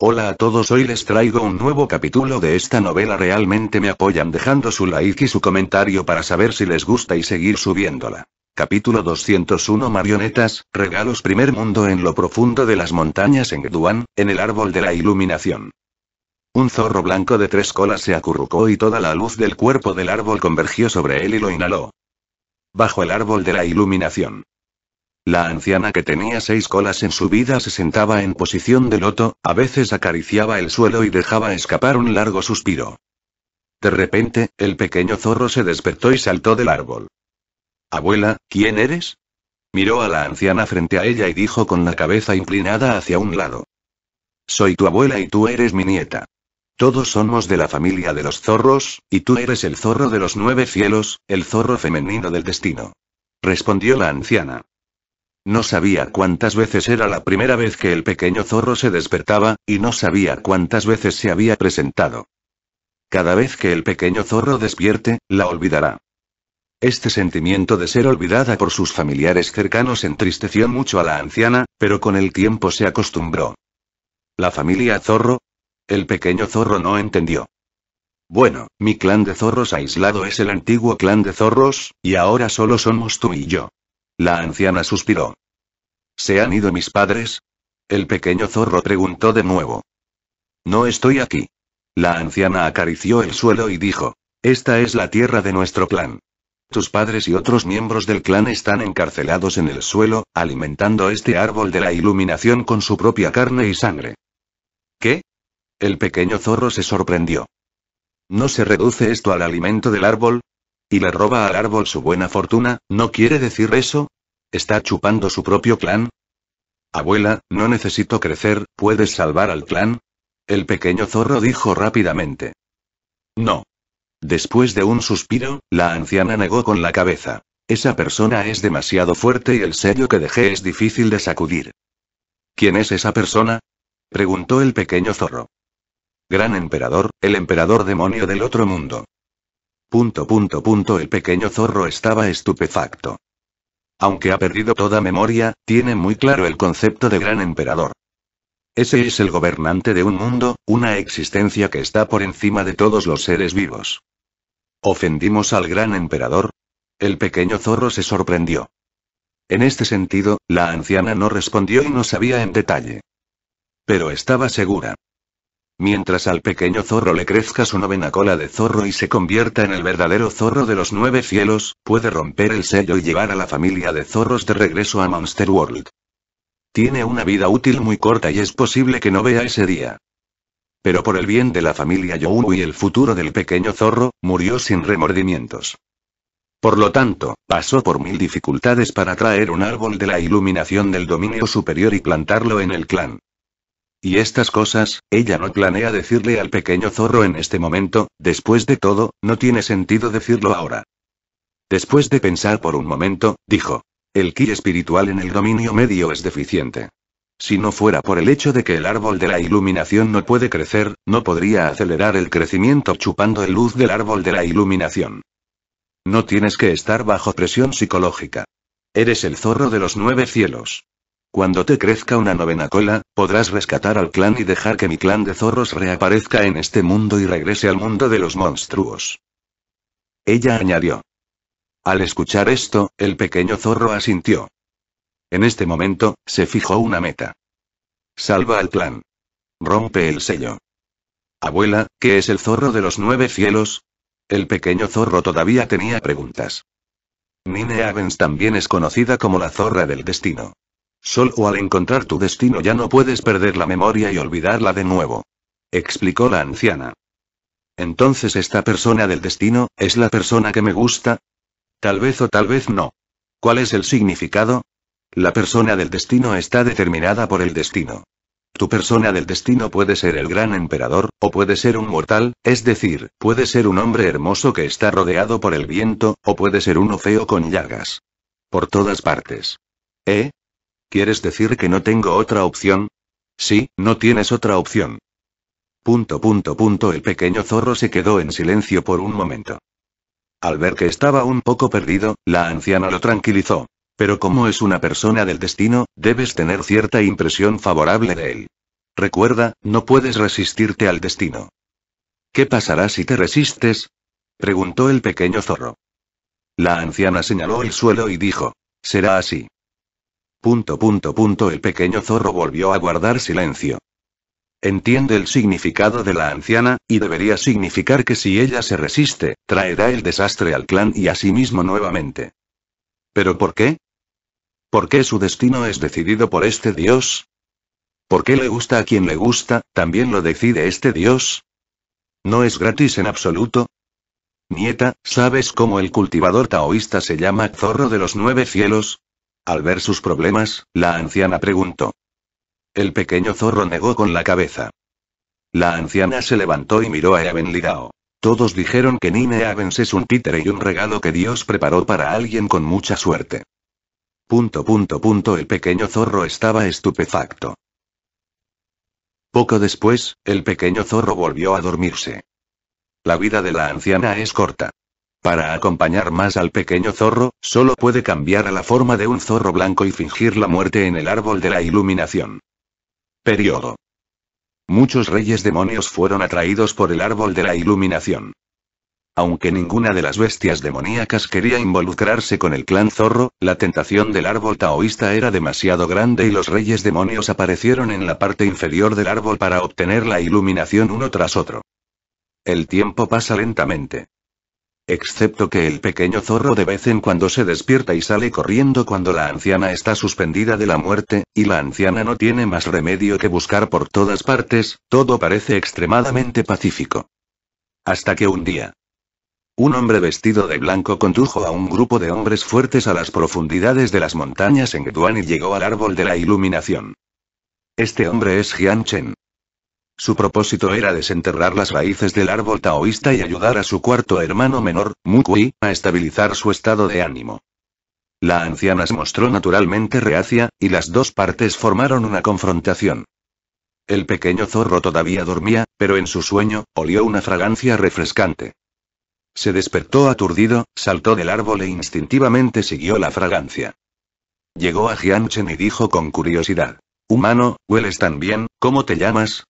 Hola a todos, hoy les traigo un nuevo capítulo de esta novela. Realmente me apoyan dejando su like y su comentario para saber si les gusta y seguir subiéndola. Capítulo 201 Marionetas, regalos primer mundo en lo profundo de las montañas en Gduan, en el árbol de la iluminación. Un zorro blanco de tres colas se acurrucó y toda la luz del cuerpo del árbol convergió sobre él y lo inhaló. Bajo el árbol de la iluminación. La anciana que tenía seis colas en su vida se sentaba en posición de loto, a veces acariciaba el suelo y dejaba escapar un largo suspiro. De repente, el pequeño zorro se despertó y saltó del árbol. Abuela, ¿quién eres? Miró a la anciana frente a ella y dijo con la cabeza inclinada hacia un lado. Soy tu abuela y tú eres mi nieta. Todos somos de la familia de los zorros, y tú eres el zorro de los nueve cielos, el zorro femenino del destino. Respondió la anciana. No sabía cuántas veces era la primera vez que el pequeño zorro se despertaba, y no sabía cuántas veces se había presentado. Cada vez que el pequeño zorro despierte, la olvidará. Este sentimiento de ser olvidada por sus familiares cercanos entristeció mucho a la anciana, pero con el tiempo se acostumbró. ¿La familia zorro? El pequeño zorro no entendió. Bueno, mi clan de zorros aislado es el antiguo clan de zorros, y ahora solo somos tú y yo. La anciana suspiró. ¿Se han ido mis padres? El pequeño zorro preguntó de nuevo. No estoy aquí. La anciana acarició el suelo y dijo, Esta es la tierra de nuestro clan. Tus padres y otros miembros del clan están encarcelados en el suelo, alimentando este árbol de la iluminación con su propia carne y sangre. ¿Qué? El pequeño zorro se sorprendió. ¿No se reduce esto al alimento del árbol? ¿Y le roba al árbol su buena fortuna? ¿No quiere decir eso? ¿Está chupando su propio clan? Abuela, no necesito crecer, ¿puedes salvar al clan? El pequeño zorro dijo rápidamente. No. Después de un suspiro, la anciana negó con la cabeza. Esa persona es demasiado fuerte y el sello que dejé es difícil de sacudir. ¿Quién es esa persona? preguntó el pequeño zorro. Gran emperador, el emperador demonio del otro mundo. Punto punto punto el pequeño zorro estaba estupefacto. Aunque ha perdido toda memoria, tiene muy claro el concepto de gran emperador. Ese es el gobernante de un mundo, una existencia que está por encima de todos los seres vivos. ¿Ofendimos al gran emperador? El pequeño zorro se sorprendió. En este sentido, la anciana no respondió y no sabía en detalle. Pero estaba segura. Mientras al pequeño zorro le crezca su novena cola de zorro y se convierta en el verdadero zorro de los nueve cielos, puede romper el sello y llevar a la familia de zorros de regreso a Monster World. Tiene una vida útil muy corta y es posible que no vea ese día. Pero por el bien de la familia Yowu y el futuro del pequeño zorro, murió sin remordimientos. Por lo tanto, pasó por mil dificultades para traer un árbol de la iluminación del dominio superior y plantarlo en el clan. Y estas cosas, ella no planea decirle al pequeño zorro en este momento, después de todo, no tiene sentido decirlo ahora. Después de pensar por un momento, dijo. El ki espiritual en el dominio medio es deficiente. Si no fuera por el hecho de que el árbol de la iluminación no puede crecer, no podría acelerar el crecimiento chupando el luz del árbol de la iluminación. No tienes que estar bajo presión psicológica. Eres el zorro de los nueve cielos. Cuando te crezca una novena cola, podrás rescatar al clan y dejar que mi clan de zorros reaparezca en este mundo y regrese al mundo de los monstruos. Ella añadió. Al escuchar esto, el pequeño zorro asintió. En este momento, se fijó una meta. Salva al clan. Rompe el sello. Abuela, ¿qué es el zorro de los nueve cielos? El pequeño zorro todavía tenía preguntas. Nine Avens también es conocida como la zorra del destino o al encontrar tu destino ya no puedes perder la memoria y olvidarla de nuevo. Explicó la anciana. Entonces esta persona del destino, ¿es la persona que me gusta? Tal vez o tal vez no. ¿Cuál es el significado? La persona del destino está determinada por el destino. Tu persona del destino puede ser el gran emperador, o puede ser un mortal, es decir, puede ser un hombre hermoso que está rodeado por el viento, o puede ser uno feo con llagas. Por todas partes. ¿Eh? ¿Quieres decir que no tengo otra opción? Sí, no tienes otra opción. Punto, punto, punto. El pequeño zorro se quedó en silencio por un momento. Al ver que estaba un poco perdido, la anciana lo tranquilizó. Pero como es una persona del destino, debes tener cierta impresión favorable de él. Recuerda, no puedes resistirte al destino. ¿Qué pasará si te resistes? preguntó el pequeño zorro. La anciana señaló el suelo y dijo, será así. Punto punto punto el pequeño zorro volvió a guardar silencio. Entiende el significado de la anciana, y debería significar que si ella se resiste, traerá el desastre al clan y a sí mismo nuevamente. ¿Pero por qué? ¿Por qué su destino es decidido por este dios? ¿Por qué le gusta a quien le gusta, también lo decide este dios? No es gratis en absoluto, Nieta, ¿sabes cómo el cultivador taoísta se llama Zorro de los Nueve Cielos? Al ver sus problemas, la anciana preguntó. El pequeño zorro negó con la cabeza. La anciana se levantó y miró a Evan Lidao. Todos dijeron que Nine Evans es un títere y un regalo que Dios preparó para alguien con mucha suerte. Punto punto punto el pequeño zorro estaba estupefacto. Poco después, el pequeño zorro volvió a dormirse. La vida de la anciana es corta. Para acompañar más al pequeño zorro, solo puede cambiar a la forma de un zorro blanco y fingir la muerte en el árbol de la iluminación. Periodo. Muchos reyes demonios fueron atraídos por el árbol de la iluminación. Aunque ninguna de las bestias demoníacas quería involucrarse con el clan zorro, la tentación del árbol taoísta era demasiado grande y los reyes demonios aparecieron en la parte inferior del árbol para obtener la iluminación uno tras otro. El tiempo pasa lentamente. Excepto que el pequeño zorro de vez en cuando se despierta y sale corriendo cuando la anciana está suspendida de la muerte, y la anciana no tiene más remedio que buscar por todas partes, todo parece extremadamente pacífico. Hasta que un día, un hombre vestido de blanco condujo a un grupo de hombres fuertes a las profundidades de las montañas en Guan y llegó al árbol de la iluminación. Este hombre es Jian Chen. Su propósito era desenterrar las raíces del árbol taoísta y ayudar a su cuarto hermano menor, Mukui, a estabilizar su estado de ánimo. La anciana se mostró naturalmente reacia, y las dos partes formaron una confrontación. El pequeño zorro todavía dormía, pero en su sueño, olió una fragancia refrescante. Se despertó aturdido, saltó del árbol e instintivamente siguió la fragancia. Llegó a Jianchen y dijo con curiosidad. Humano, ¿hueles tan bien? ¿Cómo te llamas?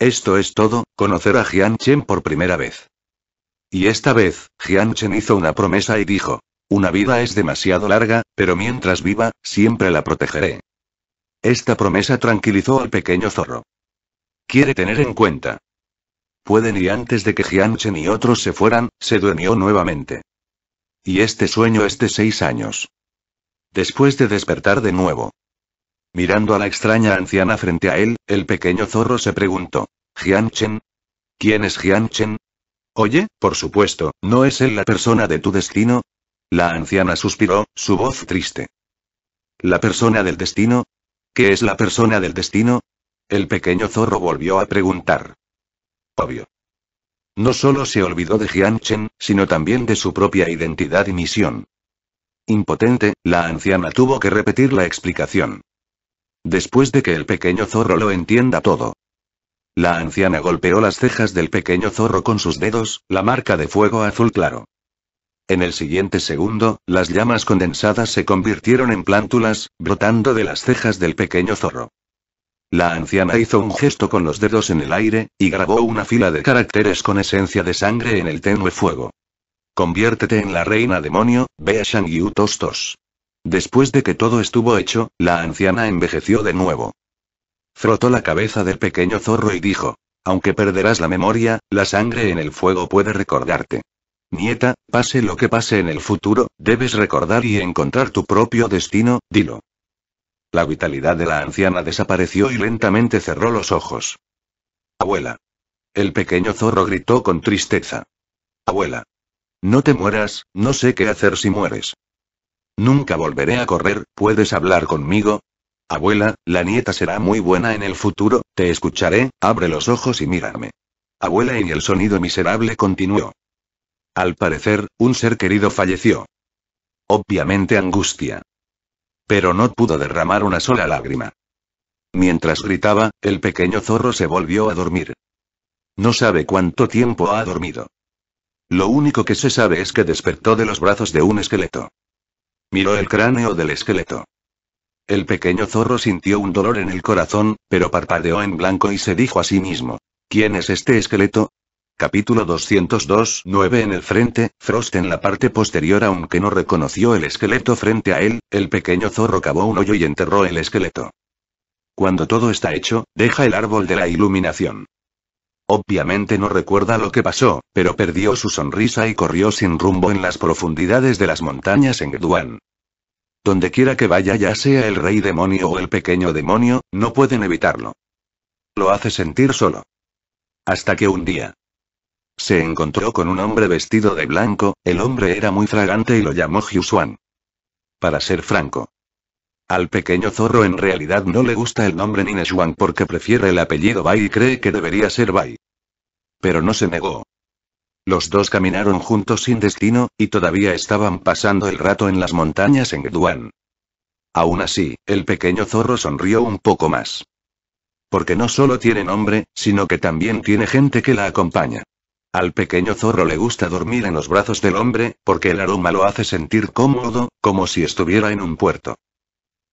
Esto es todo, conocer a Jian Chen por primera vez. Y esta vez, Jian Chen hizo una promesa y dijo, una vida es demasiado larga, pero mientras viva, siempre la protegeré. Esta promesa tranquilizó al pequeño zorro. Quiere tener en cuenta. Pueden y antes de que Jianchen y otros se fueran, se durmió nuevamente. Y este sueño es de seis años. Después de despertar de nuevo, Mirando a la extraña anciana frente a él, el pequeño zorro se preguntó. ¿Jianchen? ¿Quién es Jianchen? Oye, por supuesto, ¿no es él la persona de tu destino? La anciana suspiró, su voz triste. ¿La persona del destino? ¿Qué es la persona del destino? El pequeño zorro volvió a preguntar. Obvio. No solo se olvidó de Jianchen, sino también de su propia identidad y misión. Impotente, la anciana tuvo que repetir la explicación. Después de que el pequeño zorro lo entienda todo. La anciana golpeó las cejas del pequeño zorro con sus dedos, la marca de fuego azul claro. En el siguiente segundo, las llamas condensadas se convirtieron en plántulas, brotando de las cejas del pequeño zorro. La anciana hizo un gesto con los dedos en el aire, y grabó una fila de caracteres con esencia de sangre en el tenue fuego. Conviértete en la reina demonio, Bea Shang Yu Tostos. Después de que todo estuvo hecho, la anciana envejeció de nuevo. Frotó la cabeza del pequeño zorro y dijo, aunque perderás la memoria, la sangre en el fuego puede recordarte. Nieta, pase lo que pase en el futuro, debes recordar y encontrar tu propio destino, dilo. La vitalidad de la anciana desapareció y lentamente cerró los ojos. Abuela. El pequeño zorro gritó con tristeza. Abuela. No te mueras, no sé qué hacer si mueres. Nunca volveré a correr, ¿puedes hablar conmigo? Abuela, la nieta será muy buena en el futuro, te escucharé, abre los ojos y mírame. Abuela y el sonido miserable continuó. Al parecer, un ser querido falleció. Obviamente angustia. Pero no pudo derramar una sola lágrima. Mientras gritaba, el pequeño zorro se volvió a dormir. No sabe cuánto tiempo ha dormido. Lo único que se sabe es que despertó de los brazos de un esqueleto. Miró el cráneo del esqueleto. El pequeño zorro sintió un dolor en el corazón, pero parpadeó en blanco y se dijo a sí mismo. ¿Quién es este esqueleto? Capítulo 202 9 En el frente, Frost en la parte posterior aunque no reconoció el esqueleto frente a él, el pequeño zorro cavó un hoyo y enterró el esqueleto. Cuando todo está hecho, deja el árbol de la iluminación. Obviamente no recuerda lo que pasó, pero perdió su sonrisa y corrió sin rumbo en las profundidades de las montañas en Gduan. Donde quiera que vaya, ya sea el rey demonio o el pequeño demonio, no pueden evitarlo. Lo hace sentir solo. Hasta que un día. Se encontró con un hombre vestido de blanco, el hombre era muy fragante y lo llamó Hyusuan. Para ser franco, al pequeño zorro en realidad no le gusta el nombre Nineshwan porque prefiere el apellido Bai y cree que debería ser Bai. Pero no se negó. Los dos caminaron juntos sin destino, y todavía estaban pasando el rato en las montañas en Gduan. Aún así, el pequeño zorro sonrió un poco más. Porque no solo tiene nombre, sino que también tiene gente que la acompaña. Al pequeño zorro le gusta dormir en los brazos del hombre, porque el aroma lo hace sentir cómodo, como si estuviera en un puerto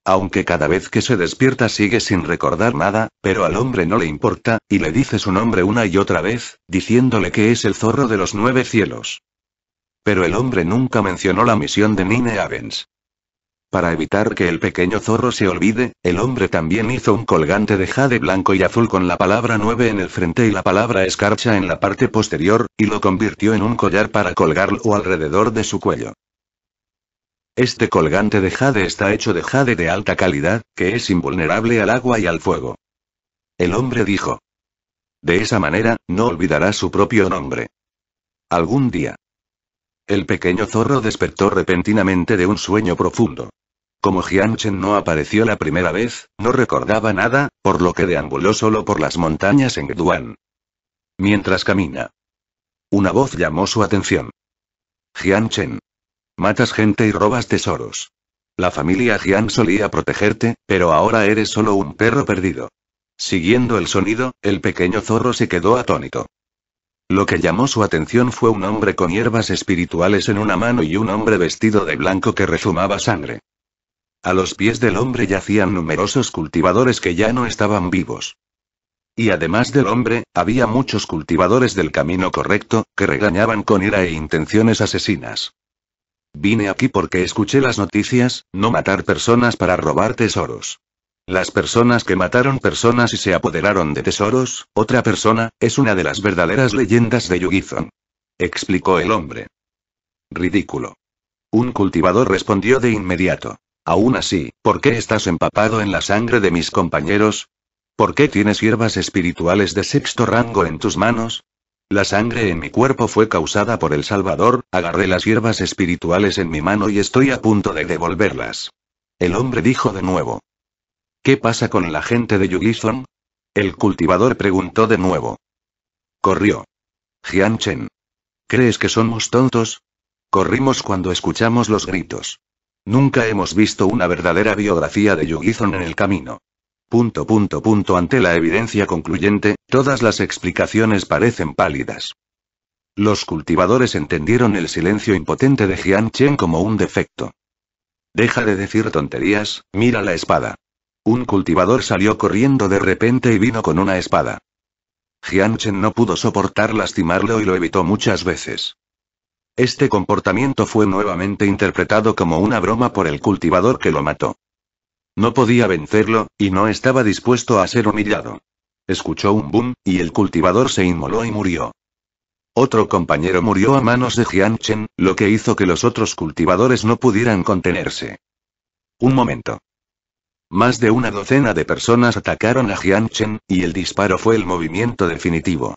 aunque cada vez que se despierta sigue sin recordar nada, pero al hombre no le importa, y le dice su nombre una y otra vez, diciéndole que es el zorro de los nueve cielos. Pero el hombre nunca mencionó la misión de Nine Evans. Para evitar que el pequeño zorro se olvide, el hombre también hizo un colgante de jade blanco y azul con la palabra nueve en el frente y la palabra escarcha en la parte posterior, y lo convirtió en un collar para colgarlo alrededor de su cuello. Este colgante de jade está hecho de jade de alta calidad, que es invulnerable al agua y al fuego. El hombre dijo. De esa manera, no olvidará su propio nombre. Algún día. El pequeño zorro despertó repentinamente de un sueño profundo. Como Jianchen no apareció la primera vez, no recordaba nada, por lo que deambuló solo por las montañas en Duan. Mientras camina. Una voz llamó su atención. Jianchen. Matas gente y robas tesoros. La familia Jiang solía protegerte, pero ahora eres solo un perro perdido. Siguiendo el sonido, el pequeño zorro se quedó atónito. Lo que llamó su atención fue un hombre con hierbas espirituales en una mano y un hombre vestido de blanco que rezumaba sangre. A los pies del hombre yacían numerosos cultivadores que ya no estaban vivos. Y además del hombre, había muchos cultivadores del camino correcto, que regañaban con ira e intenciones asesinas. Vine aquí porque escuché las noticias, no matar personas para robar tesoros. Las personas que mataron personas y se apoderaron de tesoros, otra persona, es una de las verdaderas leyendas de Yugizon. Explicó el hombre. Ridículo. Un cultivador respondió de inmediato. Aún así, ¿por qué estás empapado en la sangre de mis compañeros? ¿Por qué tienes hierbas espirituales de sexto rango en tus manos? La sangre en mi cuerpo fue causada por el Salvador, agarré las hierbas espirituales en mi mano y estoy a punto de devolverlas. El hombre dijo de nuevo. ¿Qué pasa con la gente de Yugizhon? El cultivador preguntó de nuevo. Corrió. Jian ¿Crees que somos tontos? Corrimos cuando escuchamos los gritos. Nunca hemos visto una verdadera biografía de Yugizon en el camino. Punto punto punto ante la evidencia concluyente, todas las explicaciones parecen pálidas. Los cultivadores entendieron el silencio impotente de Jian Chen como un defecto. Deja de decir tonterías, mira la espada. Un cultivador salió corriendo de repente y vino con una espada. Jian Chen no pudo soportar lastimarlo y lo evitó muchas veces. Este comportamiento fue nuevamente interpretado como una broma por el cultivador que lo mató. No podía vencerlo, y no estaba dispuesto a ser humillado. Escuchó un boom, y el cultivador se inmoló y murió. Otro compañero murió a manos de Chen, lo que hizo que los otros cultivadores no pudieran contenerse. Un momento. Más de una docena de personas atacaron a Chen, y el disparo fue el movimiento definitivo.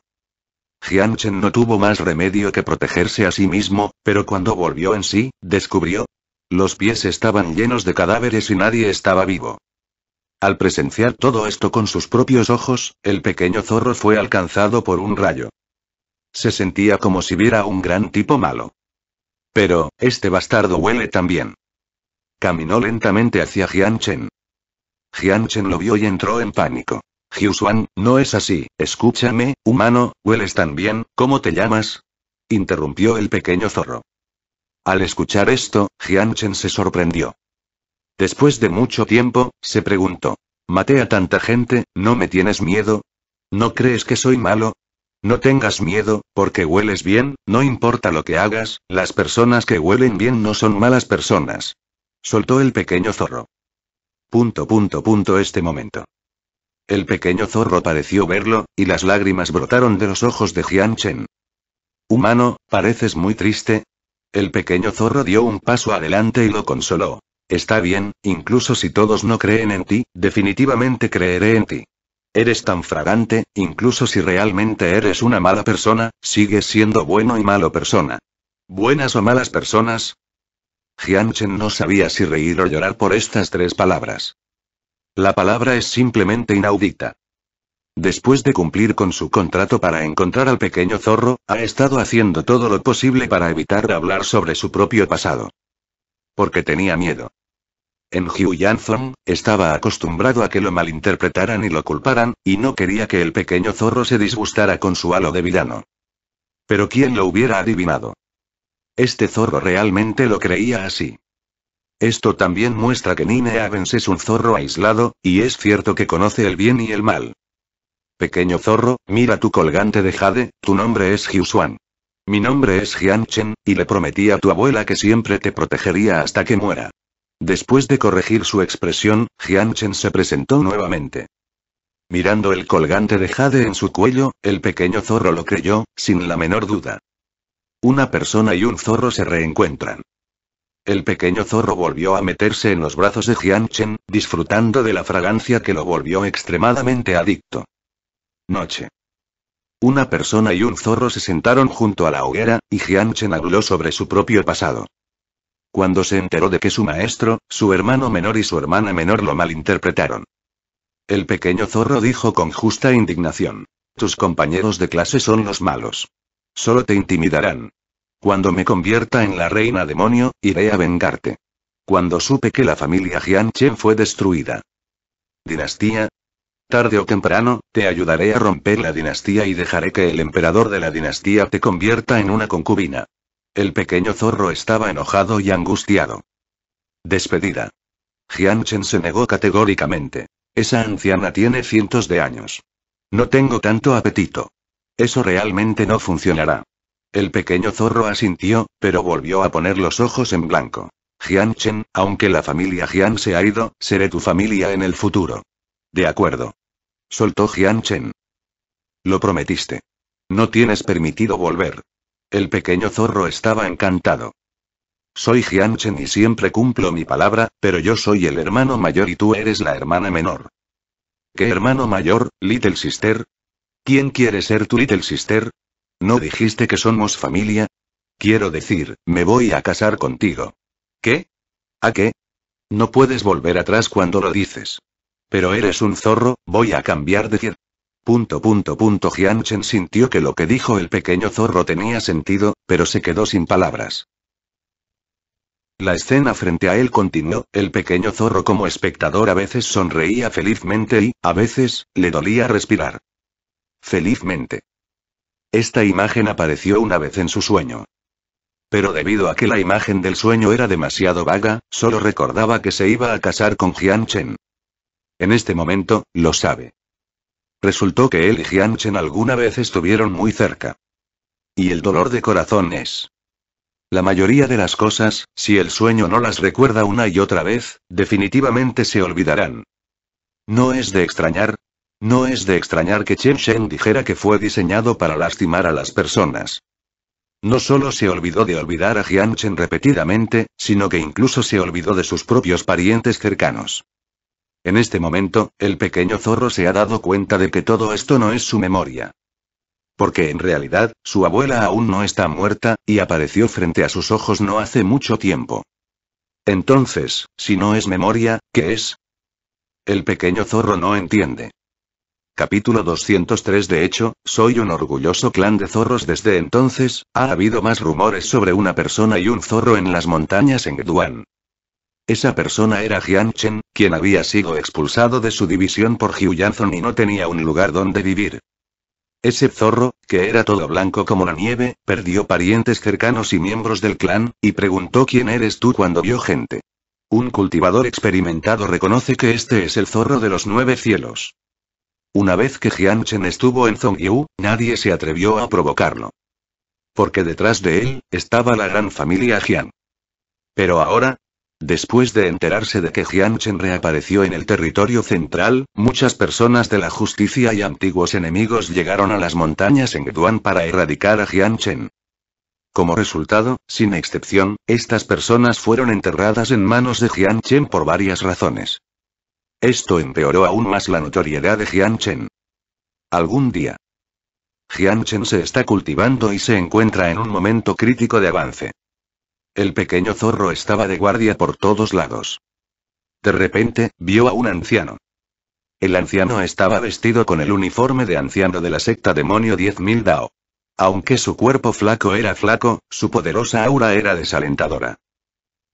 Chen no tuvo más remedio que protegerse a sí mismo, pero cuando volvió en sí, descubrió, los pies estaban llenos de cadáveres y nadie estaba vivo. Al presenciar todo esto con sus propios ojos, el pequeño zorro fue alcanzado por un rayo. Se sentía como si viera un gran tipo malo. Pero, este bastardo huele también. Caminó lentamente hacia Jianchen. Jianchen lo vio y entró en pánico. Xuan, no es así, escúchame, humano, hueles tan bien, ¿cómo te llamas? Interrumpió el pequeño zorro. Al escuchar esto, Jianchen se sorprendió. Después de mucho tiempo, se preguntó. Maté a tanta gente, ¿no me tienes miedo? ¿No crees que soy malo? No tengas miedo, porque hueles bien, no importa lo que hagas, las personas que huelen bien no son malas personas. Soltó el pequeño zorro. Punto punto punto este momento. El pequeño zorro pareció verlo, y las lágrimas brotaron de los ojos de Jianchen. Humano, pareces muy triste, el pequeño zorro dio un paso adelante y lo consoló. Está bien, incluso si todos no creen en ti, definitivamente creeré en ti. Eres tan fragante, incluso si realmente eres una mala persona, sigues siendo bueno y malo persona. ¿Buenas o malas personas? Jianchen no sabía si reír o llorar por estas tres palabras. La palabra es simplemente inaudita. Después de cumplir con su contrato para encontrar al pequeño zorro, ha estado haciendo todo lo posible para evitar hablar sobre su propio pasado. Porque tenía miedo. En Hugh estaba acostumbrado a que lo malinterpretaran y lo culparan, y no quería que el pequeño zorro se disgustara con su halo de vilano. Pero ¿quién lo hubiera adivinado? Este zorro realmente lo creía así. Esto también muestra que Nine Avens es un zorro aislado, y es cierto que conoce el bien y el mal. Pequeño zorro, mira tu colgante de jade, tu nombre es Hyusuan. Mi nombre es Jianchen, y le prometí a tu abuela que siempre te protegería hasta que muera. Después de corregir su expresión, Jianchen se presentó nuevamente. Mirando el colgante de jade en su cuello, el pequeño zorro lo creyó, sin la menor duda. Una persona y un zorro se reencuentran. El pequeño zorro volvió a meterse en los brazos de Jianchen, disfrutando de la fragancia que lo volvió extremadamente adicto. Noche. Una persona y un zorro se sentaron junto a la hoguera, y Jianchen habló sobre su propio pasado. Cuando se enteró de que su maestro, su hermano menor y su hermana menor lo malinterpretaron. El pequeño zorro dijo con justa indignación. Tus compañeros de clase son los malos. Solo te intimidarán. Cuando me convierta en la reina demonio, iré a vengarte. Cuando supe que la familia Jianchen fue destruida, dinastía, Tarde o temprano, te ayudaré a romper la dinastía y dejaré que el emperador de la dinastía te convierta en una concubina. El pequeño zorro estaba enojado y angustiado. Despedida. Chen se negó categóricamente. Esa anciana tiene cientos de años. No tengo tanto apetito. Eso realmente no funcionará. El pequeño zorro asintió, pero volvió a poner los ojos en blanco. Jian Chen, aunque la familia Jian se ha ido, seré tu familia en el futuro. De acuerdo soltó Jianchen. Lo prometiste. No tienes permitido volver. El pequeño zorro estaba encantado. Soy Jianchen y siempre cumplo mi palabra, pero yo soy el hermano mayor y tú eres la hermana menor. ¿Qué hermano mayor, Little Sister? ¿Quién quiere ser tu Little Sister? ¿No dijiste que somos familia? Quiero decir, me voy a casar contigo. ¿Qué? ¿A qué? No puedes volver atrás cuando lo dices. Pero eres un zorro, voy a cambiar de tierra. Punto punto punto sintió que lo que dijo el pequeño zorro tenía sentido, pero se quedó sin palabras. La escena frente a él continuó, el pequeño zorro como espectador a veces sonreía felizmente y, a veces, le dolía respirar. Felizmente. Esta imagen apareció una vez en su sueño. Pero debido a que la imagen del sueño era demasiado vaga, solo recordaba que se iba a casar con Jian en este momento, lo sabe. Resultó que él y Chen alguna vez estuvieron muy cerca. Y el dolor de corazón es. La mayoría de las cosas, si el sueño no las recuerda una y otra vez, definitivamente se olvidarán. No es de extrañar. No es de extrañar que Chen Shen dijera que fue diseñado para lastimar a las personas. No solo se olvidó de olvidar a Jianchen repetidamente, sino que incluso se olvidó de sus propios parientes cercanos. En este momento, el pequeño zorro se ha dado cuenta de que todo esto no es su memoria. Porque en realidad, su abuela aún no está muerta, y apareció frente a sus ojos no hace mucho tiempo. Entonces, si no es memoria, ¿qué es? El pequeño zorro no entiende. Capítulo 203 De hecho, soy un orgulloso clan de zorros desde entonces, ha habido más rumores sobre una persona y un zorro en las montañas en Gduan. Esa persona era Jian Chen, quien había sido expulsado de su división por Hugh y no tenía un lugar donde vivir. Ese zorro, que era todo blanco como la nieve, perdió parientes cercanos y miembros del clan, y preguntó quién eres tú cuando vio gente. Un cultivador experimentado reconoce que este es el zorro de los nueve cielos. Una vez que Jian Chen estuvo en Zongyu, nadie se atrevió a provocarlo. Porque detrás de él, estaba la gran familia Jian. Pero ahora, Después de enterarse de que Jianchen reapareció en el territorio central, muchas personas de la justicia y antiguos enemigos llegaron a las montañas en Guduan para erradicar a Jianchen. Como resultado, sin excepción, estas personas fueron enterradas en manos de Jianchen por varias razones. Esto empeoró aún más la notoriedad de Jianchen. Algún día. Jianchen se está cultivando y se encuentra en un momento crítico de avance. El pequeño zorro estaba de guardia por todos lados. De repente, vio a un anciano. El anciano estaba vestido con el uniforme de anciano de la secta demonio 10.000 Dao. Aunque su cuerpo flaco era flaco, su poderosa aura era desalentadora.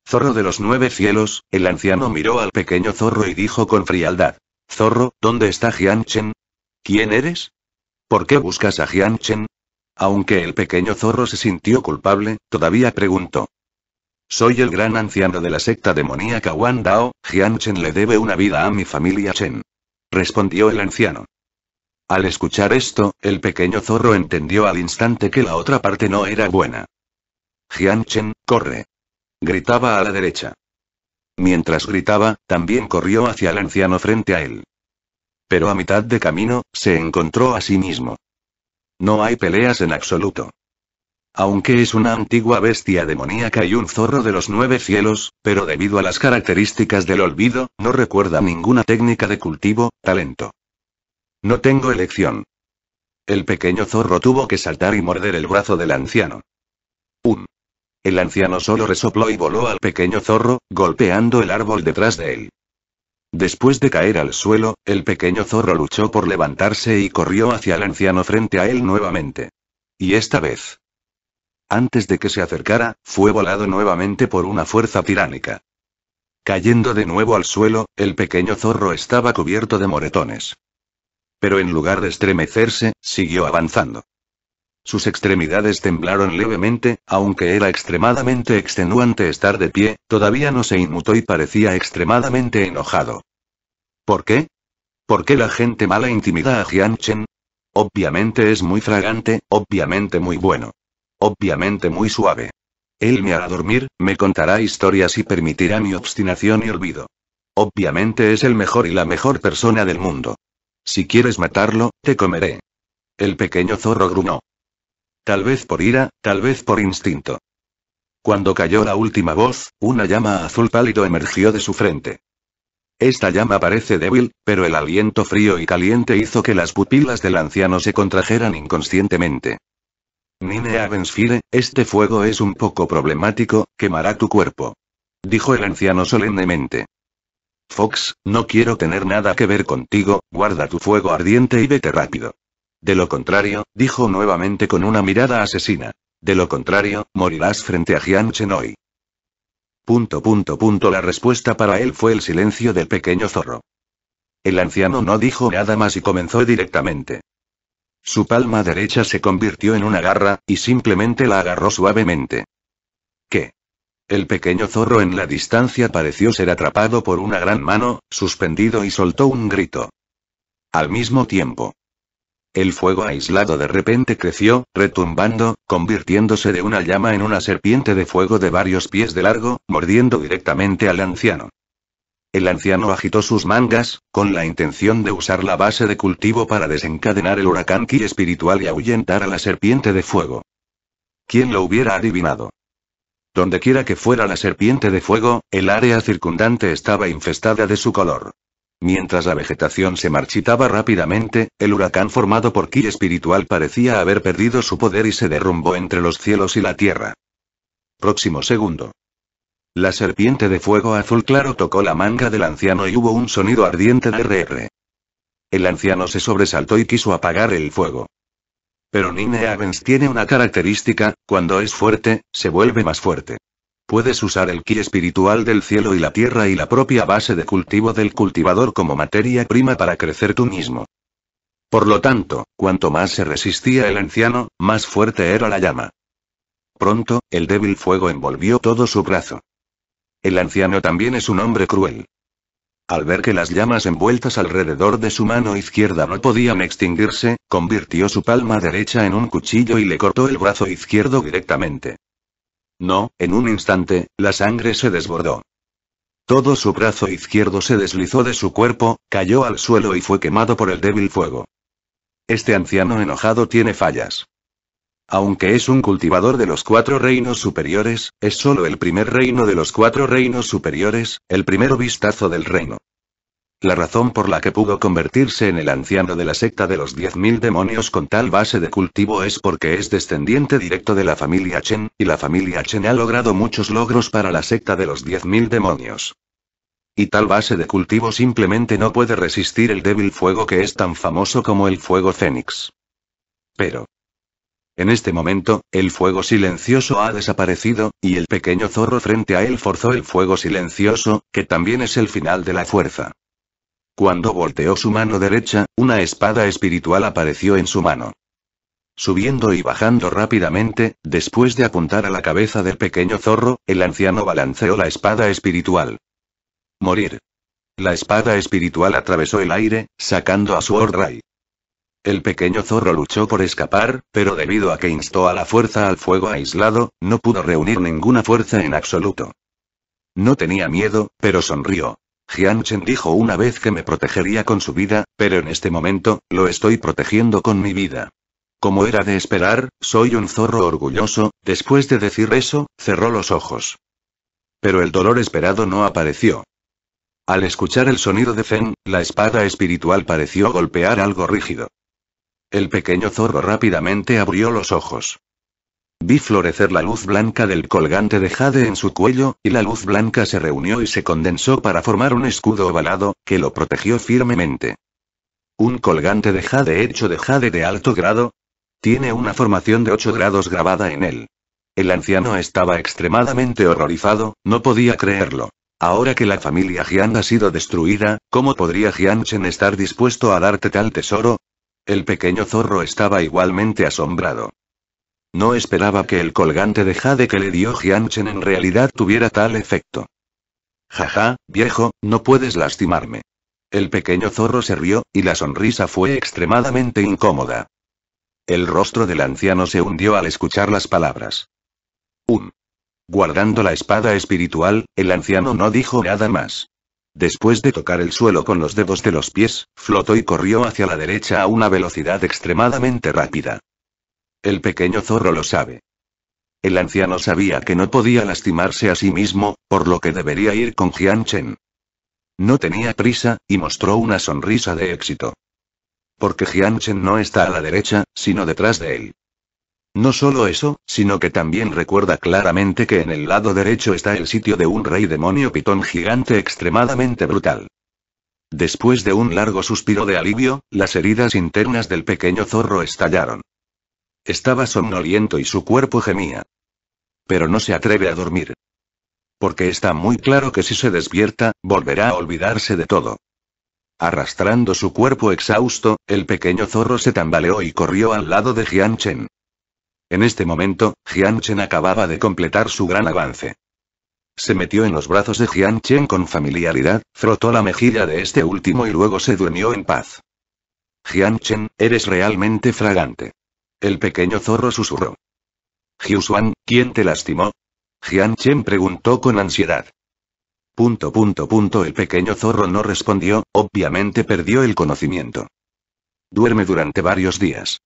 Zorro de los nueve cielos, el anciano miró al pequeño zorro y dijo con frialdad. Zorro, ¿dónde está Jianchen? ¿Quién eres? ¿Por qué buscas a Jianchen? Aunque el pequeño zorro se sintió culpable, todavía preguntó. Soy el gran anciano de la secta demoníaca Wan Dao, le debe una vida a mi familia Chen. Respondió el anciano. Al escuchar esto, el pequeño zorro entendió al instante que la otra parte no era buena. Jian Chen, corre. Gritaba a la derecha. Mientras gritaba, también corrió hacia el anciano frente a él. Pero a mitad de camino, se encontró a sí mismo. No hay peleas en absoluto aunque es una antigua bestia demoníaca y un zorro de los nueve cielos, pero debido a las características del olvido, no recuerda ninguna técnica de cultivo, talento. No tengo elección. El pequeño zorro tuvo que saltar y morder el brazo del anciano. Un. El anciano solo resopló y voló al pequeño zorro, golpeando el árbol detrás de él. Después de caer al suelo, el pequeño zorro luchó por levantarse y corrió hacia el anciano frente a él nuevamente. Y esta vez, antes de que se acercara, fue volado nuevamente por una fuerza tiránica. Cayendo de nuevo al suelo, el pequeño zorro estaba cubierto de moretones. Pero en lugar de estremecerse, siguió avanzando. Sus extremidades temblaron levemente, aunque era extremadamente extenuante estar de pie, todavía no se inmutó y parecía extremadamente enojado. ¿Por qué? ¿Por qué la gente mala intimida a Jianchen? Obviamente es muy fragante, obviamente muy bueno obviamente muy suave. Él me hará dormir, me contará historias y permitirá mi obstinación y olvido. Obviamente es el mejor y la mejor persona del mundo. Si quieres matarlo, te comeré. El pequeño zorro gruñó. Tal vez por ira, tal vez por instinto. Cuando cayó la última voz, una llama azul pálido emergió de su frente. Esta llama parece débil, pero el aliento frío y caliente hizo que las pupilas del anciano se contrajeran inconscientemente. Nine Avensfire, este fuego es un poco problemático, quemará tu cuerpo. Dijo el anciano solemnemente. Fox, no quiero tener nada que ver contigo, guarda tu fuego ardiente y vete rápido. De lo contrario, dijo nuevamente con una mirada asesina. De lo contrario, morirás frente a Jian Chenoi. Punto punto punto la respuesta para él fue el silencio del pequeño zorro. El anciano no dijo nada más y comenzó directamente. Su palma derecha se convirtió en una garra, y simplemente la agarró suavemente. ¿Qué? El pequeño zorro en la distancia pareció ser atrapado por una gran mano, suspendido y soltó un grito. Al mismo tiempo. El fuego aislado de repente creció, retumbando, convirtiéndose de una llama en una serpiente de fuego de varios pies de largo, mordiendo directamente al anciano. El anciano agitó sus mangas, con la intención de usar la base de cultivo para desencadenar el huracán ki espiritual y ahuyentar a la serpiente de fuego. ¿Quién lo hubiera adivinado? Donde quiera que fuera la serpiente de fuego, el área circundante estaba infestada de su color. Mientras la vegetación se marchitaba rápidamente, el huracán formado por ki espiritual parecía haber perdido su poder y se derrumbó entre los cielos y la tierra. Próximo segundo. La serpiente de fuego azul claro tocó la manga del anciano y hubo un sonido ardiente de RR. El anciano se sobresaltó y quiso apagar el fuego. Pero Nine Avens tiene una característica, cuando es fuerte, se vuelve más fuerte. Puedes usar el ki espiritual del cielo y la tierra y la propia base de cultivo del cultivador como materia prima para crecer tú mismo. Por lo tanto, cuanto más se resistía el anciano, más fuerte era la llama. Pronto, el débil fuego envolvió todo su brazo. El anciano también es un hombre cruel. Al ver que las llamas envueltas alrededor de su mano izquierda no podían extinguirse, convirtió su palma derecha en un cuchillo y le cortó el brazo izquierdo directamente. No, en un instante, la sangre se desbordó. Todo su brazo izquierdo se deslizó de su cuerpo, cayó al suelo y fue quemado por el débil fuego. Este anciano enojado tiene fallas. Aunque es un cultivador de los cuatro reinos superiores, es solo el primer reino de los cuatro reinos superiores, el primer vistazo del reino. La razón por la que pudo convertirse en el anciano de la secta de los 10.000 demonios con tal base de cultivo es porque es descendiente directo de la familia Chen, y la familia Chen ha logrado muchos logros para la secta de los 10.000 demonios. Y tal base de cultivo simplemente no puede resistir el débil fuego que es tan famoso como el fuego fénix. Pero, en este momento, el fuego silencioso ha desaparecido, y el pequeño zorro frente a él forzó el fuego silencioso, que también es el final de la fuerza. Cuando volteó su mano derecha, una espada espiritual apareció en su mano. Subiendo y bajando rápidamente, después de apuntar a la cabeza del pequeño zorro, el anciano balanceó la espada espiritual. Morir. La espada espiritual atravesó el aire, sacando a su Ray. El pequeño zorro luchó por escapar, pero debido a que instó a la fuerza al fuego aislado, no pudo reunir ninguna fuerza en absoluto. No tenía miedo, pero sonrió. Jian Chen dijo una vez que me protegería con su vida, pero en este momento, lo estoy protegiendo con mi vida. Como era de esperar, soy un zorro orgulloso, después de decir eso, cerró los ojos. Pero el dolor esperado no apareció. Al escuchar el sonido de Zen, la espada espiritual pareció golpear algo rígido. El pequeño zorro rápidamente abrió los ojos. Vi florecer la luz blanca del colgante de jade en su cuello, y la luz blanca se reunió y se condensó para formar un escudo ovalado, que lo protegió firmemente. Un colgante de jade hecho de jade de alto grado. Tiene una formación de 8 grados grabada en él. El anciano estaba extremadamente horrorizado, no podía creerlo. Ahora que la familia Jian ha sido destruida, ¿cómo podría Jian Chen estar dispuesto a darte tal tesoro? El pequeño zorro estaba igualmente asombrado. No esperaba que el colgante de jade que le dio Jianchen en realidad tuviera tal efecto. Jaja, viejo, no puedes lastimarme. El pequeño zorro se rió, y la sonrisa fue extremadamente incómoda. El rostro del anciano se hundió al escuchar las palabras. Un. Guardando la espada espiritual, el anciano no dijo nada más. Después de tocar el suelo con los dedos de los pies, flotó y corrió hacia la derecha a una velocidad extremadamente rápida. El pequeño zorro lo sabe. El anciano sabía que no podía lastimarse a sí mismo, por lo que debería ir con Jianchen. No tenía prisa, y mostró una sonrisa de éxito. Porque Jianchen no está a la derecha, sino detrás de él. No solo eso, sino que también recuerda claramente que en el lado derecho está el sitio de un rey demonio pitón gigante extremadamente brutal. Después de un largo suspiro de alivio, las heridas internas del pequeño zorro estallaron. Estaba somnoliento y su cuerpo gemía. Pero no se atreve a dormir. Porque está muy claro que si se despierta, volverá a olvidarse de todo. Arrastrando su cuerpo exhausto, el pequeño zorro se tambaleó y corrió al lado de Jian en este momento, Jianchen acababa de completar su gran avance. Se metió en los brazos de Jianchen con familiaridad, frotó la mejilla de este último y luego se durmió en paz. Jian eres realmente fragante. El pequeño zorro susurró. Xuan, ¿quién te lastimó? Jian preguntó con ansiedad. Punto punto punto el pequeño zorro no respondió, obviamente perdió el conocimiento. Duerme durante varios días.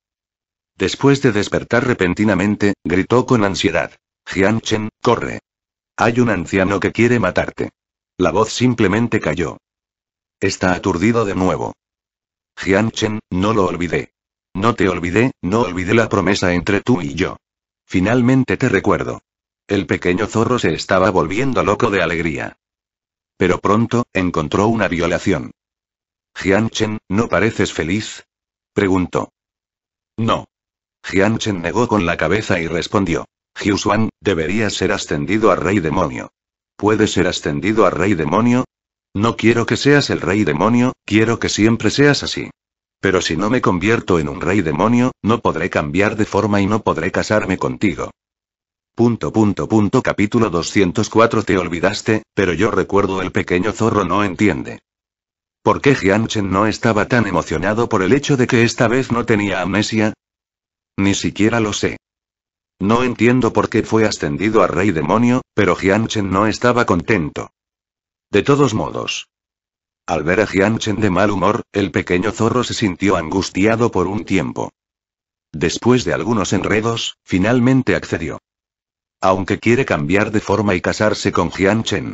Después de despertar repentinamente, gritó con ansiedad. Jianchen, corre. Hay un anciano que quiere matarte. La voz simplemente cayó. Está aturdido de nuevo. Jianchen, no lo olvidé. No te olvidé, no olvidé la promesa entre tú y yo. Finalmente te recuerdo. El pequeño zorro se estaba volviendo loco de alegría. Pero pronto, encontró una violación. Jianchen, ¿no pareces feliz? Preguntó. No. Jian Chen negó con la cabeza y respondió. Xuan, deberías ser ascendido a rey demonio. ¿Puedes ser ascendido a rey demonio? No quiero que seas el rey demonio, quiero que siempre seas así. Pero si no me convierto en un rey demonio, no podré cambiar de forma y no podré casarme contigo. Punto punto punto capítulo 204 Te olvidaste, pero yo recuerdo el pequeño zorro no entiende. ¿Por qué Jianchen no estaba tan emocionado por el hecho de que esta vez no tenía amnesia? Ni siquiera lo sé. No entiendo por qué fue ascendido a rey demonio, pero Jianchen no estaba contento. De todos modos. Al ver a Jianchen de mal humor, el pequeño zorro se sintió angustiado por un tiempo. Después de algunos enredos, finalmente accedió. Aunque quiere cambiar de forma y casarse con Jianchen.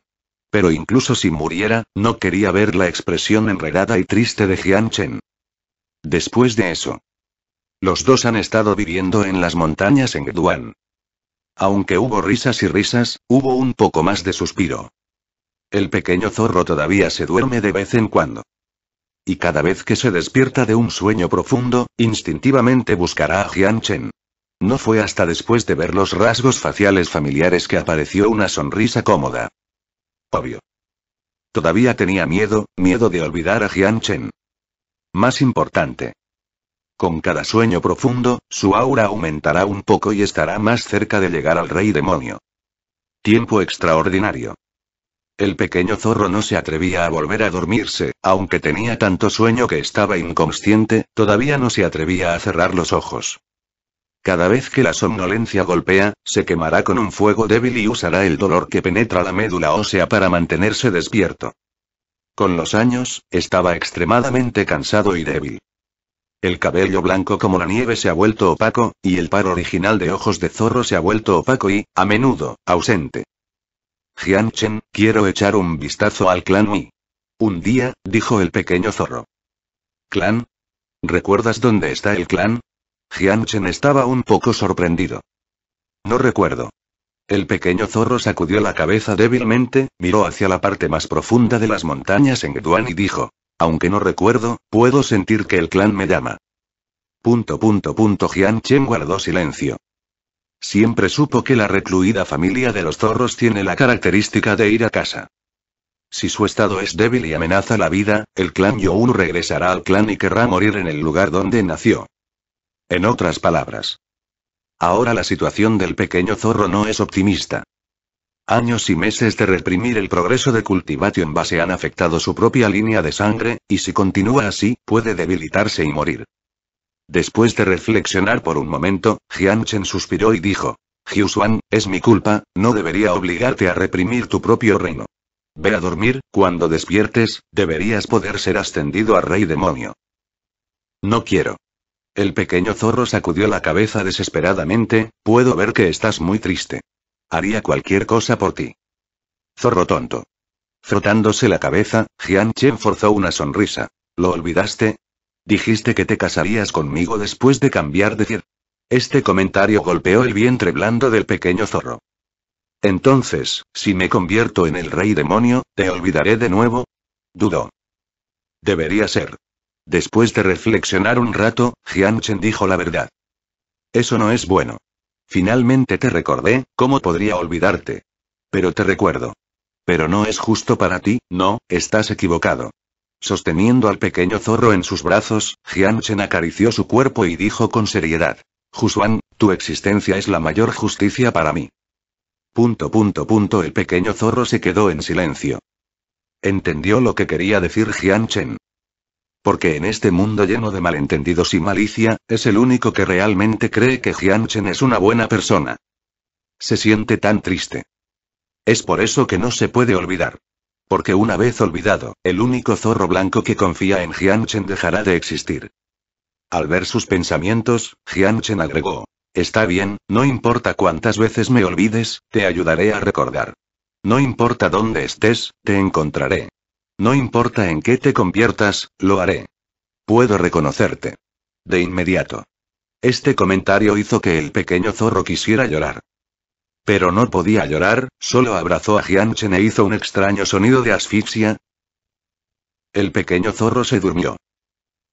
Pero incluso si muriera, no quería ver la expresión enredada y triste de Jianchen. Después de eso, los dos han estado viviendo en las montañas en Gduan. Aunque hubo risas y risas, hubo un poco más de suspiro. El pequeño zorro todavía se duerme de vez en cuando. Y cada vez que se despierta de un sueño profundo, instintivamente buscará a Jianchen. No fue hasta después de ver los rasgos faciales familiares que apareció una sonrisa cómoda. Obvio. Todavía tenía miedo, miedo de olvidar a Jianchen. Más importante, con cada sueño profundo, su aura aumentará un poco y estará más cerca de llegar al rey demonio. Tiempo extraordinario. El pequeño zorro no se atrevía a volver a dormirse, aunque tenía tanto sueño que estaba inconsciente, todavía no se atrevía a cerrar los ojos. Cada vez que la somnolencia golpea, se quemará con un fuego débil y usará el dolor que penetra la médula ósea para mantenerse despierto. Con los años, estaba extremadamente cansado y débil. El cabello blanco como la nieve se ha vuelto opaco, y el par original de ojos de zorro se ha vuelto opaco y, a menudo, ausente. Jianchen, quiero echar un vistazo al clan Wei. Un día, dijo el pequeño zorro. ¿Clan? ¿Recuerdas dónde está el clan? Jianchen estaba un poco sorprendido. No recuerdo. El pequeño zorro sacudió la cabeza débilmente, miró hacia la parte más profunda de las montañas en Guan y dijo, aunque no recuerdo, puedo sentir que el clan me llama. Punto punto punto Jian Chen guardó silencio. Siempre supo que la recluida familia de los zorros tiene la característica de ir a casa. Si su estado es débil y amenaza la vida, el clan Youn regresará al clan y querrá morir en el lugar donde nació. En otras palabras. Ahora la situación del pequeño zorro no es optimista. Años y meses de reprimir el progreso de en Base han afectado su propia línea de sangre, y si continúa así, puede debilitarse y morir. Después de reflexionar por un momento, Jianchen suspiró y dijo: Xuan, es mi culpa, no debería obligarte a reprimir tu propio reino. Ve a dormir, cuando despiertes, deberías poder ser ascendido a rey demonio. No quiero. El pequeño zorro sacudió la cabeza desesperadamente, puedo ver que estás muy triste. Haría cualquier cosa por ti. Zorro tonto. Frotándose la cabeza, Jian Chen forzó una sonrisa. ¿Lo olvidaste? Dijiste que te casarías conmigo después de cambiar de Este comentario golpeó el vientre blando del pequeño zorro. Entonces, si me convierto en el rey demonio, ¿te olvidaré de nuevo? Dudó. Debería ser. Después de reflexionar un rato, Jian Chen dijo la verdad. Eso no es bueno. Finalmente te recordé, ¿cómo podría olvidarte? Pero te recuerdo. Pero no es justo para ti, no, estás equivocado. Sosteniendo al pequeño zorro en sus brazos, Chen acarició su cuerpo y dijo con seriedad. Jusuan, tu existencia es la mayor justicia para mí. Punto punto punto el pequeño zorro se quedó en silencio. Entendió lo que quería decir Jian porque en este mundo lleno de malentendidos y malicia, es el único que realmente cree que Jianchen es una buena persona. Se siente tan triste. Es por eso que no se puede olvidar. Porque una vez olvidado, el único zorro blanco que confía en Jianchen dejará de existir. Al ver sus pensamientos, Jianchen agregó. Está bien, no importa cuántas veces me olvides, te ayudaré a recordar. No importa dónde estés, te encontraré. No importa en qué te conviertas, lo haré. Puedo reconocerte. De inmediato. Este comentario hizo que el pequeño zorro quisiera llorar. Pero no podía llorar, solo abrazó a Chen e hizo un extraño sonido de asfixia. El pequeño zorro se durmió.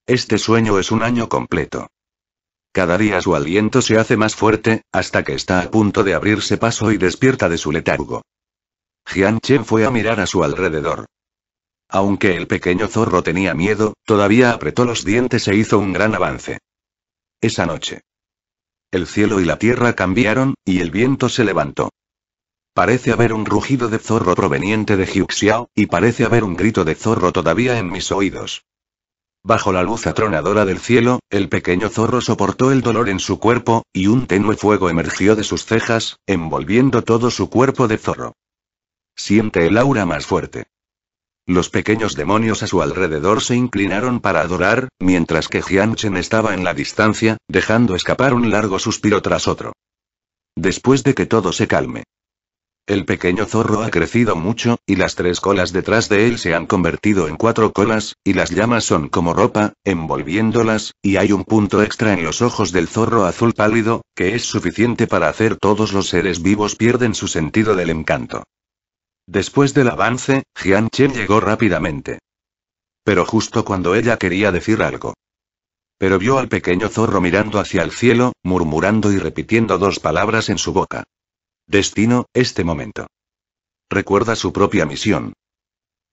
Este sueño es un año completo. Cada día su aliento se hace más fuerte, hasta que está a punto de abrirse paso y despierta de su letargo. Chen fue a mirar a su alrededor. Aunque el pequeño zorro tenía miedo, todavía apretó los dientes e hizo un gran avance. Esa noche. El cielo y la tierra cambiaron, y el viento se levantó. Parece haber un rugido de zorro proveniente de Jiuxiao y parece haber un grito de zorro todavía en mis oídos. Bajo la luz atronadora del cielo, el pequeño zorro soportó el dolor en su cuerpo, y un tenue fuego emergió de sus cejas, envolviendo todo su cuerpo de zorro. Siente el aura más fuerte. Los pequeños demonios a su alrededor se inclinaron para adorar, mientras que Jianchen estaba en la distancia, dejando escapar un largo suspiro tras otro. Después de que todo se calme. El pequeño zorro ha crecido mucho, y las tres colas detrás de él se han convertido en cuatro colas, y las llamas son como ropa, envolviéndolas, y hay un punto extra en los ojos del zorro azul pálido, que es suficiente para hacer todos los seres vivos pierden su sentido del encanto. Después del avance, Jian Chen llegó rápidamente. Pero justo cuando ella quería decir algo. Pero vio al pequeño zorro mirando hacia el cielo, murmurando y repitiendo dos palabras en su boca. Destino, este momento. Recuerda su propia misión.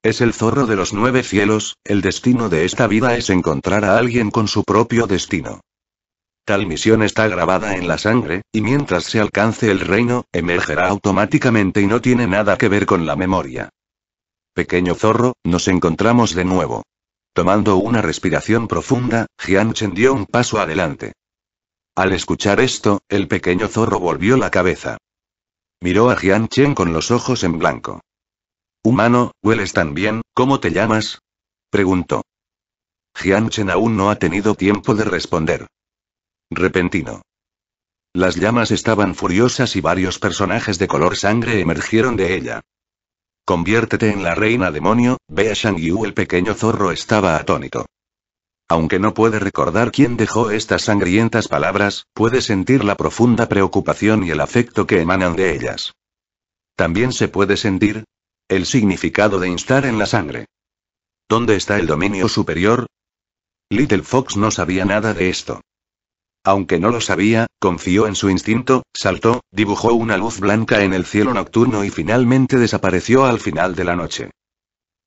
Es el zorro de los nueve cielos, el destino de esta vida es encontrar a alguien con su propio destino. Tal misión está grabada en la sangre, y mientras se alcance el reino, emergerá automáticamente y no tiene nada que ver con la memoria. Pequeño zorro, nos encontramos de nuevo. Tomando una respiración profunda, Chen dio un paso adelante. Al escuchar esto, el pequeño zorro volvió la cabeza. Miró a Chen con los ojos en blanco. Humano, hueles tan bien, ¿cómo te llamas? preguntó. Jianchen aún no ha tenido tiempo de responder repentino. Las llamas estaban furiosas y varios personajes de color sangre emergieron de ella. Conviértete en la reina demonio, Bea Shang Yu el pequeño zorro estaba atónito. Aunque no puede recordar quién dejó estas sangrientas palabras, puede sentir la profunda preocupación y el afecto que emanan de ellas. También se puede sentir el significado de instar en la sangre. ¿Dónde está el dominio superior? Little Fox no sabía nada de esto. Aunque no lo sabía, confió en su instinto, saltó, dibujó una luz blanca en el cielo nocturno y finalmente desapareció al final de la noche.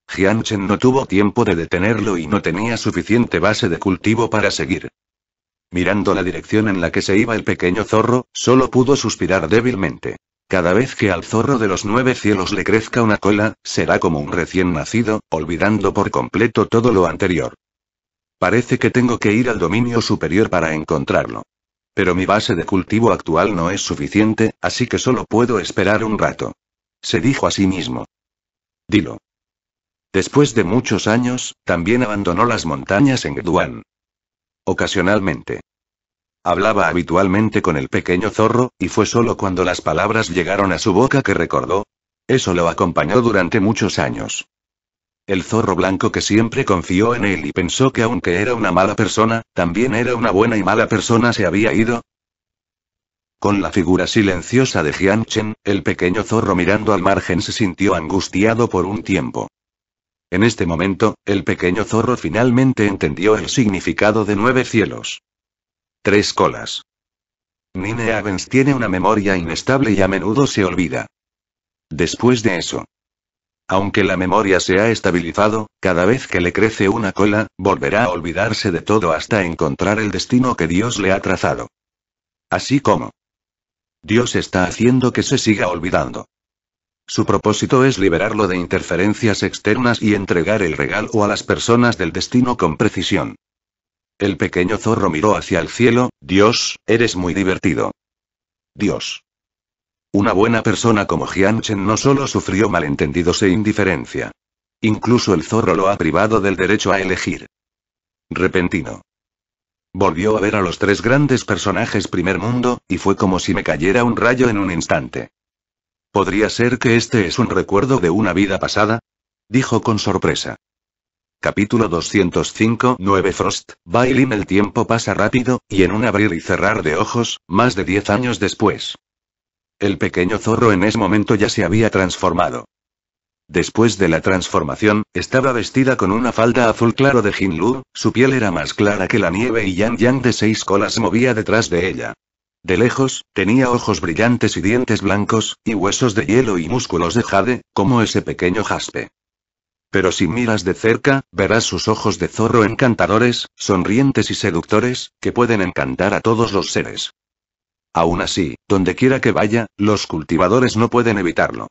Jianchen no tuvo tiempo de detenerlo y no tenía suficiente base de cultivo para seguir. Mirando la dirección en la que se iba el pequeño zorro, solo pudo suspirar débilmente. Cada vez que al zorro de los nueve cielos le crezca una cola, será como un recién nacido, olvidando por completo todo lo anterior. Parece que tengo que ir al dominio superior para encontrarlo. Pero mi base de cultivo actual no es suficiente, así que solo puedo esperar un rato. Se dijo a sí mismo. Dilo. Después de muchos años, también abandonó las montañas en Gduan. Ocasionalmente. Hablaba habitualmente con el pequeño zorro, y fue solo cuando las palabras llegaron a su boca que recordó. Eso lo acompañó durante muchos años. El zorro blanco que siempre confió en él y pensó que aunque era una mala persona, también era una buena y mala persona se había ido. Con la figura silenciosa de Jianchen, el pequeño zorro mirando al margen se sintió angustiado por un tiempo. En este momento, el pequeño zorro finalmente entendió el significado de nueve cielos. Tres colas. Nine Avens tiene una memoria inestable y a menudo se olvida. Después de eso, aunque la memoria se ha estabilizado, cada vez que le crece una cola, volverá a olvidarse de todo hasta encontrar el destino que Dios le ha trazado. Así como. Dios está haciendo que se siga olvidando. Su propósito es liberarlo de interferencias externas y entregar el regalo a las personas del destino con precisión. El pequeño zorro miró hacia el cielo, Dios, eres muy divertido. Dios. Una buena persona como Jianchen no solo sufrió malentendidos e indiferencia. Incluso el zorro lo ha privado del derecho a elegir. Repentino. Volvió a ver a los tres grandes personajes primer mundo, y fue como si me cayera un rayo en un instante. ¿Podría ser que este es un recuerdo de una vida pasada? Dijo con sorpresa. Capítulo 205 9 Frost, Bailin: El tiempo pasa rápido, y en un abrir y cerrar de ojos, más de diez años después. El pequeño zorro en ese momento ya se había transformado. Después de la transformación, estaba vestida con una falda azul claro de Jinlu, su piel era más clara que la nieve y Yang Yang de seis colas movía detrás de ella. De lejos, tenía ojos brillantes y dientes blancos, y huesos de hielo y músculos de jade, como ese pequeño jaspe. Pero si miras de cerca, verás sus ojos de zorro encantadores, sonrientes y seductores, que pueden encantar a todos los seres. Aún así, donde quiera que vaya, los cultivadores no pueden evitarlo.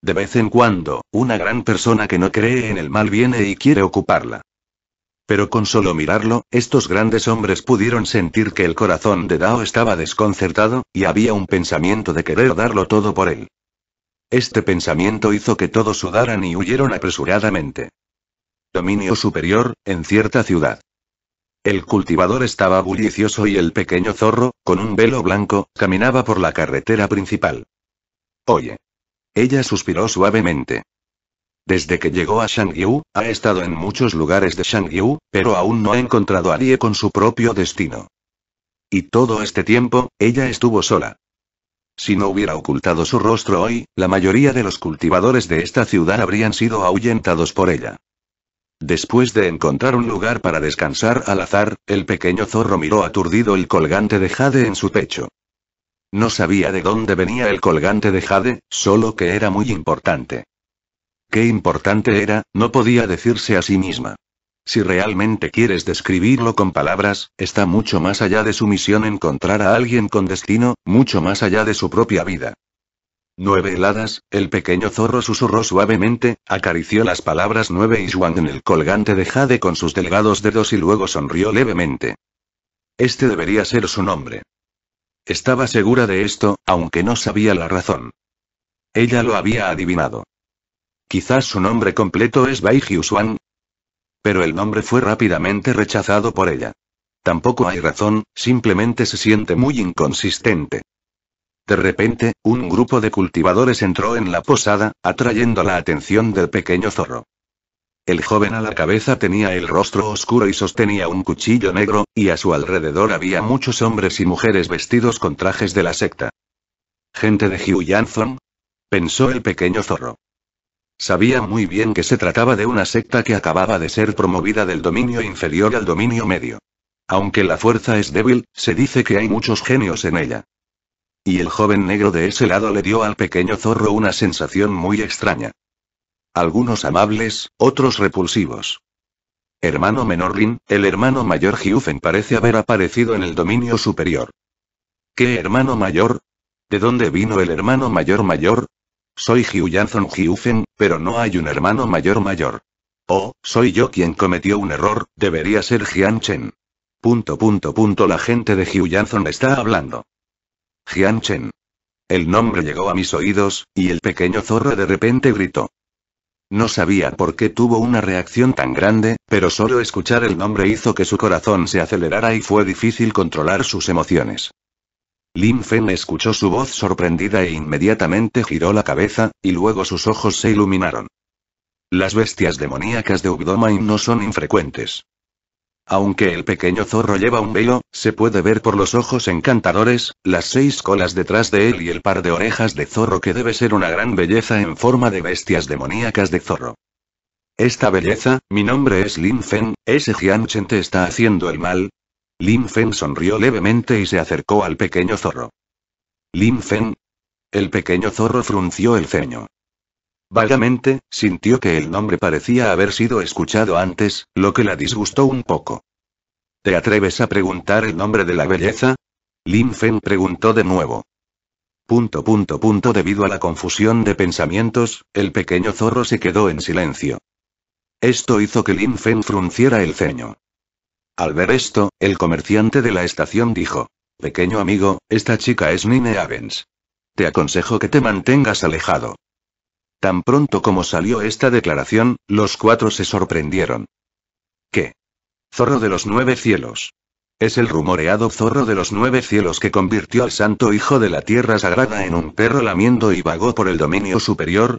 De vez en cuando, una gran persona que no cree en el mal viene y quiere ocuparla. Pero con solo mirarlo, estos grandes hombres pudieron sentir que el corazón de Dao estaba desconcertado, y había un pensamiento de querer darlo todo por él. Este pensamiento hizo que todos sudaran y huyeron apresuradamente. Dominio superior, en cierta ciudad. El cultivador estaba bullicioso y el pequeño zorro, con un velo blanco, caminaba por la carretera principal. Oye. Ella suspiró suavemente. Desde que llegó a Shangyu, ha estado en muchos lugares de Shangyu, pero aún no ha encontrado a nadie con su propio destino. Y todo este tiempo, ella estuvo sola. Si no hubiera ocultado su rostro hoy, la mayoría de los cultivadores de esta ciudad habrían sido ahuyentados por ella. Después de encontrar un lugar para descansar al azar, el pequeño zorro miró aturdido el colgante de jade en su pecho. No sabía de dónde venía el colgante de jade, solo que era muy importante. Qué importante era, no podía decirse a sí misma. Si realmente quieres describirlo con palabras, está mucho más allá de su misión encontrar a alguien con destino, mucho más allá de su propia vida. Nueve heladas, el pequeño zorro susurró suavemente, acarició las palabras nueve y Swan en el colgante de jade con sus delgados dedos y luego sonrió levemente. Este debería ser su nombre. Estaba segura de esto, aunque no sabía la razón. Ella lo había adivinado. Quizás su nombre completo es Bai Swan. Pero el nombre fue rápidamente rechazado por ella. Tampoco hay razón, simplemente se siente muy inconsistente. De repente, un grupo de cultivadores entró en la posada, atrayendo la atención del pequeño zorro. El joven a la cabeza tenía el rostro oscuro y sostenía un cuchillo negro, y a su alrededor había muchos hombres y mujeres vestidos con trajes de la secta. ¿Gente de Hugh pensó el pequeño zorro. Sabía muy bien que se trataba de una secta que acababa de ser promovida del dominio inferior al dominio medio. Aunque la fuerza es débil, se dice que hay muchos genios en ella. Y el joven negro de ese lado le dio al pequeño zorro una sensación muy extraña. Algunos amables, otros repulsivos. Hermano menor Lin, el hermano mayor Jiufen parece haber aparecido en el dominio superior. ¿Qué hermano mayor? ¿De dónde vino el hermano mayor mayor? Soy Hyuyanzon Jiufen, pero no hay un hermano mayor mayor. Oh, soy yo quien cometió un error, debería ser Jianchen. Punto punto punto la gente de Hyuyanzon está hablando. Jian El nombre llegó a mis oídos, y el pequeño zorro de repente gritó. No sabía por qué tuvo una reacción tan grande, pero solo escuchar el nombre hizo que su corazón se acelerara y fue difícil controlar sus emociones. Lin Fen escuchó su voz sorprendida e inmediatamente giró la cabeza, y luego sus ojos se iluminaron. Las bestias demoníacas de Ubdomain no son infrecuentes. Aunque el pequeño zorro lleva un velo, se puede ver por los ojos encantadores, las seis colas detrás de él y el par de orejas de zorro que debe ser una gran belleza en forma de bestias demoníacas de zorro. Esta belleza, mi nombre es Lin Fen, ese Jianchen te está haciendo el mal. Lin Fen sonrió levemente y se acercó al pequeño zorro. Lin Fen. El pequeño zorro frunció el ceño. Vagamente, sintió que el nombre parecía haber sido escuchado antes, lo que la disgustó un poco. ¿Te atreves a preguntar el nombre de la belleza? Lin Fen preguntó de nuevo. Punto punto punto debido a la confusión de pensamientos, el pequeño zorro se quedó en silencio. Esto hizo que Lin Fen frunciera el ceño. Al ver esto, el comerciante de la estación dijo, Pequeño amigo, esta chica es Nine Evans. Te aconsejo que te mantengas alejado. Tan pronto como salió esta declaración, los cuatro se sorprendieron. ¿Qué? Zorro de los nueve cielos. Es el rumoreado zorro de los nueve cielos que convirtió al santo hijo de la tierra sagrada en un perro lamiendo y vagó por el dominio superior.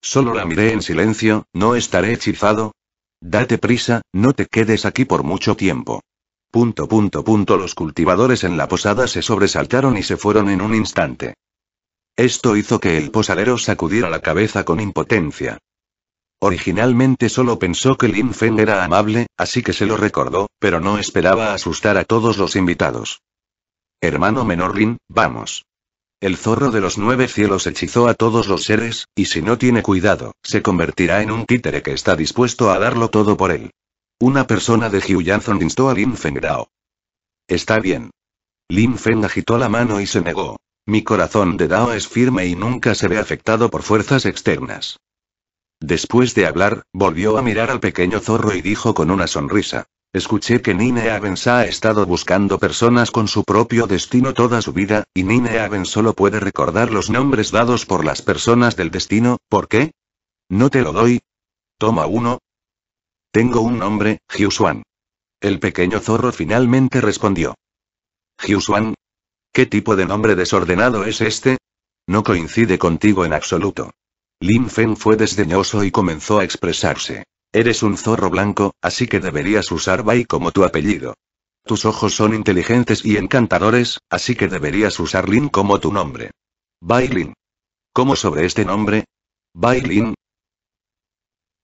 Solo la miré en silencio, no estaré hechizado. Date prisa, no te quedes aquí por mucho tiempo. Punto punto punto los cultivadores en la posada se sobresaltaron y se fueron en un instante. Esto hizo que el posadero sacudiera la cabeza con impotencia. Originalmente solo pensó que Lin Feng era amable, así que se lo recordó, pero no esperaba asustar a todos los invitados. Hermano menor Lin, vamos. El zorro de los nueve cielos hechizó a todos los seres, y si no tiene cuidado, se convertirá en un títere que está dispuesto a darlo todo por él. Una persona de Hyuyanzon instó a Lin Feng Está bien. Lin Feng agitó la mano y se negó. Mi corazón de Dao es firme y nunca se ve afectado por fuerzas externas. Después de hablar, volvió a mirar al pequeño zorro y dijo con una sonrisa. Escuché que Nine Avensa ha estado buscando personas con su propio destino toda su vida, y Nine Aven solo puede recordar los nombres dados por las personas del destino, ¿por qué? No te lo doy. Toma uno. Tengo un nombre, Hyushuan. El pequeño zorro finalmente respondió. Hyusuan, ¿Qué tipo de nombre desordenado es este? No coincide contigo en absoluto. Lin Feng fue desdeñoso y comenzó a expresarse. Eres un zorro blanco, así que deberías usar Bai como tu apellido. Tus ojos son inteligentes y encantadores, así que deberías usar Lin como tu nombre. Bai Lin. ¿Cómo sobre este nombre? Bai Lin.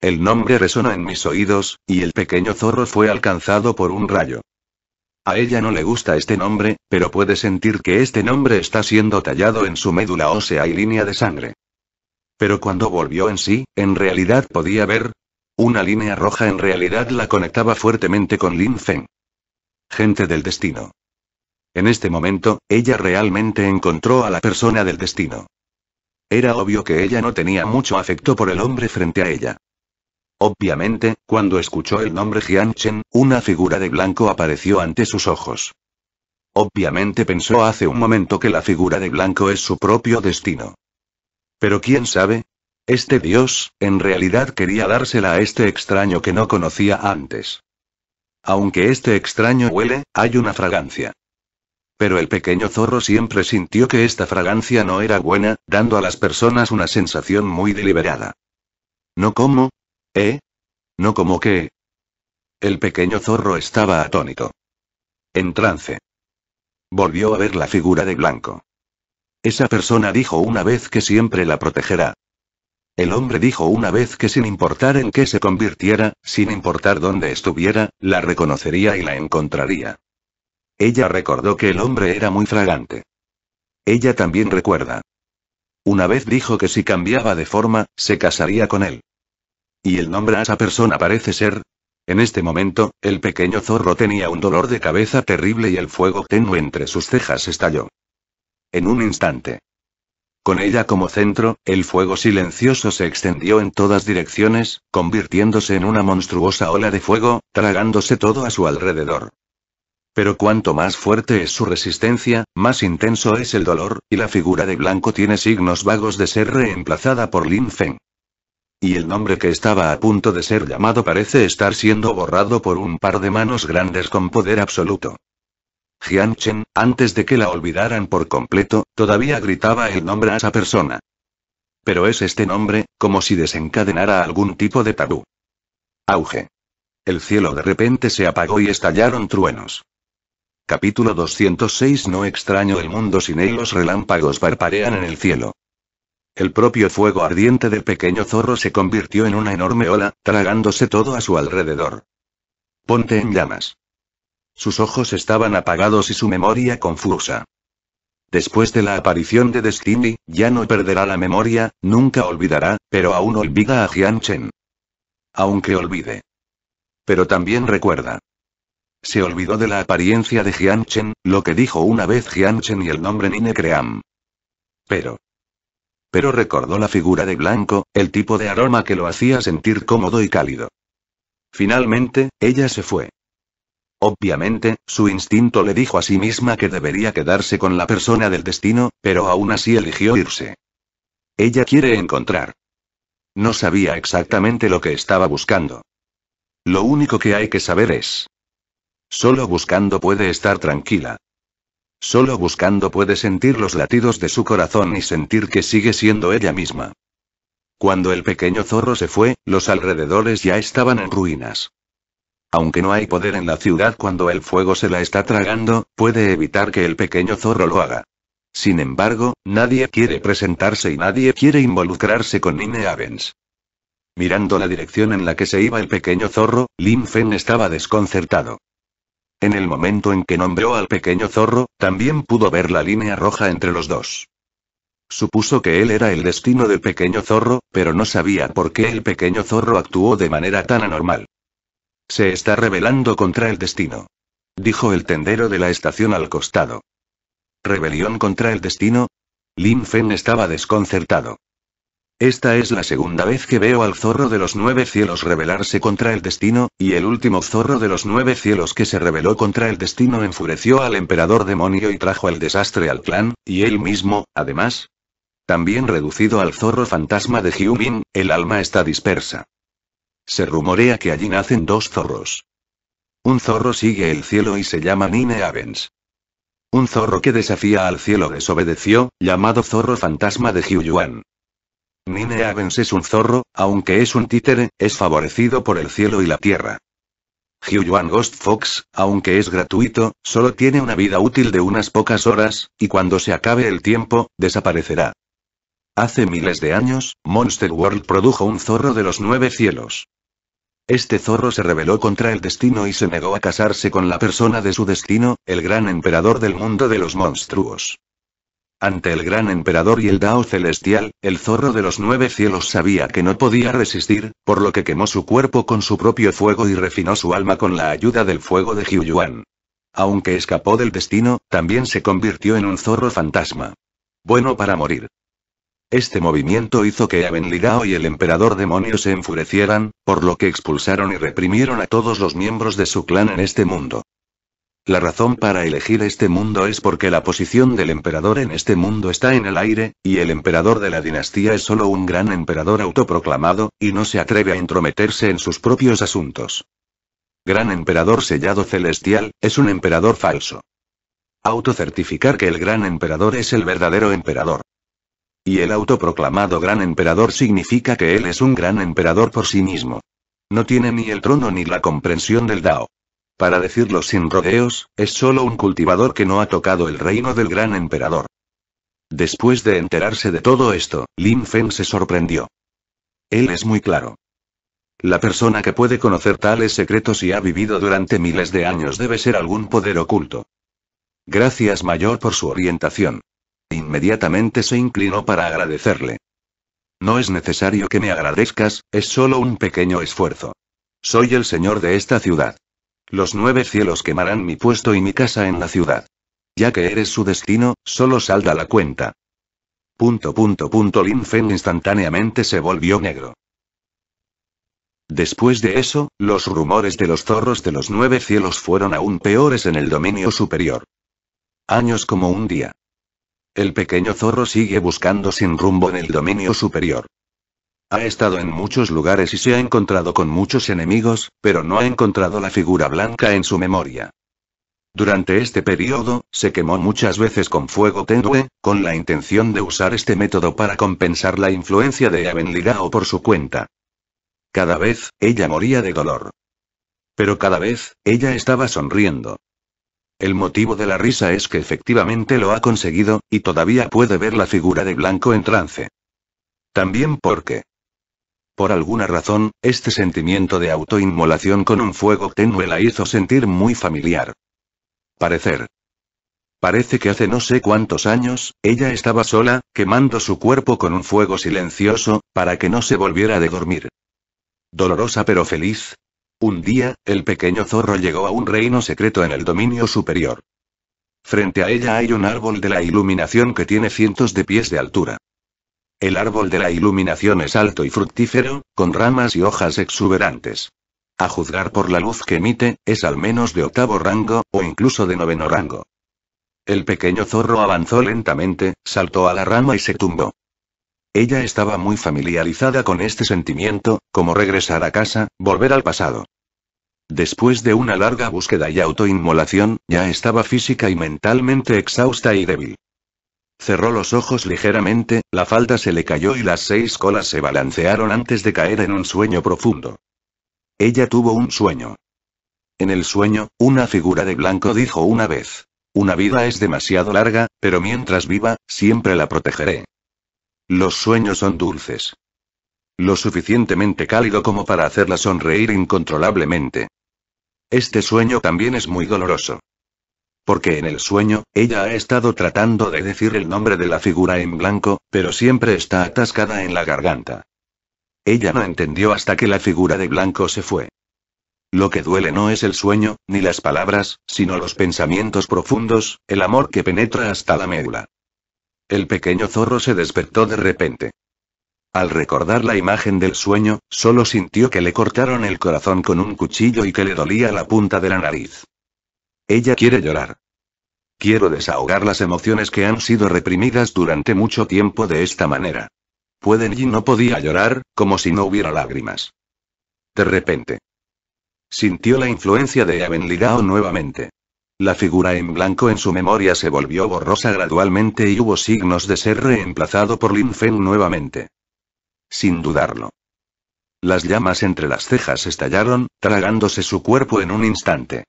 El nombre resonó en mis oídos, y el pequeño zorro fue alcanzado por un rayo. A ella no le gusta este nombre, pero puede sentir que este nombre está siendo tallado en su médula ósea y línea de sangre. Pero cuando volvió en sí, en realidad podía ver. Una línea roja en realidad la conectaba fuertemente con Lin Feng. Gente del destino. En este momento, ella realmente encontró a la persona del destino. Era obvio que ella no tenía mucho afecto por el hombre frente a ella. Obviamente, cuando escuchó el nombre Jianchen, una figura de blanco apareció ante sus ojos. Obviamente pensó hace un momento que la figura de blanco es su propio destino. Pero quién sabe, este dios, en realidad quería dársela a este extraño que no conocía antes. Aunque este extraño huele, hay una fragancia. Pero el pequeño zorro siempre sintió que esta fragancia no era buena, dando a las personas una sensación muy deliberada. No como, ¿Eh? No como que... El pequeño zorro estaba atónito. En trance. Volvió a ver la figura de blanco. Esa persona dijo una vez que siempre la protegerá. El hombre dijo una vez que sin importar en qué se convirtiera, sin importar dónde estuviera, la reconocería y la encontraría. Ella recordó que el hombre era muy fragante. Ella también recuerda. Una vez dijo que si cambiaba de forma, se casaría con él. Y el nombre a esa persona parece ser... En este momento, el pequeño zorro tenía un dolor de cabeza terrible y el fuego tenue entre sus cejas estalló. En un instante. Con ella como centro, el fuego silencioso se extendió en todas direcciones, convirtiéndose en una monstruosa ola de fuego, tragándose todo a su alrededor. Pero cuanto más fuerte es su resistencia, más intenso es el dolor, y la figura de blanco tiene signos vagos de ser reemplazada por Lin Feng. Y el nombre que estaba a punto de ser llamado parece estar siendo borrado por un par de manos grandes con poder absoluto. Jian antes de que la olvidaran por completo, todavía gritaba el nombre a esa persona. Pero es este nombre, como si desencadenara algún tipo de tabú. Auge. El cielo de repente se apagó y estallaron truenos. Capítulo 206 No extraño el mundo sin él los relámpagos parparean en el cielo. El propio fuego ardiente del pequeño zorro se convirtió en una enorme ola, tragándose todo a su alrededor. Ponte en llamas. Sus ojos estaban apagados y su memoria confusa. Después de la aparición de Destiny, ya no perderá la memoria, nunca olvidará, pero aún olvida a Jian Aunque olvide. Pero también recuerda. Se olvidó de la apariencia de Jian Chen, lo que dijo una vez Jian y el nombre Nine Cream. Pero, pero recordó la figura de blanco, el tipo de aroma que lo hacía sentir cómodo y cálido. Finalmente, ella se fue. Obviamente, su instinto le dijo a sí misma que debería quedarse con la persona del destino, pero aún así eligió irse. Ella quiere encontrar. No sabía exactamente lo que estaba buscando. Lo único que hay que saber es. Solo buscando puede estar tranquila. Solo buscando puede sentir los latidos de su corazón y sentir que sigue siendo ella misma. Cuando el pequeño zorro se fue, los alrededores ya estaban en ruinas. Aunque no hay poder en la ciudad cuando el fuego se la está tragando, puede evitar que el pequeño zorro lo haga. Sin embargo, nadie quiere presentarse y nadie quiere involucrarse con Nine Avens. Mirando la dirección en la que se iba el pequeño zorro, Lin Fen estaba desconcertado. En el momento en que nombró al pequeño zorro, también pudo ver la línea roja entre los dos. Supuso que él era el destino del pequeño zorro, pero no sabía por qué el pequeño zorro actuó de manera tan anormal. Se está rebelando contra el destino. Dijo el tendero de la estación al costado. ¿Rebelión contra el destino? Lin Fen estaba desconcertado. Esta es la segunda vez que veo al zorro de los nueve cielos rebelarse contra el destino, y el último zorro de los nueve cielos que se rebeló contra el destino enfureció al emperador demonio y trajo el desastre al clan, y él mismo, además. También reducido al zorro fantasma de Hyumin, el alma está dispersa. Se rumorea que allí nacen dos zorros. Un zorro sigue el cielo y se llama Nine Avens. Un zorro que desafía al cielo desobedeció, llamado zorro fantasma de Hyuyuan. Nine Avens es un zorro, aunque es un títere, es favorecido por el cielo y la tierra. Yuan Ghost Fox, aunque es gratuito, solo tiene una vida útil de unas pocas horas, y cuando se acabe el tiempo, desaparecerá. Hace miles de años, Monster World produjo un zorro de los nueve cielos. Este zorro se rebeló contra el destino y se negó a casarse con la persona de su destino, el gran emperador del mundo de los monstruos. Ante el gran emperador y el Dao celestial, el zorro de los nueve cielos sabía que no podía resistir, por lo que quemó su cuerpo con su propio fuego y refinó su alma con la ayuda del fuego de Jiuyuan. Aunque escapó del destino, también se convirtió en un zorro fantasma. Bueno para morir. Este movimiento hizo que Ligao y el emperador demonio se enfurecieran, por lo que expulsaron y reprimieron a todos los miembros de su clan en este mundo. La razón para elegir este mundo es porque la posición del emperador en este mundo está en el aire, y el emperador de la dinastía es solo un gran emperador autoproclamado, y no se atreve a entrometerse en sus propios asuntos. Gran emperador sellado celestial, es un emperador falso. Autocertificar que el gran emperador es el verdadero emperador. Y el autoproclamado gran emperador significa que él es un gran emperador por sí mismo. No tiene ni el trono ni la comprensión del Dao. Para decirlo sin rodeos, es solo un cultivador que no ha tocado el reino del gran emperador. Después de enterarse de todo esto, Lin Fen se sorprendió. Él es muy claro. La persona que puede conocer tales secretos y ha vivido durante miles de años debe ser algún poder oculto. Gracias mayor por su orientación. Inmediatamente se inclinó para agradecerle. No es necesario que me agradezcas, es solo un pequeño esfuerzo. Soy el señor de esta ciudad. Los nueve cielos quemarán mi puesto y mi casa en la ciudad. Ya que eres su destino, solo salda la cuenta. Punto punto punto Lin Fen instantáneamente se volvió negro. Después de eso, los rumores de los zorros de los nueve cielos fueron aún peores en el dominio superior. Años como un día. El pequeño zorro sigue buscando sin rumbo en el dominio superior. Ha estado en muchos lugares y se ha encontrado con muchos enemigos, pero no ha encontrado la figura blanca en su memoria. Durante este periodo, se quemó muchas veces con fuego tenue, con la intención de usar este método para compensar la influencia de o por su cuenta. Cada vez, ella moría de dolor. Pero cada vez, ella estaba sonriendo. El motivo de la risa es que efectivamente lo ha conseguido, y todavía puede ver la figura de blanco en trance. También porque, por alguna razón, este sentimiento de autoinmolación con un fuego tenue la hizo sentir muy familiar. Parecer. Parece que hace no sé cuántos años, ella estaba sola, quemando su cuerpo con un fuego silencioso, para que no se volviera de dormir. Dolorosa pero feliz. Un día, el pequeño zorro llegó a un reino secreto en el dominio superior. Frente a ella hay un árbol de la iluminación que tiene cientos de pies de altura. El árbol de la iluminación es alto y fructífero, con ramas y hojas exuberantes. A juzgar por la luz que emite, es al menos de octavo rango, o incluso de noveno rango. El pequeño zorro avanzó lentamente, saltó a la rama y se tumbó. Ella estaba muy familiarizada con este sentimiento, como regresar a casa, volver al pasado. Después de una larga búsqueda y autoinmolación, ya estaba física y mentalmente exhausta y débil. Cerró los ojos ligeramente, la falda se le cayó y las seis colas se balancearon antes de caer en un sueño profundo. Ella tuvo un sueño. En el sueño, una figura de blanco dijo una vez. Una vida es demasiado larga, pero mientras viva, siempre la protegeré. Los sueños son dulces. Lo suficientemente cálido como para hacerla sonreír incontrolablemente. Este sueño también es muy doloroso. Porque en el sueño, ella ha estado tratando de decir el nombre de la figura en blanco, pero siempre está atascada en la garganta. Ella no entendió hasta que la figura de blanco se fue. Lo que duele no es el sueño, ni las palabras, sino los pensamientos profundos, el amor que penetra hasta la médula. El pequeño zorro se despertó de repente. Al recordar la imagen del sueño, solo sintió que le cortaron el corazón con un cuchillo y que le dolía la punta de la nariz. Ella quiere llorar. Quiero desahogar las emociones que han sido reprimidas durante mucho tiempo de esta manera. Pueden y no podía llorar, como si no hubiera lágrimas. De repente. Sintió la influencia de Ligao nuevamente. La figura en blanco en su memoria se volvió borrosa gradualmente y hubo signos de ser reemplazado por Lin Feng nuevamente. Sin dudarlo. Las llamas entre las cejas estallaron, tragándose su cuerpo en un instante.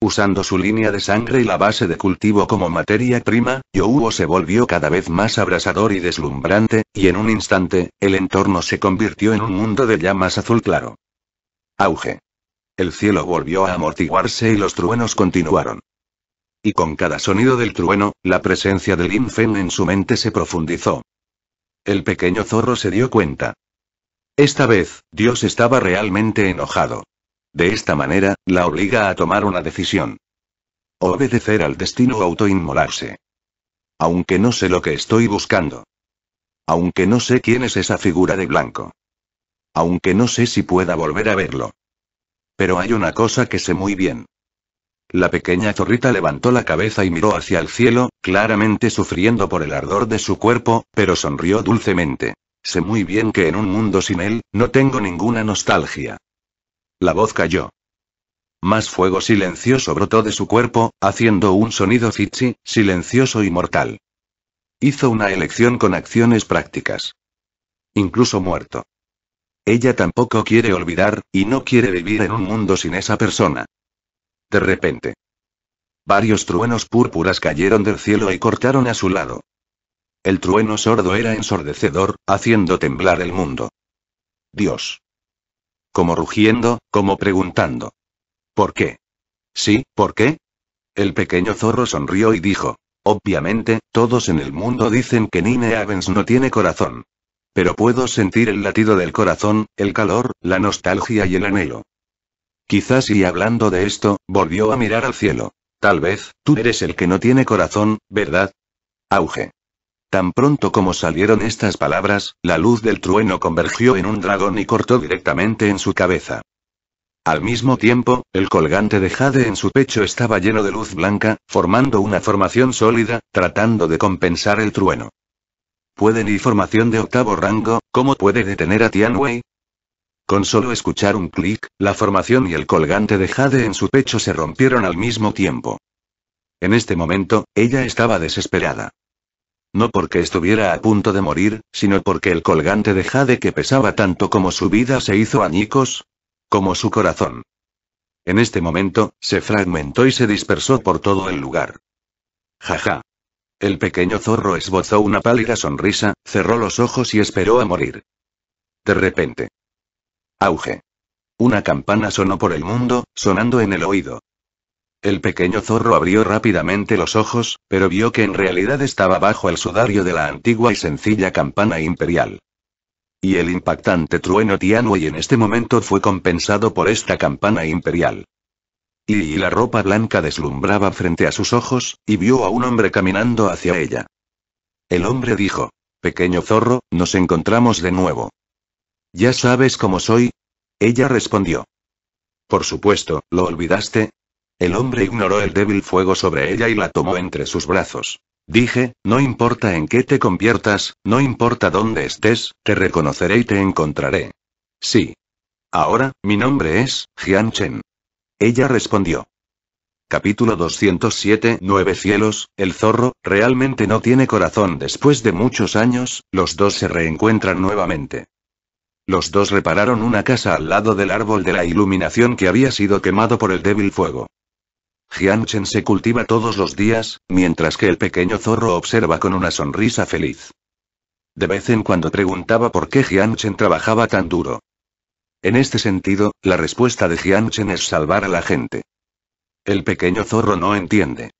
Usando su línea de sangre y la base de cultivo como materia prima, Yohuo se volvió cada vez más abrasador y deslumbrante, y en un instante, el entorno se convirtió en un mundo de llamas azul claro. Auge. El cielo volvió a amortiguarse y los truenos continuaron. Y con cada sonido del trueno, la presencia de Lin Fen en su mente se profundizó. El pequeño zorro se dio cuenta. Esta vez, Dios estaba realmente enojado. De esta manera, la obliga a tomar una decisión. Obedecer al destino o autoinmolarse. Aunque no sé lo que estoy buscando. Aunque no sé quién es esa figura de blanco. Aunque no sé si pueda volver a verlo. Pero hay una cosa que sé muy bien. La pequeña zorrita levantó la cabeza y miró hacia el cielo, claramente sufriendo por el ardor de su cuerpo, pero sonrió dulcemente. Sé muy bien que en un mundo sin él, no tengo ninguna nostalgia. La voz cayó. Más fuego silencioso brotó de su cuerpo, haciendo un sonido fichi, silencioso y mortal. Hizo una elección con acciones prácticas. Incluso muerto. Ella tampoco quiere olvidar, y no quiere vivir en un mundo sin esa persona. De repente. Varios truenos púrpuras cayeron del cielo y cortaron a su lado. El trueno sordo era ensordecedor, haciendo temblar el mundo. Dios como rugiendo, como preguntando. ¿Por qué? Sí, ¿por qué? El pequeño zorro sonrió y dijo. Obviamente, todos en el mundo dicen que Nine Evans no tiene corazón. Pero puedo sentir el latido del corazón, el calor, la nostalgia y el anhelo. Quizás y hablando de esto, volvió a mirar al cielo. Tal vez, tú eres el que no tiene corazón, ¿verdad? Auge. Tan pronto como salieron estas palabras, la luz del trueno convergió en un dragón y cortó directamente en su cabeza. Al mismo tiempo, el colgante de jade en su pecho estaba lleno de luz blanca, formando una formación sólida, tratando de compensar el trueno. ¿Puede ni formación de octavo rango, cómo puede detener a Tianwei? Con solo escuchar un clic, la formación y el colgante de jade en su pecho se rompieron al mismo tiempo. En este momento, ella estaba desesperada. No porque estuviera a punto de morir, sino porque el colgante de jade que pesaba tanto como su vida se hizo añicos, como su corazón. En este momento, se fragmentó y se dispersó por todo el lugar. Jaja. El pequeño zorro esbozó una pálida sonrisa, cerró los ojos y esperó a morir. De repente. Auge. Una campana sonó por el mundo, sonando en el oído. El pequeño zorro abrió rápidamente los ojos, pero vio que en realidad estaba bajo el sudario de la antigua y sencilla campana imperial. Y el impactante trueno y en este momento fue compensado por esta campana imperial. Y la ropa blanca deslumbraba frente a sus ojos, y vio a un hombre caminando hacia ella. El hombre dijo, Pequeño zorro, nos encontramos de nuevo. ¿Ya sabes cómo soy? Ella respondió. Por supuesto, lo olvidaste, el hombre ignoró el débil fuego sobre ella y la tomó entre sus brazos. Dije, no importa en qué te conviertas, no importa dónde estés, te reconoceré y te encontraré. Sí. Ahora, mi nombre es, Jian Chen. Ella respondió. Capítulo 207 Nueve cielos, el zorro, realmente no tiene corazón. Después de muchos años, los dos se reencuentran nuevamente. Los dos repararon una casa al lado del árbol de la iluminación que había sido quemado por el débil fuego. Jianchen se cultiva todos los días, mientras que el pequeño zorro observa con una sonrisa feliz. De vez en cuando preguntaba por qué Jianchen trabajaba tan duro. En este sentido, la respuesta de Jianchen es salvar a la gente. El pequeño zorro no entiende.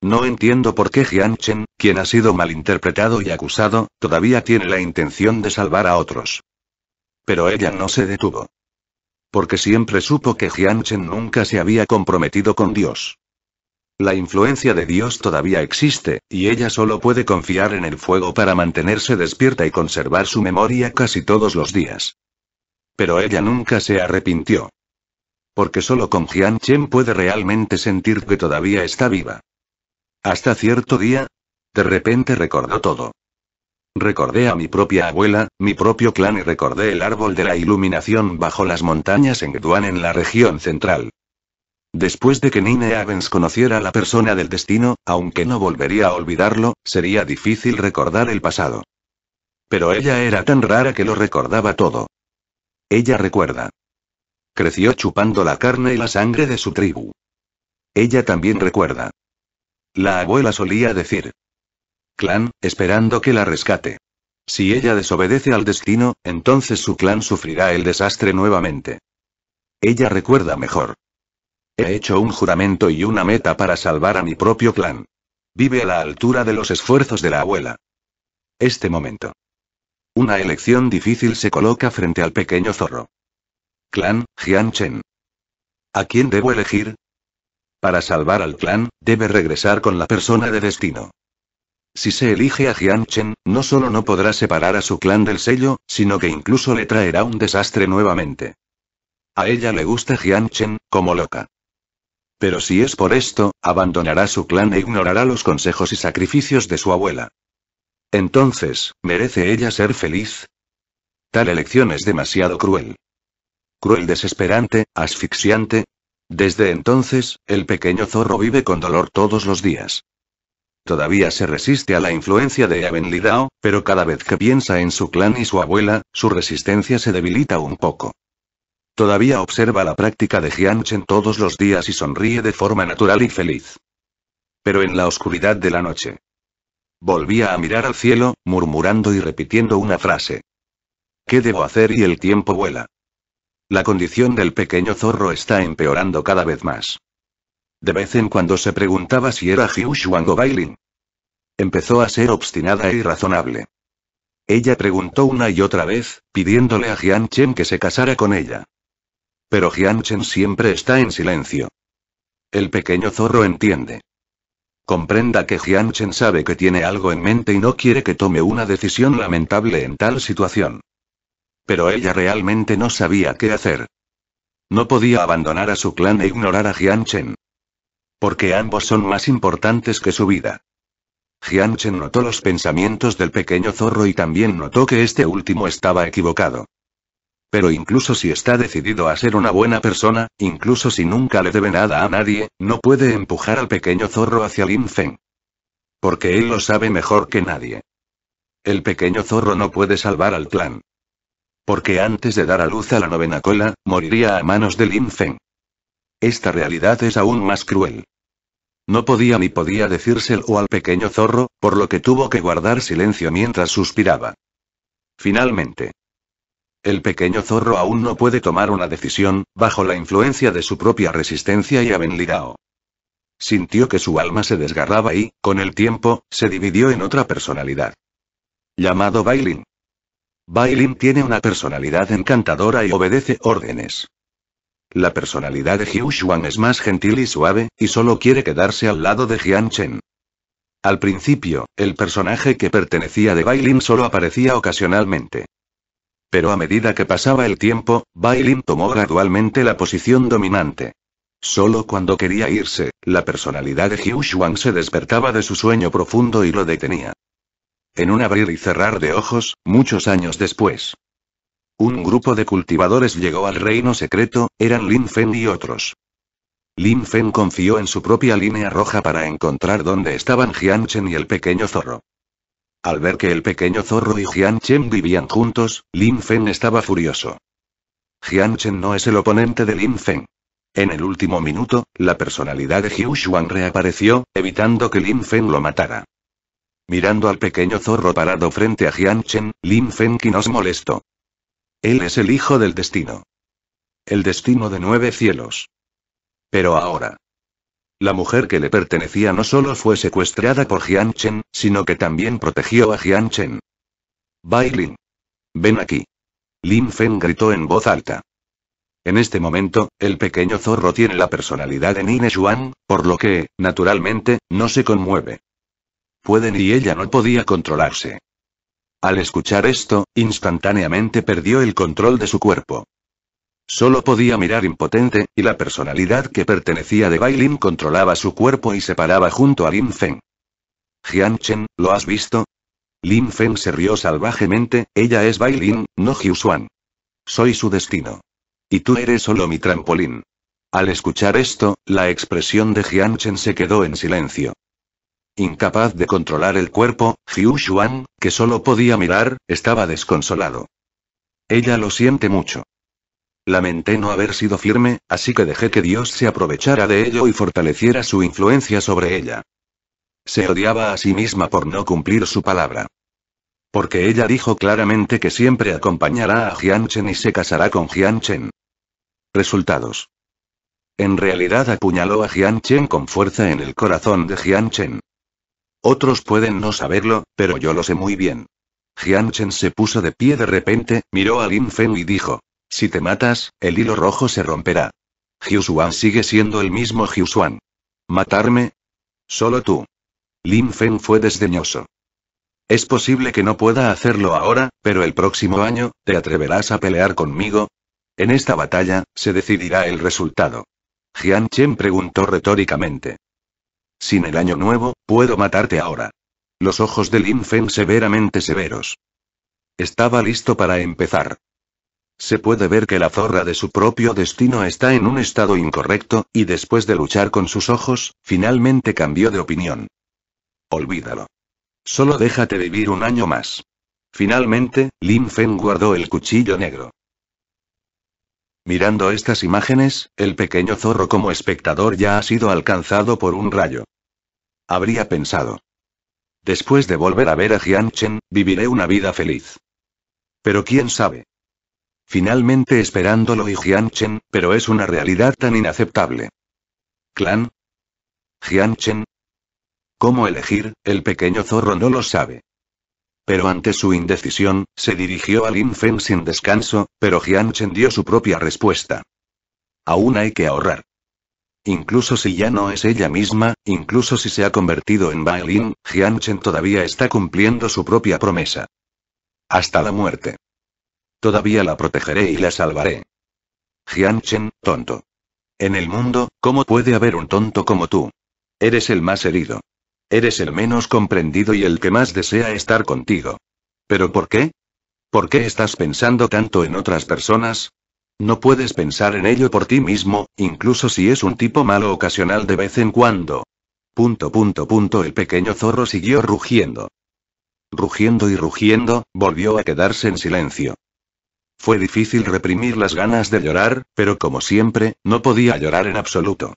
No entiendo por qué Jianchen, quien ha sido malinterpretado y acusado, todavía tiene la intención de salvar a otros. Pero ella no se detuvo. Porque siempre supo que Chen nunca se había comprometido con Dios. La influencia de Dios todavía existe, y ella solo puede confiar en el fuego para mantenerse despierta y conservar su memoria casi todos los días. Pero ella nunca se arrepintió. Porque solo con Jian Chen puede realmente sentir que todavía está viva. Hasta cierto día, de repente recordó todo. Recordé a mi propia abuela, mi propio clan y recordé el árbol de la iluminación bajo las montañas en Gduan en la región central. Después de que Nine Avens conociera a la persona del destino, aunque no volvería a olvidarlo, sería difícil recordar el pasado. Pero ella era tan rara que lo recordaba todo. Ella recuerda. Creció chupando la carne y la sangre de su tribu. Ella también recuerda. La abuela solía decir, clan, esperando que la rescate. Si ella desobedece al destino, entonces su clan sufrirá el desastre nuevamente. Ella recuerda mejor. He hecho un juramento y una meta para salvar a mi propio clan. Vive a la altura de los esfuerzos de la abuela. Este momento. Una elección difícil se coloca frente al pequeño zorro. Clan, Jian Chen. ¿A quién debo elegir? Para salvar al clan, debe regresar con la persona de destino. Si se elige a Jianchen, no solo no podrá separar a su clan del sello, sino que incluso le traerá un desastre nuevamente. A ella le gusta Jianchen, como loca. Pero si es por esto, abandonará su clan e ignorará los consejos y sacrificios de su abuela. Entonces, ¿merece ella ser feliz? Tal elección es demasiado cruel. Cruel desesperante, asfixiante. Desde entonces, el pequeño zorro vive con dolor todos los días. Todavía se resiste a la influencia de Avenlidao, pero cada vez que piensa en su clan y su abuela, su resistencia se debilita un poco. Todavía observa la práctica de Jianchen todos los días y sonríe de forma natural y feliz. Pero en la oscuridad de la noche. Volvía a mirar al cielo, murmurando y repitiendo una frase. ¿Qué debo hacer y el tiempo vuela? La condición del pequeño zorro está empeorando cada vez más. De vez en cuando se preguntaba si era Hugh Empezó a ser obstinada e irrazonable. Ella preguntó una y otra vez, pidiéndole a Jian Chen que se casara con ella. Pero Jian Chen siempre está en silencio. El pequeño zorro entiende. Comprenda que Jian Chen sabe que tiene algo en mente y no quiere que tome una decisión lamentable en tal situación. Pero ella realmente no sabía qué hacer. No podía abandonar a su clan e ignorar a Jian Chen. Porque ambos son más importantes que su vida. Jianchen notó los pensamientos del pequeño zorro y también notó que este último estaba equivocado. Pero incluso si está decidido a ser una buena persona, incluso si nunca le debe nada a nadie, no puede empujar al pequeño zorro hacia Lin Feng. Porque él lo sabe mejor que nadie. El pequeño zorro no puede salvar al clan. Porque antes de dar a luz a la novena cola, moriría a manos de Lin Feng. Esta realidad es aún más cruel. No podía ni podía decírselo al pequeño zorro, por lo que tuvo que guardar silencio mientras suspiraba. Finalmente. El pequeño zorro aún no puede tomar una decisión, bajo la influencia de su propia resistencia y abenligao. Sintió que su alma se desgarraba y, con el tiempo, se dividió en otra personalidad. Llamado Bailin. Bailin tiene una personalidad encantadora y obedece órdenes. La personalidad de Hiu es más gentil y suave, y solo quiere quedarse al lado de Jian Al principio, el personaje que pertenecía de Bailin solo aparecía ocasionalmente. Pero a medida que pasaba el tiempo, Bailin tomó gradualmente la posición dominante. Solo cuando quería irse, la personalidad de Hiu se despertaba de su sueño profundo y lo detenía. En un abrir y cerrar de ojos, muchos años después. Un grupo de cultivadores llegó al reino secreto, eran Lin Fen y otros. Lin Fen confió en su propia línea roja para encontrar dónde estaban Chen y el pequeño zorro. Al ver que el pequeño zorro y Chen vivían juntos, Lin Fen estaba furioso. Chen no es el oponente de Lin Fen. En el último minuto, la personalidad de Hyushuan reapareció, evitando que Lin Fen lo matara. Mirando al pequeño zorro parado frente a Chen, Lin Feng nos molestó. Él es el hijo del destino. El destino de nueve cielos. Pero ahora. La mujer que le pertenecía no solo fue secuestrada por Jian sino que también protegió a Jian Chen. Bai Ven aquí. Lin Feng gritó en voz alta. En este momento, el pequeño zorro tiene la personalidad de Nine Xuan, por lo que, naturalmente, no se conmueve. Puede y ella no podía controlarse. Al escuchar esto, instantáneamente perdió el control de su cuerpo. Solo podía mirar impotente, y la personalidad que pertenecía de Bailin controlaba su cuerpo y se paraba junto a Lin Feng. Jian Chen, ¿lo has visto? Lin Feng se rió salvajemente, ella es Bailin, no Xuan. Soy su destino. Y tú eres solo mi trampolín. Al escuchar esto, la expresión de Jian Chen se quedó en silencio. Incapaz de controlar el cuerpo, Xiu que solo podía mirar, estaba desconsolado. Ella lo siente mucho. Lamenté no haber sido firme, así que dejé que Dios se aprovechara de ello y fortaleciera su influencia sobre ella. Se odiaba a sí misma por no cumplir su palabra. Porque ella dijo claramente que siempre acompañará a Jianchen y se casará con Jianchen. Resultados. En realidad apuñaló a Jianchen con fuerza en el corazón de Jianchen. Otros pueden no saberlo, pero yo lo sé muy bien. Chen se puso de pie de repente, miró a Lin Feng y dijo: Si te matas, el hilo rojo se romperá. Xuan sigue siendo el mismo Xuan. ¿Matarme? Solo tú. Lin Feng fue desdeñoso. Es posible que no pueda hacerlo ahora, pero el próximo año, ¿te atreverás a pelear conmigo? En esta batalla, se decidirá el resultado. Jian Chen preguntó retóricamente. Sin el año nuevo, puedo matarte ahora. Los ojos de Lin Fen severamente severos. Estaba listo para empezar. Se puede ver que la zorra de su propio destino está en un estado incorrecto, y después de luchar con sus ojos, finalmente cambió de opinión. Olvídalo. Solo déjate vivir un año más. Finalmente, Lin Feng guardó el cuchillo negro. Mirando estas imágenes, el pequeño zorro como espectador ya ha sido alcanzado por un rayo. Habría pensado. Después de volver a ver a Jianchen, viviré una vida feliz. Pero quién sabe. Finalmente esperándolo y Jianchen, pero es una realidad tan inaceptable. ¿Clan? ¿Jianchen? ¿Cómo elegir? El pequeño zorro no lo sabe. Pero ante su indecisión, se dirigió a Lin Fen sin descanso, pero Jian Chen dio su propia respuesta. Aún hay que ahorrar. Incluso si ya no es ella misma, incluso si se ha convertido en Bailin, Chen todavía está cumpliendo su propia promesa. Hasta la muerte. Todavía la protegeré y la salvaré. Chen, tonto. En el mundo, ¿cómo puede haber un tonto como tú? Eres el más herido. Eres el menos comprendido y el que más desea estar contigo. ¿Pero por qué? ¿Por qué estás pensando tanto en otras personas? No puedes pensar en ello por ti mismo, incluso si es un tipo malo ocasional de vez en cuando. Punto punto punto el pequeño zorro siguió rugiendo. Rugiendo y rugiendo, volvió a quedarse en silencio. Fue difícil reprimir las ganas de llorar, pero como siempre, no podía llorar en absoluto.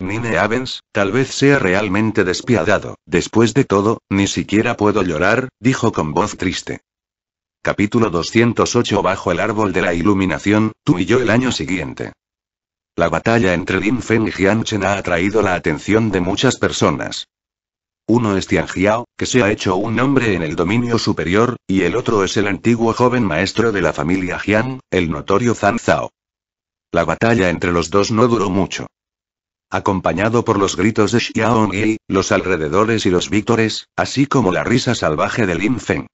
Nine Evans, tal vez sea realmente despiadado. Después de todo, ni siquiera puedo llorar, dijo con voz triste. Capítulo 208 Bajo el árbol de la iluminación, tú y yo el año siguiente. La batalla entre Lin Feng y Jianchen ha atraído la atención de muchas personas. Uno es Tian Jiao, que se ha hecho un nombre en el dominio superior, y el otro es el antiguo joven maestro de la familia Jian, el notorio Zhang Zhao. La batalla entre los dos no duró mucho. Acompañado por los gritos de Xiao Yi, los alrededores y los víctores, así como la risa salvaje de Lin Feng.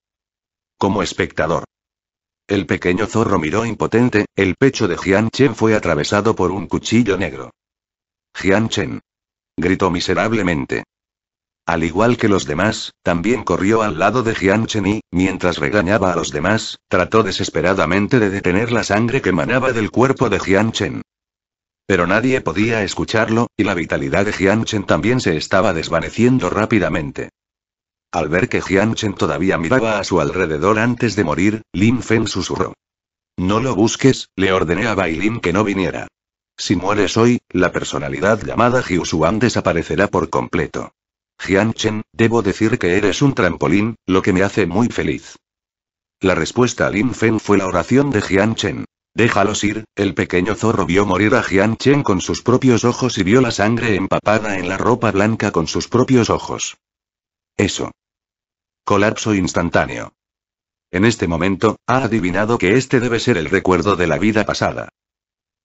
Como espectador. El pequeño zorro miró impotente, el pecho de Jian Chen fue atravesado por un cuchillo negro. Jian Chen. Gritó miserablemente. Al igual que los demás, también corrió al lado de Jian Chen y, mientras regañaba a los demás, trató desesperadamente de detener la sangre que manaba del cuerpo de Jian Chen. Pero nadie podía escucharlo, y la vitalidad de Chen también se estaba desvaneciendo rápidamente. Al ver que Chen todavía miraba a su alrededor antes de morir, Lin Fen susurró. No lo busques, le ordené a Bailin que no viniera. Si mueres hoy, la personalidad llamada Jiusuan desaparecerá por completo. Chen, debo decir que eres un trampolín, lo que me hace muy feliz. La respuesta a Lin Fen fue la oración de Chen. Déjalos ir, el pequeño zorro vio morir a Jian Chen con sus propios ojos y vio la sangre empapada en la ropa blanca con sus propios ojos. Eso. Colapso instantáneo. En este momento, ha adivinado que este debe ser el recuerdo de la vida pasada.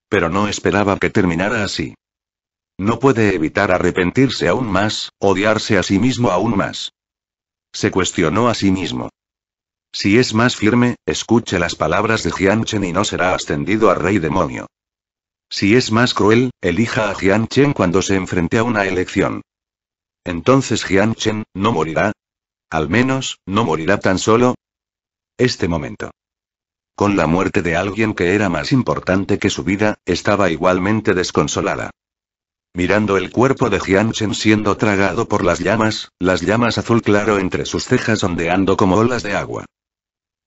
Pero no esperaba que terminara así. No puede evitar arrepentirse aún más, odiarse a sí mismo aún más. Se cuestionó a sí mismo. Si es más firme, escuche las palabras de Jianchen y no será ascendido a rey demonio. Si es más cruel, elija a Jianchen cuando se enfrente a una elección. Entonces Jianchen, ¿no morirá? Al menos, ¿no morirá tan solo? Este momento. Con la muerte de alguien que era más importante que su vida, estaba igualmente desconsolada. Mirando el cuerpo de Jianchen siendo tragado por las llamas, las llamas azul claro entre sus cejas ondeando como olas de agua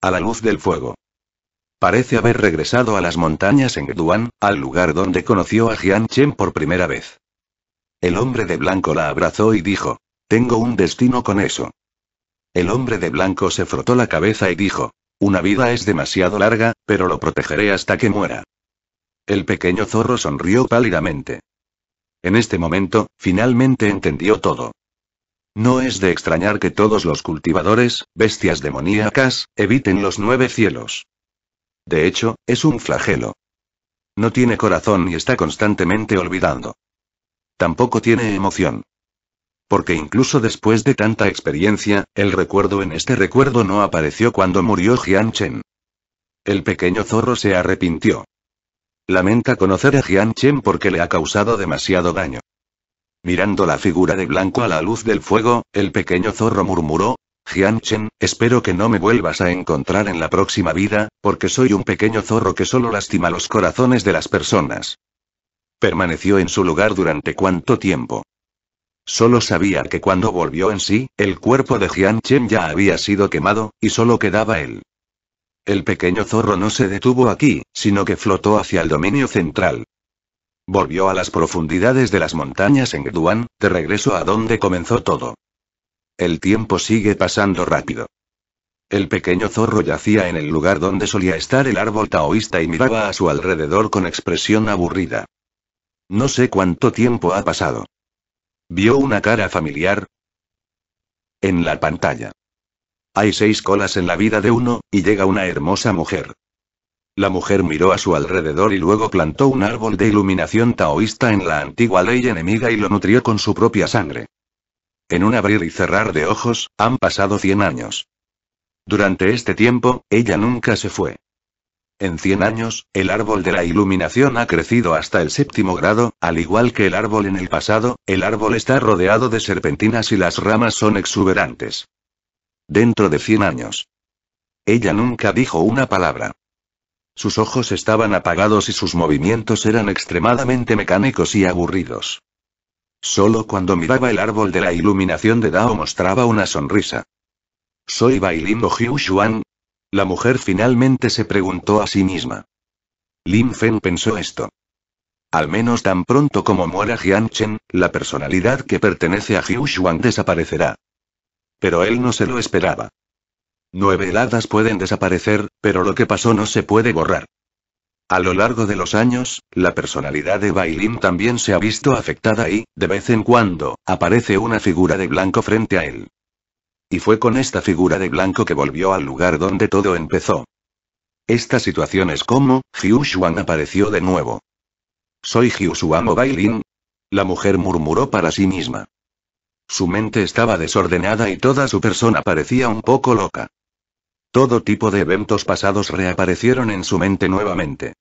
a la luz del fuego. Parece haber regresado a las montañas en Gduan, al lugar donde conoció a Jian Chen por primera vez. El hombre de blanco la abrazó y dijo, tengo un destino con eso. El hombre de blanco se frotó la cabeza y dijo, una vida es demasiado larga, pero lo protegeré hasta que muera. El pequeño zorro sonrió pálidamente. En este momento, finalmente entendió todo. No es de extrañar que todos los cultivadores, bestias demoníacas, eviten los nueve cielos. De hecho, es un flagelo. No tiene corazón y está constantemente olvidando. Tampoco tiene emoción. Porque incluso después de tanta experiencia, el recuerdo en este recuerdo no apareció cuando murió Jian Chen. El pequeño zorro se arrepintió. Lamenta conocer a Jian porque le ha causado demasiado daño. Mirando la figura de blanco a la luz del fuego, el pequeño zorro murmuró, Chen, espero que no me vuelvas a encontrar en la próxima vida, porque soy un pequeño zorro que solo lastima los corazones de las personas. Permaneció en su lugar durante cuánto tiempo. Solo sabía que cuando volvió en sí, el cuerpo de Chen ya había sido quemado, y solo quedaba él. El pequeño zorro no se detuvo aquí, sino que flotó hacia el dominio central. Volvió a las profundidades de las montañas en Gduan, de regreso a donde comenzó todo. El tiempo sigue pasando rápido. El pequeño zorro yacía en el lugar donde solía estar el árbol taoísta y miraba a su alrededor con expresión aburrida. No sé cuánto tiempo ha pasado. Vio una cara familiar. En la pantalla. Hay seis colas en la vida de uno, y llega una hermosa mujer. La mujer miró a su alrededor y luego plantó un árbol de iluminación taoísta en la antigua ley enemiga y lo nutrió con su propia sangre. En un abrir y cerrar de ojos, han pasado 100 años. Durante este tiempo, ella nunca se fue. En 100 años, el árbol de la iluminación ha crecido hasta el séptimo grado, al igual que el árbol en el pasado, el árbol está rodeado de serpentinas y las ramas son exuberantes. Dentro de 100 años. Ella nunca dijo una palabra. Sus ojos estaban apagados y sus movimientos eran extremadamente mecánicos y aburridos. Solo cuando miraba el árbol de la iluminación de Dao mostraba una sonrisa. ¿Soy Bailin o Hiu La mujer finalmente se preguntó a sí misma. Lin Fen pensó esto. Al menos tan pronto como muera Jianchen, la personalidad que pertenece a Hiu desaparecerá. Pero él no se lo esperaba. Nueve heladas pueden desaparecer, pero lo que pasó no se puede borrar. A lo largo de los años, la personalidad de Bailin también se ha visto afectada y, de vez en cuando, aparece una figura de blanco frente a él. Y fue con esta figura de blanco que volvió al lugar donde todo empezó. Esta situación es como, Hyushuan apareció de nuevo. Soy o Bailin. La mujer murmuró para sí misma. Su mente estaba desordenada y toda su persona parecía un poco loca. Todo tipo de eventos pasados reaparecieron en su mente nuevamente.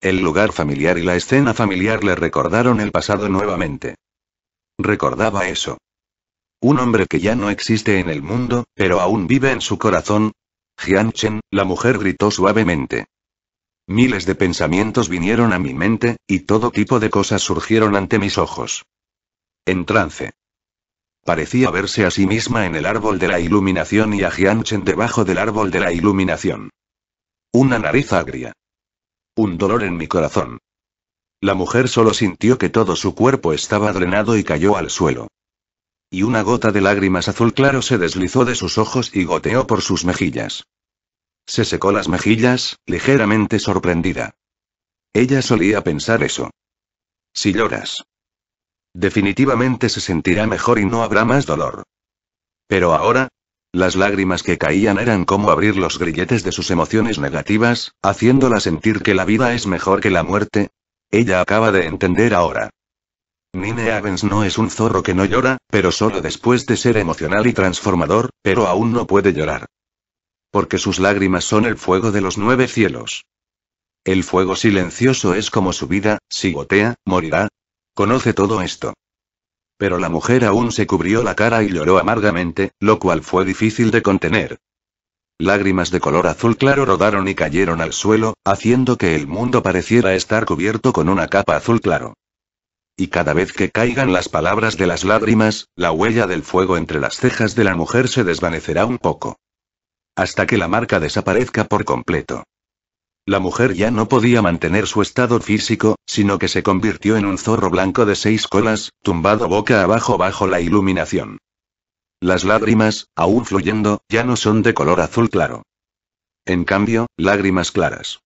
El lugar familiar y la escena familiar le recordaron el pasado nuevamente. Recordaba eso. Un hombre que ya no existe en el mundo, pero aún vive en su corazón. Jianchen, la mujer gritó suavemente. Miles de pensamientos vinieron a mi mente, y todo tipo de cosas surgieron ante mis ojos. En trance. Parecía verse a sí misma en el árbol de la iluminación y a Jianchen debajo del árbol de la iluminación. Una nariz agria. Un dolor en mi corazón. La mujer solo sintió que todo su cuerpo estaba drenado y cayó al suelo. Y una gota de lágrimas azul claro se deslizó de sus ojos y goteó por sus mejillas. Se secó las mejillas, ligeramente sorprendida. Ella solía pensar eso. Si lloras. Definitivamente se sentirá mejor y no habrá más dolor. Pero ahora... Las lágrimas que caían eran como abrir los grilletes de sus emociones negativas, haciéndola sentir que la vida es mejor que la muerte. Ella acaba de entender ahora. Nine Evans no es un zorro que no llora, pero solo después de ser emocional y transformador, pero aún no puede llorar. Porque sus lágrimas son el fuego de los nueve cielos. El fuego silencioso es como su vida, si gotea, morirá, Conoce todo esto. Pero la mujer aún se cubrió la cara y lloró amargamente, lo cual fue difícil de contener. Lágrimas de color azul claro rodaron y cayeron al suelo, haciendo que el mundo pareciera estar cubierto con una capa azul claro. Y cada vez que caigan las palabras de las lágrimas, la huella del fuego entre las cejas de la mujer se desvanecerá un poco. Hasta que la marca desaparezca por completo. La mujer ya no podía mantener su estado físico, sino que se convirtió en un zorro blanco de seis colas, tumbado boca abajo bajo la iluminación. Las lágrimas, aún fluyendo, ya no son de color azul claro. En cambio, lágrimas claras.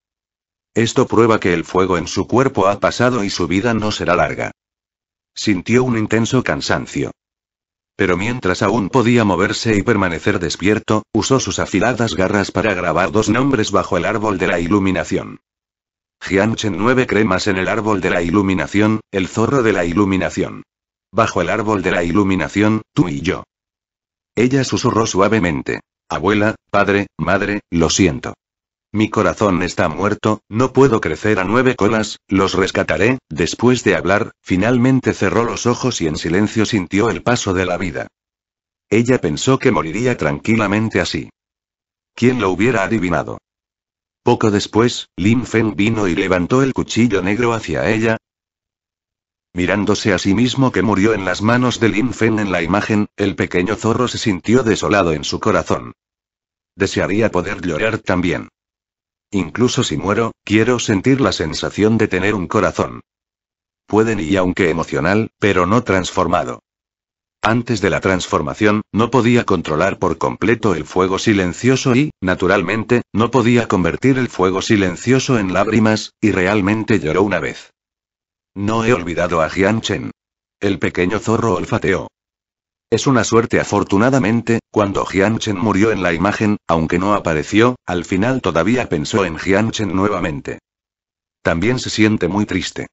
Esto prueba que el fuego en su cuerpo ha pasado y su vida no será larga. Sintió un intenso cansancio. Pero mientras aún podía moverse y permanecer despierto, usó sus afiladas garras para grabar dos nombres bajo el árbol de la iluminación. Jianchen nueve cremas en el árbol de la iluminación, el zorro de la iluminación. Bajo el árbol de la iluminación, tú y yo. Ella susurró suavemente. Abuela, padre, madre, lo siento. Mi corazón está muerto, no puedo crecer a nueve colas, los rescataré, después de hablar, finalmente cerró los ojos y en silencio sintió el paso de la vida. Ella pensó que moriría tranquilamente así. ¿Quién lo hubiera adivinado? Poco después, Lin Fen vino y levantó el cuchillo negro hacia ella, Mirándose a sí mismo que murió en las manos de Lin Fen en la imagen, el pequeño zorro se sintió desolado en su corazón. Desearía poder llorar también. Incluso si muero, quiero sentir la sensación de tener un corazón. Pueden y aunque emocional, pero no transformado. Antes de la transformación, no podía controlar por completo el fuego silencioso y, naturalmente, no podía convertir el fuego silencioso en lágrimas, y realmente lloró una vez. No he olvidado a Jian El pequeño zorro olfateó. Es una suerte afortunadamente, cuando Chen murió en la imagen, aunque no apareció, al final todavía pensó en Jianchen nuevamente. También se siente muy triste.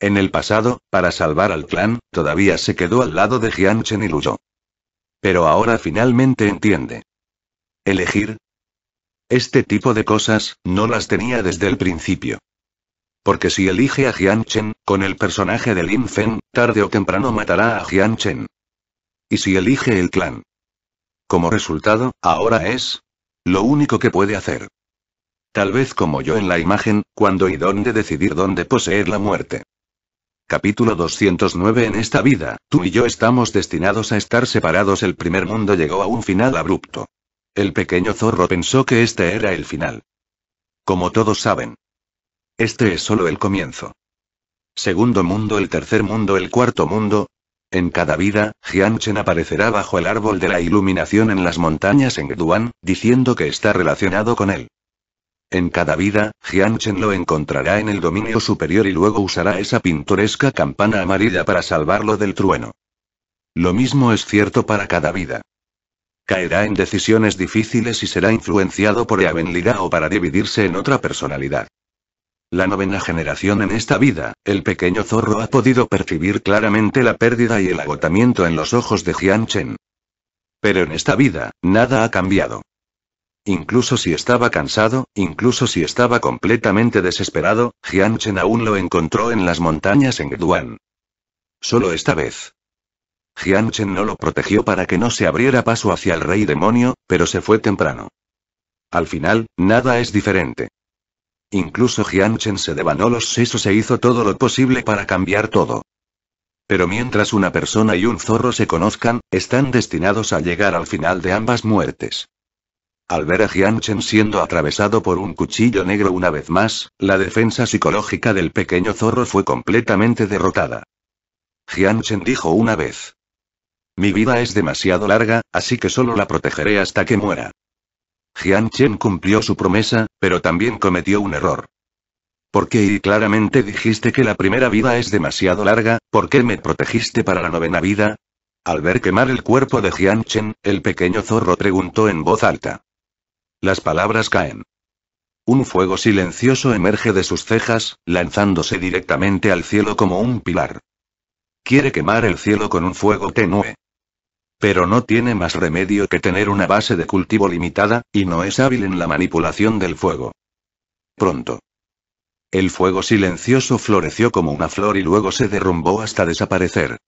En el pasado, para salvar al clan, todavía se quedó al lado de Chen y luchó. Pero ahora finalmente entiende. Elegir. Este tipo de cosas, no las tenía desde el principio. Porque si elige a Chen, con el personaje de Lin Fen, tarde o temprano matará a Chen. ¿Y si elige el clan? Como resultado, ahora es lo único que puede hacer. Tal vez como yo en la imagen, cuando y dónde decidir dónde poseer la muerte. Capítulo 209 En esta vida, tú y yo estamos destinados a estar separados. El primer mundo llegó a un final abrupto. El pequeño zorro pensó que este era el final. Como todos saben. Este es solo el comienzo. Segundo mundo, el tercer mundo, el cuarto mundo, en cada vida, Jianchen aparecerá bajo el árbol de la iluminación en las montañas en Duan, diciendo que está relacionado con él. En cada vida, Jianchen lo encontrará en el dominio superior y luego usará esa pintoresca campana amarilla para salvarlo del trueno. Lo mismo es cierto para cada vida. Caerá en decisiones difíciles y será influenciado por Eavenlida o para dividirse en otra personalidad. La novena generación en esta vida, el pequeño zorro ha podido percibir claramente la pérdida y el agotamiento en los ojos de jianchen Chen. Pero en esta vida, nada ha cambiado. Incluso si estaba cansado, incluso si estaba completamente desesperado, jianchen aún lo encontró en las montañas en Guan. Solo esta vez. jianchen no lo protegió para que no se abriera paso hacia el rey demonio, pero se fue temprano. Al final, nada es diferente. Incluso Jianchen se devanó los sesos e hizo todo lo posible para cambiar todo. Pero mientras una persona y un zorro se conozcan, están destinados a llegar al final de ambas muertes. Al ver a Jianchen siendo atravesado por un cuchillo negro una vez más, la defensa psicológica del pequeño zorro fue completamente derrotada. Jianchen dijo una vez. Mi vida es demasiado larga, así que solo la protegeré hasta que muera. Jian cumplió su promesa, pero también cometió un error. ¿Por qué y claramente dijiste que la primera vida es demasiado larga? ¿Por qué me protegiste para la novena vida? Al ver quemar el cuerpo de Jian Chen, el pequeño zorro preguntó en voz alta. Las palabras caen. Un fuego silencioso emerge de sus cejas, lanzándose directamente al cielo como un pilar. Quiere quemar el cielo con un fuego tenue pero no tiene más remedio que tener una base de cultivo limitada, y no es hábil en la manipulación del fuego. Pronto. El fuego silencioso floreció como una flor y luego se derrumbó hasta desaparecer.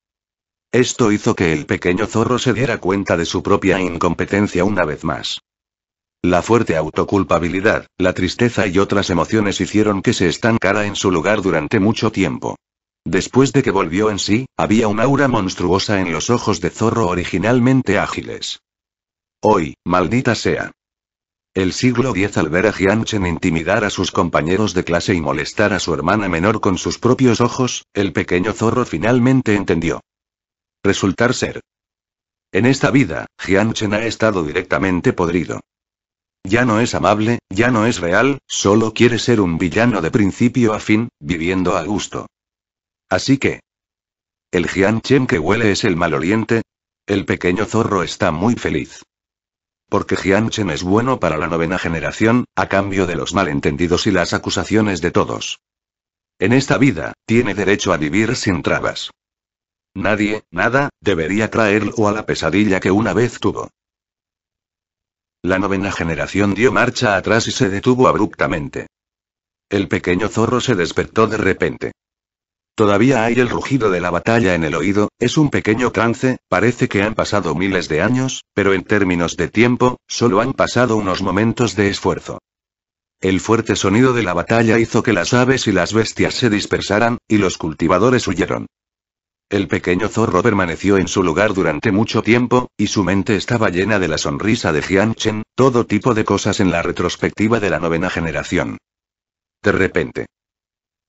Esto hizo que el pequeño zorro se diera cuenta de su propia incompetencia una vez más. La fuerte autoculpabilidad, la tristeza y otras emociones hicieron que se estancara en su lugar durante mucho tiempo. Después de que volvió en sí, había un aura monstruosa en los ojos de zorro originalmente ágiles. Hoy, maldita sea. El siglo X al ver a Jianchen intimidar a sus compañeros de clase y molestar a su hermana menor con sus propios ojos, el pequeño zorro finalmente entendió. Resultar ser. En esta vida, Jianchen ha estado directamente podrido. Ya no es amable, ya no es real, solo quiere ser un villano de principio a fin, viviendo a gusto. Así que... El Jianchen que huele es el maloliente. El pequeño zorro está muy feliz. Porque Jianchen es bueno para la novena generación, a cambio de los malentendidos y las acusaciones de todos. En esta vida, tiene derecho a vivir sin trabas. Nadie, nada, debería traerlo a la pesadilla que una vez tuvo. La novena generación dio marcha atrás y se detuvo abruptamente. El pequeño zorro se despertó de repente. Todavía hay el rugido de la batalla en el oído, es un pequeño trance, parece que han pasado miles de años, pero en términos de tiempo, solo han pasado unos momentos de esfuerzo. El fuerte sonido de la batalla hizo que las aves y las bestias se dispersaran, y los cultivadores huyeron. El pequeño zorro permaneció en su lugar durante mucho tiempo, y su mente estaba llena de la sonrisa de Chen, todo tipo de cosas en la retrospectiva de la novena generación. De repente,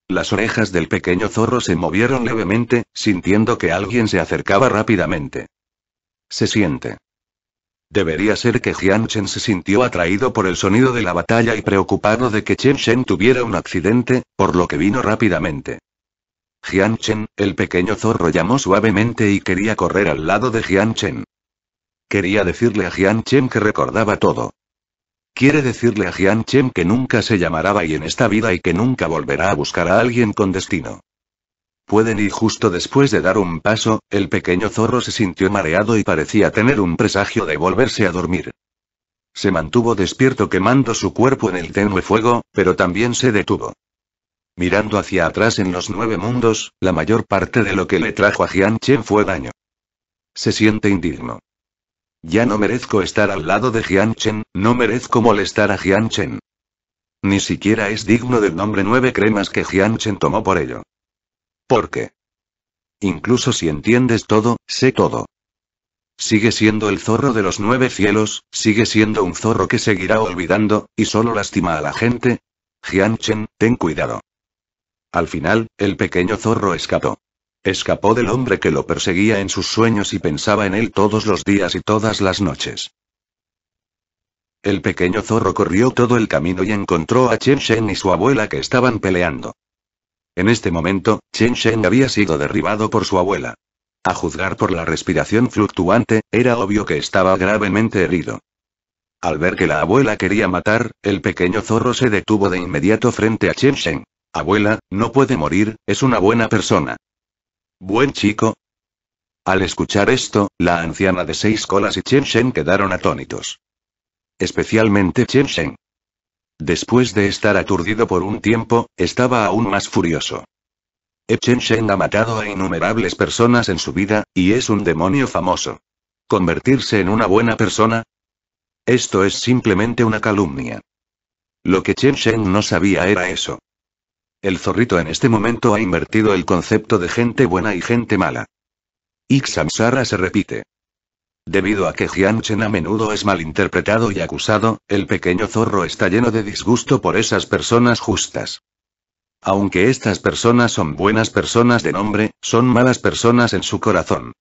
las orejas del pequeño zorro se movieron levemente, sintiendo que alguien se acercaba rápidamente. Se siente. Debería ser que Jianchen se sintió atraído por el sonido de la batalla y preocupado de que Chen Shen tuviera un accidente, por lo que vino rápidamente. Jianchen, el pequeño zorro llamó suavemente y quería correr al lado de Jianchen. Quería decirle a Jianchen que recordaba todo. Quiere decirle a Jian Chen que nunca se llamará Bai en esta vida y que nunca volverá a buscar a alguien con destino. Pueden ir justo después de dar un paso, el pequeño zorro se sintió mareado y parecía tener un presagio de volverse a dormir. Se mantuvo despierto quemando su cuerpo en el tenue fuego, pero también se detuvo. Mirando hacia atrás en los nueve mundos, la mayor parte de lo que le trajo a Jian Chen fue daño. Se siente indigno. Ya no merezco estar al lado de Jianchen, no merezco molestar a Jianchen. Ni siquiera es digno del nombre nueve cremas que Jianchen tomó por ello. ¿Por qué? Incluso si entiendes todo, sé todo. Sigue siendo el zorro de los nueve cielos, sigue siendo un zorro que seguirá olvidando, y solo lastima a la gente. Jianchen, ten cuidado. Al final, el pequeño zorro escapó. Escapó del hombre que lo perseguía en sus sueños y pensaba en él todos los días y todas las noches. El pequeño zorro corrió todo el camino y encontró a Chen Shen y su abuela que estaban peleando. En este momento, Chen Shen había sido derribado por su abuela. A juzgar por la respiración fluctuante, era obvio que estaba gravemente herido. Al ver que la abuela quería matar, el pequeño zorro se detuvo de inmediato frente a Chen Shen. Abuela, no puede morir, es una buena persona. Buen chico. Al escuchar esto, la anciana de seis colas y Chen Shen quedaron atónitos. Especialmente Chen Shen. Después de estar aturdido por un tiempo, estaba aún más furioso. E Chen Shen ha matado a innumerables personas en su vida, y es un demonio famoso. ¿Convertirse en una buena persona? Esto es simplemente una calumnia. Lo que Chen Shen no sabía era eso. El zorrito en este momento ha invertido el concepto de gente buena y gente mala. Ixamsara se repite. Debido a que Jianchen a menudo es malinterpretado y acusado, el pequeño zorro está lleno de disgusto por esas personas justas. Aunque estas personas son buenas personas de nombre, son malas personas en su corazón.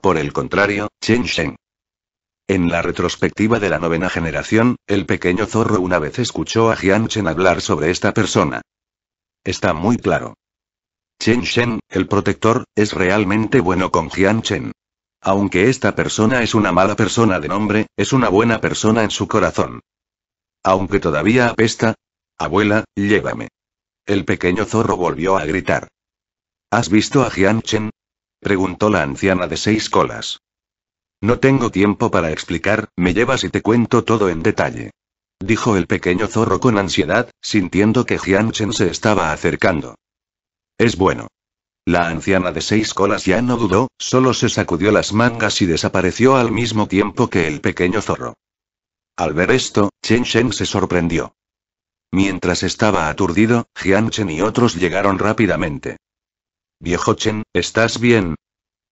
Por el contrario, Chen Sheng. En la retrospectiva de la novena generación, el pequeño zorro una vez escuchó a Jianchen hablar sobre esta persona. Está muy claro. Chen Shen, el protector, es realmente bueno con Jian Chen. Aunque esta persona es una mala persona de nombre, es una buena persona en su corazón. Aunque todavía apesta. Abuela, llévame. El pequeño zorro volvió a gritar. ¿Has visto a Jian Chen? preguntó la anciana de seis colas. No tengo tiempo para explicar, me llevas y te cuento todo en detalle dijo el pequeño zorro con ansiedad, sintiendo que Jianchen se estaba acercando. Es bueno. La anciana de seis colas ya no dudó, solo se sacudió las mangas y desapareció al mismo tiempo que el pequeño zorro. Al ver esto, Chen Shen se sorprendió. Mientras estaba aturdido, Jianchen y otros llegaron rápidamente. Viejo Chen, ¿estás bien?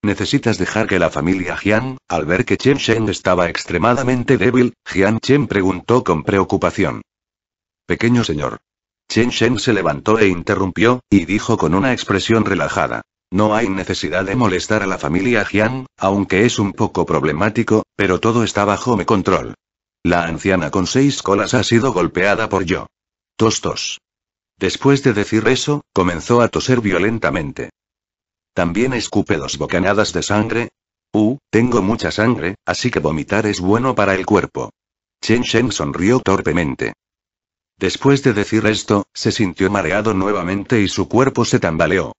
Necesitas dejar que la familia Jian, al ver que Chen Shen estaba extremadamente débil, Jian Chen preguntó con preocupación. Pequeño señor. Chen Shen se levantó e interrumpió, y dijo con una expresión relajada. No hay necesidad de molestar a la familia Jian, aunque es un poco problemático, pero todo está bajo mi control. La anciana con seis colas ha sido golpeada por yo. Tostos. Después de decir eso, comenzó a toser violentamente. También escupe dos bocanadas de sangre. Uh, tengo mucha sangre, así que vomitar es bueno para el cuerpo. Chen Shen sonrió torpemente. Después de decir esto, se sintió mareado nuevamente y su cuerpo se tambaleó.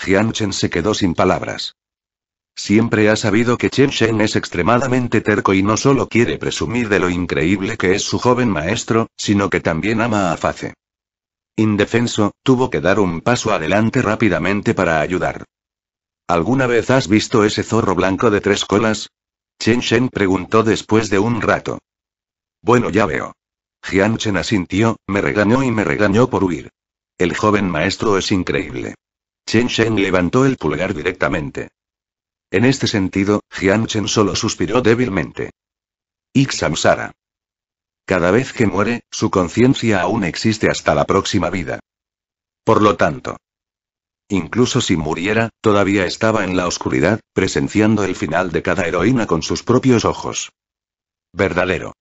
Jian Chen se quedó sin palabras. Siempre ha sabido que Chen Shen es extremadamente terco y no solo quiere presumir de lo increíble que es su joven maestro, sino que también ama a Face. Indefenso, tuvo que dar un paso adelante rápidamente para ayudar. ¿Alguna vez has visto ese zorro blanco de tres colas? Chen Shen preguntó después de un rato. Bueno, ya veo. Jian Chen asintió, me regañó y me regañó por huir. El joven maestro es increíble. Chen Shen levantó el pulgar directamente. En este sentido, Jian Chen solo suspiró débilmente. Ixamsara. Cada vez que muere, su conciencia aún existe hasta la próxima vida. Por lo tanto, incluso si muriera, todavía estaba en la oscuridad, presenciando el final de cada heroína con sus propios ojos. Verdadero.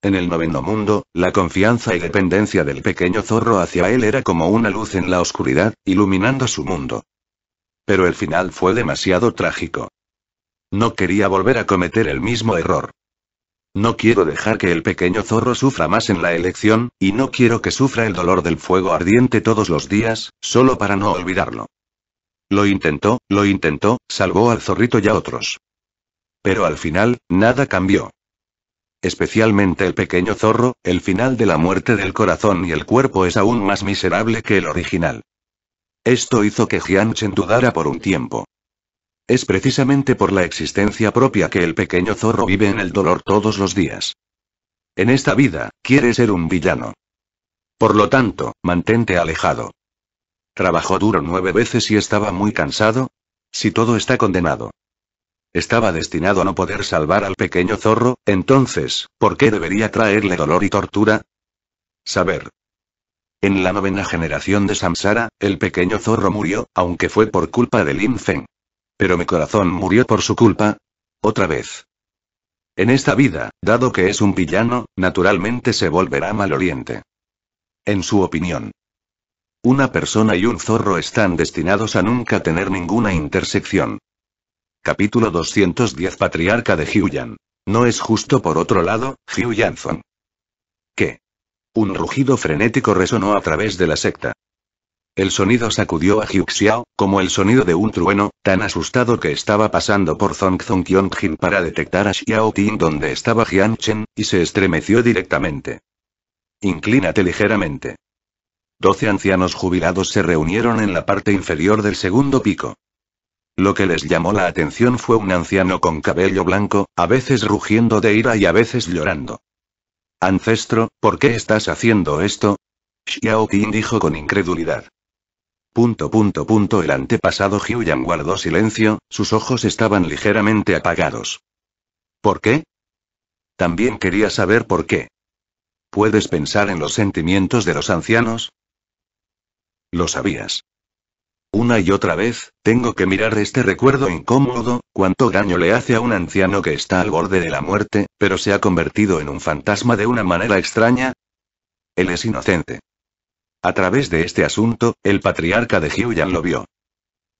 En el noveno mundo, la confianza y dependencia del pequeño zorro hacia él era como una luz en la oscuridad, iluminando su mundo. Pero el final fue demasiado trágico. No quería volver a cometer el mismo error. No quiero dejar que el pequeño zorro sufra más en la elección, y no quiero que sufra el dolor del fuego ardiente todos los días, solo para no olvidarlo. Lo intentó, lo intentó, salvó al zorrito y a otros. Pero al final, nada cambió. Especialmente el pequeño zorro, el final de la muerte del corazón y el cuerpo es aún más miserable que el original. Esto hizo que Jianchen dudara por un tiempo. Es precisamente por la existencia propia que el pequeño zorro vive en el dolor todos los días. En esta vida, quiere ser un villano. Por lo tanto, mantente alejado. Trabajó duro nueve veces y estaba muy cansado. Si todo está condenado. Estaba destinado a no poder salvar al pequeño zorro, entonces, ¿por qué debería traerle dolor y tortura? Saber. En la novena generación de Samsara, el pequeño zorro murió, aunque fue por culpa de Lin Feng. Pero mi corazón murió por su culpa. Otra vez. En esta vida, dado que es un villano, naturalmente se volverá oriente. En su opinión. Una persona y un zorro están destinados a nunca tener ninguna intersección. Capítulo 210 Patriarca de Hyuyan. No es justo por otro lado, Hyuyanzon. ¿Qué? Un rugido frenético resonó a través de la secta. El sonido sacudió a Xiao, como el sonido de un trueno, tan asustado que estaba pasando por Zong Jin para detectar a Xiao Tin donde estaba Chen, y se estremeció directamente. Inclínate ligeramente. Doce ancianos jubilados se reunieron en la parte inferior del segundo pico. Lo que les llamó la atención fue un anciano con cabello blanco, a veces rugiendo de ira y a veces llorando. Ancestro, ¿por qué estás haciendo esto? Xiao Tin dijo con incredulidad. Punto punto punto el antepasado Hyuyan guardó silencio, sus ojos estaban ligeramente apagados. ¿Por qué? También quería saber por qué. ¿Puedes pensar en los sentimientos de los ancianos? Lo sabías. Una y otra vez, tengo que mirar este recuerdo incómodo, cuánto daño le hace a un anciano que está al borde de la muerte, pero se ha convertido en un fantasma de una manera extraña. Él es inocente. A través de este asunto, el patriarca de Hyuyan lo vio.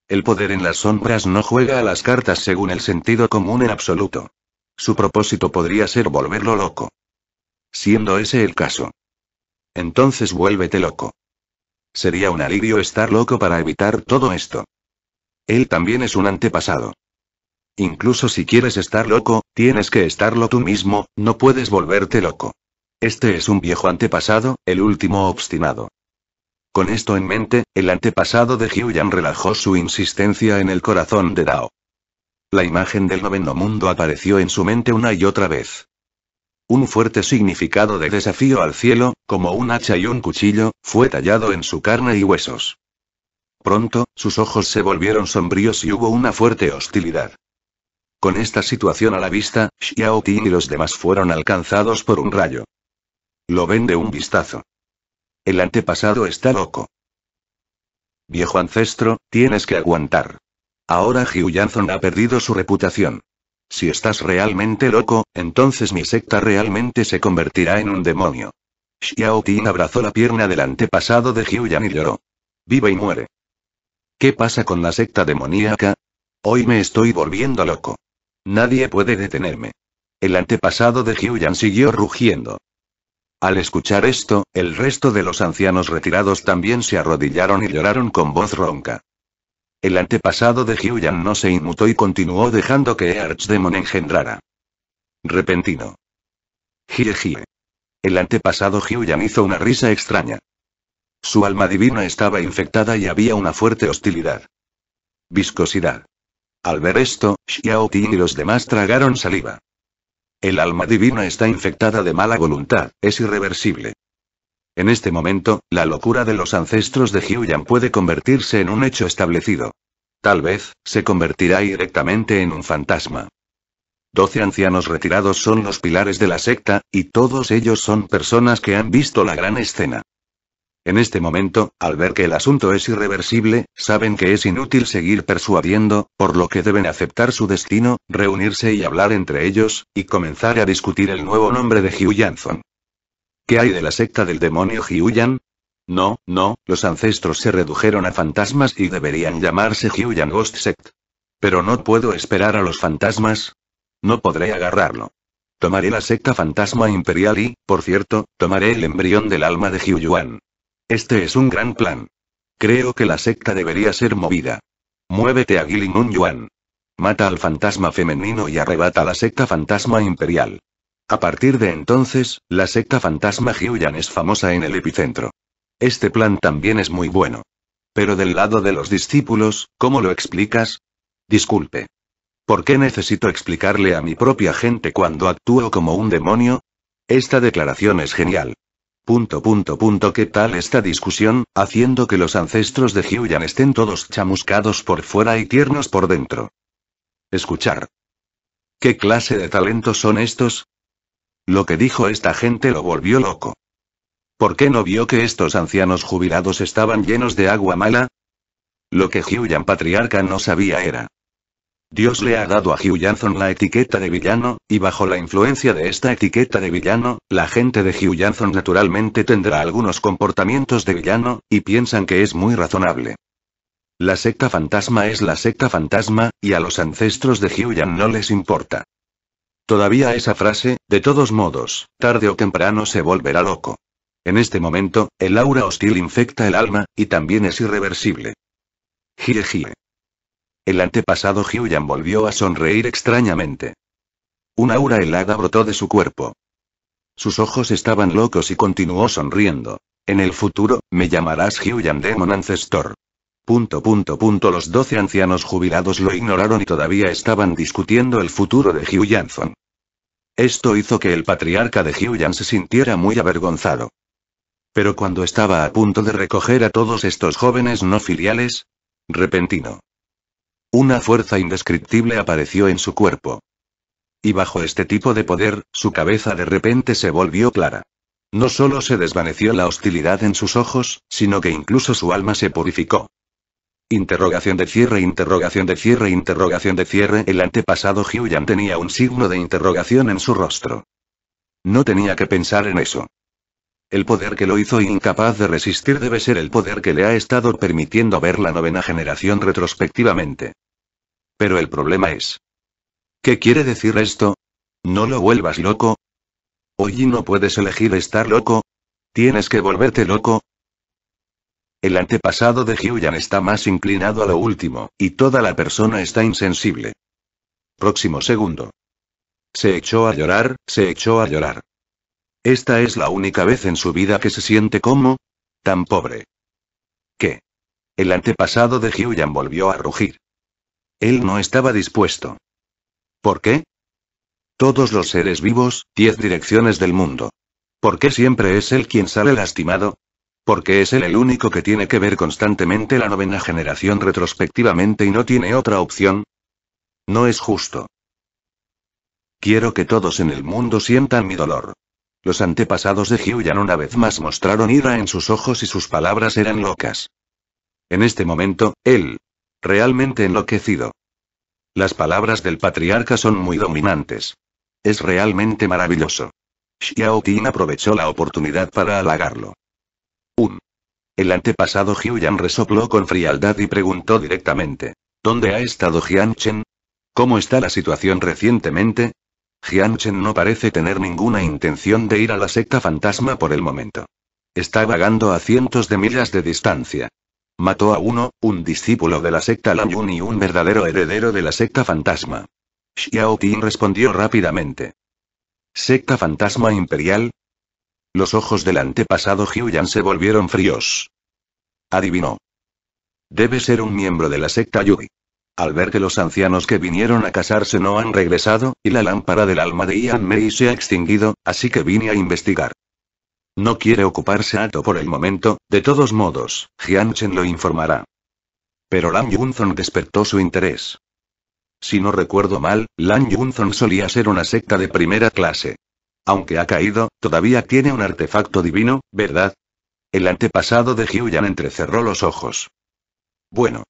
El poder en las sombras no juega a las cartas según el sentido común en absoluto. Su propósito podría ser volverlo loco. Siendo ese el caso. Entonces vuélvete loco. Sería un alivio estar loco para evitar todo esto. Él también es un antepasado. Incluso si quieres estar loco, tienes que estarlo tú mismo, no puedes volverte loco. Este es un viejo antepasado, el último obstinado. Con esto en mente, el antepasado de Hyuyan relajó su insistencia en el corazón de Dao. La imagen del noveno mundo apareció en su mente una y otra vez. Un fuerte significado de desafío al cielo, como un hacha y un cuchillo, fue tallado en su carne y huesos. Pronto, sus ojos se volvieron sombríos y hubo una fuerte hostilidad. Con esta situación a la vista, Xiao Tin y los demás fueron alcanzados por un rayo. Lo ven de un vistazo. El antepasado está loco. Viejo ancestro, tienes que aguantar. Ahora Hugh Janson ha perdido su reputación. Si estás realmente loco, entonces mi secta realmente se convertirá en un demonio. Xiao abrazó la pierna del antepasado de Jiuyan y lloró. Vive y muere. ¿Qué pasa con la secta demoníaca? Hoy me estoy volviendo loco. Nadie puede detenerme. El antepasado de Jiuyan siguió rugiendo. Al escuchar esto, el resto de los ancianos retirados también se arrodillaron y lloraron con voz ronca. El antepasado de Hyuyan no se inmutó y continuó dejando que Archdemon engendrara. Repentino. Jie El antepasado Hyuyan hizo una risa extraña. Su alma divina estaba infectada y había una fuerte hostilidad. Viscosidad. Al ver esto, Xiao Ti y los demás tragaron saliva. El alma divina está infectada de mala voluntad, es irreversible. En este momento, la locura de los ancestros de Hyuyan puede convertirse en un hecho establecido. Tal vez, se convertirá directamente en un fantasma. Doce ancianos retirados son los pilares de la secta, y todos ellos son personas que han visto la gran escena. En este momento, al ver que el asunto es irreversible, saben que es inútil seguir persuadiendo, por lo que deben aceptar su destino, reunirse y hablar entre ellos, y comenzar a discutir el nuevo nombre de Zong. ¿Qué hay de la secta del demonio Hyuyan? No, no, los ancestros se redujeron a fantasmas y deberían llamarse Hyuyan Ghost Sect. Pero no puedo esperar a los fantasmas. No podré agarrarlo. Tomaré la secta fantasma imperial y, por cierto, tomaré el embrión del alma de Hyuyuan. Este es un gran plan. Creo que la secta debería ser movida. Muévete a Un Yuan. Mata al fantasma femenino y arrebata la secta fantasma imperial. A partir de entonces, la secta fantasma Hyuyan es famosa en el epicentro. Este plan también es muy bueno. Pero del lado de los discípulos, ¿cómo lo explicas? Disculpe. ¿Por qué necesito explicarle a mi propia gente cuando actúo como un demonio? Esta declaración es genial. Punto punto punto ¿Qué tal esta discusión, haciendo que los ancestros de Hyuyan estén todos chamuscados por fuera y tiernos por dentro? Escuchar. ¿Qué clase de talentos son estos? Lo que dijo esta gente lo volvió loco. ¿Por qué no vio que estos ancianos jubilados estaban llenos de agua mala? Lo que Hyuyan patriarca no sabía era, Dios le ha dado a Hugh Janson la etiqueta de villano, y bajo la influencia de esta etiqueta de villano, la gente de Hugh Janson naturalmente tendrá algunos comportamientos de villano, y piensan que es muy razonable. La secta fantasma es la secta fantasma, y a los ancestros de Hugh no les importa. Todavía esa frase, de todos modos, tarde o temprano se volverá loco. En este momento, el aura hostil infecta el alma, y también es irreversible. Gire, el antepasado Hyuyan volvió a sonreír extrañamente. Una aura helada brotó de su cuerpo. Sus ojos estaban locos y continuó sonriendo. En el futuro, me llamarás Hyuyan Demon Ancestor. Punto, punto, punto. Los doce ancianos jubilados lo ignoraron y todavía estaban discutiendo el futuro de Hyuyanzon. Esto hizo que el patriarca de Hyuyan se sintiera muy avergonzado. Pero cuando estaba a punto de recoger a todos estos jóvenes no filiales, repentino, una fuerza indescriptible apareció en su cuerpo. Y bajo este tipo de poder, su cabeza de repente se volvió clara. No solo se desvaneció la hostilidad en sus ojos, sino que incluso su alma se purificó. Interrogación de cierre, interrogación de cierre, interrogación de cierre. El antepasado Hyuyan tenía un signo de interrogación en su rostro. No tenía que pensar en eso. El poder que lo hizo incapaz de resistir debe ser el poder que le ha estado permitiendo ver la novena generación retrospectivamente. Pero el problema es... ¿Qué quiere decir esto? ¿No lo vuelvas loco? Oye, no puedes elegir estar loco. Tienes que volverte loco. El antepasado de Hyuyan está más inclinado a lo último, y toda la persona está insensible. Próximo segundo. Se echó a llorar, se echó a llorar. Esta es la única vez en su vida que se siente como... tan pobre. ¿Qué? El antepasado de Hyuyan volvió a rugir. Él no estaba dispuesto. ¿Por qué? Todos los seres vivos, diez direcciones del mundo. ¿Por qué siempre es él quien sale lastimado? Porque es él el único que tiene que ver constantemente la novena generación retrospectivamente y no tiene otra opción. No es justo. Quiero que todos en el mundo sientan mi dolor. Los antepasados de Hyuyan una vez más mostraron ira en sus ojos y sus palabras eran locas. En este momento, él, Realmente enloquecido. Las palabras del patriarca son muy dominantes. Es realmente maravilloso. Xiao aprovechó la oportunidad para halagarlo. Un. El antepasado Yan resopló con frialdad y preguntó directamente. ¿Dónde ha estado Chen? ¿Cómo está la situación recientemente? Chen no parece tener ninguna intención de ir a la secta fantasma por el momento. Está vagando a cientos de millas de distancia. Mató a uno, un discípulo de la secta Yun y un verdadero heredero de la secta fantasma. Xiao Tin respondió rápidamente. ¿Secta fantasma imperial? Los ojos del antepasado Yan se volvieron fríos. Adivinó. Debe ser un miembro de la secta Yui. Al ver que los ancianos que vinieron a casarse no han regresado, y la lámpara del alma de Ian Mei se ha extinguido, así que vine a investigar. No quiere ocuparse alto por el momento, de todos modos, Jianchen lo informará. Pero Lan Yunzong despertó su interés. Si no recuerdo mal, Lan Yunzong solía ser una secta de primera clase. Aunque ha caído, todavía tiene un artefacto divino, ¿verdad? El antepasado de Jiuyan entrecerró los ojos. Bueno.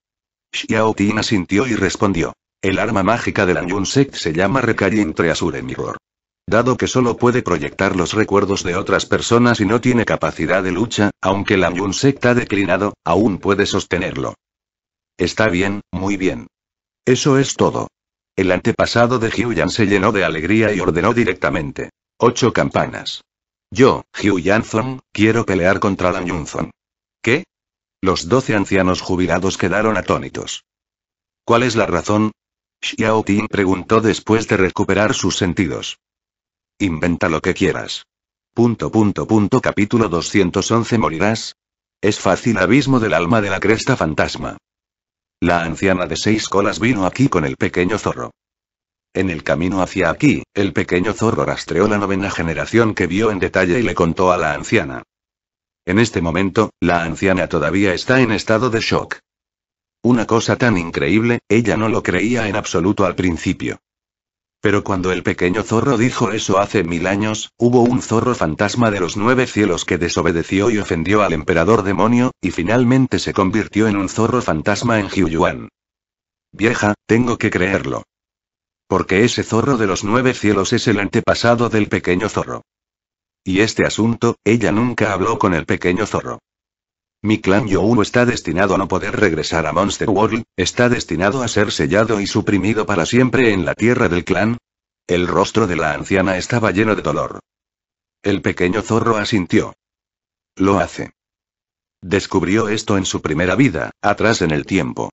Xiao Tina asintió y respondió. El arma mágica de la Yun Sect se llama entre Azure Mirror. Dado que solo puede proyectar los recuerdos de otras personas y no tiene capacidad de lucha, aunque la secta ha declinado, aún puede sostenerlo. Está bien, muy bien. Eso es todo. El antepasado de Yan se llenó de alegría y ordenó directamente. Ocho campanas. Yo, Yan Zong, quiero pelear contra la Zong. ¿Qué? Los doce ancianos jubilados quedaron atónitos. ¿Cuál es la razón? Xiao Ting preguntó después de recuperar sus sentidos. Inventa lo que quieras. Punto punto punto capítulo 211 Morirás. Es fácil abismo del alma de la cresta fantasma. La anciana de seis colas vino aquí con el pequeño zorro. En el camino hacia aquí, el pequeño zorro rastreó la novena generación que vio en detalle y le contó a la anciana. En este momento, la anciana todavía está en estado de shock. Una cosa tan increíble, ella no lo creía en absoluto al principio. Pero cuando el pequeño zorro dijo eso hace mil años, hubo un zorro fantasma de los nueve cielos que desobedeció y ofendió al emperador demonio, y finalmente se convirtió en un zorro fantasma en Yuan. Vieja, tengo que creerlo. Porque ese zorro de los nueve cielos es el antepasado del pequeño zorro. Y este asunto, ella nunca habló con el pequeño zorro. Mi clan Yowu está destinado a no poder regresar a Monster World, está destinado a ser sellado y suprimido para siempre en la tierra del clan. El rostro de la anciana estaba lleno de dolor. El pequeño zorro asintió. Lo hace. Descubrió esto en su primera vida, atrás en el tiempo.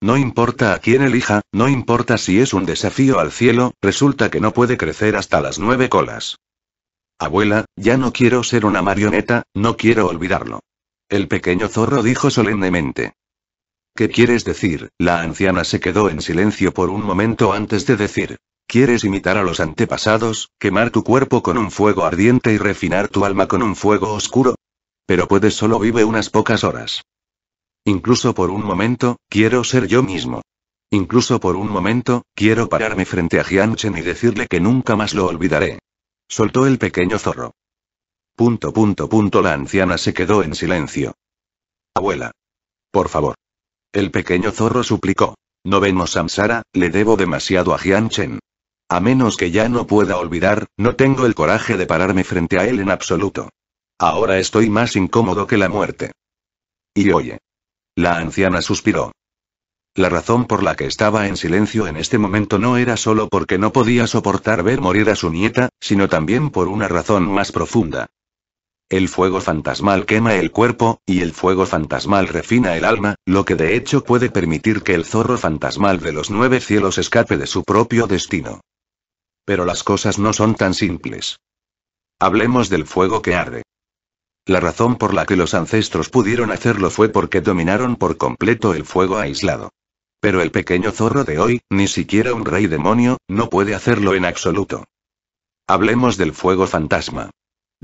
No importa a quién elija, no importa si es un desafío al cielo, resulta que no puede crecer hasta las nueve colas. Abuela, ya no quiero ser una marioneta, no quiero olvidarlo. El pequeño zorro dijo solemnemente. ¿Qué quieres decir? La anciana se quedó en silencio por un momento antes de decir. ¿Quieres imitar a los antepasados, quemar tu cuerpo con un fuego ardiente y refinar tu alma con un fuego oscuro? Pero puedes solo vive unas pocas horas. Incluso por un momento, quiero ser yo mismo. Incluso por un momento, quiero pararme frente a Jianchen y decirle que nunca más lo olvidaré. Soltó el pequeño zorro. Punto, punto, punto. La anciana se quedó en silencio. Abuela. Por favor. El pequeño zorro suplicó. No vemos a Samsara, le debo demasiado a Jianchen. A menos que ya no pueda olvidar, no tengo el coraje de pararme frente a él en absoluto. Ahora estoy más incómodo que la muerte. Y oye. La anciana suspiró. La razón por la que estaba en silencio en este momento no era solo porque no podía soportar ver morir a su nieta, sino también por una razón más profunda. El fuego fantasmal quema el cuerpo, y el fuego fantasmal refina el alma, lo que de hecho puede permitir que el zorro fantasmal de los nueve cielos escape de su propio destino. Pero las cosas no son tan simples. Hablemos del fuego que arde. La razón por la que los ancestros pudieron hacerlo fue porque dominaron por completo el fuego aislado. Pero el pequeño zorro de hoy, ni siquiera un rey demonio, no puede hacerlo en absoluto. Hablemos del fuego fantasma.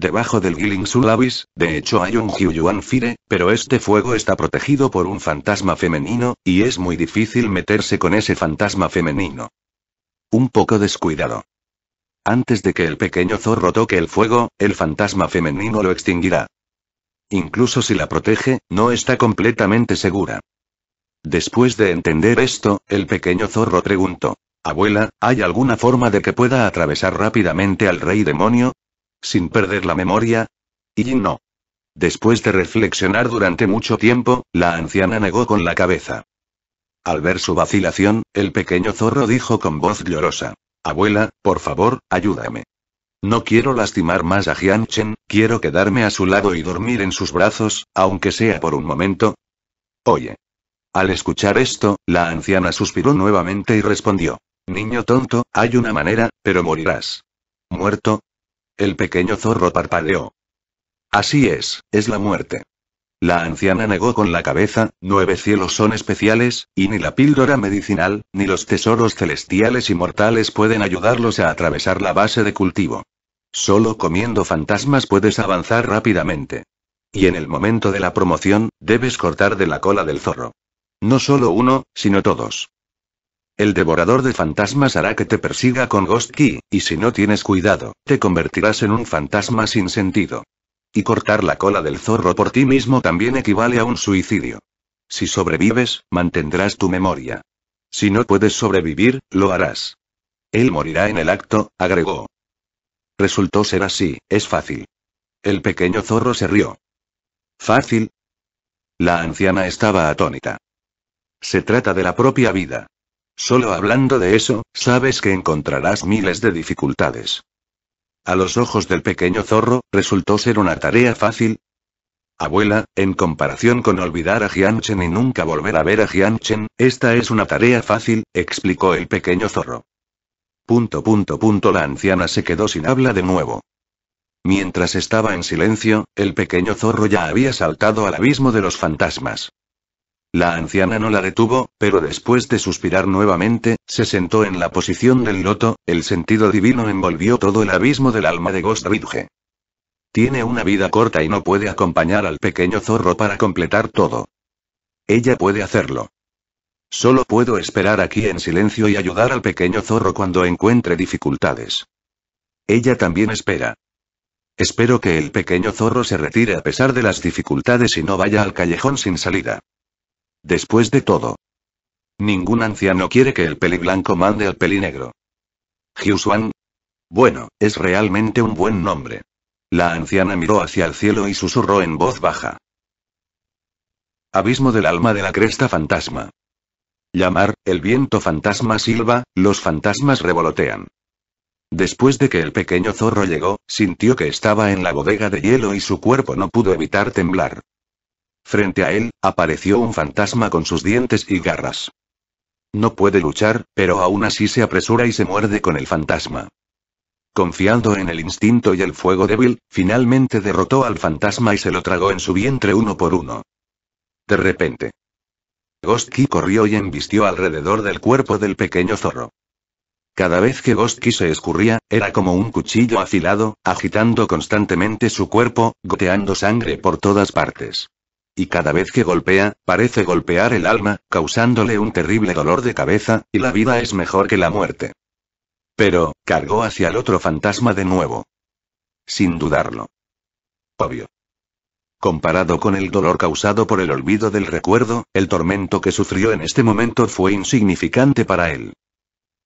Debajo del Giling Sulavis, de hecho hay un Hyuyuan Fire, pero este fuego está protegido por un fantasma femenino, y es muy difícil meterse con ese fantasma femenino. Un poco descuidado. Antes de que el pequeño zorro toque el fuego, el fantasma femenino lo extinguirá. Incluso si la protege, no está completamente segura. Después de entender esto, el pequeño zorro preguntó. Abuela, ¿hay alguna forma de que pueda atravesar rápidamente al rey demonio? sin perder la memoria? Y no. Después de reflexionar durante mucho tiempo, la anciana negó con la cabeza. Al ver su vacilación, el pequeño zorro dijo con voz llorosa. Abuela, por favor, ayúdame. No quiero lastimar más a Jianchen, quiero quedarme a su lado y dormir en sus brazos, aunque sea por un momento. Oye. Al escuchar esto, la anciana suspiró nuevamente y respondió. Niño tonto, hay una manera, pero morirás. ¿Muerto? El pequeño zorro parpadeó. Así es, es la muerte. La anciana negó con la cabeza, nueve cielos son especiales, y ni la píldora medicinal, ni los tesoros celestiales y mortales pueden ayudarlos a atravesar la base de cultivo. Solo comiendo fantasmas puedes avanzar rápidamente. Y en el momento de la promoción, debes cortar de la cola del zorro. No solo uno, sino todos. El devorador de fantasmas hará que te persiga con Ghost Key, y si no tienes cuidado, te convertirás en un fantasma sin sentido. Y cortar la cola del zorro por ti mismo también equivale a un suicidio. Si sobrevives, mantendrás tu memoria. Si no puedes sobrevivir, lo harás. Él morirá en el acto, agregó. Resultó ser así, es fácil. El pequeño zorro se rió. ¿Fácil? La anciana estaba atónita. Se trata de la propia vida. Solo hablando de eso, sabes que encontrarás miles de dificultades. A los ojos del pequeño zorro, resultó ser una tarea fácil. Abuela, en comparación con olvidar a Jianchen y nunca volver a ver a Jianchen, esta es una tarea fácil, explicó el pequeño zorro. Punto punto punto la anciana se quedó sin habla de nuevo. Mientras estaba en silencio, el pequeño zorro ya había saltado al abismo de los fantasmas. La anciana no la detuvo, pero después de suspirar nuevamente, se sentó en la posición del loto, el sentido divino envolvió todo el abismo del alma de Ghost Ridge. Tiene una vida corta y no puede acompañar al pequeño zorro para completar todo. Ella puede hacerlo. Solo puedo esperar aquí en silencio y ayudar al pequeño zorro cuando encuentre dificultades. Ella también espera. Espero que el pequeño zorro se retire a pesar de las dificultades y no vaya al callejón sin salida. Después de todo. Ningún anciano quiere que el peli blanco mande al peli negro. Hyuswan. Bueno, es realmente un buen nombre. La anciana miró hacia el cielo y susurró en voz baja. Abismo del alma de la cresta fantasma. Llamar, el viento fantasma silba, los fantasmas revolotean. Después de que el pequeño zorro llegó, sintió que estaba en la bodega de hielo y su cuerpo no pudo evitar temblar. Frente a él, apareció un fantasma con sus dientes y garras. No puede luchar, pero aún así se apresura y se muerde con el fantasma. Confiando en el instinto y el fuego débil, finalmente derrotó al fantasma y se lo tragó en su vientre uno por uno. De repente. Ghostki corrió y embistió alrededor del cuerpo del pequeño zorro. Cada vez que Ghostki se escurría, era como un cuchillo afilado, agitando constantemente su cuerpo, goteando sangre por todas partes y cada vez que golpea, parece golpear el alma, causándole un terrible dolor de cabeza, y la vida es mejor que la muerte. Pero, cargó hacia el otro fantasma de nuevo. Sin dudarlo. Obvio. Comparado con el dolor causado por el olvido del recuerdo, el tormento que sufrió en este momento fue insignificante para él.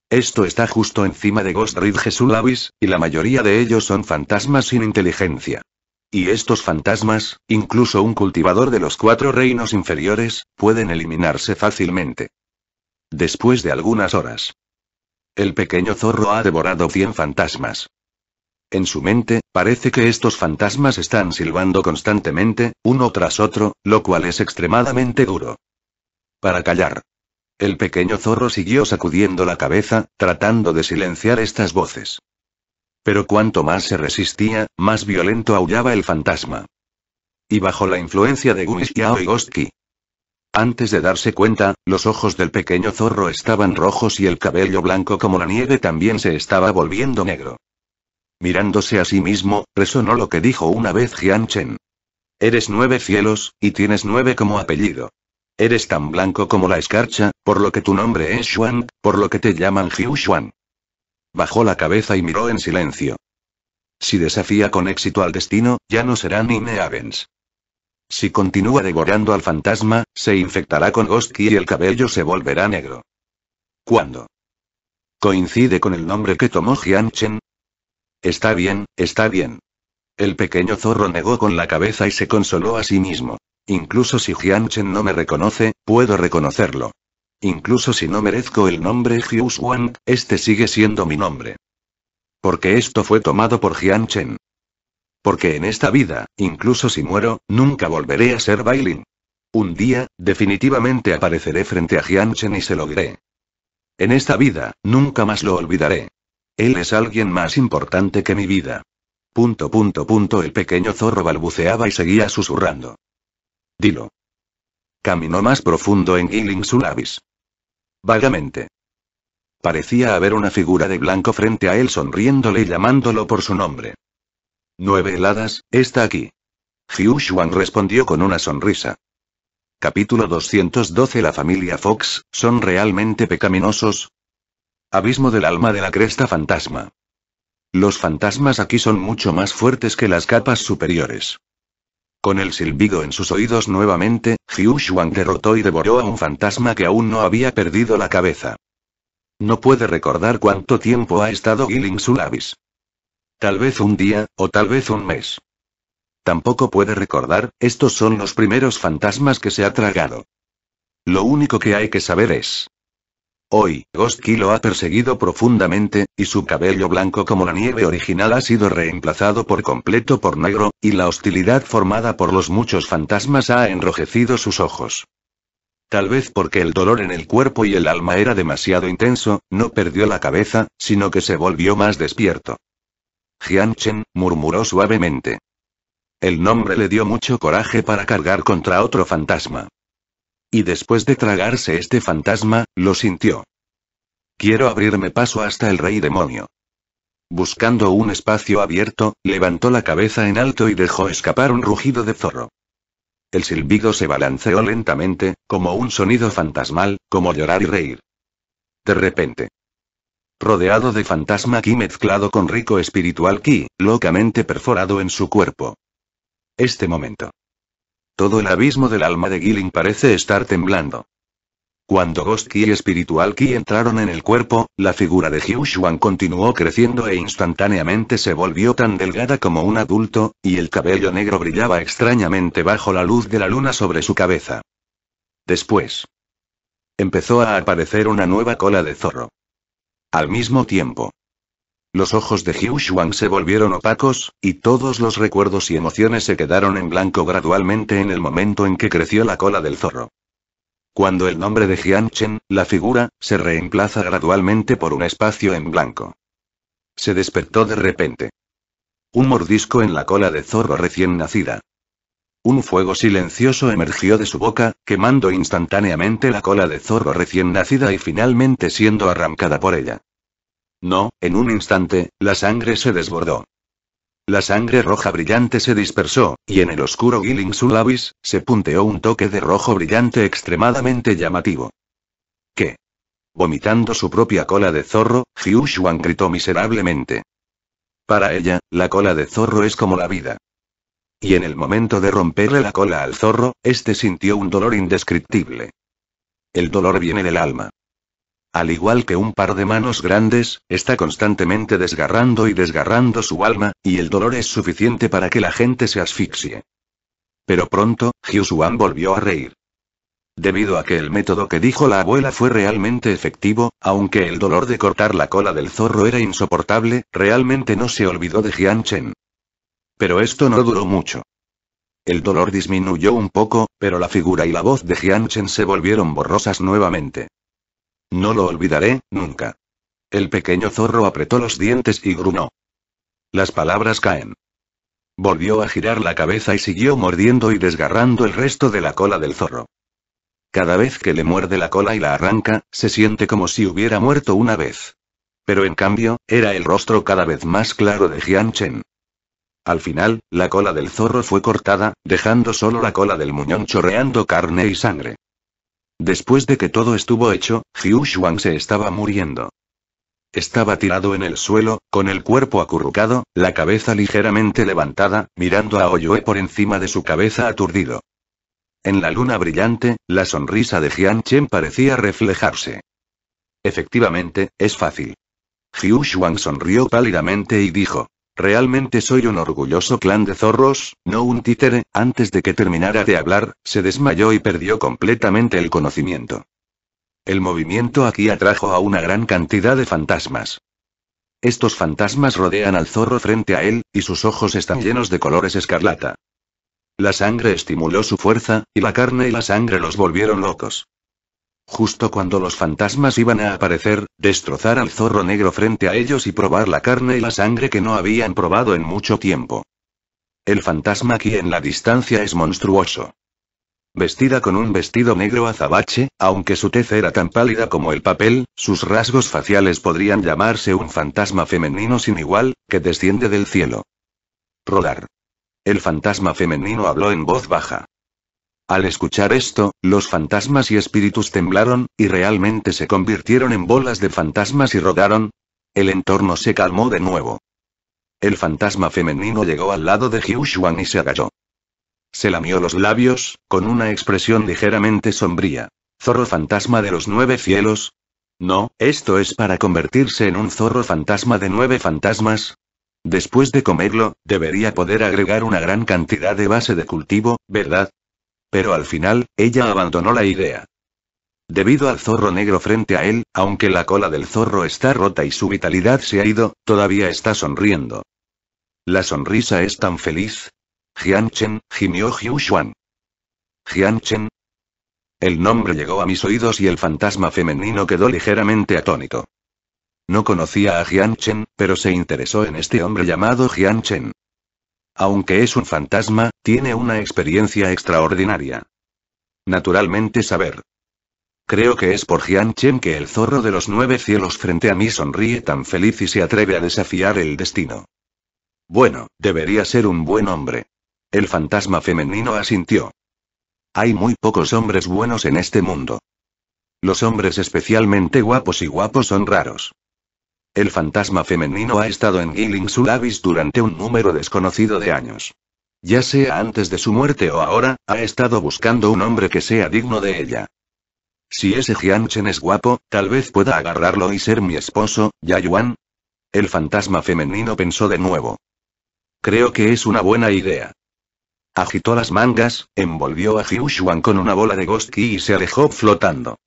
Esto está justo encima de Ghost Ridge Jesús y la mayoría de ellos son fantasmas sin inteligencia. Y estos fantasmas, incluso un cultivador de los cuatro reinos inferiores, pueden eliminarse fácilmente. Después de algunas horas. El pequeño zorro ha devorado 100 fantasmas. En su mente, parece que estos fantasmas están silbando constantemente, uno tras otro, lo cual es extremadamente duro. Para callar. El pequeño zorro siguió sacudiendo la cabeza, tratando de silenciar estas voces. Pero cuanto más se resistía, más violento aullaba el fantasma. Y bajo la influencia de Xiao y Gostki. Antes de darse cuenta, los ojos del pequeño zorro estaban rojos y el cabello blanco como la nieve también se estaba volviendo negro. Mirándose a sí mismo, resonó lo que dijo una vez Jian Chen. Eres nueve cielos, y tienes nueve como apellido. Eres tan blanco como la escarcha, por lo que tu nombre es Xuan, por lo que te llaman Jiu Xuan. Bajó la cabeza y miró en silencio. Si desafía con éxito al destino, ya no será ni Avens. Si continúa devorando al fantasma, se infectará con Goski y el cabello se volverá negro. ¿Cuándo? ¿Coincide con el nombre que tomó Jianchen. Está bien, está bien. El pequeño zorro negó con la cabeza y se consoló a sí mismo. Incluso si Jianchen no me reconoce, puedo reconocerlo. Incluso si no merezco el nombre Hughes Wang, este sigue siendo mi nombre. Porque esto fue tomado por Jian Porque en esta vida, incluso si muero, nunca volveré a ser Bailin. Un día, definitivamente apareceré frente a Jian y se lo diré. En esta vida, nunca más lo olvidaré. Él es alguien más importante que mi vida. Punto, punto, punto. El pequeño zorro balbuceaba y seguía susurrando. Dilo. Caminó más profundo en su Sulabis vagamente. Parecía haber una figura de blanco frente a él sonriéndole y llamándolo por su nombre. Nueve heladas, está aquí. Xiu Xuan respondió con una sonrisa. Capítulo 212 La familia Fox, ¿son realmente pecaminosos? Abismo del alma de la cresta fantasma. Los fantasmas aquí son mucho más fuertes que las capas superiores. Con el silbido en sus oídos nuevamente, Xiu derrotó y devoró a un fantasma que aún no había perdido la cabeza. No puede recordar cuánto tiempo ha estado Giling Sulavis. Tal vez un día, o tal vez un mes. Tampoco puede recordar, estos son los primeros fantasmas que se ha tragado. Lo único que hay que saber es, Hoy, Goski lo ha perseguido profundamente, y su cabello blanco como la nieve original ha sido reemplazado por completo por negro, y la hostilidad formada por los muchos fantasmas ha enrojecido sus ojos. Tal vez porque el dolor en el cuerpo y el alma era demasiado intenso, no perdió la cabeza, sino que se volvió más despierto. Jianchen, murmuró suavemente. El nombre le dio mucho coraje para cargar contra otro fantasma y después de tragarse este fantasma, lo sintió. Quiero abrirme paso hasta el rey demonio. Buscando un espacio abierto, levantó la cabeza en alto y dejó escapar un rugido de zorro. El silbido se balanceó lentamente, como un sonido fantasmal, como llorar y reír. De repente. Rodeado de fantasma aquí mezclado con rico espiritual ki, locamente perforado en su cuerpo. Este momento. Todo el abismo del alma de Gilling parece estar temblando. Cuando Ghost Key y Espiritual Key entraron en el cuerpo, la figura de Hugh continuó creciendo e instantáneamente se volvió tan delgada como un adulto, y el cabello negro brillaba extrañamente bajo la luz de la luna sobre su cabeza. Después. Empezó a aparecer una nueva cola de zorro. Al mismo tiempo. Los ojos de Hugh Shuang se volvieron opacos, y todos los recuerdos y emociones se quedaron en blanco gradualmente en el momento en que creció la cola del zorro. Cuando el nombre de jianchen la figura, se reemplaza gradualmente por un espacio en blanco. Se despertó de repente. Un mordisco en la cola de zorro recién nacida. Un fuego silencioso emergió de su boca, quemando instantáneamente la cola de zorro recién nacida y finalmente siendo arrancada por ella. No, en un instante, la sangre se desbordó. La sangre roja brillante se dispersó, y en el oscuro su Labis, se punteó un toque de rojo brillante extremadamente llamativo. ¿Qué? Vomitando su propia cola de zorro, Xiu gritó miserablemente. Para ella, la cola de zorro es como la vida. Y en el momento de romperle la cola al zorro, este sintió un dolor indescriptible. El dolor viene del alma. Al igual que un par de manos grandes, está constantemente desgarrando y desgarrando su alma, y el dolor es suficiente para que la gente se asfixie. Pero pronto, Hyusuan volvió a reír. Debido a que el método que dijo la abuela fue realmente efectivo, aunque el dolor de cortar la cola del zorro era insoportable, realmente no se olvidó de Jianchen. Pero esto no duró mucho. El dolor disminuyó un poco, pero la figura y la voz de Jian se volvieron borrosas nuevamente. No lo olvidaré, nunca. El pequeño zorro apretó los dientes y gruñó. Las palabras caen. Volvió a girar la cabeza y siguió mordiendo y desgarrando el resto de la cola del zorro. Cada vez que le muerde la cola y la arranca, se siente como si hubiera muerto una vez. Pero en cambio, era el rostro cada vez más claro de Jian Al final, la cola del zorro fue cortada, dejando solo la cola del muñón chorreando carne y sangre. Después de que todo estuvo hecho, Xiu Shuang se estaba muriendo. Estaba tirado en el suelo, con el cuerpo acurrucado, la cabeza ligeramente levantada, mirando a Oyue por encima de su cabeza aturdido. En la luna brillante, la sonrisa de Jian Chen parecía reflejarse. Efectivamente, es fácil. Xiu Shuang sonrió pálidamente y dijo. Realmente soy un orgulloso clan de zorros, no un títere, antes de que terminara de hablar, se desmayó y perdió completamente el conocimiento. El movimiento aquí atrajo a una gran cantidad de fantasmas. Estos fantasmas rodean al zorro frente a él, y sus ojos están llenos de colores escarlata. La sangre estimuló su fuerza, y la carne y la sangre los volvieron locos. Justo cuando los fantasmas iban a aparecer, destrozar al zorro negro frente a ellos y probar la carne y la sangre que no habían probado en mucho tiempo. El fantasma aquí en la distancia es monstruoso. Vestida con un vestido negro azabache, aunque su tez era tan pálida como el papel, sus rasgos faciales podrían llamarse un fantasma femenino sin igual, que desciende del cielo. Rodar. El fantasma femenino habló en voz baja. Al escuchar esto, los fantasmas y espíritus temblaron, y realmente se convirtieron en bolas de fantasmas y rodaron. El entorno se calmó de nuevo. El fantasma femenino llegó al lado de Hyushuan y se agalló. Se lamió los labios, con una expresión ligeramente sombría. Zorro fantasma de los nueve cielos, no, esto es para convertirse en un zorro fantasma de nueve fantasmas. Después de comerlo, debería poder agregar una gran cantidad de base de cultivo, ¿verdad? pero al final, ella abandonó la idea. Debido al zorro negro frente a él, aunque la cola del zorro está rota y su vitalidad se ha ido, todavía está sonriendo. La sonrisa es tan feliz. Jianchen, gimió Hiu Xuan. Jianchen. El nombre llegó a mis oídos y el fantasma femenino quedó ligeramente atónito. No conocía a Jianchen, pero se interesó en este hombre llamado Jianchen. Aunque es un fantasma, tiene una experiencia extraordinaria. Naturalmente saber. Creo que es por Jian Chen que el zorro de los nueve cielos frente a mí sonríe tan feliz y se atreve a desafiar el destino. Bueno, debería ser un buen hombre. El fantasma femenino asintió. Hay muy pocos hombres buenos en este mundo. Los hombres especialmente guapos y guapos son raros. El fantasma femenino ha estado en Gilling Sulavis durante un número desconocido de años ya sea antes de su muerte o ahora, ha estado buscando un hombre que sea digno de ella. Si ese Jianchen es guapo, tal vez pueda agarrarlo y ser mi esposo, Yayuan. El fantasma femenino pensó de nuevo. Creo que es una buena idea. Agitó las mangas, envolvió a Hyushuan con una bola de Goski y se alejó flotando.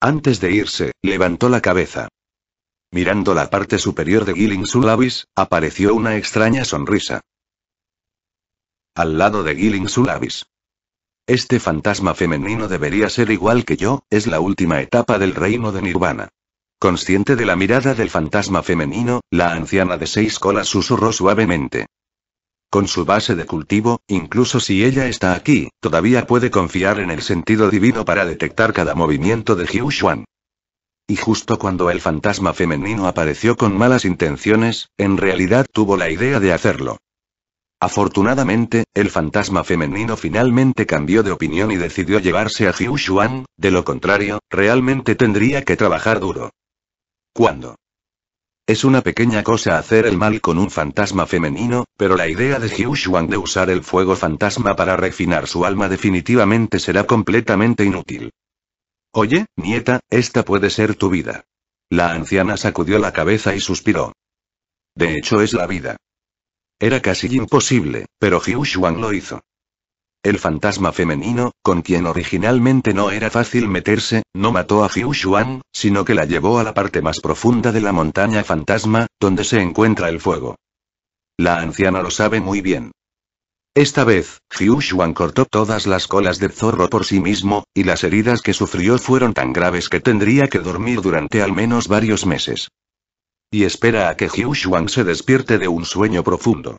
Antes de irse, levantó la cabeza. Mirando la parte superior de Giling su apareció una extraña sonrisa al lado de Gilling Sulavis. Este fantasma femenino debería ser igual que yo, es la última etapa del reino de Nirvana. Consciente de la mirada del fantasma femenino, la anciana de seis colas susurró suavemente. Con su base de cultivo, incluso si ella está aquí, todavía puede confiar en el sentido divino para detectar cada movimiento de Hugh Y justo cuando el fantasma femenino apareció con malas intenciones, en realidad tuvo la idea de hacerlo. Afortunadamente, el fantasma femenino finalmente cambió de opinión y decidió llevarse a Xiu de lo contrario, realmente tendría que trabajar duro. ¿Cuándo? Es una pequeña cosa hacer el mal con un fantasma femenino, pero la idea de Xiu de usar el fuego fantasma para refinar su alma definitivamente será completamente inútil. Oye, nieta, esta puede ser tu vida. La anciana sacudió la cabeza y suspiró. De hecho es la vida. Era casi imposible, pero Jiushuan lo hizo. El fantasma femenino, con quien originalmente no era fácil meterse, no mató a Jiushuan, sino que la llevó a la parte más profunda de la montaña fantasma, donde se encuentra el fuego. La anciana lo sabe muy bien. Esta vez, Jiushuan cortó todas las colas del zorro por sí mismo, y las heridas que sufrió fueron tan graves que tendría que dormir durante al menos varios meses. Y espera a que Shuang se despierte de un sueño profundo.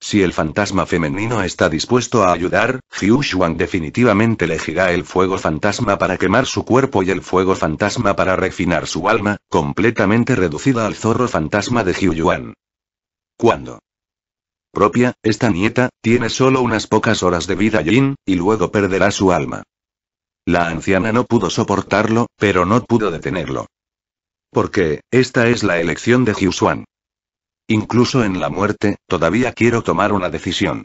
Si el fantasma femenino está dispuesto a ayudar, Shuang definitivamente elegirá el fuego fantasma para quemar su cuerpo y el fuego fantasma para refinar su alma, completamente reducida al zorro fantasma de Yuan. ¿Cuándo? Propia, esta nieta, tiene solo unas pocas horas de vida Yin, y luego perderá su alma. La anciana no pudo soportarlo, pero no pudo detenerlo. Porque, esta es la elección de Shuan. Incluso en la muerte, todavía quiero tomar una decisión.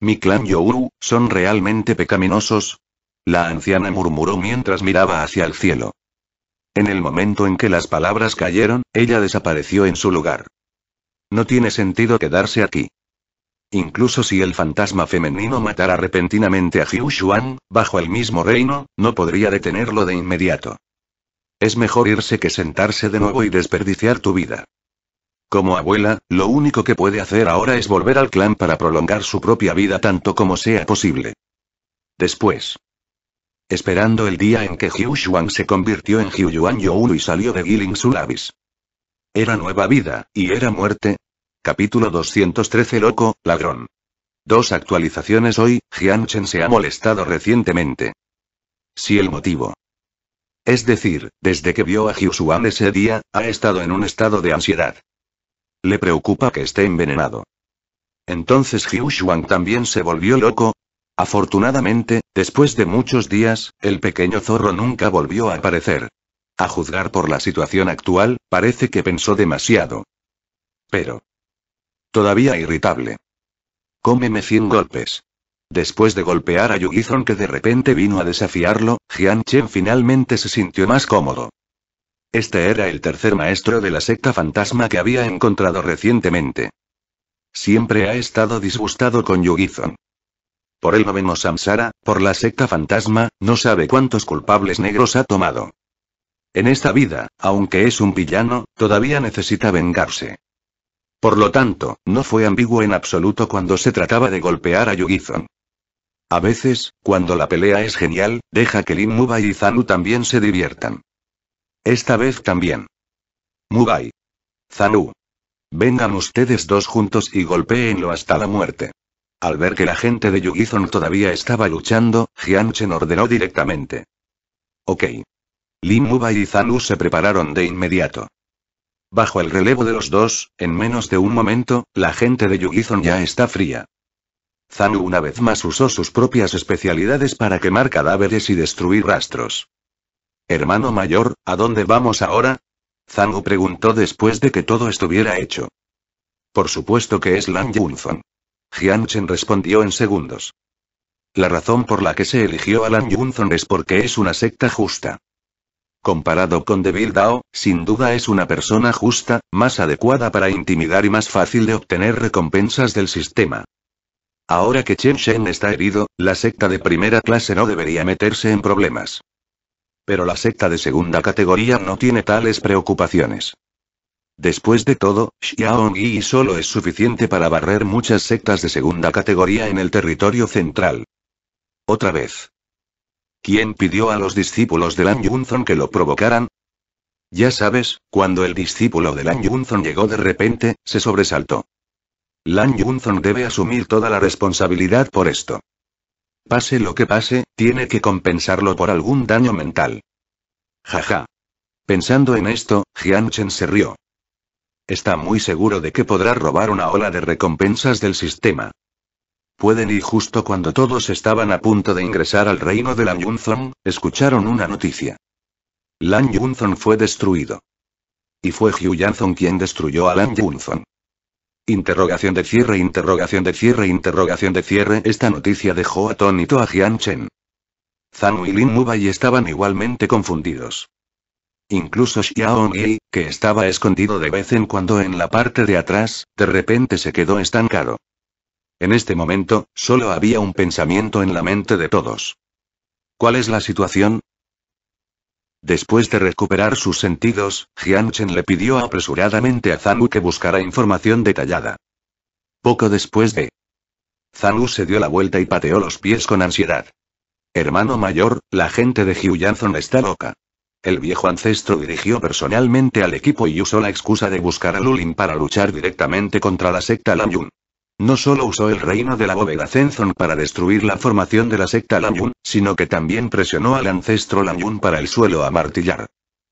Mi clan Youru, ¿son realmente pecaminosos? La anciana murmuró mientras miraba hacia el cielo. En el momento en que las palabras cayeron, ella desapareció en su lugar. No tiene sentido quedarse aquí. Incluso si el fantasma femenino matara repentinamente a Xiu Shuan, bajo el mismo reino, no podría detenerlo de inmediato. Es mejor irse que sentarse de nuevo y desperdiciar tu vida. Como abuela, lo único que puede hacer ahora es volver al clan para prolongar su propia vida tanto como sea posible. Después. Esperando el día en que Hyushuan se convirtió en Yuan Youlu y salió de Giling Sulabis. Era nueva vida, y era muerte. Capítulo 213 Loco, ladrón. Dos actualizaciones hoy, Jianchen se ha molestado recientemente. Si el motivo es decir, desde que vio a Jiushuang ese día, ha estado en un estado de ansiedad. Le preocupa que esté envenenado. Entonces Jiushuang también se volvió loco. Afortunadamente, después de muchos días, el pequeño zorro nunca volvió a aparecer. A juzgar por la situación actual, parece que pensó demasiado. Pero. Todavía irritable. Cómeme cien golpes. Después de golpear a Yugison que de repente vino a desafiarlo, Jian Chen finalmente se sintió más cómodo. Este era el tercer maestro de la secta fantasma que había encontrado recientemente. Siempre ha estado disgustado con Yugison. Por el noveno Samsara, por la secta fantasma, no sabe cuántos culpables negros ha tomado. En esta vida, aunque es un villano, todavía necesita vengarse. Por lo tanto, no fue ambiguo en absoluto cuando se trataba de golpear a Yugison. A veces, cuando la pelea es genial, deja que Lin Mubai y Zanu también se diviertan. Esta vez también. Mubai. Zanu. Vengan ustedes dos juntos y golpéenlo hasta la muerte. Al ver que la gente de Yugizon todavía estaba luchando, Jianchen ordenó directamente. Ok. Lin Mubai y Zanu se prepararon de inmediato. Bajo el relevo de los dos, en menos de un momento, la gente de Yugizon ya está fría. Zanu una vez más usó sus propias especialidades para quemar cadáveres y destruir rastros. Hermano mayor, ¿a dónde vamos ahora? Zanu preguntó después de que todo estuviera hecho. Por supuesto que es Lan Yunzong. Jianchen respondió en segundos. La razón por la que se eligió a Lan Yunzong es porque es una secta justa. Comparado con Devil Dao, sin duda es una persona justa, más adecuada para intimidar y más fácil de obtener recompensas del sistema. Ahora que Chen Shen está herido, la secta de primera clase no debería meterse en problemas. Pero la secta de segunda categoría no tiene tales preocupaciones. Después de todo, y solo es suficiente para barrer muchas sectas de segunda categoría en el territorio central. Otra vez. ¿Quién pidió a los discípulos de Lan Yunzong que lo provocaran? Ya sabes, cuando el discípulo de Lan Yunzong llegó de repente, se sobresaltó. Lan Yunzong debe asumir toda la responsabilidad por esto. Pase lo que pase, tiene que compensarlo por algún daño mental. Jaja. Pensando en esto, Jianchen se rió. Está muy seguro de que podrá robar una ola de recompensas del sistema. Pueden ir justo cuando todos estaban a punto de ingresar al reino de Lan Yunzong, escucharon una noticia. Lan Yunzong fue destruido. Y fue Hyu Yanzong quien destruyó a Lan Yunzong. Interrogación de cierre, interrogación de cierre, interrogación de cierre. Esta noticia dejó atónito a Jian Chen. Zhang y Lin Mubai estaban igualmente confundidos. Incluso Xiao que estaba escondido de vez en cuando en la parte de atrás, de repente se quedó estancado. En este momento, solo había un pensamiento en la mente de todos. ¿Cuál es la situación? Después de recuperar sus sentidos, Jianchen le pidió apresuradamente a Zhang que buscara información detallada. Poco después de... Zhang se dio la vuelta y pateó los pies con ansiedad. Hermano mayor, la gente de Jiuyanzhong está loca. El viejo ancestro dirigió personalmente al equipo y usó la excusa de buscar a Lulin para luchar directamente contra la secta Lanyun. No solo usó el reino de la bóveda Zenzon para destruir la formación de la secta Lanyun, sino que también presionó al ancestro Lanyun para el suelo a martillar.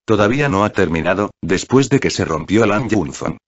Todavía no ha terminado, después de que se rompió Lanyunzon.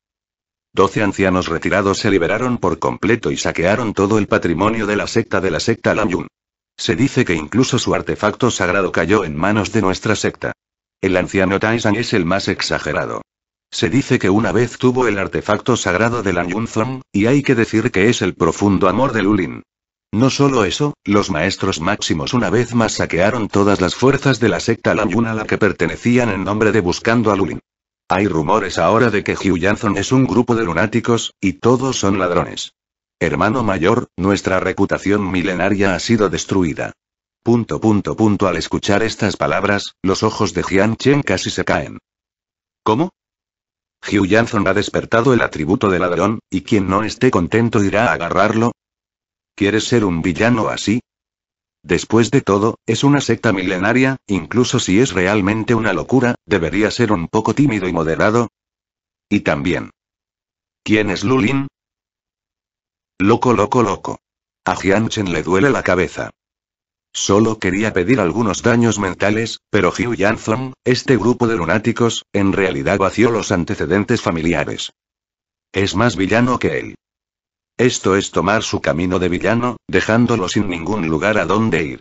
Doce ancianos retirados se liberaron por completo y saquearon todo el patrimonio de la secta de la secta Lanyun. Se dice que incluso su artefacto sagrado cayó en manos de nuestra secta. El anciano Taisan es el más exagerado. Se dice que una vez tuvo el artefacto sagrado de Lan Yunzong, y hay que decir que es el profundo amor de Lulin. No solo eso, los maestros máximos una vez más saquearon todas las fuerzas de la secta Lan a la que pertenecían en nombre de Buscando a Lulin. Hay rumores ahora de que Hugh es un grupo de lunáticos, y todos son ladrones. Hermano mayor, nuestra reputación milenaria ha sido destruida. Punto punto punto al escuchar estas palabras, los ojos de Jian Chen casi se caen. ¿Cómo? Hugh Jansson ha despertado el atributo de ladrón, y quien no esté contento irá a agarrarlo. ¿Quieres ser un villano así? Después de todo, es una secta milenaria, incluso si es realmente una locura, debería ser un poco tímido y moderado. Y también. ¿Quién es Lulin? Loco, loco, loco. A Jianchen le duele la cabeza. Solo quería pedir algunos daños mentales, pero Hugh Zhong, este grupo de lunáticos, en realidad vació los antecedentes familiares. Es más villano que él. Esto es tomar su camino de villano, dejándolo sin ningún lugar a dónde ir.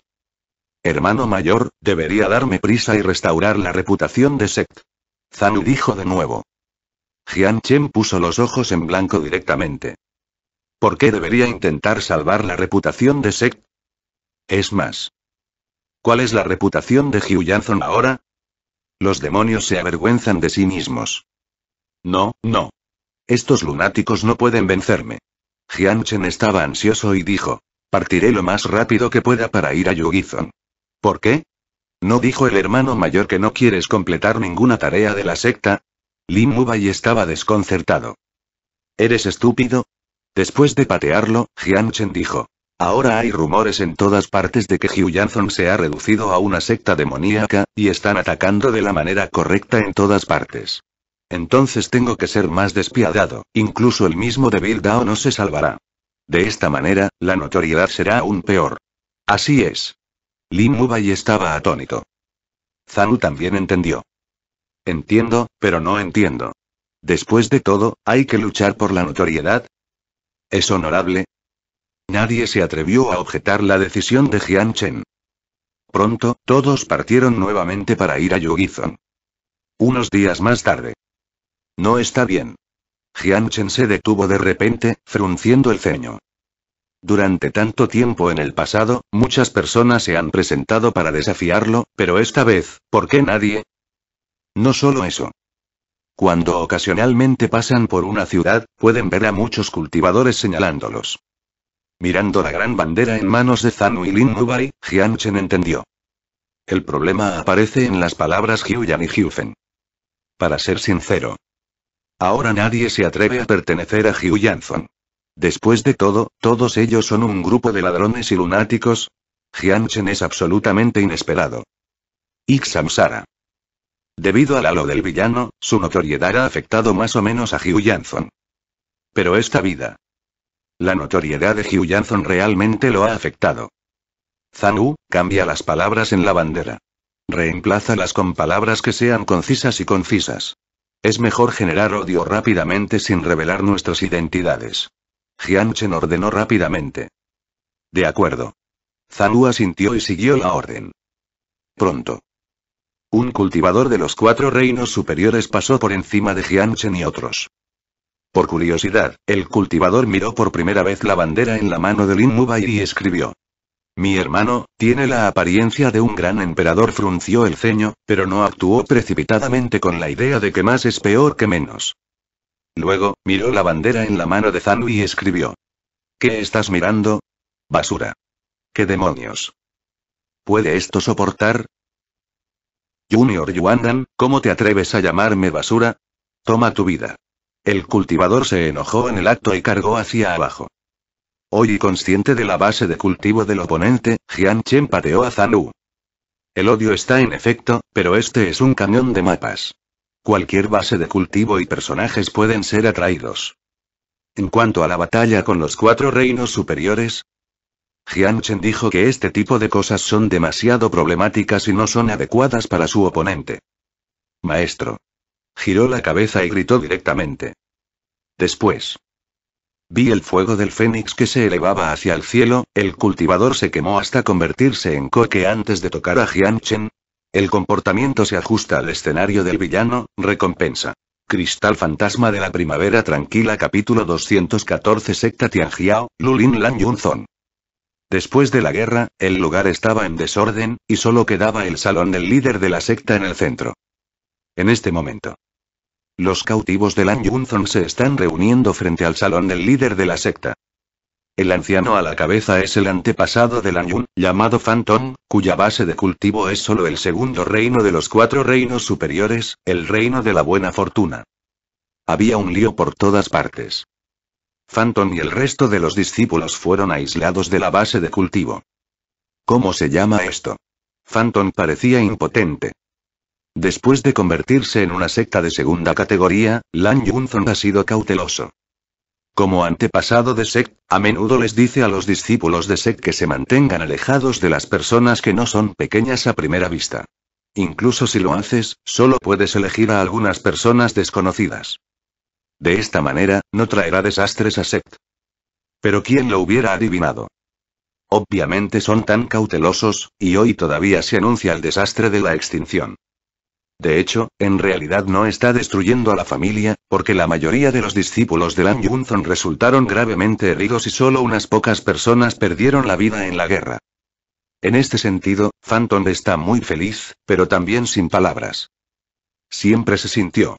Hermano mayor, debería darme prisa y restaurar la reputación de Sect. Zanu dijo de nuevo. Jian Chen puso los ojos en blanco directamente. ¿Por qué debería intentar salvar la reputación de Sect? Es más. ¿Cuál es la reputación de Hugh Janson ahora? Los demonios se avergüenzan de sí mismos. No, no. Estos lunáticos no pueden vencerme. Jianchen estaba ansioso y dijo. Partiré lo más rápido que pueda para ir a Yugizon. ¿Por qué? ¿No dijo el hermano mayor que no quieres completar ninguna tarea de la secta? Lin Mubai estaba desconcertado. ¿Eres estúpido? Después de patearlo, Jianchen dijo. Ahora hay rumores en todas partes de que Hugh Jansson se ha reducido a una secta demoníaca, y están atacando de la manera correcta en todas partes. Entonces tengo que ser más despiadado, incluso el mismo de Dao no se salvará. De esta manera, la notoriedad será aún peor. Así es. Lin Mubai estaba atónito. Zanu también entendió. Entiendo, pero no entiendo. Después de todo, hay que luchar por la notoriedad. Es honorable, Nadie se atrevió a objetar la decisión de Jianchen. Pronto, todos partieron nuevamente para ir a Zong. Unos días más tarde. No está bien. Jianchen se detuvo de repente, frunciendo el ceño. Durante tanto tiempo en el pasado, muchas personas se han presentado para desafiarlo, pero esta vez, ¿por qué nadie? No solo eso. Cuando ocasionalmente pasan por una ciudad, pueden ver a muchos cultivadores señalándolos. Mirando la gran bandera en manos de y y Mubai, Chen entendió. El problema aparece en las palabras Yan y Jiufen. Para ser sincero. Ahora nadie se atreve a pertenecer a Hyuyanzon. Después de todo, todos ellos son un grupo de ladrones y lunáticos. Chen es absolutamente inesperado. samsara Debido al halo del villano, su notoriedad ha afectado más o menos a Yan Pero esta vida, la notoriedad de Hugh Jansson realmente lo ha afectado. Zanu, cambia las palabras en la bandera. Reemplázalas con palabras que sean concisas y concisas. Es mejor generar odio rápidamente sin revelar nuestras identidades. Jianchen ordenó rápidamente. De acuerdo. Zanu asintió y siguió la orden. Pronto. Un cultivador de los cuatro reinos superiores pasó por encima de Jianchen y otros. Por curiosidad, el cultivador miró por primera vez la bandera en la mano de Lin Mubai y escribió. Mi hermano, tiene la apariencia de un gran emperador frunció el ceño, pero no actuó precipitadamente con la idea de que más es peor que menos. Luego, miró la bandera en la mano de Zanu y escribió. ¿Qué estás mirando? Basura. ¿Qué demonios? ¿Puede esto soportar? Junior Yuandan, ¿cómo te atreves a llamarme basura? Toma tu vida. El cultivador se enojó en el acto y cargó hacia abajo. Hoy consciente de la base de cultivo del oponente, Jian Chen pateó a Zanu. El odio está en efecto, pero este es un cañón de mapas. Cualquier base de cultivo y personajes pueden ser atraídos. En cuanto a la batalla con los cuatro reinos superiores, Jian dijo que este tipo de cosas son demasiado problemáticas y no son adecuadas para su oponente. Maestro. Giró la cabeza y gritó directamente. Después. Vi el fuego del fénix que se elevaba hacia el cielo, el cultivador se quemó hasta convertirse en coque antes de tocar a Jianchen. El comportamiento se ajusta al escenario del villano, recompensa. Cristal Fantasma de la Primavera Tranquila capítulo 214 Secta Tianjiao, Lulin Lan Yunzon. Después de la guerra, el lugar estaba en desorden, y solo quedaba el salón del líder de la secta en el centro. En este momento, los cautivos de Lan se están reuniendo frente al salón del líder de la secta. El anciano a la cabeza es el antepasado de Lan llamado Phantom, cuya base de cultivo es solo el segundo reino de los cuatro reinos superiores, el reino de la buena fortuna. Había un lío por todas partes. Phantom y el resto de los discípulos fueron aislados de la base de cultivo. ¿Cómo se llama esto? Phantom parecía impotente. Después de convertirse en una secta de segunda categoría, Lan Yunzong ha sido cauteloso. Como antepasado de Sect, a menudo les dice a los discípulos de Sect que se mantengan alejados de las personas que no son pequeñas a primera vista. Incluso si lo haces, solo puedes elegir a algunas personas desconocidas. De esta manera, no traerá desastres a Sect. Pero ¿quién lo hubiera adivinado? Obviamente son tan cautelosos, y hoy todavía se anuncia el desastre de la extinción. De hecho, en realidad no está destruyendo a la familia, porque la mayoría de los discípulos de Lan Yunzong resultaron gravemente heridos y solo unas pocas personas perdieron la vida en la guerra. En este sentido, Phantom está muy feliz, pero también sin palabras. Siempre se sintió.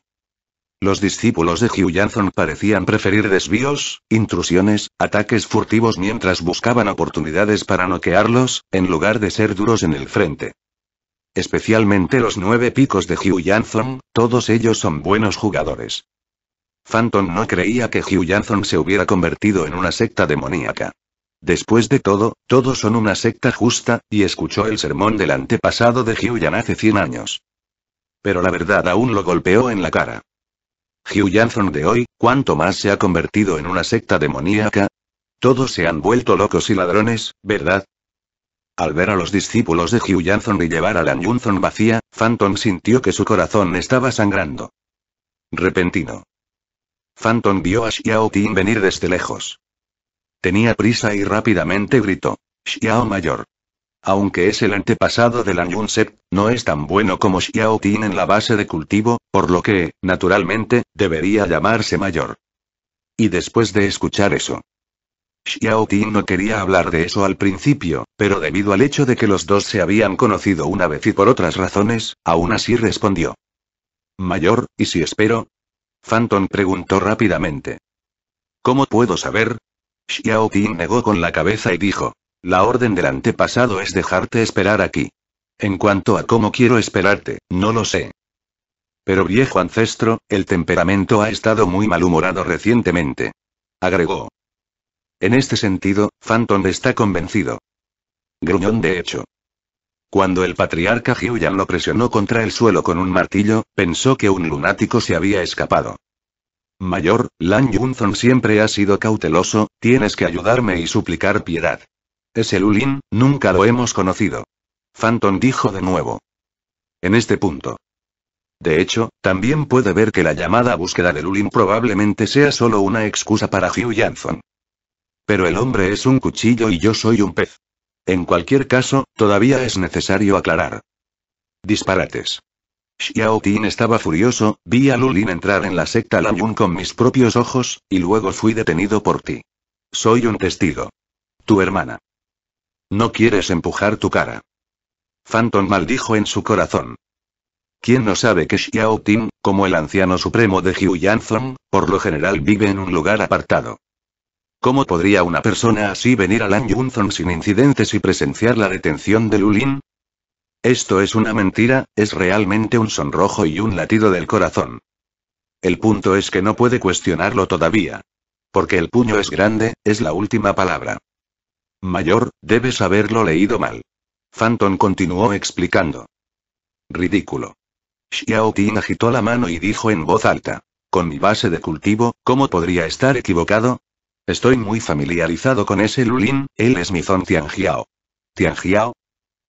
Los discípulos de Hugh parecían preferir desvíos, intrusiones, ataques furtivos mientras buscaban oportunidades para noquearlos, en lugar de ser duros en el frente especialmente los nueve picos de Hugh Janson, todos ellos son buenos jugadores. Phantom no creía que Hugh Janson se hubiera convertido en una secta demoníaca. Después de todo, todos son una secta justa, y escuchó el sermón del antepasado de Hugh Jan hace 100 años. Pero la verdad aún lo golpeó en la cara. Hugh Janson de hoy, ¿cuánto más se ha convertido en una secta demoníaca? Todos se han vuelto locos y ladrones, ¿verdad? Al ver a los discípulos de Hugh y llevar a la vacía, Phantom sintió que su corazón estaba sangrando. Repentino. Phantom vio a Xiao Tin venir desde lejos. Tenía prisa y rápidamente gritó. Xiao Mayor. Aunque es el antepasado de Lan Yun no es tan bueno como Xiao Tin en la base de cultivo, por lo que, naturalmente, debería llamarse Mayor. Y después de escuchar eso, Xiao Ting no quería hablar de eso al principio, pero debido al hecho de que los dos se habían conocido una vez y por otras razones, aún así respondió. Mayor, ¿y si espero? Phantom preguntó rápidamente. ¿Cómo puedo saber? Xiao Ting negó con la cabeza y dijo. La orden del antepasado es dejarte esperar aquí. En cuanto a cómo quiero esperarte, no lo sé. Pero viejo ancestro, el temperamento ha estado muy malhumorado recientemente. Agregó. En este sentido, Phantom está convencido. Gruñón de hecho. Cuando el patriarca Jan lo presionó contra el suelo con un martillo, pensó que un lunático se había escapado. Mayor, Lan Yunzon siempre ha sido cauteloso, tienes que ayudarme y suplicar piedad. Ese Lulin, nunca lo hemos conocido. Phantom dijo de nuevo. En este punto. De hecho, también puede ver que la llamada a búsqueda de Lulin probablemente sea solo una excusa para Hugh pero el hombre es un cuchillo y yo soy un pez. En cualquier caso, todavía es necesario aclarar. Disparates. Xiao Tin estaba furioso, vi a Lulin entrar en la secta Yun con mis propios ojos, y luego fui detenido por ti. Soy un testigo. Tu hermana. No quieres empujar tu cara. Phantom maldijo en su corazón. ¿Quién no sabe que Xiao Tin, como el anciano supremo de Zong, por lo general vive en un lugar apartado? ¿Cómo podría una persona así venir a Lan Yunzong sin incidentes y presenciar la detención de Lulin? Esto es una mentira, es realmente un sonrojo y un latido del corazón. El punto es que no puede cuestionarlo todavía. Porque el puño es grande, es la última palabra. Mayor, debes haberlo leído mal. Phantom continuó explicando. Ridículo. Xiao Tin agitó la mano y dijo en voz alta. Con mi base de cultivo, ¿cómo podría estar equivocado? Estoy muy familiarizado con ese Lulin, él es mi Zon Tianjiao. ¿Tianjiao?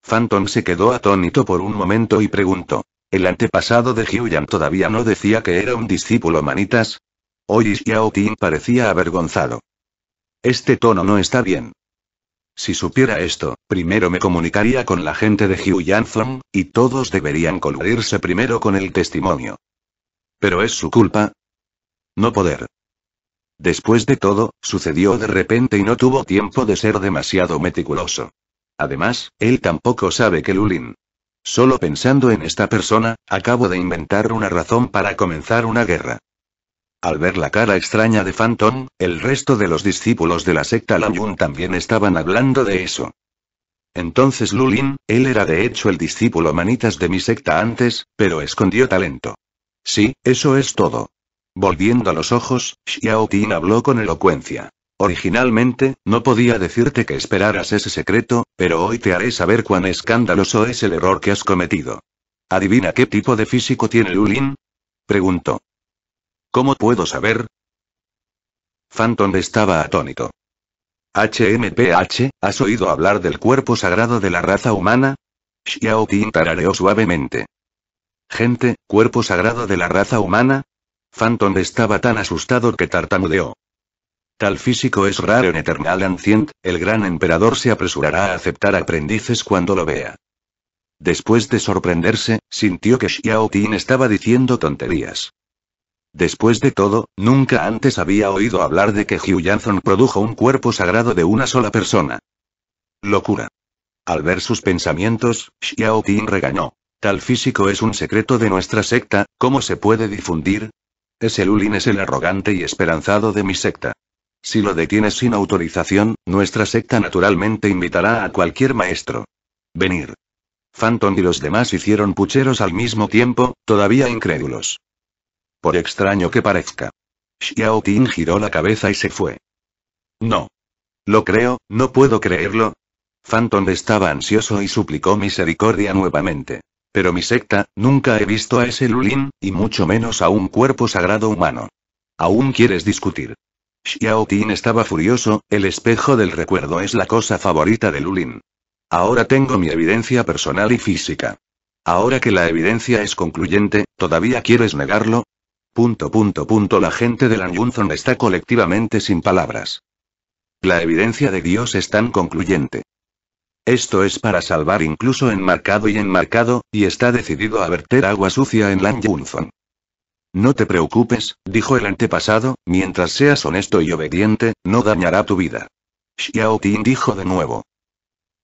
Phantom se quedó atónito por un momento y preguntó. ¿El antepasado de Jiuyan todavía no decía que era un discípulo manitas? Hoy Xiao Ting parecía avergonzado. Este tono no está bien. Si supiera esto, primero me comunicaría con la gente de Zong, y todos deberían coludirse primero con el testimonio. Pero es su culpa. No poder. Después de todo, sucedió de repente y no tuvo tiempo de ser demasiado meticuloso. Además, él tampoco sabe que Lulin. Solo pensando en esta persona, acabo de inventar una razón para comenzar una guerra. Al ver la cara extraña de Phantom, el resto de los discípulos de la secta Lamyun también estaban hablando de eso. Entonces Lulin, él era de hecho el discípulo manitas de mi secta antes, pero escondió talento. Sí, eso es todo. Volviendo a los ojos, Xiao habló con elocuencia. Originalmente, no podía decirte que esperaras ese secreto, pero hoy te haré saber cuán escandaloso es el error que has cometido. ¿Adivina qué tipo de físico tiene Lulin? Preguntó. ¿Cómo puedo saber? Phantom estaba atónito. HMPH, ¿has oído hablar del cuerpo sagrado de la raza humana? Xiao Tin tarareó suavemente. Gente, cuerpo sagrado de la raza humana, Phantom estaba tan asustado que tartamudeó. Tal físico es raro en Eternal Ancient, el gran emperador se apresurará a aceptar aprendices cuando lo vea. Después de sorprenderse, sintió que Xiao Tin estaba diciendo tonterías. Después de todo, nunca antes había oído hablar de que Hugh Jansson produjo un cuerpo sagrado de una sola persona. Locura. Al ver sus pensamientos, Xiao Tin regañó. Tal físico es un secreto de nuestra secta, ¿cómo se puede difundir? Ese Lulin es el arrogante y esperanzado de mi secta. Si lo detienes sin autorización, nuestra secta naturalmente invitará a cualquier maestro. Venir. Phantom y los demás hicieron pucheros al mismo tiempo, todavía incrédulos. Por extraño que parezca. Xiao Tin giró la cabeza y se fue. No. Lo creo, no puedo creerlo. Phantom estaba ansioso y suplicó misericordia nuevamente. Pero mi secta, nunca he visto a ese Lulín, y mucho menos a un cuerpo sagrado humano. ¿Aún quieres discutir? Xiao Tin estaba furioso, el espejo del recuerdo es la cosa favorita de Lulín. Ahora tengo mi evidencia personal y física. Ahora que la evidencia es concluyente, ¿todavía quieres negarlo? Punto punto punto la gente de la está colectivamente sin palabras. La evidencia de Dios es tan concluyente. Esto es para salvar incluso enmarcado y enmarcado, y está decidido a verter agua sucia en Lan Yunzong. No te preocupes, dijo el antepasado, mientras seas honesto y obediente, no dañará tu vida. Xiao Ting dijo de nuevo.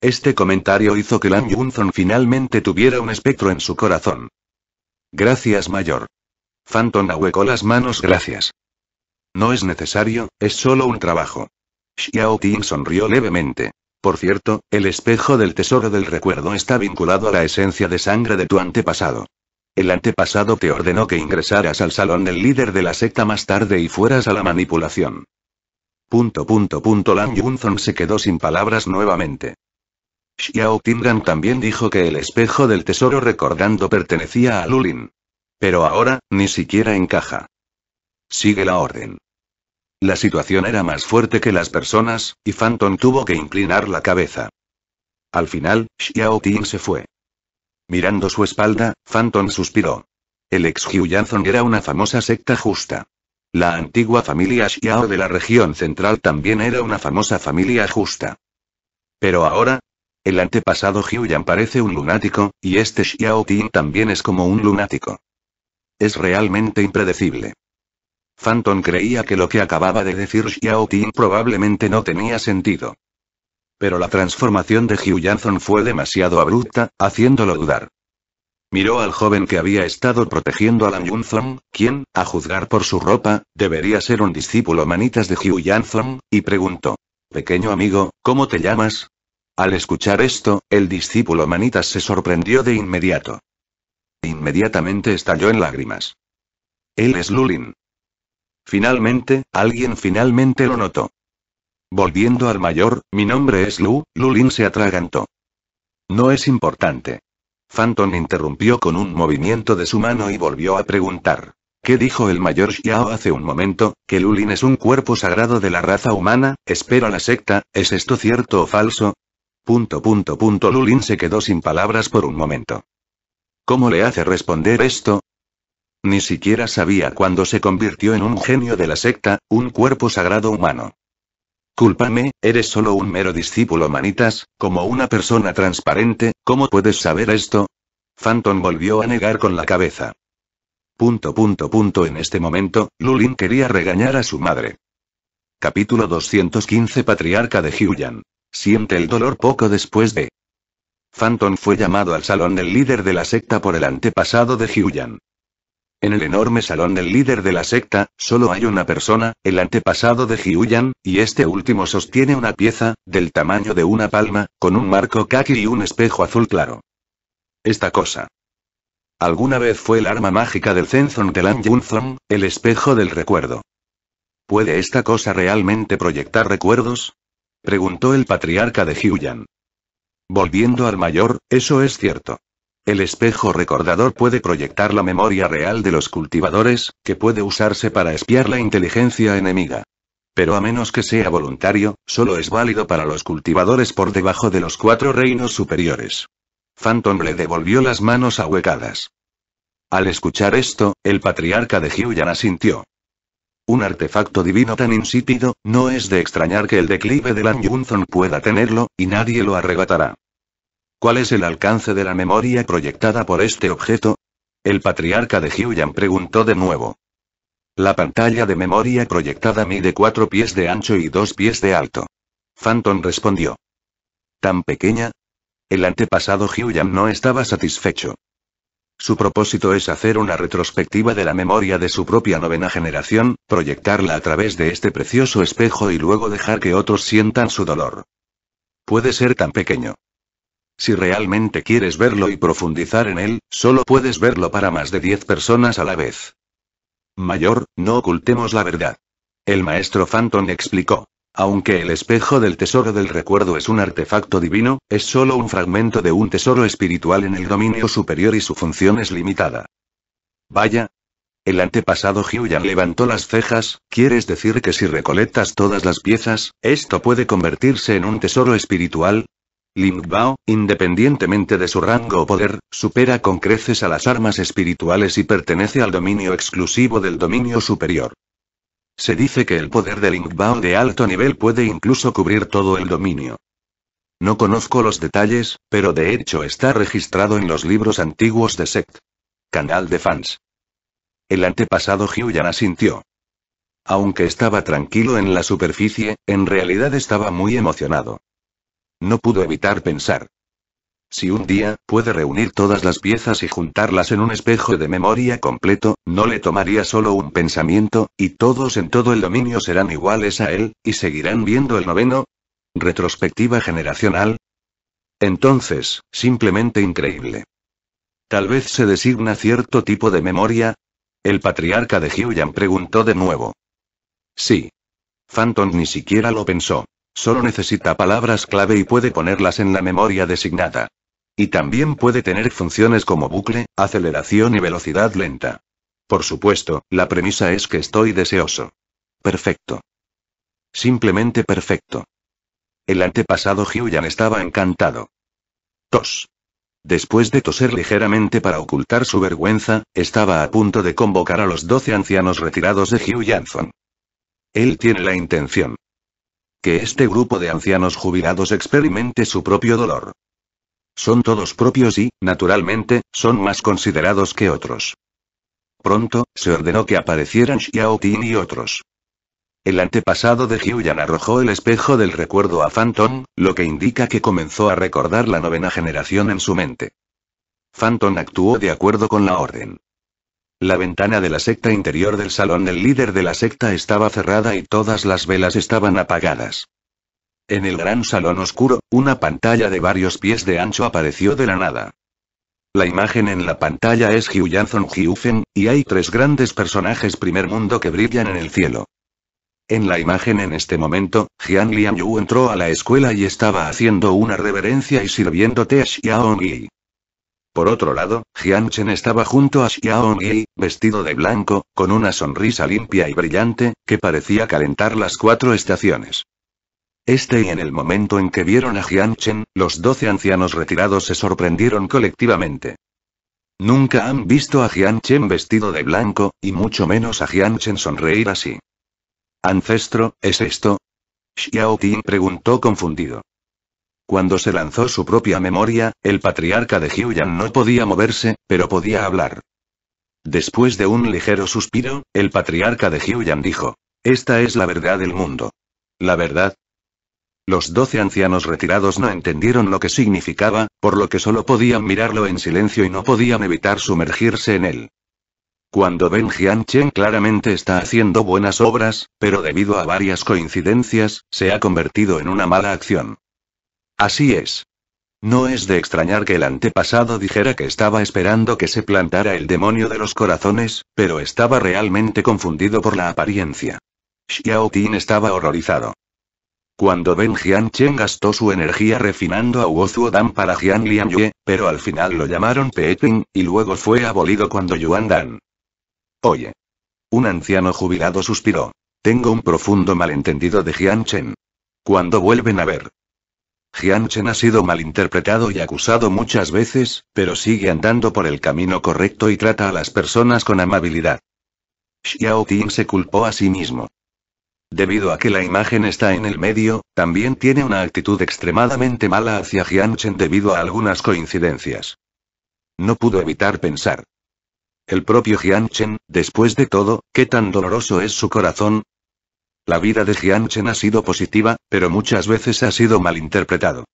Este comentario hizo que Lan Yunzong finalmente tuviera un espectro en su corazón. Gracias, mayor. Phantom ahuecó las manos, gracias. No es necesario, es solo un trabajo. Xiao Ting sonrió levemente. Por cierto, el espejo del tesoro del recuerdo está vinculado a la esencia de sangre de tu antepasado. El antepasado te ordenó que ingresaras al salón del líder de la secta más tarde y fueras a la manipulación. Punto punto punto Lan Yunzong se quedó sin palabras nuevamente. Xiao Tingan también dijo que el espejo del tesoro recordando pertenecía a Lulin. Pero ahora, ni siquiera encaja. Sigue la orden. La situación era más fuerte que las personas, y Phantom tuvo que inclinar la cabeza. Al final, Xiao Ting se fue. Mirando su espalda, Phantom suspiró. El ex Hugh era una famosa secta justa. La antigua familia Xiao de la región central también era una famosa familia justa. Pero ahora, el antepasado Yang parece un lunático, y este Xiao Tin también es como un lunático. Es realmente impredecible. Phantom creía que lo que acababa de decir Xiao Ting probablemente no tenía sentido. Pero la transformación de Hugh Jansson fue demasiado abrupta, haciéndolo dudar. Miró al joven que había estado protegiendo a Yun Yunzong, quien, a juzgar por su ropa, debería ser un discípulo manitas de Hugh Jansson, y preguntó: Pequeño amigo, ¿cómo te llamas? Al escuchar esto, el discípulo manitas se sorprendió de inmediato. Inmediatamente estalló en lágrimas. Él es Lulin, Finalmente, alguien finalmente lo notó. Volviendo al mayor, mi nombre es Lu, Lulin se atragantó. No es importante. Phantom interrumpió con un movimiento de su mano y volvió a preguntar. ¿Qué dijo el mayor Xiao hace un momento? Que Lulin es un cuerpo sagrado de la raza humana, espera la secta, ¿es esto cierto o falso? Punto punto punto Lulin se quedó sin palabras por un momento. ¿Cómo le hace responder esto? Ni siquiera sabía cuándo se convirtió en un genio de la secta, un cuerpo sagrado humano. Cúlpame, eres solo un mero discípulo manitas, como una persona transparente, ¿cómo puedes saber esto? Phantom volvió a negar con la cabeza. Punto punto punto en este momento, Lulin quería regañar a su madre. Capítulo 215 Patriarca de Jiuyan Siente el dolor poco después de... Phantom fue llamado al salón del líder de la secta por el antepasado de Jiuyan. En el enorme salón del líder de la secta, solo hay una persona, el antepasado de Jiuyan, y este último sostiene una pieza, del tamaño de una palma, con un marco kaki y un espejo azul claro. Esta cosa. Alguna vez fue el arma mágica del Zenzong de Lan el espejo del recuerdo. ¿Puede esta cosa realmente proyectar recuerdos? Preguntó el patriarca de Jiuyan. Volviendo al mayor, eso es cierto. El espejo recordador puede proyectar la memoria real de los cultivadores, que puede usarse para espiar la inteligencia enemiga. Pero a menos que sea voluntario, solo es válido para los cultivadores por debajo de los cuatro reinos superiores. Phantom le devolvió las manos ahuecadas. Al escuchar esto, el patriarca de Hyuyan asintió. Un artefacto divino tan insípido, no es de extrañar que el declive de Lan Yunzong pueda tenerlo, y nadie lo arrebatará. ¿Cuál es el alcance de la memoria proyectada por este objeto? El patriarca de Hyuyan preguntó de nuevo. La pantalla de memoria proyectada mide cuatro pies de ancho y dos pies de alto. Phantom respondió. ¿Tan pequeña? El antepasado Hyuyan no estaba satisfecho. Su propósito es hacer una retrospectiva de la memoria de su propia novena generación, proyectarla a través de este precioso espejo y luego dejar que otros sientan su dolor. Puede ser tan pequeño. Si realmente quieres verlo y profundizar en él, solo puedes verlo para más de 10 personas a la vez. Mayor, no ocultemos la verdad. El maestro Phantom explicó. Aunque el espejo del tesoro del recuerdo es un artefacto divino, es solo un fragmento de un tesoro espiritual en el dominio superior y su función es limitada. Vaya. El antepasado Hyuyan levantó las cejas, ¿quieres decir que si recolectas todas las piezas, esto puede convertirse en un tesoro espiritual? Lingbao, independientemente de su rango o poder, supera con creces a las armas espirituales y pertenece al dominio exclusivo del dominio superior. Se dice que el poder de Lingbao de alto nivel puede incluso cubrir todo el dominio. No conozco los detalles, pero de hecho está registrado en los libros antiguos de Sect. Canal de fans. El antepasado Hyuyan asintió. Aunque estaba tranquilo en la superficie, en realidad estaba muy emocionado. No pudo evitar pensar. Si un día, puede reunir todas las piezas y juntarlas en un espejo de memoria completo, no le tomaría solo un pensamiento, y todos en todo el dominio serán iguales a él, y seguirán viendo el noveno. Retrospectiva generacional. Entonces, simplemente increíble. Tal vez se designa cierto tipo de memoria. El patriarca de Hyuyan preguntó de nuevo. Sí. Phantom ni siquiera lo pensó. Solo necesita palabras clave y puede ponerlas en la memoria designada. Y también puede tener funciones como bucle, aceleración y velocidad lenta. Por supuesto, la premisa es que estoy deseoso. Perfecto. Simplemente perfecto. El antepasado Hyuyan estaba encantado. Tos. Después de toser ligeramente para ocultar su vergüenza, estaba a punto de convocar a los doce ancianos retirados de Hugh Janson. Él tiene la intención que este grupo de ancianos jubilados experimente su propio dolor. Son todos propios y, naturalmente, son más considerados que otros. Pronto, se ordenó que aparecieran Xiao Tin y otros. El antepasado de Yan arrojó el espejo del recuerdo a Phantom, lo que indica que comenzó a recordar la novena generación en su mente. Phantom actuó de acuerdo con la orden. La ventana de la secta interior del salón del líder de la secta estaba cerrada y todas las velas estaban apagadas. En el gran salón oscuro, una pantalla de varios pies de ancho apareció de la nada. La imagen en la pantalla es Jiuyan Hyu Jiufen y hay tres grandes personajes primer mundo que brillan en el cielo. En la imagen en este momento, Jian Yu entró a la escuela y estaba haciendo una reverencia y sirviendo té a Xiaomi. Por otro lado, Chen estaba junto a Xiao Yi, vestido de blanco, con una sonrisa limpia y brillante, que parecía calentar las cuatro estaciones. Este y en el momento en que vieron a Chen, los doce ancianos retirados se sorprendieron colectivamente. Nunca han visto a Chen vestido de blanco, y mucho menos a Chen sonreír así. Ancestro, ¿es esto? Xiao Ting preguntó confundido. Cuando se lanzó su propia memoria, el patriarca de Hyuyan no podía moverse, pero podía hablar. Después de un ligero suspiro, el patriarca de Hyuyan dijo. Esta es la verdad del mundo. La verdad. Los doce ancianos retirados no entendieron lo que significaba, por lo que solo podían mirarlo en silencio y no podían evitar sumergirse en él. Cuando Ben Chen claramente está haciendo buenas obras, pero debido a varias coincidencias, se ha convertido en una mala acción. Así es. No es de extrañar que el antepasado dijera que estaba esperando que se plantara el demonio de los corazones, pero estaba realmente confundido por la apariencia. Xiao Tin estaba horrorizado. Cuando Ben Jianchen gastó su energía refinando a Huo para Jian Yue, pero al final lo llamaron Peeping, y luego fue abolido cuando Yuan Dan. Oye. Un anciano jubilado suspiró. Tengo un profundo malentendido de Jian Chen. Cuando vuelven a ver, Chen ha sido malinterpretado y acusado muchas veces, pero sigue andando por el camino correcto y trata a las personas con amabilidad. Xiao Ting se culpó a sí mismo. Debido a que la imagen está en el medio, también tiene una actitud extremadamente mala hacia Chen debido a algunas coincidencias. No pudo evitar pensar. El propio Chen, después de todo, qué tan doloroso es su corazón, la vida de Jianchen ha sido positiva, pero muchas veces ha sido malinterpretado.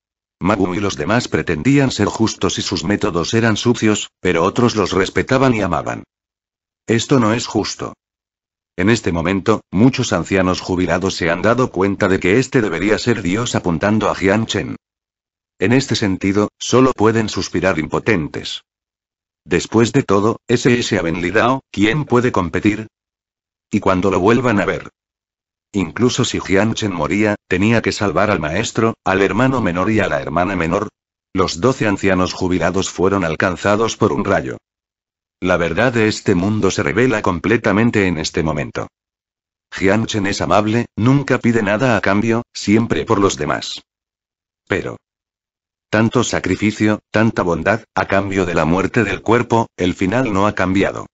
Magu y los demás pretendían ser justos y sus métodos eran sucios, pero otros los respetaban y amaban. Esto no es justo. En este momento, muchos ancianos jubilados se han dado cuenta de que este debería ser Dios apuntando a Jianchen. En este sentido, solo pueden suspirar impotentes. Después de todo, ese es Abenlidao, ¿quién puede competir? Y cuando lo vuelvan a ver, Incluso si Jianchen moría, tenía que salvar al maestro, al hermano menor y a la hermana menor. Los doce ancianos jubilados fueron alcanzados por un rayo. La verdad de este mundo se revela completamente en este momento. Jianchen es amable, nunca pide nada a cambio, siempre por los demás. Pero, tanto sacrificio, tanta bondad, a cambio de la muerte del cuerpo, el final no ha cambiado.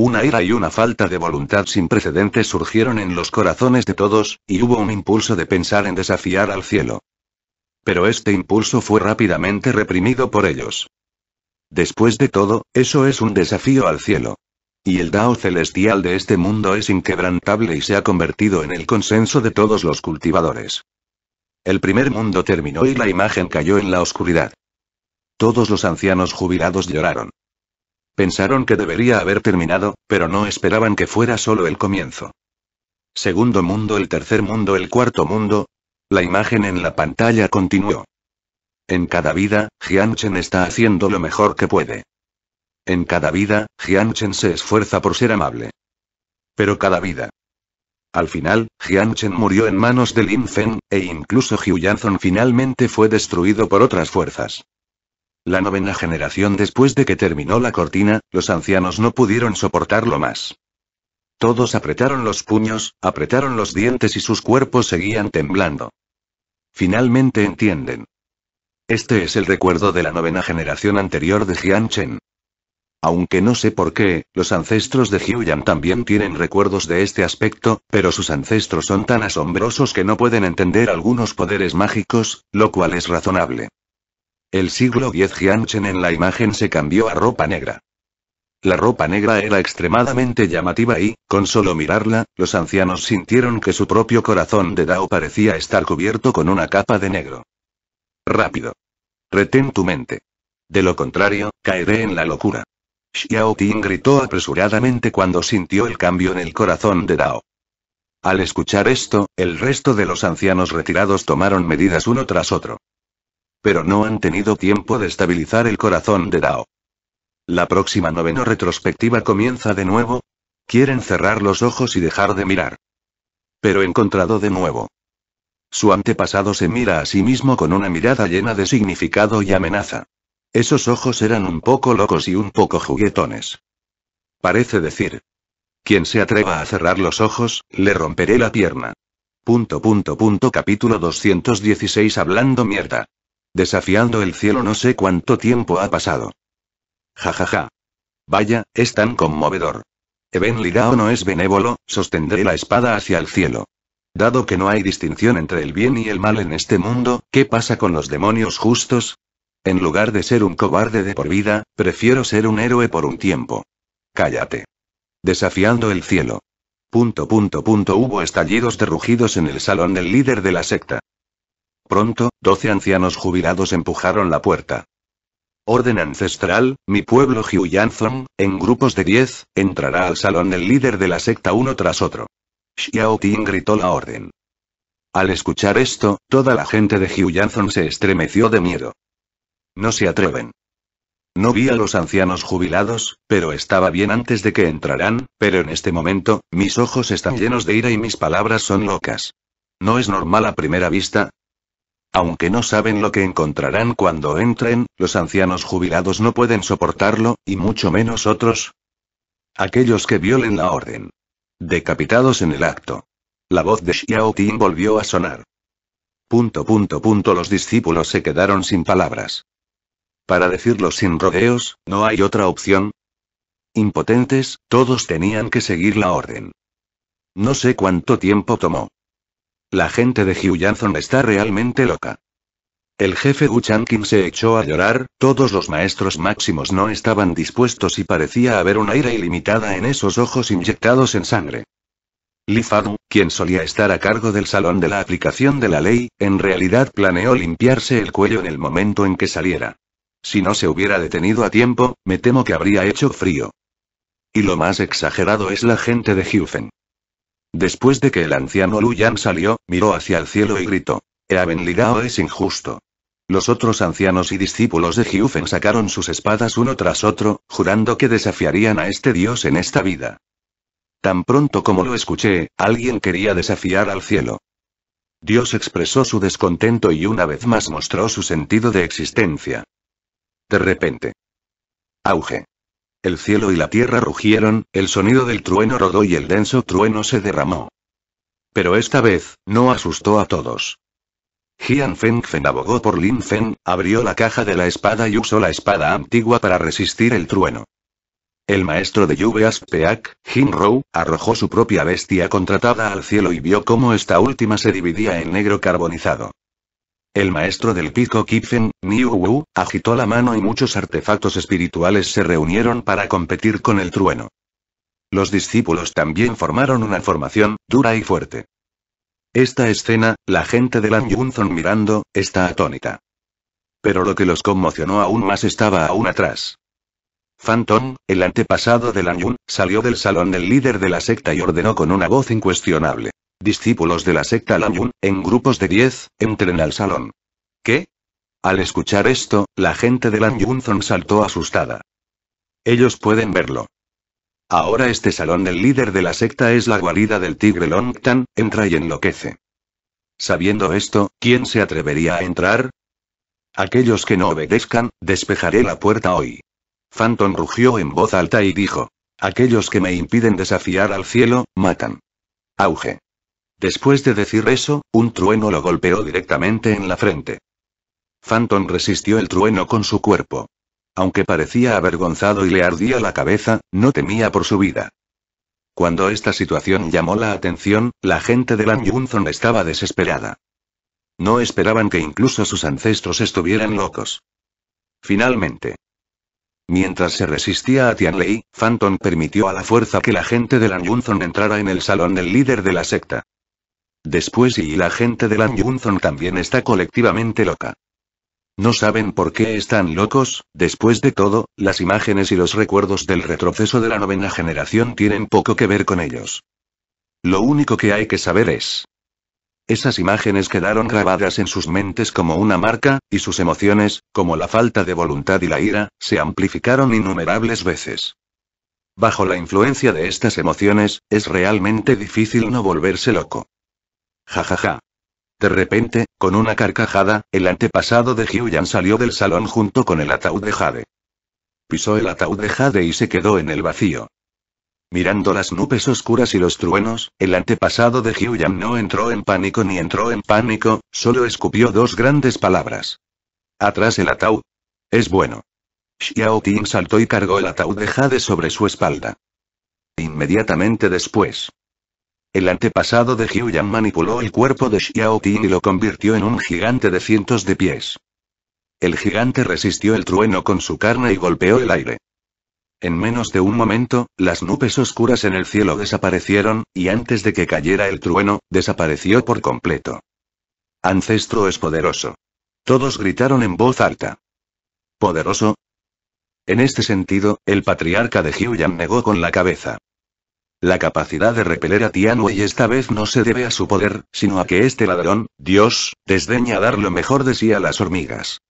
Una ira y una falta de voluntad sin precedentes surgieron en los corazones de todos, y hubo un impulso de pensar en desafiar al cielo. Pero este impulso fue rápidamente reprimido por ellos. Después de todo, eso es un desafío al cielo. Y el Dao celestial de este mundo es inquebrantable y se ha convertido en el consenso de todos los cultivadores. El primer mundo terminó y la imagen cayó en la oscuridad. Todos los ancianos jubilados lloraron. Pensaron que debería haber terminado, pero no esperaban que fuera solo el comienzo. Segundo mundo, el tercer mundo, el cuarto mundo. La imagen en la pantalla continuó. En cada vida, Chen está haciendo lo mejor que puede. En cada vida, Chen se esfuerza por ser amable. Pero cada vida. Al final, Chen murió en manos de Lin Feng, e incluso Jiuyan finalmente fue destruido por otras fuerzas. La novena generación después de que terminó la cortina, los ancianos no pudieron soportarlo más. Todos apretaron los puños, apretaron los dientes y sus cuerpos seguían temblando. Finalmente entienden. Este es el recuerdo de la novena generación anterior de Jianchen. Chen. Aunque no sé por qué, los ancestros de Jiuyan también tienen recuerdos de este aspecto, pero sus ancestros son tan asombrosos que no pueden entender algunos poderes mágicos, lo cual es razonable. El siglo X Jianchen en la imagen se cambió a ropa negra. La ropa negra era extremadamente llamativa y, con solo mirarla, los ancianos sintieron que su propio corazón de Dao parecía estar cubierto con una capa de negro. Rápido. Retén tu mente. De lo contrario, caeré en la locura. Xiao Ting gritó apresuradamente cuando sintió el cambio en el corazón de Dao. Al escuchar esto, el resto de los ancianos retirados tomaron medidas uno tras otro. Pero no han tenido tiempo de estabilizar el corazón de Dao. La próxima novena retrospectiva comienza de nuevo. Quieren cerrar los ojos y dejar de mirar. Pero encontrado de nuevo. Su antepasado se mira a sí mismo con una mirada llena de significado y amenaza. Esos ojos eran un poco locos y un poco juguetones. Parece decir. Quien se atreva a cerrar los ojos, le romperé la pierna. Punto punto punto capítulo 216 Hablando mierda desafiando el cielo no sé cuánto tiempo ha pasado. Ja ja ja. Vaya, es tan conmovedor. Eben Ligao no es benévolo, sostendré la espada hacia el cielo. Dado que no hay distinción entre el bien y el mal en este mundo, ¿qué pasa con los demonios justos? En lugar de ser un cobarde de por vida, prefiero ser un héroe por un tiempo. Cállate. Desafiando el cielo. Punto punto punto hubo estallidos de rugidos en el salón del líder de la secta. Pronto, doce ancianos jubilados empujaron la puerta. Orden ancestral, mi pueblo Jiuyanzhong, en grupos de diez, entrará al salón el líder de la secta uno tras otro. Xiao Ting gritó la orden. Al escuchar esto, toda la gente de Jiuyanzhong se estremeció de miedo. No se atreven. No vi a los ancianos jubilados, pero estaba bien antes de que entraran, pero en este momento, mis ojos están llenos de ira y mis palabras son locas. No es normal a primera vista, aunque no saben lo que encontrarán cuando entren, los ancianos jubilados no pueden soportarlo, y mucho menos otros. Aquellos que violen la orden. Decapitados en el acto. La voz de Xiao Tin volvió a sonar. Punto, punto, punto. Los discípulos se quedaron sin palabras. Para decirlo sin rodeos, no hay otra opción. Impotentes, todos tenían que seguir la orden. No sé cuánto tiempo tomó. La gente de Hugh está realmente loca. El jefe Wu Changqing se echó a llorar, todos los maestros máximos no estaban dispuestos y parecía haber una ira ilimitada en esos ojos inyectados en sangre. Li Fadu, quien solía estar a cargo del salón de la aplicación de la ley, en realidad planeó limpiarse el cuello en el momento en que saliera. Si no se hubiera detenido a tiempo, me temo que habría hecho frío. Y lo más exagerado es la gente de Feng. Después de que el anciano Luyan salió, miró hacia el cielo y gritó. Era Ligao es injusto. Los otros ancianos y discípulos de Jiufen sacaron sus espadas uno tras otro, jurando que desafiarían a este dios en esta vida. Tan pronto como lo escuché, alguien quería desafiar al cielo. Dios expresó su descontento y una vez más mostró su sentido de existencia. De repente. Auge. El cielo y la tierra rugieron, el sonido del trueno rodó y el denso trueno se derramó. Pero esta vez, no asustó a todos. Jian Feng abogó por Lin Feng, abrió la caja de la espada y usó la espada antigua para resistir el trueno. El maestro de lluvias Peak, Jin Rou, arrojó su propia bestia contratada al cielo y vio cómo esta última se dividía en negro carbonizado. El maestro del pico Kipfen, Niu Wu, agitó la mano y muchos artefactos espirituales se reunieron para competir con el trueno. Los discípulos también formaron una formación, dura y fuerte. Esta escena, la gente de Lan Yunzon mirando, está atónita. Pero lo que los conmocionó aún más estaba aún atrás. Phantom, el antepasado de Lan Yun, salió del salón del líder de la secta y ordenó con una voz incuestionable discípulos de la secta Yun en grupos de diez entren al salón. ¿Qué? Al escuchar esto, la gente de Lamyunzon saltó asustada. Ellos pueden verlo. Ahora este salón del líder de la secta es la guarida del tigre Longtan, entra y enloquece. Sabiendo esto, ¿quién se atrevería a entrar? Aquellos que no obedezcan, despejaré la puerta hoy. Phantom rugió en voz alta y dijo. Aquellos que me impiden desafiar al cielo, matan. Auge. Después de decir eso, un trueno lo golpeó directamente en la frente. Phantom resistió el trueno con su cuerpo. Aunque parecía avergonzado y le ardía la cabeza, no temía por su vida. Cuando esta situación llamó la atención, la gente de Lan Yunzon estaba desesperada. No esperaban que incluso sus ancestros estuvieran locos. Finalmente. Mientras se resistía a Tianlei, Phantom permitió a la fuerza que la gente de Lan Yunzon entrara en el salón del líder de la secta. Después y la gente de Lanjunzon también está colectivamente loca. No saben por qué están locos, después de todo, las imágenes y los recuerdos del retroceso de la novena generación tienen poco que ver con ellos. Lo único que hay que saber es. Esas imágenes quedaron grabadas en sus mentes como una marca, y sus emociones, como la falta de voluntad y la ira, se amplificaron innumerables veces. Bajo la influencia de estas emociones, es realmente difícil no volverse loco. Jajaja. Ja, ja. De repente, con una carcajada, el antepasado de Hyuyan salió del salón junto con el ataúd de Jade. Pisó el ataúd de Jade y se quedó en el vacío. Mirando las nubes oscuras y los truenos, el antepasado de Hyuyan no entró en pánico ni entró en pánico, solo escupió dos grandes palabras. Atrás el ataúd. Es bueno. Xiao Ting saltó y cargó el ataúd de Jade sobre su espalda. Inmediatamente después, el antepasado de Hyuyan manipuló el cuerpo de Xiao Tin y lo convirtió en un gigante de cientos de pies. El gigante resistió el trueno con su carne y golpeó el aire. En menos de un momento, las nubes oscuras en el cielo desaparecieron, y antes de que cayera el trueno, desapareció por completo. Ancestro es poderoso. Todos gritaron en voz alta. ¿Poderoso? En este sentido, el patriarca de Hyuyan negó con la cabeza. La capacidad de repeler a y esta vez no se debe a su poder, sino a que este ladrón, Dios, desdeña dar lo mejor de sí a las hormigas.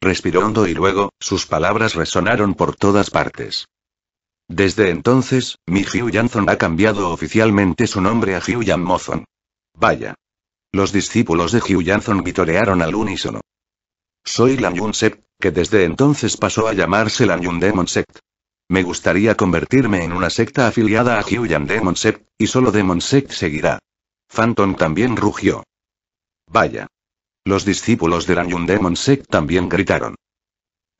Respiró hondo y luego, sus palabras resonaron por todas partes. Desde entonces, mi Hyu Janson ha cambiado oficialmente su nombre a Hyu Jan Vaya. Los discípulos de Hyu Janson vitorearon al unísono. Soy Lan Yun que desde entonces pasó a llamarse Lan Yun Demon Sect. Me gustaría convertirme en una secta afiliada a Hyuyan Demon y solo Demon Sect seguirá. Phantom también rugió. Vaya. Los discípulos de Ranyun de Demon también gritaron.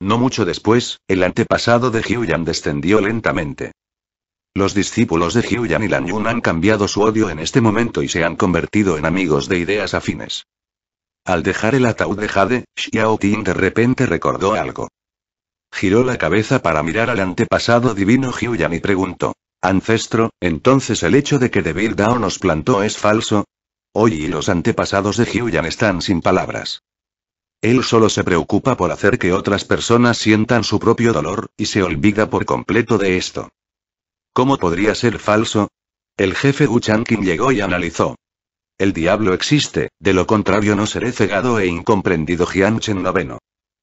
No mucho después, el antepasado de Hyuyan descendió lentamente. Los discípulos de Hyuyan y la han cambiado su odio en este momento y se han convertido en amigos de ideas afines. Al dejar el ataúd de Jade, Xiao Ting de repente recordó algo. Giró la cabeza para mirar al antepasado divino Jiuyan y preguntó. Ancestro, entonces el hecho de que Devil Dao nos plantó es falso. Hoy los antepasados de Jiuyan están sin palabras. Él solo se preocupa por hacer que otras personas sientan su propio dolor, y se olvida por completo de esto. ¿Cómo podría ser falso? El jefe Wu Changqing llegó y analizó. El diablo existe, de lo contrario no seré cegado e incomprendido Jianchen noveno.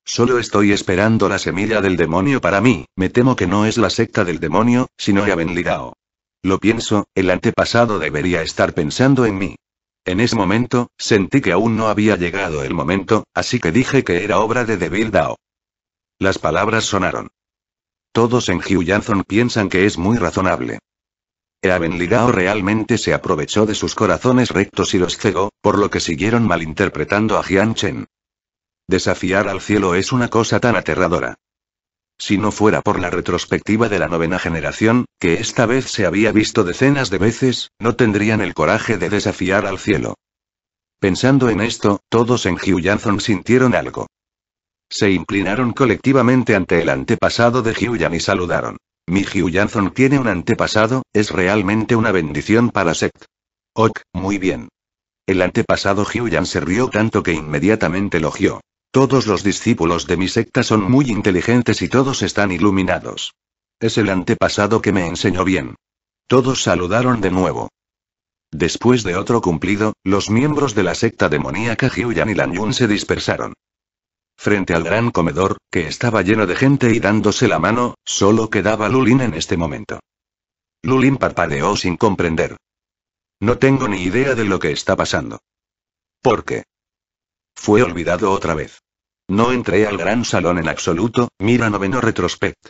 Solo estoy esperando la semilla del demonio para mí, me temo que no es la secta del demonio, sino Yaben Lo pienso, el antepasado debería estar pensando en mí. En ese momento, sentí que aún no había llegado el momento, así que dije que era obra de Devil Dao. Las palabras sonaron. Todos en Hyuyanzon piensan que es muy razonable. Ligao realmente se aprovechó de sus corazones rectos y los cegó, por lo que siguieron malinterpretando a Jian Desafiar al cielo es una cosa tan aterradora. Si no fuera por la retrospectiva de la novena generación, que esta vez se había visto decenas de veces, no tendrían el coraje de desafiar al cielo. Pensando en esto, todos en Hugh sintieron algo. Se inclinaron colectivamente ante el antepasado de Hugh y saludaron. Mi Hugh tiene un antepasado, es realmente una bendición para Sect. Ok, muy bien. El antepasado Hugh se rió tanto que inmediatamente elogió. Todos los discípulos de mi secta son muy inteligentes y todos están iluminados. Es el antepasado que me enseñó bien. Todos saludaron de nuevo. Después de otro cumplido, los miembros de la secta demoníaca Hyuyan y Lanyun se dispersaron. Frente al gran comedor, que estaba lleno de gente y dándose la mano, solo quedaba Lulin en este momento. Lulin parpadeó sin comprender. No tengo ni idea de lo que está pasando. ¿Por qué? Fue olvidado otra vez. No entré al gran salón en absoluto, mira noveno retrospect.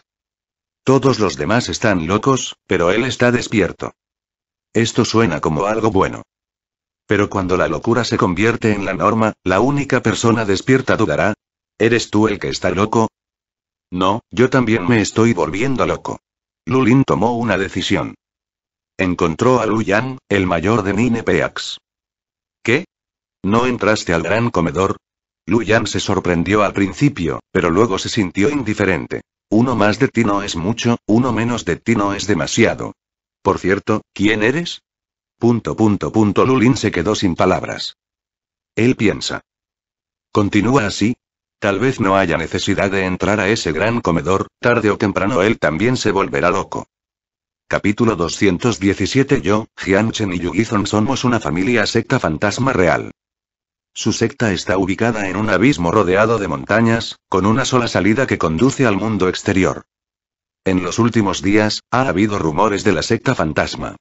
Todos los demás están locos, pero él está despierto. Esto suena como algo bueno. Pero cuando la locura se convierte en la norma, la única persona despierta dudará. ¿Eres tú el que está loco? No, yo también me estoy volviendo loco. Lulin tomó una decisión. Encontró a Luyan, el mayor de Ninepeax. ¿Qué? ¿No entraste al gran comedor? Lu Yan se sorprendió al principio, pero luego se sintió indiferente. Uno más de ti no es mucho, uno menos de ti no es demasiado. Por cierto, ¿quién eres? Punto punto punto Lulin se quedó sin palabras. Él piensa. Continúa así. Tal vez no haya necesidad de entrar a ese gran comedor, tarde o temprano él también se volverá loco. Capítulo 217 Yo, Jianchen y Yugizon somos una familia secta fantasma real. Su secta está ubicada en un abismo rodeado de montañas, con una sola salida que conduce al mundo exterior. En los últimos días, ha habido rumores de la secta fantasma.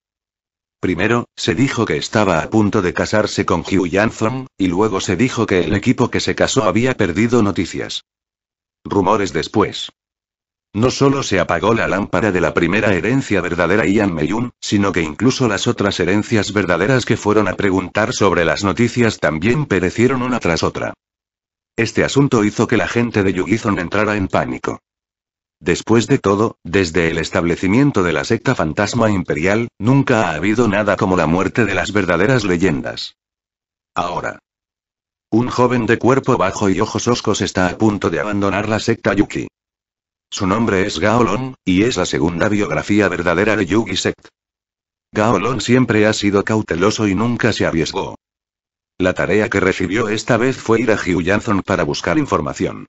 Primero, se dijo que estaba a punto de casarse con Hugh Jansson, y luego se dijo que el equipo que se casó había perdido noticias. Rumores después. No solo se apagó la lámpara de la primera herencia verdadera Ian Meyun, sino que incluso las otras herencias verdaderas que fueron a preguntar sobre las noticias también perecieron una tras otra. Este asunto hizo que la gente de Yugizon entrara en pánico. Después de todo, desde el establecimiento de la secta fantasma imperial, nunca ha habido nada como la muerte de las verdaderas leyendas. Ahora. Un joven de cuerpo bajo y ojos oscos está a punto de abandonar la secta Yuki. Su nombre es Gaolon, y es la segunda biografía verdadera de Yugi Sect. Gaolon siempre ha sido cauteloso y nunca se arriesgó. La tarea que recibió esta vez fue ir a Hugh para buscar información.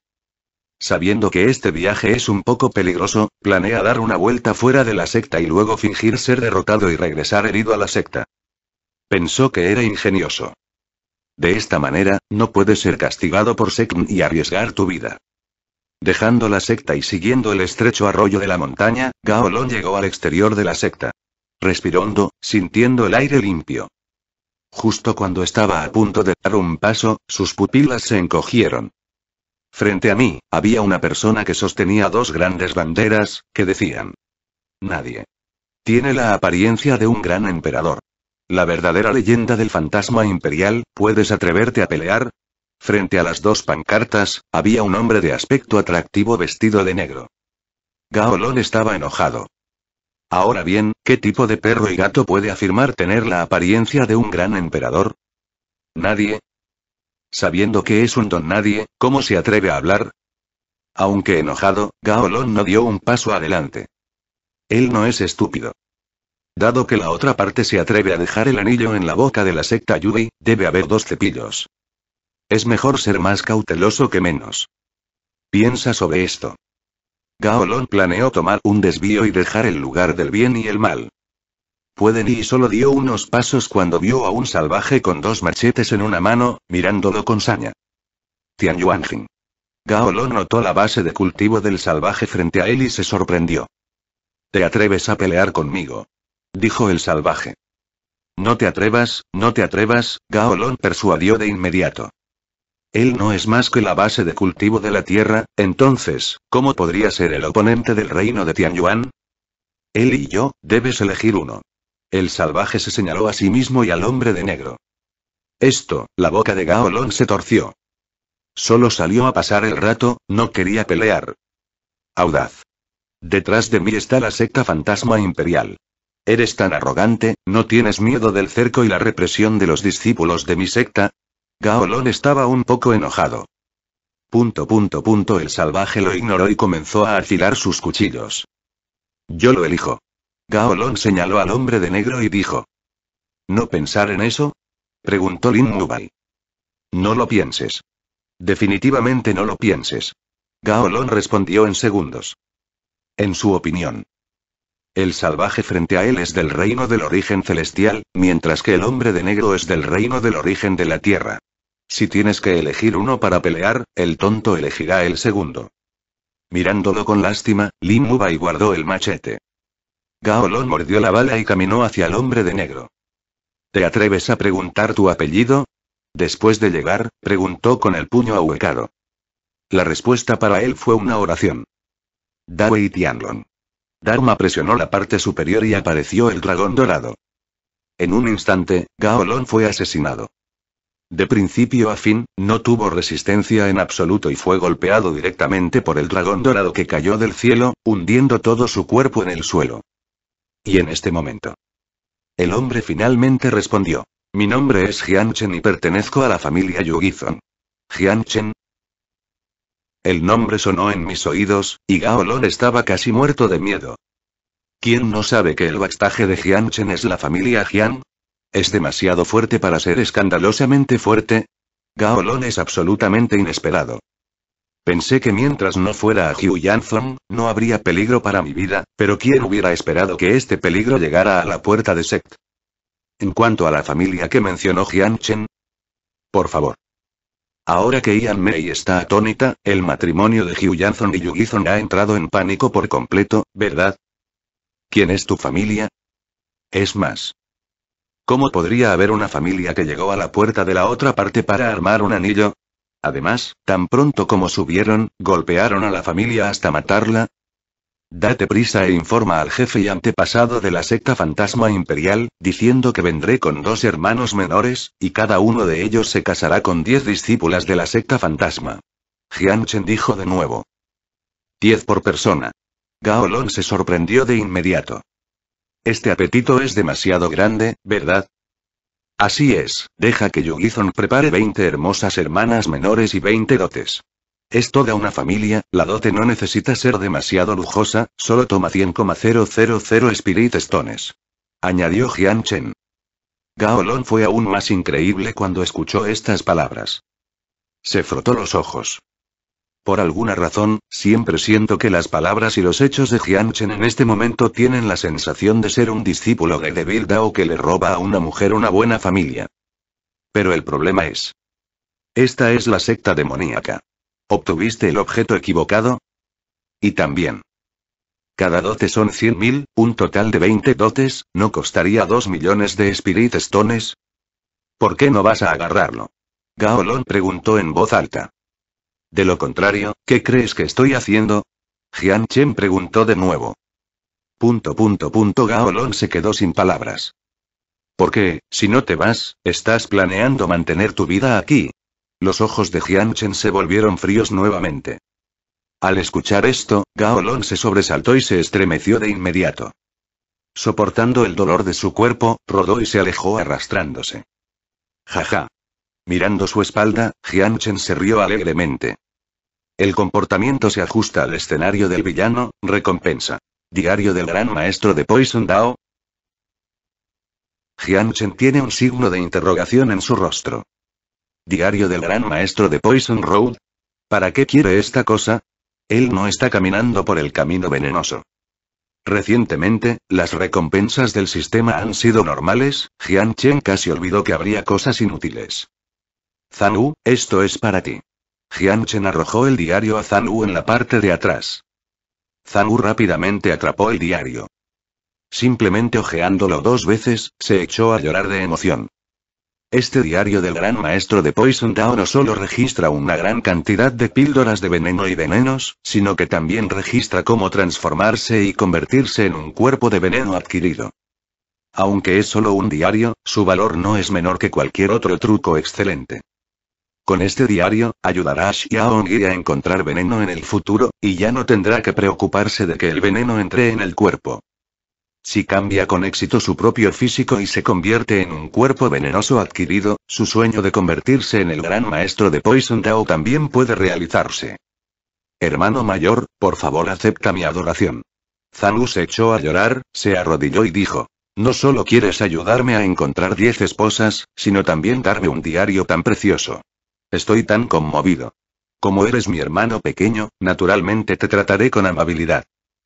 Sabiendo que este viaje es un poco peligroso, planea dar una vuelta fuera de la secta y luego fingir ser derrotado y regresar herido a la secta. Pensó que era ingenioso. De esta manera, no puedes ser castigado por Sekn y arriesgar tu vida. Dejando la secta y siguiendo el estrecho arroyo de la montaña, Gaolón llegó al exterior de la secta. Respirando, sintiendo el aire limpio. Justo cuando estaba a punto de dar un paso, sus pupilas se encogieron. Frente a mí, había una persona que sostenía dos grandes banderas, que decían. Nadie. Tiene la apariencia de un gran emperador. La verdadera leyenda del fantasma imperial, ¿puedes atreverte a pelear? Frente a las dos pancartas, había un hombre de aspecto atractivo vestido de negro. Gaolón estaba enojado. Ahora bien, ¿qué tipo de perro y gato puede afirmar tener la apariencia de un gran emperador? Nadie. Sabiendo que es un don nadie, ¿cómo se atreve a hablar? Aunque enojado, Gaolón no dio un paso adelante. Él no es estúpido. Dado que la otra parte se atreve a dejar el anillo en la boca de la secta Yubi, debe haber dos cepillos. Es mejor ser más cauteloso que menos. Piensa sobre esto. Gaolón planeó tomar un desvío y dejar el lugar del bien y el mal. Pueden y solo dio unos pasos cuando vio a un salvaje con dos machetes en una mano, mirándolo con saña. Tian Yuanjin. Gaolón notó la base de cultivo del salvaje frente a él y se sorprendió. ¿Te atreves a pelear conmigo? dijo el salvaje. No te atrevas, no te atrevas, Gaolón persuadió de inmediato. Él no es más que la base de cultivo de la tierra, entonces, ¿cómo podría ser el oponente del reino de Tianyuan? Él y yo, debes elegir uno. El salvaje se señaló a sí mismo y al hombre de negro. Esto, la boca de Gaolong se torció. Solo salió a pasar el rato, no quería pelear. Audaz. Detrás de mí está la secta fantasma imperial. Eres tan arrogante, ¿no tienes miedo del cerco y la represión de los discípulos de mi secta? Gaolón estaba un poco enojado. Punto punto punto el salvaje lo ignoró y comenzó a afilar sus cuchillos. Yo lo elijo. Gaolón señaló al hombre de negro y dijo. ¿No pensar en eso? preguntó Lin Nubai. No lo pienses. Definitivamente no lo pienses. Gaolón respondió en segundos. En su opinión, el salvaje frente a él es del reino del origen celestial, mientras que el hombre de negro es del reino del origen de la tierra. Si tienes que elegir uno para pelear, el tonto elegirá el segundo. Mirándolo con lástima, Lin Mubai guardó el machete. Gaolon mordió la bala y caminó hacia el hombre de negro. ¿Te atreves a preguntar tu apellido? Después de llegar, preguntó con el puño ahuecado. La respuesta para él fue una oración. Dawei Tianlon. Dharma presionó la parte superior y apareció el dragón dorado. En un instante, Gaolón fue asesinado. De principio a fin, no tuvo resistencia en absoluto y fue golpeado directamente por el dragón dorado que cayó del cielo, hundiendo todo su cuerpo en el suelo. Y en este momento. El hombre finalmente respondió. Mi nombre es Jianchen y pertenezco a la familia Yugizon. Jianchen, el nombre sonó en mis oídos, y Gaolor estaba casi muerto de miedo. ¿Quién no sabe que el bastaje de Jianchen es la familia Jian? ¿Es demasiado fuerte para ser escandalosamente fuerte? Gaolón es absolutamente inesperado. Pensé que mientras no fuera a Hugh no habría peligro para mi vida, pero ¿quién hubiera esperado que este peligro llegara a la puerta de Sect? En cuanto a la familia que mencionó Jianchen. Por favor. Ahora que Ian May está atónita, el matrimonio de Hugh Janson y Yugizon ha entrado en pánico por completo, ¿verdad? ¿Quién es tu familia? Es más. ¿Cómo podría haber una familia que llegó a la puerta de la otra parte para armar un anillo? Además, tan pronto como subieron, golpearon a la familia hasta matarla, Date prisa e informa al jefe y antepasado de la secta fantasma imperial, diciendo que vendré con dos hermanos menores, y cada uno de ellos se casará con diez discípulas de la secta fantasma. Chen dijo de nuevo. Diez por persona. Long se sorprendió de inmediato. Este apetito es demasiado grande, ¿verdad? Así es, deja que Yugizon prepare 20 hermosas hermanas menores y 20 dotes. Es toda una familia, la dote no necesita ser demasiado lujosa, solo toma 100,000 Spirit Stones. Añadió Jian Chen. Long fue aún más increíble cuando escuchó estas palabras. Se frotó los ojos. Por alguna razón, siempre siento que las palabras y los hechos de Chen en este momento tienen la sensación de ser un discípulo de Devil Dao que le roba a una mujer una buena familia. Pero el problema es. Esta es la secta demoníaca. ¿Obtuviste el objeto equivocado? Y también. Cada dote son 100.000, un total de 20 dotes, ¿no costaría 2 millones de Spirit Stones? ¿Por qué no vas a agarrarlo? gaolón preguntó en voz alta. De lo contrario, ¿qué crees que estoy haciendo? Jianchen preguntó de nuevo. Punto punto punto se quedó sin palabras. Porque, si no te vas, estás planeando mantener tu vida aquí, los ojos de Chen se volvieron fríos nuevamente. Al escuchar esto, Gao Long se sobresaltó y se estremeció de inmediato. Soportando el dolor de su cuerpo, rodó y se alejó arrastrándose. Jaja. Mirando su espalda, Jianchen se rió alegremente. El comportamiento se ajusta al escenario del villano, recompensa. Diario del gran maestro de Poison Dao. Chen tiene un signo de interrogación en su rostro. Diario del gran maestro de Poison Road. ¿Para qué quiere esta cosa? Él no está caminando por el camino venenoso. Recientemente, las recompensas del sistema han sido normales, Jian Chen casi olvidó que habría cosas inútiles. Wu, esto es para ti. Jian Chen arrojó el diario a Wu en la parte de atrás. Wu rápidamente atrapó el diario. Simplemente ojeándolo dos veces, se echó a llorar de emoción. Este diario del gran maestro de Poison Tao no solo registra una gran cantidad de píldoras de veneno y venenos, sino que también registra cómo transformarse y convertirse en un cuerpo de veneno adquirido. Aunque es solo un diario, su valor no es menor que cualquier otro truco excelente. Con este diario, ayudará a Xiaongui a encontrar veneno en el futuro, y ya no tendrá que preocuparse de que el veneno entre en el cuerpo. Si cambia con éxito su propio físico y se convierte en un cuerpo venenoso adquirido, su sueño de convertirse en el gran maestro de Poison Tao también puede realizarse. Hermano mayor, por favor acepta mi adoración. Zanu se echó a llorar, se arrodilló y dijo. No solo quieres ayudarme a encontrar diez esposas, sino también darme un diario tan precioso. Estoy tan conmovido. Como eres mi hermano pequeño, naturalmente te trataré con amabilidad.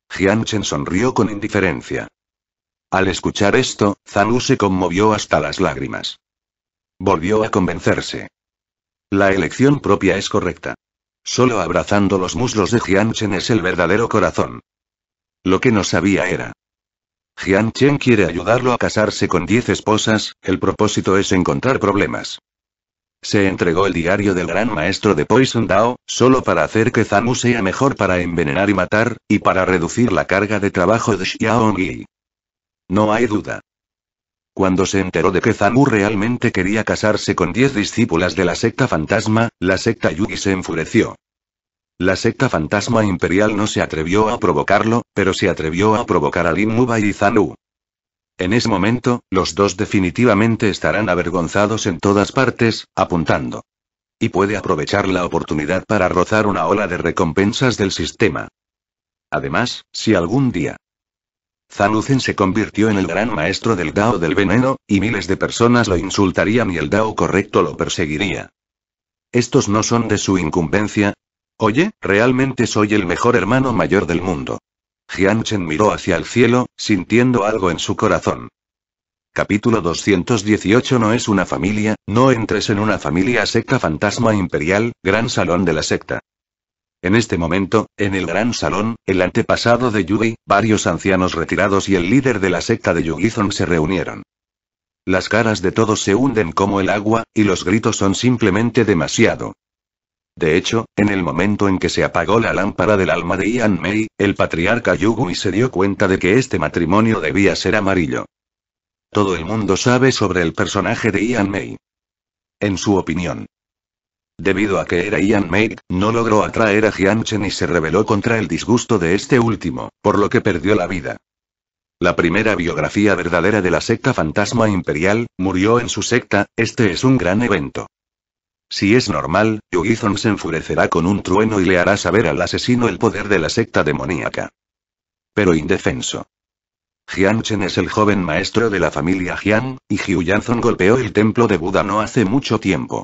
Jianchen sonrió con indiferencia. Al escuchar esto, Zanu se conmovió hasta las lágrimas. Volvió a convencerse. La elección propia es correcta. Solo abrazando los muslos de Chen es el verdadero corazón. Lo que no sabía era. Chen quiere ayudarlo a casarse con diez esposas, el propósito es encontrar problemas. Se entregó el diario del gran maestro de Poison Dao, solo para hacer que Zanu sea mejor para envenenar y matar, y para reducir la carga de trabajo de Yi. No hay duda. Cuando se enteró de que Zamu realmente quería casarse con diez discípulas de la secta fantasma, la secta Yugi se enfureció. La secta fantasma imperial no se atrevió a provocarlo, pero se atrevió a provocar a Lin y Zanu. En ese momento, los dos definitivamente estarán avergonzados en todas partes, apuntando. Y puede aprovechar la oportunidad para rozar una ola de recompensas del sistema. Además, si algún día Zanucen se convirtió en el gran maestro del Dao del veneno, y miles de personas lo insultarían y el Dao correcto lo perseguiría. Estos no son de su incumbencia. Oye, realmente soy el mejor hermano mayor del mundo. Jianchen miró hacia el cielo, sintiendo algo en su corazón. Capítulo 218 No es una familia, no entres en una familia secta fantasma imperial, gran salón de la secta. En este momento, en el gran salón, el antepasado de Yugi, varios ancianos retirados y el líder de la secta de Yugi-Zong se reunieron. Las caras de todos se hunden como el agua, y los gritos son simplemente demasiado. De hecho, en el momento en que se apagó la lámpara del alma de Ian May, el patriarca Yugui se dio cuenta de que este matrimonio debía ser amarillo. Todo el mundo sabe sobre el personaje de Ian May. En su opinión, Debido a que era Ian Maid, no logró atraer a Jianchen y se rebeló contra el disgusto de este último, por lo que perdió la vida. La primera biografía verdadera de la secta fantasma imperial, murió en su secta, este es un gran evento. Si es normal, zhong se enfurecerá con un trueno y le hará saber al asesino el poder de la secta demoníaca. Pero indefenso. Jian Chen es el joven maestro de la familia Jian, y Jiu zhong golpeó el templo de Buda no hace mucho tiempo.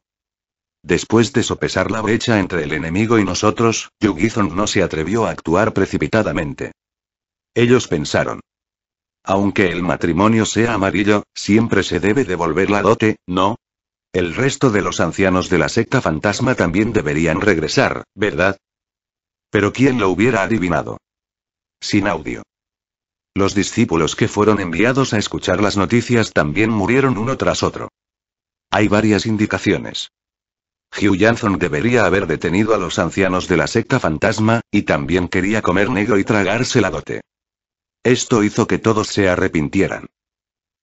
Después de sopesar la brecha entre el enemigo y nosotros, Yugizon no se atrevió a actuar precipitadamente. Ellos pensaron. Aunque el matrimonio sea amarillo, siempre se debe devolver la dote, ¿no? El resto de los ancianos de la secta fantasma también deberían regresar, ¿verdad? Pero ¿quién lo hubiera adivinado? Sin audio. Los discípulos que fueron enviados a escuchar las noticias también murieron uno tras otro. Hay varias indicaciones. Hugh Janson debería haber detenido a los ancianos de la secta fantasma, y también quería comer negro y tragarse la dote. Esto hizo que todos se arrepintieran.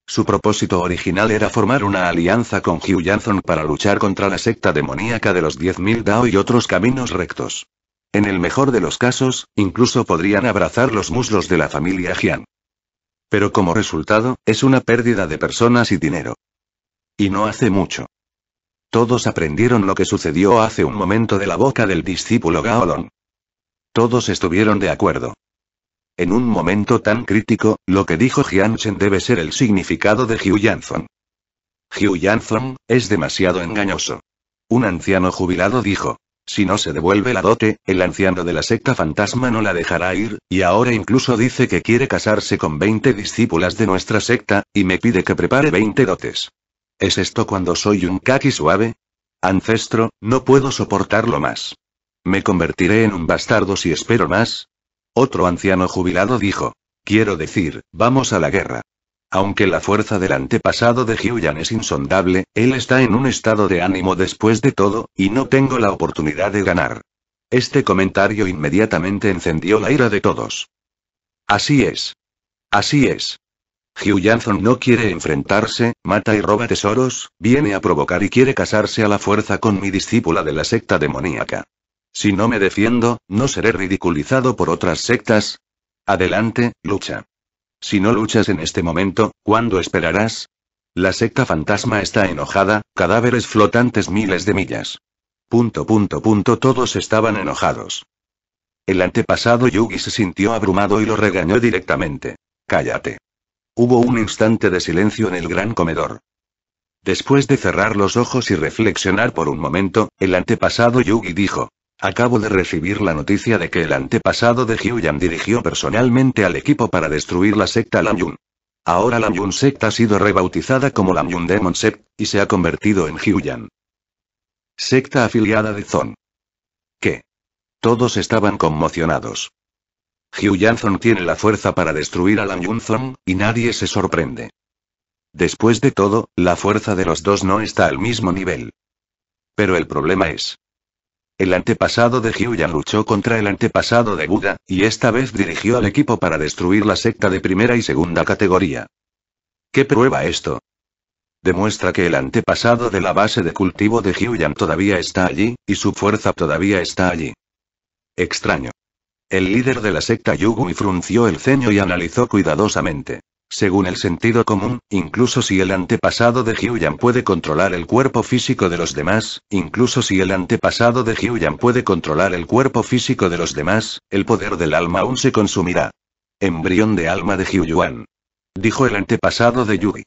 Su propósito original era formar una alianza con Hugh Janson para luchar contra la secta demoníaca de los 10.000 Dao y otros caminos rectos. En el mejor de los casos, incluso podrían abrazar los muslos de la familia Jian. Pero como resultado, es una pérdida de personas y dinero. Y no hace mucho. Todos aprendieron lo que sucedió hace un momento de la boca del discípulo Gaolon. Todos estuvieron de acuerdo. En un momento tan crítico, lo que dijo Jianchen debe ser el significado de Hugh Yanzhong. Hugh Yanzhong es demasiado engañoso. Un anciano jubilado dijo. Si no se devuelve la dote, el anciano de la secta fantasma no la dejará ir, y ahora incluso dice que quiere casarse con 20 discípulas de nuestra secta, y me pide que prepare 20 dotes. ¿Es esto cuando soy un kaki suave? Ancestro, no puedo soportarlo más. Me convertiré en un bastardo si espero más. Otro anciano jubilado dijo. Quiero decir, vamos a la guerra. Aunque la fuerza del antepasado de Hyuyan es insondable, él está en un estado de ánimo después de todo, y no tengo la oportunidad de ganar. Este comentario inmediatamente encendió la ira de todos. Así es. Así es. Hugh no quiere enfrentarse, mata y roba tesoros, viene a provocar y quiere casarse a la fuerza con mi discípula de la secta demoníaca. Si no me defiendo, ¿no seré ridiculizado por otras sectas? Adelante, lucha. Si no luchas en este momento, ¿cuándo esperarás? La secta fantasma está enojada, cadáveres flotantes miles de millas. Punto punto punto todos estaban enojados. El antepasado Yugi se sintió abrumado y lo regañó directamente. Cállate. Hubo un instante de silencio en el gran comedor. Después de cerrar los ojos y reflexionar por un momento, el antepasado Yugi dijo. Acabo de recibir la noticia de que el antepasado de Hyuyan dirigió personalmente al equipo para destruir la secta Lamyun. Ahora Lamyun secta ha sido rebautizada como Lamyun Demon Sect, y se ha convertido en Hyuyan. Secta afiliada de Zon. ¿Qué? Todos estaban conmocionados. Hugh Zong tiene la fuerza para destruir a Yun Yunzong, y nadie se sorprende. Después de todo, la fuerza de los dos no está al mismo nivel. Pero el problema es. El antepasado de Hyuyan luchó contra el antepasado de Buda, y esta vez dirigió al equipo para destruir la secta de primera y segunda categoría. ¿Qué prueba esto? Demuestra que el antepasado de la base de cultivo de Hyuyan todavía está allí, y su fuerza todavía está allí. Extraño. El líder de la secta Yugui frunció el ceño y analizó cuidadosamente. Según el sentido común, incluso si el antepasado de Jiuyan puede controlar el cuerpo físico de los demás, incluso si el antepasado de Jiuyan puede controlar el cuerpo físico de los demás, el poder del alma aún se consumirá. Embrión de alma de Jiuyuan. Dijo el antepasado de Yugi.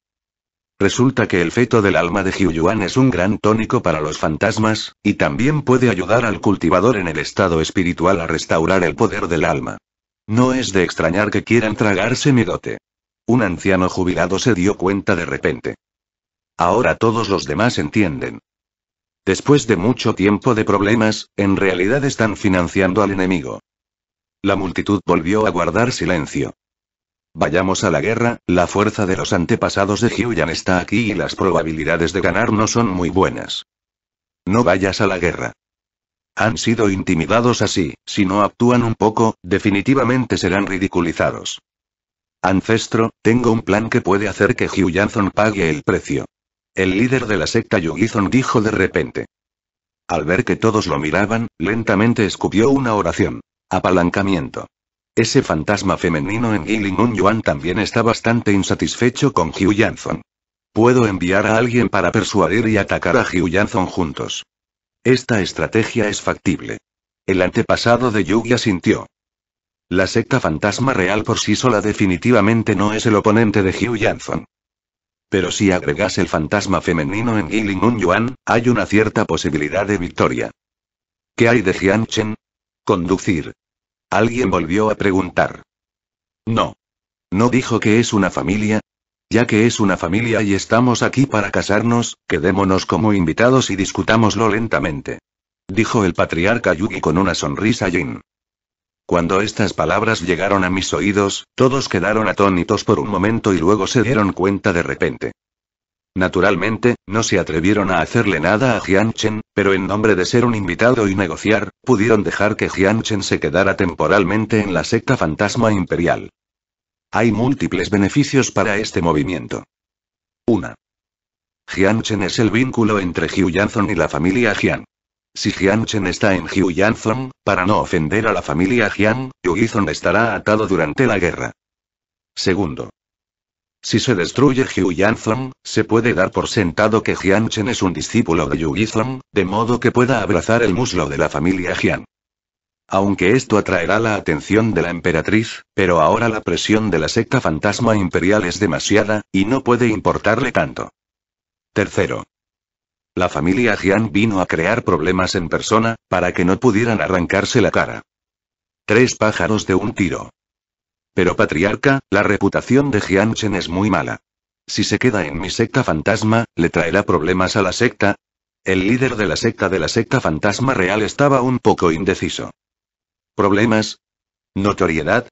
Resulta que el feto del alma de Hyuyuan es un gran tónico para los fantasmas, y también puede ayudar al cultivador en el estado espiritual a restaurar el poder del alma. No es de extrañar que quieran tragarse mi dote. Un anciano jubilado se dio cuenta de repente. Ahora todos los demás entienden. Después de mucho tiempo de problemas, en realidad están financiando al enemigo. La multitud volvió a guardar silencio. Vayamos a la guerra, la fuerza de los antepasados de Jiuyan está aquí y las probabilidades de ganar no son muy buenas. No vayas a la guerra. Han sido intimidados así, si no actúan un poco, definitivamente serán ridiculizados. Ancestro, tengo un plan que puede hacer que Hyuyanzon pague el precio. El líder de la secta Zon dijo de repente. Al ver que todos lo miraban, lentamente escupió una oración. Apalancamiento. Ese fantasma femenino en Yiling yun Yuan también está bastante insatisfecho con Hugh Janson. Puedo enviar a alguien para persuadir y atacar a Hugh Janson juntos. Esta estrategia es factible. El antepasado de Yugi sintió. La secta fantasma real por sí sola definitivamente no es el oponente de Hugh Janson. Pero si agregas el fantasma femenino en Yiling Un Yuan, hay una cierta posibilidad de victoria. ¿Qué hay de Jianchen? Conducir, Alguien volvió a preguntar. No. ¿No dijo que es una familia? Ya que es una familia y estamos aquí para casarnos, quedémonos como invitados y discutámoslo lentamente. Dijo el patriarca Yugi con una sonrisa Jin. Cuando estas palabras llegaron a mis oídos, todos quedaron atónitos por un momento y luego se dieron cuenta de repente. Naturalmente, no se atrevieron a hacerle nada a Chen, pero en nombre de ser un invitado y negociar, pudieron dejar que Jianchen se quedara temporalmente en la secta fantasma imperial. Hay múltiples beneficios para este movimiento. 1. Jianchen es el vínculo entre Jiuyanzhong y la familia Jian. Si Jianchen está en Jiuyanzhong, para no ofender a la familia Jian, Jiuyanzhong estará atado durante la guerra. Segundo. Si se destruye Zong, se puede dar por sentado que Jianchen es un discípulo de Yuizong, de modo que pueda abrazar el muslo de la familia Jian. Aunque esto atraerá la atención de la emperatriz, pero ahora la presión de la secta fantasma imperial es demasiada, y no puede importarle tanto. Tercero. La familia Jian vino a crear problemas en persona, para que no pudieran arrancarse la cara. Tres pájaros de un tiro. Pero patriarca, la reputación de Jianchen es muy mala. Si se queda en mi secta fantasma, ¿le traerá problemas a la secta? El líder de la secta de la secta fantasma real estaba un poco indeciso. ¿Problemas? ¿Notoriedad?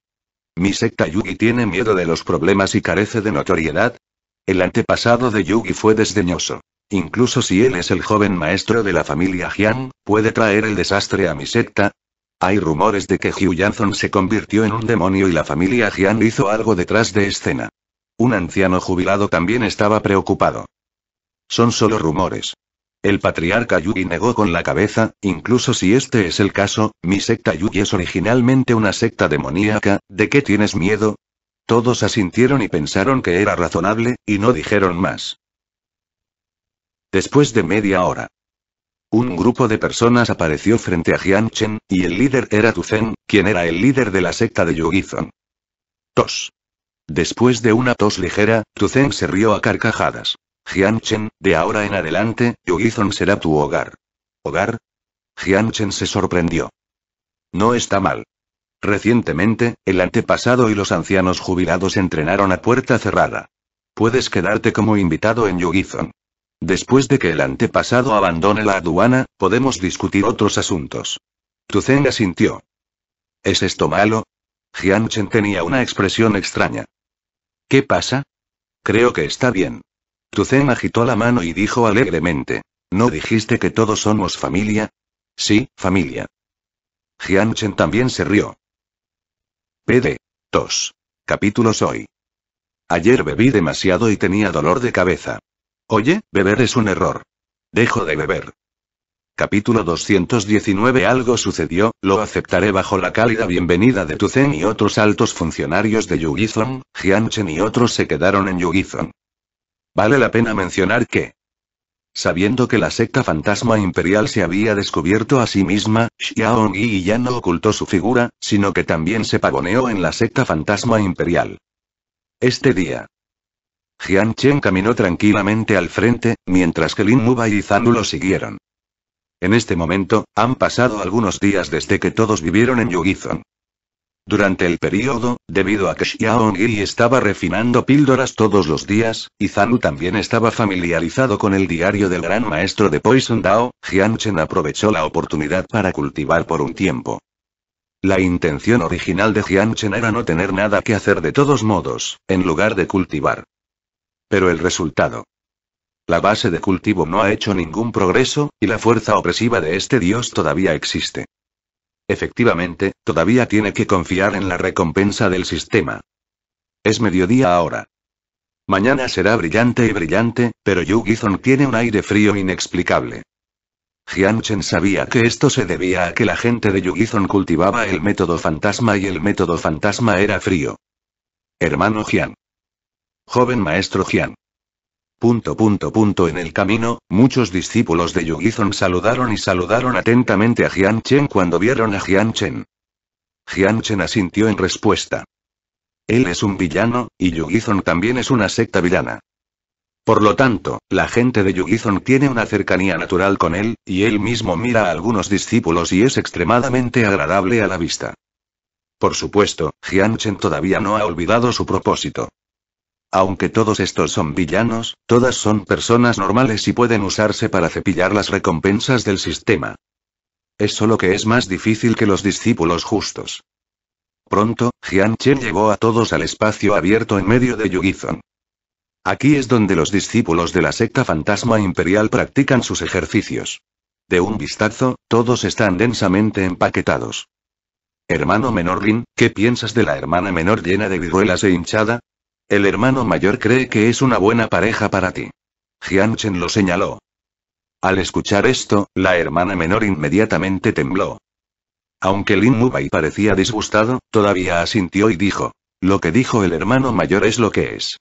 ¿Mi secta Yugi tiene miedo de los problemas y carece de notoriedad? El antepasado de Yugi fue desdeñoso. Incluso si él es el joven maestro de la familia Ji'an, puede traer el desastre a mi secta, hay rumores de que Hugh Janson se convirtió en un demonio y la familia Gian hizo algo detrás de escena. Un anciano jubilado también estaba preocupado. Son solo rumores. El patriarca Yugi negó con la cabeza, incluso si este es el caso, mi secta Yugi es originalmente una secta demoníaca, ¿de qué tienes miedo? Todos asintieron y pensaron que era razonable, y no dijeron más. Después de media hora, un grupo de personas apareció frente a Jianchen, y el líder era Tuzhen, quien era el líder de la secta de Zong. Tos. Después de una tos ligera, Tuzhen se rió a carcajadas. Jianchen, de ahora en adelante, Zong será tu hogar. ¿Hogar? Jianchen se sorprendió. No está mal. Recientemente, el antepasado y los ancianos jubilados entrenaron a puerta cerrada. Puedes quedarte como invitado en Zong. Después de que el antepasado abandone la aduana, podemos discutir otros asuntos. Tuzen asintió. ¿Es esto malo? Chen tenía una expresión extraña. ¿Qué pasa? Creo que está bien. Tuzen agitó la mano y dijo alegremente. ¿No dijiste que todos somos familia? Sí, familia. Chen también se rió. PD. 2. Capítulos hoy. Ayer bebí demasiado y tenía dolor de cabeza. Oye, beber es un error. Dejo de beber. Capítulo 219 Algo sucedió, lo aceptaré bajo la cálida bienvenida de Tuzen y otros altos funcionarios de Yugizon, Jianchen y otros se quedaron en Yugizon. Vale la pena mencionar que, Sabiendo que la secta fantasma imperial se había descubierto a sí misma, Xiaong Yi ya no ocultó su figura, sino que también se pavoneó en la secta fantasma imperial. Este día, Jian Chen caminó tranquilamente al frente, mientras que Lin Muba y Zanu lo siguieron. En este momento, han pasado algunos días desde que todos vivieron en Yugizong. Durante el periodo, debido a que Xiaong-Gi estaba refinando píldoras todos los días, y Zanu también estaba familiarizado con el diario del gran maestro de Poison Dao, Chen aprovechó la oportunidad para cultivar por un tiempo. La intención original de Chen era no tener nada que hacer de todos modos, en lugar de cultivar. Pero el resultado. La base de cultivo no ha hecho ningún progreso, y la fuerza opresiva de este dios todavía existe. Efectivamente, todavía tiene que confiar en la recompensa del sistema. Es mediodía ahora. Mañana será brillante y brillante, pero Yu tiene un aire frío inexplicable. Jianchen sabía que esto se debía a que la gente de Yugizon cultivaba el método fantasma y el método fantasma era frío. Hermano Jian. Joven maestro Jian. Punto punto punto en el camino, muchos discípulos de Yugizon saludaron y saludaron atentamente a Jian Chen cuando vieron a Jian Chen. Jian Chen asintió en respuesta. Él es un villano, y Yugizon también es una secta villana. Por lo tanto, la gente de Yugizon tiene una cercanía natural con él, y él mismo mira a algunos discípulos y es extremadamente agradable a la vista. Por supuesto, Jian Chen todavía no ha olvidado su propósito. Aunque todos estos son villanos, todas son personas normales y pueden usarse para cepillar las recompensas del sistema. Es solo que es más difícil que los discípulos justos. Pronto, Jian Chen llevó a todos al espacio abierto en medio de Yugizon. Aquí es donde los discípulos de la secta fantasma imperial practican sus ejercicios. De un vistazo, todos están densamente empaquetados. Hermano menor Lin, ¿qué piensas de la hermana menor llena de viruelas e hinchada? El hermano mayor cree que es una buena pareja para ti. Jianchen lo señaló. Al escuchar esto, la hermana menor inmediatamente tembló. Aunque Lin Mubai parecía disgustado, todavía asintió y dijo: Lo que dijo el hermano mayor es lo que es.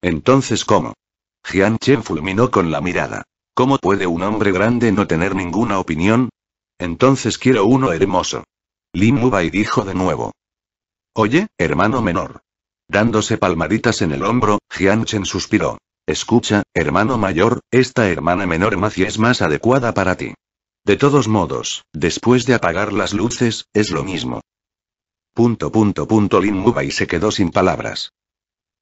Entonces, ¿cómo? Jian fulminó con la mirada. ¿Cómo puede un hombre grande no tener ninguna opinión? Entonces quiero uno hermoso. Lin Mubai dijo de nuevo. Oye, hermano menor. Dándose palmaditas en el hombro, Jianchen suspiró. Escucha, hermano mayor, esta hermana menor Maci es más adecuada para ti. De todos modos, después de apagar las luces, es lo mismo. Punto punto punto Lin y se quedó sin palabras.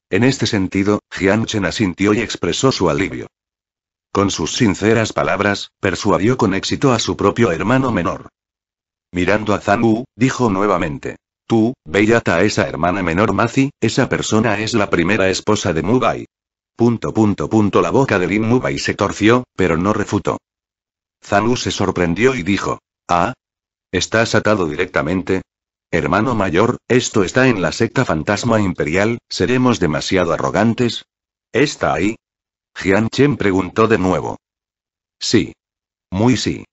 En este sentido, Jianchen asintió y expresó su alivio. Con sus sinceras palabras, persuadió con éxito a su propio hermano menor. Mirando a Zhang Wu, dijo nuevamente. Tú, bellata esa hermana menor Mazi, esa persona es la primera esposa de Mubai. Punto punto punto la boca de Lin Mubai se torció, pero no refutó. Zanu se sorprendió y dijo. Ah. ¿Estás atado directamente? Hermano mayor, esto está en la secta fantasma imperial, ¿seremos demasiado arrogantes? ¿Está ahí? Jian Chen preguntó de nuevo. Sí. Muy sí.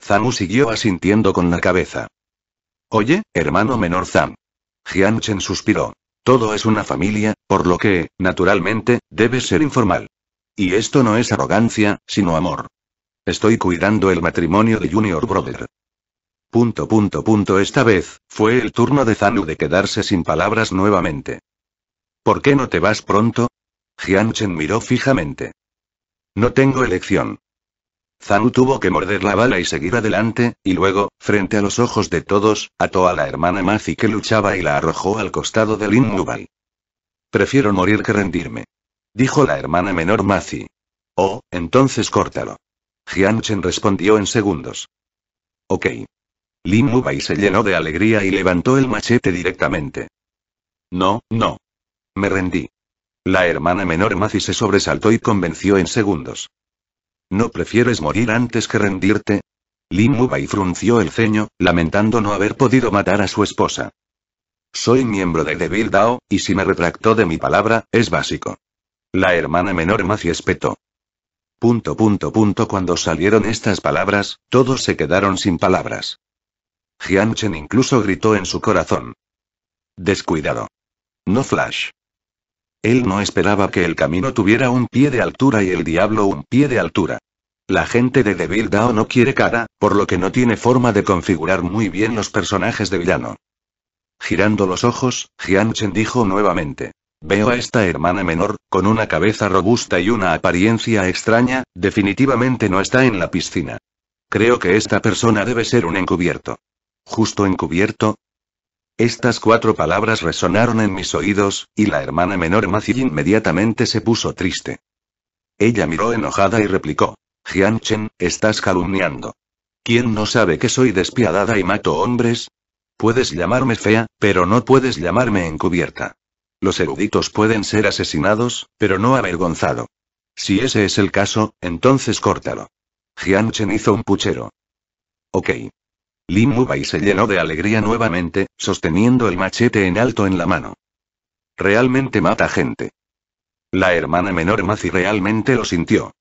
Zanu siguió asintiendo con la cabeza. Oye, hermano menor Zan. Jianchen suspiró. Todo es una familia, por lo que, naturalmente, debe ser informal. Y esto no es arrogancia, sino amor. Estoy cuidando el matrimonio de Junior Brother. Punto punto punto esta vez, fue el turno de Zanu de quedarse sin palabras nuevamente. ¿Por qué no te vas pronto? Jianchen miró fijamente. No tengo elección. Zanu tuvo que morder la bala y seguir adelante, y luego, frente a los ojos de todos, ató a la hermana Mazi que luchaba y la arrojó al costado de Lin Mubai. Prefiero morir que rendirme. Dijo la hermana menor Mazi. Oh, entonces córtalo. Chen respondió en segundos. Ok. Lin Mubai se llenó de alegría y levantó el machete directamente. No, no. Me rendí. La hermana menor Mazi se sobresaltó y convenció en segundos. ¿No prefieres morir antes que rendirte? Lin Bai frunció el ceño, lamentando no haber podido matar a su esposa. Soy miembro de Devil Dao, y si me retractó de mi palabra, es básico. La hermana menor Maci espetó. Punto punto punto cuando salieron estas palabras, todos se quedaron sin palabras. Chen incluso gritó en su corazón. Descuidado. No flash. Él no esperaba que el camino tuviera un pie de altura y el diablo un pie de altura. La gente de Devil Dao no quiere cara, por lo que no tiene forma de configurar muy bien los personajes de villano. Girando los ojos, Chen dijo nuevamente. Veo a esta hermana menor, con una cabeza robusta y una apariencia extraña, definitivamente no está en la piscina. Creo que esta persona debe ser un encubierto. ¿Justo encubierto? Estas cuatro palabras resonaron en mis oídos, y la hermana menor Maci inmediatamente se puso triste. Ella miró enojada y replicó. Jianchen, estás calumniando. ¿Quién no sabe que soy despiadada y mato hombres? Puedes llamarme fea, pero no puedes llamarme encubierta. Los eruditos pueden ser asesinados, pero no avergonzado. Si ese es el caso, entonces córtalo. Jianchen hizo un puchero. Ok. Lin y se llenó de alegría nuevamente, sosteniendo el machete en alto en la mano. Realmente mata gente. La hermana menor Mazi realmente lo sintió.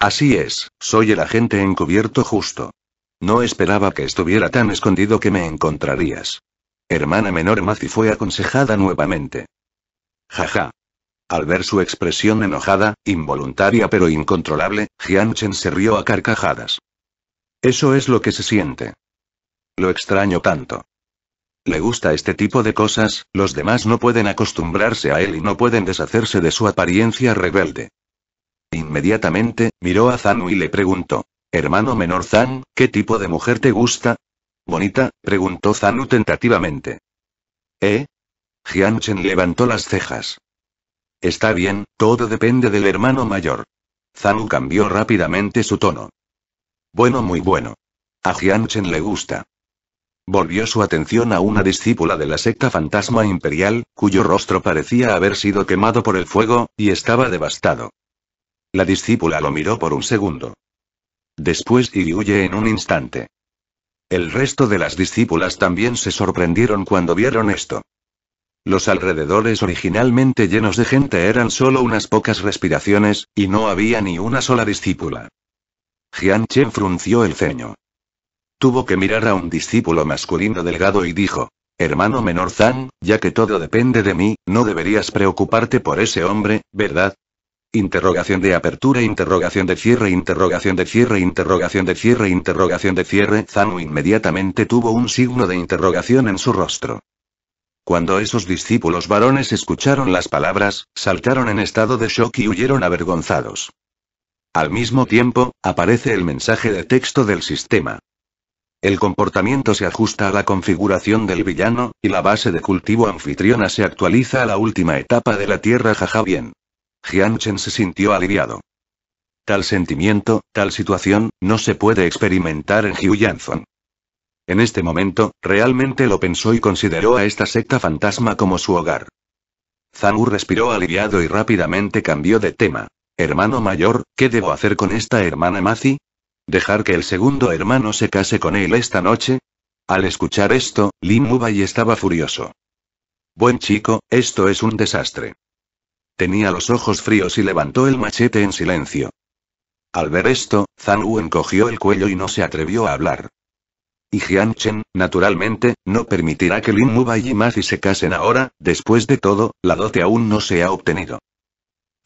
Así es, soy el agente encubierto justo. No esperaba que estuviera tan escondido que me encontrarías. Hermana menor Maci fue aconsejada nuevamente. Jaja. Al ver su expresión enojada, involuntaria pero incontrolable, Jianchen se rió a carcajadas. Eso es lo que se siente. Lo extraño tanto. Le gusta este tipo de cosas, los demás no pueden acostumbrarse a él y no pueden deshacerse de su apariencia rebelde. Inmediatamente, miró a Zanu y le preguntó. Hermano menor Zan, ¿qué tipo de mujer te gusta? Bonita, preguntó Zanu tentativamente. ¿Eh? Jianchen levantó las cejas. Está bien, todo depende del hermano mayor. Zanu cambió rápidamente su tono. Bueno, muy bueno. A Jianchen le gusta. Volvió su atención a una discípula de la secta fantasma imperial, cuyo rostro parecía haber sido quemado por el fuego, y estaba devastado. La discípula lo miró por un segundo. Después y huye en un instante. El resto de las discípulas también se sorprendieron cuando vieron esto. Los alrededores originalmente llenos de gente eran solo unas pocas respiraciones, y no había ni una sola discípula. Jian Chen frunció el ceño. Tuvo que mirar a un discípulo masculino delgado y dijo, Hermano menor Zhang, ya que todo depende de mí, no deberías preocuparte por ese hombre, ¿verdad? Interrogación de apertura, interrogación de cierre, interrogación de cierre, interrogación de cierre, interrogación de cierre. Zhang inmediatamente tuvo un signo de interrogación en su rostro. Cuando esos discípulos varones escucharon las palabras, saltaron en estado de shock y huyeron avergonzados. Al mismo tiempo, aparece el mensaje de texto del sistema. El comportamiento se ajusta a la configuración del villano, y la base de cultivo anfitriona se actualiza a la última etapa de la Tierra jaja bien. Chen se sintió aliviado. Tal sentimiento, tal situación, no se puede experimentar en Janson. En este momento, realmente lo pensó y consideró a esta secta fantasma como su hogar. Zangu respiró aliviado y rápidamente cambió de tema. Hermano mayor, ¿qué debo hacer con esta hermana Mazi? ¿Dejar que el segundo hermano se case con él esta noche? Al escuchar esto, Lin Mubai estaba furioso. Buen chico, esto es un desastre. Tenía los ojos fríos y levantó el machete en silencio. Al ver esto, Zhang Wu encogió el cuello y no se atrevió a hablar. Y Jian Chen, naturalmente, no permitirá que Lin Mubai y Mazi se casen ahora, después de todo, la dote aún no se ha obtenido.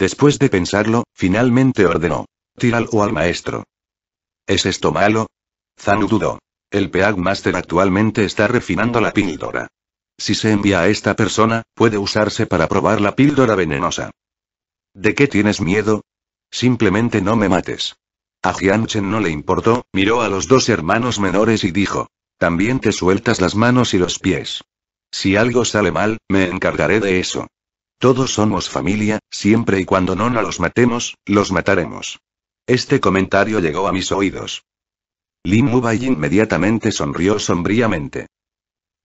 Después de pensarlo, finalmente ordenó. o al maestro. ¿Es esto malo? Zanu El PEAG Master actualmente está refinando la píldora. Si se envía a esta persona, puede usarse para probar la píldora venenosa. ¿De qué tienes miedo? Simplemente no me mates. A Jianchen no le importó, miró a los dos hermanos menores y dijo. También te sueltas las manos y los pies. Si algo sale mal, me encargaré de eso. Todos somos familia, siempre y cuando no nos los matemos, los mataremos. Este comentario llegó a mis oídos. Lin Mubai inmediatamente sonrió sombríamente.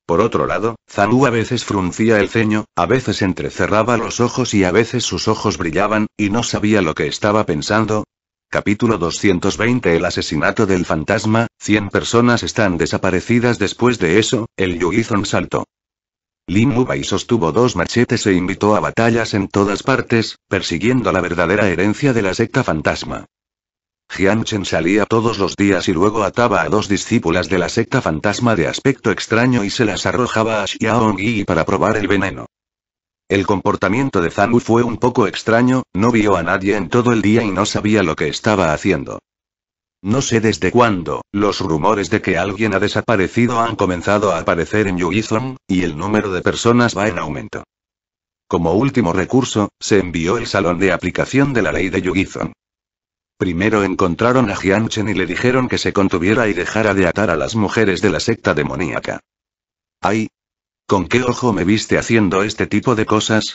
Por otro lado, Zanu a veces fruncía el ceño, a veces entrecerraba los ojos y a veces sus ojos brillaban, y no sabía lo que estaba pensando. Capítulo 220 El asesinato del fantasma, 100 personas están desaparecidas después de eso, el Yuizon saltó. Lin Mubay sostuvo dos machetes e invitó a batallas en todas partes, persiguiendo la verdadera herencia de la secta fantasma. Chen salía todos los días y luego ataba a dos discípulas de la secta fantasma de aspecto extraño y se las arrojaba a Xiaong Yi para probar el veneno. El comportamiento de Wu fue un poco extraño, no vio a nadie en todo el día y no sabía lo que estaba haciendo. No sé desde cuándo, los rumores de que alguien ha desaparecido han comenzado a aparecer en Yu-Gi-Oh! y el número de personas va en aumento. Como último recurso, se envió el salón de aplicación de la ley de Yu-Gi-Oh! Primero encontraron a Jianchen y le dijeron que se contuviera y dejara de atar a las mujeres de la secta demoníaca. ¡Ay! ¿Con qué ojo me viste haciendo este tipo de cosas?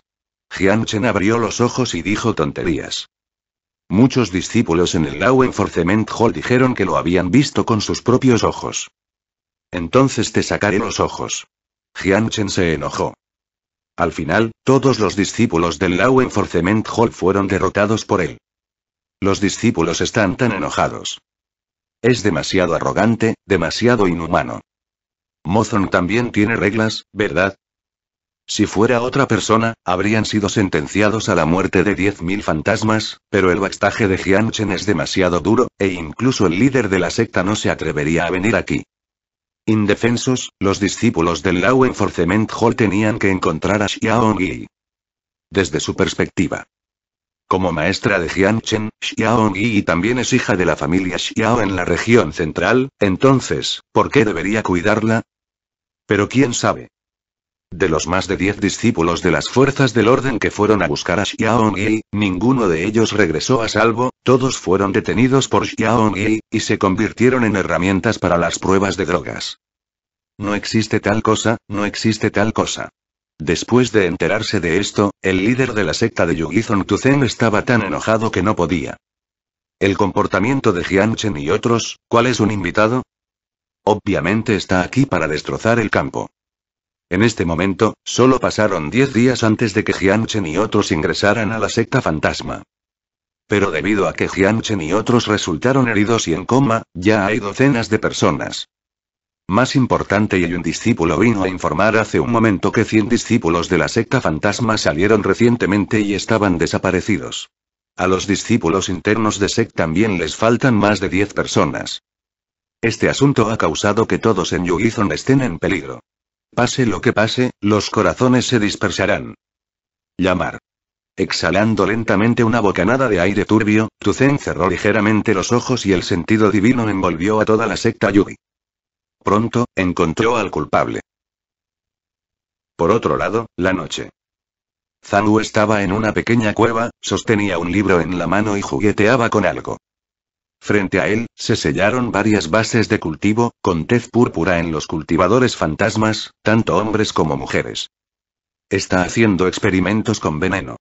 Jianchen abrió los ojos y dijo tonterías. Muchos discípulos en el Law Enforcement Hall dijeron que lo habían visto con sus propios ojos. Entonces te sacaré los ojos. Jianchen se enojó. Al final, todos los discípulos del Law Enforcement Hall fueron derrotados por él. Los discípulos están tan enojados. Es demasiado arrogante, demasiado inhumano. Mozon también tiene reglas, ¿verdad? Si fuera otra persona, habrían sido sentenciados a la muerte de 10.000 fantasmas, pero el bastaje de Jianchen es demasiado duro, e incluso el líder de la secta no se atrevería a venir aquí. Indefensos, los discípulos del Law Enforcement Hall tenían que encontrar a Xiao Hongyi. Desde su perspectiva, como maestra de Jiangchen, Xiao y también es hija de la familia Xiao en la región central, entonces, ¿por qué debería cuidarla? Pero quién sabe. De los más de diez discípulos de las fuerzas del orden que fueron a buscar a Xiaongyi, ninguno de ellos regresó a salvo, todos fueron detenidos por Xiaongyi, y se convirtieron en herramientas para las pruebas de drogas. No existe tal cosa, no existe tal cosa. Después de enterarse de esto, el líder de la secta de Yugizon Tuzen estaba tan enojado que no podía. El comportamiento de Jianchen y otros, ¿cuál es un invitado? Obviamente está aquí para destrozar el campo. En este momento, solo pasaron 10 días antes de que Jianchen y otros ingresaran a la secta fantasma. Pero debido a que Jianchen y otros resultaron heridos y en coma, ya hay docenas de personas más importante y un discípulo vino a informar hace un momento que 100 discípulos de la secta fantasma salieron recientemente y estaban desaparecidos. A los discípulos internos de SEC también les faltan más de 10 personas. Este asunto ha causado que todos en Yugizon estén en peligro. Pase lo que pase, los corazones se dispersarán. Llamar. Exhalando lentamente una bocanada de aire turbio, Tuzen cerró ligeramente los ojos y el sentido divino envolvió a toda la secta Yugi. Pronto, encontró al culpable. Por otro lado, la noche. Zanu estaba en una pequeña cueva, sostenía un libro en la mano y jugueteaba con algo. Frente a él, se sellaron varias bases de cultivo, con tez púrpura en los cultivadores fantasmas, tanto hombres como mujeres. Está haciendo experimentos con veneno.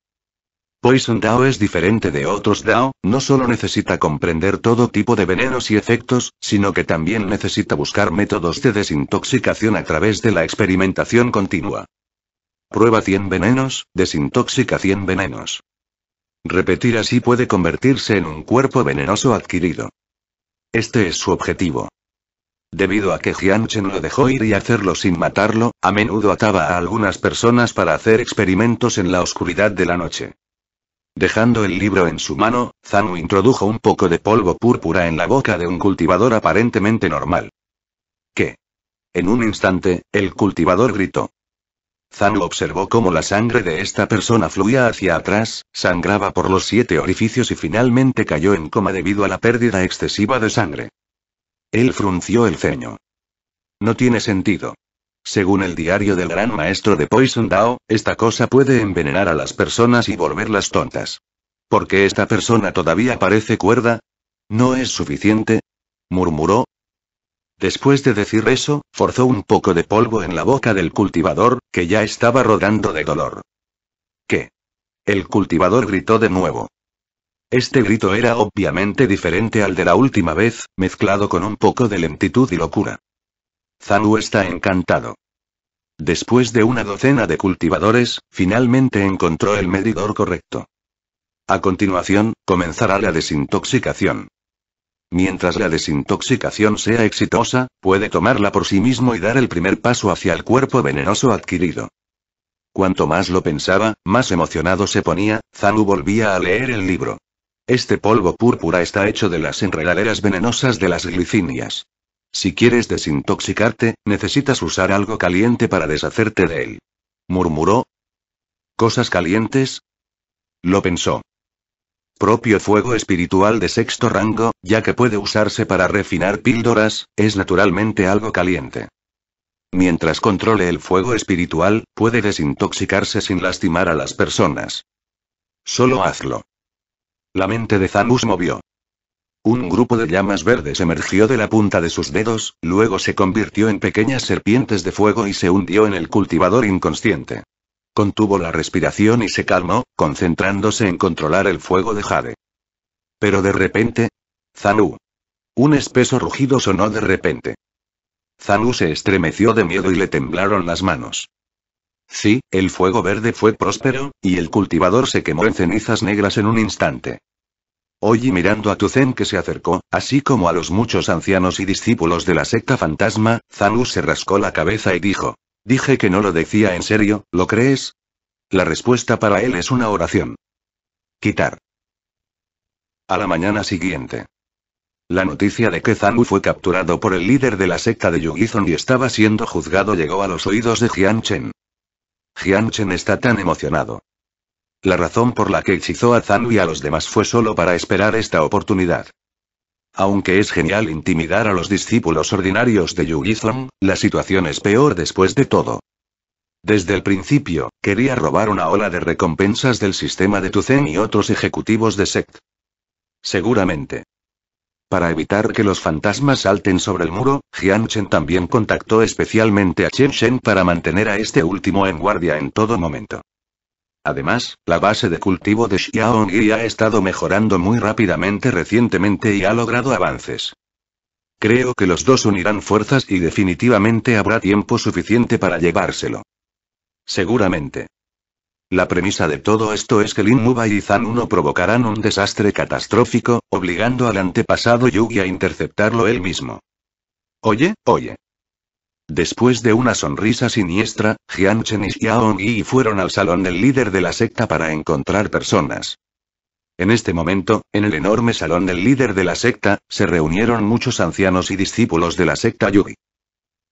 Poison Dao es diferente de otros Dao, no solo necesita comprender todo tipo de venenos y efectos, sino que también necesita buscar métodos de desintoxicación a través de la experimentación continua. Prueba 100 venenos, desintoxica 100 venenos. Repetir así puede convertirse en un cuerpo venenoso adquirido. Este es su objetivo. Debido a que Jianchen lo dejó ir y hacerlo sin matarlo, a menudo ataba a algunas personas para hacer experimentos en la oscuridad de la noche. Dejando el libro en su mano, Zanu introdujo un poco de polvo púrpura en la boca de un cultivador aparentemente normal. ¿Qué? En un instante, el cultivador gritó. Zanu observó cómo la sangre de esta persona fluía hacia atrás, sangraba por los siete orificios y finalmente cayó en coma debido a la pérdida excesiva de sangre. Él frunció el ceño. No tiene sentido. Según el diario del gran maestro de Poison Dao, esta cosa puede envenenar a las personas y volverlas tontas. ¿Por qué esta persona todavía parece cuerda? ¿No es suficiente? murmuró. Después de decir eso, forzó un poco de polvo en la boca del cultivador, que ya estaba rodando de dolor. ¿Qué? El cultivador gritó de nuevo. Este grito era obviamente diferente al de la última vez, mezclado con un poco de lentitud y locura. Zanu está encantado. Después de una docena de cultivadores, finalmente encontró el medidor correcto. A continuación, comenzará la desintoxicación. Mientras la desintoxicación sea exitosa, puede tomarla por sí mismo y dar el primer paso hacia el cuerpo venenoso adquirido. Cuanto más lo pensaba, más emocionado se ponía, Zanu volvía a leer el libro. Este polvo púrpura está hecho de las enredaderas venenosas de las glicinias. Si quieres desintoxicarte, necesitas usar algo caliente para deshacerte de él. Murmuró. ¿Cosas calientes? Lo pensó. Propio fuego espiritual de sexto rango, ya que puede usarse para refinar píldoras, es naturalmente algo caliente. Mientras controle el fuego espiritual, puede desintoxicarse sin lastimar a las personas. Solo hazlo. La mente de Zanus movió. Un grupo de llamas verdes emergió de la punta de sus dedos, luego se convirtió en pequeñas serpientes de fuego y se hundió en el cultivador inconsciente. Contuvo la respiración y se calmó, concentrándose en controlar el fuego de Jade. Pero de repente... Zanu. Un espeso rugido sonó de repente. Zanu se estremeció de miedo y le temblaron las manos. Sí, el fuego verde fue próspero, y el cultivador se quemó en cenizas negras en un instante. Oye mirando a Tuzen que se acercó, así como a los muchos ancianos y discípulos de la secta fantasma, Zanú se rascó la cabeza y dijo. Dije que no lo decía en serio, ¿lo crees? La respuesta para él es una oración. Quitar. A la mañana siguiente. La noticia de que Zangu fue capturado por el líder de la secta de Yugizon y estaba siendo juzgado llegó a los oídos de Jian Chen. Chen está tan emocionado la razón por la que hechizó a Zan y a los demás fue solo para esperar esta oportunidad. Aunque es genial intimidar a los discípulos ordinarios de Yugizlon, la situación es peor después de todo. Desde el principio, quería robar una ola de recompensas del sistema de Tucen y otros ejecutivos de SECT. Seguramente. Para evitar que los fantasmas salten sobre el muro, Jian también contactó especialmente a Chen Shen para mantener a este último en guardia en todo momento. Además, la base de cultivo de Xiaongui ha estado mejorando muy rápidamente recientemente y ha logrado avances. Creo que los dos unirán fuerzas y definitivamente habrá tiempo suficiente para llevárselo. Seguramente. La premisa de todo esto es que Lin Muba y Zan 1 provocarán un desastre catastrófico, obligando al antepasado Yugi a interceptarlo él mismo. Oye, oye. Después de una sonrisa siniestra, Jian Chen y Xiaong Yi fueron al salón del líder de la secta para encontrar personas. En este momento, en el enorme salón del líder de la secta, se reunieron muchos ancianos y discípulos de la secta Yugi.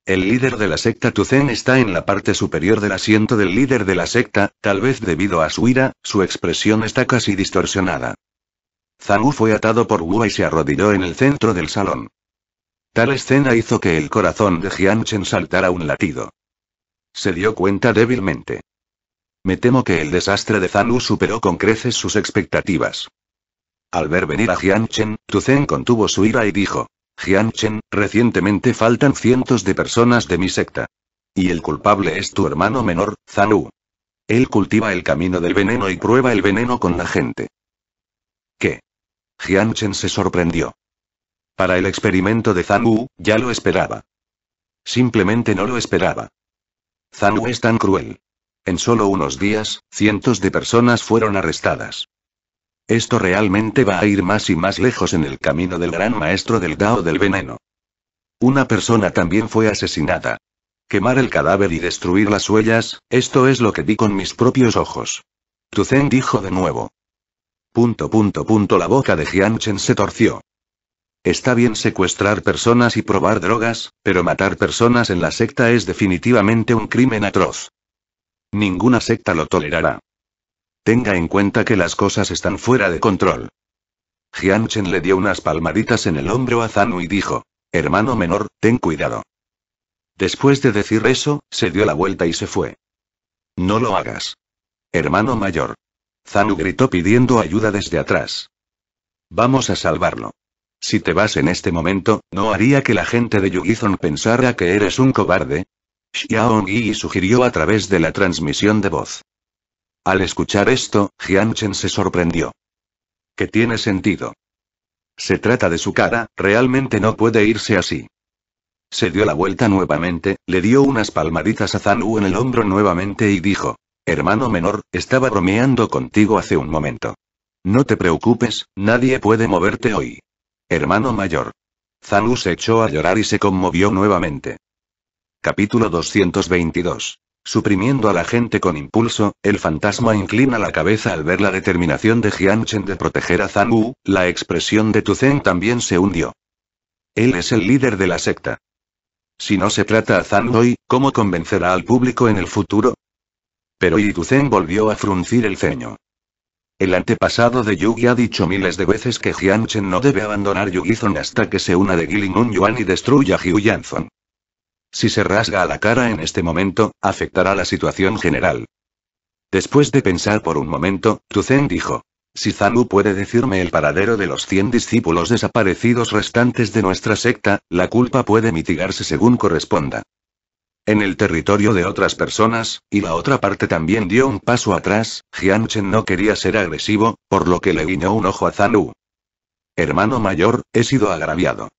El líder de la secta Tuzen está en la parte superior del asiento del líder de la secta, tal vez debido a su ira, su expresión está casi distorsionada. Zanú fue atado por Wu y se arrodilló en el centro del salón. Tal escena hizo que el corazón de Jianchen saltara un latido. Se dio cuenta débilmente. Me temo que el desastre de Zanu superó con creces sus expectativas. Al ver venir a Jianchen, Zhen contuvo su ira y dijo: Jianchen, recientemente faltan cientos de personas de mi secta. Y el culpable es tu hermano menor, Zanu. Él cultiva el camino del veneno y prueba el veneno con la gente. ¿Qué? Jianchen se sorprendió. Para el experimento de Wu, ya lo esperaba. Simplemente no lo esperaba. Wu es tan cruel. En solo unos días, cientos de personas fueron arrestadas. Esto realmente va a ir más y más lejos en el camino del gran maestro del Dao del Veneno. Una persona también fue asesinada. Quemar el cadáver y destruir las huellas, esto es lo que vi con mis propios ojos. Tu Zen dijo de nuevo. Punto punto punto la boca de Chen se torció. Está bien secuestrar personas y probar drogas, pero matar personas en la secta es definitivamente un crimen atroz. Ninguna secta lo tolerará. Tenga en cuenta que las cosas están fuera de control. Jianchen le dio unas palmaditas en el hombro a Zanu y dijo, Hermano menor, ten cuidado. Después de decir eso, se dio la vuelta y se fue. No lo hagas. Hermano mayor. Zanu gritó pidiendo ayuda desde atrás. Vamos a salvarlo. Si te vas en este momento, ¿no haría que la gente de Yugizon pensara que eres un cobarde? Yi sugirió a través de la transmisión de voz. Al escuchar esto, Jianchen se sorprendió. ¿Qué tiene sentido. Se trata de su cara, realmente no puede irse así. Se dio la vuelta nuevamente, le dio unas palmaditas a Wu en el hombro nuevamente y dijo, Hermano menor, estaba bromeando contigo hace un momento. No te preocupes, nadie puede moverte hoy. Hermano mayor. Zanu se echó a llorar y se conmovió nuevamente. Capítulo 222. Suprimiendo a la gente con impulso, el fantasma inclina la cabeza al ver la determinación de Jianchen de proteger a Zanu, la expresión de Tuzen también se hundió. Él es el líder de la secta. Si no se trata a Zan hoy, ¿cómo convencerá al público en el futuro? Pero Ituzen volvió a fruncir el ceño. El antepasado de Yugi ha dicho miles de veces que Jianchen no debe abandonar zon hasta que se una de Un Yuan y destruya Jiuyanzong. Si se rasga a la cara en este momento, afectará la situación general. Después de pensar por un momento, Tuzen dijo. Si Zanu puede decirme el paradero de los 100 discípulos desaparecidos restantes de nuestra secta, la culpa puede mitigarse según corresponda en el territorio de otras personas, y la otra parte también dio un paso atrás, Jianchen no quería ser agresivo, por lo que le guiñó un ojo a Zanu. Hermano mayor, he sido agraviado.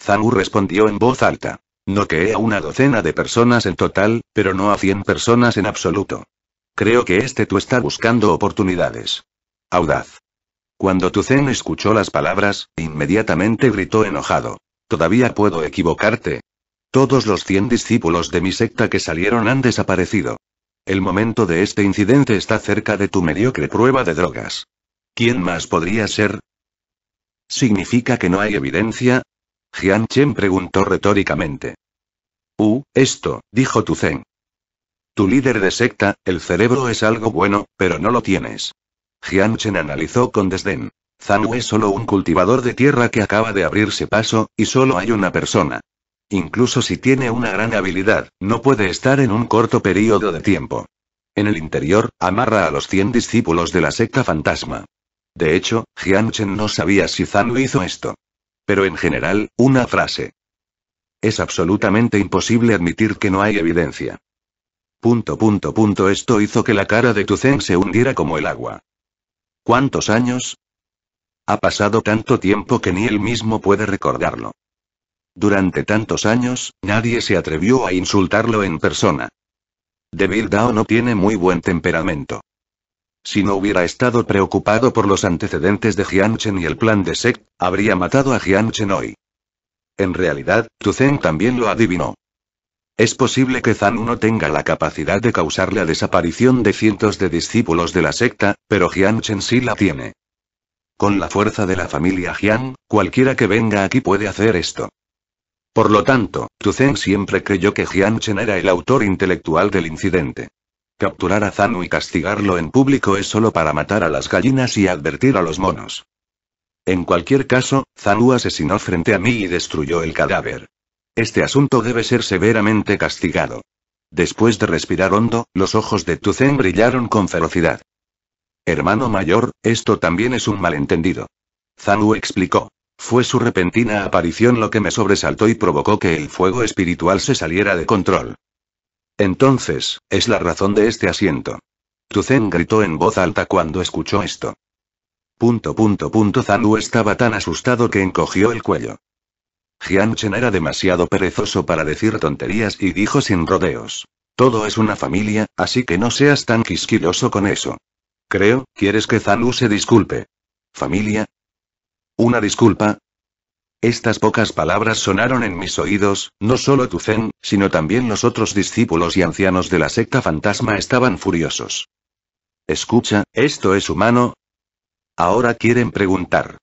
Zanu respondió en voz alta. No que a una docena de personas en total, pero no a cien personas en absoluto. Creo que este tú está buscando oportunidades. Audaz. Cuando Tucen escuchó las palabras, inmediatamente gritó enojado. Todavía puedo equivocarte, todos los 100 discípulos de mi secta que salieron han desaparecido. El momento de este incidente está cerca de tu mediocre prueba de drogas. ¿Quién más podría ser? ¿Significa que no hay evidencia? Jian Chen preguntó retóricamente. Uh, esto, dijo Tu Zen. Tu líder de secta, el cerebro es algo bueno, pero no lo tienes. Jian Chen analizó con desdén. Zanu es solo un cultivador de tierra que acaba de abrirse paso, y solo hay una persona. Incluso si tiene una gran habilidad, no puede estar en un corto periodo de tiempo. En el interior, amarra a los 100 discípulos de la secta fantasma. De hecho, Jianchen no sabía si Zhang hizo esto. Pero en general, una frase. Es absolutamente imposible admitir que no hay evidencia. Punto punto punto esto hizo que la cara de Tuzen se hundiera como el agua. ¿Cuántos años? Ha pasado tanto tiempo que ni él mismo puede recordarlo. Durante tantos años, nadie se atrevió a insultarlo en persona. De Dao no tiene muy buen temperamento. Si no hubiera estado preocupado por los antecedentes de Jianchen y el plan de Sect, habría matado a Jianchen hoy. En realidad, Zen también lo adivinó. Es posible que Zan no tenga la capacidad de causar la desaparición de cientos de discípulos de la secta, pero Jianchen sí la tiene. Con la fuerza de la familia Jian, cualquiera que venga aquí puede hacer esto. Por lo tanto, Tuzen siempre creyó que Jianchen era el autor intelectual del incidente. Capturar a Zanu y castigarlo en público es solo para matar a las gallinas y advertir a los monos. En cualquier caso, Zanu asesinó frente a mí y destruyó el cadáver. Este asunto debe ser severamente castigado. Después de respirar hondo, los ojos de Tuzen brillaron con ferocidad. Hermano mayor, esto también es un malentendido. Zanu explicó. Fue su repentina aparición lo que me sobresaltó y provocó que el fuego espiritual se saliera de control. Entonces, es la razón de este asiento. Tuzen gritó en voz alta cuando escuchó esto. Punto punto punto Zanu estaba tan asustado que encogió el cuello. Jian era demasiado perezoso para decir tonterías y dijo sin rodeos. Todo es una familia, así que no seas tan quisquiloso con eso. Creo, ¿quieres que Zanu se disculpe? ¿Familia? ¿Una disculpa? Estas pocas palabras sonaron en mis oídos, no solo tuzen sino también los otros discípulos y ancianos de la secta fantasma estaban furiosos. Escucha, ¿esto es humano? Ahora quieren preguntar.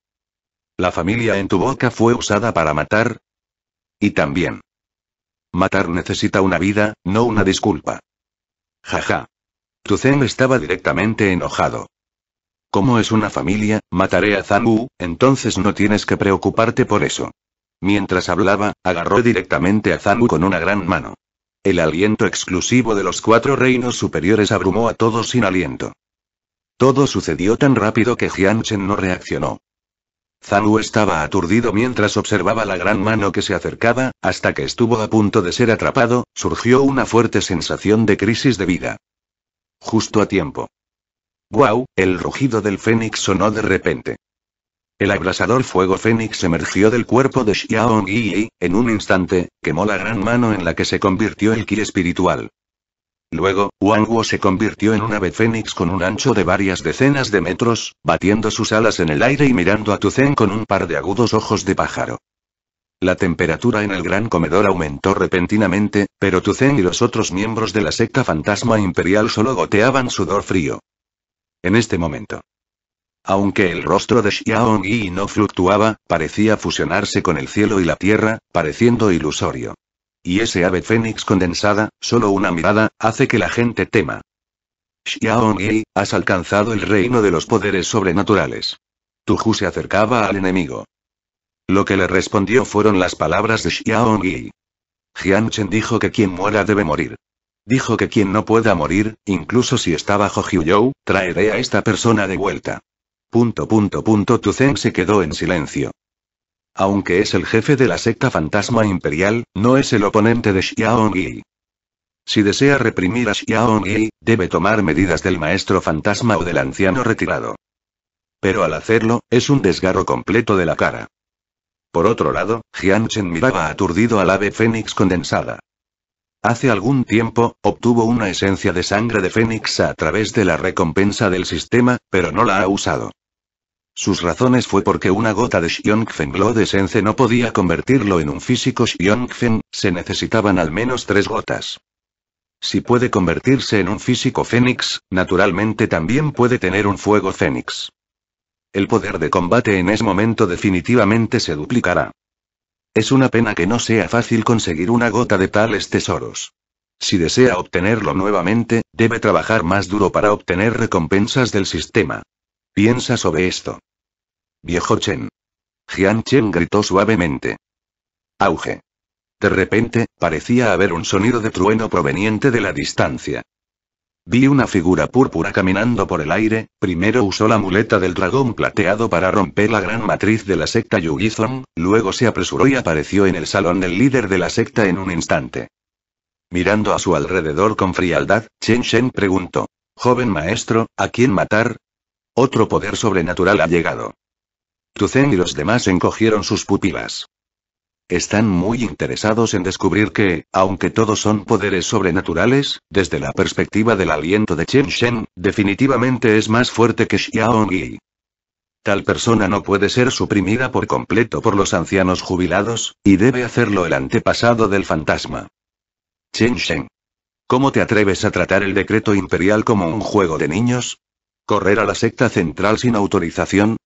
¿La familia en tu boca fue usada para matar? Y también. Matar necesita una vida, no una disculpa. Jaja. Tucen estaba directamente enojado. Como es una familia, mataré a Zanwu, entonces no tienes que preocuparte por eso. Mientras hablaba, agarró directamente a Zanwu con una gran mano. El aliento exclusivo de los cuatro reinos superiores abrumó a todos sin aliento. Todo sucedió tan rápido que Chen no reaccionó. Zanwu estaba aturdido mientras observaba la gran mano que se acercaba, hasta que estuvo a punto de ser atrapado, surgió una fuerte sensación de crisis de vida. Justo a tiempo. ¡Guau! El rugido del fénix sonó de repente. El abrasador fuego fénix emergió del cuerpo de Xiaong y, en un instante, quemó la gran mano en la que se convirtió el ki espiritual. Luego, Wang Wu se convirtió en un ave fénix con un ancho de varias decenas de metros, batiendo sus alas en el aire y mirando a Tucen con un par de agudos ojos de pájaro. La temperatura en el gran comedor aumentó repentinamente, pero Tucen y los otros miembros de la secta fantasma imperial solo goteaban sudor frío en este momento. Aunque el rostro de Xiaong Yi no fluctuaba, parecía fusionarse con el cielo y la tierra, pareciendo ilusorio. Y ese ave fénix condensada, solo una mirada, hace que la gente tema. Xiaong Yi, has alcanzado el reino de los poderes sobrenaturales. Tuju se acercaba al enemigo. Lo que le respondió fueron las palabras de Xiaong Yi. dijo que quien muera debe morir. Dijo que quien no pueda morir, incluso si está bajo you traeré a esta persona de vuelta. Punto punto punto Tuzen se quedó en silencio. Aunque es el jefe de la secta fantasma imperial, no es el oponente de Xiaoyi. Si desea reprimir a Xiaoyi, debe tomar medidas del maestro fantasma o del anciano retirado. Pero al hacerlo, es un desgarro completo de la cara. Por otro lado, Jianchen miraba aturdido al ave fénix condensada. Hace algún tiempo, obtuvo una esencia de sangre de Fénix a través de la recompensa del sistema, pero no la ha usado. Sus razones fue porque una gota de lo de Essence no podía convertirlo en un físico Xiongfeng, se necesitaban al menos tres gotas. Si puede convertirse en un físico Fénix, naturalmente también puede tener un fuego Fénix. El poder de combate en ese momento definitivamente se duplicará. Es una pena que no sea fácil conseguir una gota de tales tesoros. Si desea obtenerlo nuevamente, debe trabajar más duro para obtener recompensas del sistema. Piensa sobre esto. Viejo Chen. Jian Chen gritó suavemente. Auge. De repente, parecía haber un sonido de trueno proveniente de la distancia. Vi una figura púrpura caminando por el aire, primero usó la muleta del dragón plateado para romper la gran matriz de la secta Yugizon, luego se apresuró y apareció en el salón del líder de la secta en un instante. Mirando a su alrededor con frialdad, Chen Shen preguntó. Joven maestro, ¿a quién matar? Otro poder sobrenatural ha llegado. Zen y los demás encogieron sus pupilas. Están muy interesados en descubrir que, aunque todos son poderes sobrenaturales, desde la perspectiva del aliento de Chen Shen, definitivamente es más fuerte que Xiao Yi. Tal persona no puede ser suprimida por completo por los ancianos jubilados, y debe hacerlo el antepasado del fantasma. Chen Shen. ¿Cómo te atreves a tratar el decreto imperial como un juego de niños? ¿Correr a la secta central sin autorización?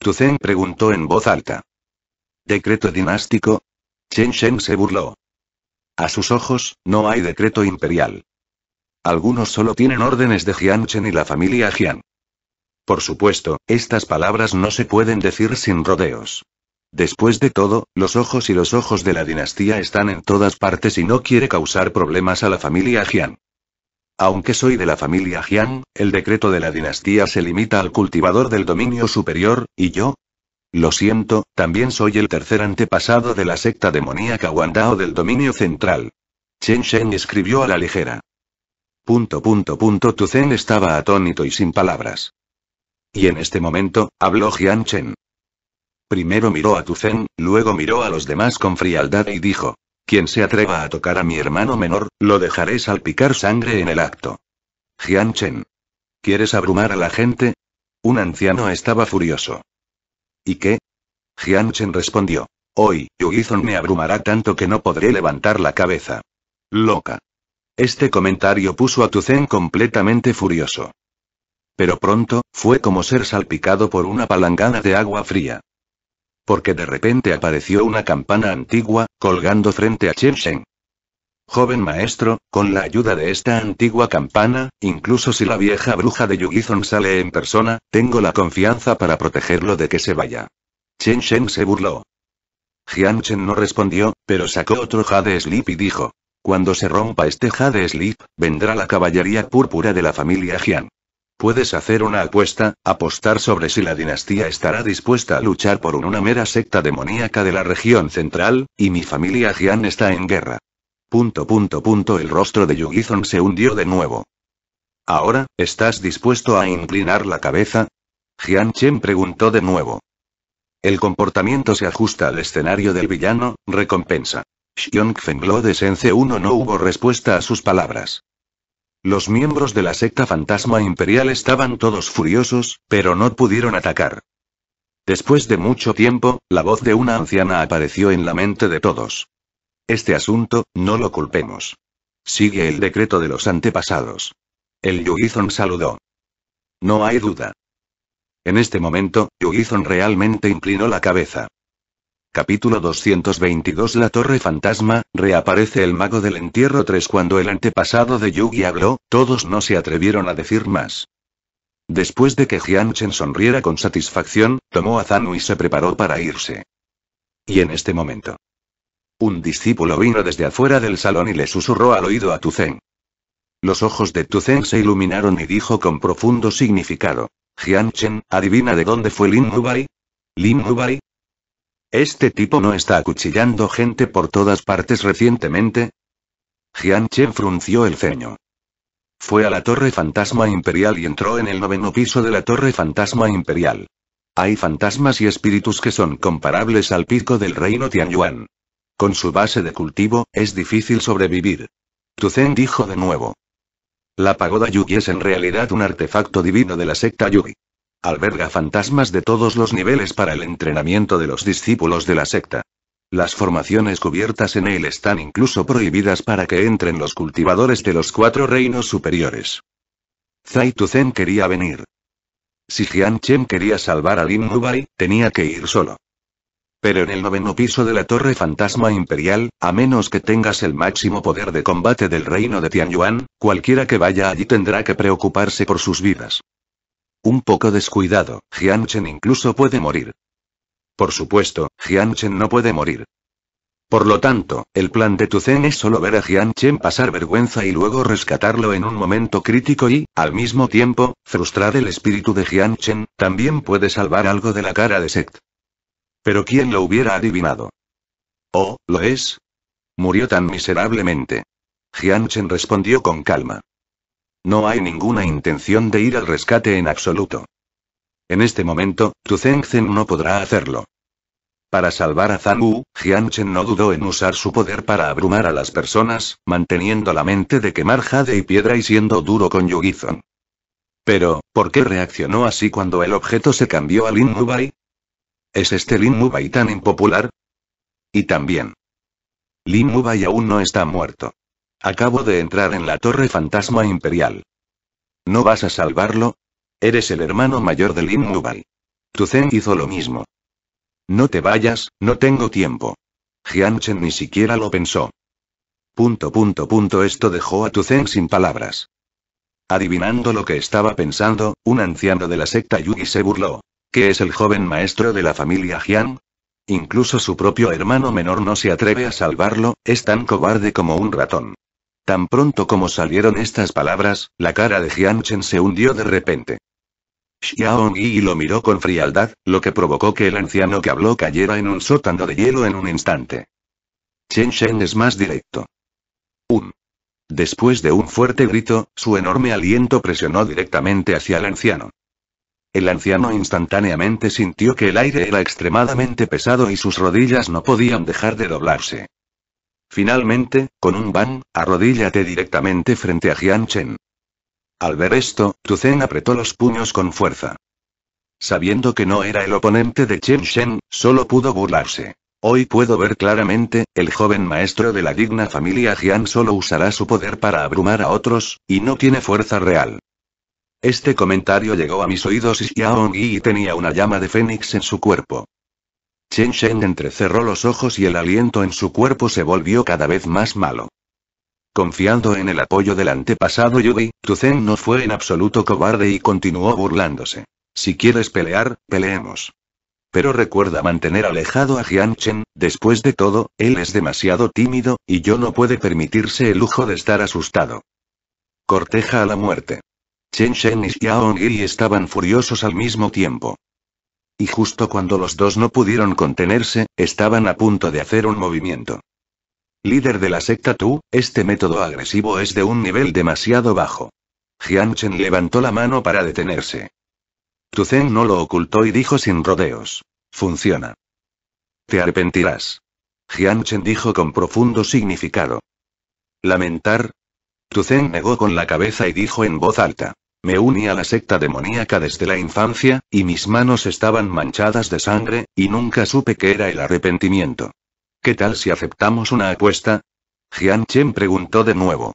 Tu Zen preguntó en voz alta. ¿Decreto dinástico? Chen Shen se burló. A sus ojos, no hay decreto imperial. Algunos solo tienen órdenes de Jian Chen y la familia Jian. Por supuesto, estas palabras no se pueden decir sin rodeos. Después de todo, los ojos y los ojos de la dinastía están en todas partes y no quiere causar problemas a la familia Jian. Aunque soy de la familia Jian, el decreto de la dinastía se limita al cultivador del dominio superior, y yo, lo siento, también soy el tercer antepasado de la secta demoníaca Wandao del dominio central. Chen Shen escribió a la ligera. Punto punto punto Tuzen estaba atónito y sin palabras. Y en este momento, habló Jian Chen. Primero miró a Zen, luego miró a los demás con frialdad y dijo. Quien se atreva a tocar a mi hermano menor, lo dejaré salpicar sangre en el acto. Jian Chen. ¿Quieres abrumar a la gente? Un anciano estaba furioso. ¿Y qué? Jianchen respondió. Hoy, Yugizon me abrumará tanto que no podré levantar la cabeza. Loca. Este comentario puso a Tuzen completamente furioso. Pero pronto, fue como ser salpicado por una palangana de agua fría. Porque de repente apareció una campana antigua, colgando frente a Chen Joven maestro, con la ayuda de esta antigua campana, incluso si la vieja bruja de Yugizon sale en persona, tengo la confianza para protegerlo de que se vaya. Chen Shen se burló. Jian Chen no respondió, pero sacó otro Jade Slip y dijo. Cuando se rompa este Jade Slip, vendrá la caballería púrpura de la familia Jian. Puedes hacer una apuesta, apostar sobre si la dinastía estará dispuesta a luchar por una mera secta demoníaca de la región central, y mi familia Jian está en guerra. Punto punto punto el rostro de Yugizon se hundió de nuevo. Ahora, ¿estás dispuesto a inclinar la cabeza? Jian Chen preguntó de nuevo. El comportamiento se ajusta al escenario del villano, recompensa. Xiong Fenglo de Sense 1 no hubo respuesta a sus palabras. Los miembros de la secta fantasma imperial estaban todos furiosos, pero no pudieron atacar. Después de mucho tiempo, la voz de una anciana apareció en la mente de todos. Este asunto, no lo culpemos. Sigue el decreto de los antepasados. El Yugi-Zon saludó. No hay duda. En este momento, Yugi-Zon realmente inclinó la cabeza. Capítulo 222 La Torre Fantasma, reaparece el mago del entierro 3 Cuando el antepasado de Yugi habló, todos no se atrevieron a decir más. Después de que Chen sonriera con satisfacción, tomó a Zanu y se preparó para irse. Y en este momento, un discípulo vino desde afuera del salón y le susurró al oído a Tucen. Los ojos de Zen se iluminaron y dijo con profundo significado. Chen, adivina de dónde fue Lin Mubai. Lin Mubai. ¿Este tipo no está acuchillando gente por todas partes recientemente? Chen frunció el ceño. Fue a la Torre Fantasma Imperial y entró en el noveno piso de la Torre Fantasma Imperial. Hay fantasmas y espíritus que son comparables al pico del reino Tianyuan. Con su base de cultivo, es difícil sobrevivir. Tuzen dijo de nuevo. La pagoda Yugi es en realidad un artefacto divino de la secta Yugi. Alberga fantasmas de todos los niveles para el entrenamiento de los discípulos de la secta. Las formaciones cubiertas en él están incluso prohibidas para que entren los cultivadores de los cuatro reinos superiores. Zai Tuzen quería venir. Si Jian Chen quería salvar a Lin Mubai, tenía que ir solo. Pero en el noveno piso de la Torre Fantasma Imperial, a menos que tengas el máximo poder de combate del reino de Tianyuan, cualquiera que vaya allí tendrá que preocuparse por sus vidas. Un poco descuidado, Chen incluso puede morir. Por supuesto, Chen no puede morir. Por lo tanto, el plan de Tuzen es solo ver a Chen pasar vergüenza y luego rescatarlo en un momento crítico y, al mismo tiempo, frustrar el espíritu de Chen, también puede salvar algo de la cara de Sect. Pero ¿quién lo hubiera adivinado? Oh, ¿lo es? Murió tan miserablemente. Jianchen respondió con calma. No hay ninguna intención de ir al rescate en absoluto. En este momento, Tu Zen no podrá hacerlo. Para salvar a Zhang Wu, Jianchen no dudó en usar su poder para abrumar a las personas, manteniendo la mente de quemar jade y piedra y siendo duro con Yugizon. Pero, ¿por qué reaccionó así cuando el objeto se cambió a Lin Mubai? ¿Es este Lin Mubai tan impopular? Y también. Lin Mubai aún no está muerto. Acabo de entrar en la torre fantasma imperial. ¿No vas a salvarlo? Eres el hermano mayor de Lin Tu Tuzen hizo lo mismo. No te vayas, no tengo tiempo. Jianchen ni siquiera lo pensó. Punto punto punto esto dejó a Tuzen sin palabras. Adivinando lo que estaba pensando, un anciano de la secta Yugi se burló. ¿Qué es el joven maestro de la familia Jiang. Incluso su propio hermano menor no se atreve a salvarlo, es tan cobarde como un ratón. Tan pronto como salieron estas palabras, la cara de Jiang Chen se hundió de repente. Xiaong Yi lo miró con frialdad, lo que provocó que el anciano que habló cayera en un sótano de hielo en un instante. Chen Shen es más directo. Un. Después de un fuerte grito, su enorme aliento presionó directamente hacia el anciano. El anciano instantáneamente sintió que el aire era extremadamente pesado y sus rodillas no podían dejar de doblarse. Finalmente, con un ban, arrodíllate directamente frente a Jian Chen. Al ver esto, Tu Zen apretó los puños con fuerza. Sabiendo que no era el oponente de Chen Shen, solo pudo burlarse. Hoy puedo ver claramente, el joven maestro de la digna familia Jian solo usará su poder para abrumar a otros, y no tiene fuerza real. Este comentario llegó a mis oídos y Xiaong Yi tenía una llama de fénix en su cuerpo. Chen Shen entrecerró los ojos y el aliento en su cuerpo se volvió cada vez más malo. Confiando en el apoyo del antepasado Tu Zen no fue en absoluto cobarde y continuó burlándose. Si quieres pelear, peleemos. Pero recuerda mantener alejado a Chen. después de todo, él es demasiado tímido, y yo no puede permitirse el lujo de estar asustado. Corteja a la muerte. Chen Shen y Xiao Yi estaban furiosos al mismo tiempo. Y justo cuando los dos no pudieron contenerse, estaban a punto de hacer un movimiento. Líder de la secta Tú, este método agresivo es de un nivel demasiado bajo. Jian Chen levantó la mano para detenerse. Tu Zen no lo ocultó y dijo sin rodeos. Funciona. Te arrepentirás. Jian Chen dijo con profundo significado. Lamentar, Tuzen negó con la cabeza y dijo en voz alta. Me uní a la secta demoníaca desde la infancia, y mis manos estaban manchadas de sangre, y nunca supe qué era el arrepentimiento. ¿Qué tal si aceptamos una apuesta? Jian Chen preguntó de nuevo.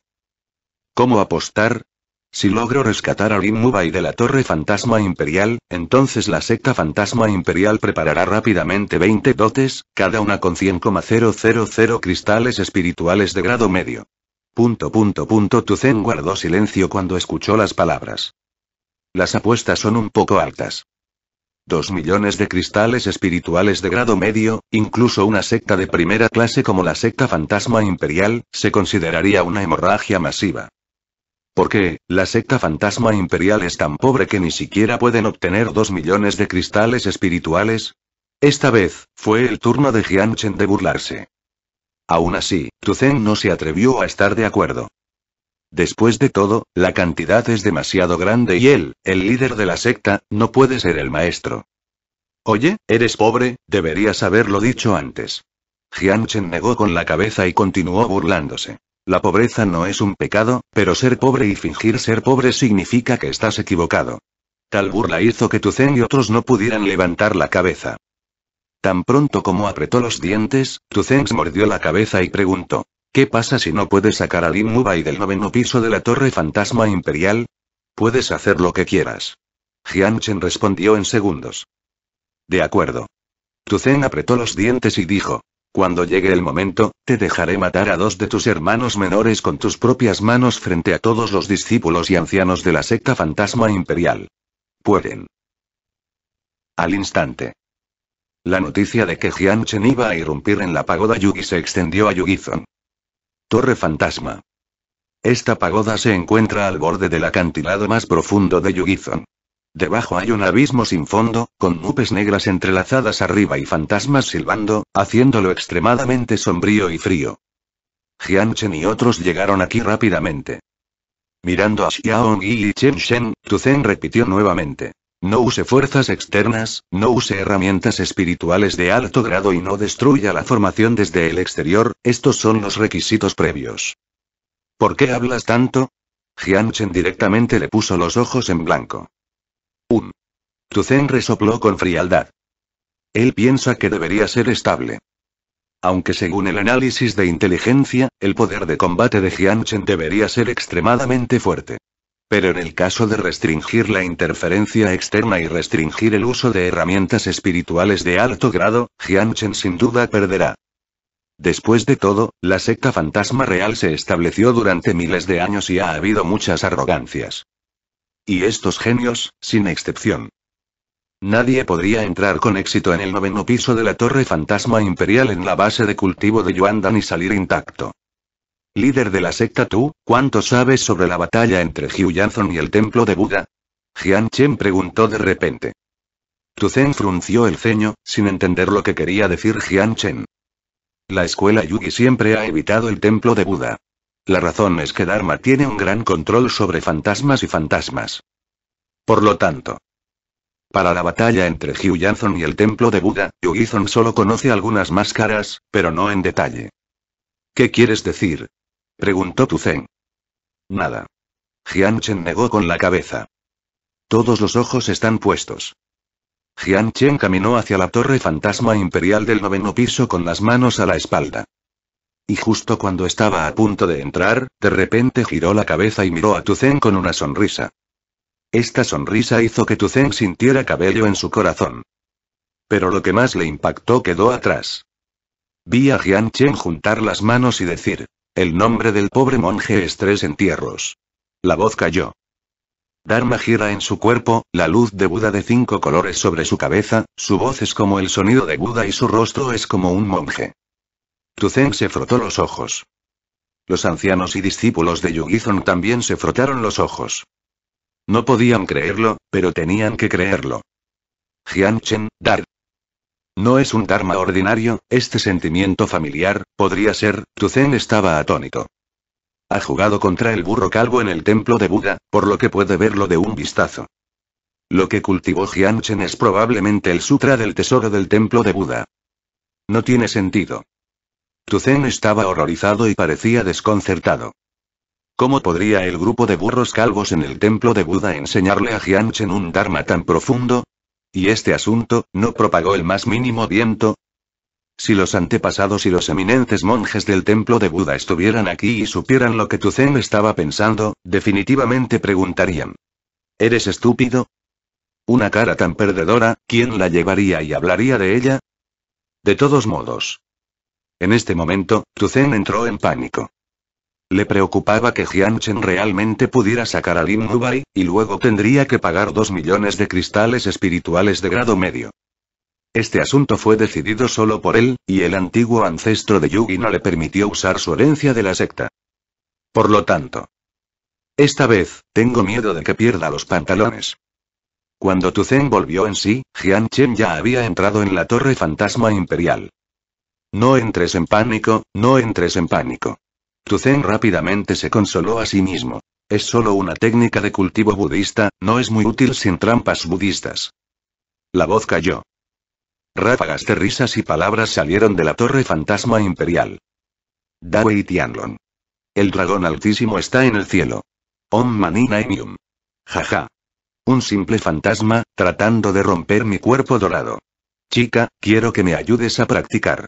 ¿Cómo apostar? Si logro rescatar a Lin Mubai de la Torre Fantasma Imperial, entonces la secta Fantasma Imperial preparará rápidamente 20 dotes, cada una con 100,000 cristales espirituales de grado medio. Punto punto punto Tucen guardó silencio cuando escuchó las palabras. Las apuestas son un poco altas. Dos millones de cristales espirituales de grado medio, incluso una secta de primera clase como la secta fantasma imperial, se consideraría una hemorragia masiva. ¿Por qué, la secta fantasma imperial es tan pobre que ni siquiera pueden obtener dos millones de cristales espirituales? Esta vez, fue el turno de Jianchen de burlarse. Aún así, tuzen no se atrevió a estar de acuerdo. Después de todo, la cantidad es demasiado grande y él, el líder de la secta, no puede ser el maestro. Oye, eres pobre, deberías haberlo dicho antes. Jianchen negó con la cabeza y continuó burlándose. La pobreza no es un pecado, pero ser pobre y fingir ser pobre significa que estás equivocado. Tal burla hizo que tuzen y otros no pudieran levantar la cabeza. Tan pronto como apretó los dientes, se mordió la cabeza y preguntó. ¿Qué pasa si no puedes sacar a Lin Mubai del noveno piso de la Torre Fantasma Imperial? Puedes hacer lo que quieras. Chen respondió en segundos. De acuerdo. Tuzen apretó los dientes y dijo. Cuando llegue el momento, te dejaré matar a dos de tus hermanos menores con tus propias manos frente a todos los discípulos y ancianos de la secta fantasma imperial. Pueden. Al instante. La noticia de que Jianchen iba a irrumpir en la pagoda Yugi se extendió a Yugizon. Torre Fantasma. Esta pagoda se encuentra al borde del acantilado más profundo de Yugizon. Debajo hay un abismo sin fondo, con nubes negras entrelazadas arriba y fantasmas silbando, haciéndolo extremadamente sombrío y frío. Jianchen y otros llegaron aquí rápidamente. Mirando a Xiaong y Chen Shen, Tuzen repitió nuevamente. No use fuerzas externas, no use herramientas espirituales de alto grado y no destruya la formación desde el exterior, estos son los requisitos previos. ¿Por qué hablas tanto? Chen directamente le puso los ojos en blanco. Un. Zen resopló con frialdad. Él piensa que debería ser estable. Aunque según el análisis de inteligencia, el poder de combate de Chen debería ser extremadamente fuerte. Pero en el caso de restringir la interferencia externa y restringir el uso de herramientas espirituales de alto grado, Chen sin duda perderá. Después de todo, la secta fantasma real se estableció durante miles de años y ha habido muchas arrogancias. Y estos genios, sin excepción. Nadie podría entrar con éxito en el noveno piso de la torre fantasma imperial en la base de cultivo de Yuandan y salir intacto. Líder de la secta Tú, ¿cuánto sabes sobre la batalla entre Hugh y el templo de Buda? Jian Chen preguntó de repente. Tu Zen frunció el ceño, sin entender lo que quería decir Jian Chen. La escuela Yugi siempre ha evitado el templo de Buda. La razón es que Dharma tiene un gran control sobre fantasmas y fantasmas. Por lo tanto, para la batalla entre Jiu y el templo de Buda, Yugizon solo conoce algunas máscaras, pero no en detalle. ¿Qué quieres decir? Preguntó Zen. Nada. Chen negó con la cabeza. Todos los ojos están puestos. Chen caminó hacia la torre fantasma imperial del noveno piso con las manos a la espalda. Y justo cuando estaba a punto de entrar, de repente giró la cabeza y miró a Zen con una sonrisa. Esta sonrisa hizo que Zen sintiera cabello en su corazón. Pero lo que más le impactó quedó atrás. Vi a Jian Chen juntar las manos y decir, el nombre del pobre monje es tres entierros. La voz cayó. Dharma gira en su cuerpo, la luz de Buda de cinco colores sobre su cabeza, su voz es como el sonido de Buda y su rostro es como un monje. Tuzen se frotó los ojos. Los ancianos y discípulos de Yugizon también se frotaron los ojos. No podían creerlo, pero tenían que creerlo. Jianchen, Dar, no es un dharma ordinario, este sentimiento familiar, podría ser, Tuzen estaba atónito. Ha jugado contra el burro calvo en el templo de Buda, por lo que puede verlo de un vistazo. Lo que cultivó Jianchen es probablemente el sutra del tesoro del templo de Buda. No tiene sentido. Tuzen estaba horrorizado y parecía desconcertado. ¿Cómo podría el grupo de burros calvos en el templo de Buda enseñarle a Jianchen un dharma tan profundo? ¿Y este asunto, no propagó el más mínimo viento? Si los antepasados y los eminentes monjes del templo de Buda estuvieran aquí y supieran lo que Tuzen estaba pensando, definitivamente preguntarían. ¿Eres estúpido? Una cara tan perdedora, ¿quién la llevaría y hablaría de ella? De todos modos. En este momento, Tuzen entró en pánico. Le preocupaba que Chen realmente pudiera sacar a Lin Bai, y luego tendría que pagar dos millones de cristales espirituales de grado medio. Este asunto fue decidido solo por él, y el antiguo ancestro de Yugi no le permitió usar su herencia de la secta. Por lo tanto, esta vez, tengo miedo de que pierda los pantalones. Cuando Tuzen volvió en sí, Jian Chen ya había entrado en la torre fantasma imperial. No entres en pánico, no entres en pánico zen rápidamente se consoló a sí mismo. Es solo una técnica de cultivo budista, no es muy útil sin trampas budistas. La voz cayó. Ráfagas de risas y palabras salieron de la torre fantasma imperial. Dawei Tianlon. El dragón altísimo está en el cielo. Om Mani Naimium. Jaja. Un simple fantasma, tratando de romper mi cuerpo dorado. Chica, quiero que me ayudes a practicar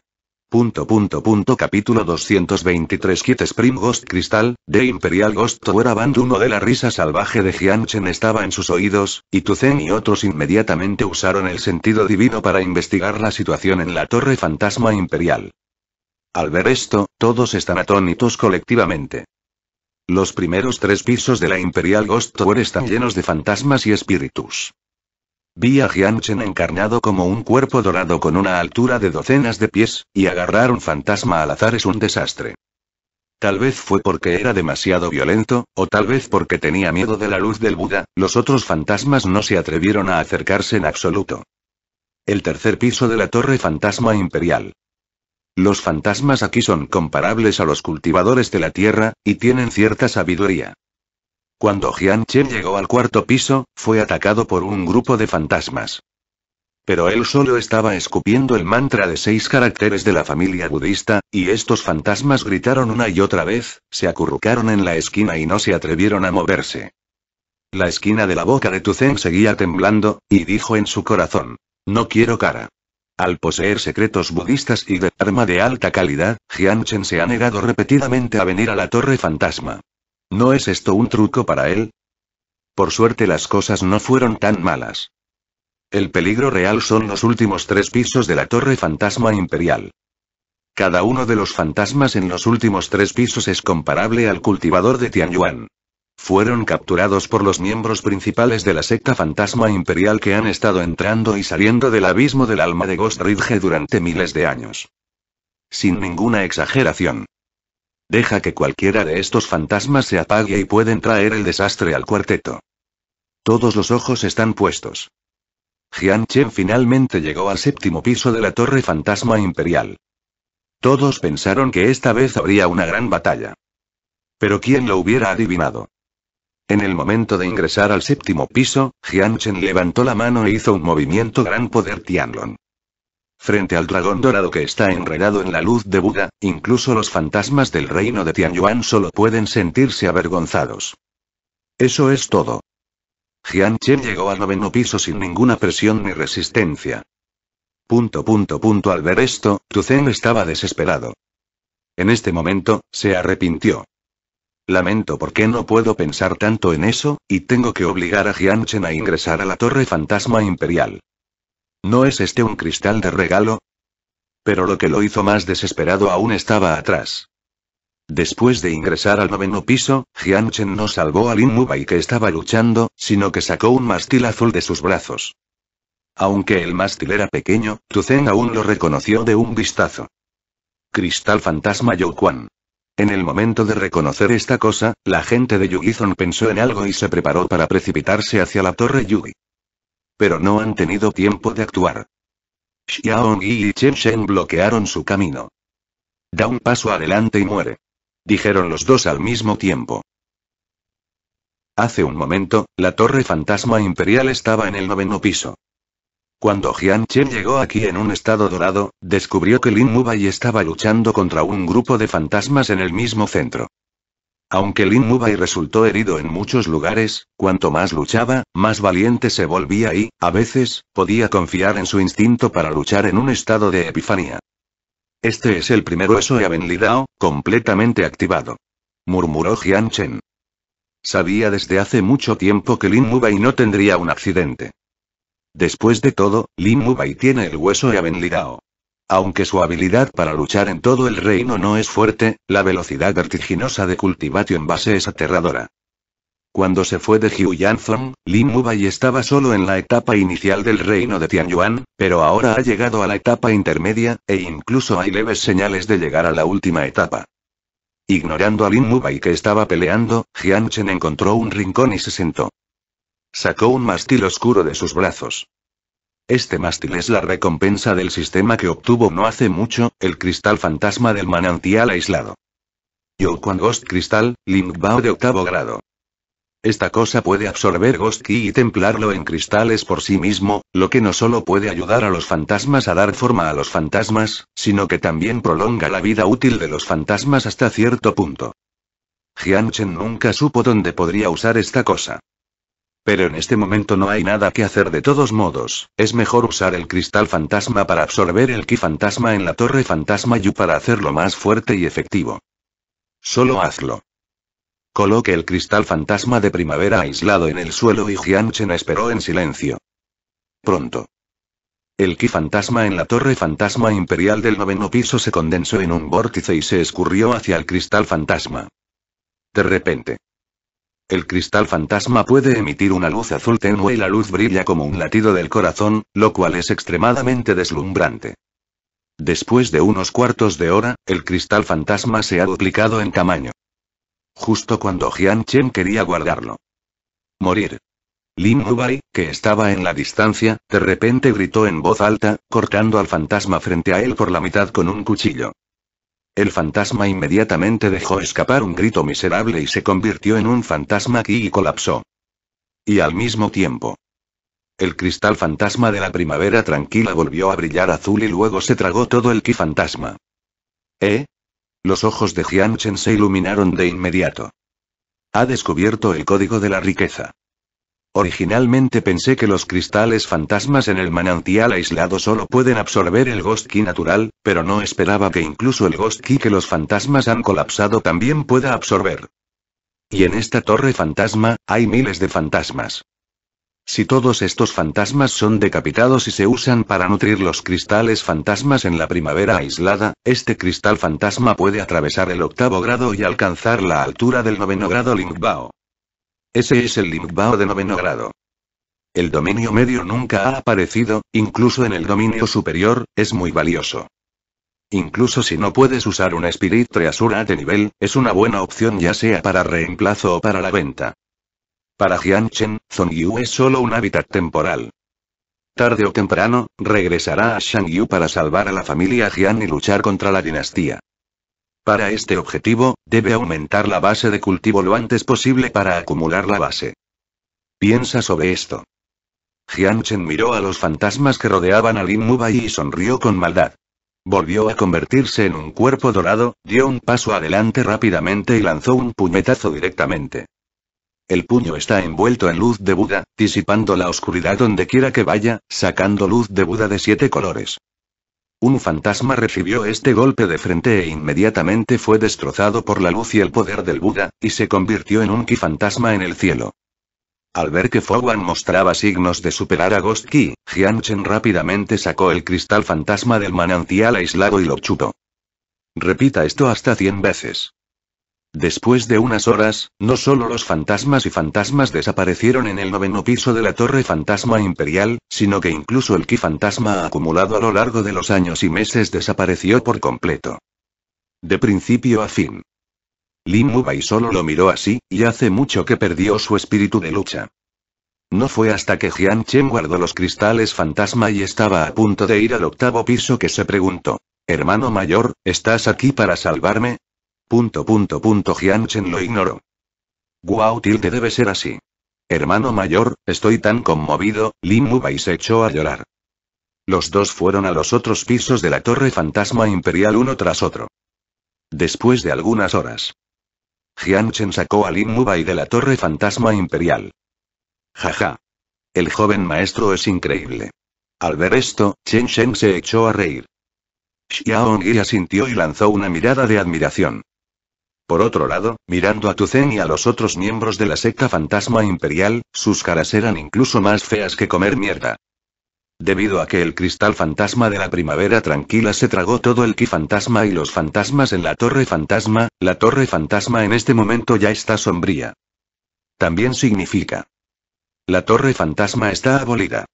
capítulo 223 Kit Spring Ghost Crystal, de Imperial Ghost Tower Band uno de la risa salvaje de Jianchen estaba en sus oídos, y Tuzen y otros inmediatamente usaron el sentido divino para investigar la situación en la Torre Fantasma Imperial. Al ver esto, todos están atónitos colectivamente. Los primeros tres pisos de la Imperial Ghost Tower están llenos de fantasmas y espíritus. Vi a Jianchen encarnado como un cuerpo dorado con una altura de docenas de pies, y agarrar un fantasma al azar es un desastre. Tal vez fue porque era demasiado violento, o tal vez porque tenía miedo de la luz del Buda, los otros fantasmas no se atrevieron a acercarse en absoluto. El tercer piso de la Torre Fantasma Imperial. Los fantasmas aquí son comparables a los cultivadores de la tierra, y tienen cierta sabiduría. Cuando Jian Chen llegó al cuarto piso, fue atacado por un grupo de fantasmas. Pero él solo estaba escupiendo el mantra de seis caracteres de la familia budista, y estos fantasmas gritaron una y otra vez, se acurrucaron en la esquina y no se atrevieron a moverse. La esquina de la boca de Tuzen seguía temblando, y dijo en su corazón, no quiero cara. Al poseer secretos budistas y de arma de alta calidad, Jian Chen se ha negado repetidamente a venir a la torre fantasma. ¿No es esto un truco para él? Por suerte las cosas no fueron tan malas. El peligro real son los últimos tres pisos de la torre fantasma imperial. Cada uno de los fantasmas en los últimos tres pisos es comparable al cultivador de Tianyuan. Fueron capturados por los miembros principales de la secta fantasma imperial que han estado entrando y saliendo del abismo del alma de Ghost Ridge durante miles de años. Sin ninguna exageración. Deja que cualquiera de estos fantasmas se apague y pueden traer el desastre al cuarteto. Todos los ojos están puestos. Jian Chen finalmente llegó al séptimo piso de la Torre Fantasma Imperial. Todos pensaron que esta vez habría una gran batalla. Pero ¿quién lo hubiera adivinado? En el momento de ingresar al séptimo piso, Jian levantó la mano e hizo un movimiento gran poder Tianlon. Frente al dragón dorado que está enredado en la luz de Buda, incluso los fantasmas del reino de Tianyuan solo pueden sentirse avergonzados. Eso es todo. Jian Chen llegó al noveno piso sin ninguna presión ni resistencia. Punto punto punto al ver esto, Tuzen estaba desesperado. En este momento, se arrepintió. Lamento porque no puedo pensar tanto en eso, y tengo que obligar a Jianchen a ingresar a la Torre Fantasma Imperial. ¿No es este un cristal de regalo? Pero lo que lo hizo más desesperado aún estaba atrás. Después de ingresar al noveno piso, Chen no salvó a Lin Mubai que estaba luchando, sino que sacó un mástil azul de sus brazos. Aunque el mástil era pequeño, Tuzen aún lo reconoció de un vistazo. Cristal fantasma Kuan. En el momento de reconocer esta cosa, la gente de Yugizon pensó en algo y se preparó para precipitarse hacia la torre Yugi. Pero no han tenido tiempo de actuar. Xiao y Chen Shen bloquearon su camino. Da un paso adelante y muere. Dijeron los dos al mismo tiempo. Hace un momento, la torre fantasma imperial estaba en el noveno piso. Cuando Jian Chen llegó aquí en un estado dorado, descubrió que Lin Mubai estaba luchando contra un grupo de fantasmas en el mismo centro. Aunque Lin Mubai resultó herido en muchos lugares, cuanto más luchaba, más valiente se volvía y, a veces, podía confiar en su instinto para luchar en un estado de epifanía. Este es el primer hueso de Avenlidao, completamente activado. Murmuró Jian Chen. Sabía desde hace mucho tiempo que Lin Mubai no tendría un accidente. Después de todo, Lin Mubai tiene el hueso de Lidao. Aunque su habilidad para luchar en todo el reino no es fuerte, la velocidad vertiginosa de en Base es aterradora. Cuando se fue de Hugh Zong, Lin Mubai estaba solo en la etapa inicial del reino de Tianyuan, pero ahora ha llegado a la etapa intermedia, e incluso hay leves señales de llegar a la última etapa. Ignorando a Lin Mubai que estaba peleando, Jian Chen encontró un rincón y se sentó. Sacó un mastil oscuro de sus brazos. Este mástil es la recompensa del sistema que obtuvo no hace mucho, el cristal fantasma del manantial aislado. Yokuan Ghost Crystal, Lingbao de octavo grado. Esta cosa puede absorber Ghost y templarlo en cristales por sí mismo, lo que no solo puede ayudar a los fantasmas a dar forma a los fantasmas, sino que también prolonga la vida útil de los fantasmas hasta cierto punto. Jianchen nunca supo dónde podría usar esta cosa. Pero en este momento no hay nada que hacer de todos modos, es mejor usar el cristal fantasma para absorber el ki fantasma en la torre fantasma Yu para hacerlo más fuerte y efectivo. Solo hazlo. Coloque el cristal fantasma de primavera aislado en el suelo y Chen esperó en silencio. Pronto. El ki fantasma en la torre fantasma imperial del noveno piso se condensó en un vórtice y se escurrió hacia el cristal fantasma. De repente. El cristal fantasma puede emitir una luz azul tenue y la luz brilla como un latido del corazón, lo cual es extremadamente deslumbrante. Después de unos cuartos de hora, el cristal fantasma se ha duplicado en tamaño. Justo cuando Jian Chen quería guardarlo. Morir. Lin Bai, que estaba en la distancia, de repente gritó en voz alta, cortando al fantasma frente a él por la mitad con un cuchillo. El fantasma inmediatamente dejó escapar un grito miserable y se convirtió en un fantasma aquí y colapsó. Y al mismo tiempo. El cristal fantasma de la primavera tranquila volvió a brillar azul y luego se tragó todo el ki fantasma. ¿Eh? Los ojos de Jian se iluminaron de inmediato. Ha descubierto el código de la riqueza. Originalmente pensé que los cristales fantasmas en el manantial aislado solo pueden absorber el Ghost ki natural, pero no esperaba que incluso el Ghost ki que los fantasmas han colapsado también pueda absorber. Y en esta torre fantasma, hay miles de fantasmas. Si todos estos fantasmas son decapitados y se usan para nutrir los cristales fantasmas en la primavera aislada, este cristal fantasma puede atravesar el octavo grado y alcanzar la altura del noveno grado Lingbao. Ese es el Limbao de noveno grado. El dominio medio nunca ha aparecido, incluso en el dominio superior, es muy valioso. Incluso si no puedes usar un Spirit Treasure de nivel, es una buena opción ya sea para reemplazo o para la venta. Para Jianchen, Zongyu es solo un hábitat temporal. Tarde o temprano, regresará a Shangyu para salvar a la familia Jian y luchar contra la dinastía. Para este objetivo, debe aumentar la base de cultivo lo antes posible para acumular la base. Piensa sobre esto. Chen miró a los fantasmas que rodeaban a Lin Mubai y sonrió con maldad. Volvió a convertirse en un cuerpo dorado, dio un paso adelante rápidamente y lanzó un puñetazo directamente. El puño está envuelto en luz de Buda, disipando la oscuridad donde quiera que vaya, sacando luz de Buda de siete colores. Un fantasma recibió este golpe de frente e inmediatamente fue destrozado por la luz y el poder del Buda, y se convirtió en un Ki fantasma en el cielo. Al ver que Fowan mostraba signos de superar a Ghost Ki, Jianchen rápidamente sacó el cristal fantasma del manantial aislado y lo chupó. Repita esto hasta 100 veces. Después de unas horas, no solo los fantasmas y fantasmas desaparecieron en el noveno piso de la Torre Fantasma Imperial, sino que incluso el ki fantasma acumulado a lo largo de los años y meses desapareció por completo. De principio a fin. Lin Mubai solo lo miró así, y hace mucho que perdió su espíritu de lucha. No fue hasta que Jian Chen guardó los cristales fantasma y estaba a punto de ir al octavo piso que se preguntó. Hermano mayor, ¿estás aquí para salvarme? Punto punto punto Chen lo ignoró. Guau tilde debe ser así. Hermano mayor, estoy tan conmovido, Lin Mubai se echó a llorar. Los dos fueron a los otros pisos de la Torre Fantasma Imperial uno tras otro. Después de algunas horas. Chen sacó a Lin Mubai de la Torre Fantasma Imperial. Jaja. El joven maestro es increíble. Al ver esto, Chen Shen se echó a reír. Xiaong asintió y lanzó una mirada de admiración. Por otro lado, mirando a Tuzen y a los otros miembros de la secta fantasma imperial, sus caras eran incluso más feas que comer mierda. Debido a que el cristal fantasma de la primavera tranquila se tragó todo el ki fantasma y los fantasmas en la torre fantasma, la torre fantasma en este momento ya está sombría. También significa. La torre fantasma está abolida.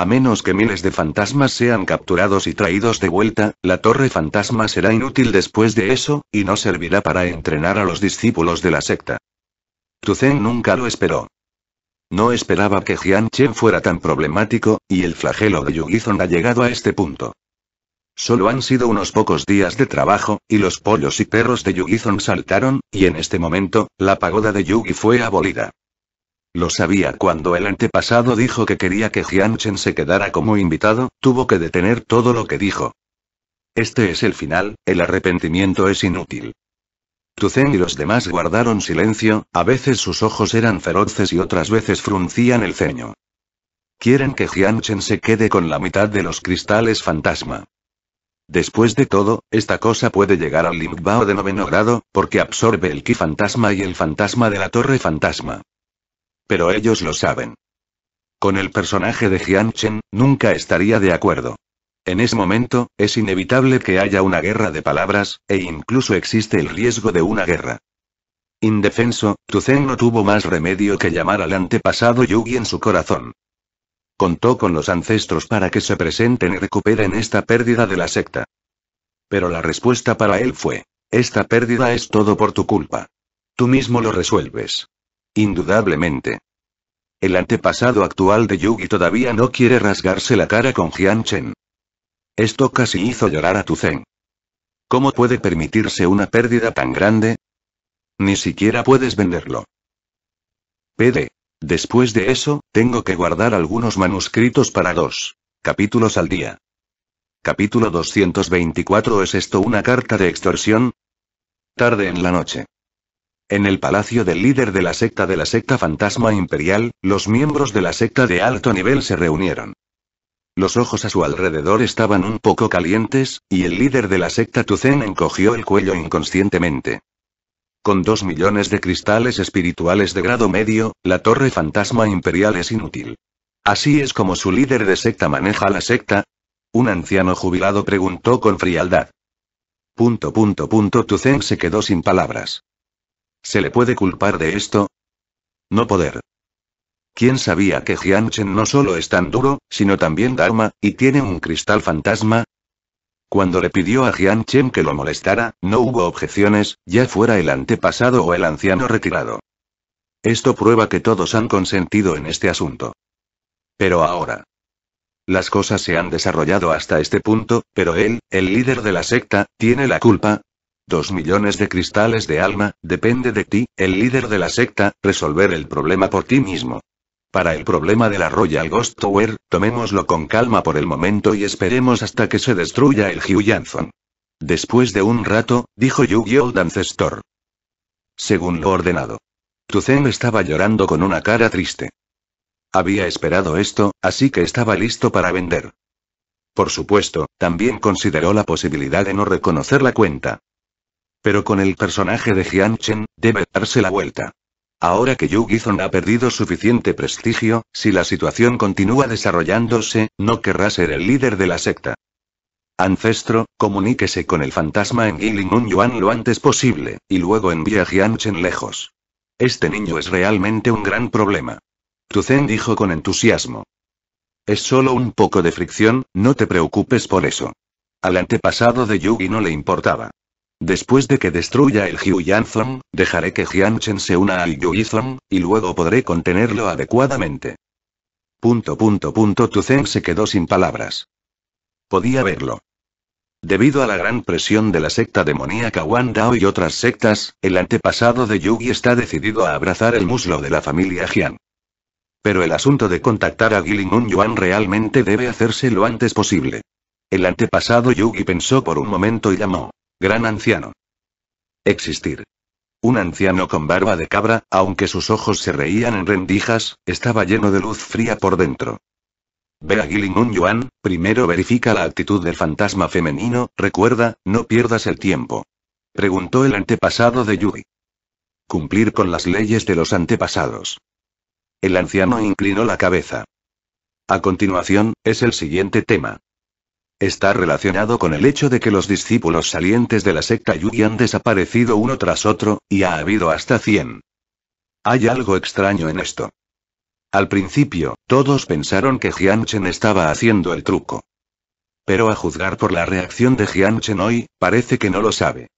A menos que miles de fantasmas sean capturados y traídos de vuelta, la torre fantasma será inútil después de eso, y no servirá para entrenar a los discípulos de la secta. Tuzen nunca lo esperó. No esperaba que Jian Chen fuera tan problemático, y el flagelo de Yugizon ha llegado a este punto. Solo han sido unos pocos días de trabajo, y los pollos y perros de Yugizon saltaron, y en este momento, la pagoda de Yugi fue abolida. Lo sabía cuando el antepasado dijo que quería que Jianchen se quedara como invitado, tuvo que detener todo lo que dijo. Este es el final, el arrepentimiento es inútil. Tuzen y los demás guardaron silencio, a veces sus ojos eran feroces y otras veces fruncían el ceño. Quieren que Jianchen se quede con la mitad de los cristales fantasma. Después de todo, esta cosa puede llegar al Limbao de noveno grado, porque absorbe el ki fantasma y el fantasma de la torre fantasma pero ellos lo saben. Con el personaje de Jianchen nunca estaría de acuerdo. En ese momento, es inevitable que haya una guerra de palabras, e incluso existe el riesgo de una guerra. Indefenso, Tuzen no tuvo más remedio que llamar al antepasado Yugi en su corazón. Contó con los ancestros para que se presenten y recuperen esta pérdida de la secta. Pero la respuesta para él fue, esta pérdida es todo por tu culpa. Tú mismo lo resuelves. Indudablemente. El antepasado actual de Yugi todavía no quiere rasgarse la cara con Jian Chen. Esto casi hizo llorar a Tuzen. ¿Cómo puede permitirse una pérdida tan grande? Ni siquiera puedes venderlo. PD. Después de eso, tengo que guardar algunos manuscritos para dos capítulos al día. Capítulo 224 ¿Es esto una carta de extorsión? Tarde en la noche. En el palacio del líder de la secta de la secta fantasma imperial, los miembros de la secta de alto nivel se reunieron. Los ojos a su alrededor estaban un poco calientes, y el líder de la secta Tucen encogió el cuello inconscientemente. Con dos millones de cristales espirituales de grado medio, la torre fantasma imperial es inútil. Así es como su líder de secta maneja la secta. Un anciano jubilado preguntó con frialdad. Punto punto punto Tucen se quedó sin palabras. ¿Se le puede culpar de esto? No poder. ¿Quién sabía que Chen no solo es tan duro, sino también Dharma, y tiene un cristal fantasma? Cuando le pidió a Chen que lo molestara, no hubo objeciones, ya fuera el antepasado o el anciano retirado. Esto prueba que todos han consentido en este asunto. Pero ahora. Las cosas se han desarrollado hasta este punto, pero él, el líder de la secta, tiene la culpa, Dos millones de cristales de alma, depende de ti, el líder de la secta, resolver el problema por ti mismo. Para el problema de la Royal Ghost Tower, tomémoslo con calma por el momento y esperemos hasta que se destruya el Hugh Después de un rato, dijo Yu-Gi-Oh! Ancestor. Según lo ordenado. Tuzen estaba llorando con una cara triste. Había esperado esto, así que estaba listo para vender. Por supuesto, también consideró la posibilidad de no reconocer la cuenta. Pero con el personaje de Jian Chen, debe darse la vuelta. Ahora que Yu Guizhong ha perdido suficiente prestigio, si la situación continúa desarrollándose, no querrá ser el líder de la secta. Ancestro, comuníquese con el fantasma en Gilingun Yuan lo antes posible, y luego envíe a Chen lejos. Este niño es realmente un gran problema. Tu Zen dijo con entusiasmo. Es solo un poco de fricción, no te preocupes por eso. Al antepasado de Yugi no le importaba. Después de que destruya el Zong, dejaré que Jianchen se una al Yuizong, y luego podré contenerlo adecuadamente. Punto punto punto se quedó sin palabras. Podía verlo. Debido a la gran presión de la secta demoníaca Wan Dao y otras sectas, el antepasado de Yugi está decidido a abrazar el muslo de la familia Jian. Pero el asunto de contactar a Gilingun Yuan realmente debe hacerse lo antes posible. El antepasado Yugi pensó por un momento y llamó. Gran anciano. Existir. Un anciano con barba de cabra, aunque sus ojos se reían en rendijas, estaba lleno de luz fría por dentro. Ve a Yuan, primero verifica la actitud del fantasma femenino, recuerda, no pierdas el tiempo. Preguntó el antepasado de Yui. Cumplir con las leyes de los antepasados. El anciano inclinó la cabeza. A continuación, es el siguiente tema. Está relacionado con el hecho de que los discípulos salientes de la secta Yugi han desaparecido uno tras otro, y ha habido hasta 100. Hay algo extraño en esto. Al principio, todos pensaron que Jianchen estaba haciendo el truco. Pero a juzgar por la reacción de Jianchen hoy, parece que no lo sabe.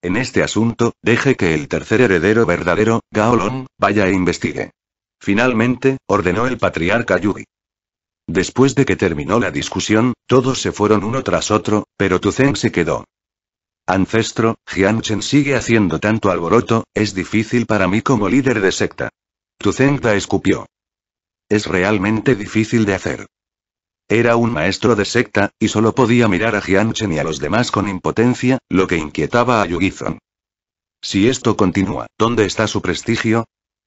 En este asunto, deje que el tercer heredero verdadero, Gaolong, vaya e investigue. Finalmente, ordenó el patriarca Yugi. Después de que terminó la discusión, todos se fueron uno tras otro, pero Tuzeng se quedó. Ancestro, Jianchen sigue haciendo tanto alboroto, es difícil para mí como líder de secta. Tuzen la escupió. Es realmente difícil de hacer. Era un maestro de secta, y solo podía mirar a Jianchen y a los demás con impotencia, lo que inquietaba a Zong. Si esto continúa, ¿dónde está su prestigio?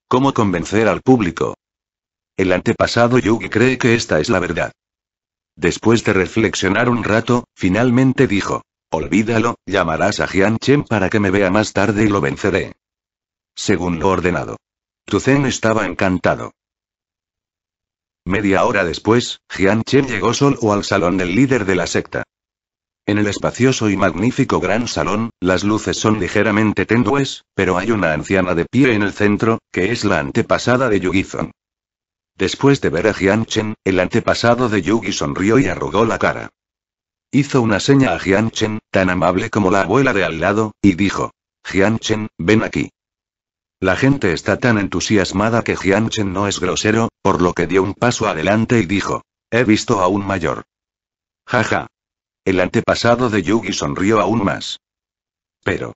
¿Cómo convencer al público? El antepasado Yugi cree que esta es la verdad. Después de reflexionar un rato, finalmente dijo. Olvídalo, llamarás a Jian Chen para que me vea más tarde y lo venceré. Según lo ordenado. Tuzen estaba encantado. Media hora después, Jian Chen llegó solo al salón del líder de la secta. En el espacioso y magnífico gran salón, las luces son ligeramente tenues, pero hay una anciana de pie en el centro, que es la antepasada de Zong. Después de ver a Chen, el antepasado de Yugi sonrió y arrugó la cara. Hizo una seña a Chen, tan amable como la abuela de al lado, y dijo: Chen, ven aquí. La gente está tan entusiasmada que Chen no es grosero, por lo que dio un paso adelante y dijo: He visto a un mayor. Jaja. El antepasado de Yugi sonrió aún más. Pero,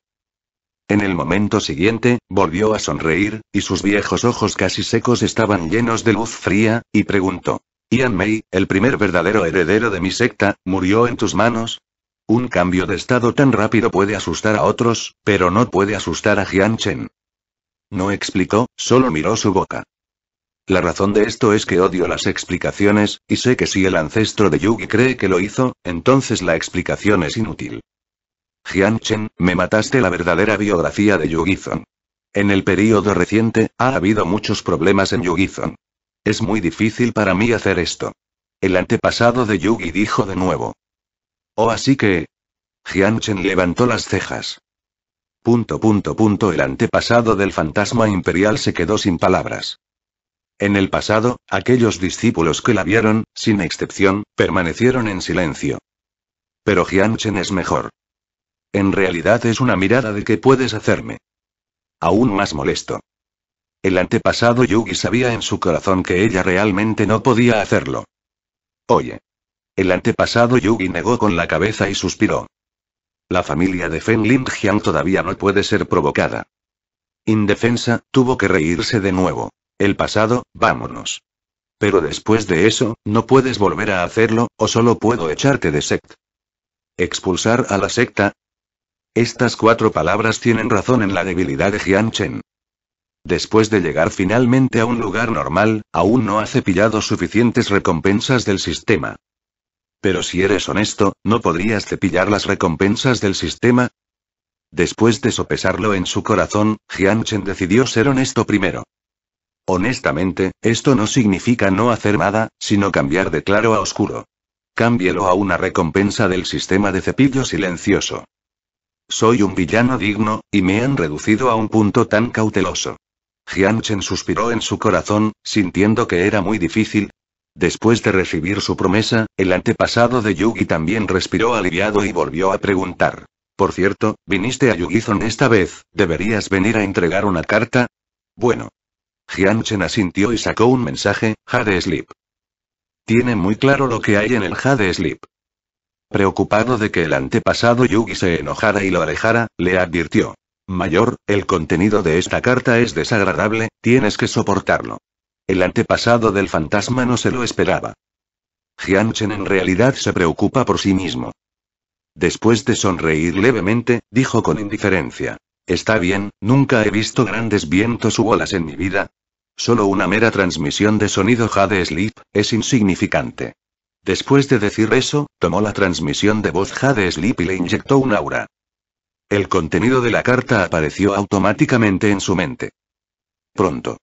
en el momento siguiente, volvió a sonreír, y sus viejos ojos casi secos estaban llenos de luz fría, y preguntó. Ian May, el primer verdadero heredero de mi secta, murió en tus manos. Un cambio de estado tan rápido puede asustar a otros, pero no puede asustar a Jian Chen. No explicó, solo miró su boca. La razón de esto es que odio las explicaciones, y sé que si el ancestro de Yugi cree que lo hizo, entonces la explicación es inútil. Jianchen, me mataste la verdadera biografía de Zong. En el periodo reciente, ha habido muchos problemas en Yugizon. Es muy difícil para mí hacer esto. El antepasado de Yugi dijo de nuevo. Oh, así que. Jianchen levantó las cejas. Punto, punto, punto. El antepasado del fantasma imperial se quedó sin palabras. En el pasado, aquellos discípulos que la vieron, sin excepción, permanecieron en silencio. Pero Jianchen es mejor. En realidad es una mirada de que puedes hacerme. Aún más molesto. El antepasado Yugi sabía en su corazón que ella realmente no podía hacerlo. Oye. El antepasado Yugi negó con la cabeza y suspiró. La familia de Fen Lin Jiang todavía no puede ser provocada. Indefensa, tuvo que reírse de nuevo. El pasado, vámonos. Pero después de eso, no puedes volver a hacerlo, o solo puedo echarte de sect. ¿Expulsar a la secta? Estas cuatro palabras tienen razón en la debilidad de Jian Chen. Después de llegar finalmente a un lugar normal, aún no ha cepillado suficientes recompensas del sistema. Pero si eres honesto, ¿no podrías cepillar las recompensas del sistema? Después de sopesarlo en su corazón, Jian Chen decidió ser honesto primero. Honestamente, esto no significa no hacer nada, sino cambiar de claro a oscuro. Cámbielo a una recompensa del sistema de cepillo silencioso. Soy un villano digno, y me han reducido a un punto tan cauteloso. Jianchen suspiró en su corazón, sintiendo que era muy difícil. Después de recibir su promesa, el antepasado de Yugi también respiró aliviado y volvió a preguntar. Por cierto, viniste a Yugizon esta vez, ¿deberías venir a entregar una carta? Bueno. Jianchen asintió y sacó un mensaje, Jade Sleep. Tiene muy claro lo que hay en el Jade Slip. Preocupado de que el antepasado Yugi se enojara y lo alejara, le advirtió. Mayor, el contenido de esta carta es desagradable, tienes que soportarlo. El antepasado del fantasma no se lo esperaba. Jianchen en realidad se preocupa por sí mismo. Después de sonreír levemente, dijo con indiferencia. Está bien, nunca he visto grandes vientos u olas en mi vida. Solo una mera transmisión de sonido Jade Sleep, es insignificante. Después de decir eso, tomó la transmisión de voz Jade Sleep y le inyectó un aura. El contenido de la carta apareció automáticamente en su mente. Pronto.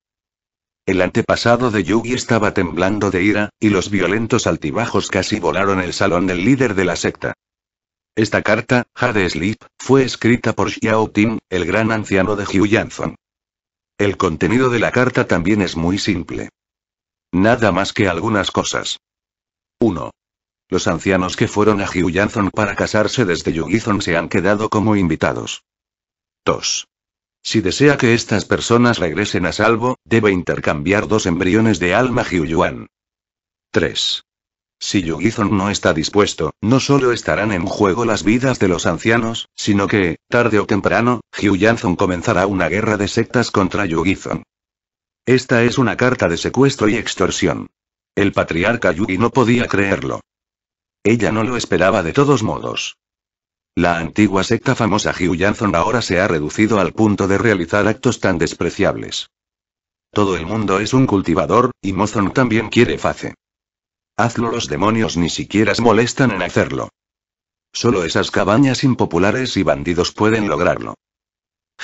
El antepasado de Yugi estaba temblando de ira, y los violentos altibajos casi volaron el salón del líder de la secta. Esta carta, Jade Sleep, fue escrita por Xiao Ting, el gran anciano de Hugh El contenido de la carta también es muy simple. Nada más que algunas cosas. 1. Los ancianos que fueron a Hyuyanzon para casarse desde Yugizon se han quedado como invitados. 2. Si desea que estas personas regresen a salvo, debe intercambiar dos embriones de alma Jiuyuan. 3. Si Yugizon no está dispuesto, no solo estarán en juego las vidas de los ancianos, sino que, tarde o temprano, Hyuyanzon comenzará una guerra de sectas contra Yugizon. Esta es una carta de secuestro y extorsión. El patriarca Yugi no podía creerlo. Ella no lo esperaba de todos modos. La antigua secta famosa Hugh ahora se ha reducido al punto de realizar actos tan despreciables. Todo el mundo es un cultivador, y Mozon también quiere face. Hazlo los demonios ni siquiera se molestan en hacerlo. Solo esas cabañas impopulares y bandidos pueden lograrlo.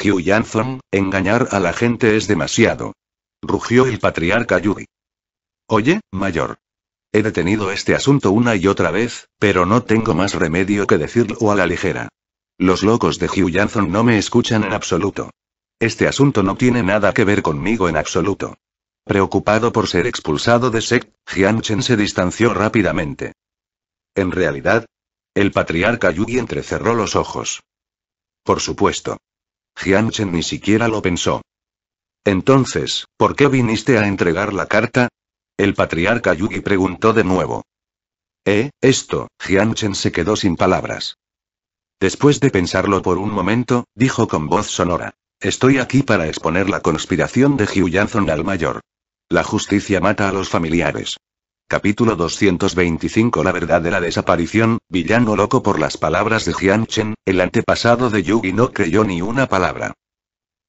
Hugh engañar a la gente es demasiado. Rugió el patriarca Yugi. Oye, mayor. He detenido este asunto una y otra vez, pero no tengo más remedio que decirlo a la ligera. Los locos de Hugh Janson no me escuchan en absoluto. Este asunto no tiene nada que ver conmigo en absoluto. Preocupado por ser expulsado de Sect, Jianchen se distanció rápidamente. En realidad, el patriarca Yugi entrecerró los ojos. Por supuesto. Jianchen ni siquiera lo pensó. Entonces, ¿por qué viniste a entregar la carta? El patriarca Yugi preguntó de nuevo. ¿Eh? Esto, Jianchen se quedó sin palabras. Después de pensarlo por un momento, dijo con voz sonora. Estoy aquí para exponer la conspiración de Janson al mayor. La justicia mata a los familiares. Capítulo 225 La verdad de la desaparición, villano loco por las palabras de Jianchen, el antepasado de Yugi no creyó ni una palabra.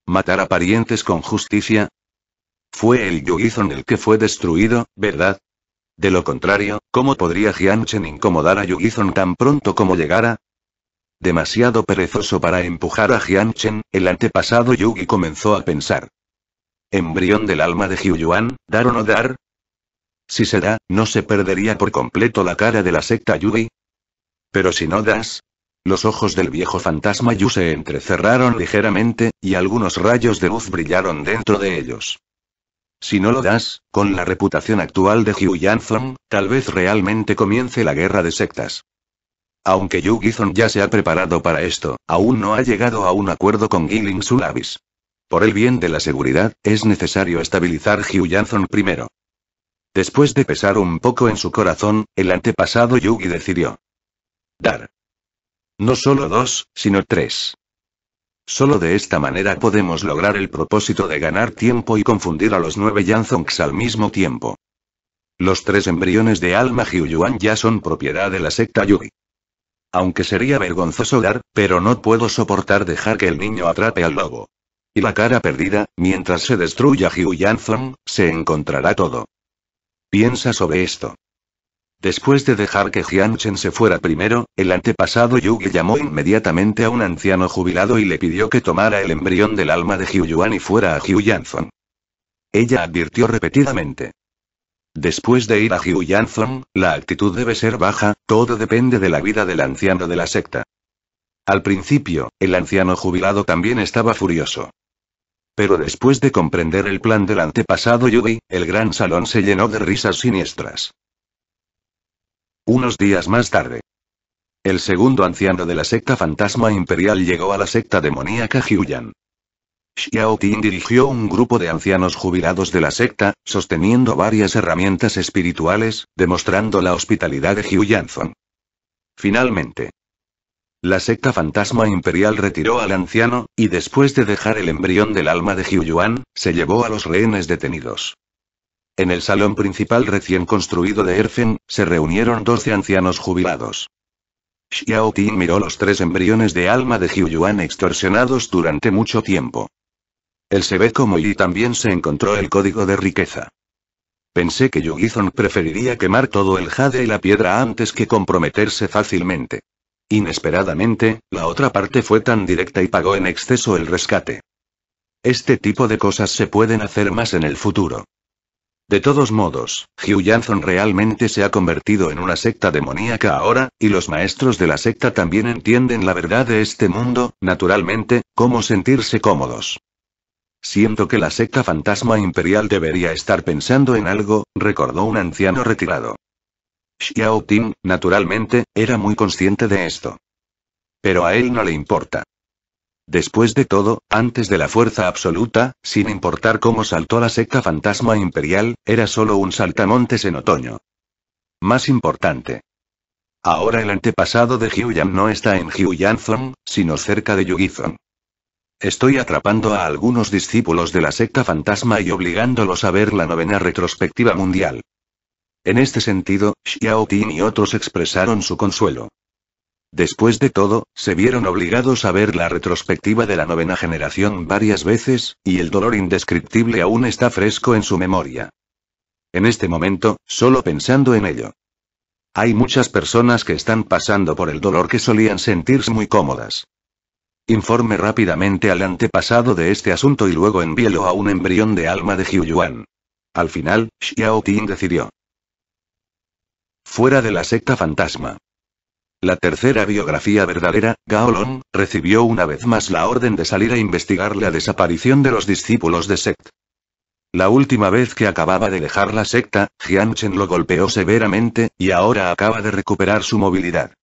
¿Matar a parientes con justicia? Fue el Yugi-Zon el que fue destruido, ¿verdad? De lo contrario, ¿cómo podría Jianchen incomodar a Yugi-Zon tan pronto como llegara? Demasiado perezoso para empujar a Jianchen, el antepasado Yugi comenzó a pensar. ¿Embrión del alma de Yuan, dar o no dar? Si se da, ¿no se perdería por completo la cara de la secta Yugi? Pero si no das... Los ojos del viejo fantasma Yu se entrecerraron ligeramente, y algunos rayos de luz brillaron dentro de ellos. Si no lo das, con la reputación actual de Hugh Janson, tal vez realmente comience la guerra de sectas. Aunque Yu Guizhong ya se ha preparado para esto, aún no ha llegado a un acuerdo con Giling Sulavis. Por el bien de la seguridad, es necesario estabilizar Hugh Janson primero. Después de pesar un poco en su corazón, el antepasado Yugi decidió. Dar. No solo dos, sino tres. Solo de esta manera podemos lograr el propósito de ganar tiempo y confundir a los nueve Yanzongs al mismo tiempo. Los tres embriones de alma Yuan ya son propiedad de la secta Yuri. Aunque sería vergonzoso dar, pero no puedo soportar dejar que el niño atrape al lobo. Y la cara perdida, mientras se destruya Hyu se encontrará todo. Piensa sobre esto. Después de dejar que Jianchen se fuera primero, el antepasado Yugi llamó inmediatamente a un anciano jubilado y le pidió que tomara el embrión del alma de Yuan y fuera a Jiuyanzong. Ella advirtió repetidamente. Después de ir a Jiuyanzong, la actitud debe ser baja, todo depende de la vida del anciano de la secta. Al principio, el anciano jubilado también estaba furioso. Pero después de comprender el plan del antepasado Yugi, el gran salón se llenó de risas siniestras. Unos días más tarde. El segundo anciano de la secta fantasma imperial llegó a la secta demoníaca Hyuyan. Xiao Tin dirigió un grupo de ancianos jubilados de la secta, sosteniendo varias herramientas espirituales, demostrando la hospitalidad de Hyuyanzong. Finalmente. La secta fantasma imperial retiró al anciano, y después de dejar el embrión del alma de Jiuyuan, se llevó a los rehenes detenidos. En el salón principal recién construido de Erfen, se reunieron 12 ancianos jubilados. Xiao Ting miró los tres embriones de alma de Yuan extorsionados durante mucho tiempo. Él se ve como y también se encontró el código de riqueza. Pensé que Yugizon preferiría quemar todo el jade y la piedra antes que comprometerse fácilmente. Inesperadamente, la otra parte fue tan directa y pagó en exceso el rescate. Este tipo de cosas se pueden hacer más en el futuro. De todos modos, Hugh realmente se ha convertido en una secta demoníaca ahora, y los maestros de la secta también entienden la verdad de este mundo, naturalmente, cómo sentirse cómodos. Siento que la secta fantasma imperial debería estar pensando en algo, recordó un anciano retirado. Xiao Ting, naturalmente, era muy consciente de esto. Pero a él no le importa. Después de todo, antes de la fuerza absoluta, sin importar cómo saltó la secta fantasma imperial, era solo un saltamontes en otoño. Más importante. Ahora el antepasado de Hyuyan no está en Hyuyanzong, sino cerca de Yugizong. Estoy atrapando a algunos discípulos de la secta fantasma y obligándolos a ver la novena retrospectiva mundial. En este sentido, Xiao Tin y otros expresaron su consuelo. Después de todo, se vieron obligados a ver la retrospectiva de la novena generación varias veces, y el dolor indescriptible aún está fresco en su memoria. En este momento, solo pensando en ello. Hay muchas personas que están pasando por el dolor que solían sentirse muy cómodas. Informe rápidamente al antepasado de este asunto y luego envíelo a un embrión de alma de Yuan. Al final, Xiao Ting decidió. Fuera de la secta fantasma. La tercera biografía verdadera, Gaolong, recibió una vez más la orden de salir a investigar la desaparición de los discípulos de Sect. La última vez que acababa de dejar la secta, Jianchen lo golpeó severamente, y ahora acaba de recuperar su movilidad.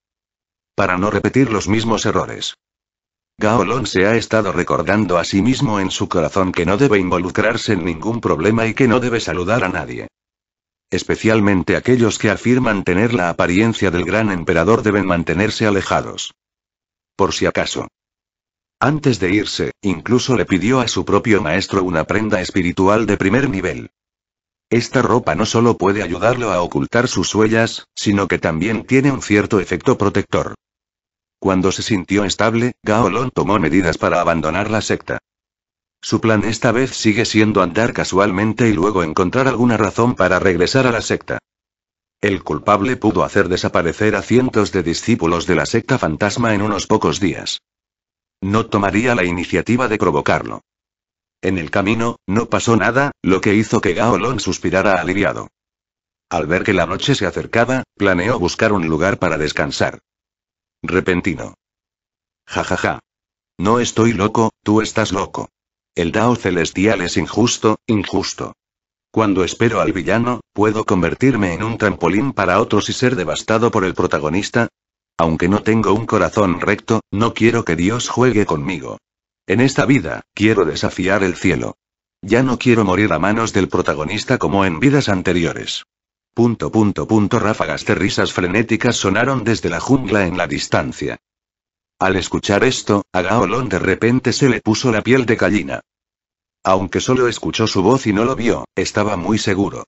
Para no repetir los mismos errores. Gaolong se ha estado recordando a sí mismo en su corazón que no debe involucrarse en ningún problema y que no debe saludar a nadie especialmente aquellos que afirman tener la apariencia del gran emperador deben mantenerse alejados. Por si acaso. Antes de irse, incluso le pidió a su propio maestro una prenda espiritual de primer nivel. Esta ropa no solo puede ayudarlo a ocultar sus huellas, sino que también tiene un cierto efecto protector. Cuando se sintió estable, Gaolón tomó medidas para abandonar la secta. Su plan esta vez sigue siendo andar casualmente y luego encontrar alguna razón para regresar a la secta. El culpable pudo hacer desaparecer a cientos de discípulos de la secta fantasma en unos pocos días. No tomaría la iniciativa de provocarlo. En el camino, no pasó nada, lo que hizo que Long suspirara aliviado. Al ver que la noche se acercaba, planeó buscar un lugar para descansar. Repentino. Ja ja ja. No estoy loco, tú estás loco. El Dao celestial es injusto, injusto. Cuando espero al villano, ¿puedo convertirme en un trampolín para otros y ser devastado por el protagonista? Aunque no tengo un corazón recto, no quiero que Dios juegue conmigo. En esta vida, quiero desafiar el cielo. Ya no quiero morir a manos del protagonista como en vidas anteriores. Punto punto punto ráfagas de risas frenéticas sonaron desde la jungla en la distancia. Al escuchar esto, a Gaolón de repente se le puso la piel de gallina. Aunque solo escuchó su voz y no lo vio, estaba muy seguro.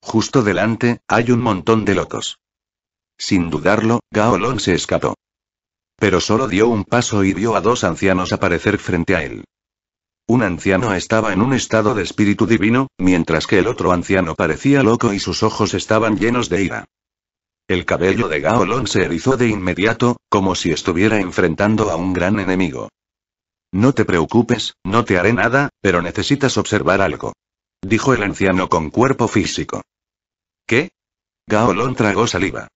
Justo delante, hay un montón de locos. Sin dudarlo, Gaolón se escapó. Pero solo dio un paso y vio a dos ancianos aparecer frente a él. Un anciano estaba en un estado de espíritu divino, mientras que el otro anciano parecía loco y sus ojos estaban llenos de ira. El cabello de Gaolón se erizó de inmediato, como si estuviera enfrentando a un gran enemigo. No te preocupes, no te haré nada, pero necesitas observar algo. Dijo el anciano con cuerpo físico. ¿Qué? Gaolón tragó saliva.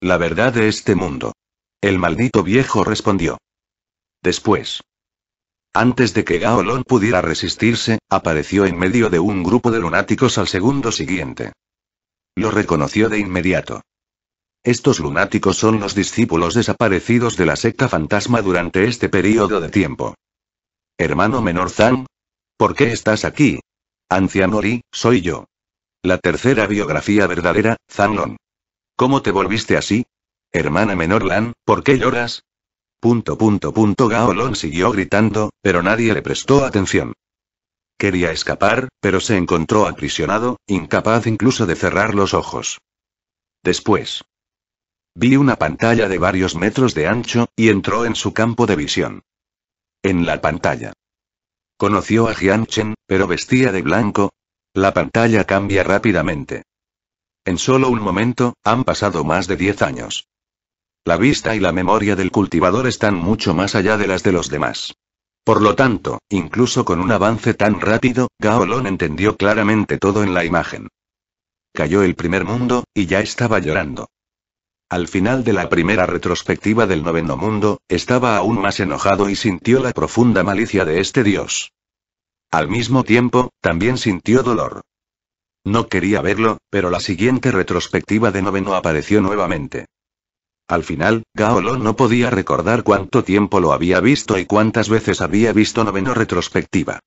La verdad de este mundo. El maldito viejo respondió. Después. Antes de que Gaolón pudiera resistirse, apareció en medio de un grupo de lunáticos al segundo siguiente. Lo reconoció de inmediato. Estos lunáticos son los discípulos desaparecidos de la secta fantasma durante este periodo de tiempo. Hermano menor Zhang. ¿Por qué estás aquí? Anciano Li, soy yo. La tercera biografía verdadera, Long. ¿Cómo te volviste así? Hermana menor Lan, ¿por qué lloras? Punto punto punto siguió gritando, pero nadie le prestó atención. Quería escapar, pero se encontró aprisionado, incapaz incluso de cerrar los ojos. Después. Vi una pantalla de varios metros de ancho, y entró en su campo de visión. En la pantalla. Conoció a Jianchen, pero vestía de blanco. La pantalla cambia rápidamente. En solo un momento, han pasado más de 10 años. La vista y la memoria del cultivador están mucho más allá de las de los demás. Por lo tanto, incluso con un avance tan rápido, Gaolón entendió claramente todo en la imagen. Cayó el primer mundo, y ya estaba llorando. Al final de la primera retrospectiva del noveno mundo, estaba aún más enojado y sintió la profunda malicia de este dios. Al mismo tiempo, también sintió dolor. No quería verlo, pero la siguiente retrospectiva de noveno apareció nuevamente. Al final, Gaolo no podía recordar cuánto tiempo lo había visto y cuántas veces había visto noveno retrospectiva.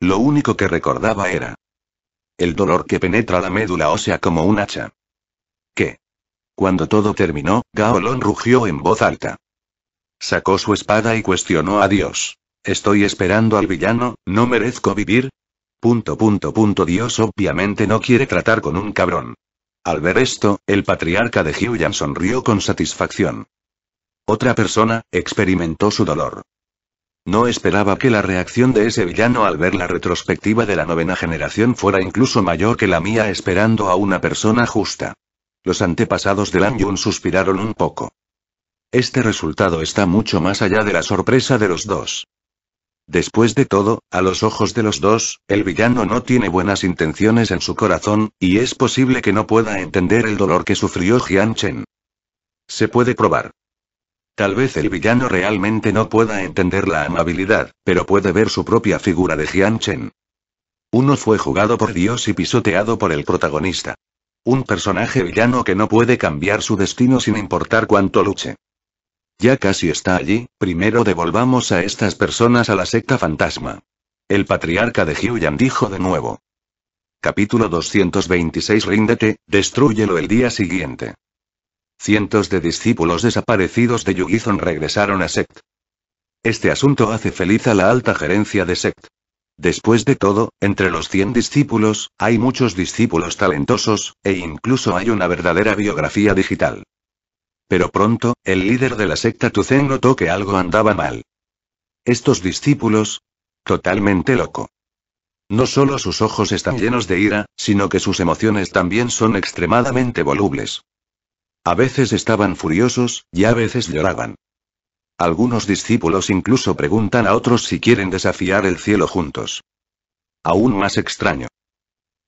Lo único que recordaba era el dolor que penetra la médula ósea como un hacha. ¿Qué? Cuando todo terminó, Gaolón rugió en voz alta. Sacó su espada y cuestionó a Dios. Estoy esperando al villano, ¿no merezco vivir? Punto punto punto Dios obviamente no quiere tratar con un cabrón. Al ver esto, el patriarca de Hyuyan sonrió con satisfacción. Otra persona, experimentó su dolor. No esperaba que la reacción de ese villano al ver la retrospectiva de la novena generación fuera incluso mayor que la mía esperando a una persona justa. Los antepasados de Lan Yun suspiraron un poco. Este resultado está mucho más allá de la sorpresa de los dos. Después de todo, a los ojos de los dos, el villano no tiene buenas intenciones en su corazón, y es posible que no pueda entender el dolor que sufrió Jian Chen. Se puede probar. Tal vez el villano realmente no pueda entender la amabilidad, pero puede ver su propia figura de Jian Chen. Uno fue jugado por Dios y pisoteado por el protagonista. Un personaje villano que no puede cambiar su destino sin importar cuánto luche. Ya casi está allí, primero devolvamos a estas personas a la secta fantasma. El patriarca de Hyuyan dijo de nuevo. Capítulo 226 Ríndete, destruyelo el día siguiente. Cientos de discípulos desaparecidos de Yugizon regresaron a Sect. Este asunto hace feliz a la alta gerencia de Sect. Después de todo, entre los 100 discípulos, hay muchos discípulos talentosos, e incluso hay una verdadera biografía digital. Pero pronto, el líder de la secta Tuzen notó que algo andaba mal. Estos discípulos... Totalmente loco. No solo sus ojos están llenos de ira, sino que sus emociones también son extremadamente volubles. A veces estaban furiosos, y a veces lloraban. Algunos discípulos incluso preguntan a otros si quieren desafiar el cielo juntos. Aún más extraño.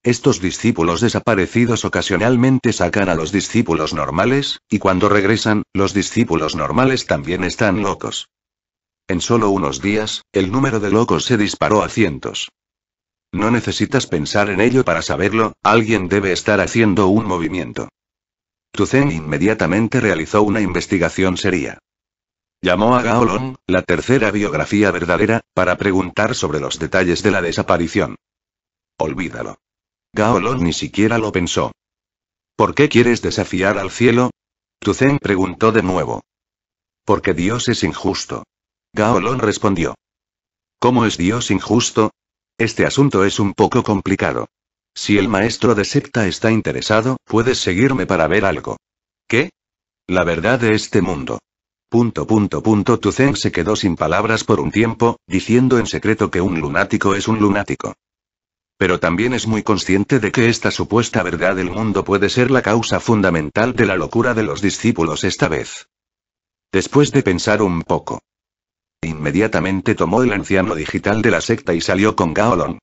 Estos discípulos desaparecidos ocasionalmente sacan a los discípulos normales, y cuando regresan, los discípulos normales también están locos. En solo unos días, el número de locos se disparó a cientos. No necesitas pensar en ello para saberlo, alguien debe estar haciendo un movimiento. Tuzen inmediatamente realizó una investigación seria. Llamó a Gaolón, la tercera biografía verdadera, para preguntar sobre los detalles de la desaparición. Olvídalo. Gaolón ni siquiera lo pensó. ¿Por qué quieres desafiar al cielo? Tuzen preguntó de nuevo. Porque Dios es injusto. Gaolón respondió. ¿Cómo es Dios injusto? Este asunto es un poco complicado. Si el maestro de secta está interesado, puedes seguirme para ver algo. ¿Qué? La verdad de este mundo. Punto punto se quedó sin palabras por un tiempo, diciendo en secreto que un lunático es un lunático. Pero también es muy consciente de que esta supuesta verdad del mundo puede ser la causa fundamental de la locura de los discípulos esta vez. Después de pensar un poco. Inmediatamente tomó el anciano digital de la secta y salió con Gaolong.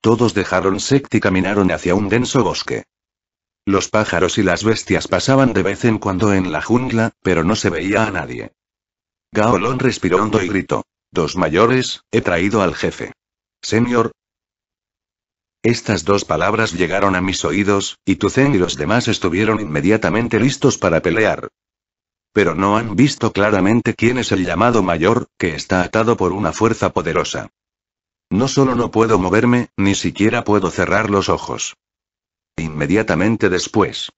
Todos dejaron secta y caminaron hacia un denso bosque. Los pájaros y las bestias pasaban de vez en cuando en la jungla, pero no se veía a nadie. Gaolón respiró hondo y gritó. Dos mayores, he traído al jefe. Señor. Estas dos palabras llegaron a mis oídos, y Tucen y los demás estuvieron inmediatamente listos para pelear. Pero no han visto claramente quién es el llamado mayor, que está atado por una fuerza poderosa. No solo no puedo moverme, ni siquiera puedo cerrar los ojos. Inmediatamente después.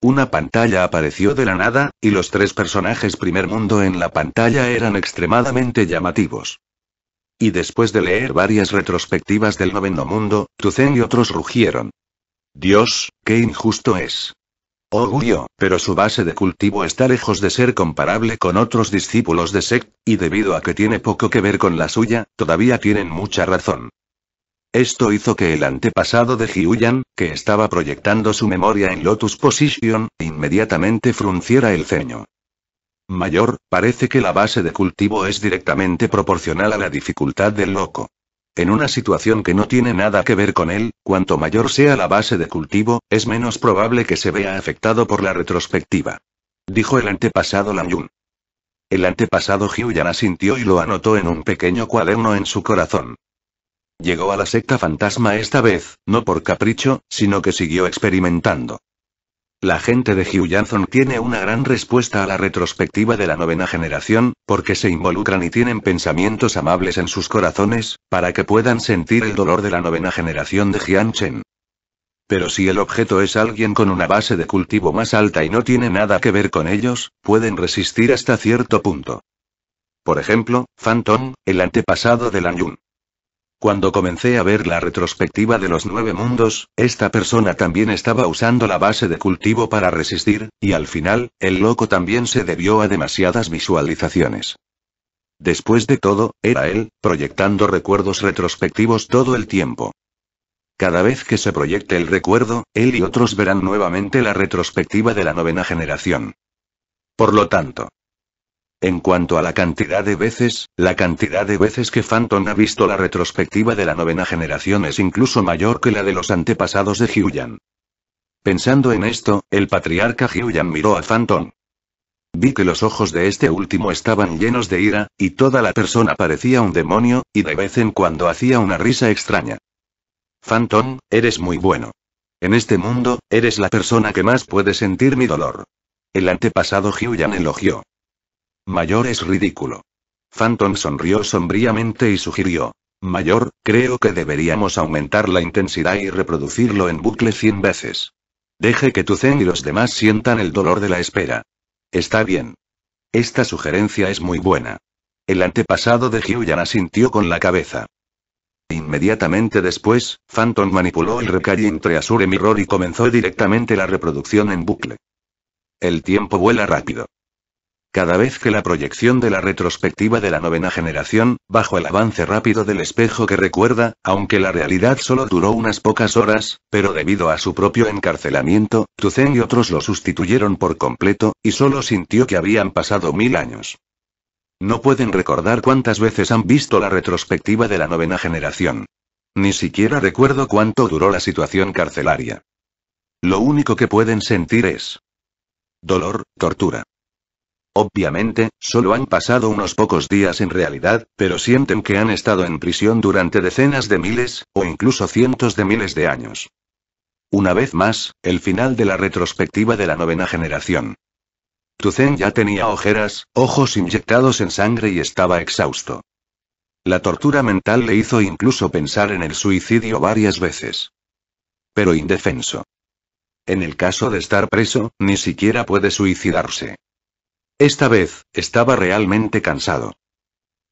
Una pantalla apareció de la nada, y los tres personajes primer mundo en la pantalla eran extremadamente llamativos. Y después de leer varias retrospectivas del noveno mundo, Tuzen y otros rugieron. Dios, qué injusto es. Orgullo, oh, pero su base de cultivo está lejos de ser comparable con otros discípulos de sect, y debido a que tiene poco que ver con la suya, todavía tienen mucha razón. Esto hizo que el antepasado de Jiuyan, que estaba proyectando su memoria en Lotus Position, inmediatamente frunciera el ceño. Mayor, parece que la base de cultivo es directamente proporcional a la dificultad del loco. En una situación que no tiene nada que ver con él, cuanto mayor sea la base de cultivo, es menos probable que se vea afectado por la retrospectiva. Dijo el antepasado Yun. El antepasado Hyuyan asintió y lo anotó en un pequeño cuaderno en su corazón. Llegó a la secta fantasma esta vez, no por capricho, sino que siguió experimentando. La gente de Hugh tiene una gran respuesta a la retrospectiva de la novena generación, porque se involucran y tienen pensamientos amables en sus corazones, para que puedan sentir el dolor de la novena generación de Jian Chen. Pero si el objeto es alguien con una base de cultivo más alta y no tiene nada que ver con ellos, pueden resistir hasta cierto punto. Por ejemplo, Phantom, el antepasado de Lan Yun. Cuando comencé a ver la retrospectiva de los nueve mundos, esta persona también estaba usando la base de cultivo para resistir, y al final, el loco también se debió a demasiadas visualizaciones. Después de todo, era él, proyectando recuerdos retrospectivos todo el tiempo. Cada vez que se proyecte el recuerdo, él y otros verán nuevamente la retrospectiva de la novena generación. Por lo tanto, en cuanto a la cantidad de veces, la cantidad de veces que Phantom ha visto la retrospectiva de la novena generación es incluso mayor que la de los antepasados de Hyuyan. Pensando en esto, el patriarca Hyuyan miró a Phantom. Vi que los ojos de este último estaban llenos de ira, y toda la persona parecía un demonio, y de vez en cuando hacía una risa extraña. Phantom, eres muy bueno. En este mundo, eres la persona que más puede sentir mi dolor. El antepasado Hyuyan elogió. Mayor es ridículo. Phantom sonrió sombríamente y sugirió. Mayor, creo que deberíamos aumentar la intensidad y reproducirlo en bucle cien veces. Deje que tu zen y los demás sientan el dolor de la espera. Está bien. Esta sugerencia es muy buena. El antepasado de Hyuyan asintió con la cabeza. Inmediatamente después, Phantom manipuló el recalle entre Azure Mirror y comenzó directamente la reproducción en bucle. El tiempo vuela rápido. Cada vez que la proyección de la retrospectiva de la novena generación, bajo el avance rápido del espejo que recuerda, aunque la realidad solo duró unas pocas horas, pero debido a su propio encarcelamiento, Tuzen y otros lo sustituyeron por completo, y solo sintió que habían pasado mil años. No pueden recordar cuántas veces han visto la retrospectiva de la novena generación. Ni siquiera recuerdo cuánto duró la situación carcelaria. Lo único que pueden sentir es dolor, tortura. Obviamente, solo han pasado unos pocos días en realidad, pero sienten que han estado en prisión durante decenas de miles, o incluso cientos de miles de años. Una vez más, el final de la retrospectiva de la novena generación. Tuzen ya tenía ojeras, ojos inyectados en sangre y estaba exhausto. La tortura mental le hizo incluso pensar en el suicidio varias veces. Pero indefenso. En el caso de estar preso, ni siquiera puede suicidarse. Esta vez, estaba realmente cansado.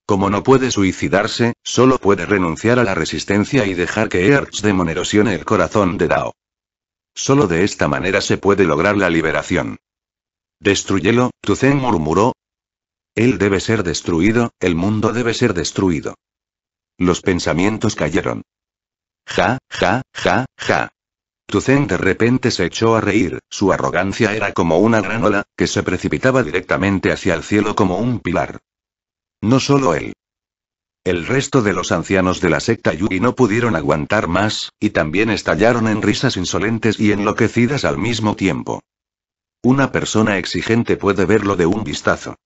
Como no puede suicidarse, solo puede renunciar a la resistencia y dejar que Erzdemon erosione el corazón de Dao. Solo de esta manera se puede lograr la liberación. Destruyelo, Tuzen murmuró. Él debe ser destruido, el mundo debe ser destruido. Los pensamientos cayeron. Ja, ja, ja, ja. Tucen de repente se echó a reír, su arrogancia era como una gran ola, que se precipitaba directamente hacia el cielo como un pilar. No solo él. El resto de los ancianos de la secta Yugi no pudieron aguantar más, y también estallaron en risas insolentes y enloquecidas al mismo tiempo. Una persona exigente puede verlo de un vistazo.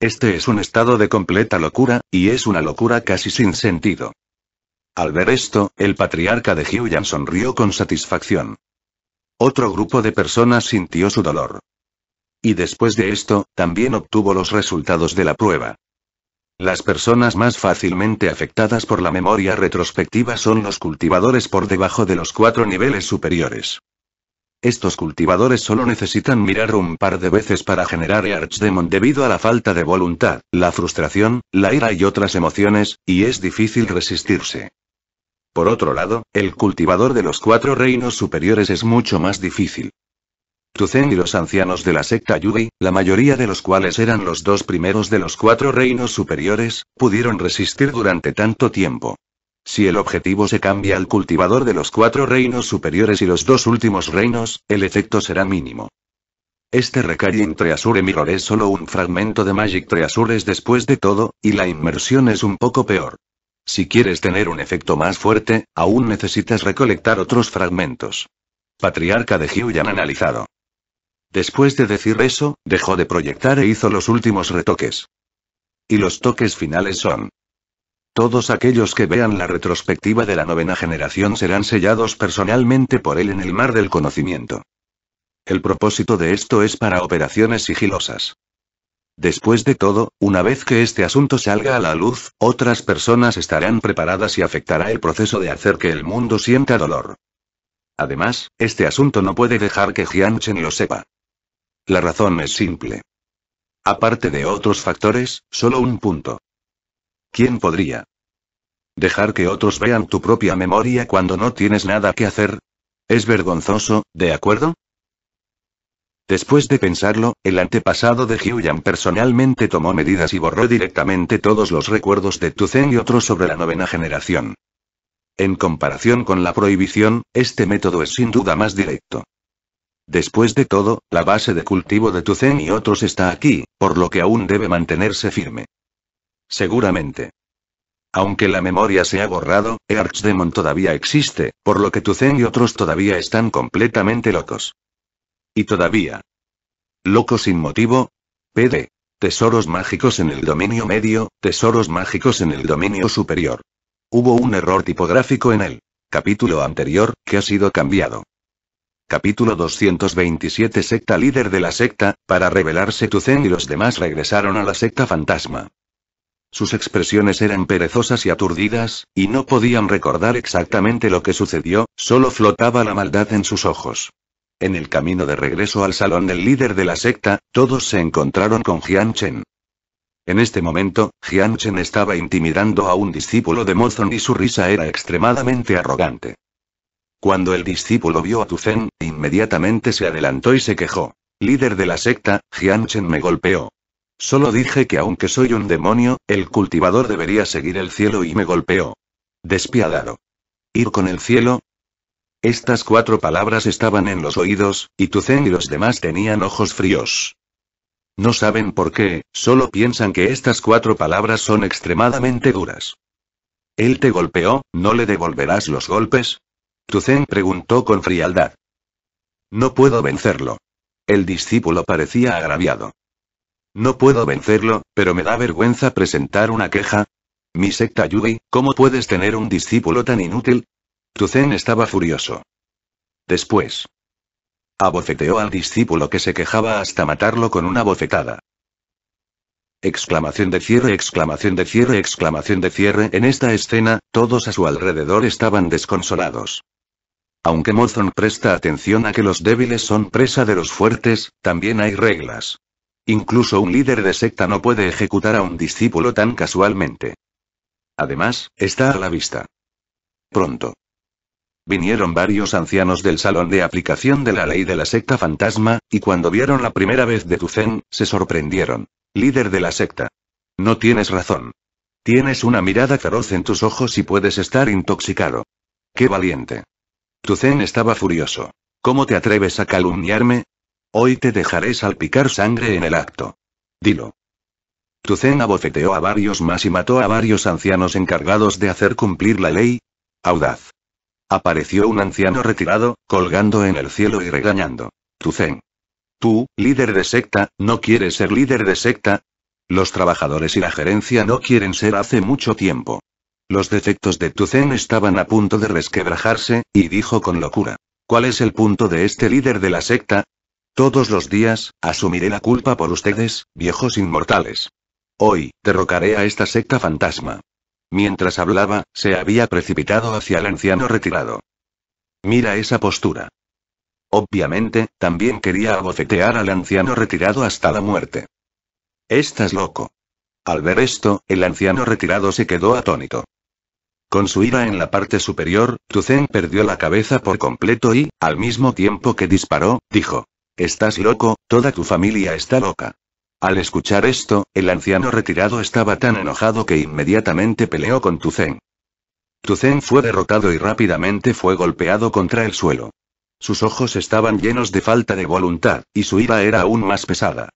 Este es un estado de completa locura, y es una locura casi sin sentido. Al ver esto, el patriarca de Hyuyan sonrió con satisfacción. Otro grupo de personas sintió su dolor. Y después de esto, también obtuvo los resultados de la prueba. Las personas más fácilmente afectadas por la memoria retrospectiva son los cultivadores por debajo de los cuatro niveles superiores. Estos cultivadores solo necesitan mirar un par de veces para generar Archdemon debido a la falta de voluntad, la frustración, la ira y otras emociones, y es difícil resistirse. Por otro lado, el cultivador de los cuatro reinos superiores es mucho más difícil. Tuzen y los ancianos de la secta Yubi, la mayoría de los cuales eran los dos primeros de los cuatro reinos superiores, pudieron resistir durante tanto tiempo. Si el objetivo se cambia al cultivador de los cuatro reinos superiores y los dos últimos reinos, el efecto será mínimo. Este entre Treasure Mirror es solo un fragmento de Magic Treasures después de todo, y la inmersión es un poco peor. Si quieres tener un efecto más fuerte, aún necesitas recolectar otros fragmentos. Patriarca de han analizado. Después de decir eso, dejó de proyectar e hizo los últimos retoques. Y los toques finales son. Todos aquellos que vean la retrospectiva de la novena generación serán sellados personalmente por él en el mar del conocimiento. El propósito de esto es para operaciones sigilosas. Después de todo, una vez que este asunto salga a la luz, otras personas estarán preparadas y afectará el proceso de hacer que el mundo sienta dolor. Además, este asunto no puede dejar que Chen lo sepa. La razón es simple. Aparte de otros factores, solo un punto. ¿Quién podría? ¿Dejar que otros vean tu propia memoria cuando no tienes nada que hacer? Es vergonzoso, ¿de acuerdo? Después de pensarlo, el antepasado de Hyuyan personalmente tomó medidas y borró directamente todos los recuerdos de Tuzen y otros sobre la novena generación. En comparación con la prohibición, este método es sin duda más directo. Después de todo, la base de cultivo de Tuzen y otros está aquí, por lo que aún debe mantenerse firme. Seguramente. Aunque la memoria se ha borrado, Demon todavía existe, por lo que Tuzen y otros todavía están completamente locos. Y todavía. Loco sin motivo. PD. Tesoros mágicos en el dominio medio, tesoros mágicos en el dominio superior. Hubo un error tipográfico en el capítulo anterior, que ha sido cambiado. Capítulo 227 Secta líder de la secta, para revelarse zen, y los demás regresaron a la secta fantasma. Sus expresiones eran perezosas y aturdidas, y no podían recordar exactamente lo que sucedió, solo flotaba la maldad en sus ojos. En el camino de regreso al salón del líder de la secta, todos se encontraron con Jian En este momento, Jian Chen estaba intimidando a un discípulo de Mozon y su risa era extremadamente arrogante. Cuando el discípulo vio a Tuzen, inmediatamente se adelantó y se quejó. Líder de la secta, Jian me golpeó. Solo dije que aunque soy un demonio, el cultivador debería seguir el cielo y me golpeó. Despiadado. Ir con el cielo, estas cuatro palabras estaban en los oídos, y Tucen y los demás tenían ojos fríos. No saben por qué, solo piensan que estas cuatro palabras son extremadamente duras. Él te golpeó, ¿no le devolverás los golpes? Tucen preguntó con frialdad. No puedo vencerlo. El discípulo parecía agraviado. No puedo vencerlo, pero me da vergüenza presentar una queja. Mi secta Yui, ¿cómo puedes tener un discípulo tan inútil? Tuzen estaba furioso. Después. Abofeteó al discípulo que se quejaba hasta matarlo con una bofetada. Exclamación de cierre, exclamación de cierre, exclamación de cierre. En esta escena, todos a su alrededor estaban desconsolados. Aunque Mozon presta atención a que los débiles son presa de los fuertes, también hay reglas. Incluso un líder de secta no puede ejecutar a un discípulo tan casualmente. Además, está a la vista. Pronto. Vinieron varios ancianos del salón de aplicación de la ley de la secta fantasma, y cuando vieron la primera vez de Tucen, se sorprendieron. Líder de la secta. No tienes razón. Tienes una mirada feroz en tus ojos y puedes estar intoxicado. ¡Qué valiente! Tucen estaba furioso. ¿Cómo te atreves a calumniarme? Hoy te dejaré salpicar sangre en el acto. Dilo. Tucen abofeteó a varios más y mató a varios ancianos encargados de hacer cumplir la ley. Audaz. Apareció un anciano retirado, colgando en el cielo y regañando. Zen. Tú, líder de secta, ¿no quieres ser líder de secta? Los trabajadores y la gerencia no quieren ser hace mucho tiempo. Los defectos de Zen estaban a punto de resquebrajarse, y dijo con locura. ¿Cuál es el punto de este líder de la secta? Todos los días, asumiré la culpa por ustedes, viejos inmortales. Hoy, derrocaré a esta secta fantasma. Mientras hablaba, se había precipitado hacia el anciano retirado. Mira esa postura. Obviamente, también quería abofetear al anciano retirado hasta la muerte. Estás loco. Al ver esto, el anciano retirado se quedó atónito. Con su ira en la parte superior, Tuzen perdió la cabeza por completo y, al mismo tiempo que disparó, dijo. Estás loco, toda tu familia está loca. Al escuchar esto, el anciano retirado estaba tan enojado que inmediatamente peleó con Tuzen. Tuzen fue derrotado y rápidamente fue golpeado contra el suelo. Sus ojos estaban llenos de falta de voluntad, y su ira era aún más pesada.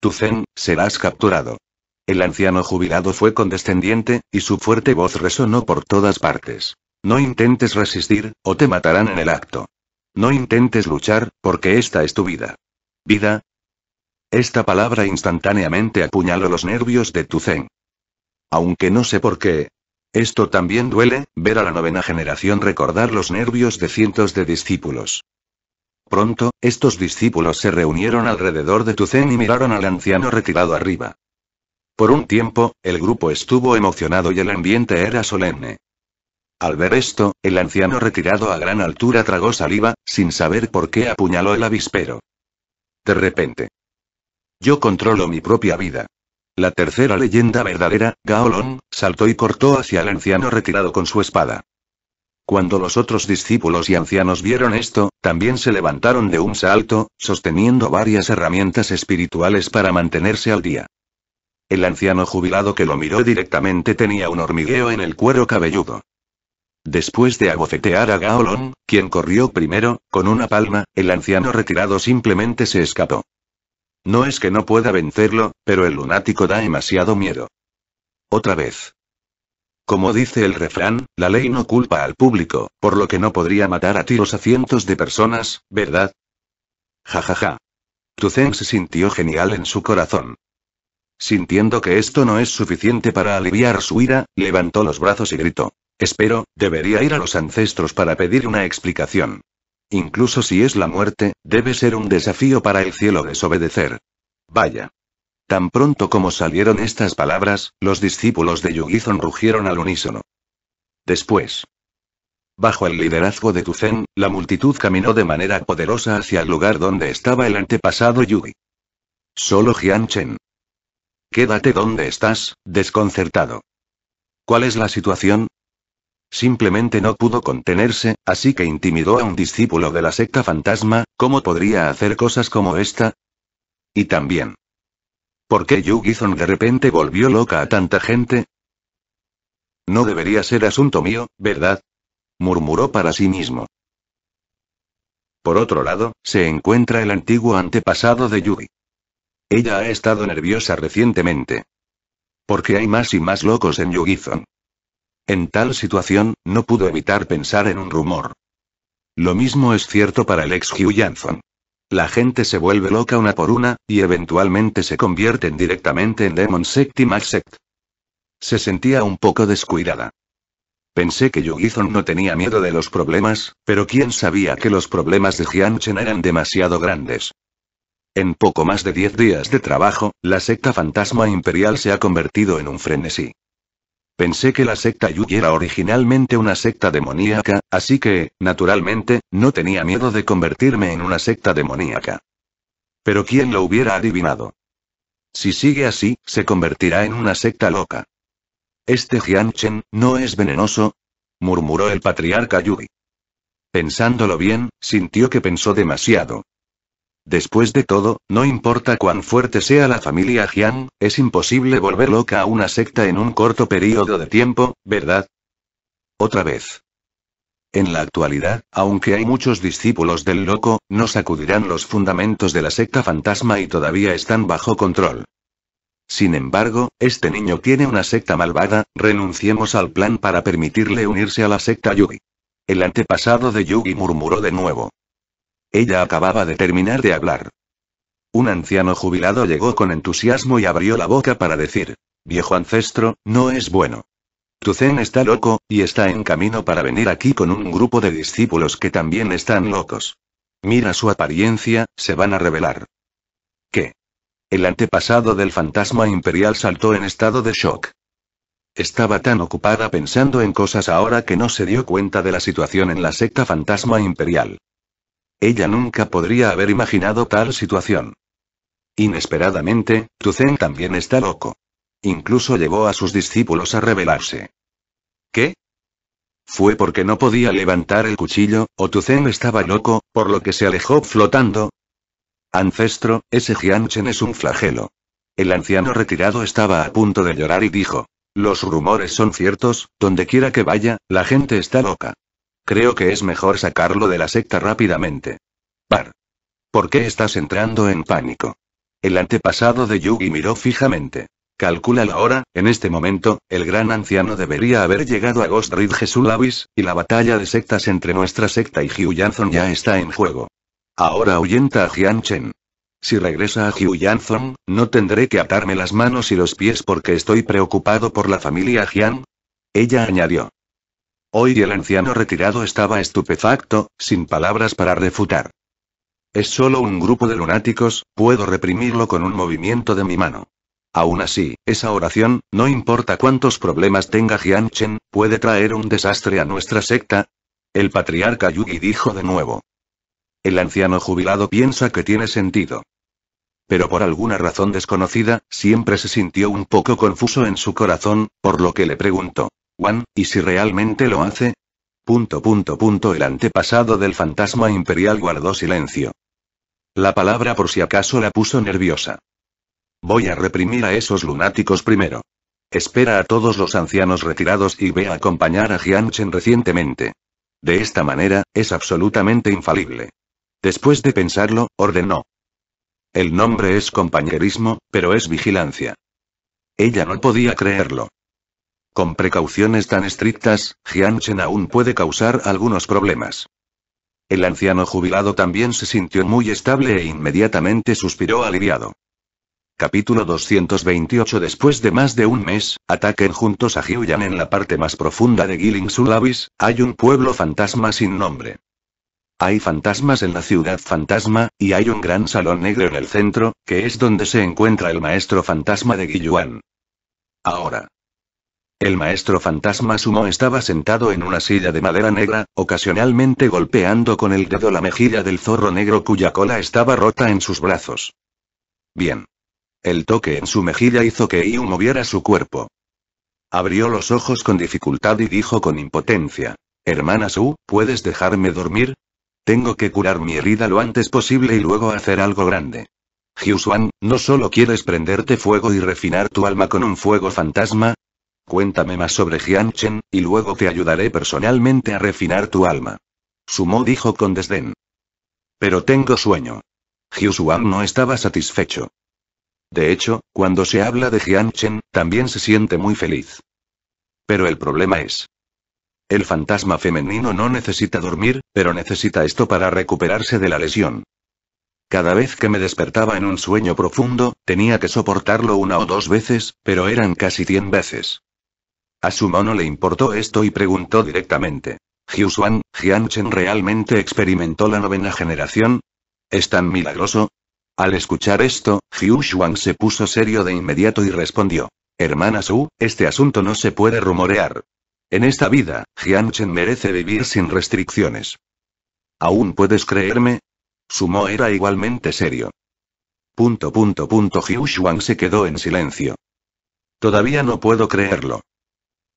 Tuzen, serás capturado. El anciano jubilado fue condescendiente, y su fuerte voz resonó por todas partes. No intentes resistir, o te matarán en el acto. No intentes luchar, porque esta es tu vida. Vida, esta palabra instantáneamente apuñaló los nervios de Tucen. Aunque no sé por qué. Esto también duele, ver a la novena generación recordar los nervios de cientos de discípulos. Pronto, estos discípulos se reunieron alrededor de Tucen y miraron al anciano retirado arriba. Por un tiempo, el grupo estuvo emocionado y el ambiente era solemne. Al ver esto, el anciano retirado a gran altura tragó saliva, sin saber por qué apuñaló el avispero. De repente, yo controlo mi propia vida. La tercera leyenda verdadera, Gaolón, saltó y cortó hacia el anciano retirado con su espada. Cuando los otros discípulos y ancianos vieron esto, también se levantaron de un salto, sosteniendo varias herramientas espirituales para mantenerse al día. El anciano jubilado que lo miró directamente tenía un hormigueo en el cuero cabelludo. Después de abofetear a Gaolón, quien corrió primero, con una palma, el anciano retirado simplemente se escapó. No es que no pueda vencerlo, pero el lunático da demasiado miedo. Otra vez. Como dice el refrán, la ley no culpa al público, por lo que no podría matar a tiros a cientos de personas, ¿verdad? Ja ja ja. se sintió genial en su corazón. Sintiendo que esto no es suficiente para aliviar su ira, levantó los brazos y gritó. Espero, debería ir a los ancestros para pedir una explicación. Incluso si es la muerte, debe ser un desafío para el cielo desobedecer. Vaya. Tan pronto como salieron estas palabras, los discípulos de Yugizon rugieron al unísono. Después. Bajo el liderazgo de Tuzen, la multitud caminó de manera poderosa hacia el lugar donde estaba el antepasado Yugi. Solo Jian Chen. Quédate donde estás, desconcertado. ¿Cuál es la situación? Simplemente no pudo contenerse, así que intimidó a un discípulo de la secta fantasma, ¿cómo podría hacer cosas como esta? Y también. ¿Por qué Yugizon de repente volvió loca a tanta gente? No debería ser asunto mío, ¿verdad? murmuró para sí mismo. Por otro lado, se encuentra el antiguo antepasado de Yugi. Ella ha estado nerviosa recientemente. qué hay más y más locos en Yugizon. En tal situación, no pudo evitar pensar en un rumor. Lo mismo es cierto para el ex Hugh Janson. La gente se vuelve loca una por una, y eventualmente se convierten directamente en Demon Sect y Sect. Se sentía un poco descuidada. Pensé que Yugizon no tenía miedo de los problemas, pero quién sabía que los problemas de Jianchen eran demasiado grandes. En poco más de 10 días de trabajo, la secta fantasma imperial se ha convertido en un frenesí. Pensé que la secta Yugi era originalmente una secta demoníaca, así que, naturalmente, no tenía miedo de convertirme en una secta demoníaca. Pero ¿quién lo hubiera adivinado? Si sigue así, se convertirá en una secta loca. Este Jianchen, ¿no es venenoso? murmuró el patriarca Yugi. Pensándolo bien, sintió que pensó demasiado. Después de todo, no importa cuán fuerte sea la familia Jiang, es imposible volver loca a una secta en un corto periodo de tiempo, ¿verdad? Otra vez. En la actualidad, aunque hay muchos discípulos del loco, no sacudirán los fundamentos de la secta fantasma y todavía están bajo control. Sin embargo, este niño tiene una secta malvada, renunciemos al plan para permitirle unirse a la secta Yugi. El antepasado de Yugi murmuró de nuevo. Ella acababa de terminar de hablar. Un anciano jubilado llegó con entusiasmo y abrió la boca para decir, viejo ancestro, no es bueno. Tu está loco, y está en camino para venir aquí con un grupo de discípulos que también están locos. Mira su apariencia, se van a revelar. ¿Qué? El antepasado del fantasma imperial saltó en estado de shock. Estaba tan ocupada pensando en cosas ahora que no se dio cuenta de la situación en la secta fantasma imperial. Ella nunca podría haber imaginado tal situación. Inesperadamente, Tuzen también está loco. Incluso llevó a sus discípulos a rebelarse. ¿Qué? Fue porque no podía levantar el cuchillo, o Tuzen estaba loco, por lo que se alejó flotando. Ancestro, ese Jianchen es un flagelo. El anciano retirado estaba a punto de llorar y dijo. Los rumores son ciertos, donde quiera que vaya, la gente está loca. Creo que es mejor sacarlo de la secta rápidamente. Par. ¿Por qué estás entrando en pánico? El antepasado de Yugi miró fijamente. Calcula la hora, en este momento, el gran anciano debería haber llegado a Ghost Ridge y la batalla de sectas entre nuestra secta y Hyu ya está en juego. Ahora ahuyenta a Jian Chen. Si regresa a Hyu no tendré que atarme las manos y los pies porque estoy preocupado por la familia Jian. Ella añadió. Hoy el anciano retirado estaba estupefacto, sin palabras para refutar. Es solo un grupo de lunáticos, puedo reprimirlo con un movimiento de mi mano. Aún así, esa oración, no importa cuántos problemas tenga Jianchen, puede traer un desastre a nuestra secta. El patriarca Yugi dijo de nuevo. El anciano jubilado piensa que tiene sentido. Pero por alguna razón desconocida, siempre se sintió un poco confuso en su corazón, por lo que le preguntó. ¿y si realmente lo hace? Punto, punto, punto. El antepasado del fantasma imperial guardó silencio. La palabra por si acaso la puso nerviosa. Voy a reprimir a esos lunáticos primero. Espera a todos los ancianos retirados y ve a acompañar a Jianchen recientemente. De esta manera, es absolutamente infalible. Después de pensarlo, ordenó. El nombre es compañerismo, pero es vigilancia. Ella no podía creerlo. Con precauciones tan estrictas, Jianchen aún puede causar algunos problemas. El anciano jubilado también se sintió muy estable e inmediatamente suspiró aliviado. Capítulo 228 Después de más de un mes, ataquen juntos a Hyuyan en la parte más profunda de Giling Sulavis. hay un pueblo fantasma sin nombre. Hay fantasmas en la ciudad fantasma, y hay un gran salón negro en el centro, que es donde se encuentra el maestro fantasma de Guiyuan. Ahora, el maestro fantasma Sumo estaba sentado en una silla de madera negra, ocasionalmente golpeando con el dedo la mejilla del zorro negro cuya cola estaba rota en sus brazos. Bien. El toque en su mejilla hizo que Iu moviera su cuerpo. Abrió los ojos con dificultad y dijo con impotencia. Hermana Su, ¿puedes dejarme dormir? Tengo que curar mi herida lo antes posible y luego hacer algo grande. Hyusuan, ¿no solo quieres prenderte fuego y refinar tu alma con un fuego fantasma? Cuéntame más sobre Jianchen, y luego te ayudaré personalmente a refinar tu alma. Sumo dijo con desdén. Pero tengo sueño. Suan no estaba satisfecho. De hecho, cuando se habla de Jianchen, también se siente muy feliz. Pero el problema es. El fantasma femenino no necesita dormir, pero necesita esto para recuperarse de la lesión. Cada vez que me despertaba en un sueño profundo, tenía que soportarlo una o dos veces, pero eran casi cien veces. A Sumo no le importó esto y preguntó directamente. ¿Jiushuan, Jianchen realmente experimentó la novena generación? ¿Es tan milagroso? Al escuchar esto, Shuang se puso serio de inmediato y respondió. Hermana Su, este asunto no se puede rumorear. En esta vida, Jianchen merece vivir sin restricciones. ¿Aún puedes creerme? Sumo era igualmente serio. Punto punto punto se quedó en silencio. Todavía no puedo creerlo.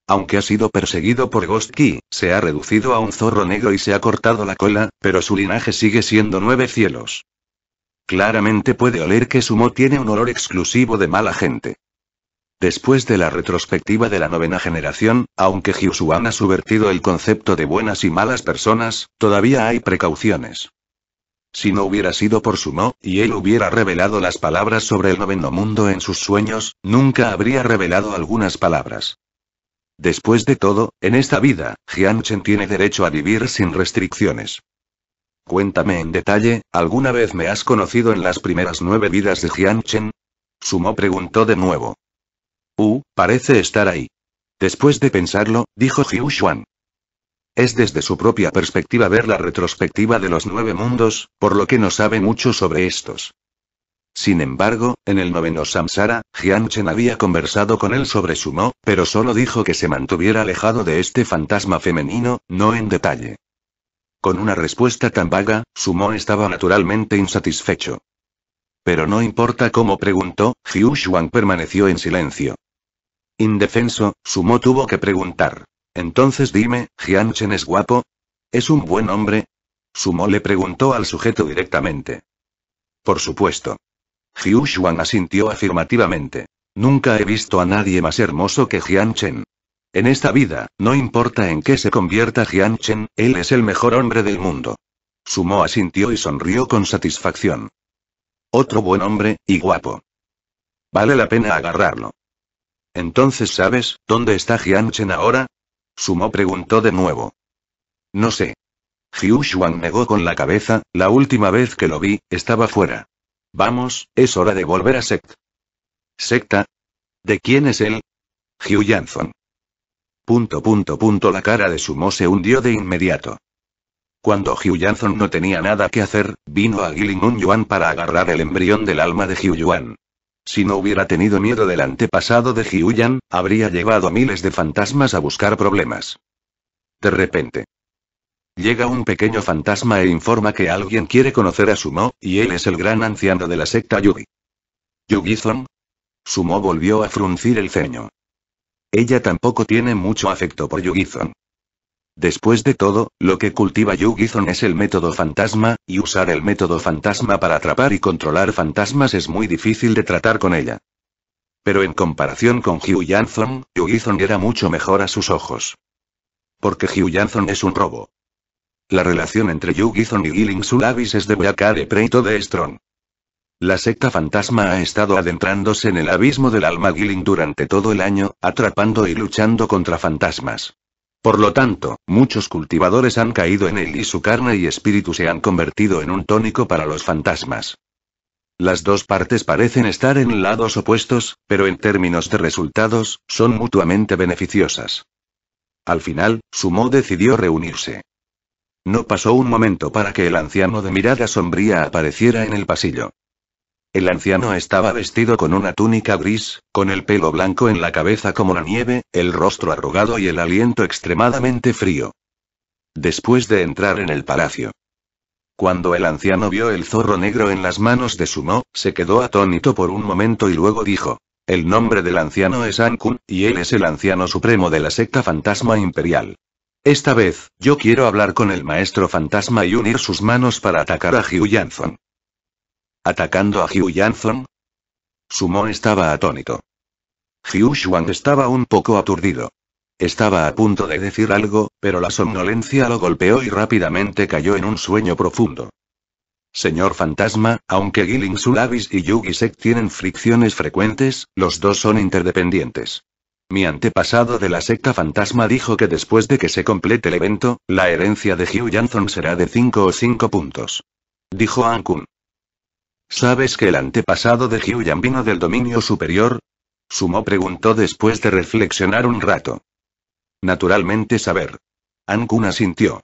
Aunque ha sido perseguido por Ghost Key, se ha reducido a un zorro negro y se ha cortado la cola, pero su linaje sigue siendo nueve cielos. Claramente puede oler que Sumo tiene un olor exclusivo de mala gente. Después de la retrospectiva de la novena generación, aunque Hyusuan ha subvertido el concepto de buenas y malas personas, todavía hay precauciones. Si no hubiera sido por Sumo, y él hubiera revelado las palabras sobre el noveno mundo en sus sueños, nunca habría revelado algunas palabras. Después de todo, en esta vida, Chen tiene derecho a vivir sin restricciones. Cuéntame en detalle, ¿alguna vez me has conocido en las primeras nueve vidas de Chen? Sumo preguntó de nuevo. Uh, parece estar ahí. Después de pensarlo, dijo Jiu Xuan. Es desde su propia perspectiva ver la retrospectiva de los nueve mundos, por lo que no sabe mucho sobre estos. Sin embargo, en el noveno samsara, Jianchen había conversado con él sobre Sumo, pero solo dijo que se mantuviera alejado de este fantasma femenino, no en detalle. Con una respuesta tan vaga, Sumo estaba naturalmente insatisfecho. Pero no importa cómo preguntó, Xiu permaneció en silencio. Indefenso, Sumo tuvo que preguntar. Entonces dime, ¿Jianchen es guapo? ¿Es un buen hombre? Sumo le preguntó al sujeto directamente. Por supuesto. Jiu Shuang asintió afirmativamente. Nunca he visto a nadie más hermoso que Jianchen. En esta vida, no importa en qué se convierta Jianchen, él es el mejor hombre del mundo. Sumo asintió y sonrió con satisfacción. Otro buen hombre, y guapo. Vale la pena agarrarlo. Entonces, ¿sabes dónde está Jianchen ahora? Sumo preguntó de nuevo. No sé. Jiu negó con la cabeza, la última vez que lo vi, estaba fuera. Vamos, es hora de volver a Sect. ¿Secta? ¿De quién es él? Hugh Janson. Punto, punto, punto. La cara de mo se hundió de inmediato. Cuando Hugh Janson no tenía nada que hacer, vino a Gilimun Yuan para agarrar el embrión del alma de Hugh Yuan. Si no hubiera tenido miedo del antepasado de Hugh habría llevado miles de fantasmas a buscar problemas. De repente. Llega un pequeño fantasma e informa que alguien quiere conocer a Sumo, y él es el gran anciano de la secta Yugi. yugi Sumo volvió a fruncir el ceño. Ella tampoco tiene mucho afecto por Yugizon. Después de todo, lo que cultiva Yugizon es el método fantasma, y usar el método fantasma para atrapar y controlar fantasmas es muy difícil de tratar con ella. Pero en comparación con Hugh Yugi era mucho mejor a sus ojos. Porque Hugh es un robo. La relación entre Yugison y Gilling Sulavis es de Beaca de Preito de Strong. La secta fantasma ha estado adentrándose en el abismo del alma Giling durante todo el año, atrapando y luchando contra fantasmas. Por lo tanto, muchos cultivadores han caído en él y su carne y espíritu se han convertido en un tónico para los fantasmas. Las dos partes parecen estar en lados opuestos, pero en términos de resultados, son mutuamente beneficiosas. Al final, Sumo decidió reunirse. No pasó un momento para que el anciano de mirada sombría apareciera en el pasillo. El anciano estaba vestido con una túnica gris, con el pelo blanco en la cabeza como la nieve, el rostro arrugado y el aliento extremadamente frío. Después de entrar en el palacio. Cuando el anciano vio el zorro negro en las manos de Sumo, se quedó atónito por un momento y luego dijo, el nombre del anciano es Ankun, y él es el anciano supremo de la secta fantasma imperial. Esta vez, yo quiero hablar con el maestro fantasma y unir sus manos para atacar a Hugh Janson. ¿Atacando a Hugh Janson? Sumo estaba atónito. Hugh Shuang estaba un poco aturdido. Estaba a punto de decir algo, pero la somnolencia lo golpeó y rápidamente cayó en un sueño profundo. Señor fantasma, aunque Gilling Sulavis y Yugisek tienen fricciones frecuentes, los dos son interdependientes. Mi antepasado de la secta fantasma dijo que después de que se complete el evento, la herencia de Hugh Zong será de 5 o 5 puntos. Dijo Ankun. ¿Sabes que el antepasado de Hugh Jan vino del dominio superior? Sumo preguntó después de reflexionar un rato. Naturalmente saber. Ankun asintió.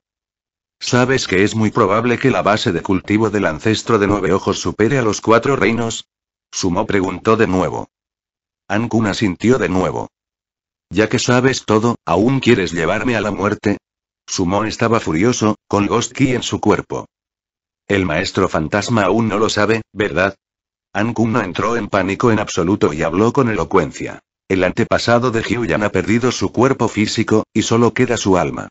¿Sabes que es muy probable que la base de cultivo del ancestro de nueve ojos supere a los cuatro reinos? Sumo preguntó de nuevo. Ankun asintió de nuevo. Ya que sabes todo, ¿aún quieres llevarme a la muerte? Sumo estaba furioso, con Ghost en su cuerpo. El maestro fantasma aún no lo sabe, ¿verdad? Ankun no entró en pánico en absoluto y habló con elocuencia. El antepasado de Hyuyan ha perdido su cuerpo físico, y solo queda su alma.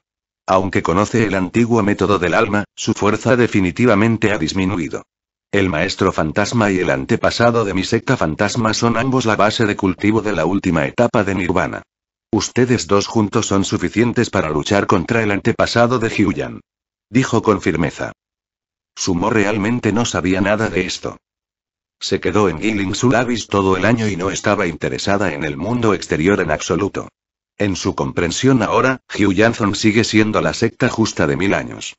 Aunque conoce el antiguo método del alma, su fuerza definitivamente ha disminuido. El maestro fantasma y el antepasado de mi secta fantasma son ambos la base de cultivo de la última etapa de Nirvana. Ustedes dos juntos son suficientes para luchar contra el antepasado de Hyun-Yan. Dijo con firmeza. Sumo realmente no sabía nada de esto. Se quedó en Yiling Sulavis todo el año y no estaba interesada en el mundo exterior en absoluto. En su comprensión ahora, Zong sigue siendo la secta justa de mil años.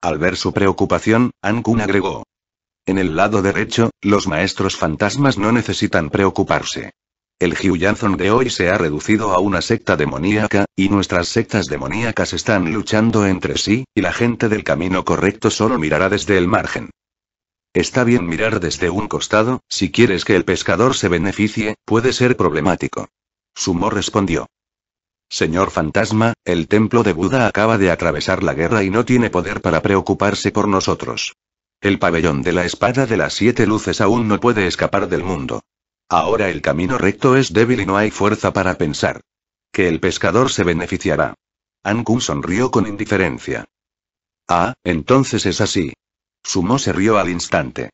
Al ver su preocupación, Ankun agregó. En el lado derecho, los maestros fantasmas no necesitan preocuparse. El Hyuyanzon de hoy se ha reducido a una secta demoníaca, y nuestras sectas demoníacas están luchando entre sí, y la gente del camino correcto solo mirará desde el margen. Está bien mirar desde un costado, si quieres que el pescador se beneficie, puede ser problemático. Sumo respondió. Señor fantasma, el templo de Buda acaba de atravesar la guerra y no tiene poder para preocuparse por nosotros. El pabellón de la espada de las siete luces aún no puede escapar del mundo. Ahora el camino recto es débil y no hay fuerza para pensar. Que el pescador se beneficiará. Ankun sonrió con indiferencia. Ah, entonces es así. Sumo se rió al instante.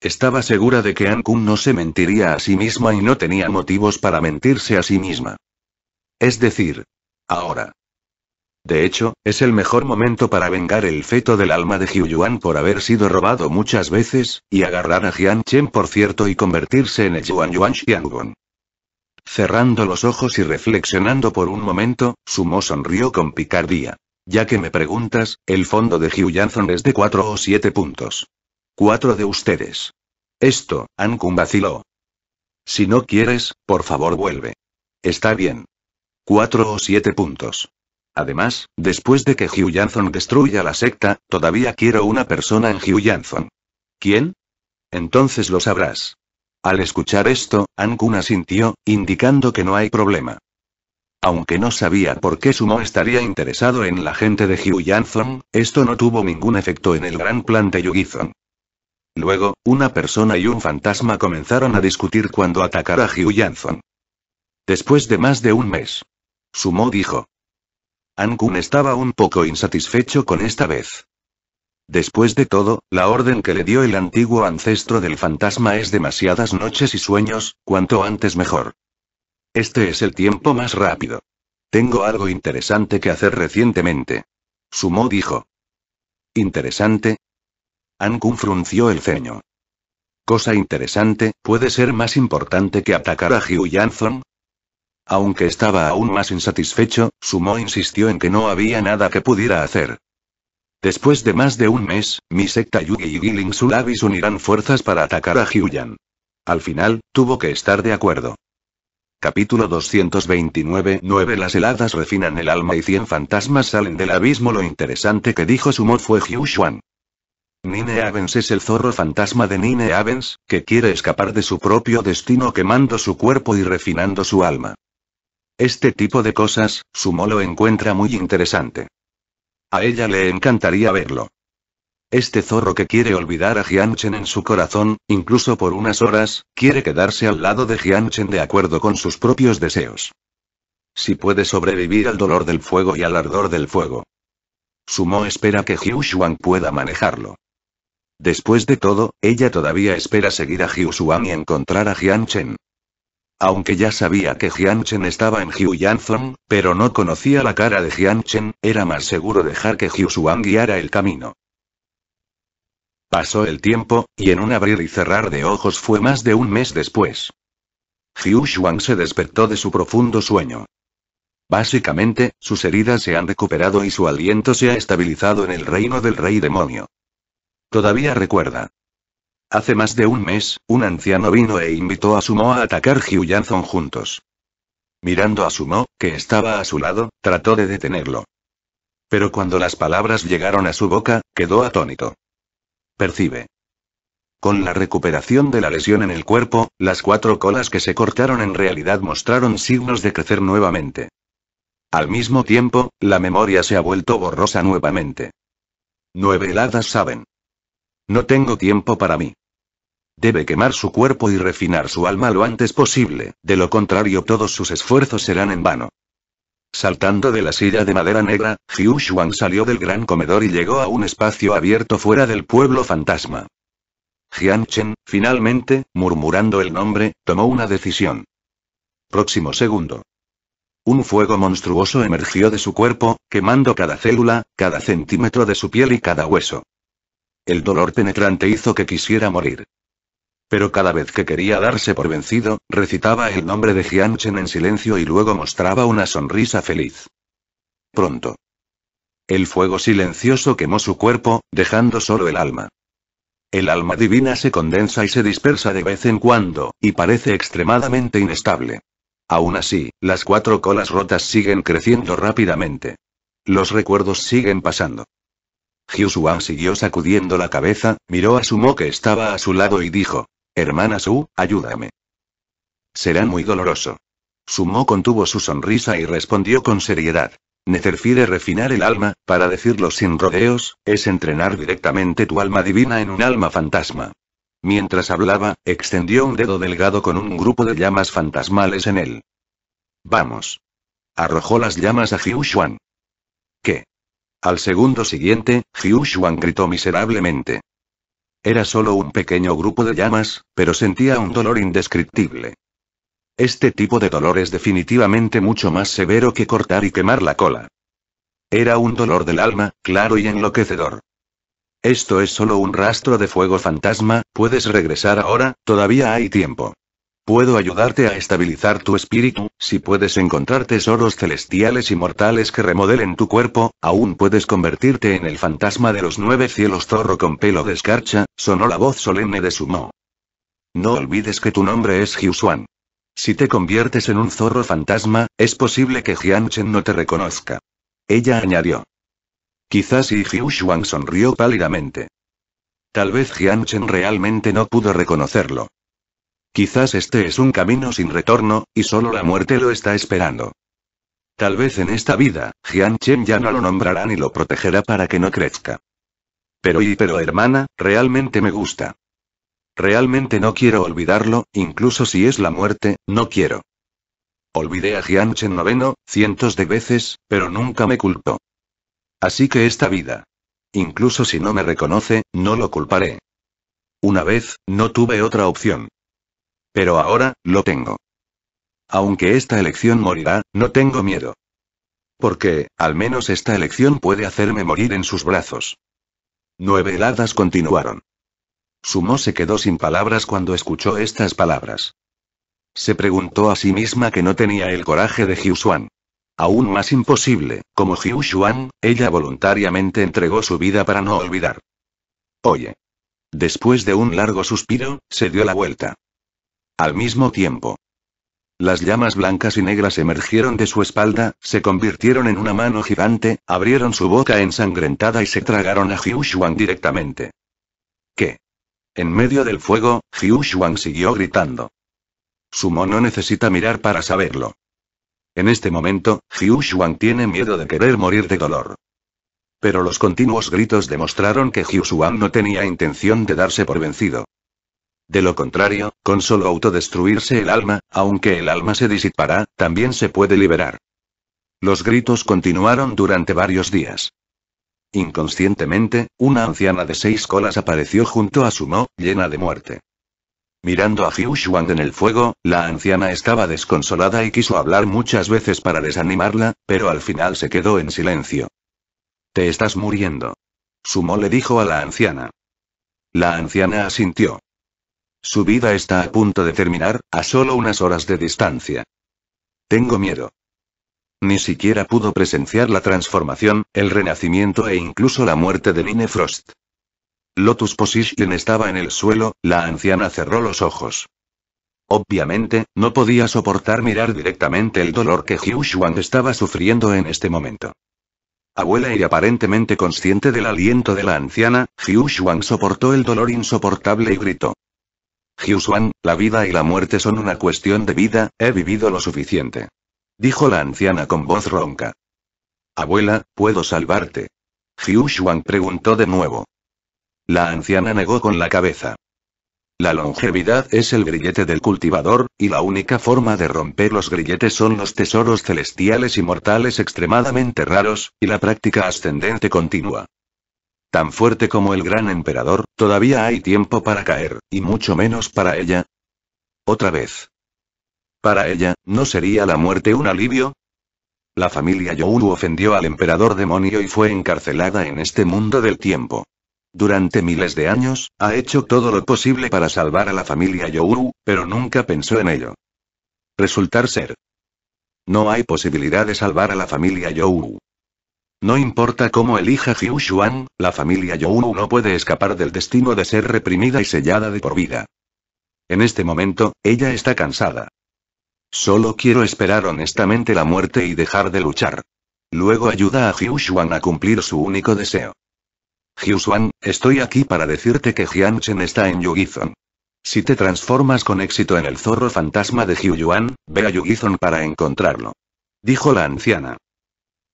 Estaba segura de que Ankun no se mentiría a sí misma y no tenía motivos para mentirse a sí misma. Es decir, ahora. De hecho, es el mejor momento para vengar el feto del alma de Yuan por haber sido robado muchas veces, y agarrar a Jian Chen por cierto y convertirse en el Yuan Yuan Cerrando los ojos y reflexionando por un momento, Sumo sonrió con picardía. Ya que me preguntas, el fondo de Hyuyanzon es de cuatro o siete puntos. Cuatro de ustedes. Esto, Ankun vaciló. Si no quieres, por favor vuelve. Está bien. Cuatro o siete puntos. Además, después de que Hugh destruya la secta, todavía quiero una persona en Hugh ¿Quién? Entonces lo sabrás. Al escuchar esto, Ankun asintió, indicando que no hay problema. Aunque no sabía por qué Sumo estaría interesado en la gente de Hugh esto no tuvo ningún efecto en el gran plan de Yugizon. Luego, una persona y un fantasma comenzaron a discutir cuando atacar a Después de más de un mes. Sumo dijo, Ankun estaba un poco insatisfecho con esta vez. Después de todo, la orden que le dio el antiguo ancestro del fantasma es demasiadas noches y sueños, cuanto antes mejor. Este es el tiempo más rápido. Tengo algo interesante que hacer recientemente. Sumo dijo. ¿Interesante? Ankun frunció el ceño. Cosa interesante, puede ser más importante que atacar a Hugh aunque estaba aún más insatisfecho, Sumo insistió en que no había nada que pudiera hacer. Después de más de un mes, mi secta Yugi y Giling Sulabis unirán fuerzas para atacar a Hyuyan. Al final, tuvo que estar de acuerdo. Capítulo 229 9 Las heladas refinan el alma y 100 fantasmas salen del abismo Lo interesante que dijo Sumo fue Hyu Nine Avens es el zorro fantasma de Nine Avens, que quiere escapar de su propio destino quemando su cuerpo y refinando su alma. Este tipo de cosas, Sumo lo encuentra muy interesante. A ella le encantaría verlo. Este zorro que quiere olvidar a Jianchen en su corazón, incluso por unas horas, quiere quedarse al lado de Jianchen de acuerdo con sus propios deseos. Si puede sobrevivir al dolor del fuego y al ardor del fuego. Sumo espera que jiu pueda manejarlo. Después de todo, ella todavía espera seguir a Jiu y encontrar a Jianchen. Aunque ya sabía que Jianchen estaba en Yanzong, pero no conocía la cara de Jianchen, era más seguro dejar que Jiushuang guiara el camino. Pasó el tiempo, y en un abrir y cerrar de ojos fue más de un mes después. Shuang se despertó de su profundo sueño. Básicamente, sus heridas se han recuperado y su aliento se ha estabilizado en el reino del rey demonio. Todavía recuerda. Hace más de un mes, un anciano vino e invitó a Sumo a atacar Hyuyanzon juntos. Mirando a Sumo, que estaba a su lado, trató de detenerlo. Pero cuando las palabras llegaron a su boca, quedó atónito. Percibe. Con la recuperación de la lesión en el cuerpo, las cuatro colas que se cortaron en realidad mostraron signos de crecer nuevamente. Al mismo tiempo, la memoria se ha vuelto borrosa nuevamente. Nueve heladas saben. No tengo tiempo para mí. Debe quemar su cuerpo y refinar su alma lo antes posible, de lo contrario todos sus esfuerzos serán en vano. Saltando de la silla de madera negra, Xiu Shuang salió del gran comedor y llegó a un espacio abierto fuera del pueblo fantasma. Jianchen, finalmente, murmurando el nombre, tomó una decisión. Próximo segundo. Un fuego monstruoso emergió de su cuerpo, quemando cada célula, cada centímetro de su piel y cada hueso. El dolor penetrante hizo que quisiera morir. Pero cada vez que quería darse por vencido, recitaba el nombre de Jianchen en silencio y luego mostraba una sonrisa feliz. Pronto. El fuego silencioso quemó su cuerpo, dejando solo el alma. El alma divina se condensa y se dispersa de vez en cuando, y parece extremadamente inestable. Aún así, las cuatro colas rotas siguen creciendo rápidamente. Los recuerdos siguen pasando. Hyushuan siguió sacudiendo la cabeza, miró a Sumo que estaba a su lado y dijo: Hermana Su, ayúdame. Será muy doloroso. Sumo contuvo su sonrisa y respondió con seriedad. «Necerfide refinar el alma, para decirlo sin rodeos, es entrenar directamente tu alma divina en un alma fantasma. Mientras hablaba, extendió un dedo delgado con un grupo de llamas fantasmales en él. Vamos. Arrojó las llamas a Hiu ¿Qué? Al segundo siguiente, Hiu gritó miserablemente. Era solo un pequeño grupo de llamas, pero sentía un dolor indescriptible. Este tipo de dolor es definitivamente mucho más severo que cortar y quemar la cola. Era un dolor del alma, claro y enloquecedor. Esto es solo un rastro de fuego fantasma, puedes regresar ahora, todavía hay tiempo. Puedo ayudarte a estabilizar tu espíritu, si puedes encontrar tesoros celestiales y mortales que remodelen tu cuerpo, aún puedes convertirte en el fantasma de los nueve cielos zorro con pelo de escarcha, sonó la voz solemne de Sumo. No olvides que tu nombre es Hyusuan. Si te conviertes en un zorro fantasma, es posible que Jianchen no te reconozca. Ella añadió. Quizás y Hyusuan sonrió pálidamente. Tal vez Jianchen realmente no pudo reconocerlo. Quizás este es un camino sin retorno, y solo la muerte lo está esperando. Tal vez en esta vida, Jian Chen ya no lo nombrará ni lo protegerá para que no crezca. Pero y pero hermana, realmente me gusta. Realmente no quiero olvidarlo, incluso si es la muerte, no quiero. Olvidé a Chen noveno, cientos de veces, pero nunca me culpó. Así que esta vida. Incluso si no me reconoce, no lo culparé. Una vez, no tuve otra opción. Pero ahora, lo tengo. Aunque esta elección morirá, no tengo miedo. Porque, al menos esta elección puede hacerme morir en sus brazos. Nueve heladas continuaron. Sumo se quedó sin palabras cuando escuchó estas palabras. Se preguntó a sí misma que no tenía el coraje de Jiushuan. Aún más imposible, como Jiushuan, ella voluntariamente entregó su vida para no olvidar. Oye. Después de un largo suspiro, se dio la vuelta. Al mismo tiempo. Las llamas blancas y negras emergieron de su espalda, se convirtieron en una mano gigante, abrieron su boca ensangrentada y se tragaron a Xiu directamente. ¿Qué? En medio del fuego, Xiu siguió gritando. Su no necesita mirar para saberlo. En este momento, Xiu tiene miedo de querer morir de dolor. Pero los continuos gritos demostraron que Xiu no tenía intención de darse por vencido. De lo contrario, con solo autodestruirse el alma, aunque el alma se disipará, también se puede liberar. Los gritos continuaron durante varios días. Inconscientemente, una anciana de seis colas apareció junto a Sumo, llena de muerte. Mirando a Fiu en el fuego, la anciana estaba desconsolada y quiso hablar muchas veces para desanimarla, pero al final se quedó en silencio. Te estás muriendo. Sumo le dijo a la anciana. La anciana asintió. Su vida está a punto de terminar, a solo unas horas de distancia. Tengo miedo. Ni siquiera pudo presenciar la transformación, el renacimiento e incluso la muerte de Line Frost. Lotus Position estaba en el suelo, la anciana cerró los ojos. Obviamente, no podía soportar mirar directamente el dolor que Hugh estaba sufriendo en este momento. Abuela y aparentemente consciente del aliento de la anciana, Hugh soportó el dolor insoportable y gritó. Shuang, la vida y la muerte son una cuestión de vida, he vivido lo suficiente. Dijo la anciana con voz ronca. Abuela, ¿puedo salvarte? Shuang preguntó de nuevo. La anciana negó con la cabeza. La longevidad es el grillete del cultivador, y la única forma de romper los grilletes son los tesoros celestiales y mortales extremadamente raros, y la práctica ascendente continua. Tan fuerte como el gran emperador, todavía hay tiempo para caer, y mucho menos para ella. Otra vez. Para ella, ¿no sería la muerte un alivio? La familia Yoru ofendió al emperador demonio y fue encarcelada en este mundo del tiempo. Durante miles de años, ha hecho todo lo posible para salvar a la familia Yoru, pero nunca pensó en ello. Resultar ser. No hay posibilidad de salvar a la familia Youru. No importa cómo elija Xiu la familia Yu no puede escapar del destino de ser reprimida y sellada de por vida. En este momento, ella está cansada. Solo quiero esperar honestamente la muerte y dejar de luchar. Luego ayuda a Xiu a cumplir su único deseo. Xiu estoy aquí para decirte que Jian está en Yugizon. Si te transformas con éxito en el zorro fantasma de Jiu Yuan, ve a Yugizon para encontrarlo. Dijo la anciana.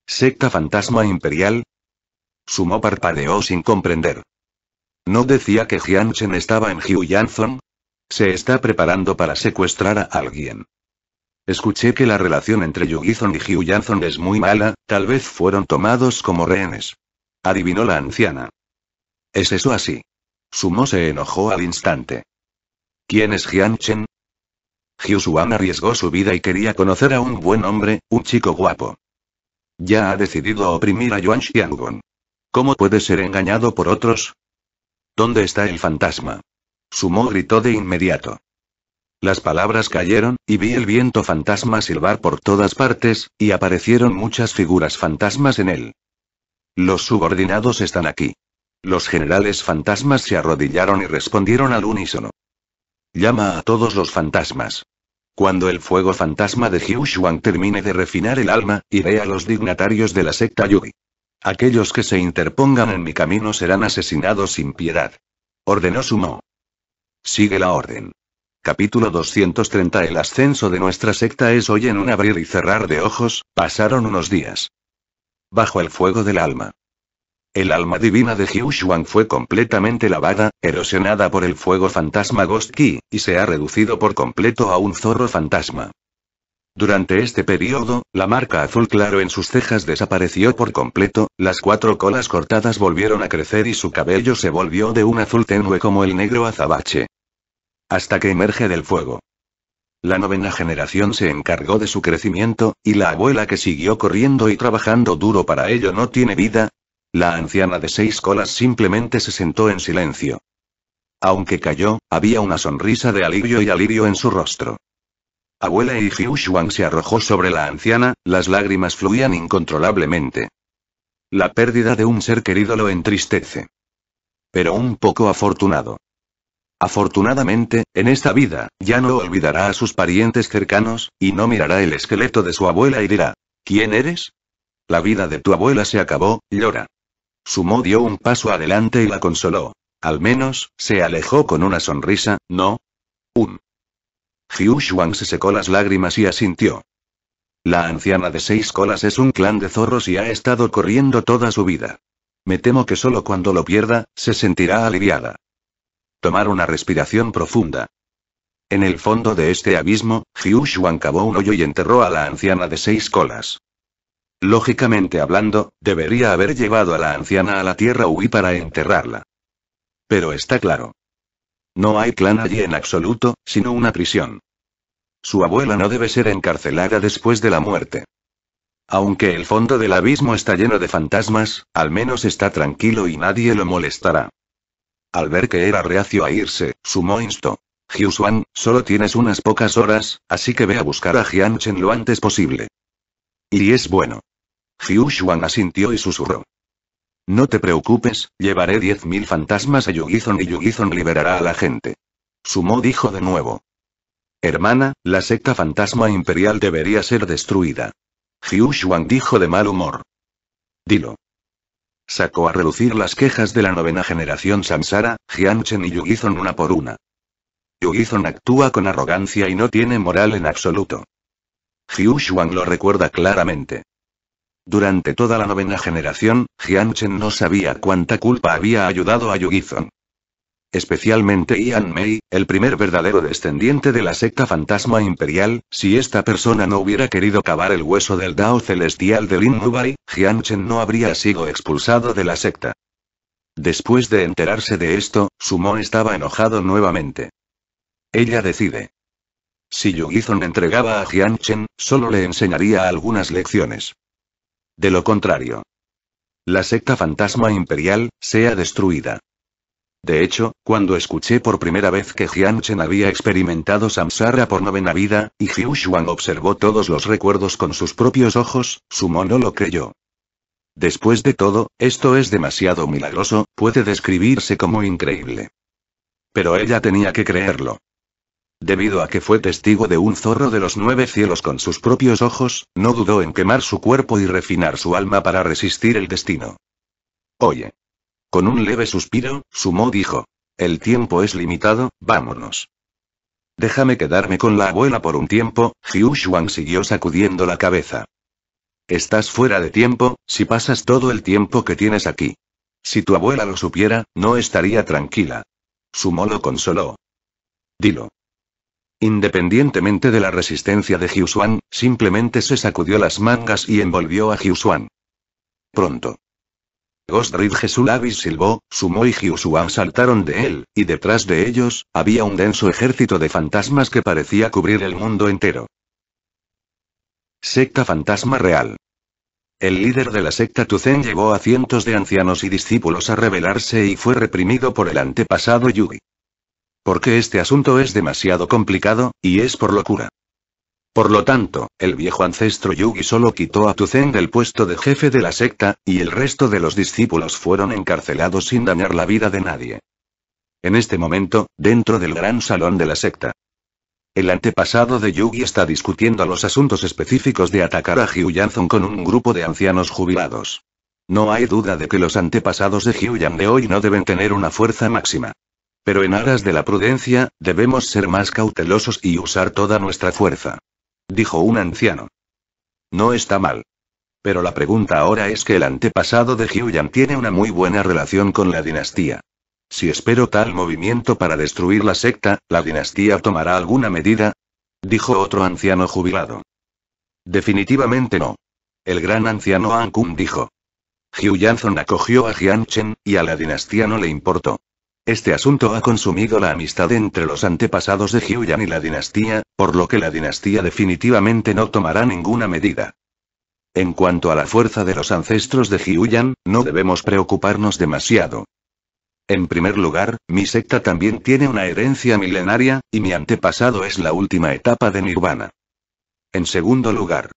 ¿Secta fantasma imperial? Sumo parpadeó sin comprender. ¿No decía que Jianchen estaba en hyu Se está preparando para secuestrar a alguien. Escuché que la relación entre zong y hyu es muy mala, tal vez fueron tomados como rehenes. Adivinó la anciana. ¿Es eso así? Sumo se enojó al instante. ¿Quién es Jianchen? Hyu Suan arriesgó su vida y quería conocer a un buen hombre, un chico guapo. Ya ha decidido oprimir a Yuan Xiangong. ¿Cómo puede ser engañado por otros? ¿Dónde está el fantasma? Sumo gritó de inmediato. Las palabras cayeron, y vi el viento fantasma silbar por todas partes, y aparecieron muchas figuras fantasmas en él. Los subordinados están aquí. Los generales fantasmas se arrodillaron y respondieron al unísono. Llama a todos los fantasmas. Cuando el fuego fantasma de Jiushuang termine de refinar el alma, iré a los dignatarios de la secta Yugi. Aquellos que se interpongan en mi camino serán asesinados sin piedad. Ordenó Sumo. Sigue la orden. Capítulo 230 El ascenso de nuestra secta es hoy en un abrir y cerrar de ojos, pasaron unos días. Bajo el fuego del alma. El alma divina de Jiushuang fue completamente lavada, erosionada por el fuego fantasma Ghost Ki, y se ha reducido por completo a un zorro fantasma. Durante este periodo, la marca azul claro en sus cejas desapareció por completo, las cuatro colas cortadas volvieron a crecer y su cabello se volvió de un azul tenue como el negro azabache. Hasta que emerge del fuego. La novena generación se encargó de su crecimiento, y la abuela que siguió corriendo y trabajando duro para ello no tiene vida, la anciana de seis colas simplemente se sentó en silencio. Aunque cayó, había una sonrisa de alivio y alivio en su rostro. Abuela y Jiushuang se arrojó sobre la anciana, las lágrimas fluían incontrolablemente. La pérdida de un ser querido lo entristece. Pero un poco afortunado. Afortunadamente, en esta vida, ya no olvidará a sus parientes cercanos, y no mirará el esqueleto de su abuela y dirá, ¿quién eres? La vida de tu abuela se acabó, llora. Sumo dio un paso adelante y la consoló. Al menos, se alejó con una sonrisa, ¿no? Un. Hyu Shuang se secó las lágrimas y asintió. La anciana de seis colas es un clan de zorros y ha estado corriendo toda su vida. Me temo que solo cuando lo pierda, se sentirá aliviada. Tomar una respiración profunda. En el fondo de este abismo, Hyu Shuang cavó un hoyo y enterró a la anciana de seis colas. Lógicamente hablando, debería haber llevado a la anciana a la tierra Ui para enterrarla. Pero está claro. No hay clan allí en absoluto, sino una prisión. Su abuela no debe ser encarcelada después de la muerte. Aunque el fondo del abismo está lleno de fantasmas, al menos está tranquilo y nadie lo molestará. Al ver que era reacio a irse, sumó insto. Jiusuan, solo tienes unas pocas horas, así que ve a buscar a Jianchen lo antes posible. Y es bueno. Xiu asintió y susurró. No te preocupes, llevaré diez mil fantasmas a Yugizon y Yugizon liberará a la gente. Sumo dijo de nuevo. Hermana, la secta fantasma imperial debería ser destruida. Xiu dijo de mal humor. Dilo. Sacó a relucir las quejas de la novena generación Samsara, Jianchen y Yugizon una por una. Yugizon actúa con arrogancia y no tiene moral en absoluto. Jiu lo recuerda claramente. Durante toda la novena generación, Jianchen no sabía cuánta culpa había ayudado a Yugizon. Especialmente Ian Mei, el primer verdadero descendiente de la secta fantasma imperial, si esta persona no hubiera querido cavar el hueso del Dao celestial de Lin Mubai, Jianchen no habría sido expulsado de la secta. Después de enterarse de esto, Sumo estaba enojado nuevamente. Ella decide. Si Yugizon entregaba a Jian Chen, solo le enseñaría algunas lecciones. De lo contrario, la secta fantasma imperial sea destruida. De hecho, cuando escuché por primera vez que Jianchen había experimentado samsara por novena vida, y Xiu shuang observó todos los recuerdos con sus propios ojos, su no lo creyó. Después de todo, esto es demasiado milagroso, puede describirse como increíble. Pero ella tenía que creerlo. Debido a que fue testigo de un zorro de los nueve cielos con sus propios ojos, no dudó en quemar su cuerpo y refinar su alma para resistir el destino. Oye. Con un leve suspiro, Sumo dijo. El tiempo es limitado, vámonos. Déjame quedarme con la abuela por un tiempo, Xiu siguió sacudiendo la cabeza. Estás fuera de tiempo, si pasas todo el tiempo que tienes aquí. Si tu abuela lo supiera, no estaría tranquila. Sumo lo consoló. Dilo. Independientemente de la resistencia de Hyusuan, simplemente se sacudió las mangas y envolvió a Hyusuan. Pronto. Ghost Ridge silbó, Sumo y Hyusuan saltaron de él, y detrás de ellos, había un denso ejército de fantasmas que parecía cubrir el mundo entero. Secta Fantasma Real. El líder de la secta Tuzen llevó a cientos de ancianos y discípulos a rebelarse y fue reprimido por el antepasado Yugi. Porque este asunto es demasiado complicado, y es por locura. Por lo tanto, el viejo ancestro Yugi solo quitó a Tuzen del puesto de jefe de la secta, y el resto de los discípulos fueron encarcelados sin dañar la vida de nadie. En este momento, dentro del gran salón de la secta. El antepasado de Yugi está discutiendo los asuntos específicos de atacar a Hyuyanzon con un grupo de ancianos jubilados. No hay duda de que los antepasados de Hyuyan de hoy no deben tener una fuerza máxima. Pero en aras de la prudencia, debemos ser más cautelosos y usar toda nuestra fuerza. Dijo un anciano. No está mal. Pero la pregunta ahora es que el antepasado de Jiuyan tiene una muy buena relación con la dinastía. Si espero tal movimiento para destruir la secta, ¿la dinastía tomará alguna medida? Dijo otro anciano jubilado. Definitivamente no. El gran anciano Ankun dijo. Jiuyan Zon acogió a Jianchen, y a la dinastía no le importó. Este asunto ha consumido la amistad entre los antepasados de Hyuyan y la dinastía, por lo que la dinastía definitivamente no tomará ninguna medida. En cuanto a la fuerza de los ancestros de Jiuyan, no debemos preocuparnos demasiado. En primer lugar, mi secta también tiene una herencia milenaria, y mi antepasado es la última etapa de Nirvana. En segundo lugar,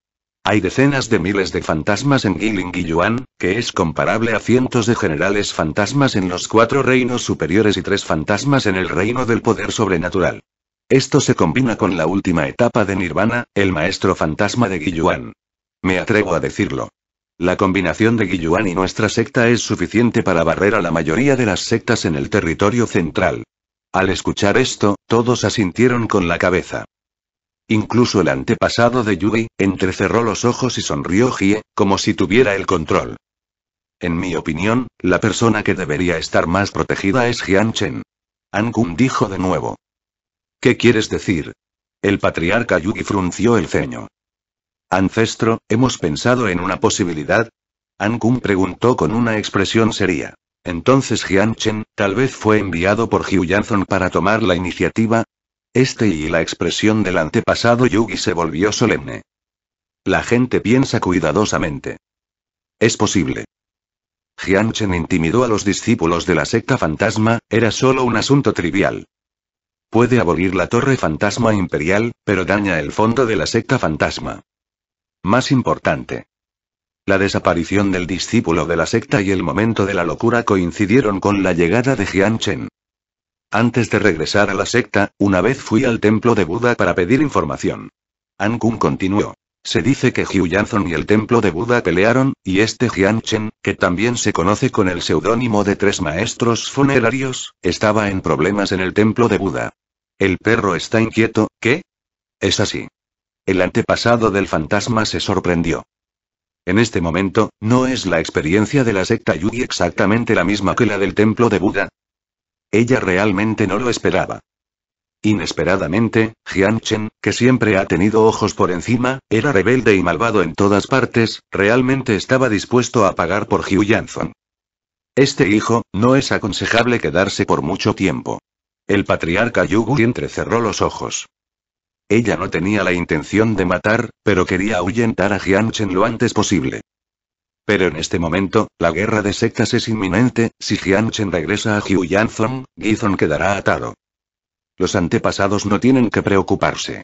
hay decenas de miles de fantasmas en Guiyuan, que es comparable a cientos de generales fantasmas en los cuatro reinos superiores y tres fantasmas en el reino del poder sobrenatural. Esto se combina con la última etapa de Nirvana, el maestro fantasma de Guiyuan. Me atrevo a decirlo. La combinación de Guiyuan y nuestra secta es suficiente para barrer a la mayoría de las sectas en el territorio central. Al escuchar esto, todos asintieron con la cabeza. Incluso el antepasado de Yui, entrecerró los ojos y sonrió Gie, como si tuviera el control. En mi opinión, la persona que debería estar más protegida es Jian Chen. Kun dijo de nuevo. ¿Qué quieres decir? El patriarca Yugi frunció el ceño. Ancestro, ¿hemos pensado en una posibilidad? Kun preguntó con una expresión seria. Entonces Jian tal vez fue enviado por Hugh para tomar la iniciativa, este y la expresión del antepasado Yugi se volvió solemne. La gente piensa cuidadosamente. Es posible. Jianchen intimidó a los discípulos de la secta fantasma, era solo un asunto trivial. Puede abolir la torre fantasma imperial, pero daña el fondo de la secta fantasma. Más importante. La desaparición del discípulo de la secta y el momento de la locura coincidieron con la llegada de Jianchen. Antes de regresar a la secta, una vez fui al templo de Buda para pedir información. An Kun continuó. Se dice que Hugh Janson y el templo de Buda pelearon, y este Jian Chen, que también se conoce con el seudónimo de tres maestros funerarios, estaba en problemas en el templo de Buda. El perro está inquieto, ¿qué? Es así. El antepasado del fantasma se sorprendió. En este momento, ¿no es la experiencia de la secta Yugi exactamente la misma que la del templo de Buda? Ella realmente no lo esperaba. Inesperadamente, Jianchen, que siempre ha tenido ojos por encima, era rebelde y malvado en todas partes, realmente estaba dispuesto a pagar por Hugh Este hijo, no es aconsejable quedarse por mucho tiempo. El patriarca Yugu entrecerró los ojos. Ella no tenía la intención de matar, pero quería ahuyentar a Jianchen lo antes posible. Pero en este momento, la guerra de sectas es inminente, si Chen regresa a Zong, Guizhong quedará atado. Los antepasados no tienen que preocuparse.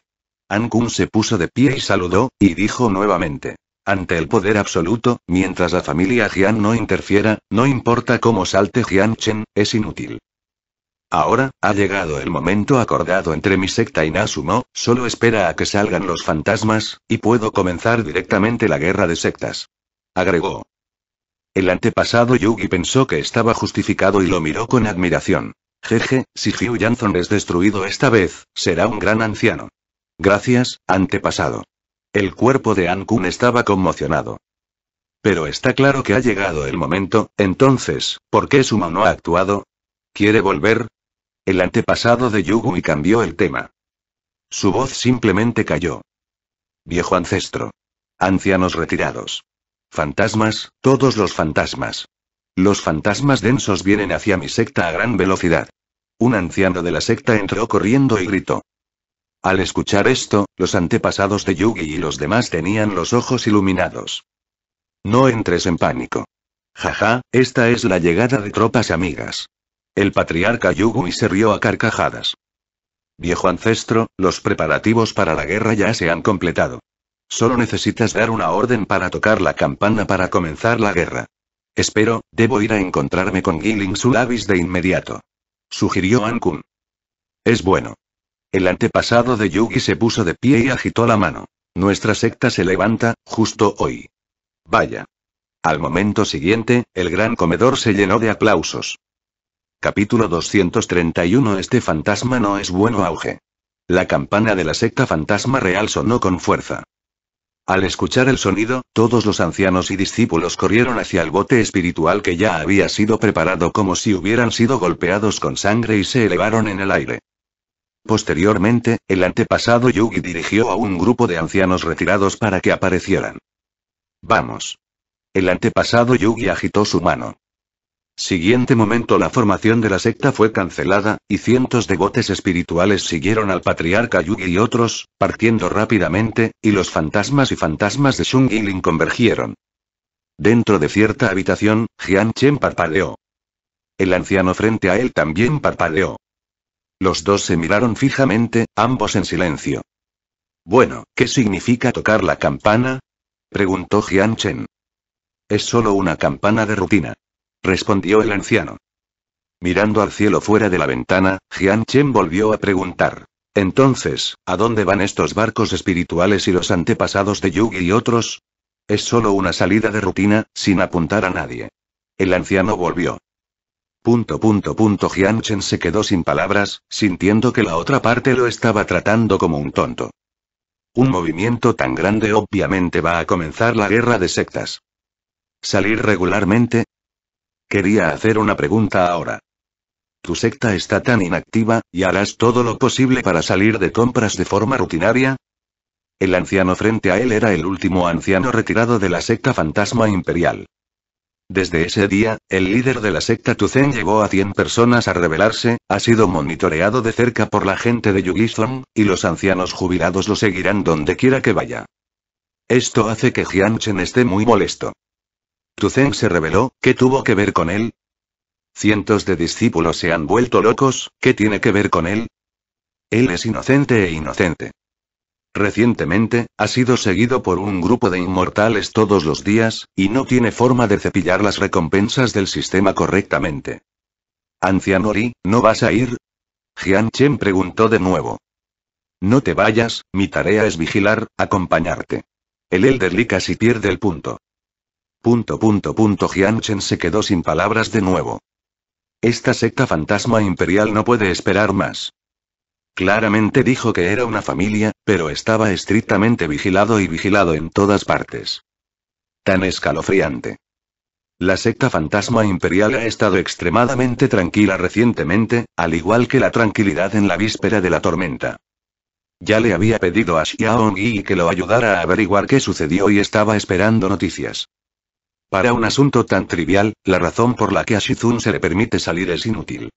Kun se puso de pie y saludó, y dijo nuevamente. Ante el poder absoluto, mientras la familia Jian no interfiera, no importa cómo salte Chen, es inútil. Ahora, ha llegado el momento acordado entre mi secta y Nasumo, solo espera a que salgan los fantasmas, y puedo comenzar directamente la guerra de sectas agregó. El antepasado Yugi pensó que estaba justificado y lo miró con admiración. Jeje, si Hugh Janson es destruido esta vez, será un gran anciano. Gracias, antepasado. El cuerpo de Ankun estaba conmocionado. Pero está claro que ha llegado el momento, entonces, ¿por qué Suma no ha actuado? ¿Quiere volver? El antepasado de Yugi cambió el tema. Su voz simplemente cayó. Viejo ancestro. Ancianos retirados. Fantasmas, todos los fantasmas. Los fantasmas densos vienen hacia mi secta a gran velocidad. Un anciano de la secta entró corriendo y gritó. Al escuchar esto, los antepasados de Yugi y los demás tenían los ojos iluminados. No entres en pánico. Jaja, esta es la llegada de tropas amigas. El patriarca Yugi se rió a carcajadas. Viejo ancestro, los preparativos para la guerra ya se han completado. Solo necesitas dar una orden para tocar la campana para comenzar la guerra. Espero, debo ir a encontrarme con Gilling Sulavis de inmediato. Sugirió Ankun. Es bueno. El antepasado de Yugi se puso de pie y agitó la mano. Nuestra secta se levanta, justo hoy. Vaya. Al momento siguiente, el gran comedor se llenó de aplausos. Capítulo 231 Este fantasma no es bueno auge. La campana de la secta fantasma real sonó con fuerza. Al escuchar el sonido, todos los ancianos y discípulos corrieron hacia el bote espiritual que ya había sido preparado como si hubieran sido golpeados con sangre y se elevaron en el aire. Posteriormente, el antepasado Yugi dirigió a un grupo de ancianos retirados para que aparecieran. Vamos. El antepasado Yugi agitó su mano. Siguiente momento la formación de la secta fue cancelada, y cientos de botes espirituales siguieron al patriarca Yugi y otros, partiendo rápidamente, y los fantasmas y fantasmas de Shung Yilin convergieron. Dentro de cierta habitación, Jian Chen parpadeó. El anciano frente a él también parpadeó. Los dos se miraron fijamente, ambos en silencio. Bueno, ¿qué significa tocar la campana? preguntó Jian Chen. Es solo una campana de rutina respondió el anciano. Mirando al cielo fuera de la ventana, Jian Chen volvió a preguntar. Entonces, ¿a dónde van estos barcos espirituales y los antepasados de Yugi y otros? Es solo una salida de rutina, sin apuntar a nadie. El anciano volvió. Punto punto punto Chen se quedó sin palabras, sintiendo que la otra parte lo estaba tratando como un tonto. Un movimiento tan grande obviamente va a comenzar la guerra de sectas. Salir regularmente, Quería hacer una pregunta ahora. Tu secta está tan inactiva, ¿y harás todo lo posible para salir de compras de forma rutinaria? El anciano frente a él era el último anciano retirado de la secta fantasma imperial. Desde ese día, el líder de la secta Tuzen llegó a 100 personas a rebelarse, ha sido monitoreado de cerca por la gente de Yugizon, y los ancianos jubilados lo seguirán donde quiera que vaya. Esto hace que Jianchen esté muy molesto. Zeng se reveló, ¿qué tuvo que ver con él? Cientos de discípulos se han vuelto locos, ¿qué tiene que ver con él? Él es inocente e inocente. Recientemente, ha sido seguido por un grupo de inmortales todos los días, y no tiene forma de cepillar las recompensas del sistema correctamente. Anciano Li, ¿no vas a ir? Jian Chen preguntó de nuevo. No te vayas, mi tarea es vigilar, acompañarte. El Elder Li casi pierde el punto. Punto punto punto se quedó sin palabras de nuevo. Esta secta fantasma imperial no puede esperar más. Claramente dijo que era una familia, pero estaba estrictamente vigilado y vigilado en todas partes. Tan escalofriante. La secta fantasma imperial ha estado extremadamente tranquila recientemente, al igual que la tranquilidad en la víspera de la tormenta. Ya le había pedido a Xiaong Yi que lo ayudara a averiguar qué sucedió y estaba esperando noticias. Para un asunto tan trivial, la razón por la que a Shizun se le permite salir es inútil.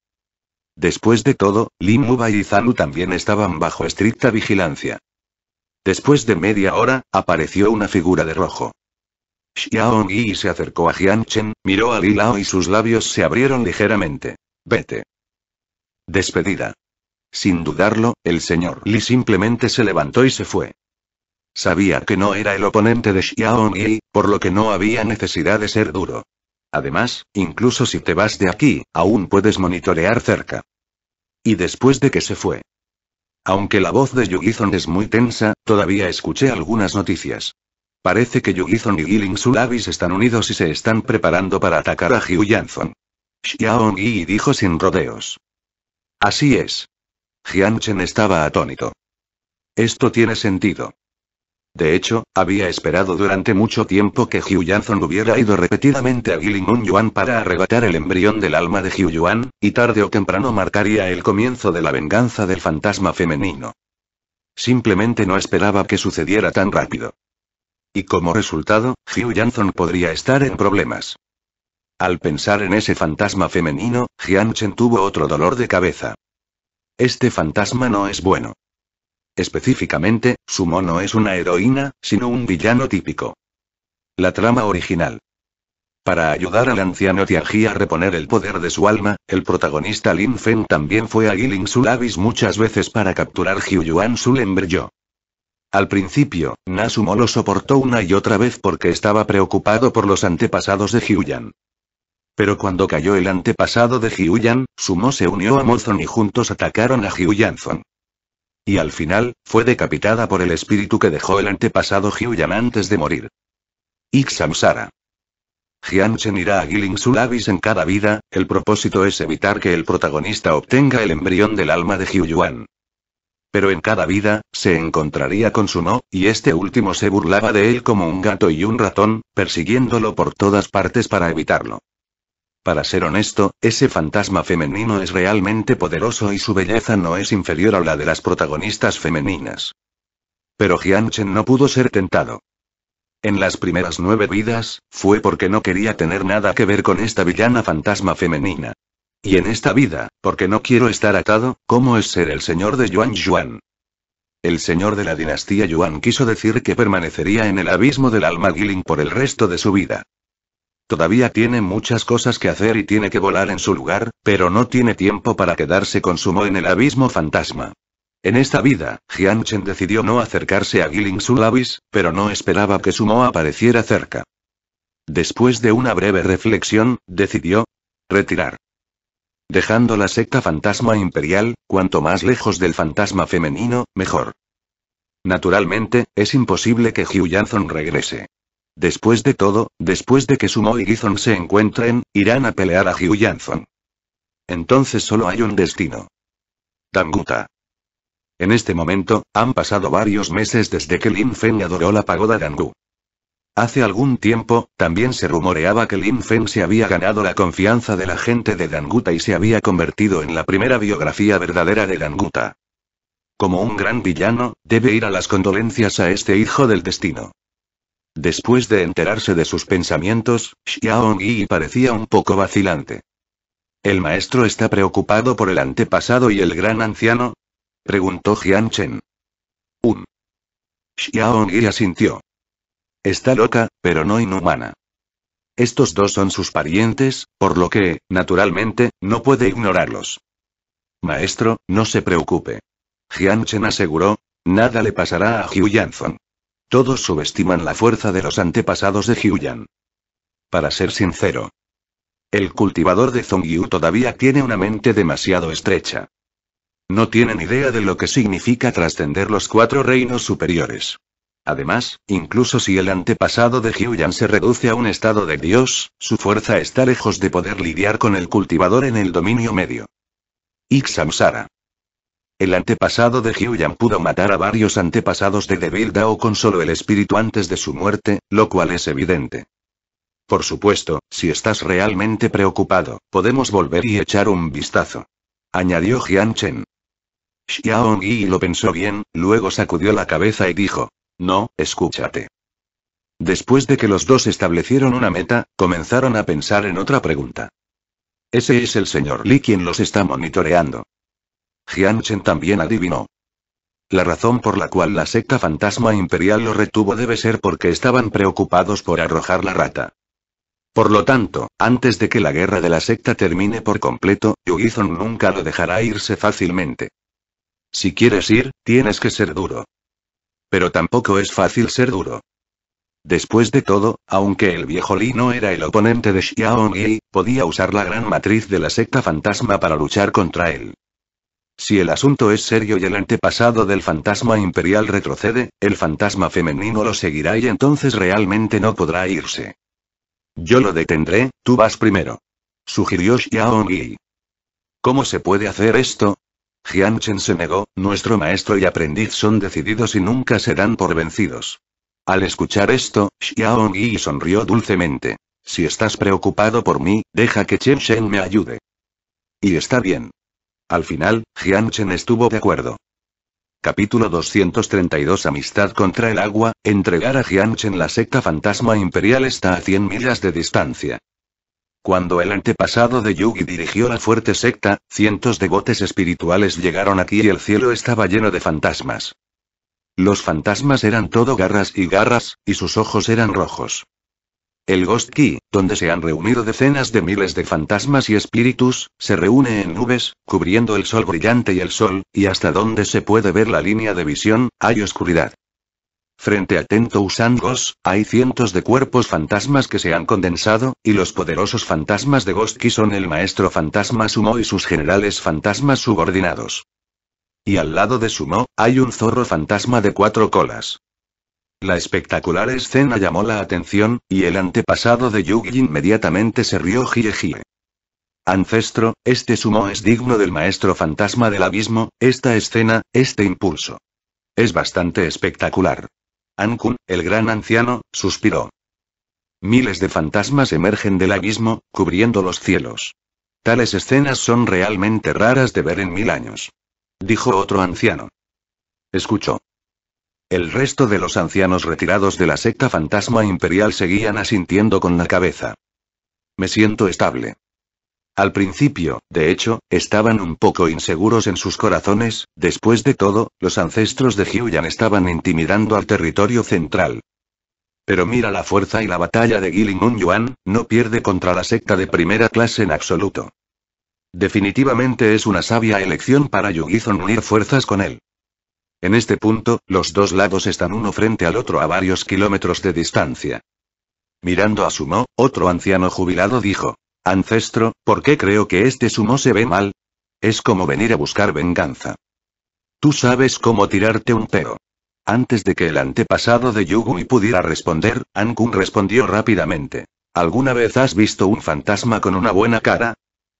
Después de todo, Li Muba y Zanu también estaban bajo estricta vigilancia. Después de media hora, apareció una figura de rojo. Xiaong Yi se acercó a Jian Chen, miró a Li Lao y sus labios se abrieron ligeramente. Vete. Despedida. Sin dudarlo, el señor Li simplemente se levantó y se fue. Sabía que no era el oponente de Xiaomi, por lo que no había necesidad de ser duro. Además, incluso si te vas de aquí, aún puedes monitorear cerca. Y después de que se fue. Aunque la voz de Yugizon es muy tensa, todavía escuché algunas noticias. Parece que Yugizon y Yiling Sulabis están unidos y se están preparando para atacar a Hyuyanzon. Xiaomi dijo sin rodeos. Así es. Jianchen estaba atónito. Esto tiene sentido. De hecho, había esperado durante mucho tiempo que Hugh Janson hubiera ido repetidamente a Gilimun Yuan para arrebatar el embrión del alma de Hugh Yuan, y tarde o temprano marcaría el comienzo de la venganza del fantasma femenino. Simplemente no esperaba que sucediera tan rápido. Y como resultado, Hugh Janson podría estar en problemas. Al pensar en ese fantasma femenino, Jian Chen tuvo otro dolor de cabeza. Este fantasma no es bueno. Específicamente, Sumo no es una heroína, sino un villano típico. La trama original. Para ayudar al anciano Tianji a reponer el poder de su alma, el protagonista Lin Feng también fue a Giling Sulavis muchas veces para capturar Jiuyuan Sulenberyo. Al principio, Nasumo lo soportó una y otra vez porque estaba preocupado por los antepasados de Hyuyan. Pero cuando cayó el antepasado de Hyuyan, Sumo se unió a Mozon y juntos atacaron a Zon y al final, fue decapitada por el espíritu que dejó el antepasado Hyuyan antes de morir. Ixamsara. Jianchen irá a Giling Sulabis en cada vida, el propósito es evitar que el protagonista obtenga el embrión del alma de Hyu-Yuan. Pero en cada vida, se encontraría con su no, y este último se burlaba de él como un gato y un ratón, persiguiéndolo por todas partes para evitarlo. Para ser honesto, ese fantasma femenino es realmente poderoso y su belleza no es inferior a la de las protagonistas femeninas. Pero Chen no pudo ser tentado. En las primeras nueve vidas, fue porque no quería tener nada que ver con esta villana fantasma femenina. Y en esta vida, porque no quiero estar atado, ¿cómo es ser el señor de Yuan Yuan? El señor de la dinastía Yuan quiso decir que permanecería en el abismo del alma Giling por el resto de su vida. Todavía tiene muchas cosas que hacer y tiene que volar en su lugar, pero no tiene tiempo para quedarse con su mo en el abismo fantasma. En esta vida, Jian decidió no acercarse a Giling Sulabis, pero no esperaba que su mo apareciera cerca. Después de una breve reflexión, decidió retirar. Dejando la secta fantasma imperial, cuanto más lejos del fantasma femenino, mejor. Naturalmente, es imposible que Hugh Janson regrese. Después de todo, después de que Sumo y Gizon se encuentren, irán a pelear a Hugh Entonces solo hay un destino. Danguta. En este momento, han pasado varios meses desde que Lin Feng adoró la pagoda Dangu. Hace algún tiempo, también se rumoreaba que Lin Feng se había ganado la confianza de la gente de Danguta y se había convertido en la primera biografía verdadera de Danguta. Como un gran villano, debe ir a las condolencias a este hijo del destino. Después de enterarse de sus pensamientos, Xiaong Yi parecía un poco vacilante. ¿El maestro está preocupado por el antepasado y el gran anciano? preguntó Jian Chen. Un. Xiaong Yi asintió. Está loca, pero no inhumana. Estos dos son sus parientes, por lo que, naturalmente, no puede ignorarlos. Maestro, no se preocupe. Jian aseguró, nada le pasará a Hu Yanzhong. Todos subestiman la fuerza de los antepasados de Jiuyan. Para ser sincero, el cultivador de Zongyu todavía tiene una mente demasiado estrecha. No tienen idea de lo que significa trascender los cuatro reinos superiores. Además, incluso si el antepasado de Jiuyan se reduce a un estado de dios, su fuerza está lejos de poder lidiar con el cultivador en el dominio medio. Ixamsara. El antepasado de Hiu-Yan pudo matar a varios antepasados de Devil Dao con solo el espíritu antes de su muerte, lo cual es evidente. Por supuesto, si estás realmente preocupado, podemos volver y echar un vistazo. Añadió Jian Chen. Xiaong Yi lo pensó bien, luego sacudió la cabeza y dijo. No, escúchate. Después de que los dos establecieron una meta, comenzaron a pensar en otra pregunta. Ese es el señor Li quien los está monitoreando. Chen también adivinó. La razón por la cual la secta fantasma imperial lo retuvo debe ser porque estaban preocupados por arrojar la rata. Por lo tanto, antes de que la guerra de la secta termine por completo, Yugizon nunca lo dejará irse fácilmente. Si quieres ir, tienes que ser duro. Pero tampoco es fácil ser duro. Después de todo, aunque el viejo Li no era el oponente de Xiaomi, podía usar la gran matriz de la secta fantasma para luchar contra él. Si el asunto es serio y el antepasado del fantasma imperial retrocede, el fantasma femenino lo seguirá y entonces realmente no podrá irse. Yo lo detendré, tú vas primero. Sugirió Yi. ¿Cómo se puede hacer esto? Jian Chen se negó, nuestro maestro y aprendiz son decididos y nunca se dan por vencidos. Al escuchar esto, Xiao Yi sonrió dulcemente. Si estás preocupado por mí, deja que Chen me ayude. Y está bien. Al final, Jianchen estuvo de acuerdo. Capítulo 232 Amistad contra el agua, entregar a Jianchen la secta fantasma imperial está a 100 millas de distancia. Cuando el antepasado de Yugi dirigió la fuerte secta, cientos de botes espirituales llegaron aquí y el cielo estaba lleno de fantasmas. Los fantasmas eran todo garras y garras, y sus ojos eran rojos. El Ghost Key, donde se han reunido decenas de miles de fantasmas y espíritus, se reúne en nubes, cubriendo el sol brillante y el sol, y hasta donde se puede ver la línea de visión, hay oscuridad. Frente a Tento hay cientos de cuerpos fantasmas que se han condensado, y los poderosos fantasmas de Ghost Key son el maestro fantasma Sumo y sus generales fantasmas subordinados. Y al lado de Sumo, hay un zorro fantasma de cuatro colas. La espectacular escena llamó la atención, y el antepasado de Yugi inmediatamente se rió Ancestro, este sumo es digno del maestro fantasma del abismo, esta escena, este impulso. Es bastante espectacular. Ankun, el gran anciano, suspiró. Miles de fantasmas emergen del abismo, cubriendo los cielos. Tales escenas son realmente raras de ver en mil años. Dijo otro anciano. Escuchó. El resto de los ancianos retirados de la secta fantasma imperial seguían asintiendo con la cabeza. Me siento estable. Al principio, de hecho, estaban un poco inseguros en sus corazones, después de todo, los ancestros de Hyuyan estaban intimidando al territorio central. Pero mira la fuerza y la batalla de Gilingun Yuan, no pierde contra la secta de primera clase en absoluto. Definitivamente es una sabia elección para Yugizon unir fuerzas con él. En este punto, los dos lados están uno frente al otro a varios kilómetros de distancia. Mirando a Sumo, otro anciano jubilado dijo, Ancestro, ¿por qué creo que este Sumo se ve mal? Es como venir a buscar venganza. Tú sabes cómo tirarte un peo. Antes de que el antepasado de Yugui pudiera responder, Ankun respondió rápidamente. ¿Alguna vez has visto un fantasma con una buena cara?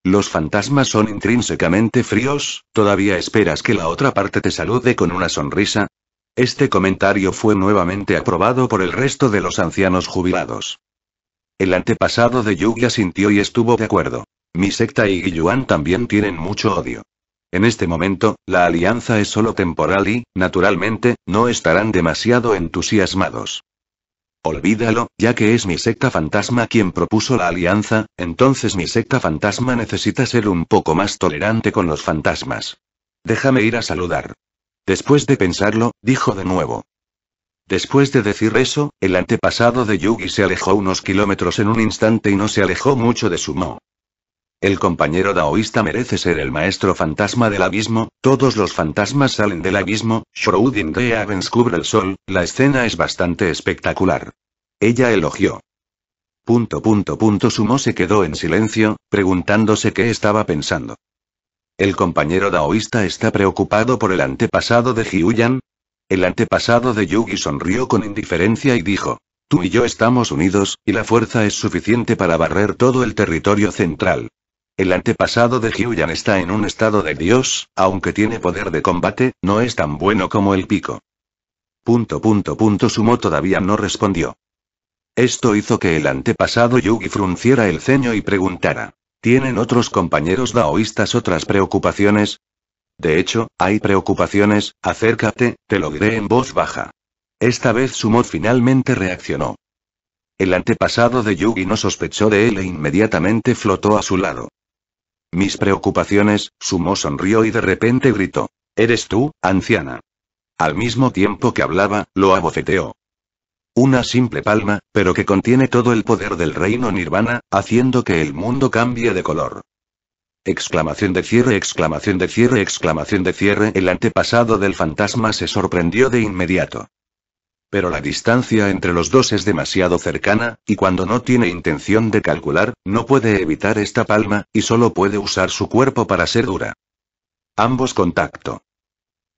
Los fantasmas son intrínsecamente fríos, ¿todavía esperas que la otra parte te salude con una sonrisa? Este comentario fue nuevamente aprobado por el resto de los ancianos jubilados. El antepasado de Yuya sintió y estuvo de acuerdo. Mi secta y Yuan también tienen mucho odio. En este momento, la alianza es solo temporal y, naturalmente, no estarán demasiado entusiasmados. Olvídalo, ya que es mi secta fantasma quien propuso la alianza, entonces mi secta fantasma necesita ser un poco más tolerante con los fantasmas. Déjame ir a saludar. Después de pensarlo, dijo de nuevo. Después de decir eso, el antepasado de Yugi se alejó unos kilómetros en un instante y no se alejó mucho de su mo. El compañero daoísta merece ser el maestro fantasma del abismo, todos los fantasmas salen del abismo, de Avens cubre el sol, la escena es bastante espectacular. Ella elogió. Punto punto punto Sumo se quedó en silencio, preguntándose qué estaba pensando. El compañero daoísta está preocupado por el antepasado de Hyuyan. El antepasado de Yugi sonrió con indiferencia y dijo, Tú y yo estamos unidos, y la fuerza es suficiente para barrer todo el territorio central. El antepasado de Hyuyan está en un estado de dios, aunque tiene poder de combate, no es tan bueno como el pico. Punto punto punto Sumo todavía no respondió. Esto hizo que el antepasado Yugi frunciera el ceño y preguntara. ¿Tienen otros compañeros daoístas otras preocupaciones? De hecho, hay preocupaciones, acércate, te lo diré en voz baja. Esta vez Sumo finalmente reaccionó. El antepasado de Yugi no sospechó de él e inmediatamente flotó a su lado. Mis preocupaciones, sumó sonrió y de repente gritó. ¿Eres tú, anciana? Al mismo tiempo que hablaba, lo abofeteó. Una simple palma, pero que contiene todo el poder del reino nirvana, haciendo que el mundo cambie de color. Exclamación de cierre, exclamación de cierre, exclamación de cierre. El antepasado del fantasma se sorprendió de inmediato. Pero la distancia entre los dos es demasiado cercana, y cuando no tiene intención de calcular, no puede evitar esta palma, y solo puede usar su cuerpo para ser dura. Ambos contacto.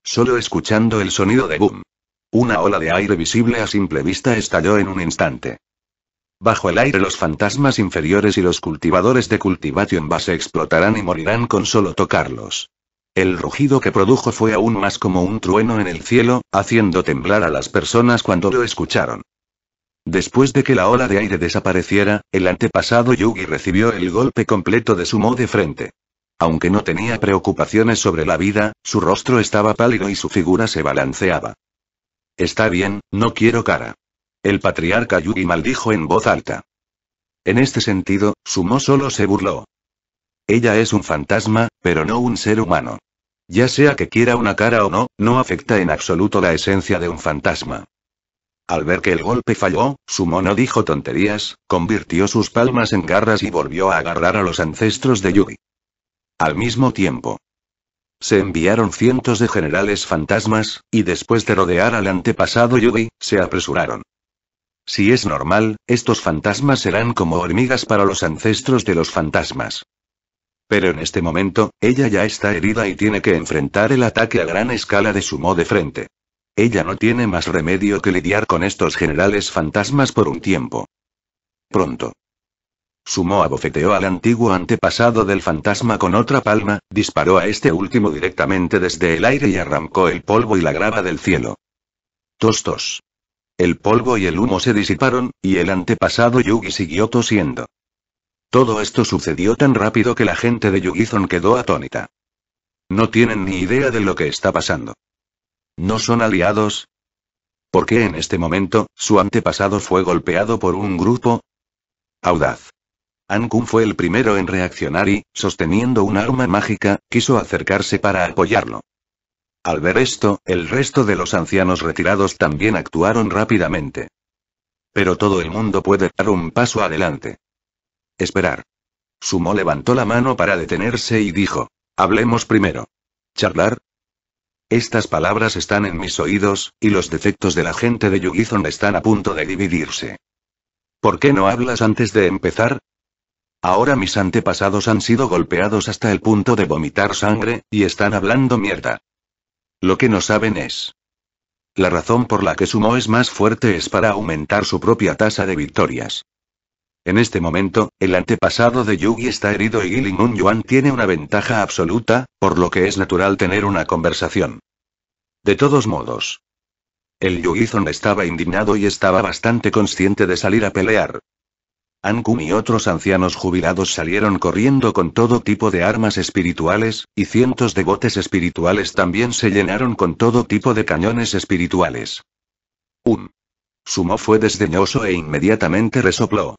Solo escuchando el sonido de boom. Una ola de aire visible a simple vista estalló en un instante. Bajo el aire los fantasmas inferiores y los cultivadores de Cultivation Base explotarán y morirán con solo tocarlos. El rugido que produjo fue aún más como un trueno en el cielo, haciendo temblar a las personas cuando lo escucharon. Después de que la ola de aire desapareciera, el antepasado Yugi recibió el golpe completo de Sumo de frente. Aunque no tenía preocupaciones sobre la vida, su rostro estaba pálido y su figura se balanceaba. Está bien, no quiero cara. El patriarca Yugi maldijo en voz alta. En este sentido, Sumo solo se burló. Ella es un fantasma, pero no un ser humano. Ya sea que quiera una cara o no, no afecta en absoluto la esencia de un fantasma. Al ver que el golpe falló, su mono dijo tonterías, convirtió sus palmas en garras y volvió a agarrar a los ancestros de Yugi. Al mismo tiempo, se enviaron cientos de generales fantasmas, y después de rodear al antepasado Yugi, se apresuraron. Si es normal, estos fantasmas serán como hormigas para los ancestros de los fantasmas. Pero en este momento, ella ya está herida y tiene que enfrentar el ataque a gran escala de Sumo de frente. Ella no tiene más remedio que lidiar con estos generales fantasmas por un tiempo. Pronto. Sumo abofeteó al antiguo antepasado del fantasma con otra palma, disparó a este último directamente desde el aire y arrancó el polvo y la grava del cielo. Tostos. El polvo y el humo se disiparon, y el antepasado Yugi siguió tosiendo. Todo esto sucedió tan rápido que la gente de Yugizon quedó atónita. No tienen ni idea de lo que está pasando. ¿No son aliados? ¿Por qué en este momento, su antepasado fue golpeado por un grupo? Audaz. Ankun fue el primero en reaccionar y, sosteniendo un arma mágica, quiso acercarse para apoyarlo. Al ver esto, el resto de los ancianos retirados también actuaron rápidamente. Pero todo el mundo puede dar un paso adelante. Esperar. Sumo levantó la mano para detenerse y dijo. Hablemos primero. ¿Charlar? Estas palabras están en mis oídos, y los defectos de la gente de Yugizon están a punto de dividirse. ¿Por qué no hablas antes de empezar? Ahora mis antepasados han sido golpeados hasta el punto de vomitar sangre, y están hablando mierda. Lo que no saben es. La razón por la que Sumo es más fuerte es para aumentar su propia tasa de victorias. En este momento, el antepasado de Yugi está herido y Gilimun Yuan tiene una ventaja absoluta, por lo que es natural tener una conversación. De todos modos. El Yugi-Zong estaba indignado y estaba bastante consciente de salir a pelear. An-Kun y otros ancianos jubilados salieron corriendo con todo tipo de armas espirituales, y cientos de botes espirituales también se llenaron con todo tipo de cañones espirituales. Un. Sumo fue desdeñoso e inmediatamente resopló.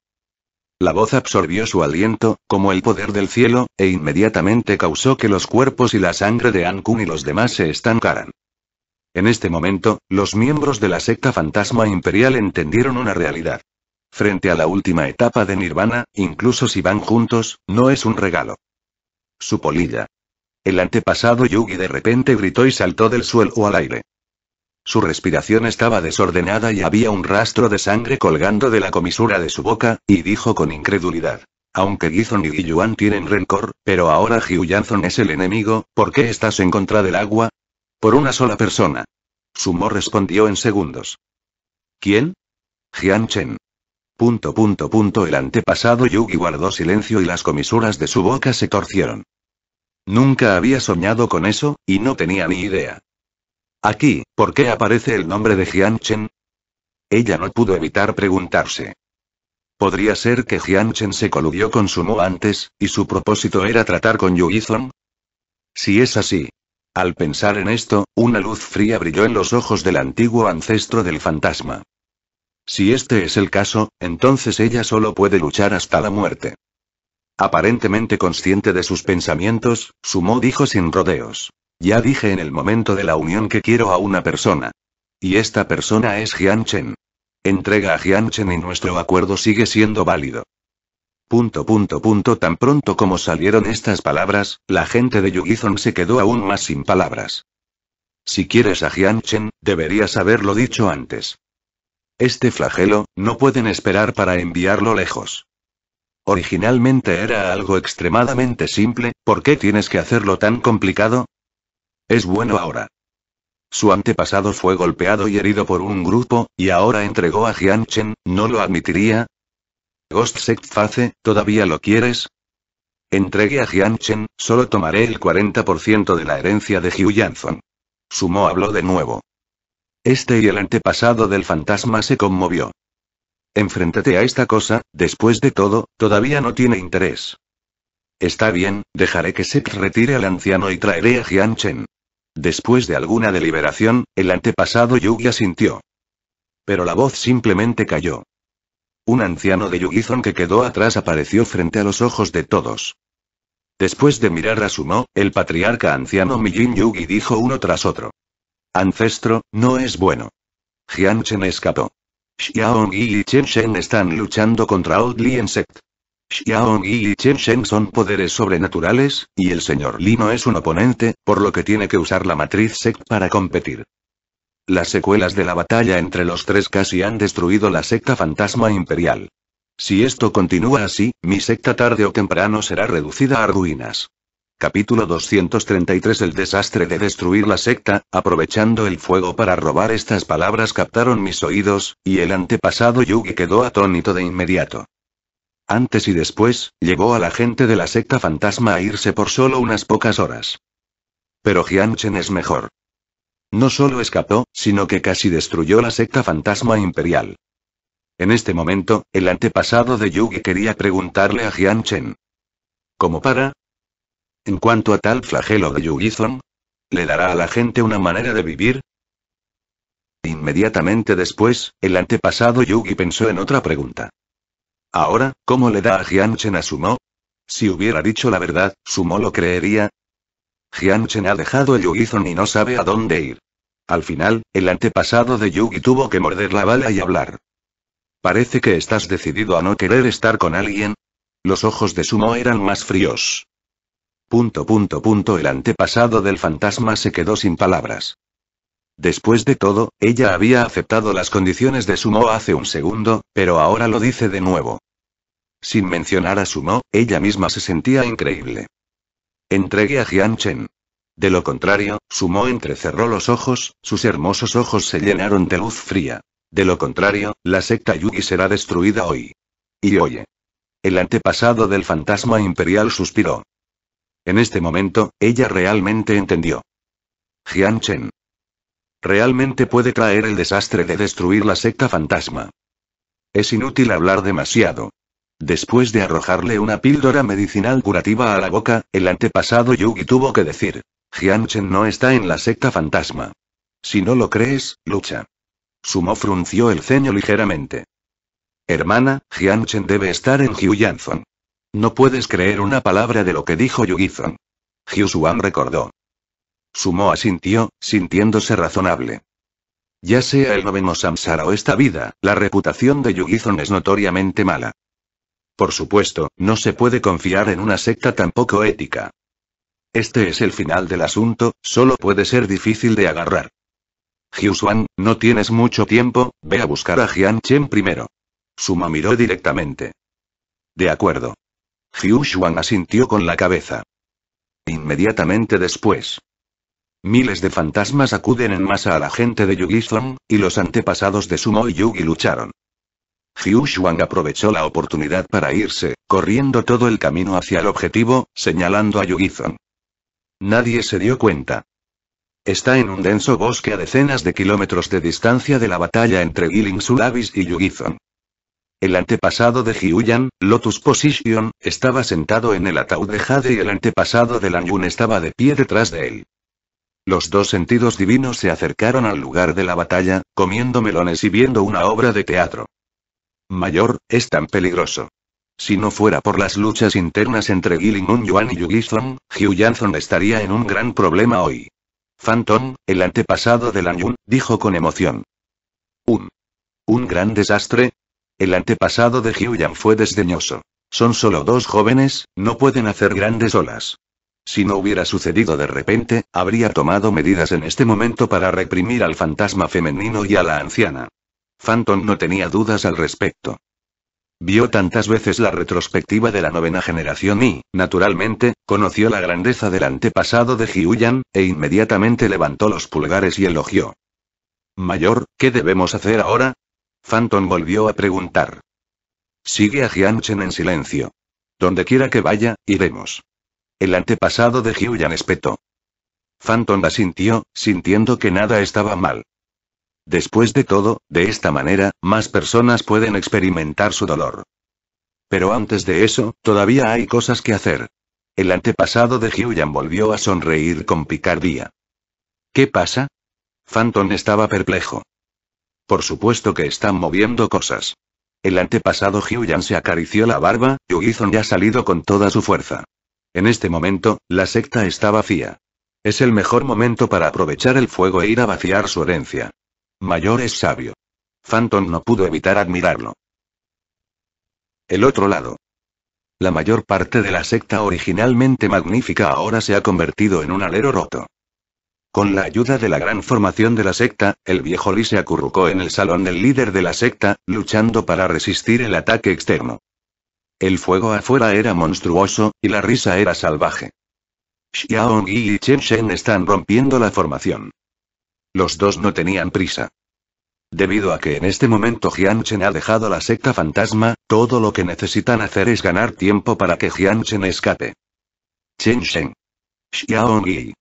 La voz absorbió su aliento, como el poder del cielo, e inmediatamente causó que los cuerpos y la sangre de Ankun y los demás se estancaran. En este momento, los miembros de la secta fantasma imperial entendieron una realidad. Frente a la última etapa de Nirvana, incluso si van juntos, no es un regalo. Su polilla. El antepasado Yugi de repente gritó y saltó del suelo al aire. Su respiración estaba desordenada y había un rastro de sangre colgando de la comisura de su boca, y dijo con incredulidad. Aunque Gizon y Giyuan tienen rencor, pero ahora Giyuanzon es el enemigo, ¿por qué estás en contra del agua? Por una sola persona. Sumo respondió en segundos. ¿Quién? Jian Chen. Punto punto punto el antepasado Yugi guardó silencio y las comisuras de su boca se torcieron. Nunca había soñado con eso, y no tenía ni idea. Aquí, ¿por qué aparece el nombre de Jian Ella no pudo evitar preguntarse. ¿Podría ser que Jian se coludió con Sumo antes, y su propósito era tratar con Yu Zong. Si es así. Al pensar en esto, una luz fría brilló en los ojos del antiguo ancestro del fantasma. Si este es el caso, entonces ella solo puede luchar hasta la muerte. Aparentemente consciente de sus pensamientos, Sumo dijo sin rodeos. Ya dije en el momento de la unión que quiero a una persona. Y esta persona es Jian Entrega a Jian Chen y nuestro acuerdo sigue siendo válido. Punto, punto, punto. Tan pronto como salieron estas palabras, la gente de Yugizong se quedó aún más sin palabras. Si quieres a Jianchen, deberías haberlo dicho antes. Este flagelo, no pueden esperar para enviarlo lejos. Originalmente era algo extremadamente simple, ¿por qué tienes que hacerlo tan complicado? Es bueno ahora. Su antepasado fue golpeado y herido por un grupo, y ahora entregó a Jianchen, ¿no lo admitiría? Ghost Sect Face, ¿todavía lo quieres? Entregué a Jianchen, solo tomaré el 40% de la herencia de Hugh yanzhong Sumo habló de nuevo. Este y el antepasado del fantasma se conmovió. Enfréntate a esta cosa, después de todo, todavía no tiene interés. Está bien, dejaré que Sect retire al anciano y traeré a Jianchen. Después de alguna deliberación, el antepasado Yugi asintió. Pero la voz simplemente cayó. Un anciano de Yugizon que quedó atrás apareció frente a los ojos de todos. Después de mirar a Sumo, el patriarca anciano Mijin Yugi dijo uno tras otro. Ancestro, no es bueno. Chen escapó. Xiaong y Chen Shen están luchando contra Old Insect. Xiaong y Chen Sheng son poderes sobrenaturales, y el señor Li no es un oponente, por lo que tiene que usar la matriz sect para competir. Las secuelas de la batalla entre los tres casi han destruido la secta fantasma imperial. Si esto continúa así, mi secta tarde o temprano será reducida a ruinas. Capítulo 233 El desastre de destruir la secta, aprovechando el fuego para robar estas palabras captaron mis oídos, y el antepasado Yugi quedó atónito de inmediato antes y después, llegó a la gente de la secta fantasma a irse por solo unas pocas horas. Pero Chen es mejor. No solo escapó, sino que casi destruyó la secta fantasma imperial. En este momento, el antepasado de Yugi quería preguntarle a Chen. ¿Cómo para? En cuanto a tal flagelo de Yugizon, ¿le dará a la gente una manera de vivir? Inmediatamente después, el antepasado Yugi pensó en otra pregunta. Ahora, ¿cómo le da a Jianchen a Sumo? Si hubiera dicho la verdad, ¿Sumo lo creería? Jianchen ha dejado el Yuizon y no sabe a dónde ir. Al final, el antepasado de Yugi tuvo que morder la bala y hablar. Parece que estás decidido a no querer estar con alguien. Los ojos de Sumo eran más fríos. Punto punto punto el antepasado del fantasma se quedó sin palabras. Después de todo, ella había aceptado las condiciones de Sumo hace un segundo, pero ahora lo dice de nuevo. Sin mencionar a Sumo, ella misma se sentía increíble. Entregué a Jian Chen. De lo contrario, Sumo entrecerró los ojos, sus hermosos ojos se llenaron de luz fría. De lo contrario, la secta Yuki será destruida hoy. Y oye. El antepasado del fantasma imperial suspiró. En este momento, ella realmente entendió. Jian Chen. Realmente puede traer el desastre de destruir la secta fantasma. Es inútil hablar demasiado. Después de arrojarle una píldora medicinal curativa a la boca, el antepasado Yugi tuvo que decir, Jianchen no está en la secta fantasma. Si no lo crees, lucha. Sumo frunció el ceño ligeramente. Hermana, Jianchen debe estar en Hyuyanzon. No puedes creer una palabra de lo que dijo Yugizon. Hyusuan recordó. Sumo asintió, sintiéndose razonable. Ya sea el noveno samsara o esta vida, la reputación de Yugizon es notoriamente mala. Por supuesto, no se puede confiar en una secta tan poco ética. Este es el final del asunto, solo puede ser difícil de agarrar. Jiushuan, no tienes mucho tiempo, ve a buscar a Jian Chen primero. Suma miró directamente. De acuerdo. Jiushuan asintió con la cabeza. Inmediatamente después, Miles de fantasmas acuden en masa a la gente de yugi y los antepasados de Sumo y Yugi lucharon. Jiushuang aprovechó la oportunidad para irse, corriendo todo el camino hacia el objetivo, señalando a Yugizon. Nadie se dio cuenta. Está en un denso bosque a decenas de kilómetros de distancia de la batalla entre Giling Sulabis y Yugizon. El antepasado de Hyuyan, Lotus Position, estaba sentado en el ataúd de Jade y el antepasado de Lan estaba de pie detrás de él. Los dos sentidos divinos se acercaron al lugar de la batalla, comiendo melones y viendo una obra de teatro. Mayor, es tan peligroso. Si no fuera por las luchas internas entre Gilimun Yuan y Yugishlan, Hugh Janson estaría en un gran problema hoy. Phantom, el antepasado de Lan dijo con emoción. Un. ¿Un gran desastre? El antepasado de Hugh Yan fue desdeñoso. Son solo dos jóvenes, no pueden hacer grandes olas. Si no hubiera sucedido de repente, habría tomado medidas en este momento para reprimir al fantasma femenino y a la anciana. Phantom no tenía dudas al respecto. Vio tantas veces la retrospectiva de la novena generación y, naturalmente, conoció la grandeza del antepasado de Hyuyan, e inmediatamente levantó los pulgares y elogió. Mayor, ¿qué debemos hacer ahora? Phantom volvió a preguntar. Sigue a Jianchen en silencio. Donde quiera que vaya, iremos el antepasado de Hugh-yan espetó. Phantom asintió, sintiendo que nada estaba mal. Después de todo, de esta manera, más personas pueden experimentar su dolor. Pero antes de eso, todavía hay cosas que hacer. El antepasado de Hyuyan volvió a sonreír con picardía. ¿Qué pasa? Phantom estaba perplejo. Por supuesto que están moviendo cosas. El antepasado Hyuyan se acarició la barba, Yugizon ya ha salido con toda su fuerza. En este momento, la secta está vacía. Es el mejor momento para aprovechar el fuego e ir a vaciar su herencia. Mayor es sabio. Phantom no pudo evitar admirarlo. El otro lado. La mayor parte de la secta originalmente magnífica ahora se ha convertido en un alero roto. Con la ayuda de la gran formación de la secta, el viejo Lee se acurrucó en el salón del líder de la secta, luchando para resistir el ataque externo. El fuego afuera era monstruoso, y la risa era salvaje. Xiaong y Chen Shen están rompiendo la formación. Los dos no tenían prisa. Debido a que en este momento Chen ha dejado la secta fantasma, todo lo que necesitan hacer es ganar tiempo para que Chen escape. Chen Shen. Xiaong Yi.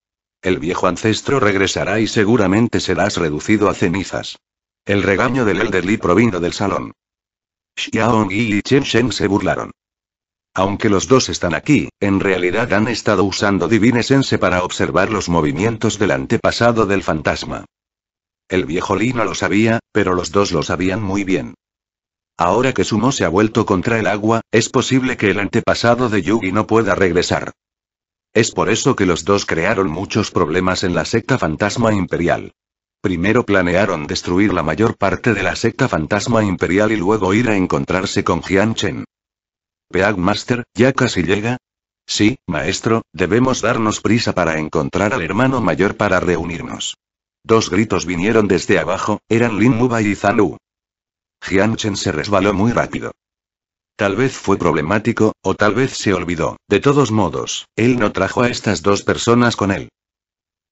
El viejo ancestro regresará y seguramente serás reducido a cenizas. El regaño del Elderly Li provino del salón. Xiaong y Chen Shen se burlaron. Aunque los dos están aquí, en realidad han estado usando Divine Sense para observar los movimientos del antepasado del fantasma. El viejo Li no lo sabía, pero los dos lo sabían muy bien. Ahora que Sumo se ha vuelto contra el agua, es posible que el antepasado de Yugi no pueda regresar. Es por eso que los dos crearon muchos problemas en la secta fantasma imperial. Primero planearon destruir la mayor parte de la secta fantasma imperial y luego ir a encontrarse con Jian Chen. Peag Master, ya casi llega. Sí, maestro, debemos darnos prisa para encontrar al hermano mayor para reunirnos. Dos gritos vinieron desde abajo, eran Lin Muba y Zanu. Jian Chen se resbaló muy rápido. Tal vez fue problemático, o tal vez se olvidó. De todos modos, él no trajo a estas dos personas con él.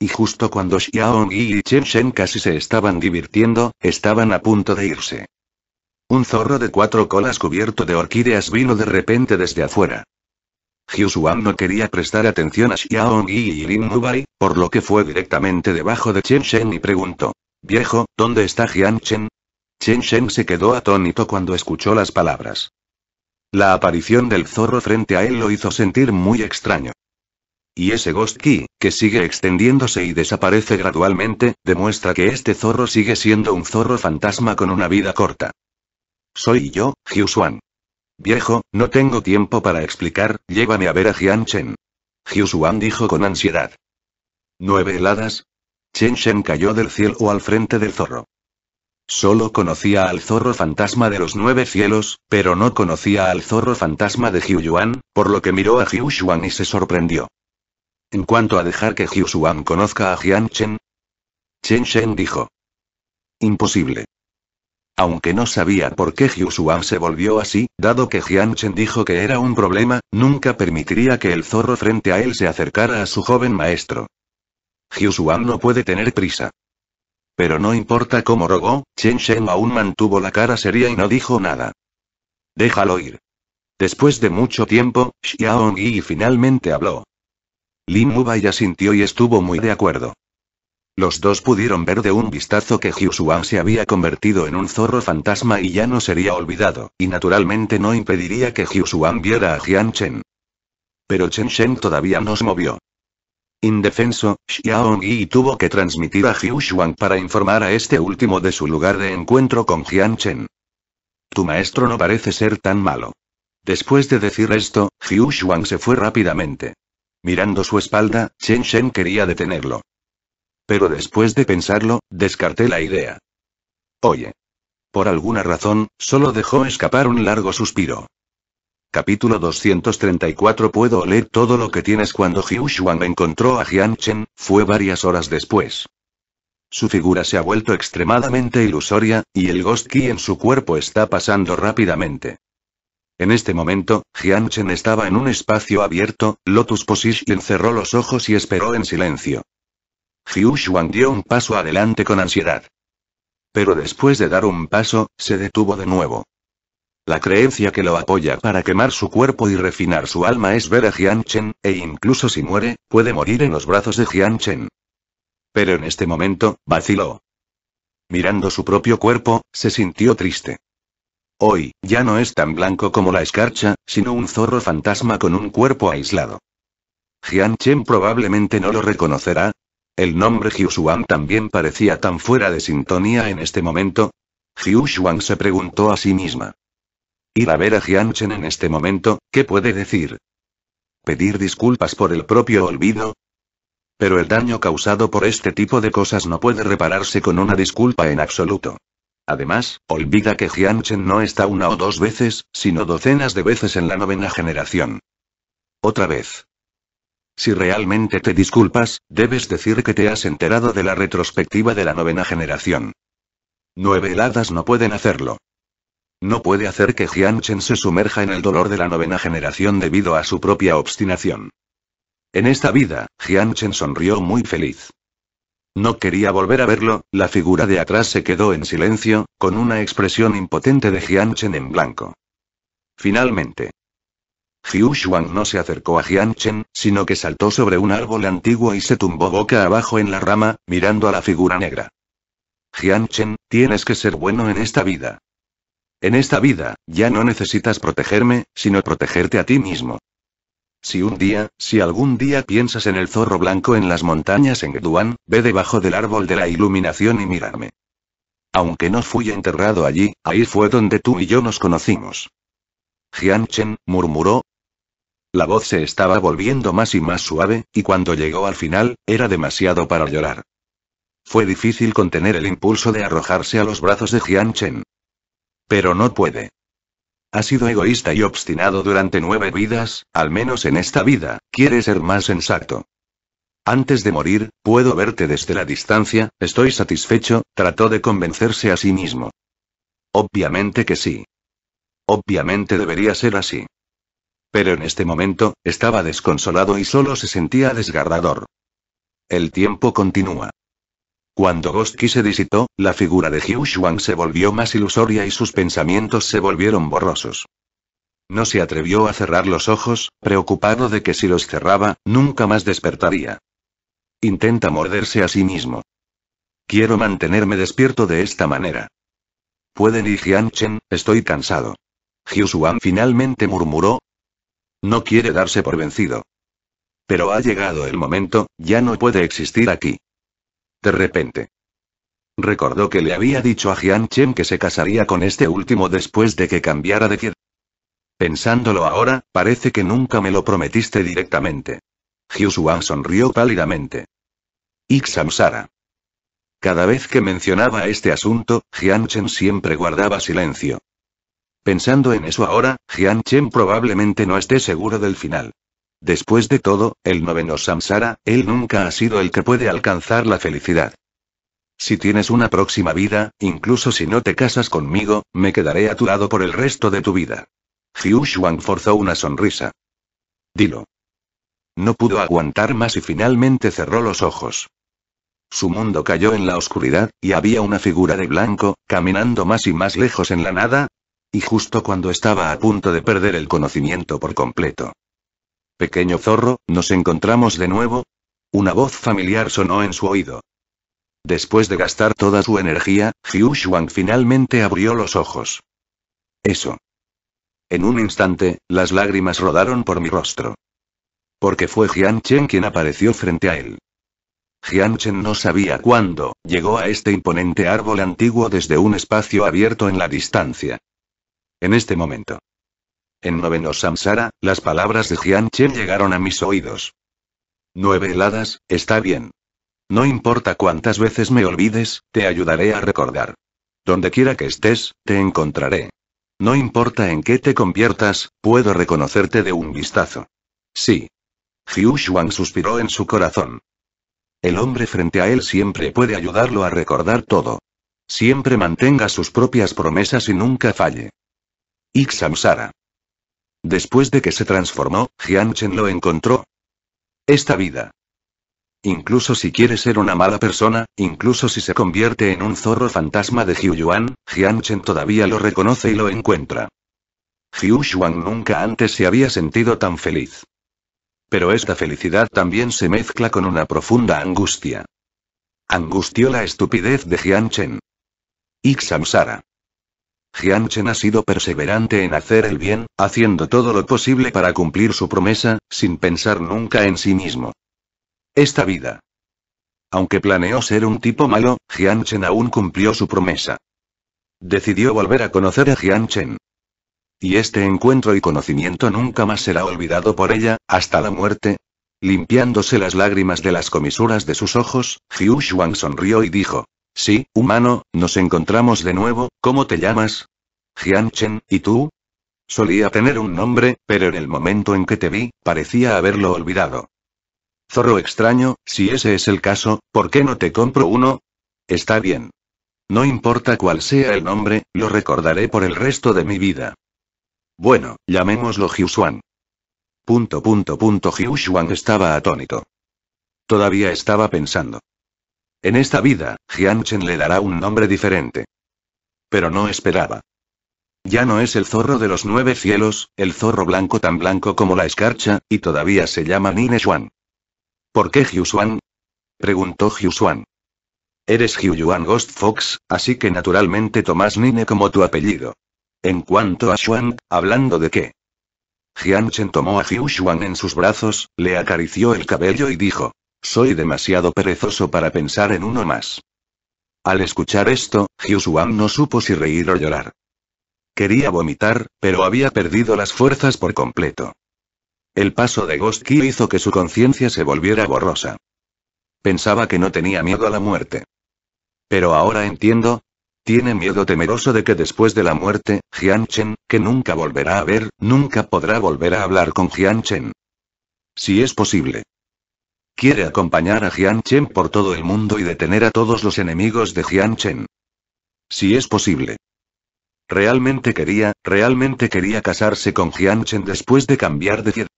Y justo cuando Xiaong y Chen Shen casi se estaban divirtiendo, estaban a punto de irse. Un zorro de cuatro colas cubierto de orquídeas vino de repente desde afuera. Xuan no quería prestar atención a Xiaong y Lin Mubai, por lo que fue directamente debajo de Chen Shen y preguntó: Viejo, ¿dónde está Jian Chen? Chen Shen se quedó atónito cuando escuchó las palabras. La aparición del zorro frente a él lo hizo sentir muy extraño. Y ese Ghost Key, que sigue extendiéndose y desaparece gradualmente, demuestra que este zorro sigue siendo un zorro fantasma con una vida corta. Soy yo, Xuan. Viejo, no tengo tiempo para explicar, llévame a ver a Jian Chen. dijo con ansiedad. ¿Nueve heladas? Chen Shen cayó del cielo al frente del zorro. Solo conocía al zorro fantasma de los nueve cielos, pero no conocía al zorro fantasma de Yuan, por lo que miró a Xuan y se sorprendió. En cuanto a dejar que Shuang conozca a Jian Chen. Chen Shen dijo. Imposible. Aunque no sabía por qué suan se volvió así, dado que Jian Chen dijo que era un problema, nunca permitiría que el zorro frente a él se acercara a su joven maestro. suan no puede tener prisa. Pero no importa cómo rogó, Chen Shen aún mantuvo la cara seria y no dijo nada. Déjalo ir. Después de mucho tiempo, Xiaong Yi finalmente habló. Lim ya sintió y estuvo muy de acuerdo. Los dos pudieron ver de un vistazo que Suan se había convertido en un zorro fantasma y ya no sería olvidado, y naturalmente no impediría que Suan viera a Jian Chen. Pero Chen Shen todavía no se movió. Indefenso, Xiaong Yi tuvo que transmitir a Suan para informar a este último de su lugar de encuentro con Jian Chen. Tu maestro no parece ser tan malo. Después de decir esto, Jiu se fue rápidamente. Mirando su espalda, Chen Shen quería detenerlo. Pero después de pensarlo, descarté la idea. Oye. Por alguna razón, solo dejó escapar un largo suspiro. Capítulo 234 Puedo oler todo lo que tienes cuando jiu encontró a Jian Chen, fue varias horas después. Su figura se ha vuelto extremadamente ilusoria, y el Ghost Ki en su cuerpo está pasando rápidamente. En este momento, Jianchen estaba en un espacio abierto, Lotus Position cerró los ojos y esperó en silencio. Xiu dio un paso adelante con ansiedad. Pero después de dar un paso, se detuvo de nuevo. La creencia que lo apoya para quemar su cuerpo y refinar su alma es ver a Jianchen, e incluso si muere, puede morir en los brazos de Jianchen. Pero en este momento, vaciló. Mirando su propio cuerpo, se sintió triste. Hoy, ya no es tan blanco como la escarcha, sino un zorro fantasma con un cuerpo aislado. Jian Chen probablemente no lo reconocerá. El nombre Jiushuang también parecía tan fuera de sintonía en este momento. Jiushuang se preguntó a sí misma. Ir a ver a Jian Chen en este momento, ¿qué puede decir? ¿Pedir disculpas por el propio olvido? Pero el daño causado por este tipo de cosas no puede repararse con una disculpa en absoluto. Además, olvida que Jianchen no está una o dos veces, sino docenas de veces en la novena generación. Otra vez. Si realmente te disculpas, debes decir que te has enterado de la retrospectiva de la novena generación. Nueve heladas no pueden hacerlo. No puede hacer que Jianchen se sumerja en el dolor de la novena generación debido a su propia obstinación. En esta vida, Jianchen sonrió muy feliz. No quería volver a verlo, la figura de atrás se quedó en silencio, con una expresión impotente de Jian Chen en blanco. Finalmente. Xiu Shuang no se acercó a Jian Chen, sino que saltó sobre un árbol antiguo y se tumbó boca abajo en la rama, mirando a la figura negra. Jian tienes que ser bueno en esta vida. En esta vida, ya no necesitas protegerme, sino protegerte a ti mismo. Si un día, si algún día piensas en el zorro blanco en las montañas en Gduan, ve debajo del árbol de la iluminación y mírame. Aunque no fui enterrado allí, ahí fue donde tú y yo nos conocimos. Jianchen, murmuró. La voz se estaba volviendo más y más suave, y cuando llegó al final, era demasiado para llorar. Fue difícil contener el impulso de arrojarse a los brazos de Jianchen. Pero no puede. Ha sido egoísta y obstinado durante nueve vidas, al menos en esta vida, quiere ser más sensato. Antes de morir, puedo verte desde la distancia, estoy satisfecho, trató de convencerse a sí mismo. Obviamente que sí. Obviamente debería ser así. Pero en este momento, estaba desconsolado y solo se sentía desgarrador. El tiempo continúa. Cuando Gostki se disitó, la figura de Hugh se volvió más ilusoria y sus pensamientos se volvieron borrosos. No se atrevió a cerrar los ojos, preocupado de que si los cerraba, nunca más despertaría. Intenta morderse a sí mismo. Quiero mantenerme despierto de esta manera. Pueden ir Chen, estoy cansado. Shuang finalmente murmuró. No quiere darse por vencido. Pero ha llegado el momento, ya no puede existir aquí. De repente. Recordó que le había dicho a Jian Chen que se casaría con este último después de que cambiara de tierra. Pensándolo ahora, parece que nunca me lo prometiste directamente. Hyushuan sonrió pálidamente. Ixamsara. Cada vez que mencionaba este asunto, Jian Chen siempre guardaba silencio. Pensando en eso ahora, Jian Chen probablemente no esté seguro del final. Después de todo, el noveno samsara, él nunca ha sido el que puede alcanzar la felicidad. Si tienes una próxima vida, incluso si no te casas conmigo, me quedaré a tu lado por el resto de tu vida. Xiu forzó una sonrisa. Dilo. No pudo aguantar más y finalmente cerró los ojos. Su mundo cayó en la oscuridad, y había una figura de blanco, caminando más y más lejos en la nada. Y justo cuando estaba a punto de perder el conocimiento por completo. Pequeño zorro, nos encontramos de nuevo. Una voz familiar sonó en su oído. Después de gastar toda su energía, Xiu Shuang finalmente abrió los ojos. Eso. En un instante, las lágrimas rodaron por mi rostro. Porque fue Jian Chen quien apareció frente a él. Jian Chen no sabía cuándo, llegó a este imponente árbol antiguo desde un espacio abierto en la distancia. En este momento. En noveno samsara, las palabras de Jian Chen llegaron a mis oídos. Nueve heladas, está bien. No importa cuántas veces me olvides, te ayudaré a recordar. Donde quiera que estés, te encontraré. No importa en qué te conviertas, puedo reconocerte de un vistazo. Sí. Xiu suspiró en su corazón. El hombre frente a él siempre puede ayudarlo a recordar todo. Siempre mantenga sus propias promesas y nunca falle. Samsara. Después de que se transformó, Jianchen lo encontró. Esta vida. Incluso si quiere ser una mala persona, incluso si se convierte en un zorro fantasma de Jiu Yuan, Jianchen todavía lo reconoce y lo encuentra. Jiu nunca antes se había sentido tan feliz. Pero esta felicidad también se mezcla con una profunda angustia. Angustió la estupidez de Jianchen. Ixamsara. Chen ha sido perseverante en hacer el bien, haciendo todo lo posible para cumplir su promesa, sin pensar nunca en sí mismo. Esta vida. Aunque planeó ser un tipo malo, Chen aún cumplió su promesa. Decidió volver a conocer a Chen, Y este encuentro y conocimiento nunca más será olvidado por ella, hasta la muerte. Limpiándose las lágrimas de las comisuras de sus ojos, Xiu Shuang sonrió y dijo, Sí, humano, nos encontramos de nuevo, ¿cómo te llamas? Chen, ¿y tú? Solía tener un nombre, pero en el momento en que te vi, parecía haberlo olvidado. Zorro extraño, si ese es el caso, ¿por qué no te compro uno? Está bien. No importa cuál sea el nombre, lo recordaré por el resto de mi vida. Bueno, llamémoslo Jiushuan». Punto punto punto Jiushuan estaba atónito. Todavía estaba pensando. En esta vida, Jianchen le dará un nombre diferente. Pero no esperaba. Ya no es el zorro de los nueve cielos, el zorro blanco tan blanco como la escarcha, y todavía se llama Nine Xuan. ¿Por qué Xuan? preguntó Xuan. Eres Yuan Ghost Fox, así que naturalmente tomas Nine como tu apellido. En cuanto a Xuan, ¿hablando de qué? Jianchen tomó a Xuan en sus brazos, le acarició el cabello y dijo: soy demasiado perezoso para pensar en uno más. Al escuchar esto, Jiushuang no supo si reír o llorar. Quería vomitar, pero había perdido las fuerzas por completo. El paso de Ghost hizo que su conciencia se volviera borrosa. Pensaba que no tenía miedo a la muerte. Pero ahora entiendo. Tiene miedo temeroso de que después de la muerte, Jianchen, que nunca volverá a ver, nunca podrá volver a hablar con Jianchen. Si es posible. Quiere acompañar a Jian Chen por todo el mundo y detener a todos los enemigos de Jian Chen. Si es posible. Realmente quería, realmente quería casarse con Jian Chen después de cambiar de tierra.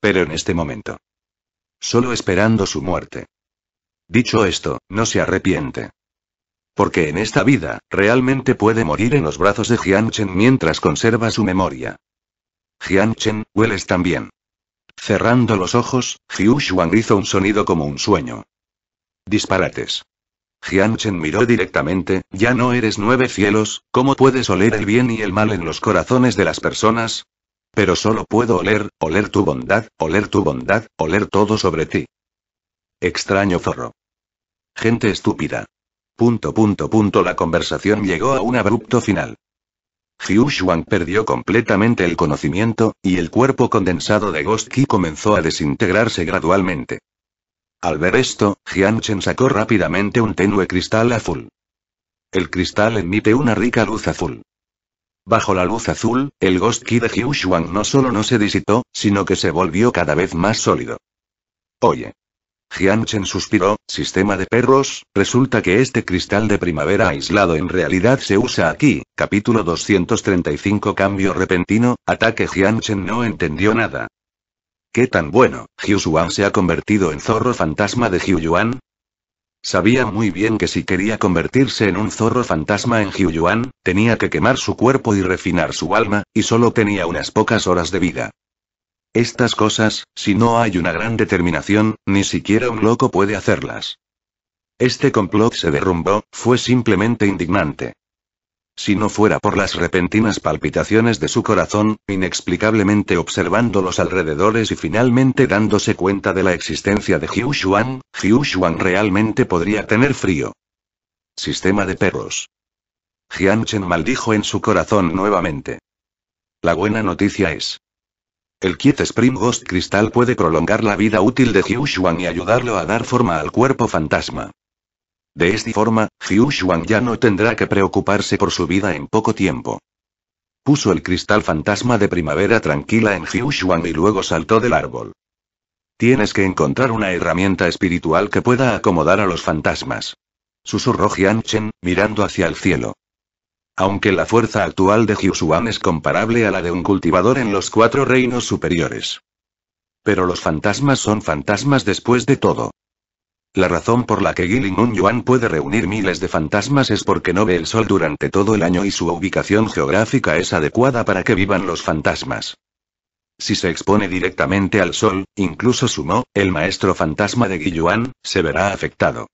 Pero en este momento. Solo esperando su muerte. Dicho esto, no se arrepiente. Porque en esta vida, realmente puede morir en los brazos de Jian Chen mientras conserva su memoria. Jian Chen, también. Cerrando los ojos, Xiu hizo un sonido como un sueño. Disparates. Jianchen miró directamente, ya no eres nueve cielos, ¿cómo puedes oler el bien y el mal en los corazones de las personas? Pero solo puedo oler, oler tu bondad, oler tu bondad, oler todo sobre ti. Extraño zorro. Gente estúpida. Punto punto punto la conversación llegó a un abrupto final. Xiu perdió completamente el conocimiento, y el cuerpo condensado de Ghost comenzó a desintegrarse gradualmente. Al ver esto, Jian Chen sacó rápidamente un tenue cristal azul. El cristal emite una rica luz azul. Bajo la luz azul, el Ghost de Xiu no solo no se disitó, sino que se volvió cada vez más sólido. Oye, Jianchen suspiró, sistema de perros, resulta que este cristal de primavera aislado en realidad se usa aquí, capítulo 235 Cambio repentino, ataque Jianchen no entendió nada. ¿Qué tan bueno, Jiu se ha convertido en zorro fantasma de Jiu Yuan? Sabía muy bien que si quería convertirse en un zorro fantasma en Jiu Yuan, tenía que quemar su cuerpo y refinar su alma, y solo tenía unas pocas horas de vida. Estas cosas, si no hay una gran determinación, ni siquiera un loco puede hacerlas. Este complot se derrumbó, fue simplemente indignante. Si no fuera por las repentinas palpitaciones de su corazón, inexplicablemente observando los alrededores y finalmente dándose cuenta de la existencia de Xiu Xuan, realmente podría tener frío. Sistema de perros. Jianchen maldijo en su corazón nuevamente. La buena noticia es, el Quiet Spring Ghost Crystal puede prolongar la vida útil de Hyushuan y ayudarlo a dar forma al cuerpo fantasma. De esta forma, Hyushuan ya no tendrá que preocuparse por su vida en poco tiempo. Puso el cristal fantasma de primavera tranquila en Hyushuan y luego saltó del árbol. Tienes que encontrar una herramienta espiritual que pueda acomodar a los fantasmas. Susurró Jian mirando hacia el cielo aunque la fuerza actual de Hyusuan es comparable a la de un cultivador en los cuatro reinos superiores. Pero los fantasmas son fantasmas después de todo. La razón por la que Gilingun Yuan puede reunir miles de fantasmas es porque no ve el sol durante todo el año y su ubicación geográfica es adecuada para que vivan los fantasmas. Si se expone directamente al sol, incluso Sumo, el maestro fantasma de Yuan, se verá afectado.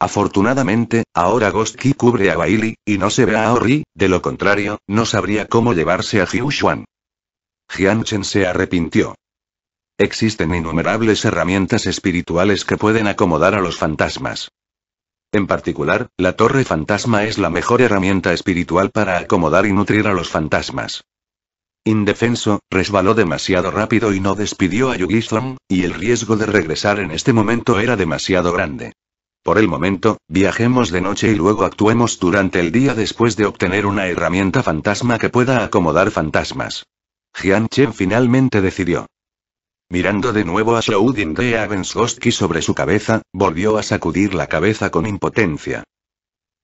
Afortunadamente, ahora Ghost Key cubre a Bailey, y no se ve a Ori, de lo contrario, no sabría cómo llevarse a Jiushuan. Xuan. Jianchen se arrepintió. Existen innumerables herramientas espirituales que pueden acomodar a los fantasmas. En particular, la torre fantasma es la mejor herramienta espiritual para acomodar y nutrir a los fantasmas. Indefenso, resbaló demasiado rápido y no despidió a Yugizong, y el riesgo de regresar en este momento era demasiado grande. Por el momento, viajemos de noche y luego actuemos durante el día después de obtener una herramienta fantasma que pueda acomodar fantasmas. Jian Chen finalmente decidió. Mirando de nuevo a Shoudin de Avensgostki sobre su cabeza, volvió a sacudir la cabeza con impotencia.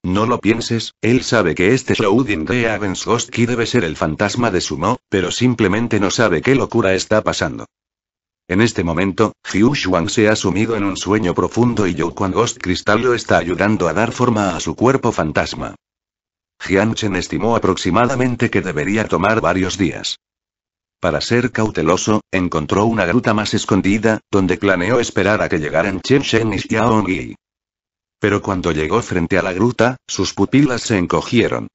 No lo pienses, él sabe que este Shoudin de Avensgostki debe ser el fantasma de Sumo, pero simplemente no sabe qué locura está pasando. En este momento, Xiu Shuang se ha sumido en un sueño profundo y Yuan Ghost Cristal lo está ayudando a dar forma a su cuerpo fantasma. Jian Chen estimó aproximadamente que debería tomar varios días. Para ser cauteloso, encontró una gruta más escondida, donde planeó esperar a que llegaran Chen Shen y Xiao Yi. Pero cuando llegó frente a la gruta, sus pupilas se encogieron.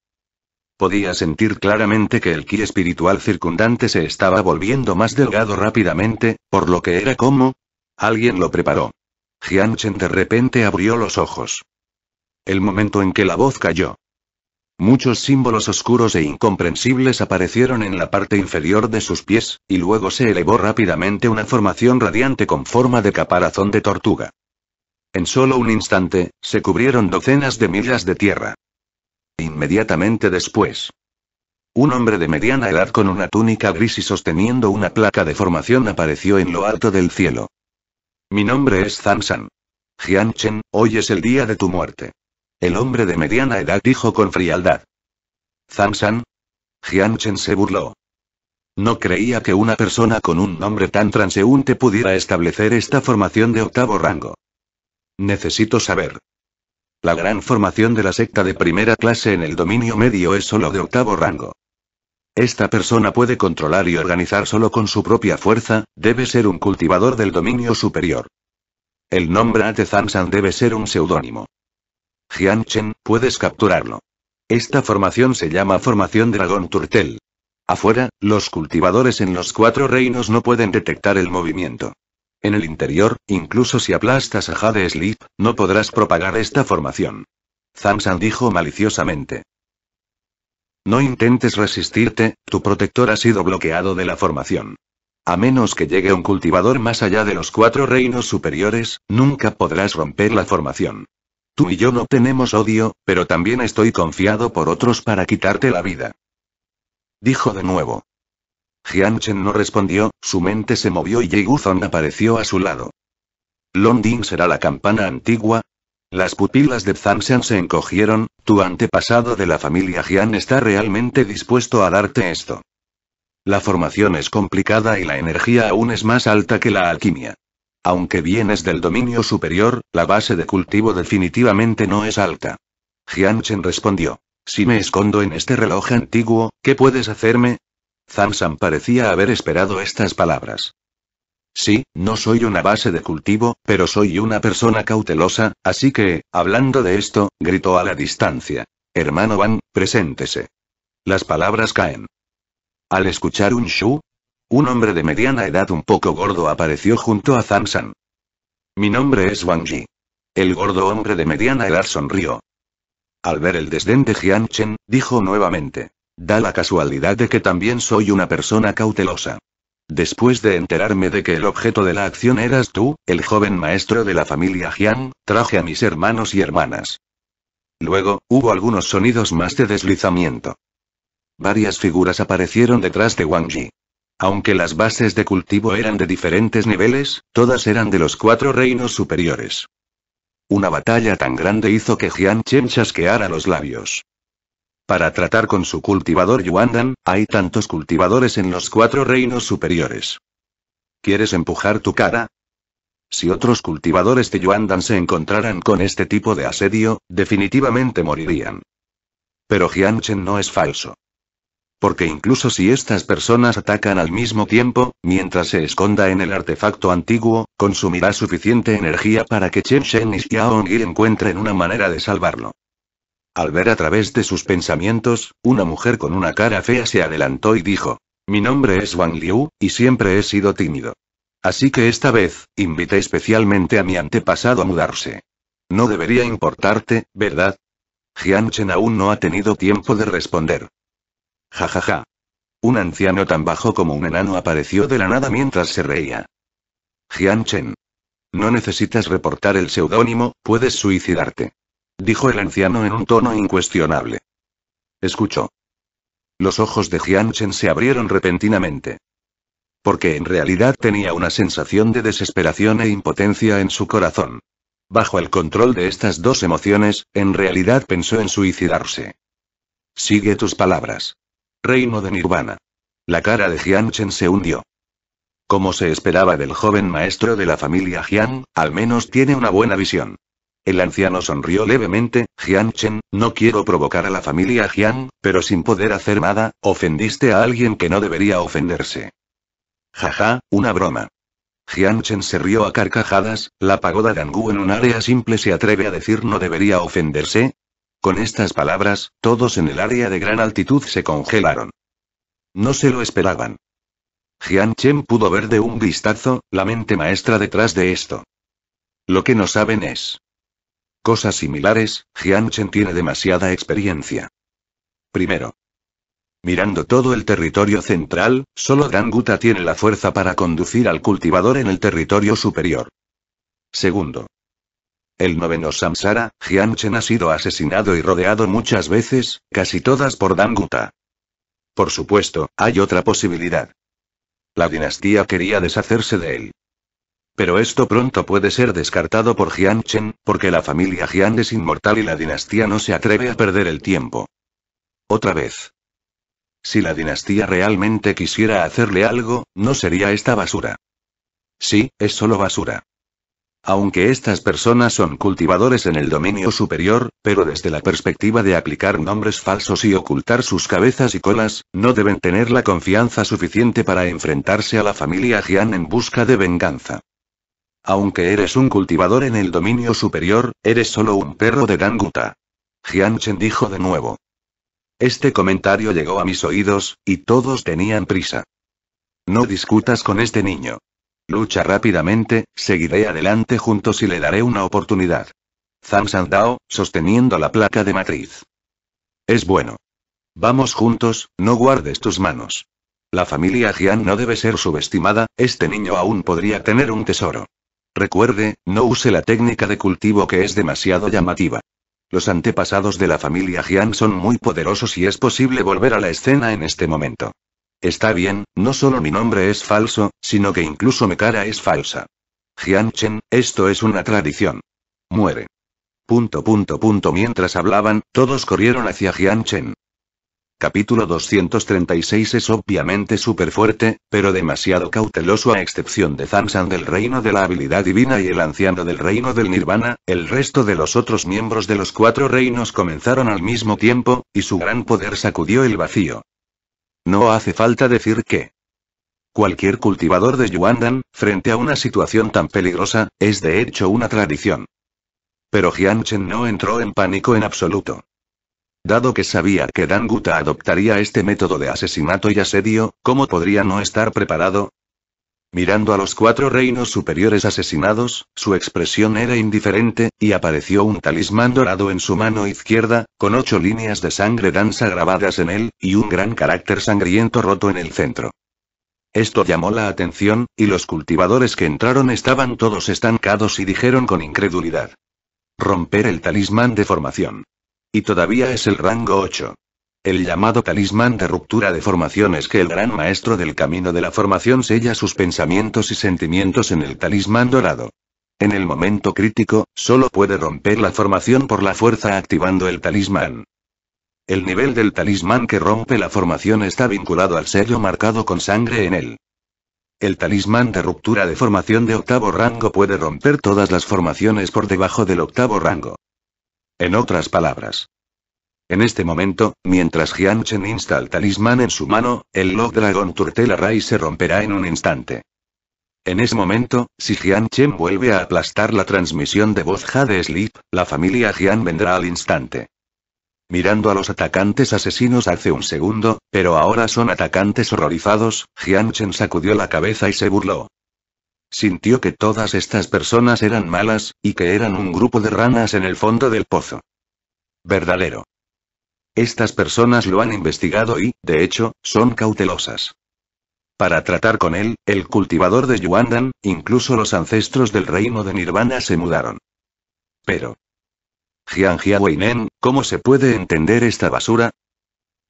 Podía sentir claramente que el ki espiritual circundante se estaba volviendo más delgado rápidamente, por lo que era como... Alguien lo preparó. Jian Chen de repente abrió los ojos. El momento en que la voz cayó. Muchos símbolos oscuros e incomprensibles aparecieron en la parte inferior de sus pies, y luego se elevó rápidamente una formación radiante con forma de caparazón de tortuga. En solo un instante, se cubrieron docenas de millas de tierra inmediatamente después. Un hombre de mediana edad con una túnica gris y sosteniendo una placa de formación apareció en lo alto del cielo. Mi nombre es Zansan. Jianchen, hoy es el día de tu muerte. El hombre de mediana edad dijo con frialdad. Zansan. Jianchen se burló. No creía que una persona con un nombre tan transeúnte pudiera establecer esta formación de octavo rango. Necesito saber. La gran formación de la secta de primera clase en el dominio medio es solo de octavo rango. Esta persona puede controlar y organizar solo con su propia fuerza, debe ser un cultivador del dominio superior. El nombre Zansan debe ser un seudónimo. Chen, puedes capturarlo. Esta formación se llama Formación Dragón Turtel. Afuera, los cultivadores en los cuatro reinos no pueden detectar el movimiento. En el interior, incluso si aplastas a Jade Sleep, no podrás propagar esta formación. Zamsan dijo maliciosamente. No intentes resistirte, tu protector ha sido bloqueado de la formación. A menos que llegue un cultivador más allá de los cuatro reinos superiores, nunca podrás romper la formación. Tú y yo no tenemos odio, pero también estoy confiado por otros para quitarte la vida. Dijo de nuevo. Jianchen no respondió, su mente se movió y Guzong apareció a su lado. ¿Londin será la campana antigua? Las pupilas de Zhangshan se encogieron, tu antepasado de la familia Jian está realmente dispuesto a darte esto. La formación es complicada y la energía aún es más alta que la alquimia. Aunque vienes del dominio superior, la base de cultivo definitivamente no es alta. Jianchen respondió. Si me escondo en este reloj antiguo, ¿qué puedes hacerme? Zamsan parecía haber esperado estas palabras. Sí, no soy una base de cultivo, pero soy una persona cautelosa, así que, hablando de esto, gritó a la distancia. Hermano Wang, preséntese. Las palabras caen. Al escuchar un shu, un hombre de mediana edad un poco gordo apareció junto a Zamsan. Mi nombre es Wang Yi. El gordo hombre de mediana edad sonrió. Al ver el desdén de Chen, dijo nuevamente. Da la casualidad de que también soy una persona cautelosa. Después de enterarme de que el objeto de la acción eras tú, el joven maestro de la familia Jiang, traje a mis hermanos y hermanas. Luego, hubo algunos sonidos más de deslizamiento. Varias figuras aparecieron detrás de Wang Yi. Aunque las bases de cultivo eran de diferentes niveles, todas eran de los cuatro reinos superiores. Una batalla tan grande hizo que Jiang Chen chasqueara los labios. Para tratar con su cultivador Yuandan, hay tantos cultivadores en los cuatro reinos superiores. ¿Quieres empujar tu cara? Si otros cultivadores de Yuandan se encontraran con este tipo de asedio, definitivamente morirían. Pero Jianchen no es falso. Porque incluso si estas personas atacan al mismo tiempo, mientras se esconda en el artefacto antiguo, consumirá suficiente energía para que Chen Shen y Xiaong encuentren una manera de salvarlo. Al ver a través de sus pensamientos, una mujer con una cara fea se adelantó y dijo, mi nombre es Wang Liu, y siempre he sido tímido. Así que esta vez, invité especialmente a mi antepasado a mudarse. No debería importarte, ¿verdad? Jian Chen aún no ha tenido tiempo de responder. Ja ja ja. Un anciano tan bajo como un enano apareció de la nada mientras se reía. Jian Chen. No necesitas reportar el seudónimo, puedes suicidarte dijo el anciano en un tono incuestionable. Escuchó. Los ojos de Jianchen se abrieron repentinamente. Porque en realidad tenía una sensación de desesperación e impotencia en su corazón. Bajo el control de estas dos emociones, en realidad pensó en suicidarse. Sigue tus palabras. Reino de Nirvana. La cara de Jianchen se hundió. Como se esperaba del joven maestro de la familia Jian, al menos tiene una buena visión. El anciano sonrió levemente, Jian Chen, no quiero provocar a la familia Jian, pero sin poder hacer nada, ofendiste a alguien que no debería ofenderse. Jaja, una broma. Jian Chen se rió a carcajadas, la pagoda de Angu en un área simple se atreve a decir no debería ofenderse. Con estas palabras, todos en el área de gran altitud se congelaron. No se lo esperaban. Jian Chen pudo ver de un vistazo, la mente maestra detrás de esto. Lo que no saben es, cosas similares, jianchen tiene demasiada experiencia. Primero. Mirando todo el territorio central, solo Danguta tiene la fuerza para conducir al cultivador en el territorio superior. Segundo. El noveno Samsara, Jianchen ha sido asesinado y rodeado muchas veces, casi todas por Danguta. Por supuesto, hay otra posibilidad. La dinastía quería deshacerse de él. Pero esto pronto puede ser descartado por Jian Chen, porque la familia Jian es inmortal y la dinastía no se atreve a perder el tiempo. Otra vez. Si la dinastía realmente quisiera hacerle algo, no sería esta basura. Sí, es solo basura. Aunque estas personas son cultivadores en el dominio superior, pero desde la perspectiva de aplicar nombres falsos y ocultar sus cabezas y colas, no deben tener la confianza suficiente para enfrentarse a la familia Jian en busca de venganza. Aunque eres un cultivador en el dominio superior, eres solo un perro de Ganguta. Chen dijo de nuevo. Este comentario llegó a mis oídos, y todos tenían prisa. No discutas con este niño. Lucha rápidamente, seguiré adelante juntos y le daré una oportunidad. Zhang Sandao, sosteniendo la placa de matriz. Es bueno. Vamos juntos, no guardes tus manos. La familia Jian no debe ser subestimada, este niño aún podría tener un tesoro. Recuerde, no use la técnica de cultivo que es demasiado llamativa. Los antepasados de la familia Jian son muy poderosos y es posible volver a la escena en este momento. Está bien, no solo mi nombre es falso, sino que incluso mi cara es falsa. Jian Chen, esto es una tradición. Muere. Punto punto punto mientras hablaban, todos corrieron hacia Jian Chen. Capítulo 236 es obviamente súper fuerte, pero demasiado cauteloso a excepción de Zansan del reino de la habilidad divina y el anciano del reino del nirvana, el resto de los otros miembros de los cuatro reinos comenzaron al mismo tiempo, y su gran poder sacudió el vacío. No hace falta decir que, Cualquier cultivador de Yuandan, frente a una situación tan peligrosa, es de hecho una tradición. Pero Jianchen no entró en pánico en absoluto. Dado que sabía que Danguta adoptaría este método de asesinato y asedio, ¿cómo podría no estar preparado? Mirando a los cuatro reinos superiores asesinados, su expresión era indiferente, y apareció un talismán dorado en su mano izquierda, con ocho líneas de sangre danza grabadas en él, y un gran carácter sangriento roto en el centro. Esto llamó la atención, y los cultivadores que entraron estaban todos estancados y dijeron con incredulidad. Romper el talismán de formación. Y todavía es el rango 8. El llamado talismán de ruptura de formación es que el gran maestro del camino de la formación sella sus pensamientos y sentimientos en el talismán dorado. En el momento crítico, solo puede romper la formación por la fuerza activando el talismán. El nivel del talismán que rompe la formación está vinculado al sello marcado con sangre en él. El talismán de ruptura de formación de octavo rango puede romper todas las formaciones por debajo del octavo rango. En otras palabras. En este momento, mientras Chen insta el talismán en su mano, el Log Dragon Turtela Ray se romperá en un instante. En ese momento, si Chen vuelve a aplastar la transmisión de voz Jade Sleep, la familia Jian vendrá al instante. Mirando a los atacantes asesinos hace un segundo, pero ahora son atacantes horrorizados, Jian Chen sacudió la cabeza y se burló. Sintió que todas estas personas eran malas, y que eran un grupo de ranas en el fondo del pozo. Verdadero. Estas personas lo han investigado y, de hecho, son cautelosas. Para tratar con él, el cultivador de Yuandan, incluso los ancestros del reino de Nirvana se mudaron. Pero. Jiang Jiaweinen, ¿cómo se puede entender esta basura?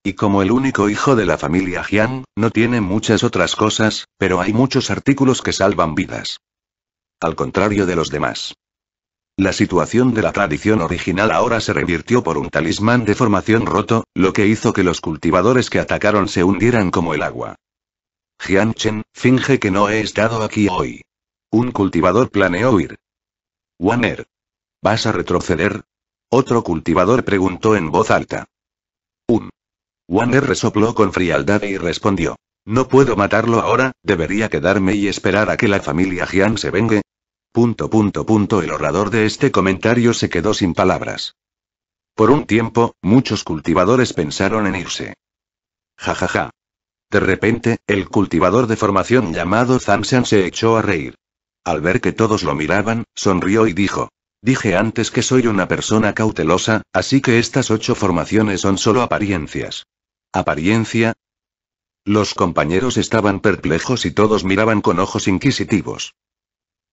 Y como el único hijo de la familia Jiang, no tiene muchas otras cosas, pero hay muchos artículos que salvan vidas. Al contrario de los demás. La situación de la tradición original ahora se revirtió por un talismán de formación roto, lo que hizo que los cultivadores que atacaron se hundieran como el agua. Jian Chen, finge que no he estado aquí hoy. Un cultivador planeó ir. Waner. ¿Vas a retroceder? Otro cultivador preguntó en voz alta. Un Wander resopló con frialdad y respondió. No puedo matarlo ahora, debería quedarme y esperar a que la familia Jian se vengue. Punto punto punto el orador de este comentario se quedó sin palabras. Por un tiempo, muchos cultivadores pensaron en irse. Ja ja ja. De repente, el cultivador de formación llamado Zanshan se echó a reír. Al ver que todos lo miraban, sonrió y dijo. Dije antes que soy una persona cautelosa, así que estas ocho formaciones son solo apariencias. Apariencia. Los compañeros estaban perplejos y todos miraban con ojos inquisitivos.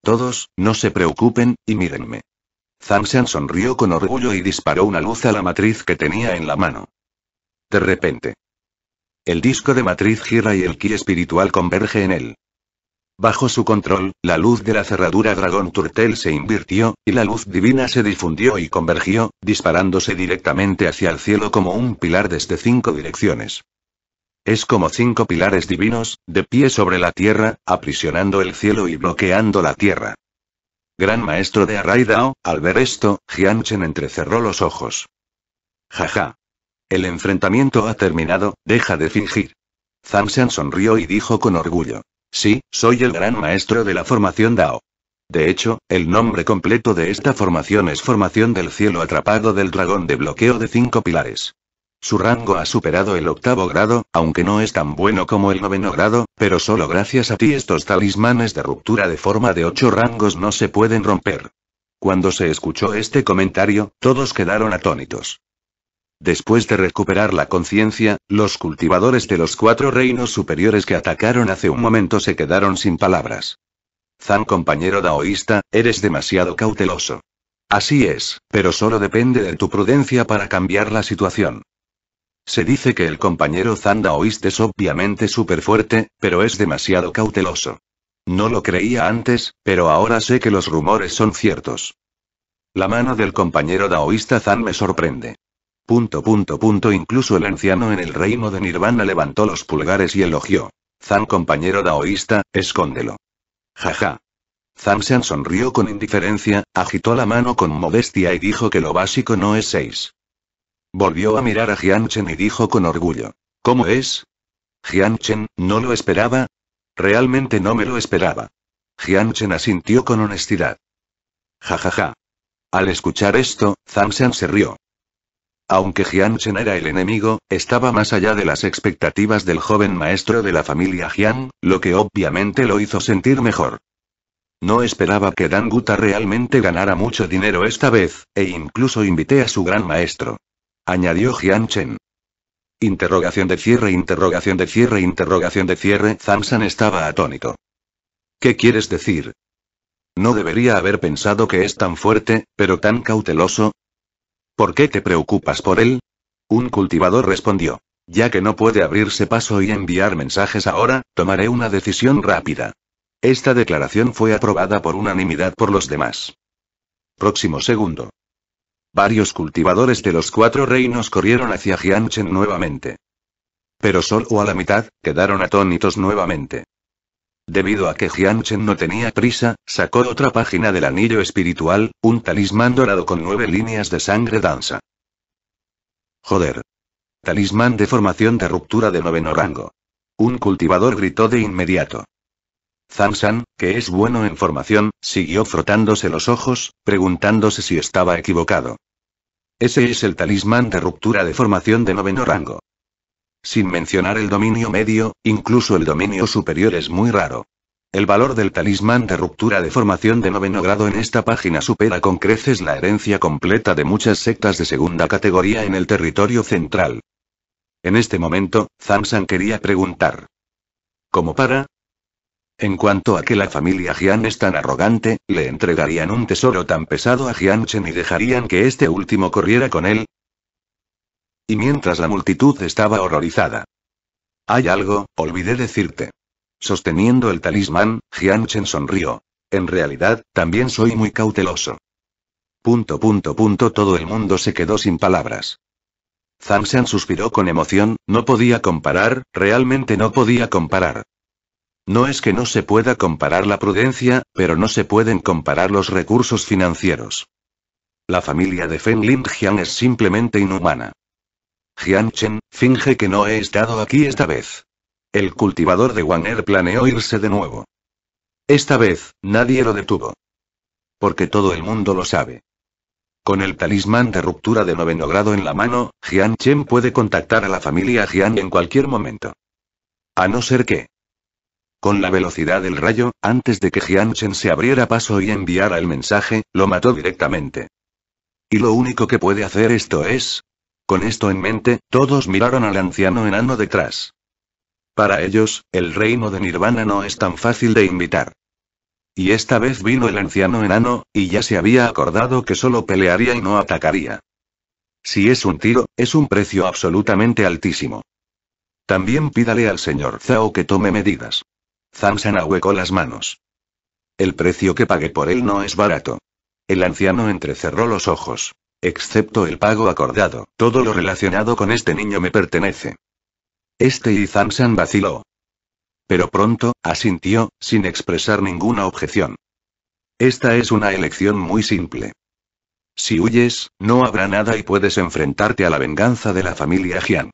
Todos, no se preocupen, y mírenme. Zansan sonrió con orgullo y disparó una luz a la matriz que tenía en la mano. De repente. El disco de matriz gira y el ki espiritual converge en él. Bajo su control, la luz de la cerradura dragón turtel se invirtió, y la luz divina se difundió y convergió, disparándose directamente hacia el cielo como un pilar desde cinco direcciones. Es como cinco pilares divinos, de pie sobre la tierra, aprisionando el cielo y bloqueando la tierra. Gran maestro de Arraidao, al ver esto, Jianchen entrecerró los ojos. Jaja. El enfrentamiento ha terminado, deja de fingir. Zanshan sonrió y dijo con orgullo. Sí, soy el gran maestro de la formación Dao. De hecho, el nombre completo de esta formación es Formación del Cielo Atrapado del Dragón de Bloqueo de Cinco Pilares. Su rango ha superado el octavo grado, aunque no es tan bueno como el noveno grado, pero solo gracias a ti estos talismanes de ruptura de forma de ocho rangos no se pueden romper. Cuando se escuchó este comentario, todos quedaron atónitos. Después de recuperar la conciencia, los cultivadores de los cuatro reinos superiores que atacaron hace un momento se quedaron sin palabras. Zan compañero daoísta, eres demasiado cauteloso. Así es, pero solo depende de tu prudencia para cambiar la situación. Se dice que el compañero Zan daoísta es obviamente súper fuerte, pero es demasiado cauteloso. No lo creía antes, pero ahora sé que los rumores son ciertos. La mano del compañero daoísta Zan me sorprende. Punto punto punto incluso el anciano en el reino de Nirvana levantó los pulgares y elogió. Zan compañero daoísta, escóndelo. Jaja. san sonrió con indiferencia, agitó la mano con modestia y dijo que lo básico no es seis. Volvió a mirar a Chen y dijo con orgullo. ¿Cómo es? Chen ¿no lo esperaba? Realmente no me lo esperaba. Chen asintió con honestidad. Jajaja. Al escuchar esto, san se rió. Aunque Jiang Chen era el enemigo, estaba más allá de las expectativas del joven maestro de la familia Jiang, lo que obviamente lo hizo sentir mejor. No esperaba que Dan Guta realmente ganara mucho dinero esta vez, e incluso invité a su gran maestro. Añadió Jiang Chen. Interrogación de cierre, interrogación de cierre, interrogación de cierre. San estaba atónito. ¿Qué quieres decir? No debería haber pensado que es tan fuerte, pero tan cauteloso, ¿Por qué te preocupas por él? Un cultivador respondió. Ya que no puede abrirse paso y enviar mensajes ahora, tomaré una decisión rápida. Esta declaración fue aprobada por unanimidad por los demás. Próximo segundo. Varios cultivadores de los cuatro reinos corrieron hacia Jianchen nuevamente. Pero solo a la mitad, quedaron atónitos nuevamente. Debido a que Jianchen no tenía prisa, sacó otra página del anillo espiritual, un talismán dorado con nueve líneas de sangre danza. Joder. Talismán de formación de ruptura de noveno rango. Un cultivador gritó de inmediato. San, que es bueno en formación, siguió frotándose los ojos, preguntándose si estaba equivocado. Ese es el talismán de ruptura de formación de noveno rango. Sin mencionar el dominio medio, incluso el dominio superior es muy raro. El valor del talismán de ruptura de formación de noveno grado en esta página supera con creces la herencia completa de muchas sectas de segunda categoría en el territorio central. En este momento, San quería preguntar. ¿Cómo para? En cuanto a que la familia Jian es tan arrogante, ¿le entregarían un tesoro tan pesado a Jian Chen y dejarían que este último corriera con él? Y mientras la multitud estaba horrorizada. Hay algo, olvidé decirte. Sosteniendo el talismán, Jianchen sonrió. En realidad, también soy muy cauteloso. Punto punto punto todo el mundo se quedó sin palabras. Shen suspiró con emoción, no podía comparar, realmente no podía comparar. No es que no se pueda comparar la prudencia, pero no se pueden comparar los recursos financieros. La familia de Feng Lin Jian es simplemente inhumana. Chen, finge que no he estado aquí esta vez. El cultivador de Er planeó irse de nuevo. Esta vez, nadie lo detuvo. Porque todo el mundo lo sabe. Con el talismán de ruptura de noveno grado en la mano, Jian Chen puede contactar a la familia Jian en cualquier momento. A no ser que. Con la velocidad del rayo, antes de que Jian Chen se abriera paso y enviara el mensaje, lo mató directamente. Y lo único que puede hacer esto es, con esto en mente, todos miraron al anciano enano detrás. Para ellos, el reino de Nirvana no es tan fácil de invitar. Y esta vez vino el anciano enano, y ya se había acordado que solo pelearía y no atacaría. Si es un tiro, es un precio absolutamente altísimo. También pídale al señor Zhao que tome medidas. Zansan ahuecó las manos. El precio que pagué por él no es barato. El anciano entrecerró los ojos. Excepto el pago acordado, todo lo relacionado con este niño me pertenece. Este y Zamsan vaciló. Pero pronto, asintió, sin expresar ninguna objeción. Esta es una elección muy simple. Si huyes, no habrá nada y puedes enfrentarte a la venganza de la familia Jian.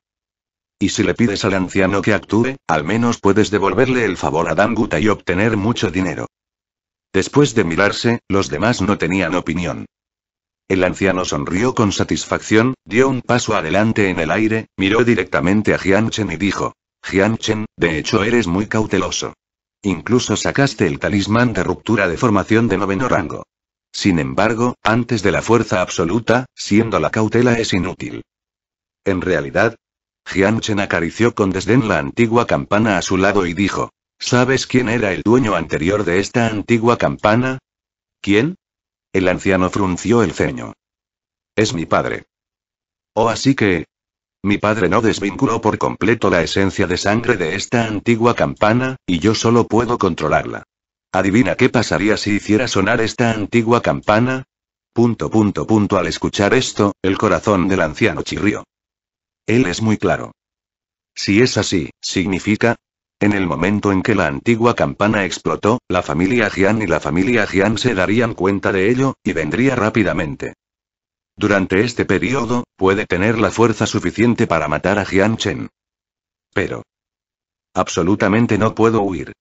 Y si le pides al anciano que actúe, al menos puedes devolverle el favor a Danguta y obtener mucho dinero. Después de mirarse, los demás no tenían opinión. El anciano sonrió con satisfacción, dio un paso adelante en el aire, miró directamente a Jianchen y dijo: Jianchen, de hecho eres muy cauteloso. Incluso sacaste el talismán de ruptura de formación de noveno rango. Sin embargo, antes de la fuerza absoluta, siendo la cautela es inútil. En realidad, Jianchen acarició con desdén la antigua campana a su lado y dijo: ¿Sabes quién era el dueño anterior de esta antigua campana? ¿Quién? El anciano frunció el ceño. Es mi padre. Oh, así que... Mi padre no desvinculó por completo la esencia de sangre de esta antigua campana, y yo solo puedo controlarla. Adivina qué pasaría si hiciera sonar esta antigua campana, Punto, punto, punto. Al escuchar esto, el corazón del anciano chirrió. Él es muy claro. Si es así, significa, en el momento en que la antigua campana explotó, la familia Jian y la familia Jian se darían cuenta de ello, y vendría rápidamente. Durante este periodo, puede tener la fuerza suficiente para matar a Jian Chen. Pero. Absolutamente no puedo huir.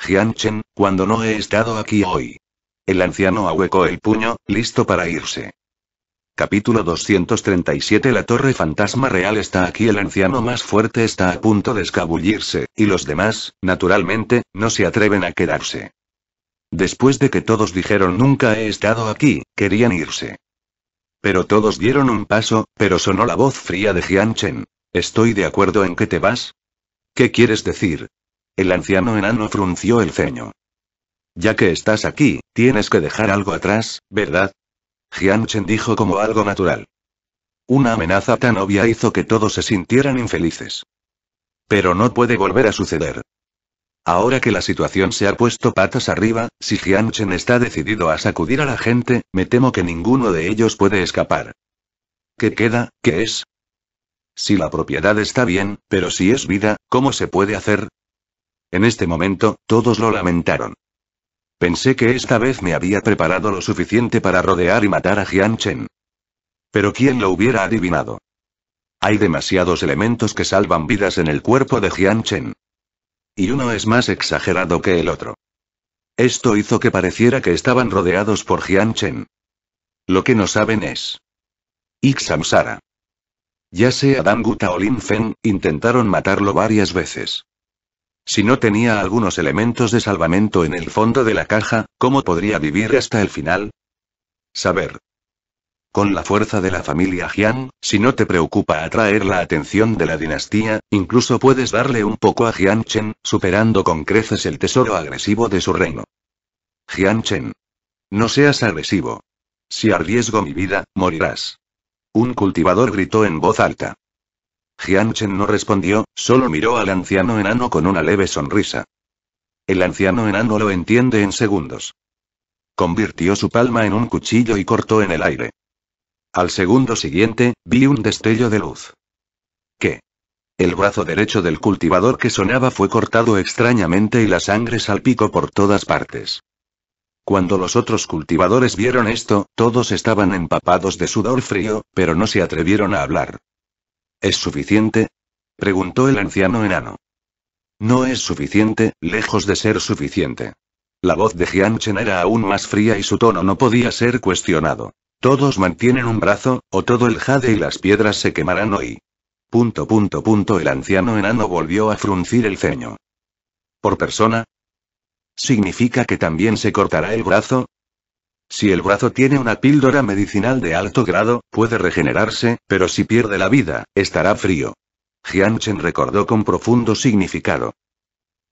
Jian Chen, cuando no he estado aquí hoy. El anciano ahuecó el puño, listo para irse. Capítulo 237 La torre fantasma real está aquí El anciano más fuerte está a punto de escabullirse, y los demás, naturalmente, no se atreven a quedarse. Después de que todos dijeron nunca he estado aquí, querían irse. Pero todos dieron un paso, pero sonó la voz fría de Jian Chen. ¿Estoy de acuerdo en que te vas? ¿Qué quieres decir? El anciano enano frunció el ceño. Ya que estás aquí, tienes que dejar algo atrás, ¿verdad? Jianchen dijo como algo natural. Una amenaza tan obvia hizo que todos se sintieran infelices. Pero no puede volver a suceder. Ahora que la situación se ha puesto patas arriba, si Jianchen está decidido a sacudir a la gente, me temo que ninguno de ellos puede escapar. ¿Qué queda? ¿Qué es? Si la propiedad está bien, pero si es vida, ¿cómo se puede hacer? En este momento, todos lo lamentaron. Pensé que esta vez me había preparado lo suficiente para rodear y matar a Jian Chen. Pero ¿quién lo hubiera adivinado? Hay demasiados elementos que salvan vidas en el cuerpo de Jian Chen. Y uno es más exagerado que el otro. Esto hizo que pareciera que estaban rodeados por Jian Chen. Lo que no saben es. Ixamsara. Ya sea Danguta o Lin Feng, intentaron matarlo varias veces. Si no tenía algunos elementos de salvamento en el fondo de la caja, ¿cómo podría vivir hasta el final? Saber. Con la fuerza de la familia Jiang, si no te preocupa atraer la atención de la dinastía, incluso puedes darle un poco a Jiang Chen, superando con creces el tesoro agresivo de su reino. Jiang Chen. No seas agresivo. Si arriesgo mi vida, morirás. Un cultivador gritó en voz alta. Jianchen no respondió, solo miró al anciano enano con una leve sonrisa. El anciano enano lo entiende en segundos. Convirtió su palma en un cuchillo y cortó en el aire. Al segundo siguiente, vi un destello de luz. ¿Qué? El brazo derecho del cultivador que sonaba fue cortado extrañamente y la sangre salpicó por todas partes. Cuando los otros cultivadores vieron esto, todos estaban empapados de sudor frío, pero no se atrevieron a hablar. ¿Es suficiente? preguntó el anciano enano. No es suficiente, lejos de ser suficiente. La voz de Jianchen era aún más fría y su tono no podía ser cuestionado. Todos mantienen un brazo, o todo el jade y las piedras se quemarán hoy. Punto punto punto el anciano enano volvió a fruncir el ceño. ¿Por persona? ¿Significa que también se cortará el brazo? Si el brazo tiene una píldora medicinal de alto grado, puede regenerarse, pero si pierde la vida, estará frío. Chen recordó con profundo significado.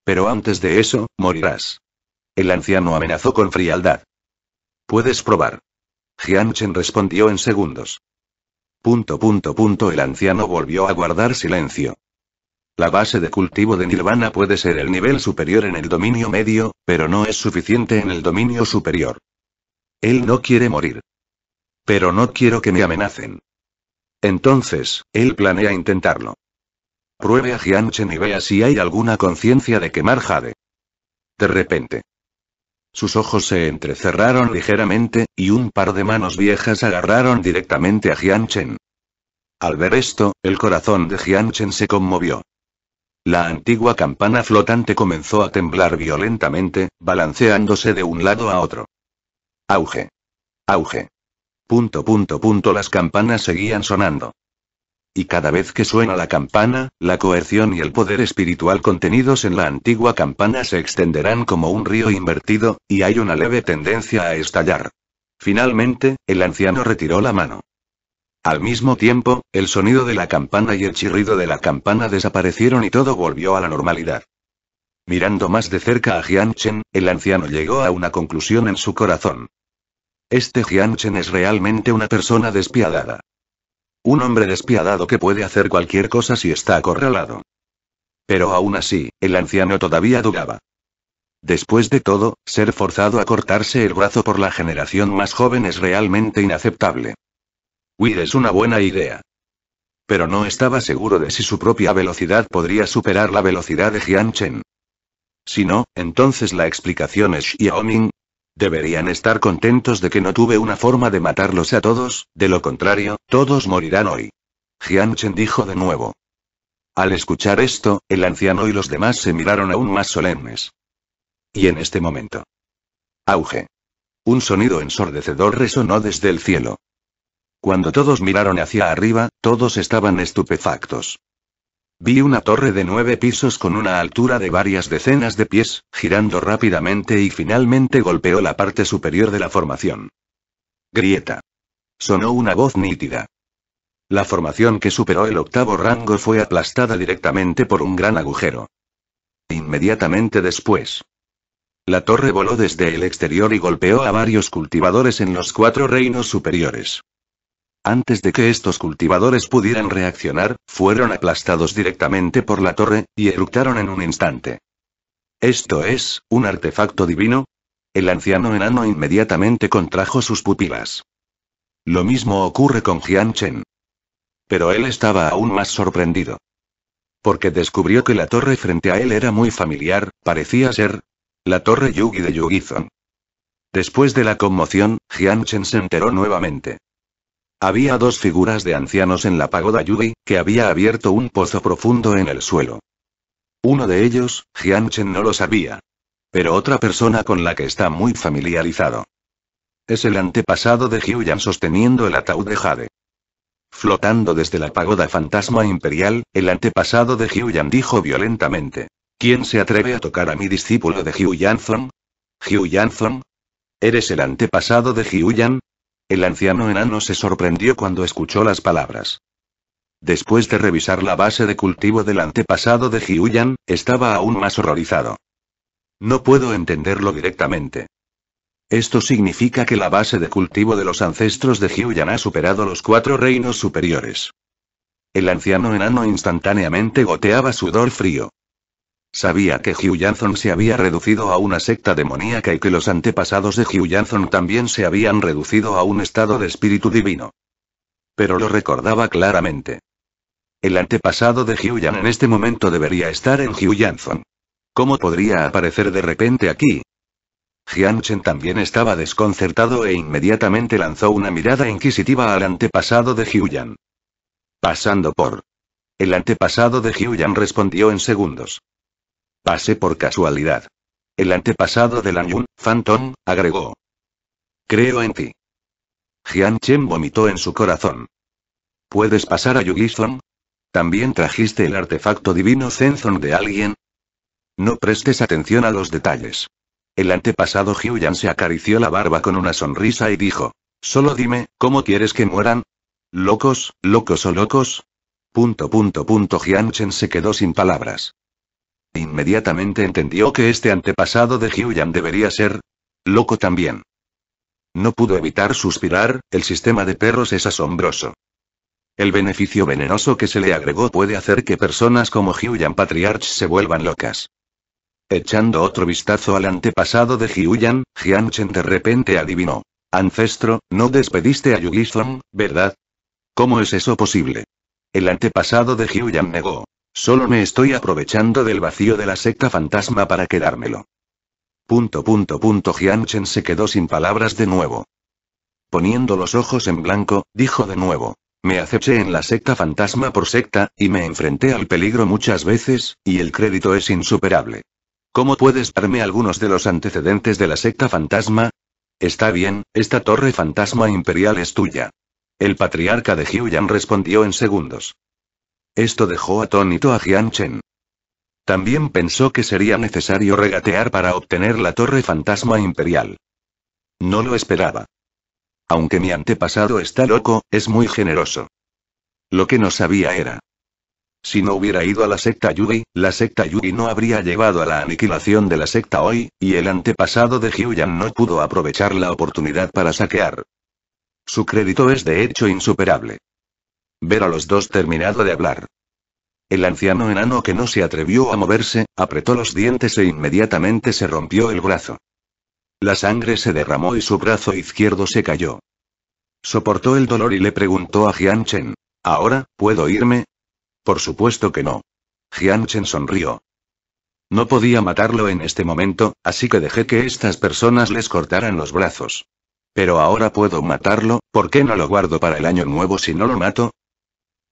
Pero antes de eso, morirás. El anciano amenazó con frialdad. Puedes probar. Chen respondió en segundos. Punto, punto, punto. El anciano volvió a guardar silencio. La base de cultivo de Nirvana puede ser el nivel superior en el dominio medio, pero no es suficiente en el dominio superior. Él no quiere morir. Pero no quiero que me amenacen. Entonces, él planea intentarlo. Pruebe a Jianchen y vea si hay alguna conciencia de quemar Jade. De repente. Sus ojos se entrecerraron ligeramente, y un par de manos viejas agarraron directamente a Jianchen. Al ver esto, el corazón de Jianchen se conmovió. La antigua campana flotante comenzó a temblar violentamente, balanceándose de un lado a otro. Auge. Auge. Punto punto punto las campanas seguían sonando. Y cada vez que suena la campana, la coerción y el poder espiritual contenidos en la antigua campana se extenderán como un río invertido, y hay una leve tendencia a estallar. Finalmente, el anciano retiró la mano. Al mismo tiempo, el sonido de la campana y el chirrido de la campana desaparecieron y todo volvió a la normalidad. Mirando más de cerca a Chen, el anciano llegó a una conclusión en su corazón. Este Chen es realmente una persona despiadada. Un hombre despiadado que puede hacer cualquier cosa si está acorralado. Pero aún así, el anciano todavía dudaba. Después de todo, ser forzado a cortarse el brazo por la generación más joven es realmente inaceptable. Weir es una buena idea. Pero no estaba seguro de si su propia velocidad podría superar la velocidad de Jian Chen. Si no, entonces la explicación es Xiaoming. Deberían estar contentos de que no tuve una forma de matarlos a todos, de lo contrario, todos morirán hoy. Jianchen dijo de nuevo. Al escuchar esto, el anciano y los demás se miraron aún más solemnes. Y en este momento. Auge. Un sonido ensordecedor resonó desde el cielo. Cuando todos miraron hacia arriba, todos estaban estupefactos. Vi una torre de nueve pisos con una altura de varias decenas de pies, girando rápidamente y finalmente golpeó la parte superior de la formación. Grieta. Sonó una voz nítida. La formación que superó el octavo rango fue aplastada directamente por un gran agujero. Inmediatamente después. La torre voló desde el exterior y golpeó a varios cultivadores en los cuatro reinos superiores. Antes de que estos cultivadores pudieran reaccionar, fueron aplastados directamente por la torre, y eructaron en un instante. ¿Esto es, un artefacto divino? El anciano enano inmediatamente contrajo sus pupilas. Lo mismo ocurre con Jian Pero él estaba aún más sorprendido. Porque descubrió que la torre frente a él era muy familiar, parecía ser la torre Yugi de Yugizon. Después de la conmoción, Jian se enteró nuevamente. Había dos figuras de ancianos en la pagoda Yugi, que había abierto un pozo profundo en el suelo. Uno de ellos, Jianchen no lo sabía. Pero otra persona con la que está muy familiarizado. Es el antepasado de Jiuyan sosteniendo el ataúd de Jade. Flotando desde la pagoda fantasma imperial, el antepasado de Jiuyan dijo violentamente. ¿Quién se atreve a tocar a mi discípulo de Jiuyan Zong? ¿Jiuyan Zong? ¿Eres el antepasado de Jiuyan? El anciano enano se sorprendió cuando escuchó las palabras. Después de revisar la base de cultivo del antepasado de Jiuyan, estaba aún más horrorizado. No puedo entenderlo directamente. Esto significa que la base de cultivo de los ancestros de Jiuyan ha superado los cuatro reinos superiores. El anciano enano instantáneamente goteaba sudor frío. Sabía que Hugh se había reducido a una secta demoníaca y que los antepasados de Hugh también se habían reducido a un estado de espíritu divino. Pero lo recordaba claramente. El antepasado de Hugh Jan en este momento debería estar en Hugh ¿Cómo podría aparecer de repente aquí? Jianchen también estaba desconcertado e inmediatamente lanzó una mirada inquisitiva al antepasado de Jiuyan. Pasando por. El antepasado de Jiuyan respondió en segundos. Pasé por casualidad. El antepasado de Lan Phantom, agregó. Creo en ti. Jian Chen vomitó en su corazón. ¿Puedes pasar a Yugizong? ¿También trajiste el artefacto divino Zenzon de alguien? No prestes atención a los detalles. El antepasado Hyuyan se acarició la barba con una sonrisa y dijo. Solo dime, ¿cómo quieres que mueran? ¿Locos, locos o locos? Punto punto punto Jianchen se quedó sin palabras. Inmediatamente entendió que este antepasado de Jiuyan debería ser loco también. No pudo evitar suspirar, el sistema de perros es asombroso. El beneficio venenoso que se le agregó puede hacer que personas como Jiuyan Patriarch se vuelvan locas. Echando otro vistazo al antepasado de Jiuyan, Chen de repente adivinó. Ancestro, no despediste a Yugizong, ¿verdad? ¿Cómo es eso posible? El antepasado de Jiuyan negó. Solo me estoy aprovechando del vacío de la secta fantasma para quedármelo. Punto punto punto se quedó sin palabras de nuevo. Poniendo los ojos en blanco, dijo de nuevo. Me acepté en la secta fantasma por secta, y me enfrenté al peligro muchas veces, y el crédito es insuperable. ¿Cómo puedes darme algunos de los antecedentes de la secta fantasma? Está bien, esta torre fantasma imperial es tuya. El patriarca de Jiuyan respondió en segundos. Esto dejó atónito a Jian Chen. También pensó que sería necesario regatear para obtener la torre fantasma imperial. No lo esperaba. Aunque mi antepasado está loco, es muy generoso. Lo que no sabía era. Si no hubiera ido a la secta Yui, la secta Yui no habría llevado a la aniquilación de la secta hoy, y el antepasado de Jiuyan no pudo aprovechar la oportunidad para saquear. Su crédito es de hecho insuperable. Ver a los dos terminado de hablar. El anciano enano que no se atrevió a moverse, apretó los dientes e inmediatamente se rompió el brazo. La sangre se derramó y su brazo izquierdo se cayó. Soportó el dolor y le preguntó a Jianchen. ¿Ahora, puedo irme? Por supuesto que no. Jianchen sonrió. No podía matarlo en este momento, así que dejé que estas personas les cortaran los brazos. Pero ahora puedo matarlo, ¿por qué no lo guardo para el año nuevo si no lo mato?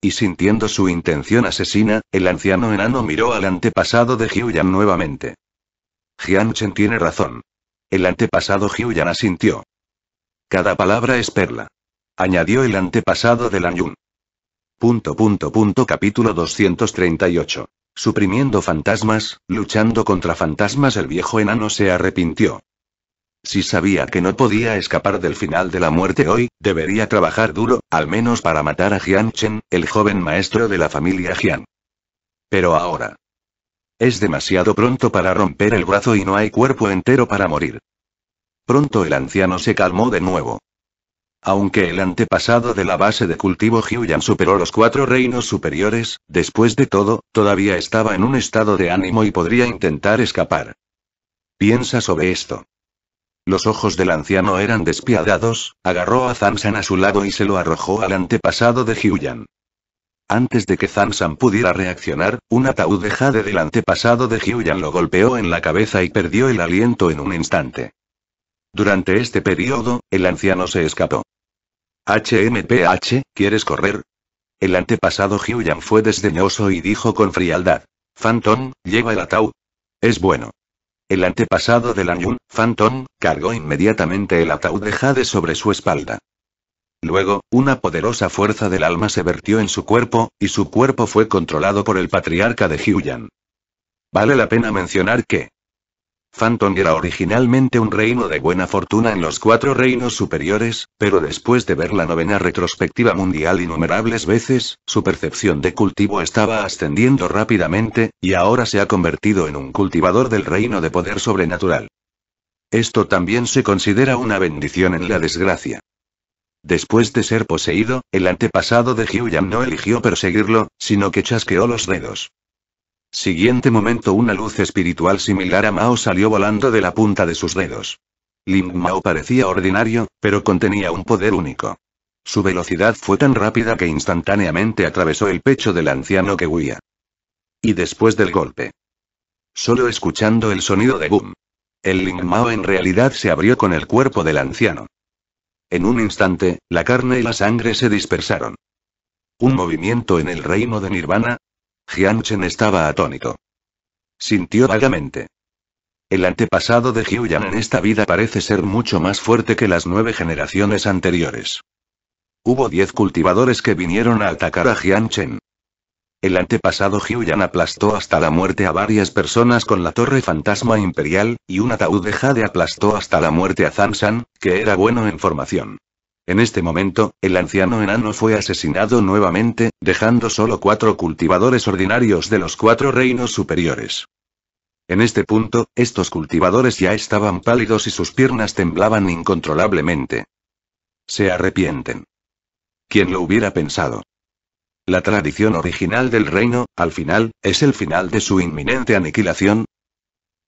Y sintiendo su intención asesina, el anciano enano miró al antepasado de Hyuyan nuevamente. Jianchen tiene razón. El antepasado Hyuyan asintió. Cada palabra es perla. Añadió el antepasado de Lanyun. Punto punto punto capítulo 238. Suprimiendo fantasmas, luchando contra fantasmas el viejo enano se arrepintió. Si sabía que no podía escapar del final de la muerte hoy, debería trabajar duro, al menos para matar a Jianchen, el joven maestro de la familia Jian. Pero ahora. Es demasiado pronto para romper el brazo y no hay cuerpo entero para morir. Pronto el anciano se calmó de nuevo. Aunque el antepasado de la base de cultivo Jiuyan superó los cuatro reinos superiores, después de todo, todavía estaba en un estado de ánimo y podría intentar escapar. Piensa sobre esto. Los ojos del anciano eran despiadados, agarró a Zansan a su lado y se lo arrojó al antepasado de Hyuyan. Antes de que Zansan pudiera reaccionar, un ataúd dejado del antepasado de Hyuyan lo golpeó en la cabeza y perdió el aliento en un instante. Durante este periodo, el anciano se escapó. HMPH, ¿quieres correr? El antepasado Hyuyan fue desdeñoso y dijo con frialdad. Phantom, lleva el ataúd. Es bueno. El antepasado de Lan Yun, Phantom, cargó inmediatamente el ataúd de Jade sobre su espalda. Luego, una poderosa fuerza del alma se vertió en su cuerpo, y su cuerpo fue controlado por el patriarca de Hyuyan. Vale la pena mencionar que, Phantom era originalmente un reino de buena fortuna en los cuatro reinos superiores, pero después de ver la novena retrospectiva mundial innumerables veces, su percepción de cultivo estaba ascendiendo rápidamente, y ahora se ha convertido en un cultivador del reino de poder sobrenatural. Esto también se considera una bendición en la desgracia. Después de ser poseído, el antepasado de Hyuyam no eligió perseguirlo, sino que chasqueó los dedos. Siguiente momento una luz espiritual similar a Mao salió volando de la punta de sus dedos. Ling Mao parecía ordinario, pero contenía un poder único. Su velocidad fue tan rápida que instantáneamente atravesó el pecho del anciano que huía. Y después del golpe. Solo escuchando el sonido de boom. El Ling Mao en realidad se abrió con el cuerpo del anciano. En un instante, la carne y la sangre se dispersaron. Un movimiento en el reino de Nirvana, Chen estaba atónito. Sintió vagamente. El antepasado de Hyuyan en esta vida parece ser mucho más fuerte que las nueve generaciones anteriores. Hubo diez cultivadores que vinieron a atacar a Chen. El antepasado Hyuyan aplastó hasta la muerte a varias personas con la torre fantasma imperial, y un ataúd de jade aplastó hasta la muerte a Zansan, que era bueno en formación. En este momento, el anciano enano fue asesinado nuevamente, dejando solo cuatro cultivadores ordinarios de los cuatro reinos superiores. En este punto, estos cultivadores ya estaban pálidos y sus piernas temblaban incontrolablemente. Se arrepienten. ¿Quién lo hubiera pensado? La tradición original del reino, al final, es el final de su inminente aniquilación.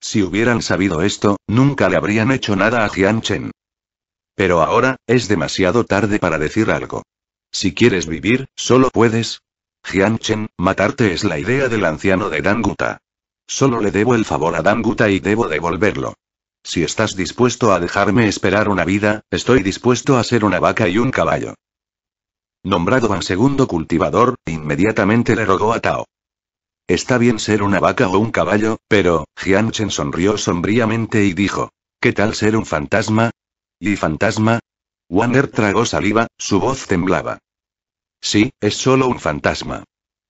Si hubieran sabido esto, nunca le habrían hecho nada a Jian pero ahora, es demasiado tarde para decir algo. Si quieres vivir, solo puedes. Jianchen, matarte es la idea del anciano de Danguta. Solo le debo el favor a Danguta y debo devolverlo. Si estás dispuesto a dejarme esperar una vida, estoy dispuesto a ser una vaca y un caballo. Nombrado Van segundo cultivador, inmediatamente le rogó a Tao. Está bien ser una vaca o un caballo, pero, Jianchen sonrió sombríamente y dijo, ¿qué tal ser un fantasma? ¿Y fantasma? Wander tragó saliva, su voz temblaba. Sí, es solo un fantasma.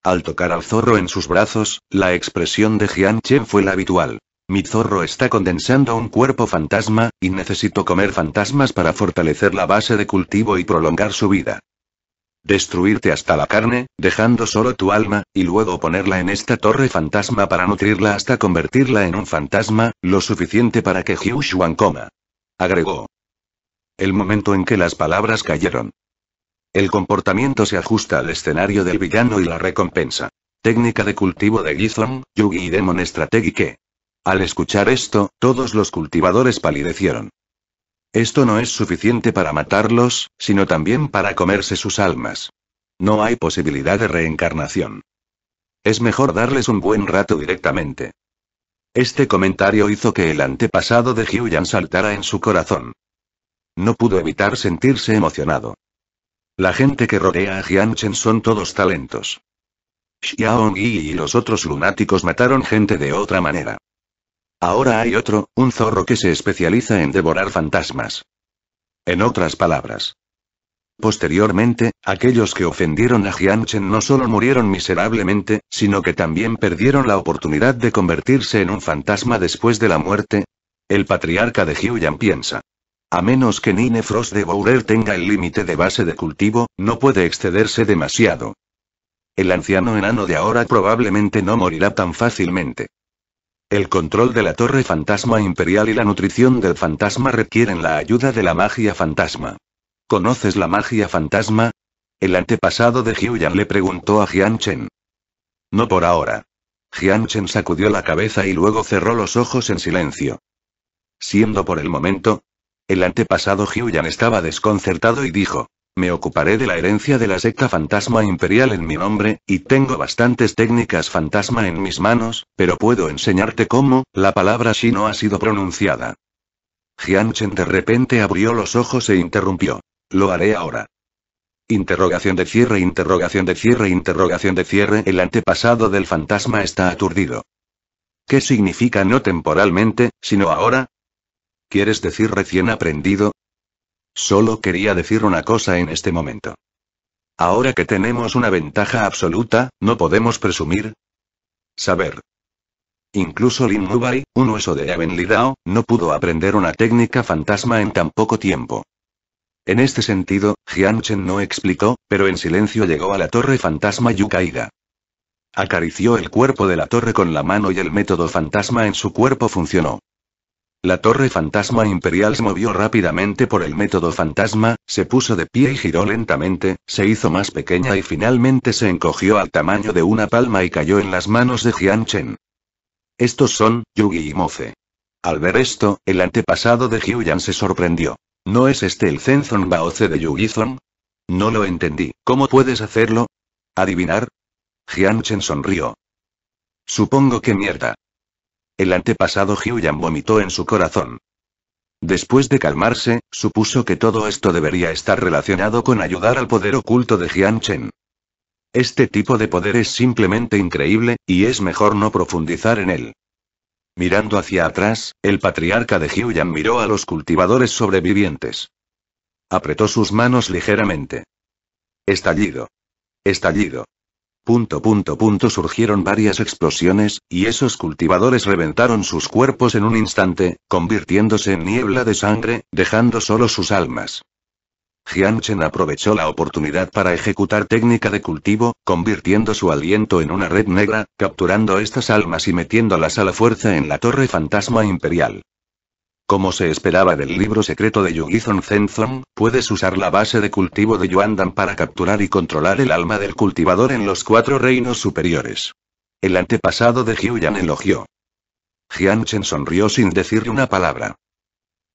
Al tocar al zorro en sus brazos, la expresión de Chen fue la habitual. Mi zorro está condensando un cuerpo fantasma, y necesito comer fantasmas para fortalecer la base de cultivo y prolongar su vida. Destruirte hasta la carne, dejando solo tu alma, y luego ponerla en esta torre fantasma para nutrirla hasta convertirla en un fantasma, lo suficiente para que Huan coma. Agregó. El momento en que las palabras cayeron. El comportamiento se ajusta al escenario del villano y la recompensa. Técnica de cultivo de Gizong, Yugi y Demon Strategy e. Al escuchar esto, todos los cultivadores palidecieron. Esto no es suficiente para matarlos, sino también para comerse sus almas. No hay posibilidad de reencarnación. Es mejor darles un buen rato directamente. Este comentario hizo que el antepasado de Hyuyan saltara en su corazón. No pudo evitar sentirse emocionado. La gente que rodea a Jianchen son todos talentos. Xiaong y los otros lunáticos mataron gente de otra manera. Ahora hay otro, un zorro que se especializa en devorar fantasmas. En otras palabras. Posteriormente, aquellos que ofendieron a Jianchen no solo murieron miserablemente, sino que también perdieron la oportunidad de convertirse en un fantasma después de la muerte. El patriarca de Hyuyan piensa. A menos que Nine Frost de Bourel tenga el límite de base de cultivo, no puede excederse demasiado. El anciano enano de ahora probablemente no morirá tan fácilmente. El control de la torre fantasma imperial y la nutrición del fantasma requieren la ayuda de la magia fantasma. ¿Conoces la magia fantasma? El antepasado de Hyuyan le preguntó a Jian No por ahora. Jian sacudió la cabeza y luego cerró los ojos en silencio. Siendo por el momento, el antepasado Hyuyan estaba desconcertado y dijo. Me ocuparé de la herencia de la secta fantasma imperial en mi nombre, y tengo bastantes técnicas fantasma en mis manos, pero puedo enseñarte cómo, la palabra si no ha sido pronunciada. Chen de repente abrió los ojos e interrumpió. Lo haré ahora. Interrogación de cierre, interrogación de cierre, interrogación de cierre. El antepasado del fantasma está aturdido. ¿Qué significa no temporalmente, sino ahora? ¿Quieres decir recién aprendido? Solo quería decir una cosa en este momento. Ahora que tenemos una ventaja absoluta, ¿no podemos presumir? Saber. Incluso Lin Mubai, un hueso de Lidao, no pudo aprender una técnica fantasma en tan poco tiempo. En este sentido, Chen no explicó, pero en silencio llegó a la torre fantasma yukaida. Acarició el cuerpo de la torre con la mano y el método fantasma en su cuerpo funcionó. La torre fantasma imperial se movió rápidamente por el método fantasma, se puso de pie y giró lentamente, se hizo más pequeña y finalmente se encogió al tamaño de una palma y cayó en las manos de Jian Chen. Estos son, Yugi y Moce. Al ver esto, el antepasado de Hyuyan se sorprendió. ¿No es este el Zenzon Baoce de Yugi Zong? No lo entendí, ¿cómo puedes hacerlo? ¿Adivinar? Jianchen sonrió. Supongo que mierda. El antepasado Hyuyan vomitó en su corazón. Después de calmarse, supuso que todo esto debería estar relacionado con ayudar al poder oculto de Jianchen. Este tipo de poder es simplemente increíble, y es mejor no profundizar en él. Mirando hacia atrás, el patriarca de Hyuyan miró a los cultivadores sobrevivientes. Apretó sus manos ligeramente. Estallido. Estallido. Punto punto punto surgieron varias explosiones, y esos cultivadores reventaron sus cuerpos en un instante, convirtiéndose en niebla de sangre, dejando solo sus almas. Chen aprovechó la oportunidad para ejecutar técnica de cultivo, convirtiendo su aliento en una red negra, capturando estas almas y metiéndolas a la fuerza en la torre fantasma imperial. Como se esperaba del libro secreto de zhen Zong, puedes usar la base de cultivo de Dan para capturar y controlar el alma del cultivador en los cuatro reinos superiores. El antepasado de Yan elogió. Chen sonrió sin decir una palabra.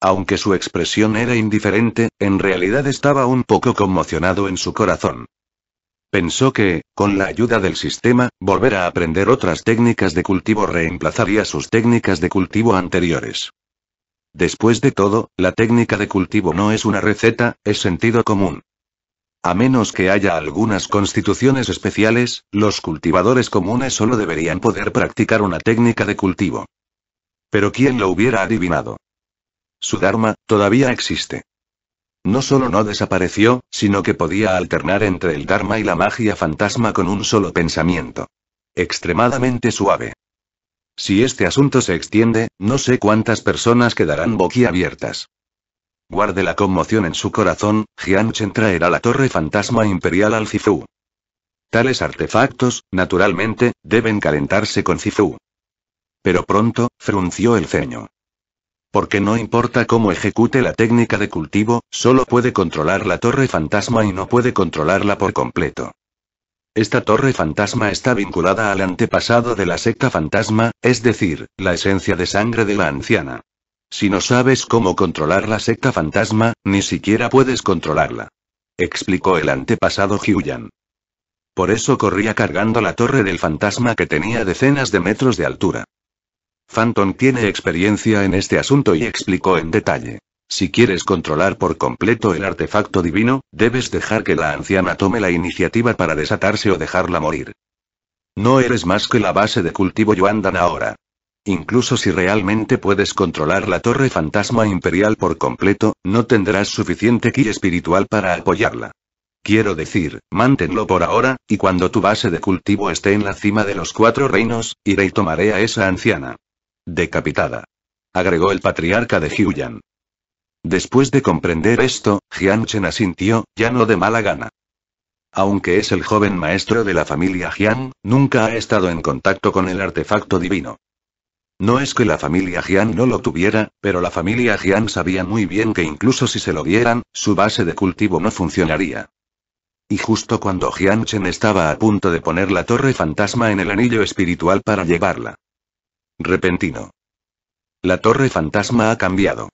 Aunque su expresión era indiferente, en realidad estaba un poco conmocionado en su corazón. Pensó que, con la ayuda del sistema, volver a aprender otras técnicas de cultivo reemplazaría sus técnicas de cultivo anteriores. Después de todo, la técnica de cultivo no es una receta, es sentido común. A menos que haya algunas constituciones especiales, los cultivadores comunes solo deberían poder practicar una técnica de cultivo. Pero ¿quién lo hubiera adivinado? Su Dharma, todavía existe. No solo no desapareció, sino que podía alternar entre el Dharma y la magia fantasma con un solo pensamiento. Extremadamente suave. Si este asunto se extiende, no sé cuántas personas quedarán boquiabiertas. Guarde la conmoción en su corazón, Jianchen traerá la torre fantasma imperial al Cifu. Tales artefactos, naturalmente, deben calentarse con Cifu. Pero pronto, frunció el ceño. Porque no importa cómo ejecute la técnica de cultivo, solo puede controlar la torre fantasma y no puede controlarla por completo. Esta torre fantasma está vinculada al antepasado de la secta fantasma, es decir, la esencia de sangre de la anciana. Si no sabes cómo controlar la secta fantasma, ni siquiera puedes controlarla. Explicó el antepasado Jiuyan. Por eso corría cargando la torre del fantasma que tenía decenas de metros de altura. Phantom tiene experiencia en este asunto y explicó en detalle. Si quieres controlar por completo el artefacto divino, debes dejar que la anciana tome la iniciativa para desatarse o dejarla morir. No eres más que la base de cultivo Yuandan ahora. Incluso si realmente puedes controlar la torre fantasma imperial por completo, no tendrás suficiente ki espiritual para apoyarla. Quiero decir, mántenlo por ahora, y cuando tu base de cultivo esté en la cima de los cuatro reinos, iré y tomaré a esa anciana. Decapitada. Agregó el patriarca de Hyuyan. Después de comprender esto, Jian Chen asintió, ya no de mala gana. Aunque es el joven maestro de la familia Jian, nunca ha estado en contacto con el artefacto divino. No es que la familia Jian no lo tuviera, pero la familia Jian sabía muy bien que incluso si se lo dieran, su base de cultivo no funcionaría. Y justo cuando Jian Chen estaba a punto de poner la torre fantasma en el anillo espiritual para llevarla. Repentino. La torre fantasma ha cambiado.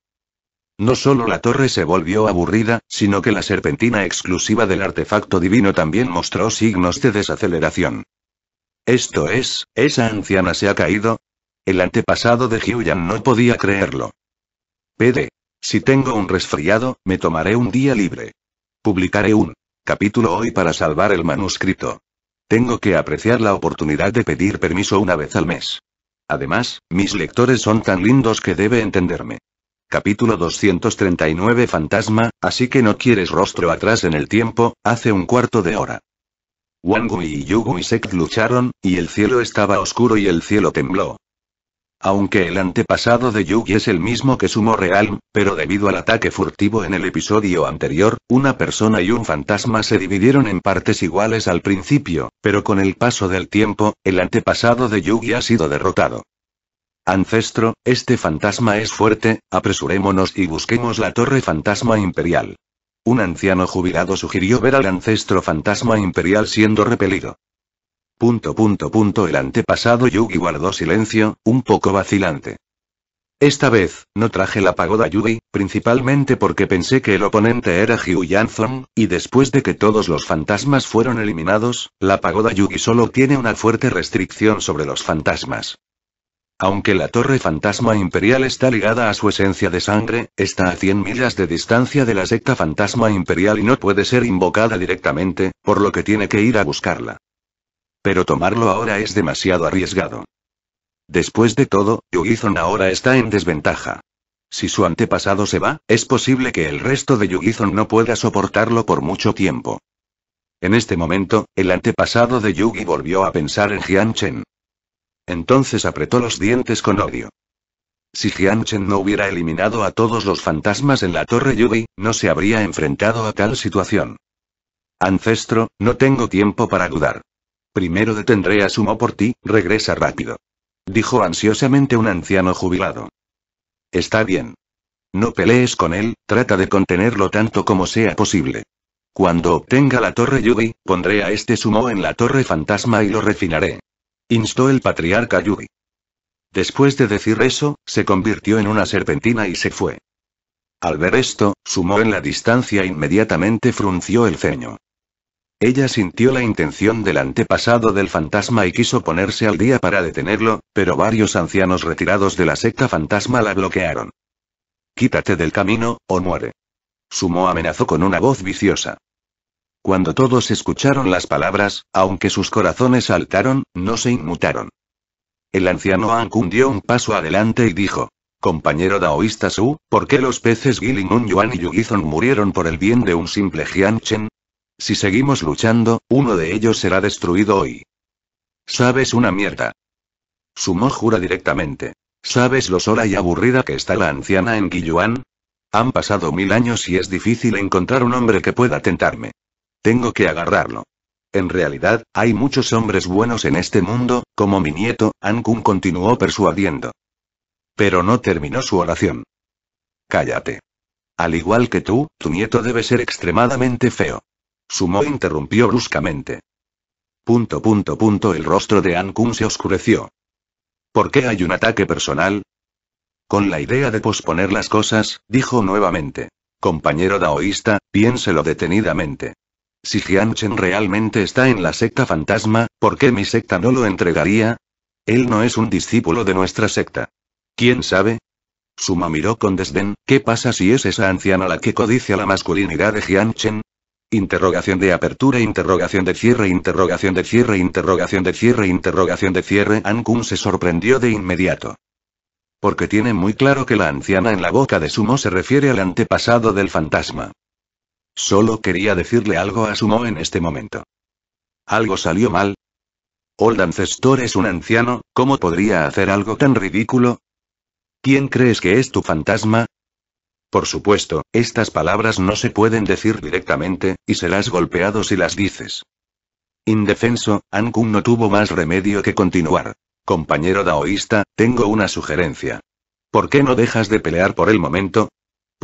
No solo la torre se volvió aburrida, sino que la serpentina exclusiva del artefacto divino también mostró signos de desaceleración. Esto es, esa anciana se ha caído. El antepasado de Hyuyan no podía creerlo. PD. Si tengo un resfriado, me tomaré un día libre. Publicaré un capítulo hoy para salvar el manuscrito. Tengo que apreciar la oportunidad de pedir permiso una vez al mes. Además, mis lectores son tan lindos que debe entenderme. Capítulo 239 Fantasma, así que no quieres rostro atrás en el tiempo, hace un cuarto de hora. Wangui y Yu Sek lucharon, y el cielo estaba oscuro y el cielo tembló. Aunque el antepasado de Yugi es el mismo que Sumo Real, pero debido al ataque furtivo en el episodio anterior, una persona y un fantasma se dividieron en partes iguales al principio, pero con el paso del tiempo, el antepasado de Yugi ha sido derrotado. Ancestro, este fantasma es fuerte, apresurémonos y busquemos la torre fantasma imperial. Un anciano jubilado sugirió ver al ancestro fantasma imperial siendo repelido. Punto punto punto el antepasado Yugi guardó silencio, un poco vacilante. Esta vez, no traje la pagoda Yugi, principalmente porque pensé que el oponente era Hugh Zong, y después de que todos los fantasmas fueron eliminados, la pagoda Yugi solo tiene una fuerte restricción sobre los fantasmas. Aunque la torre fantasma imperial está ligada a su esencia de sangre, está a 100 millas de distancia de la secta fantasma imperial y no puede ser invocada directamente, por lo que tiene que ir a buscarla. Pero tomarlo ahora es demasiado arriesgado. Después de todo, Yugizon ahora está en desventaja. Si su antepasado se va, es posible que el resto de Yugizon no pueda soportarlo por mucho tiempo. En este momento, el antepasado de Yugi volvió a pensar en Jian Chen. Entonces apretó los dientes con odio. Si Jianchen no hubiera eliminado a todos los fantasmas en la Torre Yubi, no se habría enfrentado a tal situación. Ancestro, no tengo tiempo para dudar. Primero detendré a Sumo por ti, regresa rápido. Dijo ansiosamente un anciano jubilado. Está bien. No pelees con él, trata de contenerlo tanto como sea posible. Cuando obtenga la Torre Yubi, pondré a este Sumo en la Torre Fantasma y lo refinaré instó el patriarca Yugi. Después de decir eso, se convirtió en una serpentina y se fue. Al ver esto, sumó en la distancia e inmediatamente frunció el ceño. Ella sintió la intención del antepasado del fantasma y quiso ponerse al día para detenerlo, pero varios ancianos retirados de la secta fantasma la bloquearon. Quítate del camino, o muere. Sumo amenazó con una voz viciosa. Cuando todos escucharon las palabras, aunque sus corazones saltaron, no se inmutaron. El anciano Ankun dio un paso adelante y dijo. Compañero daoísta Su, ¿por qué los peces Guilinun Yuan y Yugizon murieron por el bien de un simple Jianchen? Si seguimos luchando, uno de ellos será destruido hoy. Sabes una mierda. Sumo jura directamente. ¿Sabes lo sola y aburrida que está la anciana en Guiyuan? Han pasado mil años y es difícil encontrar un hombre que pueda tentarme. Tengo que agarrarlo. En realidad, hay muchos hombres buenos en este mundo, como mi nieto, Ankun continuó persuadiendo. Pero no terminó su oración. Cállate. Al igual que tú, tu nieto debe ser extremadamente feo. Sumo interrumpió bruscamente. Punto punto punto el rostro de Ankun se oscureció. ¿Por qué hay un ataque personal? Con la idea de posponer las cosas, dijo nuevamente. Compañero daoísta, piénselo detenidamente. Si Jianchen realmente está en la secta fantasma, ¿por qué mi secta no lo entregaría? Él no es un discípulo de nuestra secta. ¿Quién sabe? Suma miró con desdén, ¿qué pasa si es esa anciana la que codicia la masculinidad de Jianchen? Interrogación de apertura, interrogación de cierre, interrogación de cierre, interrogación de cierre, interrogación de cierre. Kun se sorprendió de inmediato. Porque tiene muy claro que la anciana en la boca de Sumo se refiere al antepasado del fantasma. Solo quería decirle algo a Sumo en este momento. ¿Algo salió mal? Old Ancestor es un anciano, ¿cómo podría hacer algo tan ridículo? ¿Quién crees que es tu fantasma? Por supuesto, estas palabras no se pueden decir directamente, y serás golpeado si las dices. Indefenso, Ankun no tuvo más remedio que continuar. Compañero daoísta, tengo una sugerencia. ¿Por qué no dejas de pelear por el momento?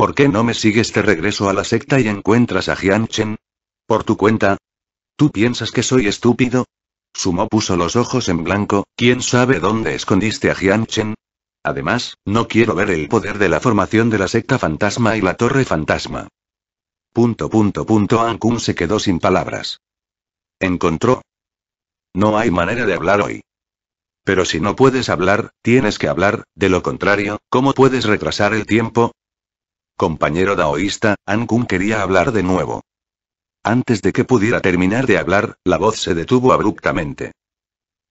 ¿Por qué no me sigues de regreso a la secta y encuentras a Jian Chen? ¿Por tu cuenta? ¿Tú piensas que soy estúpido? Sumo puso los ojos en blanco, ¿quién sabe dónde escondiste a Jian Chen? Además, no quiero ver el poder de la formación de la secta fantasma y la torre fantasma. Punto punto punto se quedó sin palabras. Encontró. No hay manera de hablar hoy. Pero si no puedes hablar, tienes que hablar, de lo contrario, ¿cómo puedes retrasar el tiempo? Compañero daoísta, Ankun quería hablar de nuevo. Antes de que pudiera terminar de hablar, la voz se detuvo abruptamente.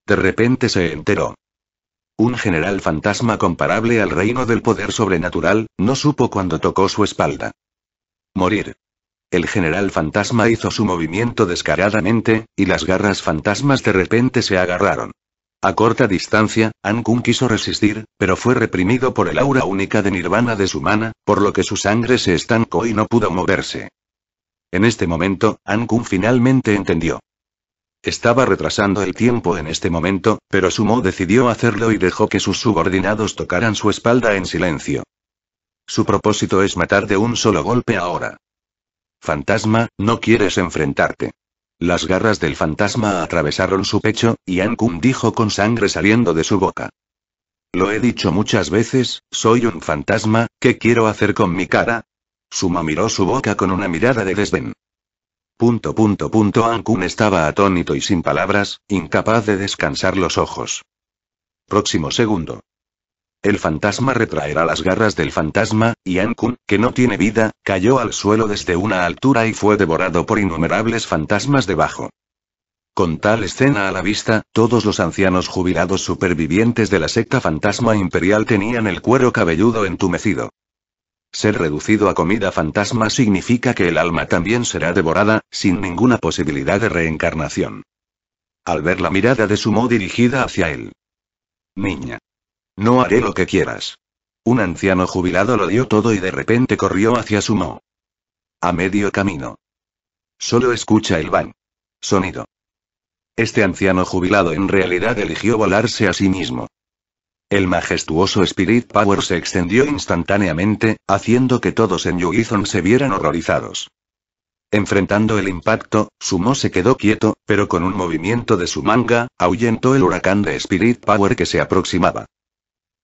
De repente se enteró. Un general fantasma comparable al reino del poder sobrenatural, no supo cuando tocó su espalda. Morir. El general fantasma hizo su movimiento descaradamente, y las garras fantasmas de repente se agarraron. A corta distancia, Ankun quiso resistir, pero fue reprimido por el aura única de nirvana de su mana, por lo que su sangre se estancó y no pudo moverse. En este momento, Ankun finalmente entendió. Estaba retrasando el tiempo en este momento, pero Sumo decidió hacerlo y dejó que sus subordinados tocaran su espalda en silencio. Su propósito es matar de un solo golpe ahora. Fantasma, no quieres enfrentarte. Las garras del fantasma atravesaron su pecho, y Ankun dijo con sangre saliendo de su boca. Lo he dicho muchas veces, soy un fantasma, ¿qué quiero hacer con mi cara? Suma miró su boca con una mirada de desdén. Punto punto punto Ankun estaba atónito y sin palabras, incapaz de descansar los ojos. Próximo segundo. El fantasma retraerá las garras del fantasma, y Ankun, que no tiene vida, cayó al suelo desde una altura y fue devorado por innumerables fantasmas debajo. Con tal escena a la vista, todos los ancianos jubilados supervivientes de la secta fantasma imperial tenían el cuero cabelludo entumecido. Ser reducido a comida fantasma significa que el alma también será devorada, sin ninguna posibilidad de reencarnación. Al ver la mirada de Sumo dirigida hacia él. Niña. No haré lo que quieras. Un anciano jubilado lo dio todo y de repente corrió hacia Sumo. A medio camino. Solo escucha el van. Sonido. Este anciano jubilado en realidad eligió volarse a sí mismo. El majestuoso Spirit Power se extendió instantáneamente, haciendo que todos en yu-gi-oh se vieran horrorizados. Enfrentando el impacto, Sumo se quedó quieto, pero con un movimiento de su manga, ahuyentó el huracán de Spirit Power que se aproximaba.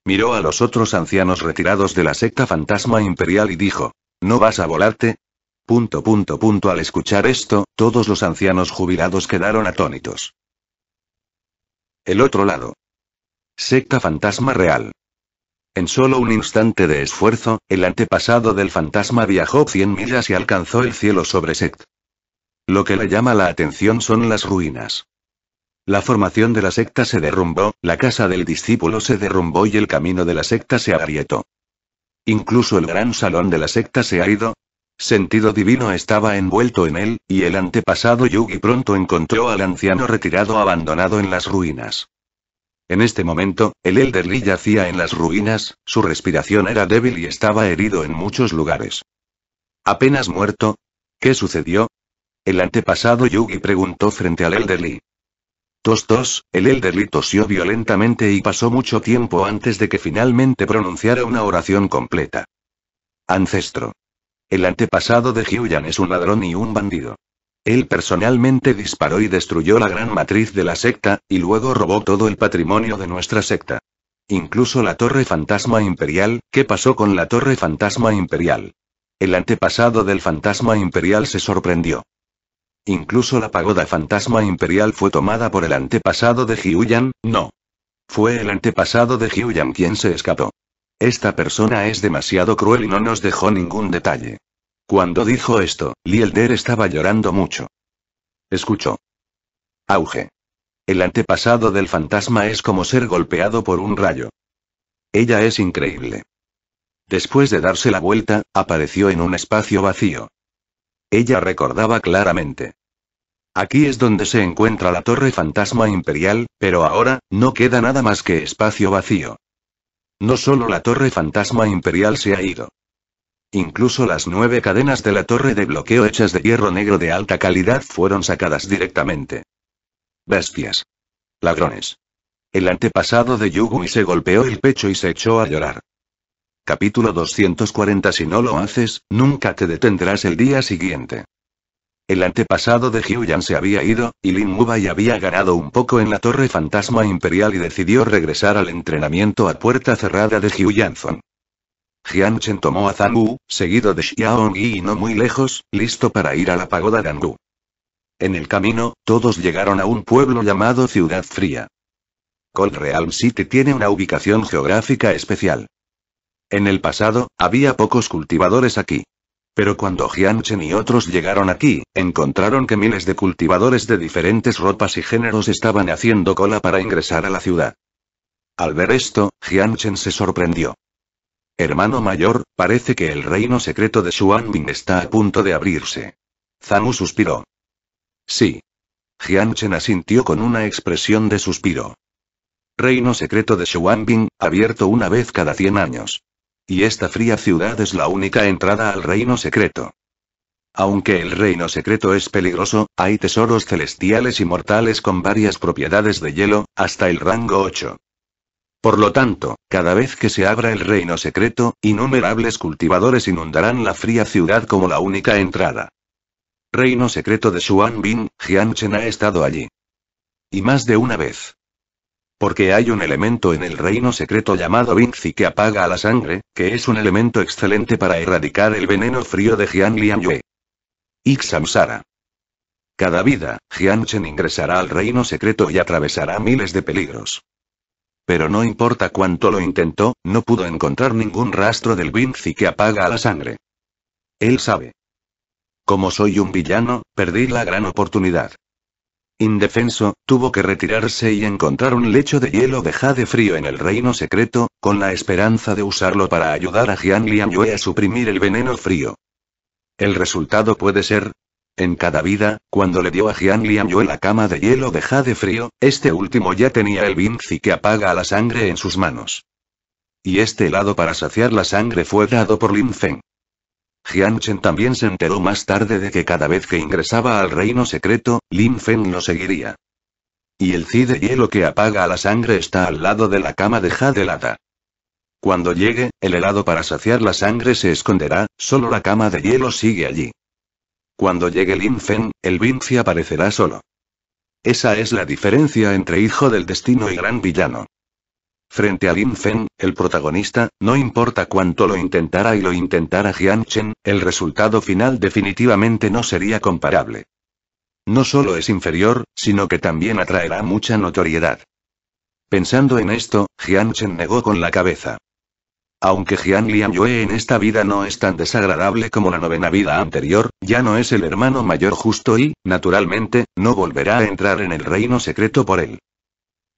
Miró a los otros ancianos retirados de la secta fantasma imperial y dijo, ¿no vas a volarte? Punto punto punto al escuchar esto, todos los ancianos jubilados quedaron atónitos. El otro lado. Secta fantasma real. En solo un instante de esfuerzo, el antepasado del fantasma viajó 100 millas y alcanzó el cielo sobre Sect. Lo que le llama la atención son las ruinas. La formación de la secta se derrumbó, la casa del discípulo se derrumbó y el camino de la secta se agrietó. Incluso el gran salón de la secta se ha ido. Sentido divino estaba envuelto en él, y el antepasado Yugi pronto encontró al anciano retirado abandonado en las ruinas. En este momento, el Elder Lee yacía en las ruinas, su respiración era débil y estaba herido en muchos lugares. Apenas muerto. ¿Qué sucedió? El antepasado Yugi preguntó frente al Elder Lee. Tos el Elderly tosió violentamente y pasó mucho tiempo antes de que finalmente pronunciara una oración completa. Ancestro. El antepasado de Hyuyan es un ladrón y un bandido. Él personalmente disparó y destruyó la gran matriz de la secta, y luego robó todo el patrimonio de nuestra secta. Incluso la Torre Fantasma Imperial, ¿qué pasó con la Torre Fantasma Imperial? El antepasado del Fantasma Imperial se sorprendió. Incluso la pagoda fantasma imperial fue tomada por el antepasado de Jiuyan. no. Fue el antepasado de Jiuyan quien se escapó. Esta persona es demasiado cruel y no nos dejó ningún detalle. Cuando dijo esto, Lielder estaba llorando mucho. Escuchó. Auge. El antepasado del fantasma es como ser golpeado por un rayo. Ella es increíble. Después de darse la vuelta, apareció en un espacio vacío. Ella recordaba claramente. Aquí es donde se encuentra la torre fantasma imperial, pero ahora, no queda nada más que espacio vacío. No solo la torre fantasma imperial se ha ido. Incluso las nueve cadenas de la torre de bloqueo hechas de hierro negro de alta calidad fueron sacadas directamente. Bestias. Ladrones. El antepasado de Yugumi se golpeó el pecho y se echó a llorar. Capítulo 240 Si no lo haces, nunca te detendrás el día siguiente. El antepasado de Hyuyan se había ido, y Lin Mubai había ganado un poco en la Torre Fantasma Imperial y decidió regresar al entrenamiento a puerta cerrada de Hyuyanzon. Jian Chen tomó a Zhang seguido de Xiaong y no muy lejos, listo para ir a la pagoda de Angu. En el camino, todos llegaron a un pueblo llamado Ciudad Fría. Cold Realm City tiene una ubicación geográfica especial. En el pasado, había pocos cultivadores aquí. Pero cuando Jianchen y otros llegaron aquí, encontraron que miles de cultivadores de diferentes ropas y géneros estaban haciendo cola para ingresar a la ciudad. Al ver esto, Jianchen se sorprendió. Hermano mayor, parece que el reino secreto de Xuanming está a punto de abrirse. Zamu suspiró. Sí. Jianchen asintió con una expresión de suspiro. Reino secreto de Xuanbing, abierto una vez cada 100 años. Y esta fría ciudad es la única entrada al reino secreto. Aunque el reino secreto es peligroso, hay tesoros celestiales y mortales con varias propiedades de hielo, hasta el rango 8. Por lo tanto, cada vez que se abra el reino secreto, innumerables cultivadores inundarán la fría ciudad como la única entrada. Reino secreto de Xuan Bin, Jian ha estado allí. Y más de una vez. Porque hay un elemento en el reino secreto llamado Vinci que apaga a la sangre, que es un elemento excelente para erradicar el veneno frío de Jian Lianyue. Ixamsara. Cada vida, Jian Chen ingresará al reino secreto y atravesará miles de peligros. Pero no importa cuánto lo intentó, no pudo encontrar ningún rastro del Vinci que apaga a la sangre. Él sabe. Como soy un villano, perdí la gran oportunidad. Indefenso, tuvo que retirarse y encontrar un lecho de hielo de jade frío en el reino secreto, con la esperanza de usarlo para ayudar a Jian Yue a suprimir el veneno frío. El resultado puede ser, en cada vida, cuando le dio a Jian Yue la cama de hielo de jade frío, este último ya tenía el Vinci que apaga la sangre en sus manos. Y este helado para saciar la sangre fue dado por Lin Feng. Jianchen también se enteró más tarde de que cada vez que ingresaba al reino secreto, Lin Feng lo seguiría. Y el Ci de hielo que apaga a la sangre está al lado de la cama de helada. Cuando llegue, el helado para saciar la sangre se esconderá, solo la cama de hielo sigue allí. Cuando llegue Lin Feng, el Vinci aparecerá solo. Esa es la diferencia entre hijo del destino y gran villano. Frente a Lin Feng, el protagonista, no importa cuánto lo intentara y lo intentara Jian Chen, el resultado final definitivamente no sería comparable. No solo es inferior, sino que también atraerá mucha notoriedad. Pensando en esto, Jian Chen negó con la cabeza. Aunque Jian Lian Yue en esta vida no es tan desagradable como la novena vida anterior, ya no es el hermano mayor justo y, naturalmente, no volverá a entrar en el reino secreto por él.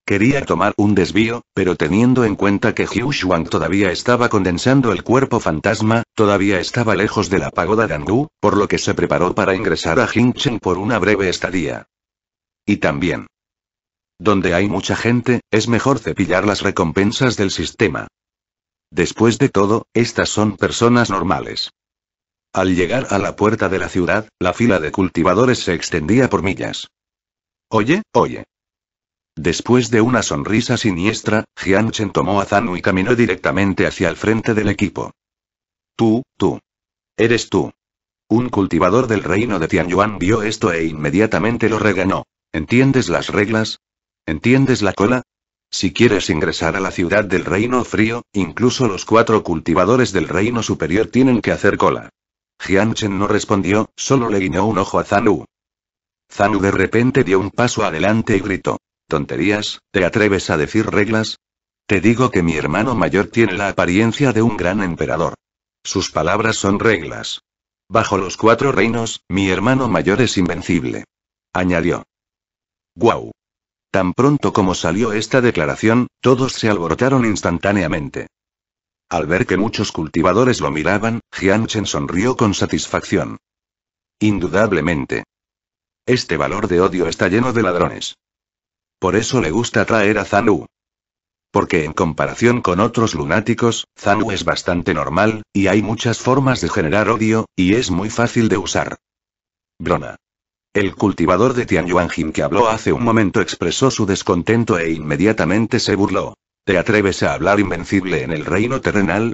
Quería tomar un desvío, pero teniendo en cuenta que Hu Shuang todavía estaba condensando el cuerpo fantasma, todavía estaba lejos de la pagoda de por lo que se preparó para ingresar a Jincheng por una breve estadía. Y también. Donde hay mucha gente, es mejor cepillar las recompensas del sistema. Después de todo, estas son personas normales. Al llegar a la puerta de la ciudad, la fila de cultivadores se extendía por millas. Oye, oye, Después de una sonrisa siniestra, Jianchen tomó a Zanu y caminó directamente hacia el frente del equipo. Tú, tú. Eres tú. Un cultivador del reino de Tianyuan vio esto e inmediatamente lo reganó. ¿Entiendes las reglas? ¿Entiendes la cola? Si quieres ingresar a la ciudad del reino frío, incluso los cuatro cultivadores del reino superior tienen que hacer cola. Jianchen no respondió, solo le guiñó un ojo a Zanu. Zanu de repente dio un paso adelante y gritó. ¿Tonterías? ¿Te atreves a decir reglas? Te digo que mi hermano mayor tiene la apariencia de un gran emperador. Sus palabras son reglas. Bajo los cuatro reinos, mi hermano mayor es invencible. Añadió. ¡Guau! Tan pronto como salió esta declaración, todos se alborotaron instantáneamente. Al ver que muchos cultivadores lo miraban, Chen sonrió con satisfacción. Indudablemente. Este valor de odio está lleno de ladrones. Por eso le gusta traer a Zanu. Porque en comparación con otros lunáticos, Zanu es bastante normal, y hay muchas formas de generar odio, y es muy fácil de usar. Brona. El cultivador de Tianyuanjin que habló hace un momento expresó su descontento e inmediatamente se burló. ¿Te atreves a hablar invencible en el reino terrenal?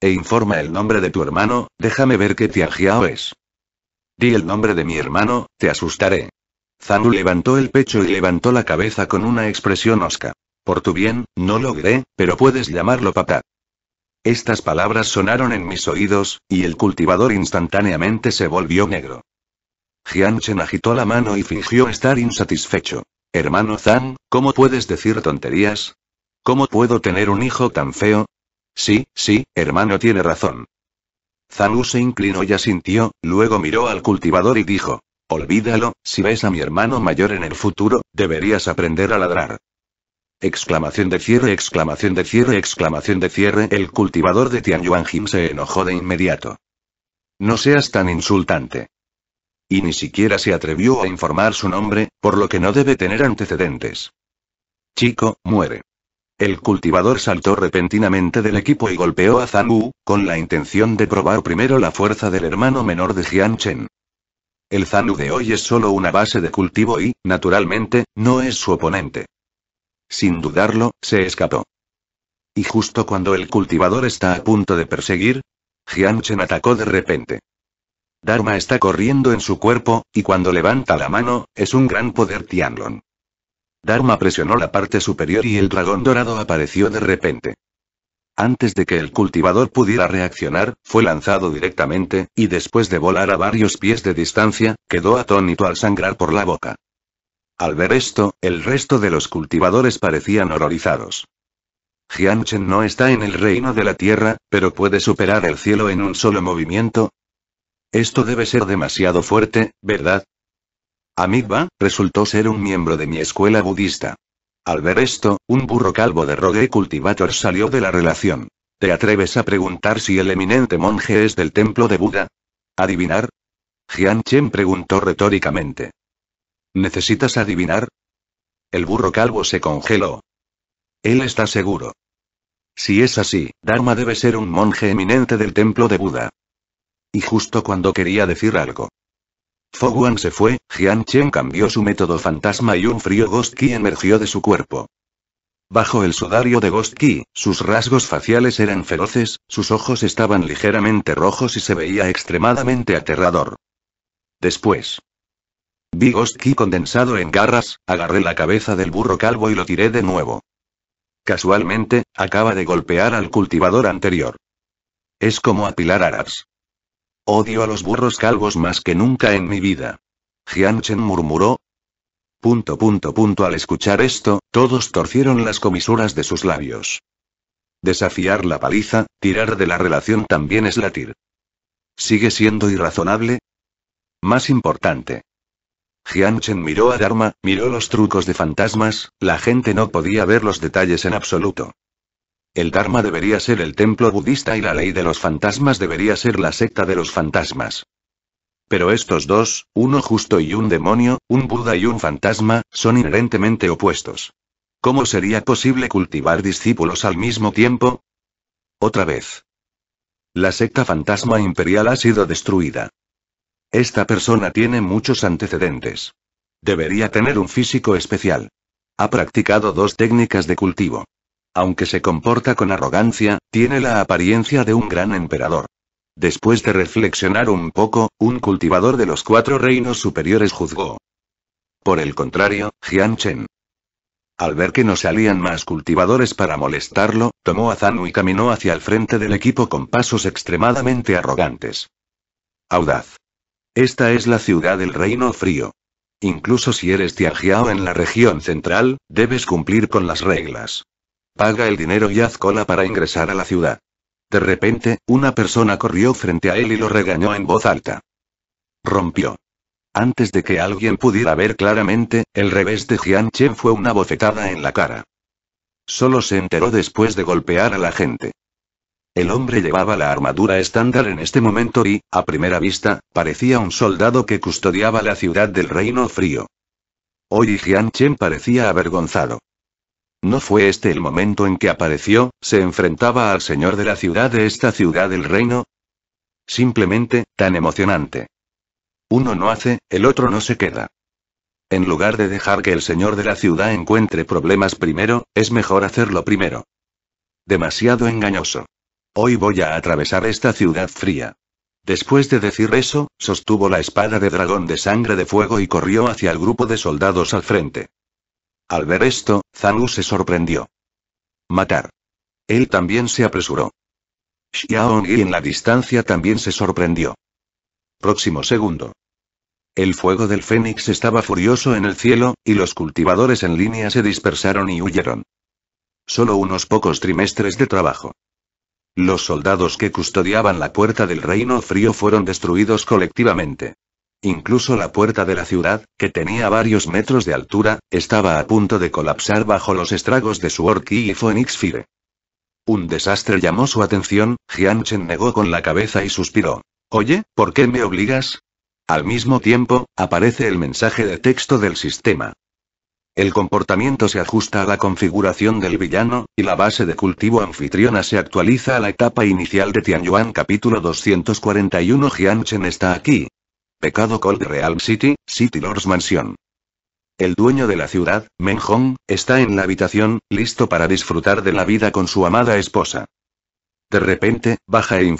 E informa el nombre de tu hermano, déjame ver qué Tianjiao es. Di el nombre de mi hermano, te asustaré. Zanu levantó el pecho y levantó la cabeza con una expresión osca. Por tu bien, no logré, pero puedes llamarlo papá. Estas palabras sonaron en mis oídos, y el cultivador instantáneamente se volvió negro. Jianchen agitó la mano y fingió estar insatisfecho. Hermano Zan, ¿cómo puedes decir tonterías? ¿Cómo puedo tener un hijo tan feo? Sí, sí, hermano tiene razón. Zanu se inclinó y asintió, luego miró al cultivador y dijo, Olvídalo, si ves a mi hermano mayor en el futuro, deberías aprender a ladrar. Exclamación de cierre, exclamación de cierre, exclamación de cierre. El cultivador de Tian Jin se enojó de inmediato. No seas tan insultante. Y ni siquiera se atrevió a informar su nombre, por lo que no debe tener antecedentes. Chico, muere. El cultivador saltó repentinamente del equipo y golpeó a Zhang Wu, con la intención de probar primero la fuerza del hermano menor de Jian Chen. El Zanu de hoy es solo una base de cultivo y, naturalmente, no es su oponente. Sin dudarlo, se escapó. Y justo cuando el cultivador está a punto de perseguir, Jianchen atacó de repente. Dharma está corriendo en su cuerpo, y cuando levanta la mano, es un gran poder Tianlon. Dharma presionó la parte superior y el dragón dorado apareció de repente. Antes de que el cultivador pudiera reaccionar, fue lanzado directamente, y después de volar a varios pies de distancia, quedó atónito al sangrar por la boca. Al ver esto, el resto de los cultivadores parecían horrorizados. Jianchen no está en el reino de la tierra, pero puede superar el cielo en un solo movimiento. Esto debe ser demasiado fuerte, ¿verdad? Amigba, resultó ser un miembro de mi escuela budista. Al ver esto, un burro calvo de Rogue Cultivator salió de la relación. ¿Te atreves a preguntar si el eminente monje es del templo de Buda? ¿Adivinar? Jian Chen preguntó retóricamente. ¿Necesitas adivinar? El burro calvo se congeló. Él está seguro. Si es así, Dharma debe ser un monje eminente del templo de Buda. Y justo cuando quería decir algo, Foguan se fue, Jian Chen cambió su método fantasma y un frío Ghost emergió de su cuerpo. Bajo el sudario de Ghost sus rasgos faciales eran feroces, sus ojos estaban ligeramente rojos y se veía extremadamente aterrador. Después. Vi Ghost condensado en garras, agarré la cabeza del burro calvo y lo tiré de nuevo. Casualmente, acaba de golpear al cultivador anterior. Es como apilar aras. Odio a los burros calvos más que nunca en mi vida. Jianchen murmuró. Punto punto punto al escuchar esto, todos torcieron las comisuras de sus labios. Desafiar la paliza, tirar de la relación también es latir. ¿Sigue siendo irrazonable? Más importante. Jianchen miró a Dharma, miró los trucos de fantasmas, la gente no podía ver los detalles en absoluto. El Dharma debería ser el templo budista y la ley de los fantasmas debería ser la secta de los fantasmas. Pero estos dos, uno justo y un demonio, un Buda y un fantasma, son inherentemente opuestos. ¿Cómo sería posible cultivar discípulos al mismo tiempo? Otra vez. La secta fantasma imperial ha sido destruida. Esta persona tiene muchos antecedentes. Debería tener un físico especial. Ha practicado dos técnicas de cultivo aunque se comporta con arrogancia, tiene la apariencia de un gran emperador. Después de reflexionar un poco, un cultivador de los cuatro reinos superiores juzgó. Por el contrario, Jian Al ver que no salían más cultivadores para molestarlo, tomó a Zanu y caminó hacia el frente del equipo con pasos extremadamente arrogantes. Audaz. Esta es la ciudad del Reino Frío. Incluso si eres Tianjiao en la región central, debes cumplir con las reglas. Paga el dinero y haz cola para ingresar a la ciudad. De repente, una persona corrió frente a él y lo regañó en voz alta. Rompió. Antes de que alguien pudiera ver claramente, el revés de Jian Chen fue una bofetada en la cara. Solo se enteró después de golpear a la gente. El hombre llevaba la armadura estándar en este momento y, a primera vista, parecía un soldado que custodiaba la ciudad del Reino Frío. Hoy Jian Chen parecía avergonzado. No fue este el momento en que apareció, se enfrentaba al señor de la ciudad de esta ciudad del reino. Simplemente, tan emocionante. Uno no hace, el otro no se queda. En lugar de dejar que el señor de la ciudad encuentre problemas primero, es mejor hacerlo primero. Demasiado engañoso. Hoy voy a atravesar esta ciudad fría. Después de decir eso, sostuvo la espada de dragón de sangre de fuego y corrió hacia el grupo de soldados al frente. Al ver esto, Zanu se sorprendió. Matar. Él también se apresuró. Xiaong y en la distancia también se sorprendió. Próximo segundo. El fuego del fénix estaba furioso en el cielo, y los cultivadores en línea se dispersaron y huyeron. Solo unos pocos trimestres de trabajo. Los soldados que custodiaban la puerta del reino frío fueron destruidos colectivamente. Incluso la puerta de la ciudad, que tenía varios metros de altura, estaba a punto de colapsar bajo los estragos de su orquí y Phoenix Fire. Un desastre llamó su atención, Jianchen negó con la cabeza y suspiró. Oye, ¿por qué me obligas? Al mismo tiempo, aparece el mensaje de texto del sistema. El comportamiento se ajusta a la configuración del villano, y la base de cultivo anfitriona se actualiza a la etapa inicial de Tianyuan capítulo 241 Jianchen está aquí, Pecado Cold Real City, City Lords Mansion. El dueño de la ciudad, Menhong, está en la habitación, listo para disfrutar de la vida con su amada esposa. De repente, baja e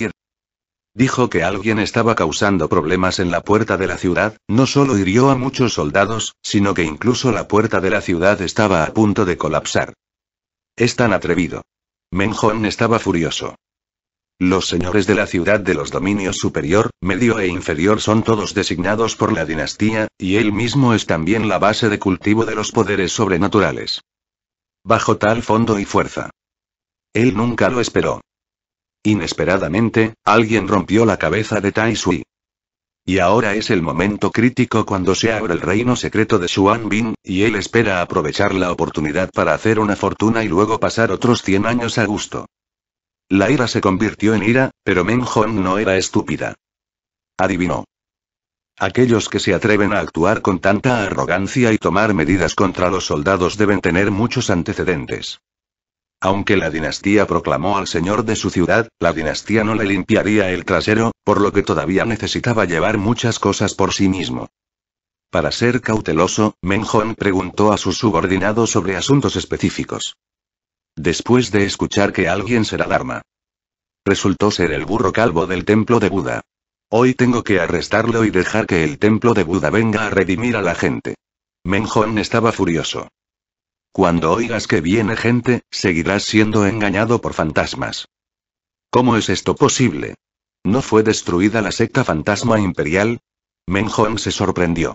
Dijo que alguien estaba causando problemas en la puerta de la ciudad, no solo hirió a muchos soldados, sino que incluso la puerta de la ciudad estaba a punto de colapsar. Es tan atrevido. menjón estaba furioso. Los señores de la ciudad de los dominios superior, medio e inferior son todos designados por la dinastía, y él mismo es también la base de cultivo de los poderes sobrenaturales. Bajo tal fondo y fuerza. Él nunca lo esperó. Inesperadamente, alguien rompió la cabeza de Tai Sui. Y ahora es el momento crítico cuando se abre el reino secreto de Xuan Bin, y él espera aprovechar la oportunidad para hacer una fortuna y luego pasar otros 100 años a gusto. La ira se convirtió en ira, pero Menjon no era estúpida. Adivinó. Aquellos que se atreven a actuar con tanta arrogancia y tomar medidas contra los soldados deben tener muchos antecedentes. Aunque la dinastía proclamó al señor de su ciudad, la dinastía no le limpiaría el trasero, por lo que todavía necesitaba llevar muchas cosas por sí mismo. Para ser cauteloso, Menjón preguntó a sus subordinados sobre asuntos específicos. Después de escuchar que alguien será Dharma. Resultó ser el burro calvo del templo de Buda. Hoy tengo que arrestarlo y dejar que el templo de Buda venga a redimir a la gente. Menjon estaba furioso. Cuando oigas que viene gente, seguirás siendo engañado por fantasmas. ¿Cómo es esto posible? ¿No fue destruida la secta fantasma imperial? Menjon se sorprendió.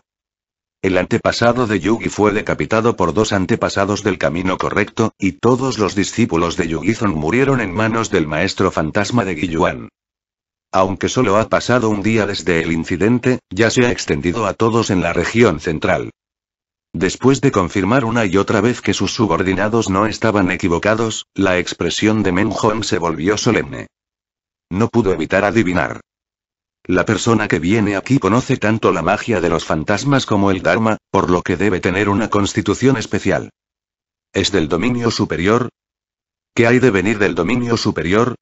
El antepasado de Yugi fue decapitado por dos antepasados del camino correcto, y todos los discípulos de Yugizon murieron en manos del maestro fantasma de Guiyuan. Aunque solo ha pasado un día desde el incidente, ya se ha extendido a todos en la región central. Después de confirmar una y otra vez que sus subordinados no estaban equivocados, la expresión de Hong se volvió solemne. No pudo evitar adivinar. La persona que viene aquí conoce tanto la magia de los fantasmas como el Dharma, por lo que debe tener una constitución especial. ¿Es del dominio superior? ¿Qué hay de venir del dominio superior?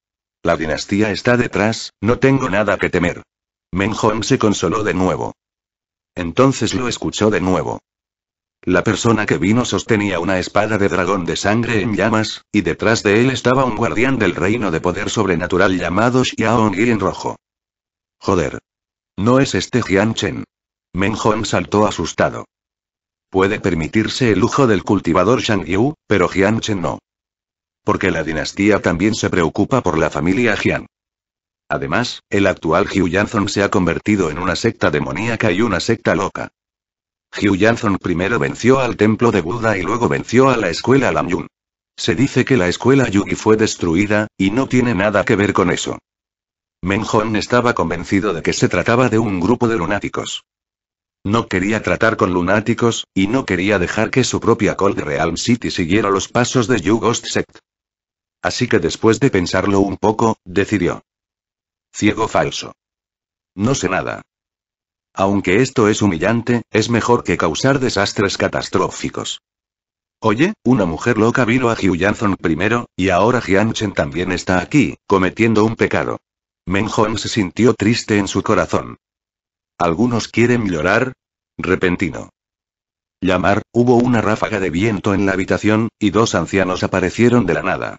La dinastía está detrás, no tengo nada que temer. Hong se consoló de nuevo. Entonces lo escuchó de nuevo. La persona que vino sostenía una espada de dragón de sangre en llamas, y detrás de él estaba un guardián del reino de poder sobrenatural llamado Xiaong en rojo. Joder. No es este Jian Chen. Hong saltó asustado. Puede permitirse el lujo del cultivador Shang Yu, pero Jian Chen no. Porque la dinastía también se preocupa por la familia Jian. Además, el actual Hugh se ha convertido en una secta demoníaca y una secta loca. Hugh primero venció al templo de Buda y luego venció a la escuela Lam Yun. Se dice que la escuela Yugi fue destruida, y no tiene nada que ver con eso. Menjon estaba convencido de que se trataba de un grupo de lunáticos. No quería tratar con lunáticos, y no quería dejar que su propia Cold Realm City siguiera los pasos de Yu Así que después de pensarlo un poco, decidió. Ciego falso. No sé nada. Aunque esto es humillante, es mejor que causar desastres catastróficos. Oye, una mujer loca vino a Hugh primero, y ahora Chen también está aquí, cometiendo un pecado. Menjon se sintió triste en su corazón. Algunos quieren llorar. Repentino. Llamar, hubo una ráfaga de viento en la habitación, y dos ancianos aparecieron de la nada.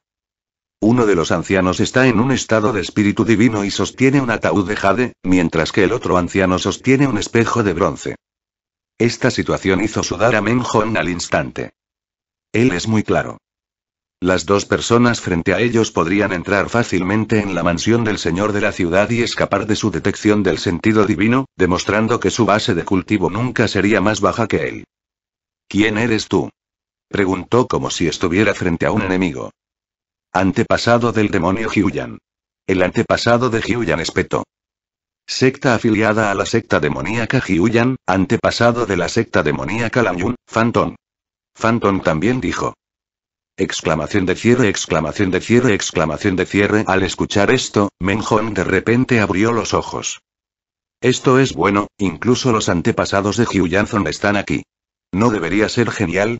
Uno de los ancianos está en un estado de espíritu divino y sostiene un ataúd de jade, mientras que el otro anciano sostiene un espejo de bronce. Esta situación hizo sudar a Menjon al instante. Él es muy claro. Las dos personas frente a ellos podrían entrar fácilmente en la mansión del Señor de la ciudad y escapar de su detección del sentido divino, demostrando que su base de cultivo nunca sería más baja que él. ¿Quién eres tú? preguntó como si estuviera frente a un enemigo. Antepasado del demonio Hyuyan. El antepasado de Hyuyan Espeto. Secta afiliada a la secta demoníaca Hyuyan, antepasado de la secta demoníaca Lanyun, Phantom. Phantom también dijo. Exclamación de cierre, exclamación de cierre, exclamación de cierre. Al escuchar esto, Hong de repente abrió los ojos. Esto es bueno, incluso los antepasados de Hugh están aquí. ¿No debería ser genial?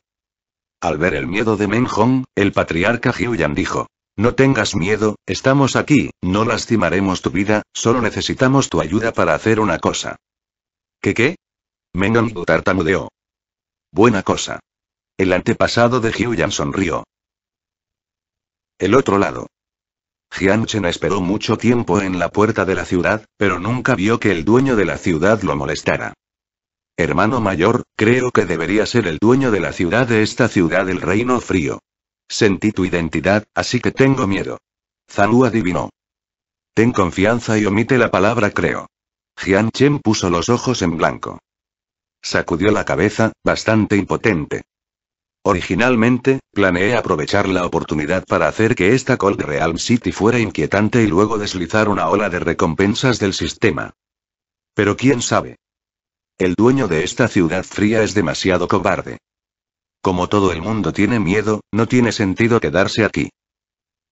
Al ver el miedo de Hong, el patriarca Jiuyan dijo. No tengas miedo, estamos aquí, no lastimaremos tu vida, solo necesitamos tu ayuda para hacer una cosa. ¿Qué qué? Menhong tartamudeó. Buena cosa. El antepasado de Jiuyan sonrió. El otro lado. Jianchen esperó mucho tiempo en la puerta de la ciudad, pero nunca vio que el dueño de la ciudad lo molestara. Hermano mayor, creo que debería ser el dueño de la ciudad de esta ciudad el Reino Frío. Sentí tu identidad, así que tengo miedo. Zanu adivinó. Ten confianza y omite la palabra creo. Jian Chen puso los ojos en blanco. Sacudió la cabeza, bastante impotente. Originalmente, planeé aprovechar la oportunidad para hacer que esta Cold Realm City fuera inquietante y luego deslizar una ola de recompensas del sistema. Pero quién sabe. El dueño de esta ciudad fría es demasiado cobarde. Como todo el mundo tiene miedo, no tiene sentido quedarse aquí.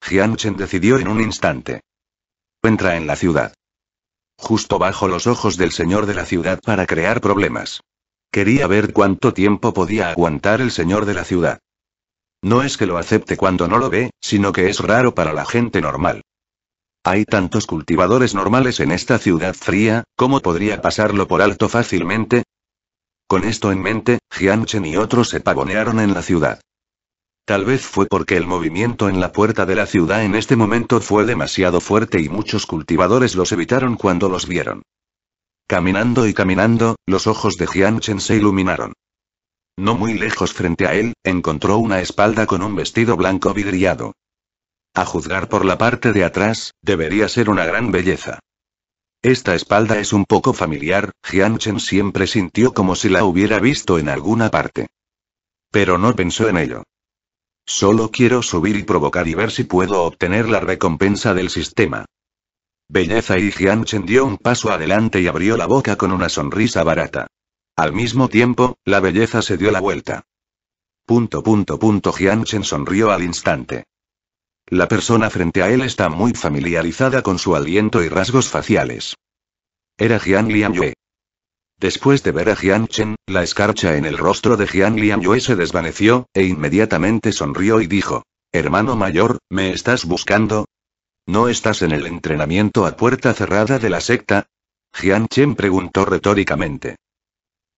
Chen decidió en un instante. Entra en la ciudad. Justo bajo los ojos del señor de la ciudad para crear problemas. Quería ver cuánto tiempo podía aguantar el señor de la ciudad. No es que lo acepte cuando no lo ve, sino que es raro para la gente normal. Hay tantos cultivadores normales en esta ciudad fría, ¿cómo podría pasarlo por alto fácilmente? Con esto en mente, Jianchen y otros se pavonearon en la ciudad. Tal vez fue porque el movimiento en la puerta de la ciudad en este momento fue demasiado fuerte y muchos cultivadores los evitaron cuando los vieron. Caminando y caminando, los ojos de Jianchen se iluminaron. No muy lejos frente a él, encontró una espalda con un vestido blanco vidriado. A juzgar por la parte de atrás, debería ser una gran belleza. Esta espalda es un poco familiar, Jianchen siempre sintió como si la hubiera visto en alguna parte. Pero no pensó en ello. Solo quiero subir y provocar y ver si puedo obtener la recompensa del sistema. Belleza y Jianchen dio un paso adelante y abrió la boca con una sonrisa barata. Al mismo tiempo, la belleza se dio la vuelta. Punto punto punto Jianchen sonrió al instante. La persona frente a él está muy familiarizada con su aliento y rasgos faciales. Era Jian Yue. Después de ver a Jianchen, la escarcha en el rostro de Jian Yue se desvaneció, e inmediatamente sonrió y dijo. Hermano mayor, ¿me estás buscando? ¿No estás en el entrenamiento a puerta cerrada de la secta? Jian Chen preguntó retóricamente.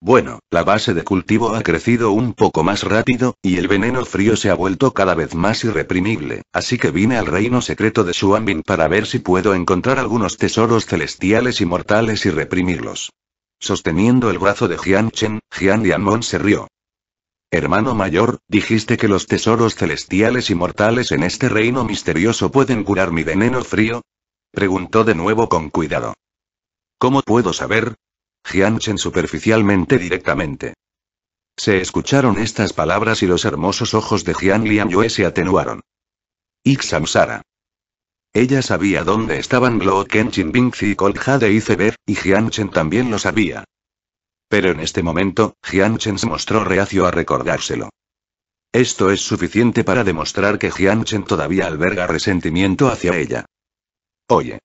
Bueno, la base de cultivo ha crecido un poco más rápido, y el veneno frío se ha vuelto cada vez más irreprimible, así que vine al reino secreto de Xuanbin para ver si puedo encontrar algunos tesoros celestiales y mortales y reprimirlos. Sosteniendo el brazo de Jian Chen, Jian Yanmon se rió. Hermano mayor, dijiste que los tesoros celestiales y mortales en este reino misterioso pueden curar mi veneno frío? Preguntó de nuevo con cuidado. ¿Cómo puedo saber? Jianchen superficialmente directamente. Se escucharon estas palabras y los hermosos ojos de Jian Yue se atenuaron. samsara Ella sabía dónde estaban Gluo Ken y Cold Jade y y Jianchen también lo sabía. Pero en este momento, Jianchen se mostró reacio a recordárselo. Esto es suficiente para demostrar que Jianchen todavía alberga resentimiento hacia ella. Oye.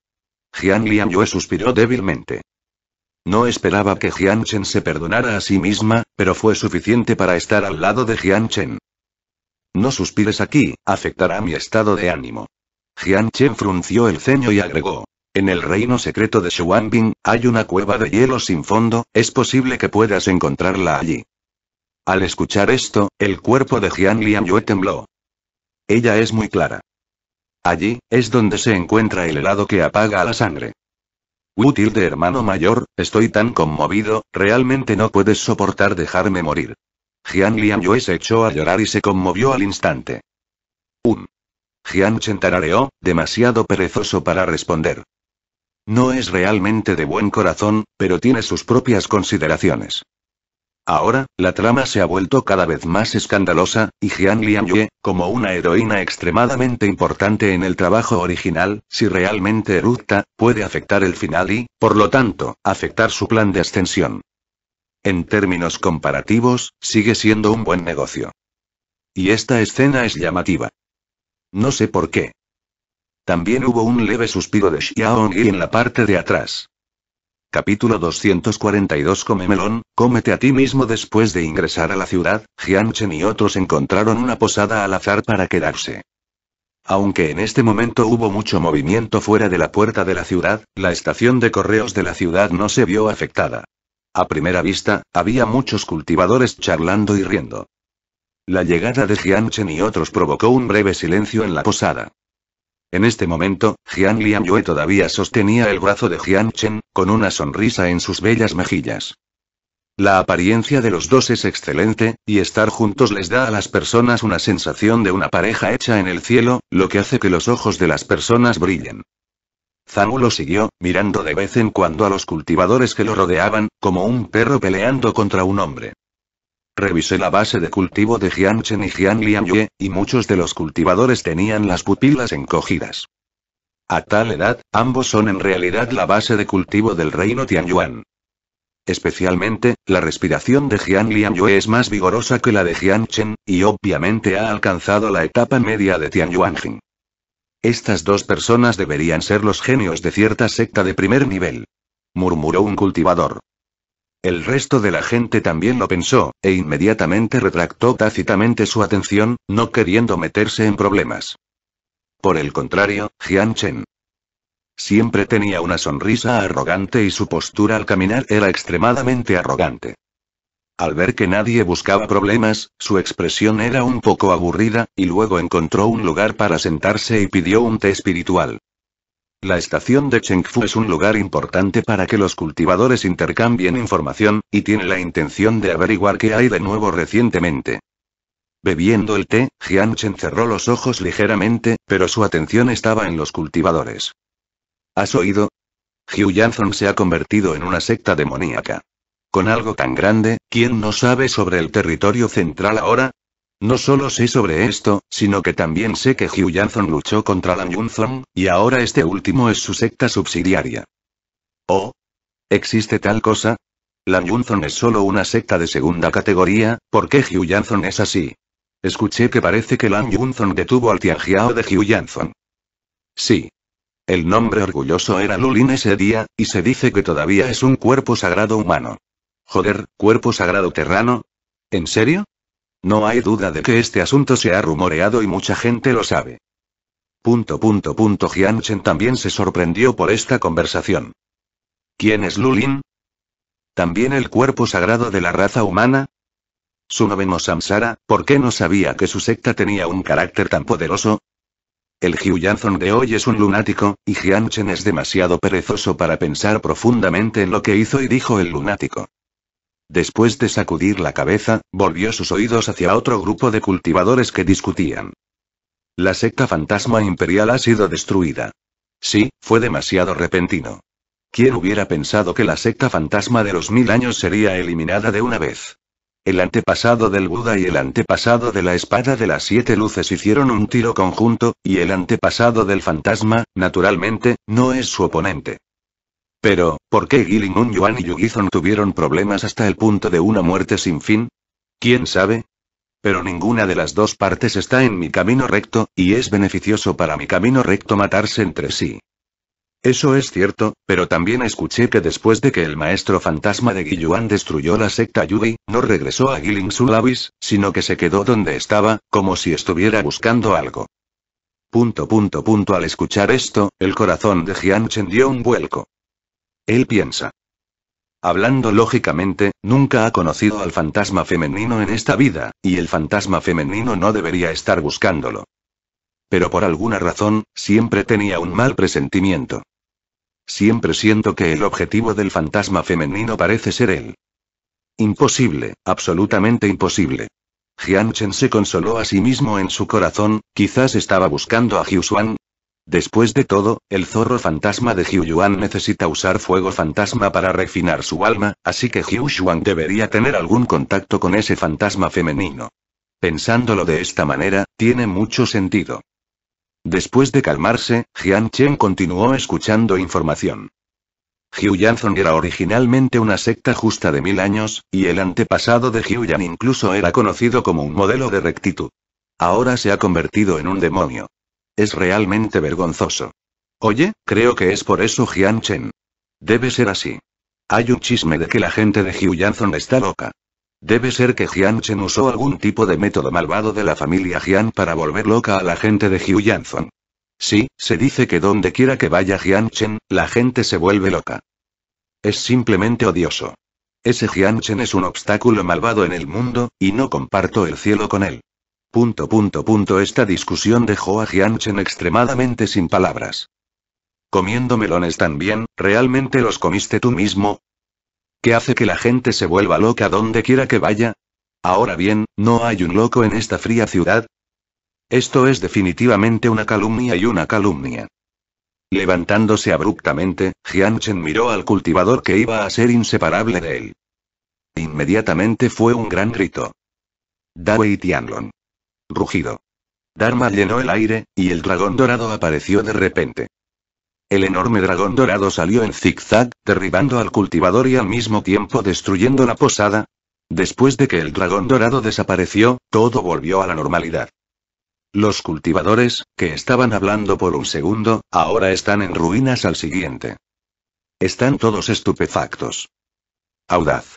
Jian Yue suspiró débilmente. No esperaba que Jianchen se perdonara a sí misma, pero fue suficiente para estar al lado de Jianchen. No suspires aquí, afectará mi estado de ánimo. Chen frunció el ceño y agregó. En el reino secreto de Shuangbing, hay una cueva de hielo sin fondo, es posible que puedas encontrarla allí. Al escuchar esto, el cuerpo de Jian Lianyue tembló. Ella es muy clara. Allí, es donde se encuentra el helado que apaga a la sangre. Útil de hermano mayor, estoy tan conmovido, realmente no puedes soportar dejarme morir. Jian Lianyue se echó a llorar y se conmovió al instante. Un. Um. Jian Chen tarareó, demasiado perezoso para responder. No es realmente de buen corazón, pero tiene sus propias consideraciones. Ahora, la trama se ha vuelto cada vez más escandalosa, y Jian Yue, como una heroína extremadamente importante en el trabajo original, si realmente erupta, puede afectar el final y, por lo tanto, afectar su plan de ascensión. En términos comparativos, sigue siendo un buen negocio. Y esta escena es llamativa. No sé por qué, también hubo un leve suspiro de y en la parte de atrás. Capítulo 242 Come melón, cómete a ti mismo Después de ingresar a la ciudad, Chen y otros encontraron una posada al azar para quedarse. Aunque en este momento hubo mucho movimiento fuera de la puerta de la ciudad, la estación de correos de la ciudad no se vio afectada. A primera vista, había muchos cultivadores charlando y riendo. La llegada de Jianchen y otros provocó un breve silencio en la posada. En este momento, Jian Yue todavía sostenía el brazo de Jian Chen, con una sonrisa en sus bellas mejillas. La apariencia de los dos es excelente, y estar juntos les da a las personas una sensación de una pareja hecha en el cielo, lo que hace que los ojos de las personas brillen. Zamu lo siguió, mirando de vez en cuando a los cultivadores que lo rodeaban, como un perro peleando contra un hombre. Revisé la base de cultivo de Jiangchen y Yue, y muchos de los cultivadores tenían las pupilas encogidas. A tal edad, ambos son en realidad la base de cultivo del reino Tianyuan. Especialmente, la respiración de Jian Yue es más vigorosa que la de Jian y obviamente ha alcanzado la etapa media de Tianyuan Estas dos personas deberían ser los genios de cierta secta de primer nivel. Murmuró un cultivador. El resto de la gente también lo pensó, e inmediatamente retractó tácitamente su atención, no queriendo meterse en problemas. Por el contrario, Jian Chen. Siempre tenía una sonrisa arrogante y su postura al caminar era extremadamente arrogante. Al ver que nadie buscaba problemas, su expresión era un poco aburrida, y luego encontró un lugar para sentarse y pidió un té espiritual. La estación de Chengfu es un lugar importante para que los cultivadores intercambien información, y tiene la intención de averiguar qué hay de nuevo recientemente. Bebiendo el té, Chen cerró los ojos ligeramente, pero su atención estaba en los cultivadores. ¿Has oído? Hugh Janson se ha convertido en una secta demoníaca. Con algo tan grande, ¿quién no sabe sobre el territorio central ahora? No solo sé sobre esto, sino que también sé que Hugh luchó contra Lan y ahora este último es su secta subsidiaria. ¿Oh? ¿Existe tal cosa? Lan es solo una secta de segunda categoría, ¿por qué Hugh es así? Escuché que parece que Lan detuvo al Tianjiao de Hugh Sí. El nombre orgulloso era Lulin ese día, y se dice que todavía es un cuerpo sagrado humano. Joder, cuerpo sagrado terrano. ¿En serio? No hay duda de que este asunto se ha rumoreado y mucha gente lo sabe. Punto punto punto también se sorprendió por esta conversación. ¿Quién es Lulin? ¿También el cuerpo sagrado de la raza humana? Su noveno Samsara, ¿por qué no sabía que su secta tenía un carácter tan poderoso? El Hyuyanzon de hoy es un lunático, y Jianchen es demasiado perezoso para pensar profundamente en lo que hizo y dijo el lunático. Después de sacudir la cabeza, volvió sus oídos hacia otro grupo de cultivadores que discutían. La secta fantasma imperial ha sido destruida. Sí, fue demasiado repentino. ¿Quién hubiera pensado que la secta fantasma de los mil años sería eliminada de una vez? El antepasado del Buda y el antepasado de la espada de las siete luces hicieron un tiro conjunto, y el antepasado del fantasma, naturalmente, no es su oponente. Pero, ¿por qué Un Yuan y Yugizon tuvieron problemas hasta el punto de una muerte sin fin? ¿Quién sabe? Pero ninguna de las dos partes está en mi camino recto, y es beneficioso para mi camino recto matarse entre sí. Eso es cierto, pero también escuché que después de que el maestro fantasma de Yuan destruyó la secta Yubi, no regresó a Su Sulavis, sino que se quedó donde estaba, como si estuviera buscando algo. Punto punto punto al escuchar esto, el corazón de Jian Chen dio un vuelco. Él piensa. Hablando lógicamente, nunca ha conocido al fantasma femenino en esta vida, y el fantasma femenino no debería estar buscándolo. Pero por alguna razón, siempre tenía un mal presentimiento. Siempre siento que el objetivo del fantasma femenino parece ser él. Imposible, absolutamente imposible. Chen se consoló a sí mismo en su corazón, quizás estaba buscando a Hyusuan, Después de todo, el zorro fantasma de Jiu Yuan necesita usar fuego fantasma para refinar su alma, así que Hyu Yuan debería tener algún contacto con ese fantasma femenino. Pensándolo de esta manera, tiene mucho sentido. Después de calmarse, Jian Chen continuó escuchando información. Hyu Yanzong era originalmente una secta justa de mil años, y el antepasado de Hyu Yan incluso era conocido como un modelo de rectitud. Ahora se ha convertido en un demonio. Es realmente vergonzoso. Oye, creo que es por eso Jian Chen. Debe ser así. Hay un chisme de que la gente de Jiuyanzong está loca. Debe ser que Jian usó algún tipo de método malvado de la familia Jian para volver loca a la gente de Jiuyanzong. Sí, se dice que donde quiera que vaya Jian la gente se vuelve loca. Es simplemente odioso. Ese Jian Chen es un obstáculo malvado en el mundo, y no comparto el cielo con él. Punto punto punto esta discusión dejó a Jianchen extremadamente sin palabras. Comiendo melones también, ¿realmente los comiste tú mismo? ¿Qué hace que la gente se vuelva loca donde quiera que vaya? Ahora bien, ¿no hay un loco en esta fría ciudad? Esto es definitivamente una calumnia y una calumnia. Levantándose abruptamente, Jianchen miró al cultivador que iba a ser inseparable de él. Inmediatamente fue un gran grito. Dawei Tianlon. Rugido. Dharma llenó el aire, y el dragón dorado apareció de repente. El enorme dragón dorado salió en zigzag, derribando al cultivador y al mismo tiempo destruyendo la posada. Después de que el dragón dorado desapareció, todo volvió a la normalidad. Los cultivadores, que estaban hablando por un segundo, ahora están en ruinas al siguiente. Están todos estupefactos. Audaz.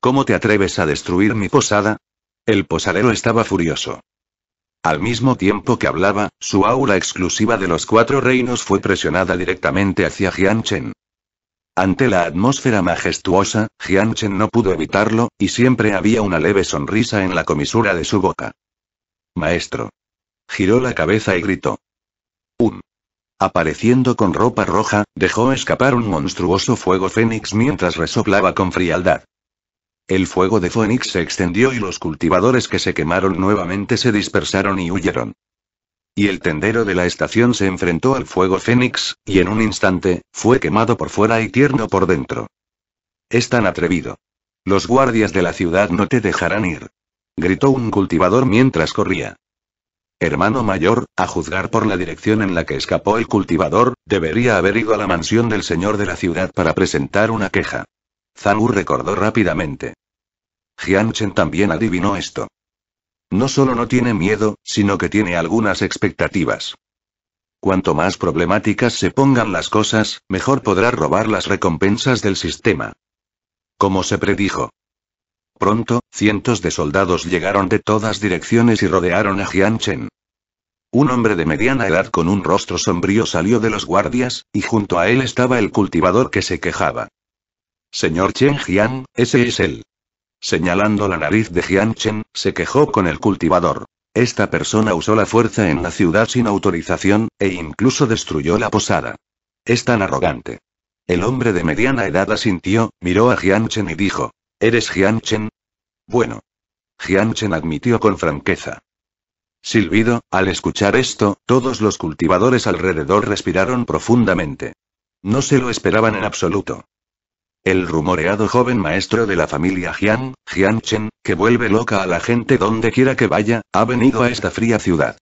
¿Cómo te atreves a destruir mi posada? El posadero estaba furioso. Al mismo tiempo que hablaba, su aura exclusiva de los cuatro reinos fue presionada directamente hacia Jianchen. Ante la atmósfera majestuosa, Jianchen no pudo evitarlo, y siempre había una leve sonrisa en la comisura de su boca. Maestro. Giró la cabeza y gritó. Un. Apareciendo con ropa roja, dejó escapar un monstruoso fuego fénix mientras resoplaba con frialdad. El fuego de Fénix se extendió y los cultivadores que se quemaron nuevamente se dispersaron y huyeron. Y el tendero de la estación se enfrentó al fuego Fénix, y en un instante, fue quemado por fuera y tierno por dentro. Es tan atrevido. Los guardias de la ciudad no te dejarán ir. Gritó un cultivador mientras corría. Hermano mayor, a juzgar por la dirección en la que escapó el cultivador, debería haber ido a la mansión del señor de la ciudad para presentar una queja. Zangu recordó rápidamente. Chen también adivinó esto. No solo no tiene miedo, sino que tiene algunas expectativas. Cuanto más problemáticas se pongan las cosas, mejor podrá robar las recompensas del sistema. Como se predijo. Pronto, cientos de soldados llegaron de todas direcciones y rodearon a Chen. Un hombre de mediana edad con un rostro sombrío salió de los guardias, y junto a él estaba el cultivador que se quejaba. Señor Chen Jian, ese es él. Señalando la nariz de Jian Chen, se quejó con el cultivador. Esta persona usó la fuerza en la ciudad sin autorización, e incluso destruyó la posada. Es tan arrogante. El hombre de mediana edad asintió, miró a Jianchen y dijo, ¿Eres Jianchen? Bueno. Jianchen admitió con franqueza. Silbido, al escuchar esto, todos los cultivadores alrededor respiraron profundamente. No se lo esperaban en absoluto. El rumoreado joven maestro de la familia Jiang, Jiang Chen, que vuelve loca a la gente donde quiera que vaya, ha venido a esta fría ciudad.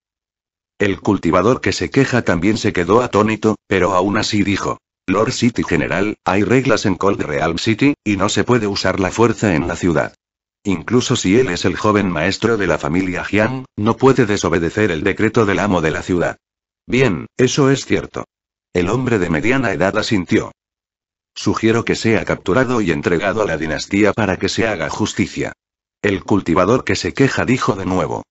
El cultivador que se queja también se quedó atónito, pero aún así dijo. Lord City General, hay reglas en Cold Realm City, y no se puede usar la fuerza en la ciudad. Incluso si él es el joven maestro de la familia Jiang, no puede desobedecer el decreto del amo de la ciudad. Bien, eso es cierto. El hombre de mediana edad asintió. Sugiero que sea capturado y entregado a la dinastía para que se haga justicia. El cultivador que se queja dijo de nuevo.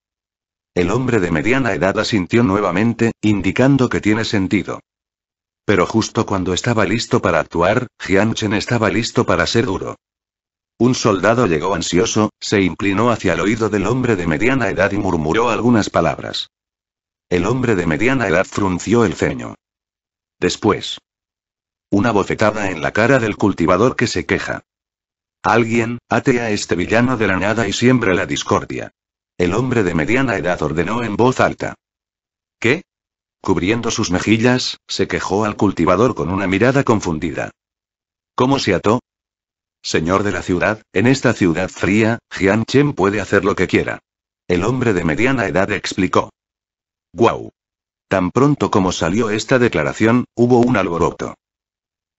El hombre de mediana edad asintió nuevamente, indicando que tiene sentido. Pero justo cuando estaba listo para actuar, Jianchen estaba listo para ser duro. Un soldado llegó ansioso, se inclinó hacia el oído del hombre de mediana edad y murmuró algunas palabras. El hombre de mediana edad frunció el ceño. Después, una bofetada en la cara del cultivador que se queja. Alguien, ate a este villano de la nada y siembra la discordia. El hombre de mediana edad ordenó en voz alta. ¿Qué? Cubriendo sus mejillas, se quejó al cultivador con una mirada confundida. ¿Cómo se ató? Señor de la ciudad, en esta ciudad fría, Jianchen puede hacer lo que quiera. El hombre de mediana edad explicó. ¡Guau! Tan pronto como salió esta declaración, hubo un alboroto.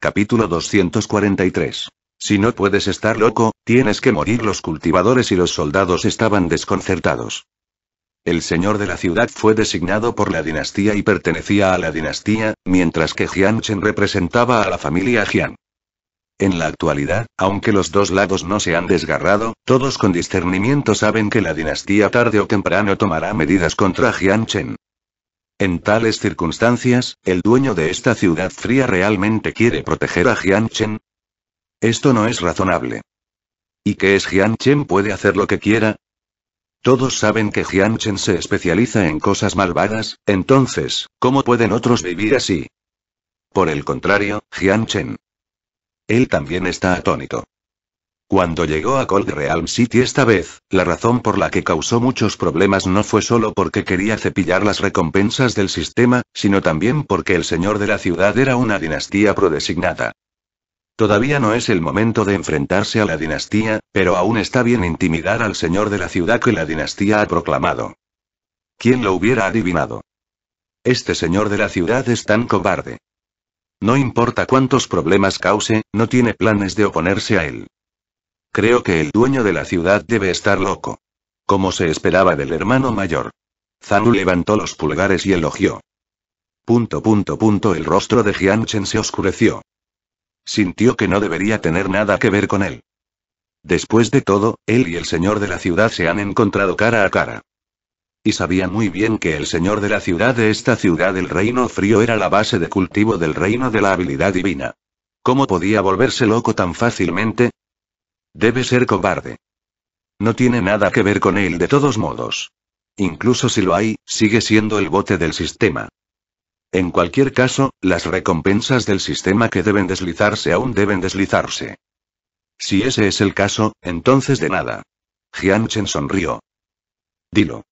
Capítulo 243. Si no puedes estar loco, tienes que morir. Los cultivadores y los soldados estaban desconcertados. El señor de la ciudad fue designado por la dinastía y pertenecía a la dinastía, mientras que Jian Chen representaba a la familia Jian. En la actualidad, aunque los dos lados no se han desgarrado, todos con discernimiento saben que la dinastía tarde o temprano tomará medidas contra Jian Chen. En tales circunstancias, ¿el dueño de esta ciudad fría realmente quiere proteger a Jianchen? Esto no es razonable. ¿Y qué es Jianchen puede hacer lo que quiera? Todos saben que Jianchen se especializa en cosas malvadas, entonces, ¿cómo pueden otros vivir así? Por el contrario, Jianchen. Él también está atónito. Cuando llegó a Cold Realm City esta vez, la razón por la que causó muchos problemas no fue solo porque quería cepillar las recompensas del sistema, sino también porque el señor de la ciudad era una dinastía prodesignada. Todavía no es el momento de enfrentarse a la dinastía, pero aún está bien intimidar al señor de la ciudad que la dinastía ha proclamado. ¿Quién lo hubiera adivinado? Este señor de la ciudad es tan cobarde. No importa cuántos problemas cause, no tiene planes de oponerse a él. Creo que el dueño de la ciudad debe estar loco. Como se esperaba del hermano mayor. Zanu levantó los pulgares y elogió. Punto punto punto el rostro de Chen se oscureció. Sintió que no debería tener nada que ver con él. Después de todo, él y el señor de la ciudad se han encontrado cara a cara. Y sabía muy bien que el señor de la ciudad de esta ciudad del reino frío era la base de cultivo del reino de la habilidad divina. ¿Cómo podía volverse loco tan fácilmente? Debe ser cobarde. No tiene nada que ver con él de todos modos. Incluso si lo hay, sigue siendo el bote del sistema. En cualquier caso, las recompensas del sistema que deben deslizarse aún deben deslizarse. Si ese es el caso, entonces de nada. Chen sonrió. Dilo.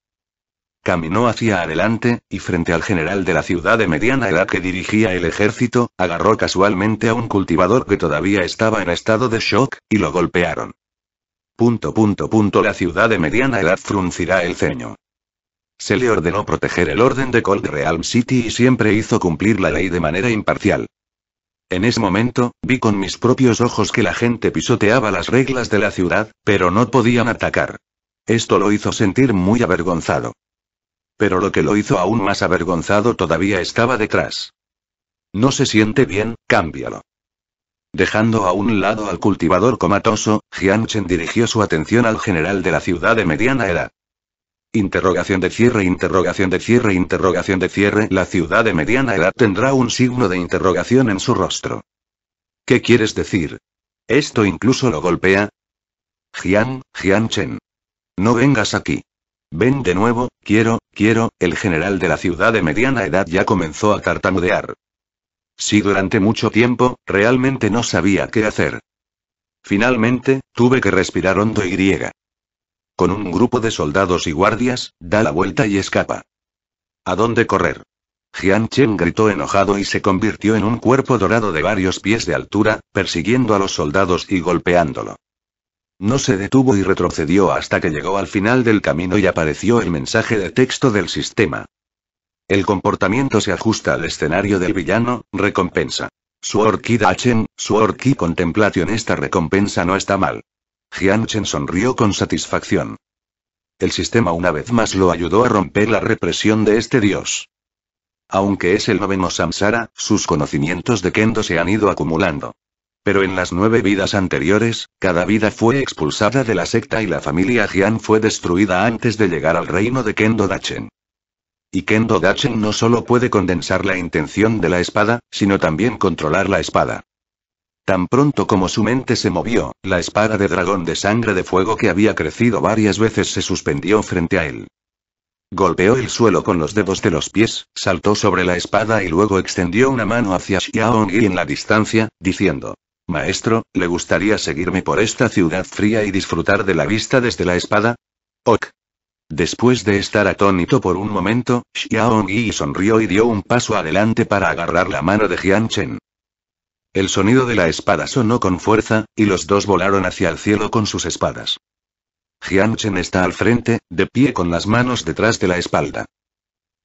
Caminó hacia adelante, y frente al general de la ciudad de mediana edad que dirigía el ejército, agarró casualmente a un cultivador que todavía estaba en estado de shock, y lo golpearon. Punto punto punto la ciudad de mediana edad fruncirá el ceño. Se le ordenó proteger el orden de Cold Realm City y siempre hizo cumplir la ley de manera imparcial. En ese momento, vi con mis propios ojos que la gente pisoteaba las reglas de la ciudad, pero no podían atacar. Esto lo hizo sentir muy avergonzado. Pero lo que lo hizo aún más avergonzado todavía estaba detrás. No se siente bien, cámbialo. Dejando a un lado al cultivador comatoso, Chen dirigió su atención al general de la ciudad de mediana edad. Interrogación de cierre, interrogación de cierre, interrogación de cierre. La ciudad de mediana edad tendrá un signo de interrogación en su rostro. ¿Qué quieres decir? ¿Esto incluso lo golpea? Jian, Jian Chen. No vengas aquí. Ven de nuevo, quiero, quiero, el general de la ciudad de mediana edad ya comenzó a tartamudear. Sí, durante mucho tiempo, realmente no sabía qué hacer. Finalmente, tuve que respirar hondo y griega. Con un grupo de soldados y guardias, da la vuelta y escapa. ¿A dónde correr? Jian Chen gritó enojado y se convirtió en un cuerpo dorado de varios pies de altura, persiguiendo a los soldados y golpeándolo. No se detuvo y retrocedió hasta que llegó al final del camino y apareció el mensaje de texto del sistema. El comportamiento se ajusta al escenario del villano, recompensa. Suor Ki Dachen, Suor Ki Contemplation esta recompensa no está mal. Jianchen sonrió con satisfacción. El sistema una vez más lo ayudó a romper la represión de este dios. Aunque es el noveno samsara, sus conocimientos de kendo se han ido acumulando. Pero en las nueve vidas anteriores, cada vida fue expulsada de la secta y la familia Jian fue destruida antes de llegar al reino de Kendo Dachen. Y Kendo Dachen no solo puede condensar la intención de la espada, sino también controlar la espada. Tan pronto como su mente se movió, la espada de dragón de sangre de fuego que había crecido varias veces se suspendió frente a él. Golpeó el suelo con los dedos de los pies, saltó sobre la espada y luego extendió una mano hacia Xiaong y en la distancia, diciendo: Maestro, ¿le gustaría seguirme por esta ciudad fría y disfrutar de la vista desde la espada? Ok. Después de estar atónito por un momento, Xiaong Yi sonrió y dio un paso adelante para agarrar la mano de Jian Chen. El sonido de la espada sonó con fuerza, y los dos volaron hacia el cielo con sus espadas. Jian Chen está al frente, de pie con las manos detrás de la espalda.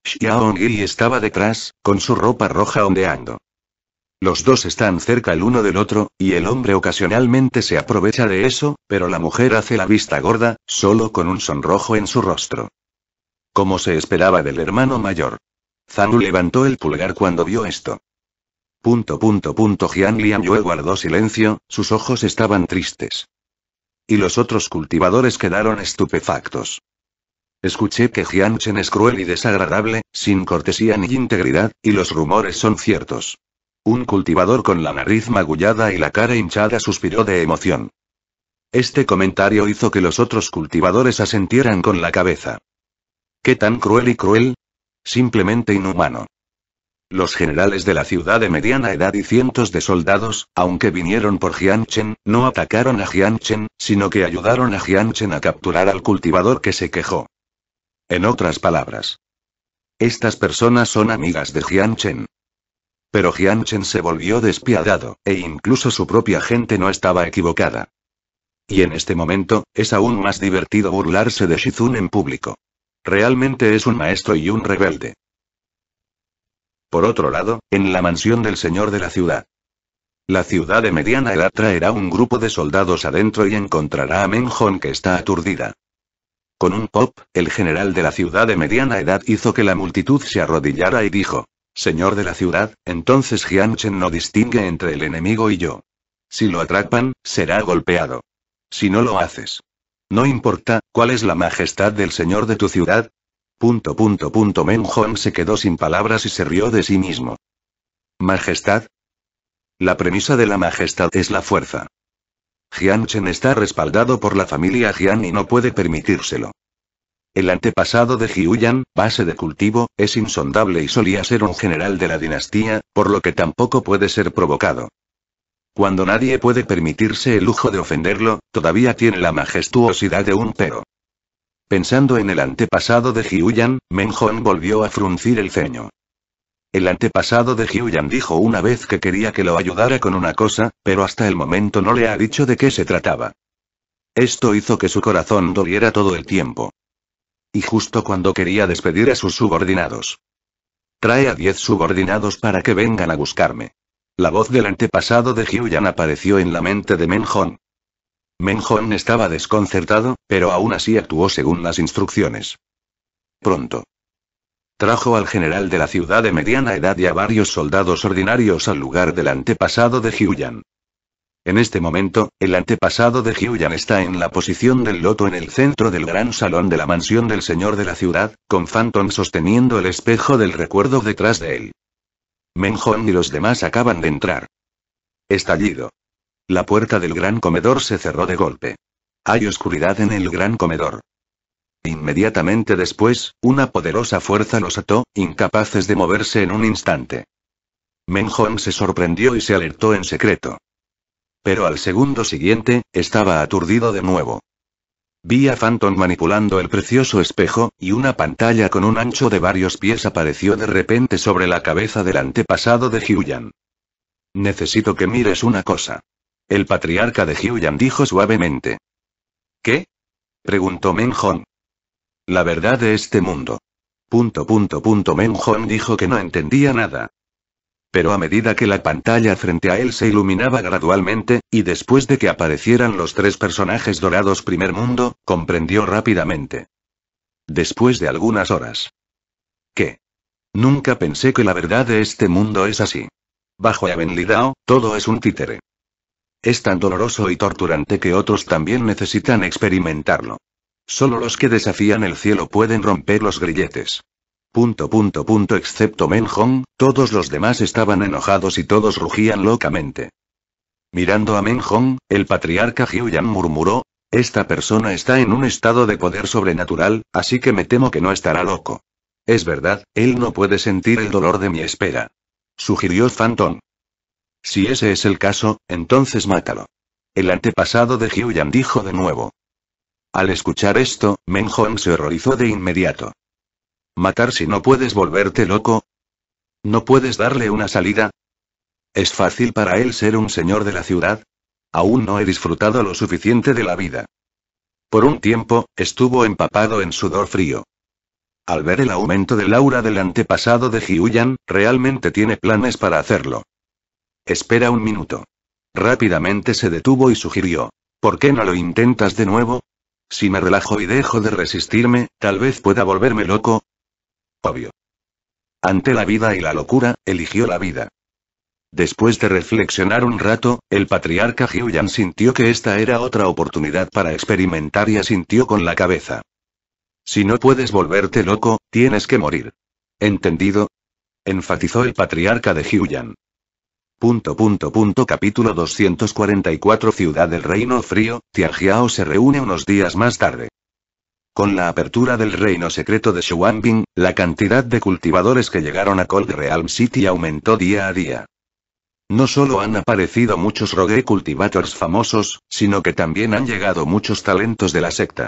Xiaong Yi estaba detrás, con su ropa roja ondeando. Los dos están cerca el uno del otro, y el hombre ocasionalmente se aprovecha de eso, pero la mujer hace la vista gorda, solo con un sonrojo en su rostro. Como se esperaba del hermano mayor. Zanu levantó el pulgar cuando vio esto. Punto punto punto guardó silencio, sus ojos estaban tristes. Y los otros cultivadores quedaron estupefactos. Escuché que Jian Chen es cruel y desagradable, sin cortesía ni integridad, y los rumores son ciertos. Un cultivador con la nariz magullada y la cara hinchada suspiró de emoción. Este comentario hizo que los otros cultivadores asentieran con la cabeza. ¿Qué tan cruel y cruel? Simplemente inhumano. Los generales de la ciudad de mediana edad y cientos de soldados, aunque vinieron por Jianchen, no atacaron a Jianchen, sino que ayudaron a Jianchen a capturar al cultivador que se quejó. En otras palabras, estas personas son amigas de Jianchen. Pero Jianchen se volvió despiadado, e incluso su propia gente no estaba equivocada. Y en este momento, es aún más divertido burlarse de Shizun en público. Realmente es un maestro y un rebelde. Por otro lado, en la mansión del señor de la ciudad. La ciudad de mediana edad traerá un grupo de soldados adentro y encontrará a Menjon que está aturdida. Con un pop, el general de la ciudad de mediana edad hizo que la multitud se arrodillara y dijo, Señor de la ciudad, entonces Jianchen no distingue entre el enemigo y yo. Si lo atrapan, será golpeado. Si no lo haces. No importa, ¿cuál es la majestad del señor de tu ciudad? Punto punto se quedó sin palabras y se rió de sí mismo. ¿Majestad? La premisa de la majestad es la fuerza. Jianchen está respaldado por la familia Jian y no puede permitírselo. El antepasado de Jiuyan, base de cultivo, es insondable y solía ser un general de la dinastía, por lo que tampoco puede ser provocado. Cuando nadie puede permitirse el lujo de ofenderlo, todavía tiene la majestuosidad de un pero. Pensando en el antepasado de Jiuyan, Menjon volvió a fruncir el ceño. El antepasado de Jiuyan dijo una vez que quería que lo ayudara con una cosa, pero hasta el momento no le ha dicho de qué se trataba. Esto hizo que su corazón doliera todo el tiempo. Y justo cuando quería despedir a sus subordinados. Trae a diez subordinados para que vengan a buscarme. La voz del antepasado de Hyuyan apareció en la mente de Menjon. Menjon estaba desconcertado, pero aún así actuó según las instrucciones. Pronto. Trajo al general de la ciudad de mediana edad y a varios soldados ordinarios al lugar del antepasado de Hyuyan. En este momento, el antepasado de Hyuyan está en la posición del loto en el centro del gran salón de la mansión del señor de la ciudad, con Phantom sosteniendo el espejo del recuerdo detrás de él. Menjon y los demás acaban de entrar. Estallido. La puerta del gran comedor se cerró de golpe. Hay oscuridad en el gran comedor. Inmediatamente después, una poderosa fuerza los ató, incapaces de moverse en un instante. Menjon se sorprendió y se alertó en secreto. Pero al segundo siguiente, estaba aturdido de nuevo. Vi a Phantom manipulando el precioso espejo, y una pantalla con un ancho de varios pies apareció de repente sobre la cabeza del antepasado de Hyuyan. Necesito que mires una cosa. El patriarca de Hyuyan dijo suavemente. ¿Qué? preguntó Menjon. La verdad de este mundo. Punto punto punto Menjon dijo que no entendía nada. Pero a medida que la pantalla frente a él se iluminaba gradualmente, y después de que aparecieran los tres personajes dorados primer mundo, comprendió rápidamente. Después de algunas horas. ¿Qué? Nunca pensé que la verdad de este mundo es así. Bajo Lidao, todo es un títere. Es tan doloroso y torturante que otros también necesitan experimentarlo. Solo los que desafían el cielo pueden romper los grilletes. Punto punto punto excepto Hong, todos los demás estaban enojados y todos rugían locamente. Mirando a Hong, el patriarca Hyuyan murmuró, esta persona está en un estado de poder sobrenatural, así que me temo que no estará loco. Es verdad, él no puede sentir el dolor de mi espera. Sugirió Phantom. Si ese es el caso, entonces mátalo. El antepasado de Hyuyan dijo de nuevo. Al escuchar esto, Hong se horrorizó de inmediato. ¿Matar si no puedes volverte loco? ¿No puedes darle una salida? ¿Es fácil para él ser un señor de la ciudad? Aún no he disfrutado lo suficiente de la vida. Por un tiempo, estuvo empapado en sudor frío. Al ver el aumento del aura del antepasado de Jiuyan, realmente tiene planes para hacerlo. Espera un minuto. Rápidamente se detuvo y sugirió. ¿Por qué no lo intentas de nuevo? Si me relajo y dejo de resistirme, tal vez pueda volverme loco, Obvio. Ante la vida y la locura, eligió la vida. Después de reflexionar un rato, el patriarca Hyuyan sintió que esta era otra oportunidad para experimentar y asintió con la cabeza. Si no puedes volverte loco, tienes que morir. ¿Entendido? enfatizó el patriarca de Hyuyan. Punto punto punto capítulo 244 Ciudad del Reino Frío, Tianjiao se reúne unos días más tarde. Con la apertura del reino secreto de Xuanping, la cantidad de cultivadores que llegaron a Cold Realm City aumentó día a día. No solo han aparecido muchos rogue cultivators famosos, sino que también han llegado muchos talentos de la secta.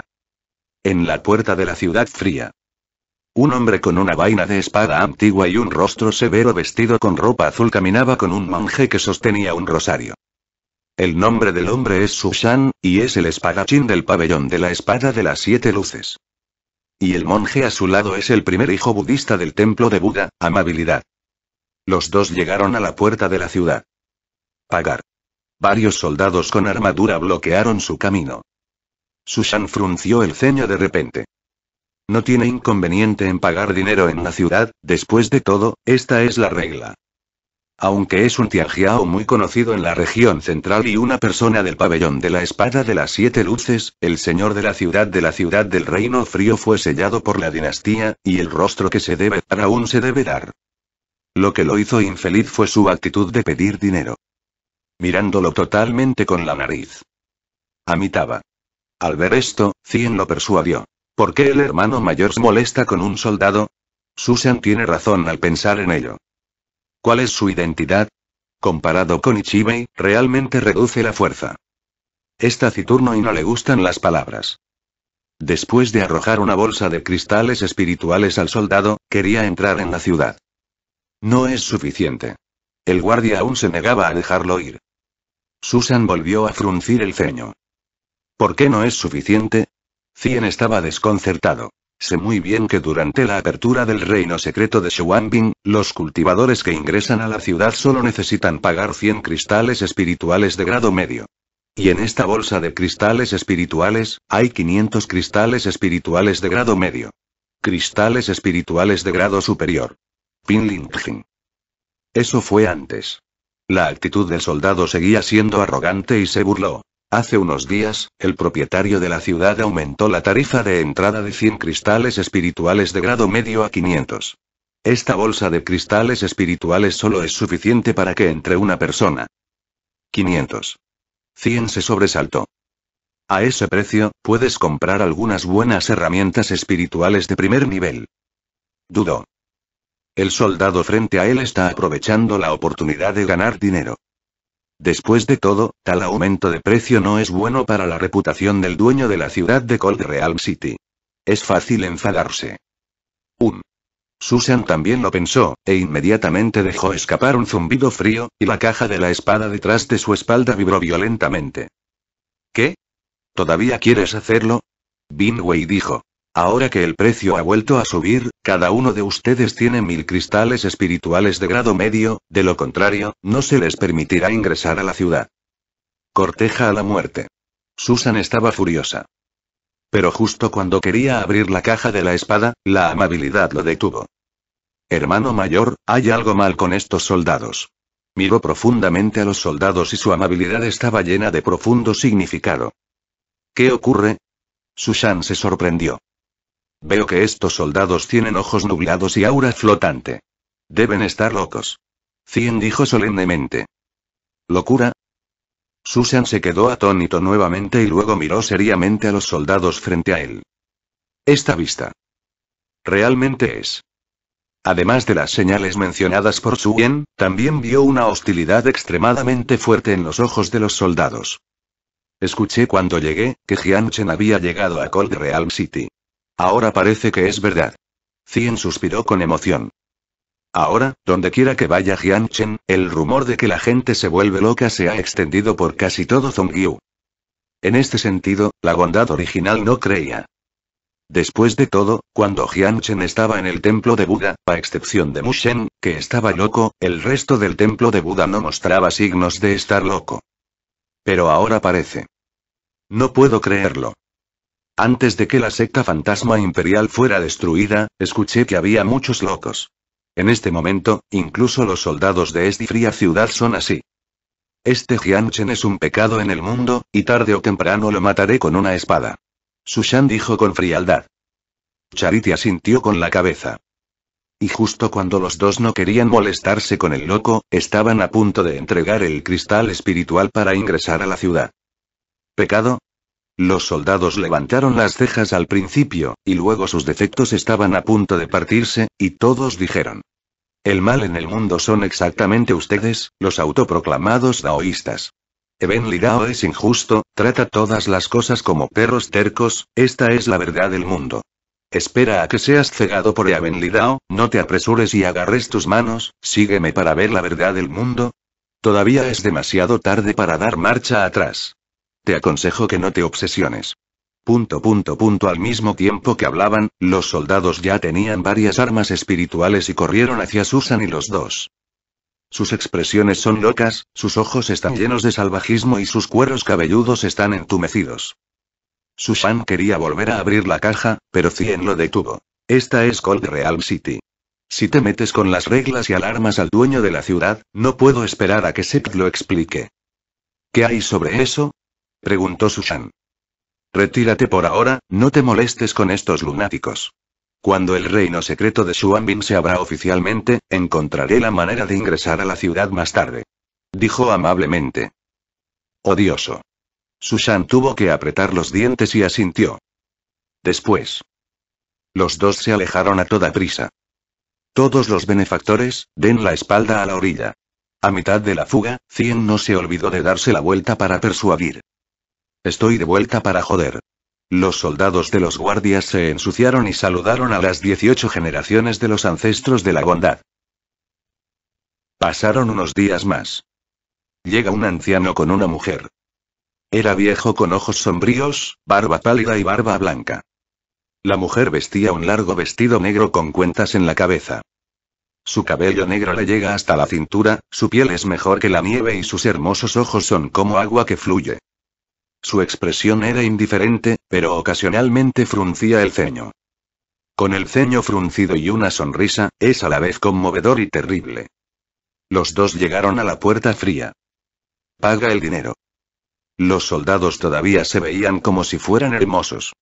En la puerta de la ciudad fría. Un hombre con una vaina de espada antigua y un rostro severo vestido con ropa azul caminaba con un monje que sostenía un rosario. El nombre del hombre es Sushan, y es el espadachín del pabellón de la espada de las siete luces. Y el monje a su lado es el primer hijo budista del templo de Buda, amabilidad. Los dos llegaron a la puerta de la ciudad. Pagar. Varios soldados con armadura bloquearon su camino. Sushan frunció el ceño de repente. No tiene inconveniente en pagar dinero en la ciudad, después de todo, esta es la regla. Aunque es un Tianjiao muy conocido en la región central y una persona del pabellón de la Espada de las Siete Luces, el señor de la ciudad de la ciudad del Reino Frío fue sellado por la dinastía, y el rostro que se debe dar aún se debe dar. Lo que lo hizo infeliz fue su actitud de pedir dinero. Mirándolo totalmente con la nariz. Amitaba. Al ver esto, Cien lo persuadió. ¿Por qué el hermano mayor se molesta con un soldado? Susan tiene razón al pensar en ello. ¿Cuál es su identidad? Comparado con Ichibei, realmente reduce la fuerza. Es taciturno y no le gustan las palabras. Después de arrojar una bolsa de cristales espirituales al soldado, quería entrar en la ciudad. No es suficiente. El guardia aún se negaba a dejarlo ir. Susan volvió a fruncir el ceño. ¿Por qué no es suficiente? Cien estaba desconcertado. Sé muy bien que durante la apertura del reino secreto de Xuanbing, los cultivadores que ingresan a la ciudad solo necesitan pagar 100 cristales espirituales de grado medio. Y en esta bolsa de cristales espirituales, hay 500 cristales espirituales de grado medio. Cristales espirituales de grado superior. Pin Jing. Eso fue antes. La actitud del soldado seguía siendo arrogante y se burló. Hace unos días, el propietario de la ciudad aumentó la tarifa de entrada de 100 cristales espirituales de grado medio a 500. Esta bolsa de cristales espirituales solo es suficiente para que entre una persona. 500. 100 se sobresaltó. A ese precio, puedes comprar algunas buenas herramientas espirituales de primer nivel. Dudó. El soldado frente a él está aprovechando la oportunidad de ganar dinero. Después de todo, tal aumento de precio no es bueno para la reputación del dueño de la ciudad de Cold Realm City. Es fácil enfadarse. Un Susan también lo pensó, e inmediatamente dejó escapar un zumbido frío, y la caja de la espada detrás de su espalda vibró violentamente. ¿Qué? ¿Todavía quieres hacerlo? Binway dijo. Ahora que el precio ha vuelto a subir, cada uno de ustedes tiene mil cristales espirituales de grado medio, de lo contrario, no se les permitirá ingresar a la ciudad. Corteja a la muerte. Susan estaba furiosa. Pero justo cuando quería abrir la caja de la espada, la amabilidad lo detuvo. Hermano mayor, hay algo mal con estos soldados. Miró profundamente a los soldados y su amabilidad estaba llena de profundo significado. ¿Qué ocurre? Susan se sorprendió. Veo que estos soldados tienen ojos nublados y aura flotante. Deben estar locos. Cien dijo solemnemente. ¿Locura? Susan se quedó atónito nuevamente y luego miró seriamente a los soldados frente a él. Esta vista. Realmente es. Además de las señales mencionadas por Suyen, también vio una hostilidad extremadamente fuerte en los ojos de los soldados. Escuché cuando llegué, que Jianchen había llegado a Cold Realm City. Ahora parece que es verdad. Cien suspiró con emoción. Ahora, donde quiera que vaya Chen, el rumor de que la gente se vuelve loca se ha extendido por casi todo Zongyu. En este sentido, la bondad original no creía. Después de todo, cuando Jianchen estaba en el templo de Buda, a excepción de Mushen, que estaba loco, el resto del templo de Buda no mostraba signos de estar loco. Pero ahora parece. No puedo creerlo. Antes de que la secta fantasma imperial fuera destruida, escuché que había muchos locos. En este momento, incluso los soldados de esta fría ciudad son así. Este Jianchen es un pecado en el mundo, y tarde o temprano lo mataré con una espada. Sushan dijo con frialdad. Charity asintió con la cabeza. Y justo cuando los dos no querían molestarse con el loco, estaban a punto de entregar el cristal espiritual para ingresar a la ciudad. ¿Pecado? Los soldados levantaron las cejas al principio, y luego sus defectos estaban a punto de partirse, y todos dijeron. El mal en el mundo son exactamente ustedes, los autoproclamados daoístas. Eben Lidao es injusto, trata todas las cosas como perros tercos, esta es la verdad del mundo. Espera a que seas cegado por Eben Lidao, no te apresures y agarres tus manos, sígueme para ver la verdad del mundo. Todavía es demasiado tarde para dar marcha atrás. Te aconsejo que no te obsesiones. Punto, punto, punto. Al mismo tiempo que hablaban, los soldados ya tenían varias armas espirituales y corrieron hacia Susan y los dos. Sus expresiones son locas, sus ojos están llenos de salvajismo y sus cueros cabelludos están entumecidos. Susan quería volver a abrir la caja, pero Cien lo detuvo. Esta es Cold Real City. Si te metes con las reglas y alarmas al dueño de la ciudad, no puedo esperar a que Seth lo explique. ¿Qué hay sobre eso? preguntó Susan. Retírate por ahora, no te molestes con estos lunáticos. Cuando el reino secreto de Xuanbin se abra oficialmente, encontraré la manera de ingresar a la ciudad más tarde. Dijo amablemente. Odioso. Susan tuvo que apretar los dientes y asintió. Después. Los dos se alejaron a toda prisa. Todos los benefactores, den la espalda a la orilla. A mitad de la fuga, Cien no se olvidó de darse la vuelta para persuadir. Estoy de vuelta para joder. Los soldados de los guardias se ensuciaron y saludaron a las 18 generaciones de los ancestros de la bondad. Pasaron unos días más. Llega un anciano con una mujer. Era viejo con ojos sombríos, barba pálida y barba blanca. La mujer vestía un largo vestido negro con cuentas en la cabeza. Su cabello negro le llega hasta la cintura, su piel es mejor que la nieve y sus hermosos ojos son como agua que fluye. Su expresión era indiferente, pero ocasionalmente fruncía el ceño. Con el ceño fruncido y una sonrisa, es a la vez conmovedor y terrible. Los dos llegaron a la puerta fría. Paga el dinero. Los soldados todavía se veían como si fueran hermosos.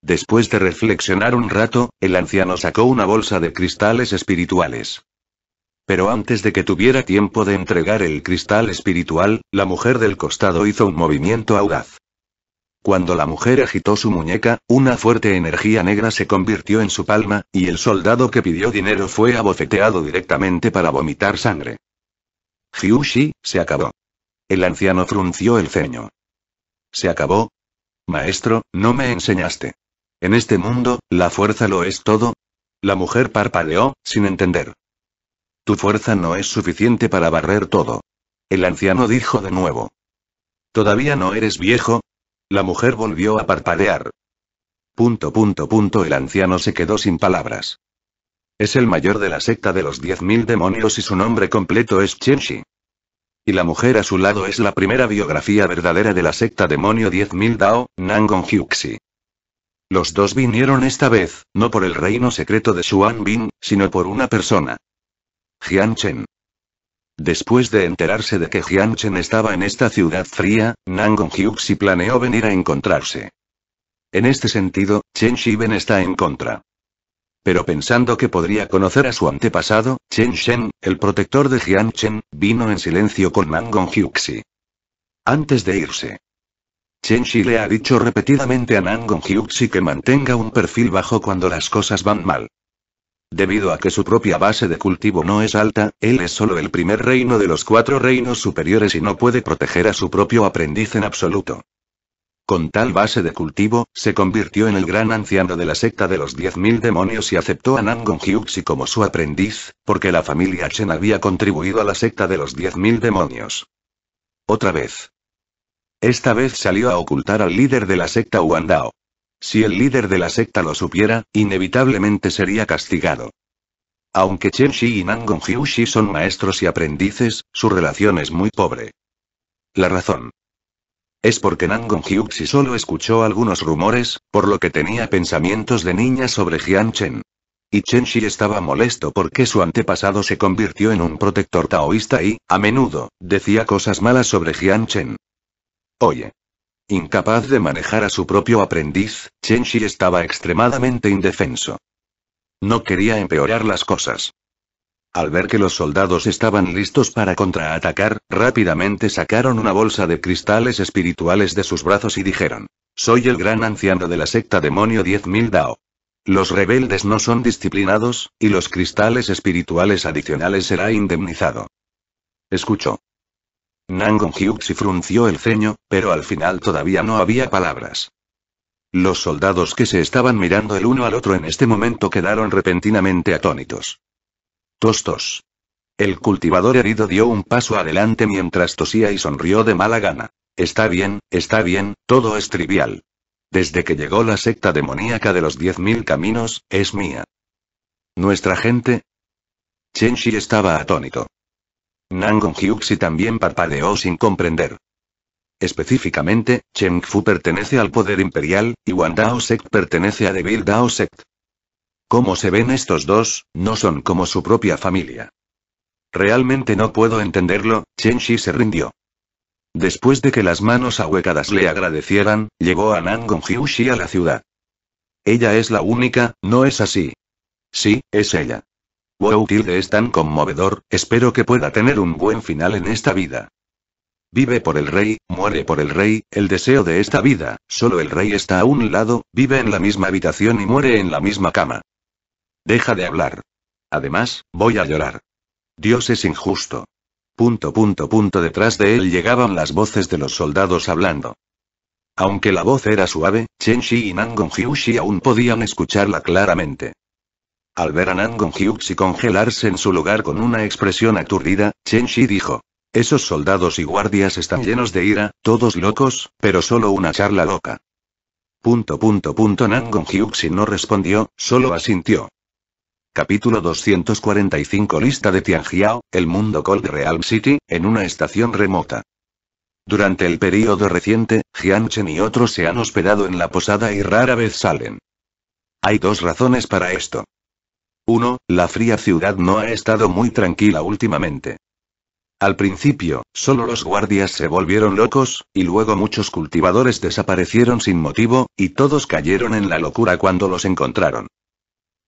Después de reflexionar un rato, el anciano sacó una bolsa de cristales espirituales. Pero antes de que tuviera tiempo de entregar el cristal espiritual, la mujer del costado hizo un movimiento audaz. Cuando la mujer agitó su muñeca, una fuerte energía negra se convirtió en su palma, y el soldado que pidió dinero fue abofeteado directamente para vomitar sangre. Hyushi, se acabó. El anciano frunció el ceño. ¿Se acabó? Maestro, no me enseñaste. En este mundo, la fuerza lo es todo. La mujer parpadeó, sin entender. Tu fuerza no es suficiente para barrer todo. El anciano dijo de nuevo. ¿Todavía no eres viejo? La mujer volvió a parpadear. Punto, punto, punto. El anciano se quedó sin palabras. Es el mayor de la secta de los diez mil demonios y su nombre completo es Shi. Y la mujer a su lado es la primera biografía verdadera de la secta demonio diez mil Dao, Nangong Hyuxi. Los dos vinieron esta vez, no por el reino secreto de Xuan Bin, sino por una persona. Jian Después de enterarse de que Jian Chen estaba en esta ciudad fría, Nangon Hyuxi planeó venir a encontrarse. En este sentido, Chen Shiben está en contra. Pero pensando que podría conocer a su antepasado, Chen Shen, el protector de Jian Chen, vino en silencio con Nangong Hyuxi. Antes de irse, Chen Shi le ha dicho repetidamente a Nangong Hyuxi que mantenga un perfil bajo cuando las cosas van mal. Debido a que su propia base de cultivo no es alta, él es solo el primer reino de los cuatro reinos superiores y no puede proteger a su propio aprendiz en absoluto. Con tal base de cultivo, se convirtió en el gran anciano de la secta de los 10.000 demonios y aceptó a Nangon Hyuxi como su aprendiz, porque la familia Chen había contribuido a la secta de los 10.000 demonios. Otra vez. Esta vez salió a ocultar al líder de la secta Wandao. Si el líder de la secta lo supiera, inevitablemente sería castigado. Aunque Chen Shi y Nangong Hyushi son maestros y aprendices, su relación es muy pobre. La razón. Es porque Nangong Shi solo escuchó algunos rumores, por lo que tenía pensamientos de niña sobre Jian Chen. Y Chen Shi estaba molesto porque su antepasado se convirtió en un protector taoísta y, a menudo, decía cosas malas sobre Jian Chen. Oye. Incapaz de manejar a su propio aprendiz, Chen Shi estaba extremadamente indefenso. No quería empeorar las cosas. Al ver que los soldados estaban listos para contraatacar, rápidamente sacaron una bolsa de cristales espirituales de sus brazos y dijeron, Soy el gran anciano de la secta demonio 10.000 Dao. Los rebeldes no son disciplinados, y los cristales espirituales adicionales será indemnizado. Escuchó. Nangong Hyuxi frunció el ceño, pero al final todavía no había palabras. Los soldados que se estaban mirando el uno al otro en este momento quedaron repentinamente atónitos. Tostos. El cultivador herido dio un paso adelante mientras tosía y sonrió de mala gana. Está bien, está bien, todo es trivial. Desde que llegó la secta demoníaca de los diez mil caminos, es mía. ¿Nuestra gente? Chen Shi estaba atónito. Nangong Hyuxi también parpadeó sin comprender. Específicamente, Cheng Fu pertenece al poder imperial, y Wan Sect pertenece a Devil Dao Sect. Como se ven estos dos, no son como su propia familia. Realmente no puedo entenderlo, Chen Shi se rindió. Después de que las manos ahuecadas le agradecieran, llegó a Nangong Hyuxi a la ciudad. Ella es la única, ¿no es así? Sí, es ella. Wow tilde es tan conmovedor, espero que pueda tener un buen final en esta vida. Vive por el rey, muere por el rey, el deseo de esta vida, solo el rey está a un lado, vive en la misma habitación y muere en la misma cama. Deja de hablar. Además, voy a llorar. Dios es injusto. Punto punto punto detrás de él llegaban las voces de los soldados hablando. Aunque la voz era suave, Chen Shi y Nangong Hyushi aún podían escucharla claramente. Al ver a Nangong Hyuxi congelarse en su lugar con una expresión aturdida, Chen Shi dijo. Esos soldados y guardias están llenos de ira, todos locos, pero solo una charla loca. Punto punto punto Hyuxi no respondió, solo asintió. Capítulo 245 Lista de Tianjiao, el mundo Cold real City, en una estación remota. Durante el período reciente, Chen y otros se han hospedado en la posada y rara vez salen. Hay dos razones para esto. 1. La fría ciudad no ha estado muy tranquila últimamente. Al principio, solo los guardias se volvieron locos, y luego muchos cultivadores desaparecieron sin motivo, y todos cayeron en la locura cuando los encontraron.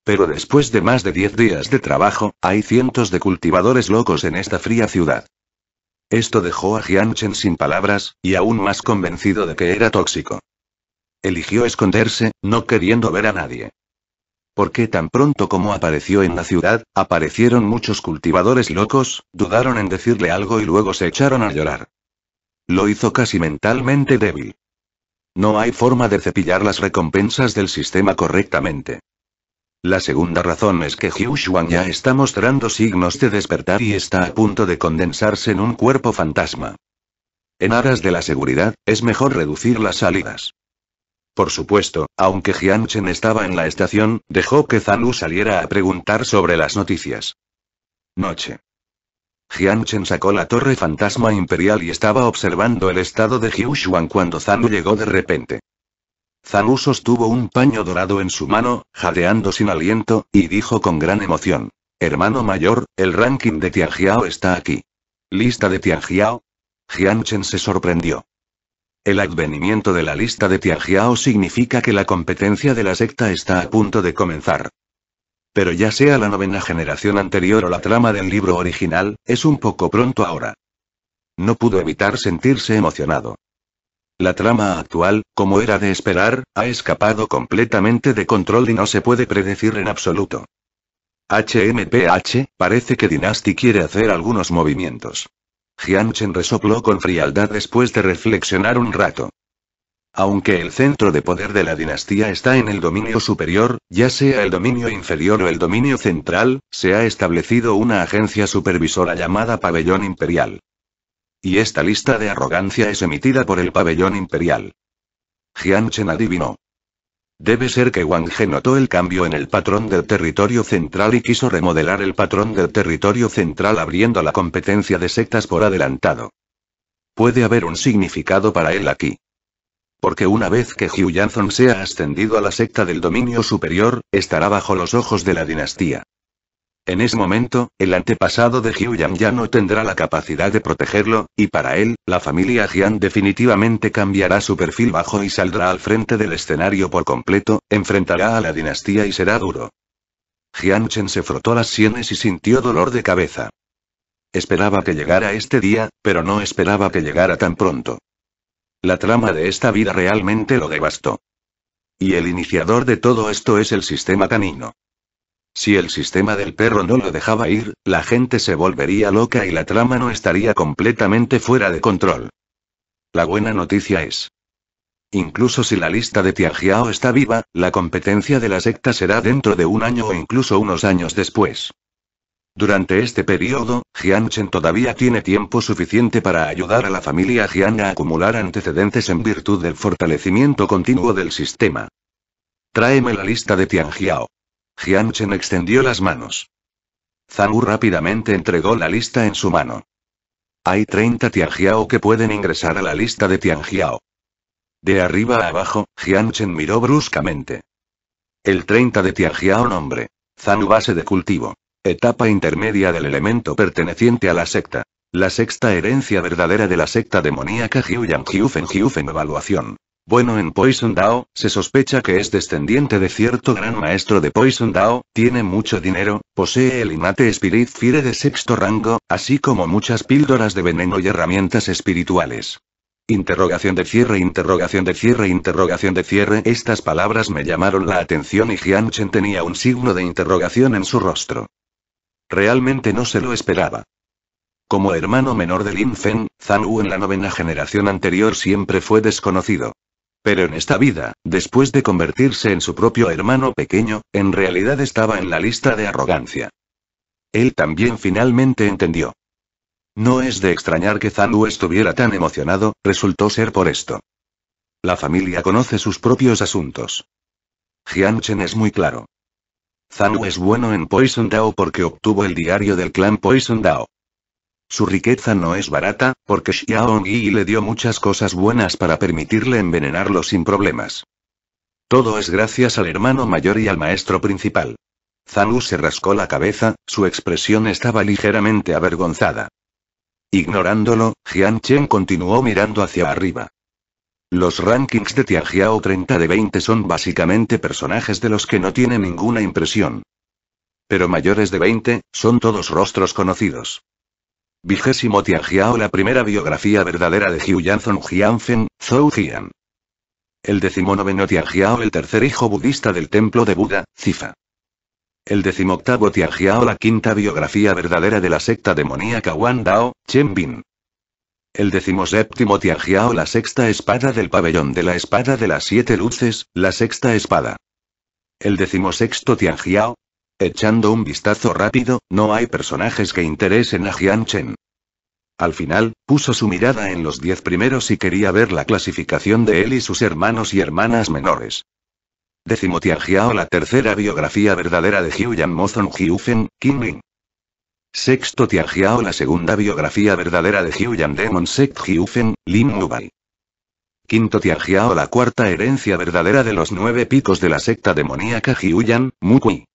Pero después de más de 10 días de trabajo, hay cientos de cultivadores locos en esta fría ciudad. Esto dejó a Jianchen sin palabras, y aún más convencido de que era tóxico. Eligió esconderse, no queriendo ver a nadie. Porque tan pronto como apareció en la ciudad, aparecieron muchos cultivadores locos, dudaron en decirle algo y luego se echaron a llorar. Lo hizo casi mentalmente débil. No hay forma de cepillar las recompensas del sistema correctamente. La segunda razón es que Shuan ya está mostrando signos de despertar y está a punto de condensarse en un cuerpo fantasma. En aras de la seguridad, es mejor reducir las salidas. Por supuesto, aunque Jianchen estaba en la estación, dejó que Zanu saliera a preguntar sobre las noticias. Noche. Jianchen sacó la torre fantasma imperial y estaba observando el estado de Jiushuan cuando Zanu llegó de repente. Zanu sostuvo un paño dorado en su mano, jadeando sin aliento, y dijo con gran emoción. Hermano mayor, el ranking de Tianjiao está aquí. ¿Lista de Tianjiao? Jianchen se sorprendió. El advenimiento de la lista de Tianjiao significa que la competencia de la secta está a punto de comenzar. Pero ya sea la novena generación anterior o la trama del libro original, es un poco pronto ahora. No pudo evitar sentirse emocionado. La trama actual, como era de esperar, ha escapado completamente de control y no se puede predecir en absoluto. HMPH, parece que Dynasty quiere hacer algunos movimientos. Jianchen resopló con frialdad después de reflexionar un rato. Aunque el centro de poder de la dinastía está en el dominio superior, ya sea el dominio inferior o el dominio central, se ha establecido una agencia supervisora llamada Pabellón Imperial. Y esta lista de arrogancia es emitida por el Pabellón Imperial. Jianchen adivinó. Debe ser que Wang He notó el cambio en el patrón del territorio central y quiso remodelar el patrón del territorio central abriendo la competencia de sectas por adelantado. Puede haber un significado para él aquí. Porque una vez que Hugh Janson sea ascendido a la secta del dominio superior, estará bajo los ojos de la dinastía. En ese momento, el antepasado de Yan ya no tendrá la capacidad de protegerlo, y para él, la familia Jian definitivamente cambiará su perfil bajo y saldrá al frente del escenario por completo, enfrentará a la dinastía y será duro. Jian Chen se frotó las sienes y sintió dolor de cabeza. Esperaba que llegara este día, pero no esperaba que llegara tan pronto. La trama de esta vida realmente lo devastó. Y el iniciador de todo esto es el sistema canino. Si el sistema del perro no lo dejaba ir, la gente se volvería loca y la trama no estaría completamente fuera de control. La buena noticia es. Incluso si la lista de Tianjiao está viva, la competencia de la secta será dentro de un año o incluso unos años después. Durante este periodo, Jianchen todavía tiene tiempo suficiente para ayudar a la familia Jian a acumular antecedentes en virtud del fortalecimiento continuo del sistema. Tráeme la lista de Tianjiao. Chen extendió las manos. Zhang rápidamente entregó la lista en su mano. Hay 30 Tianjiao que pueden ingresar a la lista de Tianjiao. De arriba a abajo, Jianchen miró bruscamente. El 30 de Tianjiao nombre. Zanu base de cultivo. Etapa intermedia del elemento perteneciente a la secta. La sexta herencia verdadera de la secta demoníaca Jiu Jiufen Jiufen evaluación. Bueno, en Poison Dao, se sospecha que es descendiente de cierto gran maestro de Poison Dao, tiene mucho dinero, posee el inate Spirit Fire de sexto rango, así como muchas píldoras de veneno y herramientas espirituales. Interrogación de cierre, interrogación de cierre, interrogación de cierre. Estas palabras me llamaron la atención y Jian Chen tenía un signo de interrogación en su rostro. Realmente no se lo esperaba. Como hermano menor de Lin Feng, Zhang Wu en la novena generación anterior siempre fue desconocido. Pero en esta vida, después de convertirse en su propio hermano pequeño, en realidad estaba en la lista de arrogancia. Él también finalmente entendió. No es de extrañar que Zanu estuviera tan emocionado, resultó ser por esto. La familia conoce sus propios asuntos. Chen es muy claro. Zanu es bueno en Poison Dao porque obtuvo el diario del clan Poison Dao. Su riqueza no es barata, porque Xiao y le dio muchas cosas buenas para permitirle envenenarlo sin problemas. Todo es gracias al hermano mayor y al maestro principal. Zhang se rascó la cabeza, su expresión estaba ligeramente avergonzada. Ignorándolo, Jian Chen continuó mirando hacia arriba. Los rankings de Tianjiao 30 de 20 son básicamente personajes de los que no tiene ninguna impresión. Pero mayores de 20, son todos rostros conocidos. Vigésimo Tianjiao La primera biografía verdadera de Xiu Yanzong Jianfen, Zhou Jian. El decimonoveno Tianjiao El tercer hijo budista del templo de Buda, Zifa. El decimoctavo Tianjiao La quinta biografía verdadera de la secta demoníaca Wan Dao, Chen Bin. El decimoséptimo Tianjiao La sexta espada del pabellón de la espada de las siete luces, la sexta espada. El decimosexto Tianjiao, Echando un vistazo rápido, no hay personajes que interesen a Jian Chen. Al final, puso su mirada en los diez primeros y quería ver la clasificación de él y sus hermanos y hermanas menores. Décimo Tianjiao, la tercera biografía verdadera de Mozong Mozon Qin Ling. Sexto Tianjiao, la segunda biografía verdadera de Jiuyan Demon Sect Hyufen, Lin Mubai. Quinto Tianjiao, la cuarta herencia verdadera de los nueve picos de la secta demoníaca Mu Kui.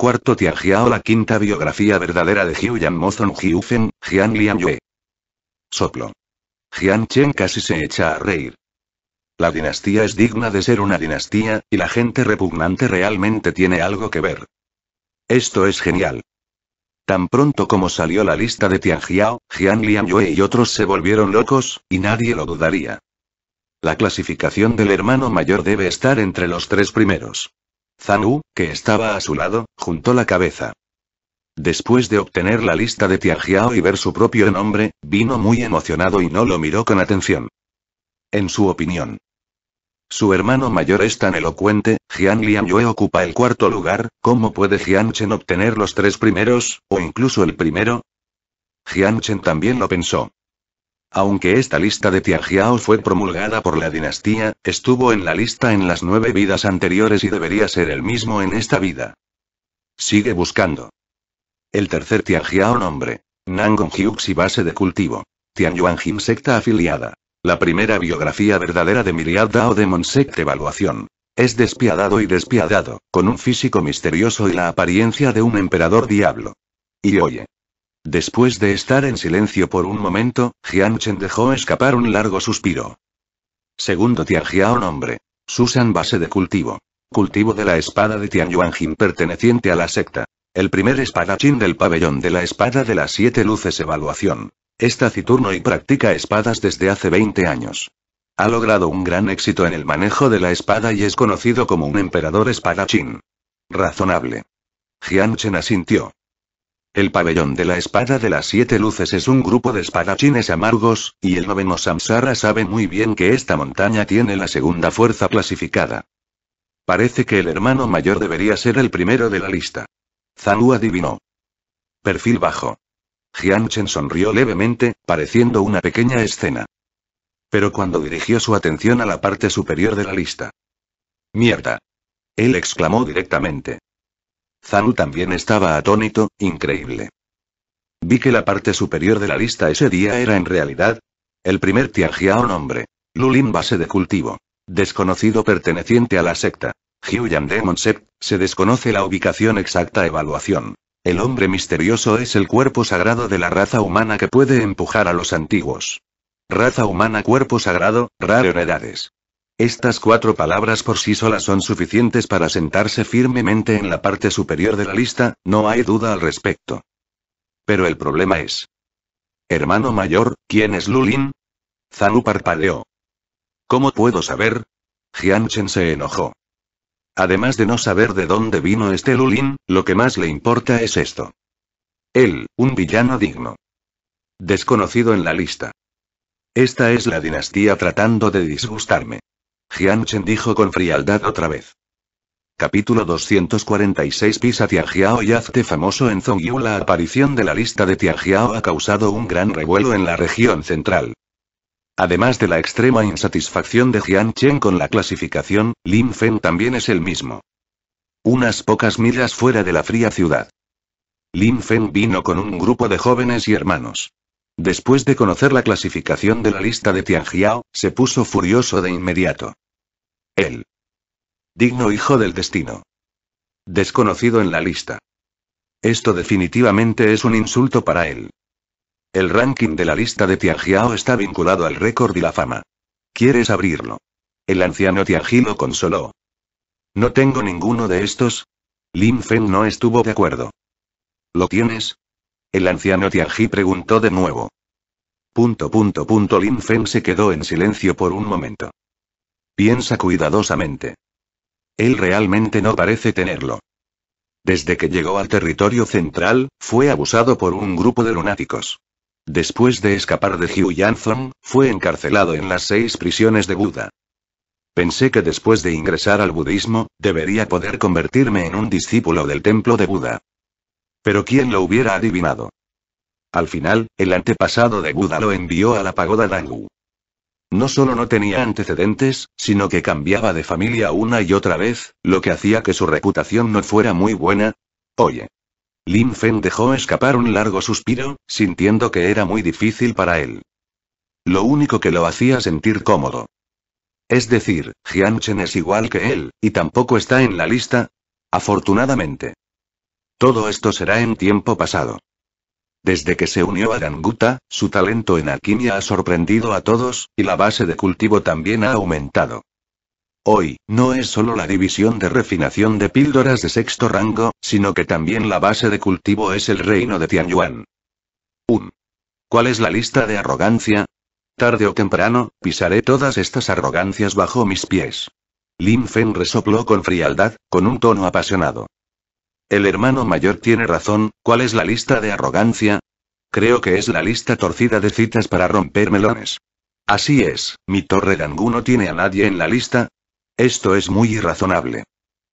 Cuarto Tianjiao La quinta biografía verdadera de Jiuyan Yan Mozon Jiufen, Jian Lian Yue. Soplo. Jian Chen casi se echa a reír. La dinastía es digna de ser una dinastía, y la gente repugnante realmente tiene algo que ver. Esto es genial. Tan pronto como salió la lista de Tianjiao, Jian Yue y otros se volvieron locos, y nadie lo dudaría. La clasificación del hermano mayor debe estar entre los tres primeros. Zanu, que estaba a su lado, juntó la cabeza. Después de obtener la lista de Tianjiao y ver su propio nombre, vino muy emocionado y no lo miró con atención. En su opinión. Su hermano mayor es tan elocuente, Jian Yue ocupa el cuarto lugar, ¿cómo puede Jian Chen obtener los tres primeros, o incluso el primero? Jian Chen también lo pensó. Aunque esta lista de Tianjiao fue promulgada por la dinastía, estuvo en la lista en las nueve vidas anteriores y debería ser el mismo en esta vida. Sigue buscando. El tercer Tianjiao nombre. y base de cultivo. Jin secta afiliada. La primera biografía verdadera de Miriad Dao de sect evaluación. Es despiadado y despiadado, con un físico misterioso y la apariencia de un emperador diablo. Y oye, Después de estar en silencio por un momento, Jian dejó escapar un largo suspiro. Segundo Tianjiao nombre. Susan base de cultivo. Cultivo de la espada de Tian Yuanjin perteneciente a la secta. El primer espadachín del pabellón de la espada de las siete luces evaluación. Es taciturno y practica espadas desde hace 20 años. Ha logrado un gran éxito en el manejo de la espada y es conocido como un emperador espadachín. Razonable. Jian asintió. El pabellón de la espada de las siete luces es un grupo de espadachines amargos, y el noveno Samsara sabe muy bien que esta montaña tiene la segunda fuerza clasificada. Parece que el hermano mayor debería ser el primero de la lista. Zanu adivinó. Perfil bajo. Chen sonrió levemente, pareciendo una pequeña escena. Pero cuando dirigió su atención a la parte superior de la lista. Mierda. Él exclamó directamente. Zanu también estaba atónito, increíble. Vi que la parte superior de la lista ese día era en realidad el primer Tianjiao nombre. Lulin base de cultivo. Desconocido perteneciente a la secta. Hyuyan Demon Sect, se desconoce la ubicación exacta evaluación. El hombre misterioso es el cuerpo sagrado de la raza humana que puede empujar a los antiguos. Raza humana cuerpo sagrado, heredades. Estas cuatro palabras por sí solas son suficientes para sentarse firmemente en la parte superior de la lista, no hay duda al respecto. Pero el problema es. Hermano mayor, ¿quién es Lulin? Zanu parpadeó. ¿Cómo puedo saber? Jianchen se enojó. Además de no saber de dónde vino este Lulin, lo que más le importa es esto. Él, un villano digno. Desconocido en la lista. Esta es la dinastía tratando de disgustarme. Chen dijo con frialdad otra vez. Capítulo 246 Pisa Tianjiao Yazte famoso en Zongyu La aparición de la lista de Tianjiao ha causado un gran revuelo en la región central. Además de la extrema insatisfacción de Jian Chen con la clasificación, Lin Feng también es el mismo. Unas pocas millas fuera de la fría ciudad. Lin Feng vino con un grupo de jóvenes y hermanos. Después de conocer la clasificación de la lista de Tianjiao, se puso furioso de inmediato. Él. Digno hijo del destino. Desconocido en la lista. Esto definitivamente es un insulto para él. El ranking de la lista de Tianjiao está vinculado al récord y la fama. ¿Quieres abrirlo? El anciano Tianji lo consoló. No tengo ninguno de estos. Lin Feng no estuvo de acuerdo. ¿Lo tienes? El anciano Tianji preguntó de nuevo. Punto punto punto Lin Feng se quedó en silencio por un momento. Piensa cuidadosamente. Él realmente no parece tenerlo. Desde que llegó al territorio central, fue abusado por un grupo de lunáticos. Después de escapar de Hugh Janson, fue encarcelado en las seis prisiones de Buda. Pensé que después de ingresar al budismo, debería poder convertirme en un discípulo del templo de Buda. Pero ¿quién lo hubiera adivinado? Al final, el antepasado de Buda lo envió a la pagoda Dangu. No solo no tenía antecedentes, sino que cambiaba de familia una y otra vez, lo que hacía que su reputación no fuera muy buena. Oye. Lin Fen dejó escapar un largo suspiro, sintiendo que era muy difícil para él. Lo único que lo hacía sentir cómodo. Es decir, Chen es igual que él, y tampoco está en la lista. Afortunadamente. Todo esto será en tiempo pasado. Desde que se unió a Danguta, su talento en alquimia ha sorprendido a todos, y la base de cultivo también ha aumentado. Hoy, no es solo la división de refinación de píldoras de sexto rango, sino que también la base de cultivo es el reino de Tianyuan. 1. ¿Cuál es la lista de arrogancia? Tarde o temprano, pisaré todas estas arrogancias bajo mis pies. Lin Fen resopló con frialdad, con un tono apasionado. El hermano mayor tiene razón, ¿cuál es la lista de arrogancia? Creo que es la lista torcida de citas para romper melones. Así es, mi torre de no tiene a nadie en la lista. Esto es muy irrazonable.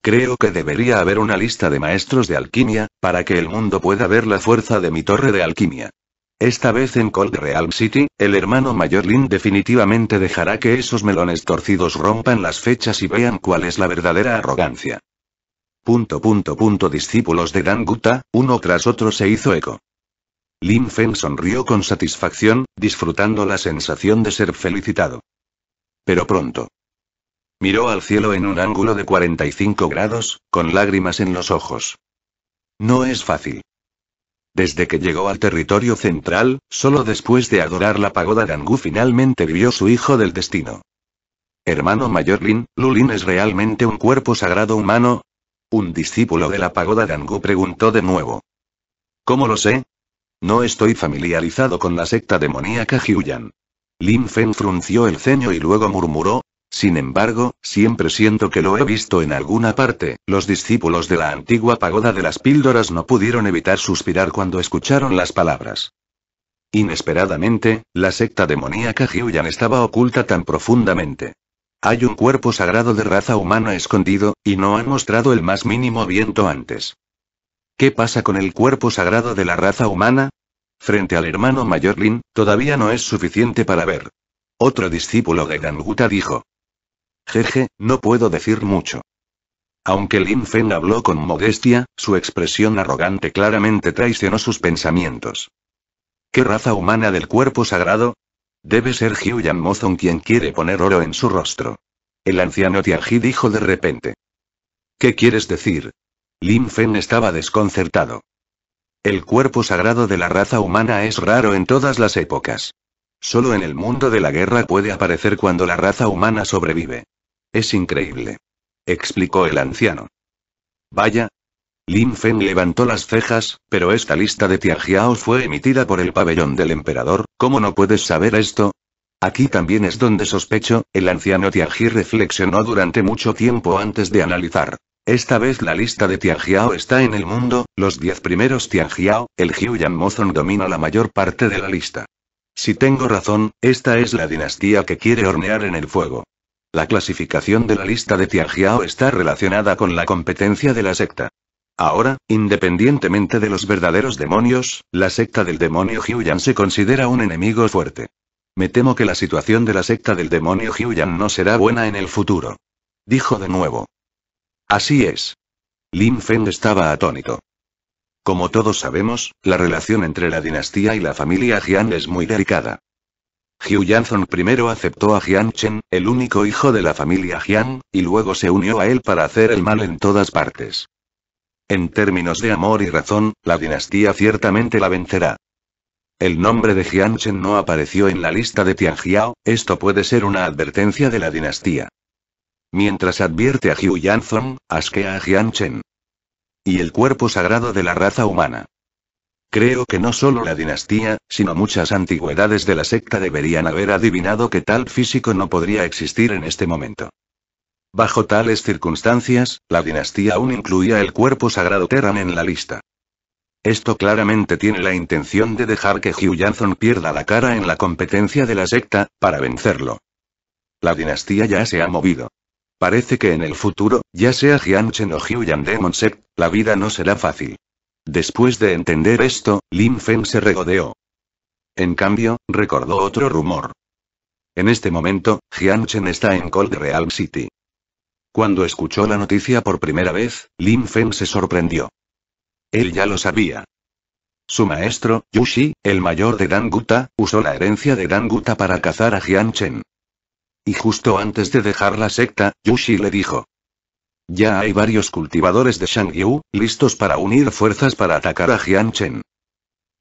Creo que debería haber una lista de maestros de alquimia, para que el mundo pueda ver la fuerza de mi torre de alquimia. Esta vez en Cold Realm City, el hermano mayor Lin definitivamente dejará que esos melones torcidos rompan las fechas y vean cuál es la verdadera arrogancia. Punto punto punto discípulos de Dan Guta, uno tras otro se hizo eco. Lin Fen sonrió con satisfacción, disfrutando la sensación de ser felicitado. Pero pronto. Miró al cielo en un ángulo de 45 grados, con lágrimas en los ojos. No es fácil. Desde que llegó al territorio central, solo después de adorar la pagoda Dangu finalmente vio su hijo del destino. Hermano mayor Lin, Lulin es realmente un cuerpo sagrado humano, un discípulo de la pagoda Angu preguntó de nuevo. ¿Cómo lo sé? No estoy familiarizado con la secta demoníaca Hyuyan. Lin Feng frunció el ceño y luego murmuró, sin embargo, siempre siento que lo he visto en alguna parte. Los discípulos de la antigua pagoda de las píldoras no pudieron evitar suspirar cuando escucharon las palabras. Inesperadamente, la secta demoníaca Hyuyan estaba oculta tan profundamente. Hay un cuerpo sagrado de raza humana escondido, y no han mostrado el más mínimo viento antes. ¿Qué pasa con el cuerpo sagrado de la raza humana? Frente al hermano mayor Lin, todavía no es suficiente para ver. Otro discípulo de Ganguta dijo. Jeje, no puedo decir mucho. Aunque Lin Fen habló con modestia, su expresión arrogante claramente traicionó sus pensamientos. ¿Qué raza humana del cuerpo sagrado? Debe ser Hyuyan Mozon quien quiere poner oro en su rostro. El anciano Tianji dijo de repente. ¿Qué quieres decir? Lin Fen estaba desconcertado. El cuerpo sagrado de la raza humana es raro en todas las épocas. Solo en el mundo de la guerra puede aparecer cuando la raza humana sobrevive. Es increíble. Explicó el anciano. Vaya, Lin Feng levantó las cejas, pero esta lista de Tianjiao fue emitida por el pabellón del emperador, ¿cómo no puedes saber esto? Aquí también es donde sospecho, el anciano Tianji reflexionó durante mucho tiempo antes de analizar. Esta vez la lista de Tianjiao está en el mundo, los diez primeros Tianjiao, el Hyuyan Mozon domina la mayor parte de la lista. Si tengo razón, esta es la dinastía que quiere hornear en el fuego. La clasificación de la lista de Tianjiao está relacionada con la competencia de la secta. Ahora, independientemente de los verdaderos demonios, la secta del demonio Yan se considera un enemigo fuerte. Me temo que la situación de la secta del demonio Yan no será buena en el futuro. Dijo de nuevo. Así es. Lin Feng estaba atónito. Como todos sabemos, la relación entre la dinastía y la familia Jian es muy delicada. Yan Zong primero aceptó a Jian Chen, el único hijo de la familia Jian, y luego se unió a él para hacer el mal en todas partes. En términos de amor y razón, la dinastía ciertamente la vencerá. El nombre de Jianchen no apareció en la lista de Tianjiao, esto puede ser una advertencia de la dinastía. Mientras advierte a Hu Yanzong, asquea a Jianchen. Y el cuerpo sagrado de la raza humana. Creo que no solo la dinastía, sino muchas antigüedades de la secta deberían haber adivinado que tal físico no podría existir en este momento. Bajo tales circunstancias, la dinastía aún incluía el cuerpo sagrado Terran en la lista. Esto claramente tiene la intención de dejar que Hugh Jansson pierda la cara en la competencia de la secta, para vencerlo. La dinastía ya se ha movido. Parece que en el futuro, ya sea Jianchen o Hugh Demon Sect, la vida no será fácil. Después de entender esto, Lin Feng se regodeó. En cambio, recordó otro rumor. En este momento, Jianchen está en Cold Realm City. Cuando escuchó la noticia por primera vez, Lin Feng se sorprendió. Él ya lo sabía. Su maestro, Yushi, el mayor de Dan Guta, usó la herencia de Dan Guta para cazar a Jian Chen. Y justo antes de dejar la secta, Yushi le dijo. Ya hay varios cultivadores de Shang listos para unir fuerzas para atacar a Jian Chen.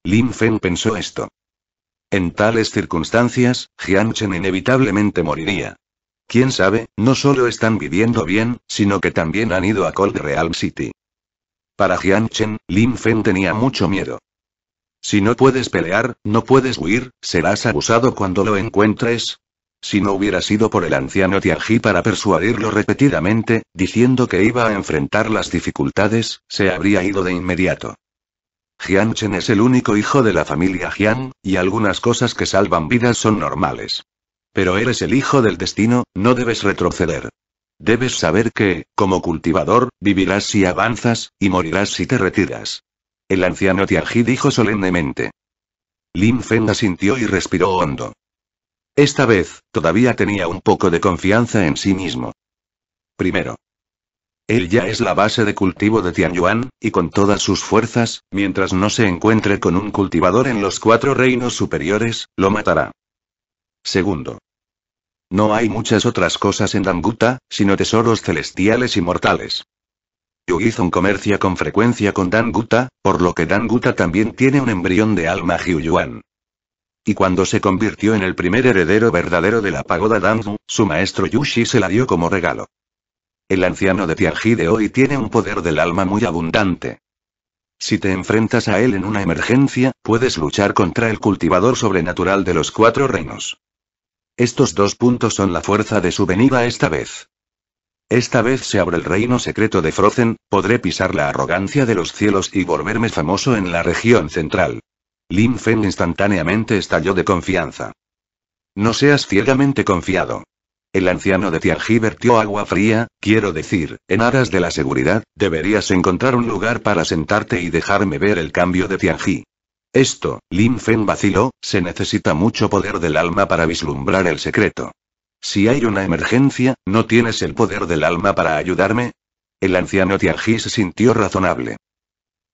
Lin Fen pensó esto. En tales circunstancias, Jian inevitablemente moriría. Quién sabe, no solo están viviendo bien, sino que también han ido a Cold Real City. Para Jianchen, Lin Fen tenía mucho miedo. Si no puedes pelear, no puedes huir, serás abusado cuando lo encuentres, si no hubiera sido por el anciano Tianji para persuadirlo repetidamente, diciendo que iba a enfrentar las dificultades, se habría ido de inmediato. Jianchen es el único hijo de la familia Jian, y algunas cosas que salvan vidas son normales. Pero eres el hijo del destino, no debes retroceder. Debes saber que, como cultivador, vivirás si avanzas, y morirás si te retiras. El anciano Tianji dijo solemnemente. Lin Fen asintió y respiró hondo. Esta vez, todavía tenía un poco de confianza en sí mismo. Primero. Él ya es la base de cultivo de Tianyuan, y con todas sus fuerzas, mientras no se encuentre con un cultivador en los cuatro reinos superiores, lo matará. Segundo. No hay muchas otras cosas en Danguta, sino tesoros celestiales y mortales. un comercia con frecuencia con Danguta, por lo que Danguta también tiene un embrión de alma Jiuyuan. Y cuando se convirtió en el primer heredero verdadero de la pagoda Dangu, su maestro Yushi se la dio como regalo. El anciano de Tianji de hoy tiene un poder del alma muy abundante. Si te enfrentas a él en una emergencia, puedes luchar contra el cultivador sobrenatural de los cuatro reinos. Estos dos puntos son la fuerza de su venida esta vez. Esta vez se abre el reino secreto de Frozen, podré pisar la arrogancia de los cielos y volverme famoso en la región central. Lin Fen instantáneamente estalló de confianza. No seas ciegamente confiado. El anciano de Tianji vertió agua fría, quiero decir, en aras de la seguridad, deberías encontrar un lugar para sentarte y dejarme ver el cambio de Tianji. Esto, Lin Fen vaciló, se necesita mucho poder del alma para vislumbrar el secreto. Si hay una emergencia, ¿no tienes el poder del alma para ayudarme? El anciano Tianji se sintió razonable.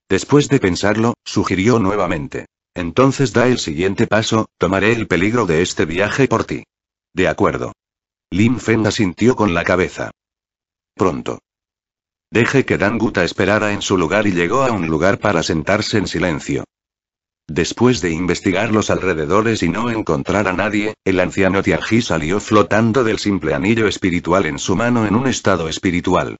Después de pensarlo, sugirió nuevamente. Entonces da el siguiente paso, tomaré el peligro de este viaje por ti. De acuerdo. Lin Fen asintió con la cabeza. Pronto. Deje que Dan esperara en su lugar y llegó a un lugar para sentarse en silencio. Después de investigar los alrededores y no encontrar a nadie, el anciano Tiaji salió flotando del simple anillo espiritual en su mano en un estado espiritual.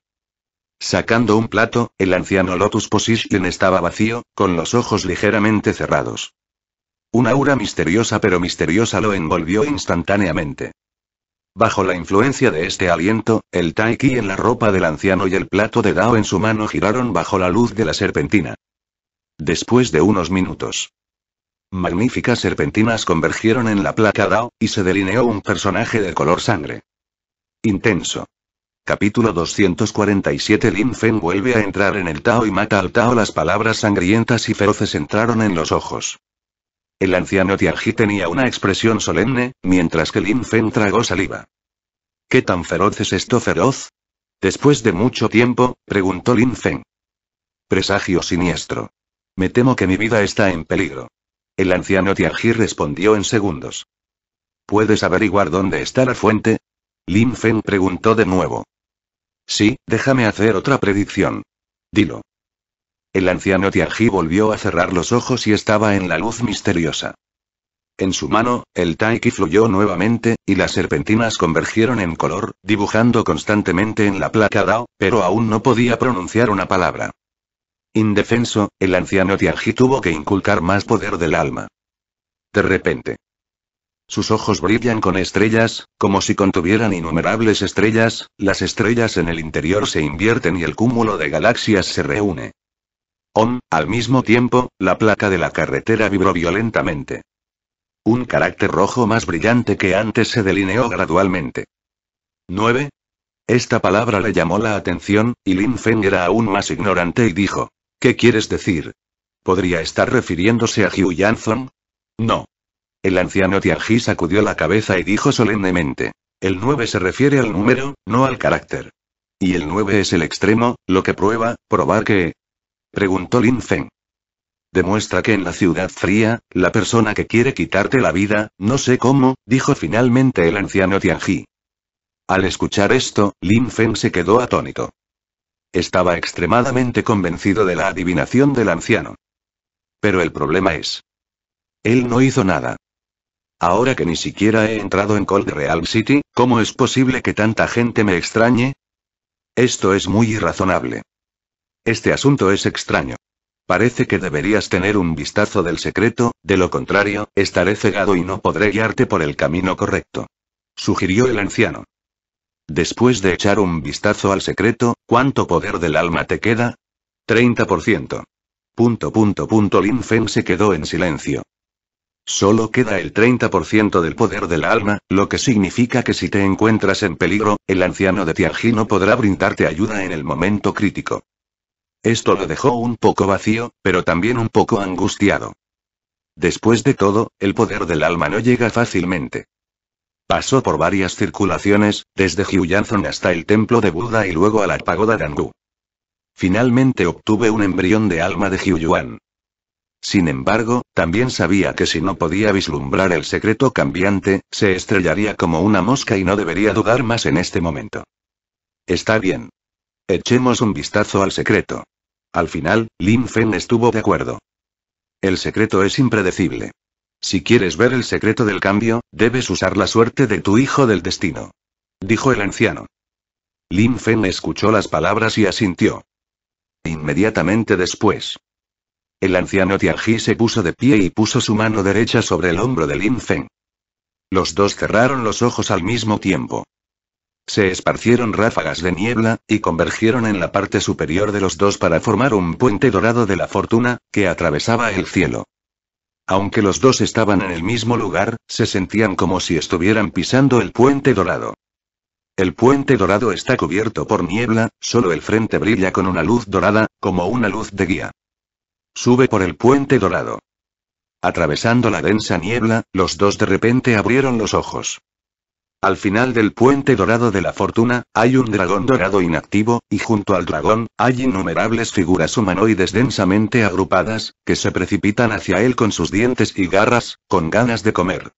Sacando un plato, el anciano Lotus Position estaba vacío, con los ojos ligeramente cerrados. Una aura misteriosa pero misteriosa lo envolvió instantáneamente. Bajo la influencia de este aliento, el taiki en la ropa del anciano y el plato de Dao en su mano giraron bajo la luz de la serpentina. Después de unos minutos, Magníficas serpentinas convergieron en la placa DAO, y se delineó un personaje de color sangre. Intenso. Capítulo 247 Lin Fen vuelve a entrar en el Tao y mata al Tao. Las palabras sangrientas y feroces entraron en los ojos. El anciano Tianji tenía una expresión solemne, mientras que Lin Fen tragó saliva. ¿Qué tan feroz es esto feroz? Después de mucho tiempo, preguntó Lin Fen. Presagio siniestro. Me temo que mi vida está en peligro. El anciano Tianji respondió en segundos. ¿Puedes averiguar dónde está la fuente? Lin Feng preguntó de nuevo. Sí, déjame hacer otra predicción. Dilo. El anciano Tianji volvió a cerrar los ojos y estaba en la luz misteriosa. En su mano, el Taiki fluyó nuevamente, y las serpentinas convergieron en color, dibujando constantemente en la placa Dao, pero aún no podía pronunciar una palabra. Indefenso, el anciano Tianji tuvo que inculcar más poder del alma. De repente. Sus ojos brillan con estrellas, como si contuvieran innumerables estrellas, las estrellas en el interior se invierten y el cúmulo de galaxias se reúne. On, al mismo tiempo, la placa de la carretera vibró violentamente. Un carácter rojo más brillante que antes se delineó gradualmente. 9. Esta palabra le llamó la atención, y Lin Feng era aún más ignorante y dijo. ¿Qué quieres decir? ¿Podría estar refiriéndose a Hugh Janson? No. El anciano Tianji sacudió la cabeza y dijo solemnemente. El 9 se refiere al número, no al carácter. Y el 9 es el extremo, lo que prueba, probar que... Preguntó Lin Feng. Demuestra que en la ciudad fría, la persona que quiere quitarte la vida, no sé cómo, dijo finalmente el anciano Tianji. Al escuchar esto, Lin Feng se quedó atónito. Estaba extremadamente convencido de la adivinación del anciano. Pero el problema es. Él no hizo nada. Ahora que ni siquiera he entrado en Cold Real City, ¿cómo es posible que tanta gente me extrañe? Esto es muy irrazonable. Este asunto es extraño. Parece que deberías tener un vistazo del secreto, de lo contrario, estaré cegado y no podré guiarte por el camino correcto. Sugirió el anciano. Después de echar un vistazo al secreto, ¿cuánto poder del alma te queda? 30%. Punto punto Lin Feng se quedó en silencio. Solo queda el 30% del poder del alma, lo que significa que si te encuentras en peligro, el anciano de Tianji no podrá brindarte ayuda en el momento crítico. Esto lo dejó un poco vacío, pero también un poco angustiado. Después de todo, el poder del alma no llega fácilmente. Pasó por varias circulaciones, desde Hyuyanzong hasta el templo de Buda y luego a la pagoda Dangu. Finalmente obtuve un embrión de alma de Hyuyuan. Sin embargo, también sabía que si no podía vislumbrar el secreto cambiante, se estrellaría como una mosca y no debería dudar más en este momento. Está bien. Echemos un vistazo al secreto. Al final, Lin Fen estuvo de acuerdo. El secreto es impredecible. Si quieres ver el secreto del cambio, debes usar la suerte de tu hijo del destino. Dijo el anciano. Lin Feng escuchó las palabras y asintió. Inmediatamente después. El anciano Tianji se puso de pie y puso su mano derecha sobre el hombro de Lin Feng. Los dos cerraron los ojos al mismo tiempo. Se esparcieron ráfagas de niebla, y convergieron en la parte superior de los dos para formar un puente dorado de la fortuna, que atravesaba el cielo. Aunque los dos estaban en el mismo lugar, se sentían como si estuvieran pisando el puente dorado. El puente dorado está cubierto por niebla, solo el frente brilla con una luz dorada, como una luz de guía. Sube por el puente dorado. Atravesando la densa niebla, los dos de repente abrieron los ojos. Al final del puente dorado de la fortuna, hay un dragón dorado inactivo, y junto al dragón, hay innumerables figuras humanoides densamente agrupadas, que se precipitan hacia él con sus dientes y garras, con ganas de comer.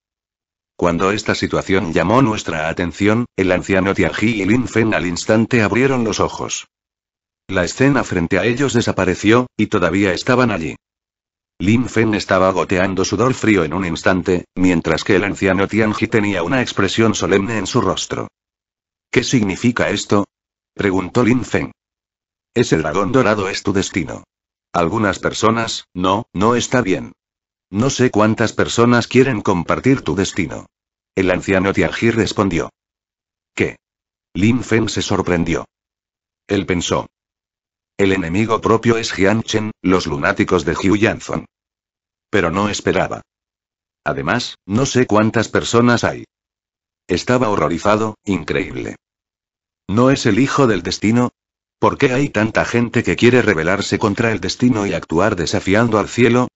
Cuando esta situación llamó nuestra atención, el anciano Tianji y Lin al instante abrieron los ojos. La escena frente a ellos desapareció, y todavía estaban allí. Lin Fen estaba goteando sudor frío en un instante, mientras que el anciano Tianji tenía una expresión solemne en su rostro. ¿Qué significa esto? preguntó Lin Fen. Ese dragón dorado es tu destino. Algunas personas, no, no está bien. No sé cuántas personas quieren compartir tu destino. El anciano Tianji respondió. ¿Qué? Lin Fen se sorprendió. Él pensó, el enemigo propio es Jian Chen, los lunáticos de Hugh Pero no esperaba. Además, no sé cuántas personas hay. Estaba horrorizado, increíble. ¿No es el hijo del destino? ¿Por qué hay tanta gente que quiere rebelarse contra el destino y actuar desafiando al cielo?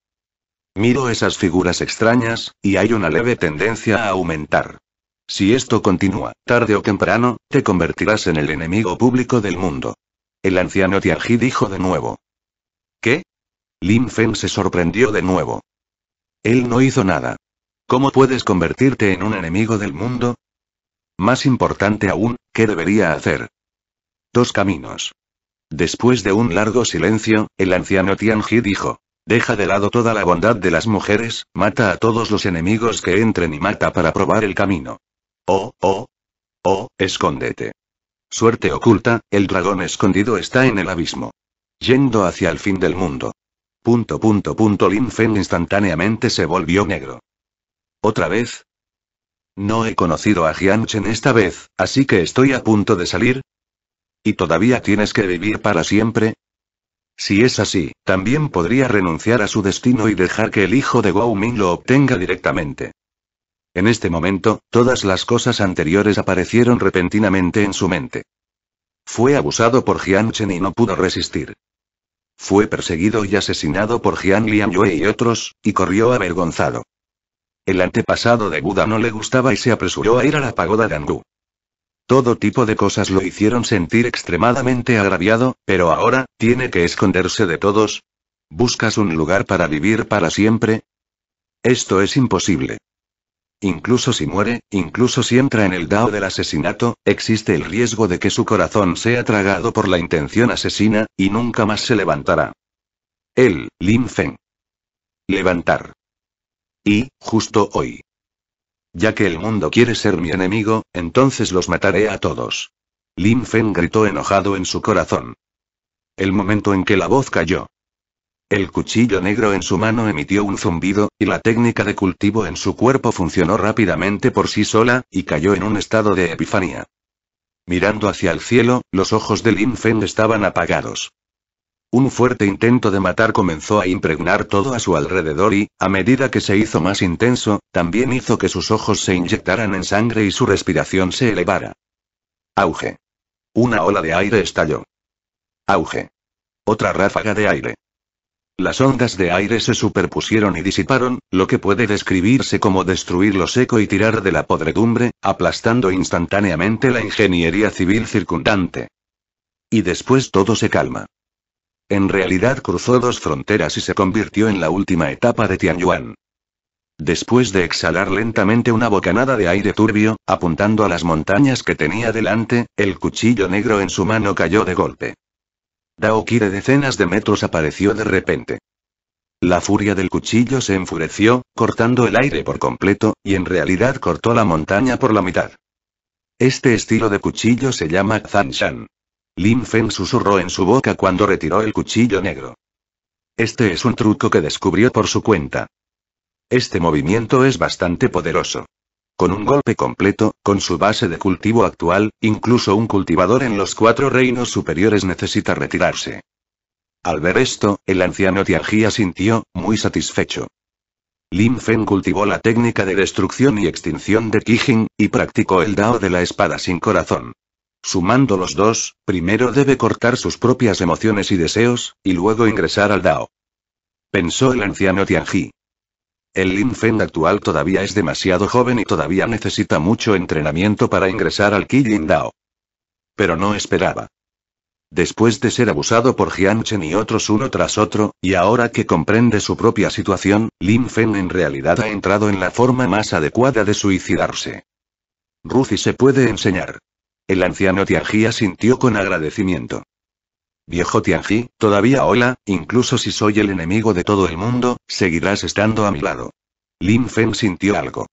Miro esas figuras extrañas, y hay una leve tendencia a aumentar. Si esto continúa, tarde o temprano, te convertirás en el enemigo público del mundo. El anciano Tianji dijo de nuevo. ¿Qué? Lin Fen se sorprendió de nuevo. Él no hizo nada. ¿Cómo puedes convertirte en un enemigo del mundo? Más importante aún, ¿qué debería hacer? Dos caminos. Después de un largo silencio, el anciano Tianji dijo. Deja de lado toda la bondad de las mujeres, mata a todos los enemigos que entren y mata para probar el camino. Oh, oh. Oh, escóndete. Suerte oculta, el dragón escondido está en el abismo. Yendo hacia el fin del mundo. Punto punto punto Lin Fen instantáneamente se volvió negro. ¿Otra vez? No he conocido a Jianchen esta vez, así que estoy a punto de salir. ¿Y todavía tienes que vivir para siempre? Si es así, también podría renunciar a su destino y dejar que el hijo de Guo Ming lo obtenga directamente. En este momento, todas las cosas anteriores aparecieron repentinamente en su mente. Fue abusado por Jian Chen y no pudo resistir. Fue perseguido y asesinado por Jian Yue y otros, y corrió avergonzado. El antepasado de Buda no le gustaba y se apresuró a ir a la pagoda de Angu. Todo tipo de cosas lo hicieron sentir extremadamente agraviado, pero ahora, ¿tiene que esconderse de todos? ¿Buscas un lugar para vivir para siempre? Esto es imposible. Incluso si muere, incluso si entra en el Dao del asesinato, existe el riesgo de que su corazón sea tragado por la intención asesina, y nunca más se levantará. El, Lin Feng. Levantar. Y, justo hoy. Ya que el mundo quiere ser mi enemigo, entonces los mataré a todos. Lin Feng gritó enojado en su corazón. El momento en que la voz cayó, el cuchillo negro en su mano emitió un zumbido, y la técnica de cultivo en su cuerpo funcionó rápidamente por sí sola, y cayó en un estado de epifanía. Mirando hacia el cielo, los ojos de Lin Feng estaban apagados. Un fuerte intento de matar comenzó a impregnar todo a su alrededor y, a medida que se hizo más intenso, también hizo que sus ojos se inyectaran en sangre y su respiración se elevara. Auge. Una ola de aire estalló. Auge. Otra ráfaga de aire. Las ondas de aire se superpusieron y disiparon, lo que puede describirse como destruir lo seco y tirar de la podredumbre, aplastando instantáneamente la ingeniería civil circundante. Y después todo se calma. En realidad cruzó dos fronteras y se convirtió en la última etapa de Tianyuan. Después de exhalar lentamente una bocanada de aire turbio, apuntando a las montañas que tenía delante, el cuchillo negro en su mano cayó de golpe. Daoki de decenas de metros apareció de repente. La furia del cuchillo se enfureció, cortando el aire por completo, y en realidad cortó la montaña por la mitad. Este estilo de cuchillo se llama Zanshan. Lin Feng susurró en su boca cuando retiró el cuchillo negro. Este es un truco que descubrió por su cuenta. Este movimiento es bastante poderoso. Con un golpe completo, con su base de cultivo actual, incluso un cultivador en los cuatro reinos superiores necesita retirarse. Al ver esto, el anciano Tianji sintió, muy satisfecho. Lin Feng cultivó la técnica de destrucción y extinción de Qijing y practicó el Dao de la espada sin corazón. Sumando los dos, primero debe cortar sus propias emociones y deseos, y luego ingresar al Dao. Pensó el anciano Tianji. El Lin Fen actual todavía es demasiado joven y todavía necesita mucho entrenamiento para ingresar al Qijin Dao. Pero no esperaba. Después de ser abusado por Chen y otros uno tras otro, y ahora que comprende su propia situación, Lin Fen en realidad ha entrado en la forma más adecuada de suicidarse. Ruzi se puede enseñar. El anciano Tianjia sintió con agradecimiento. Viejo Tianji, todavía hola, incluso si soy el enemigo de todo el mundo, seguirás estando a mi lado. Lin Fen sintió algo.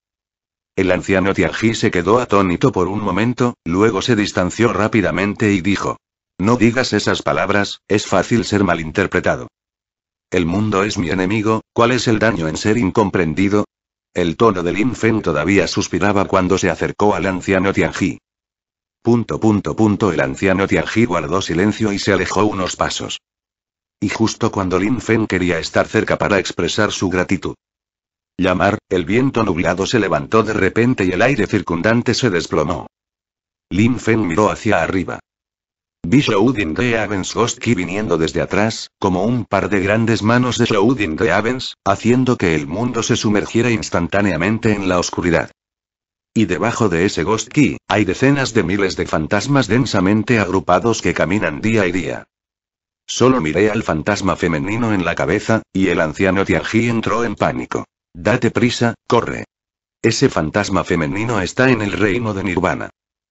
El anciano Tianji se quedó atónito por un momento, luego se distanció rápidamente y dijo. No digas esas palabras, es fácil ser malinterpretado. El mundo es mi enemigo, ¿cuál es el daño en ser incomprendido? El tono de Lin Fen todavía suspiraba cuando se acercó al anciano Tianji. Punto punto punto el anciano Tianji guardó silencio y se alejó unos pasos. Y justo cuando Lin Fen quería estar cerca para expresar su gratitud. Llamar, el viento nublado se levantó de repente y el aire circundante se desplomó. Lin Fen miró hacia arriba. Vi Shoudin de Avens Ghost viniendo desde atrás, como un par de grandes manos de Shoudin de Avens, haciendo que el mundo se sumergiera instantáneamente en la oscuridad. Y debajo de ese Ghost Key, hay decenas de miles de fantasmas densamente agrupados que caminan día y día. Solo miré al fantasma femenino en la cabeza, y el anciano Tianji entró en pánico. Date prisa, corre. Ese fantasma femenino está en el reino de Nirvana.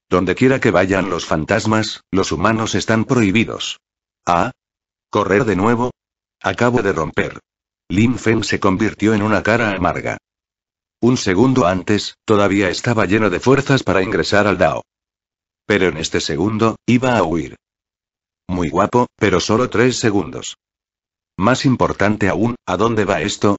Donde quiera que vayan los fantasmas, los humanos están prohibidos. ¿Ah? ¿Correr de nuevo? Acabo de romper. Lin Feng se convirtió en una cara amarga. Un segundo antes, todavía estaba lleno de fuerzas para ingresar al Dao. Pero en este segundo, iba a huir. Muy guapo, pero solo tres segundos. Más importante aún, ¿a dónde va esto?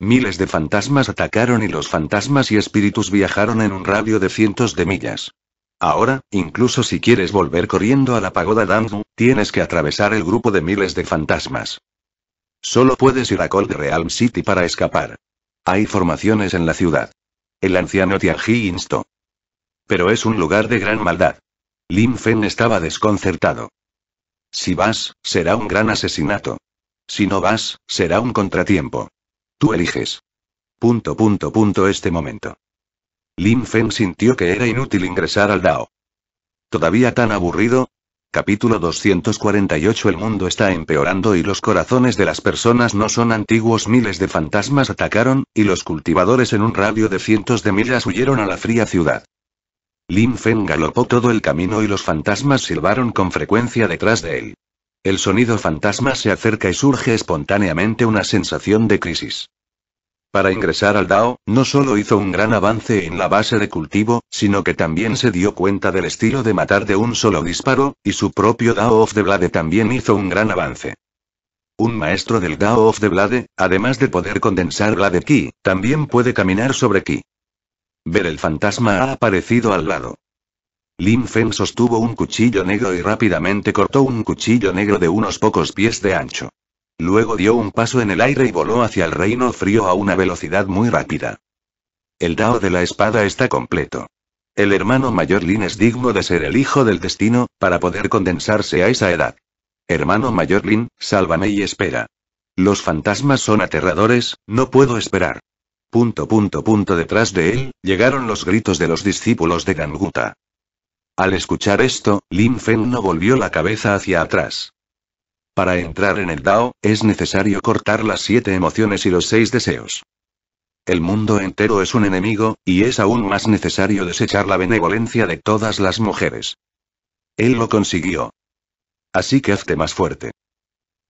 Miles de fantasmas atacaron y los fantasmas y espíritus viajaron en un radio de cientos de millas. Ahora, incluso si quieres volver corriendo a la pagoda Danzu, tienes que atravesar el grupo de miles de fantasmas. Solo puedes ir a Cold Realm City para escapar. Hay formaciones en la ciudad. El anciano Tianji instó. Pero es un lugar de gran maldad. Lin Fen estaba desconcertado. Si vas, será un gran asesinato. Si no vas, será un contratiempo. Tú eliges. Punto punto punto este momento. Lin Fen sintió que era inútil ingresar al Dao. Todavía tan aburrido, Capítulo 248 El mundo está empeorando y los corazones de las personas no son antiguos miles de fantasmas atacaron, y los cultivadores en un radio de cientos de millas huyeron a la fría ciudad. Lin Feng galopó todo el camino y los fantasmas silbaron con frecuencia detrás de él. El sonido fantasma se acerca y surge espontáneamente una sensación de crisis. Para ingresar al DAO, no solo hizo un gran avance en la base de cultivo, sino que también se dio cuenta del estilo de matar de un solo disparo, y su propio DAO of the Blade también hizo un gran avance. Un maestro del DAO of the Blade, además de poder condensar Blade Ki, también puede caminar sobre Ki. Ver el fantasma ha aparecido al lado. Lin Feng sostuvo un cuchillo negro y rápidamente cortó un cuchillo negro de unos pocos pies de ancho. Luego dio un paso en el aire y voló hacia el reino frío a una velocidad muy rápida. El Dao de la espada está completo. El hermano mayor Lin es digno de ser el hijo del destino, para poder condensarse a esa edad. Hermano mayor Lin, sálvame y espera. Los fantasmas son aterradores, no puedo esperar. Punto punto punto detrás de él, llegaron los gritos de los discípulos de Ganguta. Al escuchar esto, Lin Feng no volvió la cabeza hacia atrás. Para entrar en el Dao, es necesario cortar las siete emociones y los seis deseos. El mundo entero es un enemigo, y es aún más necesario desechar la benevolencia de todas las mujeres. Él lo consiguió. Así que hazte más fuerte.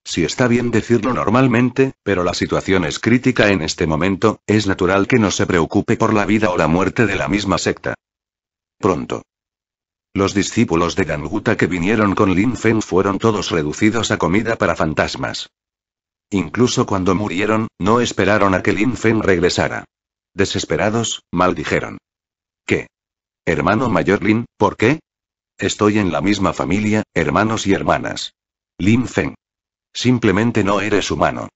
Si está bien decirlo normalmente, pero la situación es crítica en este momento, es natural que no se preocupe por la vida o la muerte de la misma secta. Pronto. Los discípulos de Ganguta que vinieron con Lin Feng fueron todos reducidos a comida para fantasmas. Incluso cuando murieron, no esperaron a que Lin Feng regresara. Desesperados, maldijeron. ¿Qué? Hermano mayor Lin, ¿por qué? Estoy en la misma familia, hermanos y hermanas. Lin Feng. Simplemente no eres humano.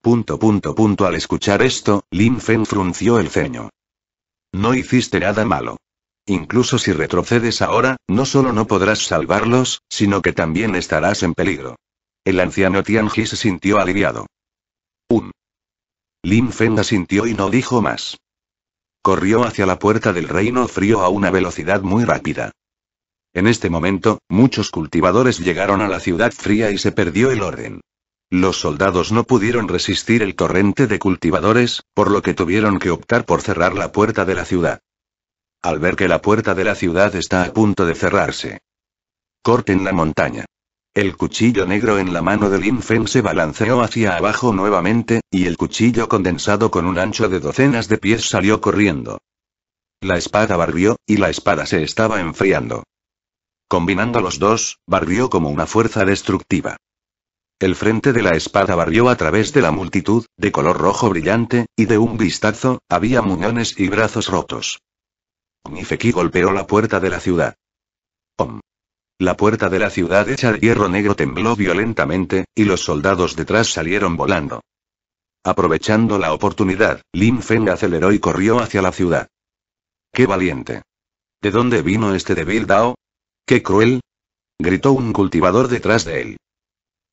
Punto punto punto al escuchar esto, Lin Feng frunció el ceño. No hiciste nada malo. Incluso si retrocedes ahora, no solo no podrás salvarlos, sino que también estarás en peligro. El anciano Tianji se sintió aliviado. Un. Lin Feng sintió y no dijo más. Corrió hacia la puerta del reino frío a una velocidad muy rápida. En este momento, muchos cultivadores llegaron a la ciudad fría y se perdió el orden. Los soldados no pudieron resistir el torrente de cultivadores, por lo que tuvieron que optar por cerrar la puerta de la ciudad al ver que la puerta de la ciudad está a punto de cerrarse. Corten la montaña. El cuchillo negro en la mano de Lin Feng se balanceó hacia abajo nuevamente, y el cuchillo condensado con un ancho de docenas de pies salió corriendo. La espada barrió, y la espada se estaba enfriando. Combinando los dos, barrió como una fuerza destructiva. El frente de la espada barrió a través de la multitud, de color rojo brillante, y de un vistazo, había muñones y brazos rotos. Nifeki golpeó la puerta de la ciudad. La puerta de la ciudad hecha de hierro negro tembló violentamente, y los soldados detrás salieron volando. Aprovechando la oportunidad, Lin Feng aceleró y corrió hacia la ciudad. ¡Qué valiente! ¿De dónde vino este débil Dao? ¡Qué cruel! gritó un cultivador detrás de él.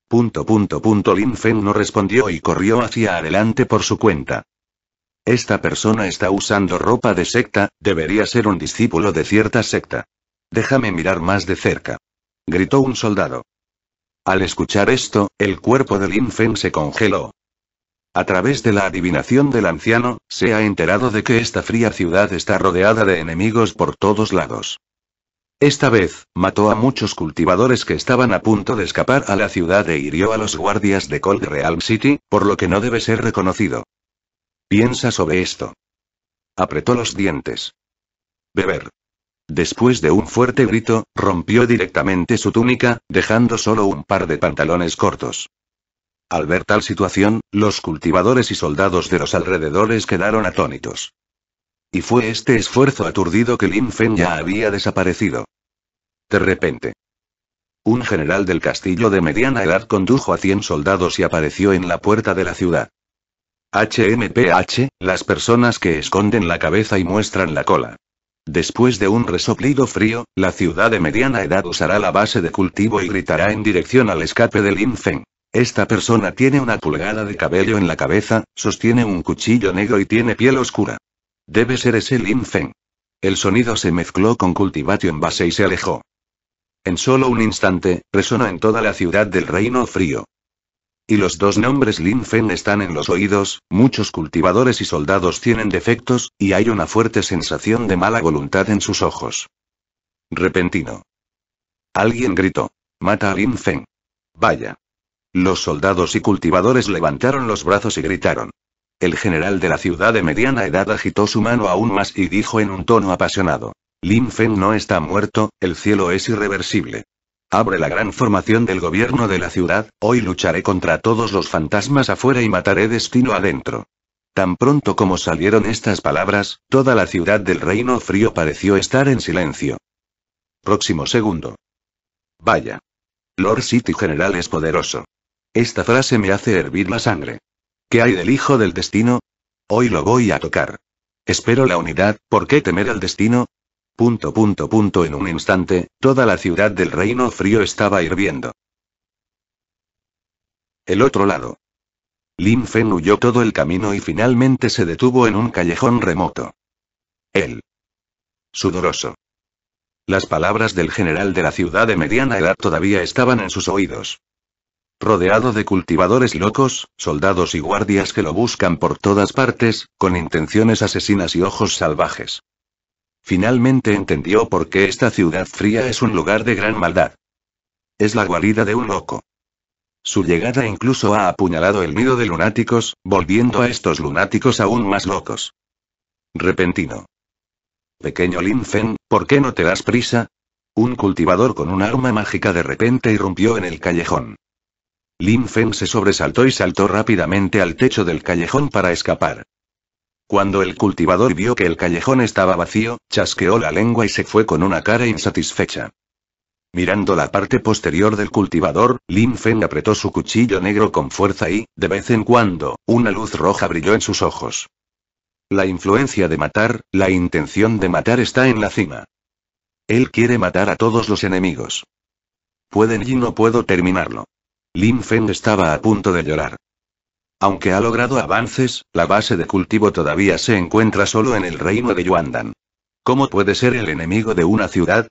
Punto punto punto Lin Feng no respondió y corrió hacia adelante por su cuenta. Esta persona está usando ropa de secta, debería ser un discípulo de cierta secta. Déjame mirar más de cerca. Gritó un soldado. Al escuchar esto, el cuerpo de Lin Feng se congeló. A través de la adivinación del anciano, se ha enterado de que esta fría ciudad está rodeada de enemigos por todos lados. Esta vez, mató a muchos cultivadores que estaban a punto de escapar a la ciudad e hirió a los guardias de Cold Real City, por lo que no debe ser reconocido. Piensa sobre esto. Apretó los dientes. Beber. Después de un fuerte grito, rompió directamente su túnica, dejando solo un par de pantalones cortos. Al ver tal situación, los cultivadores y soldados de los alrededores quedaron atónitos. Y fue este esfuerzo aturdido que Lin Fen ya había desaparecido. De repente. Un general del castillo de mediana edad condujo a cien soldados y apareció en la puerta de la ciudad. HMPH, las personas que esconden la cabeza y muestran la cola. Después de un resoplido frío, la ciudad de mediana edad usará la base de cultivo y gritará en dirección al escape del Feng. Esta persona tiene una pulgada de cabello en la cabeza, sostiene un cuchillo negro y tiene piel oscura. Debe ser ese Lin Feng. El sonido se mezcló con cultivatio en base y se alejó. En solo un instante, resonó en toda la ciudad del Reino Frío. Y los dos nombres Lin Feng están en los oídos, muchos cultivadores y soldados tienen defectos, y hay una fuerte sensación de mala voluntad en sus ojos. Repentino. Alguien gritó. Mata a Lin Feng. Vaya. Los soldados y cultivadores levantaron los brazos y gritaron. El general de la ciudad de mediana edad agitó su mano aún más y dijo en un tono apasionado. Lin Feng no está muerto, el cielo es irreversible. Abre la gran formación del gobierno de la ciudad, hoy lucharé contra todos los fantasmas afuera y mataré destino adentro. Tan pronto como salieron estas palabras, toda la ciudad del Reino Frío pareció estar en silencio. Próximo segundo. Vaya. Lord City General es poderoso. Esta frase me hace hervir la sangre. ¿Qué hay del hijo del destino? Hoy lo voy a tocar. Espero la unidad, ¿por qué temer al destino? Punto punto punto en un instante, toda la ciudad del Reino Frío estaba hirviendo. El otro lado. Lin Fen huyó todo el camino y finalmente se detuvo en un callejón remoto. Él. Sudoroso. Las palabras del general de la ciudad de mediana edad todavía estaban en sus oídos. Rodeado de cultivadores locos, soldados y guardias que lo buscan por todas partes, con intenciones asesinas y ojos salvajes. Finalmente entendió por qué esta ciudad fría es un lugar de gran maldad. Es la guarida de un loco. Su llegada incluso ha apuñalado el nido de lunáticos, volviendo a estos lunáticos aún más locos. Repentino. Pequeño Lin Fen, ¿por qué no te das prisa? Un cultivador con un arma mágica de repente irrumpió en el callejón. Lin Fen se sobresaltó y saltó rápidamente al techo del callejón para escapar. Cuando el cultivador vio que el callejón estaba vacío, chasqueó la lengua y se fue con una cara insatisfecha. Mirando la parte posterior del cultivador, Lin Feng apretó su cuchillo negro con fuerza y, de vez en cuando, una luz roja brilló en sus ojos. La influencia de matar, la intención de matar está en la cima. Él quiere matar a todos los enemigos. Pueden y no puedo terminarlo. Lin Feng estaba a punto de llorar. Aunque ha logrado avances, la base de cultivo todavía se encuentra solo en el reino de Yuandan. ¿Cómo puede ser el enemigo de una ciudad?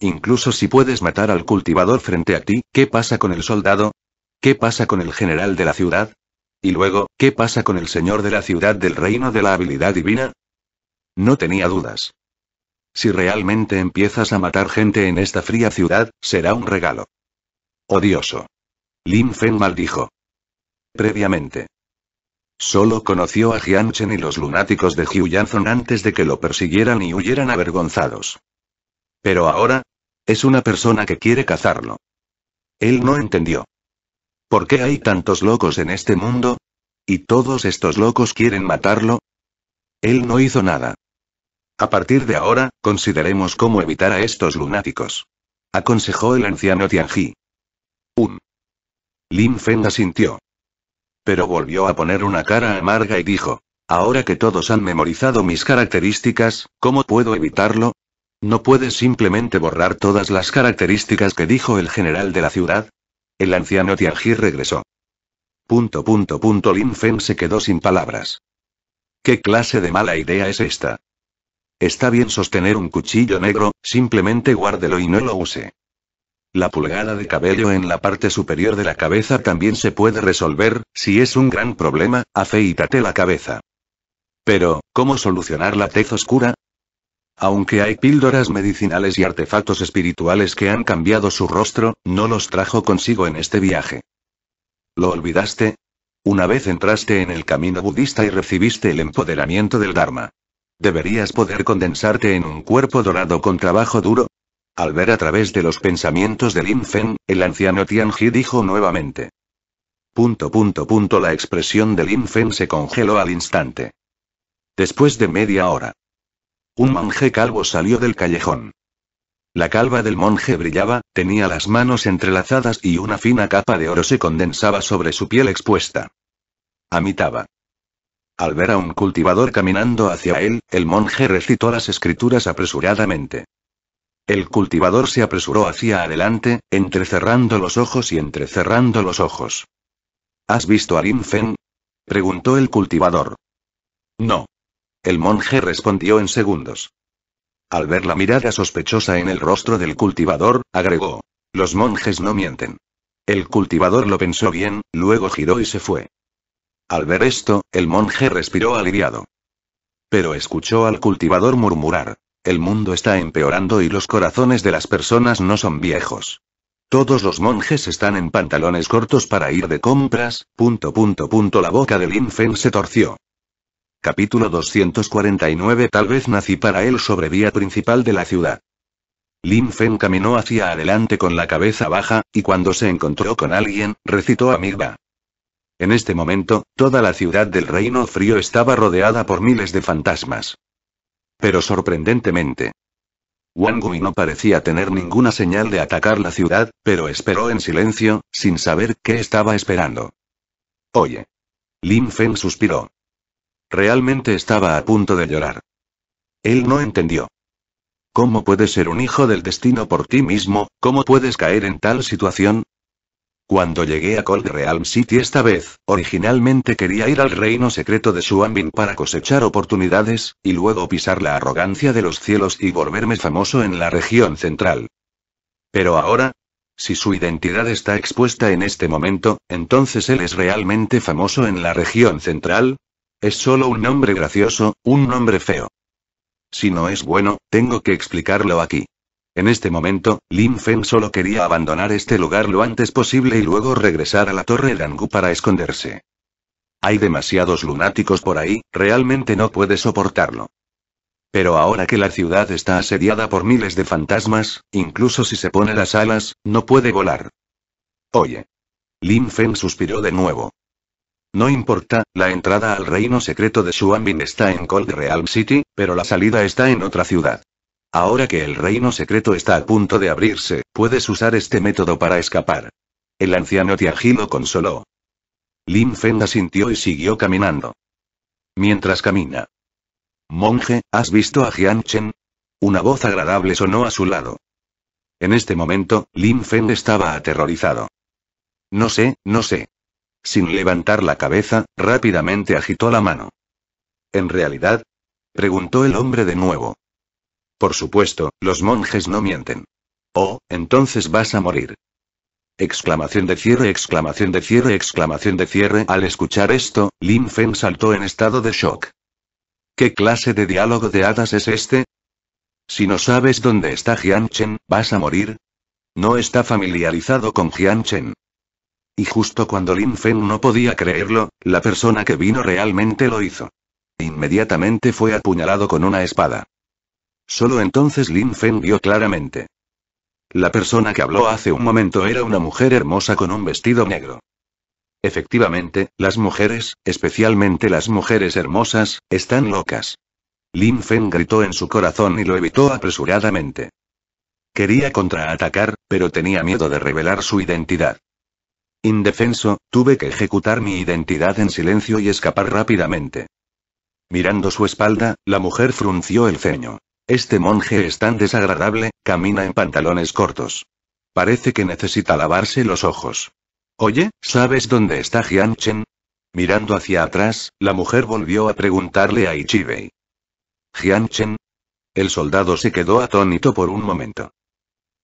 Incluso si puedes matar al cultivador frente a ti, ¿qué pasa con el soldado? ¿Qué pasa con el general de la ciudad? Y luego, ¿qué pasa con el señor de la ciudad del reino de la habilidad divina? No tenía dudas. Si realmente empiezas a matar gente en esta fría ciudad, será un regalo. Odioso. Lin Fen maldijo previamente. Solo conoció a Jianchen y los lunáticos de Yanzhong antes de que lo persiguieran y huyeran avergonzados. Pero ahora, es una persona que quiere cazarlo. Él no entendió. ¿Por qué hay tantos locos en este mundo? ¿Y todos estos locos quieren matarlo? Él no hizo nada. A partir de ahora, consideremos cómo evitar a estos lunáticos. Aconsejó el anciano Tianji. Un. Lin Feng asintió. Pero volvió a poner una cara amarga y dijo, ahora que todos han memorizado mis características, ¿cómo puedo evitarlo? ¿No puedes simplemente borrar todas las características que dijo el general de la ciudad? El anciano Tianji regresó. Punto punto punto Lin Fen se quedó sin palabras. ¿Qué clase de mala idea es esta? Está bien sostener un cuchillo negro, simplemente guárdelo y no lo use. La pulgada de cabello en la parte superior de la cabeza también se puede resolver, si es un gran problema, afeítate la cabeza. Pero, ¿cómo solucionar la tez oscura? Aunque hay píldoras medicinales y artefactos espirituales que han cambiado su rostro, no los trajo consigo en este viaje. ¿Lo olvidaste? Una vez entraste en el camino budista y recibiste el empoderamiento del Dharma. Deberías poder condensarte en un cuerpo dorado con trabajo duro, al ver a través de los pensamientos de Lin Fen, el anciano Tianji dijo nuevamente. Punto punto punto la expresión de Lin Fen se congeló al instante. Después de media hora. Un monje calvo salió del callejón. La calva del monje brillaba, tenía las manos entrelazadas y una fina capa de oro se condensaba sobre su piel expuesta. Amitaba. Al ver a un cultivador caminando hacia él, el monje recitó las escrituras apresuradamente. El cultivador se apresuró hacia adelante, entrecerrando los ojos y entrecerrando los ojos. ¿Has visto a Lin preguntó el cultivador. No. El monje respondió en segundos. Al ver la mirada sospechosa en el rostro del cultivador, agregó. Los monjes no mienten. El cultivador lo pensó bien, luego giró y se fue. Al ver esto, el monje respiró aliviado. Pero escuchó al cultivador murmurar. El mundo está empeorando y los corazones de las personas no son viejos. Todos los monjes están en pantalones cortos para ir de compras, punto punto punto la boca de Lin Fen se torció. Capítulo 249 Tal vez nací para él sobre vía principal de la ciudad. Lin Fen caminó hacia adelante con la cabeza baja, y cuando se encontró con alguien, recitó a Migba. En este momento, toda la ciudad del Reino Frío estaba rodeada por miles de fantasmas. Pero sorprendentemente. Wangui no parecía tener ninguna señal de atacar la ciudad, pero esperó en silencio, sin saber qué estaba esperando. Oye. Lin Feng suspiró. Realmente estaba a punto de llorar. Él no entendió. ¿Cómo puedes ser un hijo del destino por ti mismo? ¿Cómo puedes caer en tal situación? Cuando llegué a Cold Realm City esta vez, originalmente quería ir al reino secreto de Suambin para cosechar oportunidades, y luego pisar la arrogancia de los cielos y volverme famoso en la región central. Pero ahora, si su identidad está expuesta en este momento, entonces él es realmente famoso en la región central. Es solo un nombre gracioso, un nombre feo. Si no es bueno, tengo que explicarlo aquí. En este momento, Lin Feng solo quería abandonar este lugar lo antes posible y luego regresar a la torre Angu para esconderse. Hay demasiados lunáticos por ahí, realmente no puede soportarlo. Pero ahora que la ciudad está asediada por miles de fantasmas, incluso si se pone las alas, no puede volar. Oye. Lin Feng suspiró de nuevo. No importa, la entrada al reino secreto de Xuanbin está en Cold Realm City, pero la salida está en otra ciudad. Ahora que el reino secreto está a punto de abrirse, puedes usar este método para escapar. El anciano Tiaji lo consoló. Lin Feng asintió y siguió caminando. Mientras camina. Monje, ¿has visto a Jian Una voz agradable sonó a su lado. En este momento, Lin Feng estaba aterrorizado. No sé, no sé. Sin levantar la cabeza, rápidamente agitó la mano. ¿En realidad? Preguntó el hombre de nuevo. Por supuesto, los monjes no mienten. Oh, entonces vas a morir. Exclamación de cierre, exclamación de cierre, exclamación de cierre. Al escuchar esto, Lin Fen saltó en estado de shock. ¿Qué clase de diálogo de hadas es este? Si no sabes dónde está Jianchen, vas a morir. No está familiarizado con Jianchen. Y justo cuando Lin Fen no podía creerlo, la persona que vino realmente lo hizo. Inmediatamente fue apuñalado con una espada. Solo entonces Lin Feng vio claramente. La persona que habló hace un momento era una mujer hermosa con un vestido negro. Efectivamente, las mujeres, especialmente las mujeres hermosas, están locas. Lin Feng gritó en su corazón y lo evitó apresuradamente. Quería contraatacar, pero tenía miedo de revelar su identidad. Indefenso, tuve que ejecutar mi identidad en silencio y escapar rápidamente. Mirando su espalda, la mujer frunció el ceño. Este monje es tan desagradable, camina en pantalones cortos. Parece que necesita lavarse los ojos. Oye, ¿sabes dónde está Jianchen? Mirando hacia atrás, la mujer volvió a preguntarle a Ichibei. ¿Jianchen? El soldado se quedó atónito por un momento.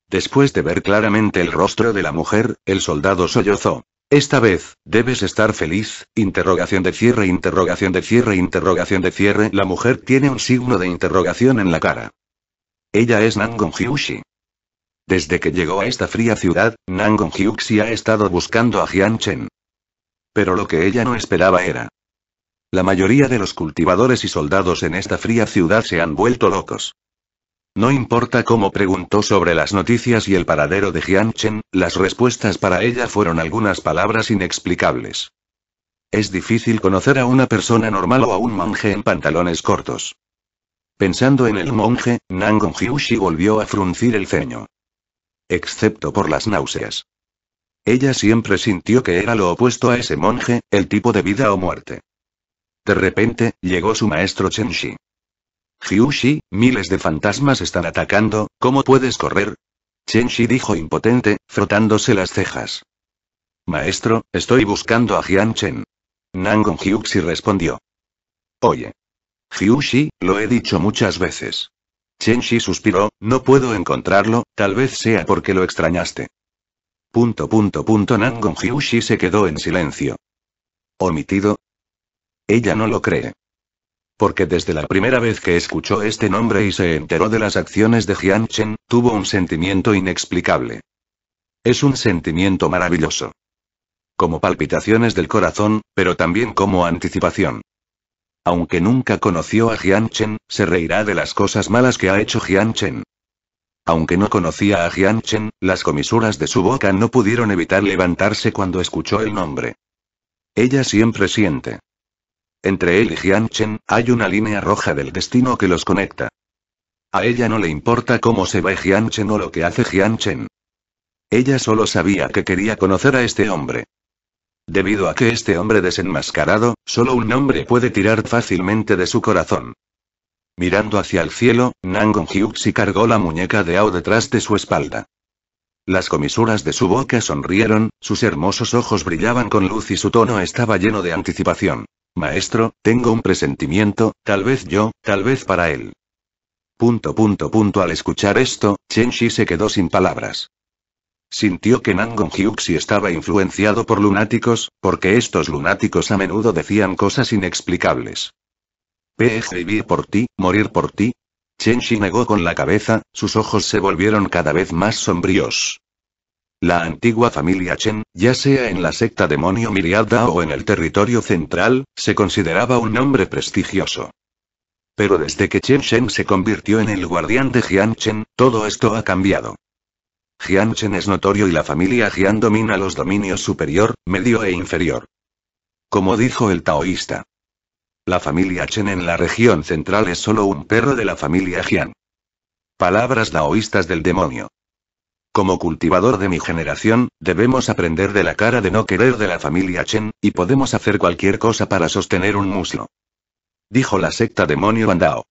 Después de ver claramente el rostro de la mujer, el soldado sollozó. Esta vez, debes estar feliz, interrogación de cierre, interrogación de cierre, interrogación de cierre. La mujer tiene un signo de interrogación en la cara. Ella es Nangon Hyushi. Desde que llegó a esta fría ciudad, Nangon Hyuxi ha estado buscando a Jian Pero lo que ella no esperaba era. La mayoría de los cultivadores y soldados en esta fría ciudad se han vuelto locos. No importa cómo preguntó sobre las noticias y el paradero de Chen, las respuestas para ella fueron algunas palabras inexplicables. Es difícil conocer a una persona normal o a un monje en pantalones cortos. Pensando en el monje, Nangong Hyushi volvió a fruncir el ceño. Excepto por las náuseas. Ella siempre sintió que era lo opuesto a ese monje, el tipo de vida o muerte. De repente, llegó su maestro Shi. Hyushi, miles de fantasmas están atacando, ¿cómo puedes correr? Shi dijo impotente, frotándose las cejas. Maestro, estoy buscando a Jian Chen. Nangon Hyuxi respondió. Oye. Hyushi, lo he dicho muchas veces. Shi suspiró, no puedo encontrarlo, tal vez sea porque lo extrañaste. Punto punto punto Nangong Hyushi se quedó en silencio. ¿Omitido? Ella no lo cree. Porque desde la primera vez que escuchó este nombre y se enteró de las acciones de Jianchen, tuvo un sentimiento inexplicable. Es un sentimiento maravilloso. Como palpitaciones del corazón, pero también como anticipación. Aunque nunca conoció a Jianchen, se reirá de las cosas malas que ha hecho Jian Aunque no conocía a Jianchen, las comisuras de su boca no pudieron evitar levantarse cuando escuchó el nombre. Ella siempre siente. Entre él y Chen, hay una línea roja del destino que los conecta. A ella no le importa cómo se ve Chen o lo que hace Chen. Ella solo sabía que quería conocer a este hombre. Debido a que este hombre desenmascarado, solo un hombre puede tirar fácilmente de su corazón. Mirando hacia el cielo, Nangon Hyuxi cargó la muñeca de Ao detrás de su espalda. Las comisuras de su boca sonrieron, sus hermosos ojos brillaban con luz y su tono estaba lleno de anticipación. Maestro, tengo un presentimiento, tal vez yo, tal vez para él. Punto punto punto al escuchar esto, Chen Shi se quedó sin palabras. Sintió que Nangong Hyuxi estaba influenciado por lunáticos, porque estos lunáticos a menudo decían cosas inexplicables. ¿Peje vivir por ti, morir por ti. Chen Shi negó con la cabeza, sus ojos se volvieron cada vez más sombríos. La antigua familia Chen, ya sea en la secta demonio Miriada o en el territorio central, se consideraba un nombre prestigioso. Pero desde que Chen Shen se convirtió en el guardián de Jian Chen, todo esto ha cambiado. Jian Chen es notorio y la familia Jian domina los dominios superior, medio e inferior. Como dijo el taoísta. La familia Chen en la región central es solo un perro de la familia Jian. Palabras taoístas del demonio. Como cultivador de mi generación, debemos aprender de la cara de no querer de la familia Chen, y podemos hacer cualquier cosa para sostener un muslo. Dijo la secta demonio Bandao.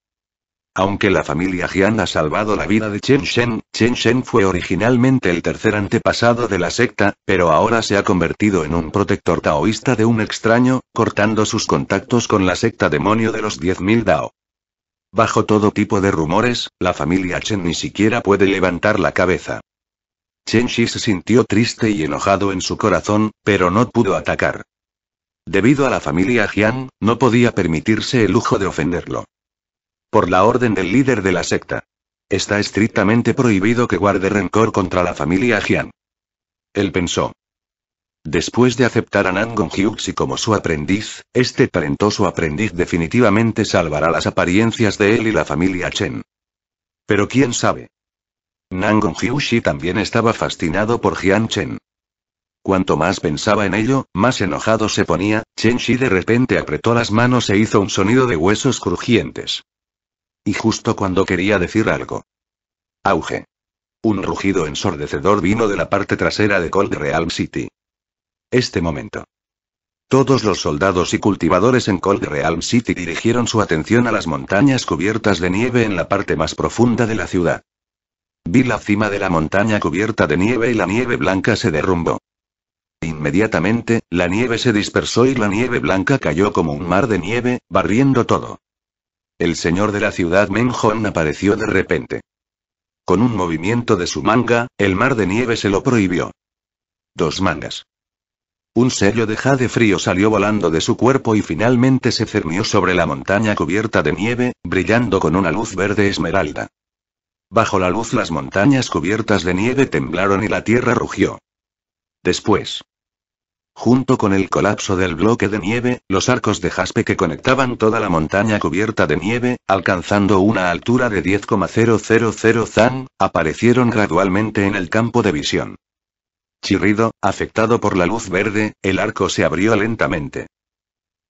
Aunque la familia Jian ha salvado la vida de Chen Shen, Chen Shen fue originalmente el tercer antepasado de la secta, pero ahora se ha convertido en un protector taoísta de un extraño, cortando sus contactos con la secta demonio de los 10.000 Dao. Bajo todo tipo de rumores, la familia Chen ni siquiera puede levantar la cabeza. Chen Xi se sintió triste y enojado en su corazón, pero no pudo atacar. Debido a la familia Jiang, no podía permitirse el lujo de ofenderlo. Por la orden del líder de la secta. Está estrictamente prohibido que guarde rencor contra la familia Jiang. Él pensó. Después de aceptar a Nangong Hyuxi como su aprendiz, este talentoso aprendiz definitivamente salvará las apariencias de él y la familia Chen. Pero quién sabe. Nangong Hyushi también estaba fascinado por Jian Chen. Cuanto más pensaba en ello, más enojado se ponía, Chen Shi de repente apretó las manos e hizo un sonido de huesos crujientes. Y justo cuando quería decir algo. Auge. Un rugido ensordecedor vino de la parte trasera de Cold Realm City. Este momento. Todos los soldados y cultivadores en Cold Realm City dirigieron su atención a las montañas cubiertas de nieve en la parte más profunda de la ciudad. Vi la cima de la montaña cubierta de nieve y la nieve blanca se derrumbó. Inmediatamente, la nieve se dispersó y la nieve blanca cayó como un mar de nieve, barriendo todo. El señor de la ciudad Menjón apareció de repente. Con un movimiento de su manga, el mar de nieve se lo prohibió. Dos mangas. Un sello de jade frío salió volando de su cuerpo y finalmente se cernió sobre la montaña cubierta de nieve, brillando con una luz verde esmeralda. Bajo la luz las montañas cubiertas de nieve temblaron y la tierra rugió. Después. Junto con el colapso del bloque de nieve, los arcos de jaspe que conectaban toda la montaña cubierta de nieve, alcanzando una altura de 10,000 zan, aparecieron gradualmente en el campo de visión. Chirrido, afectado por la luz verde, el arco se abrió lentamente.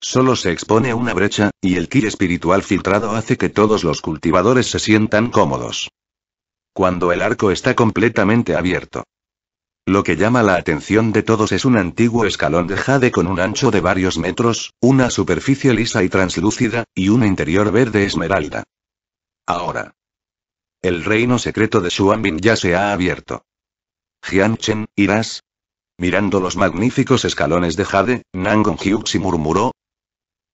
Solo se expone una brecha, y el ki espiritual filtrado hace que todos los cultivadores se sientan cómodos cuando el arco está completamente abierto. Lo que llama la atención de todos es un antiguo escalón de jade con un ancho de varios metros, una superficie lisa y translúcida, y un interior verde esmeralda. Ahora. El reino secreto de Xuanbin ya se ha abierto. Jianchen, irás. Mirando los magníficos escalones de jade, Nangong Hyuxi murmuró,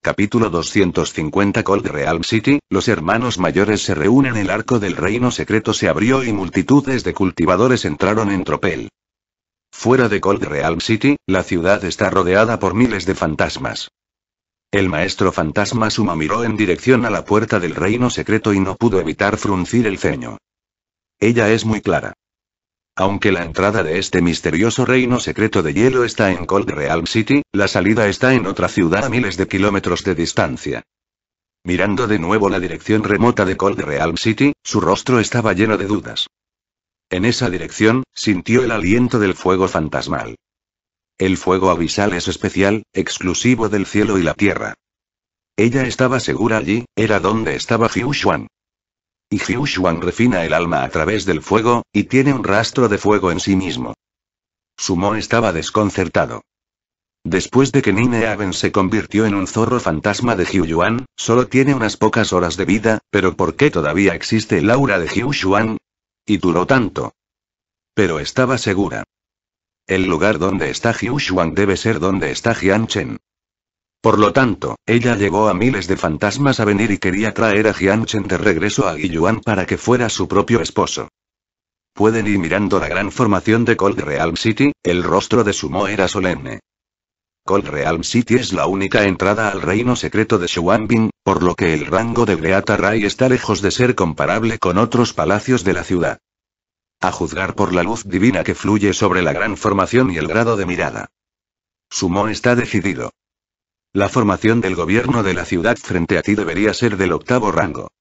Capítulo 250 Cold Realm City, los hermanos mayores se reúnen el arco del reino secreto se abrió y multitudes de cultivadores entraron en tropel. Fuera de Cold Realm City, la ciudad está rodeada por miles de fantasmas. El maestro fantasma Suma miró en dirección a la puerta del reino secreto y no pudo evitar fruncir el ceño. Ella es muy clara. Aunque la entrada de este misterioso reino secreto de hielo está en Cold Realm City, la salida está en otra ciudad a miles de kilómetros de distancia. Mirando de nuevo la dirección remota de Cold Realm City, su rostro estaba lleno de dudas. En esa dirección, sintió el aliento del fuego fantasmal. El fuego abisal es especial, exclusivo del cielo y la tierra. Ella estaba segura allí, era donde estaba Xiu y Jiushuan refina el alma a través del fuego, y tiene un rastro de fuego en sí mismo. Sumo estaba desconcertado. Después de que Nine Aven se convirtió en un zorro fantasma de Hiu solo tiene unas pocas horas de vida, pero ¿por qué todavía existe el aura de Jiushuan? Y duró tanto. Pero estaba segura. El lugar donde está Hiu debe ser donde está Jian por lo tanto, ella llegó a miles de fantasmas a venir y quería traer a Jianchen de regreso a Guiyuan para que fuera su propio esposo. Pueden ir mirando la gran formación de Cold Realm City, el rostro de Sumo era solemne. Cold Realm City es la única entrada al reino secreto de xuanping por lo que el rango de Greata Rai está lejos de ser comparable con otros palacios de la ciudad. A juzgar por la luz divina que fluye sobre la gran formación y el grado de mirada. Sumo está decidido. La formación del gobierno de la ciudad frente a ti debería ser del octavo rango.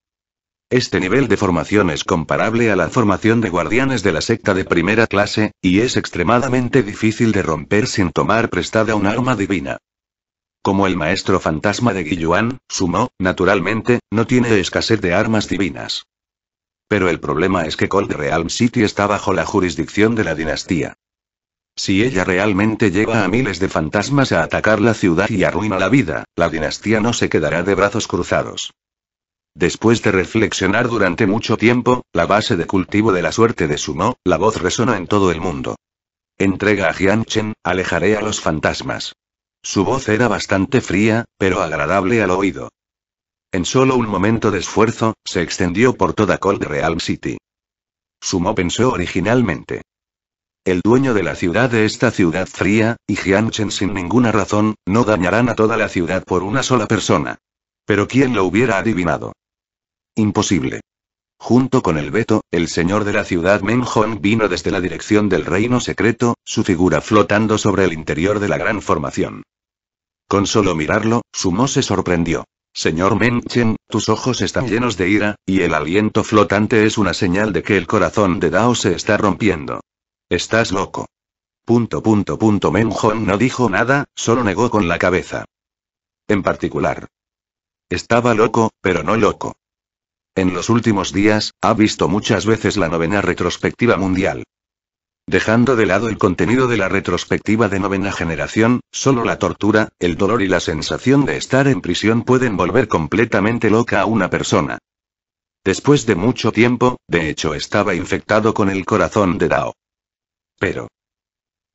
Este nivel de formación es comparable a la formación de guardianes de la secta de primera clase, y es extremadamente difícil de romper sin tomar prestada un arma divina. Como el maestro fantasma de Guiyuan, Sumo, naturalmente, no tiene escasez de armas divinas. Pero el problema es que Cold Realm City está bajo la jurisdicción de la dinastía. Si ella realmente lleva a miles de fantasmas a atacar la ciudad y arruina la vida, la dinastía no se quedará de brazos cruzados. Después de reflexionar durante mucho tiempo, la base de cultivo de la suerte de Sumo, la voz resonó en todo el mundo. Entrega a Chen, alejaré a los fantasmas. Su voz era bastante fría, pero agradable al oído. En solo un momento de esfuerzo, se extendió por toda Cold Realm City. Sumo pensó originalmente. El dueño de la ciudad de esta ciudad fría, y Jianchen sin ninguna razón, no dañarán a toda la ciudad por una sola persona. Pero ¿quién lo hubiera adivinado? Imposible. Junto con el Beto, el señor de la ciudad Hong vino desde la dirección del reino secreto, su figura flotando sobre el interior de la gran formación. Con solo mirarlo, Sumo se sorprendió. Señor Chen, tus ojos están llenos de ira, y el aliento flotante es una señal de que el corazón de Dao se está rompiendo. Estás loco. Punto punto punto Menjón no dijo nada, solo negó con la cabeza. En particular. Estaba loco, pero no loco. En los últimos días, ha visto muchas veces la novena retrospectiva mundial. Dejando de lado el contenido de la retrospectiva de novena generación, solo la tortura, el dolor y la sensación de estar en prisión pueden volver completamente loca a una persona. Después de mucho tiempo, de hecho estaba infectado con el corazón de Dao. Pero...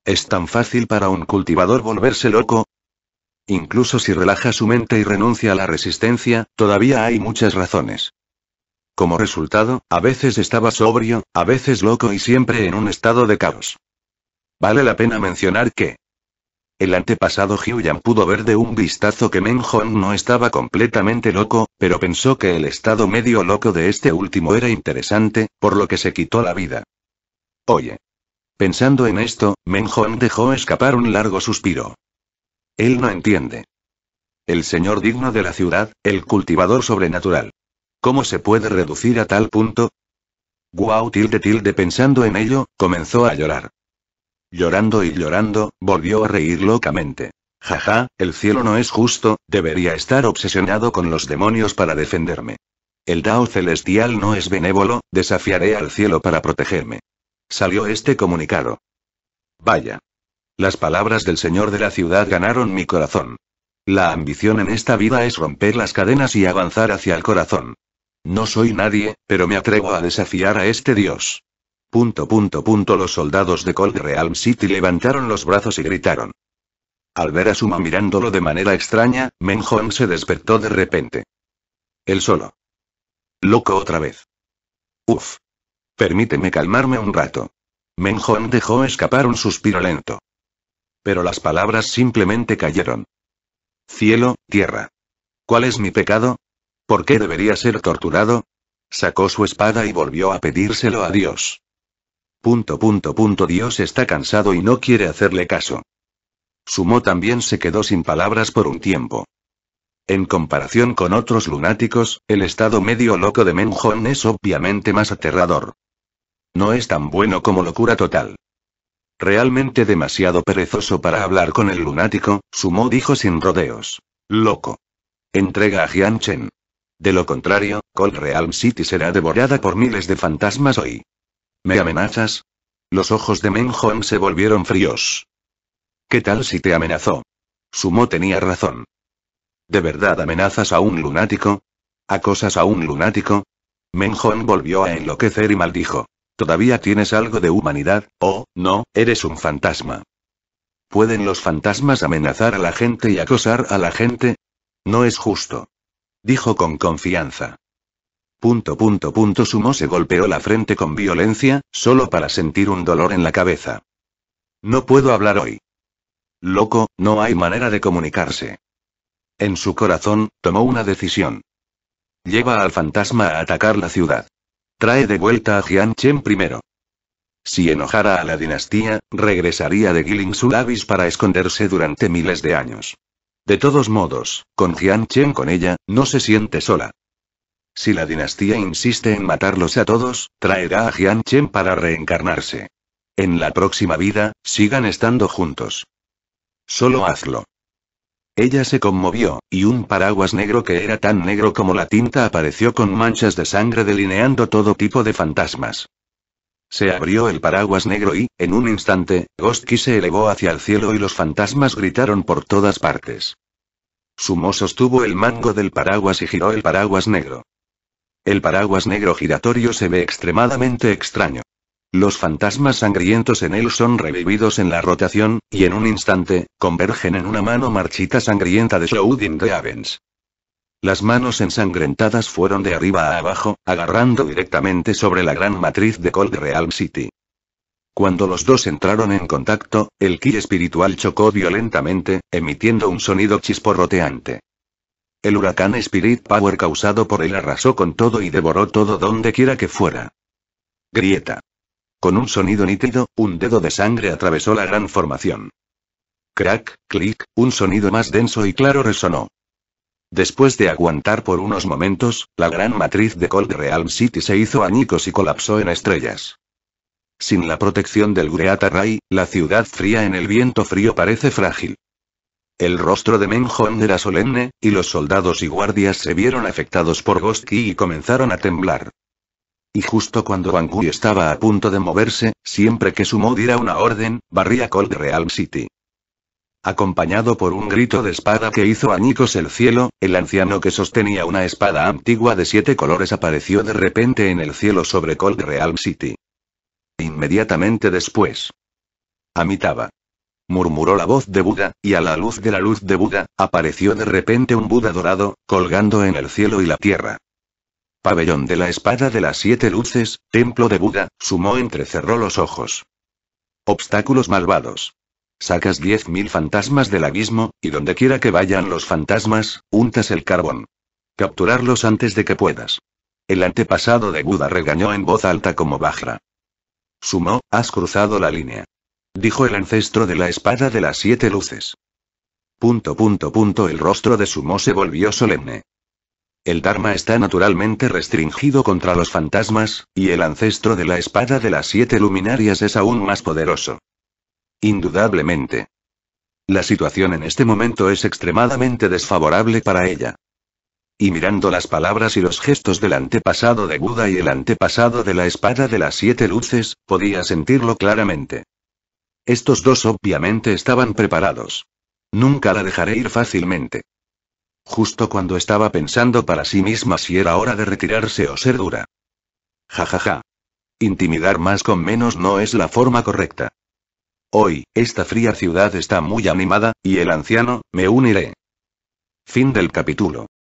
¿Es tan fácil para un cultivador volverse loco? Incluso si relaja su mente y renuncia a la resistencia, todavía hay muchas razones. Como resultado, a veces estaba sobrio, a veces loco y siempre en un estado de caos. Vale la pena mencionar que el antepasado Hyuyan pudo ver de un vistazo que Hong no estaba completamente loco, pero pensó que el estado medio loco de este último era interesante, por lo que se quitó la vida. Oye. Pensando en esto, Menjón dejó escapar un largo suspiro. Él no entiende. El señor digno de la ciudad, el cultivador sobrenatural. ¿Cómo se puede reducir a tal punto? Guau tilde tilde pensando en ello, comenzó a llorar. Llorando y llorando, volvió a reír locamente. Jaja, el cielo no es justo, debería estar obsesionado con los demonios para defenderme. El Dao celestial no es benévolo, desafiaré al cielo para protegerme. Salió este comunicado. Vaya. Las palabras del señor de la ciudad ganaron mi corazón. La ambición en esta vida es romper las cadenas y avanzar hacia el corazón. No soy nadie, pero me atrevo a desafiar a este dios. Punto, punto, punto. Los soldados de Cold Realm City levantaron los brazos y gritaron. Al ver a Suma mirándolo de manera extraña, Menjon se despertó de repente. Él solo. Loco otra vez. Uf. Permíteme calmarme un rato. Menjón dejó escapar un suspiro lento. Pero las palabras simplemente cayeron. Cielo, tierra. ¿Cuál es mi pecado? ¿Por qué debería ser torturado? Sacó su espada y volvió a pedírselo a Dios. Punto, punto, punto. Dios está cansado y no quiere hacerle caso. Sumo también se quedó sin palabras por un tiempo. En comparación con otros lunáticos, el estado medio loco de Menjón es obviamente más aterrador. No es tan bueno como locura total. Realmente demasiado perezoso para hablar con el lunático, Sumo dijo sin rodeos. Loco. Entrega a Jian De lo contrario, Cold Realm City será devorada por miles de fantasmas hoy. ¿Me amenazas? Los ojos de Menjon se volvieron fríos. ¿Qué tal si te amenazó? Sumo tenía razón. ¿De verdad amenazas a un lunático? ¿Acosas a un lunático? Menjon volvió a enloquecer y maldijo. Todavía tienes algo de humanidad, o, oh, no, eres un fantasma. ¿Pueden los fantasmas amenazar a la gente y acosar a la gente? No es justo. Dijo con confianza. Punto punto punto Sumo se golpeó la frente con violencia, solo para sentir un dolor en la cabeza. No puedo hablar hoy. Loco, no hay manera de comunicarse. En su corazón, tomó una decisión. Lleva al fantasma a atacar la ciudad. Trae de vuelta a Chen primero. Si enojara a la dinastía, regresaría de Giling Sulavis para esconderse durante miles de años. De todos modos, con Chen con ella, no se siente sola. Si la dinastía insiste en matarlos a todos, traerá a Chen para reencarnarse. En la próxima vida, sigan estando juntos. Solo hazlo. Ella se conmovió, y un paraguas negro que era tan negro como la tinta apareció con manchas de sangre delineando todo tipo de fantasmas. Se abrió el paraguas negro y, en un instante, Gostki se elevó hacia el cielo y los fantasmas gritaron por todas partes. Sumo sostuvo el mango del paraguas y giró el paraguas negro. El paraguas negro giratorio se ve extremadamente extraño. Los fantasmas sangrientos en él son revividos en la rotación, y en un instante, convergen en una mano marchita sangrienta de de Avens. Las manos ensangrentadas fueron de arriba a abajo, agarrando directamente sobre la gran matriz de Cold Realm City. Cuando los dos entraron en contacto, el ki espiritual chocó violentamente, emitiendo un sonido chisporroteante. El huracán Spirit Power causado por él arrasó con todo y devoró todo donde quiera que fuera. Grieta. Con un sonido nítido, un dedo de sangre atravesó la gran formación. Crack, clic, un sonido más denso y claro resonó. Después de aguantar por unos momentos, la gran matriz de Cold Realm City se hizo añicos y colapsó en estrellas. Sin la protección del Great Ray, la ciudad fría en el viento frío parece frágil. El rostro de Menjon era solemne, y los soldados y guardias se vieron afectados por Ghost Key y comenzaron a temblar. Y justo cuando Wangui estaba a punto de moverse, siempre que su mod una orden, barría Cold Realm City. Acompañado por un grito de espada que hizo añicos el cielo, el anciano que sostenía una espada antigua de siete colores apareció de repente en el cielo sobre Cold Realm City. Inmediatamente después. Amitaba. Murmuró la voz de Buda, y a la luz de la luz de Buda, apareció de repente un Buda dorado, colgando en el cielo y la tierra. Pabellón de la Espada de las Siete Luces, Templo de Buda, Sumo entrecerró los ojos. Obstáculos malvados. Sacas diez mil fantasmas del abismo, y donde quiera que vayan los fantasmas, untas el carbón. Capturarlos antes de que puedas. El antepasado de Buda regañó en voz alta como Bajra. Sumo, has cruzado la línea. Dijo el ancestro de la espada de las siete luces. Punto punto punto el rostro de Sumo se volvió solemne. El Dharma está naturalmente restringido contra los fantasmas, y el ancestro de la espada de las siete luminarias es aún más poderoso. Indudablemente. La situación en este momento es extremadamente desfavorable para ella. Y mirando las palabras y los gestos del antepasado de Buda y el antepasado de la espada de las siete luces, podía sentirlo claramente. Estos dos obviamente estaban preparados. Nunca la dejaré ir fácilmente. Justo cuando estaba pensando para sí misma si era hora de retirarse o ser dura. Ja ja ja. Intimidar más con menos no es la forma correcta. Hoy, esta fría ciudad está muy animada, y el anciano, me uniré. Fin del capítulo.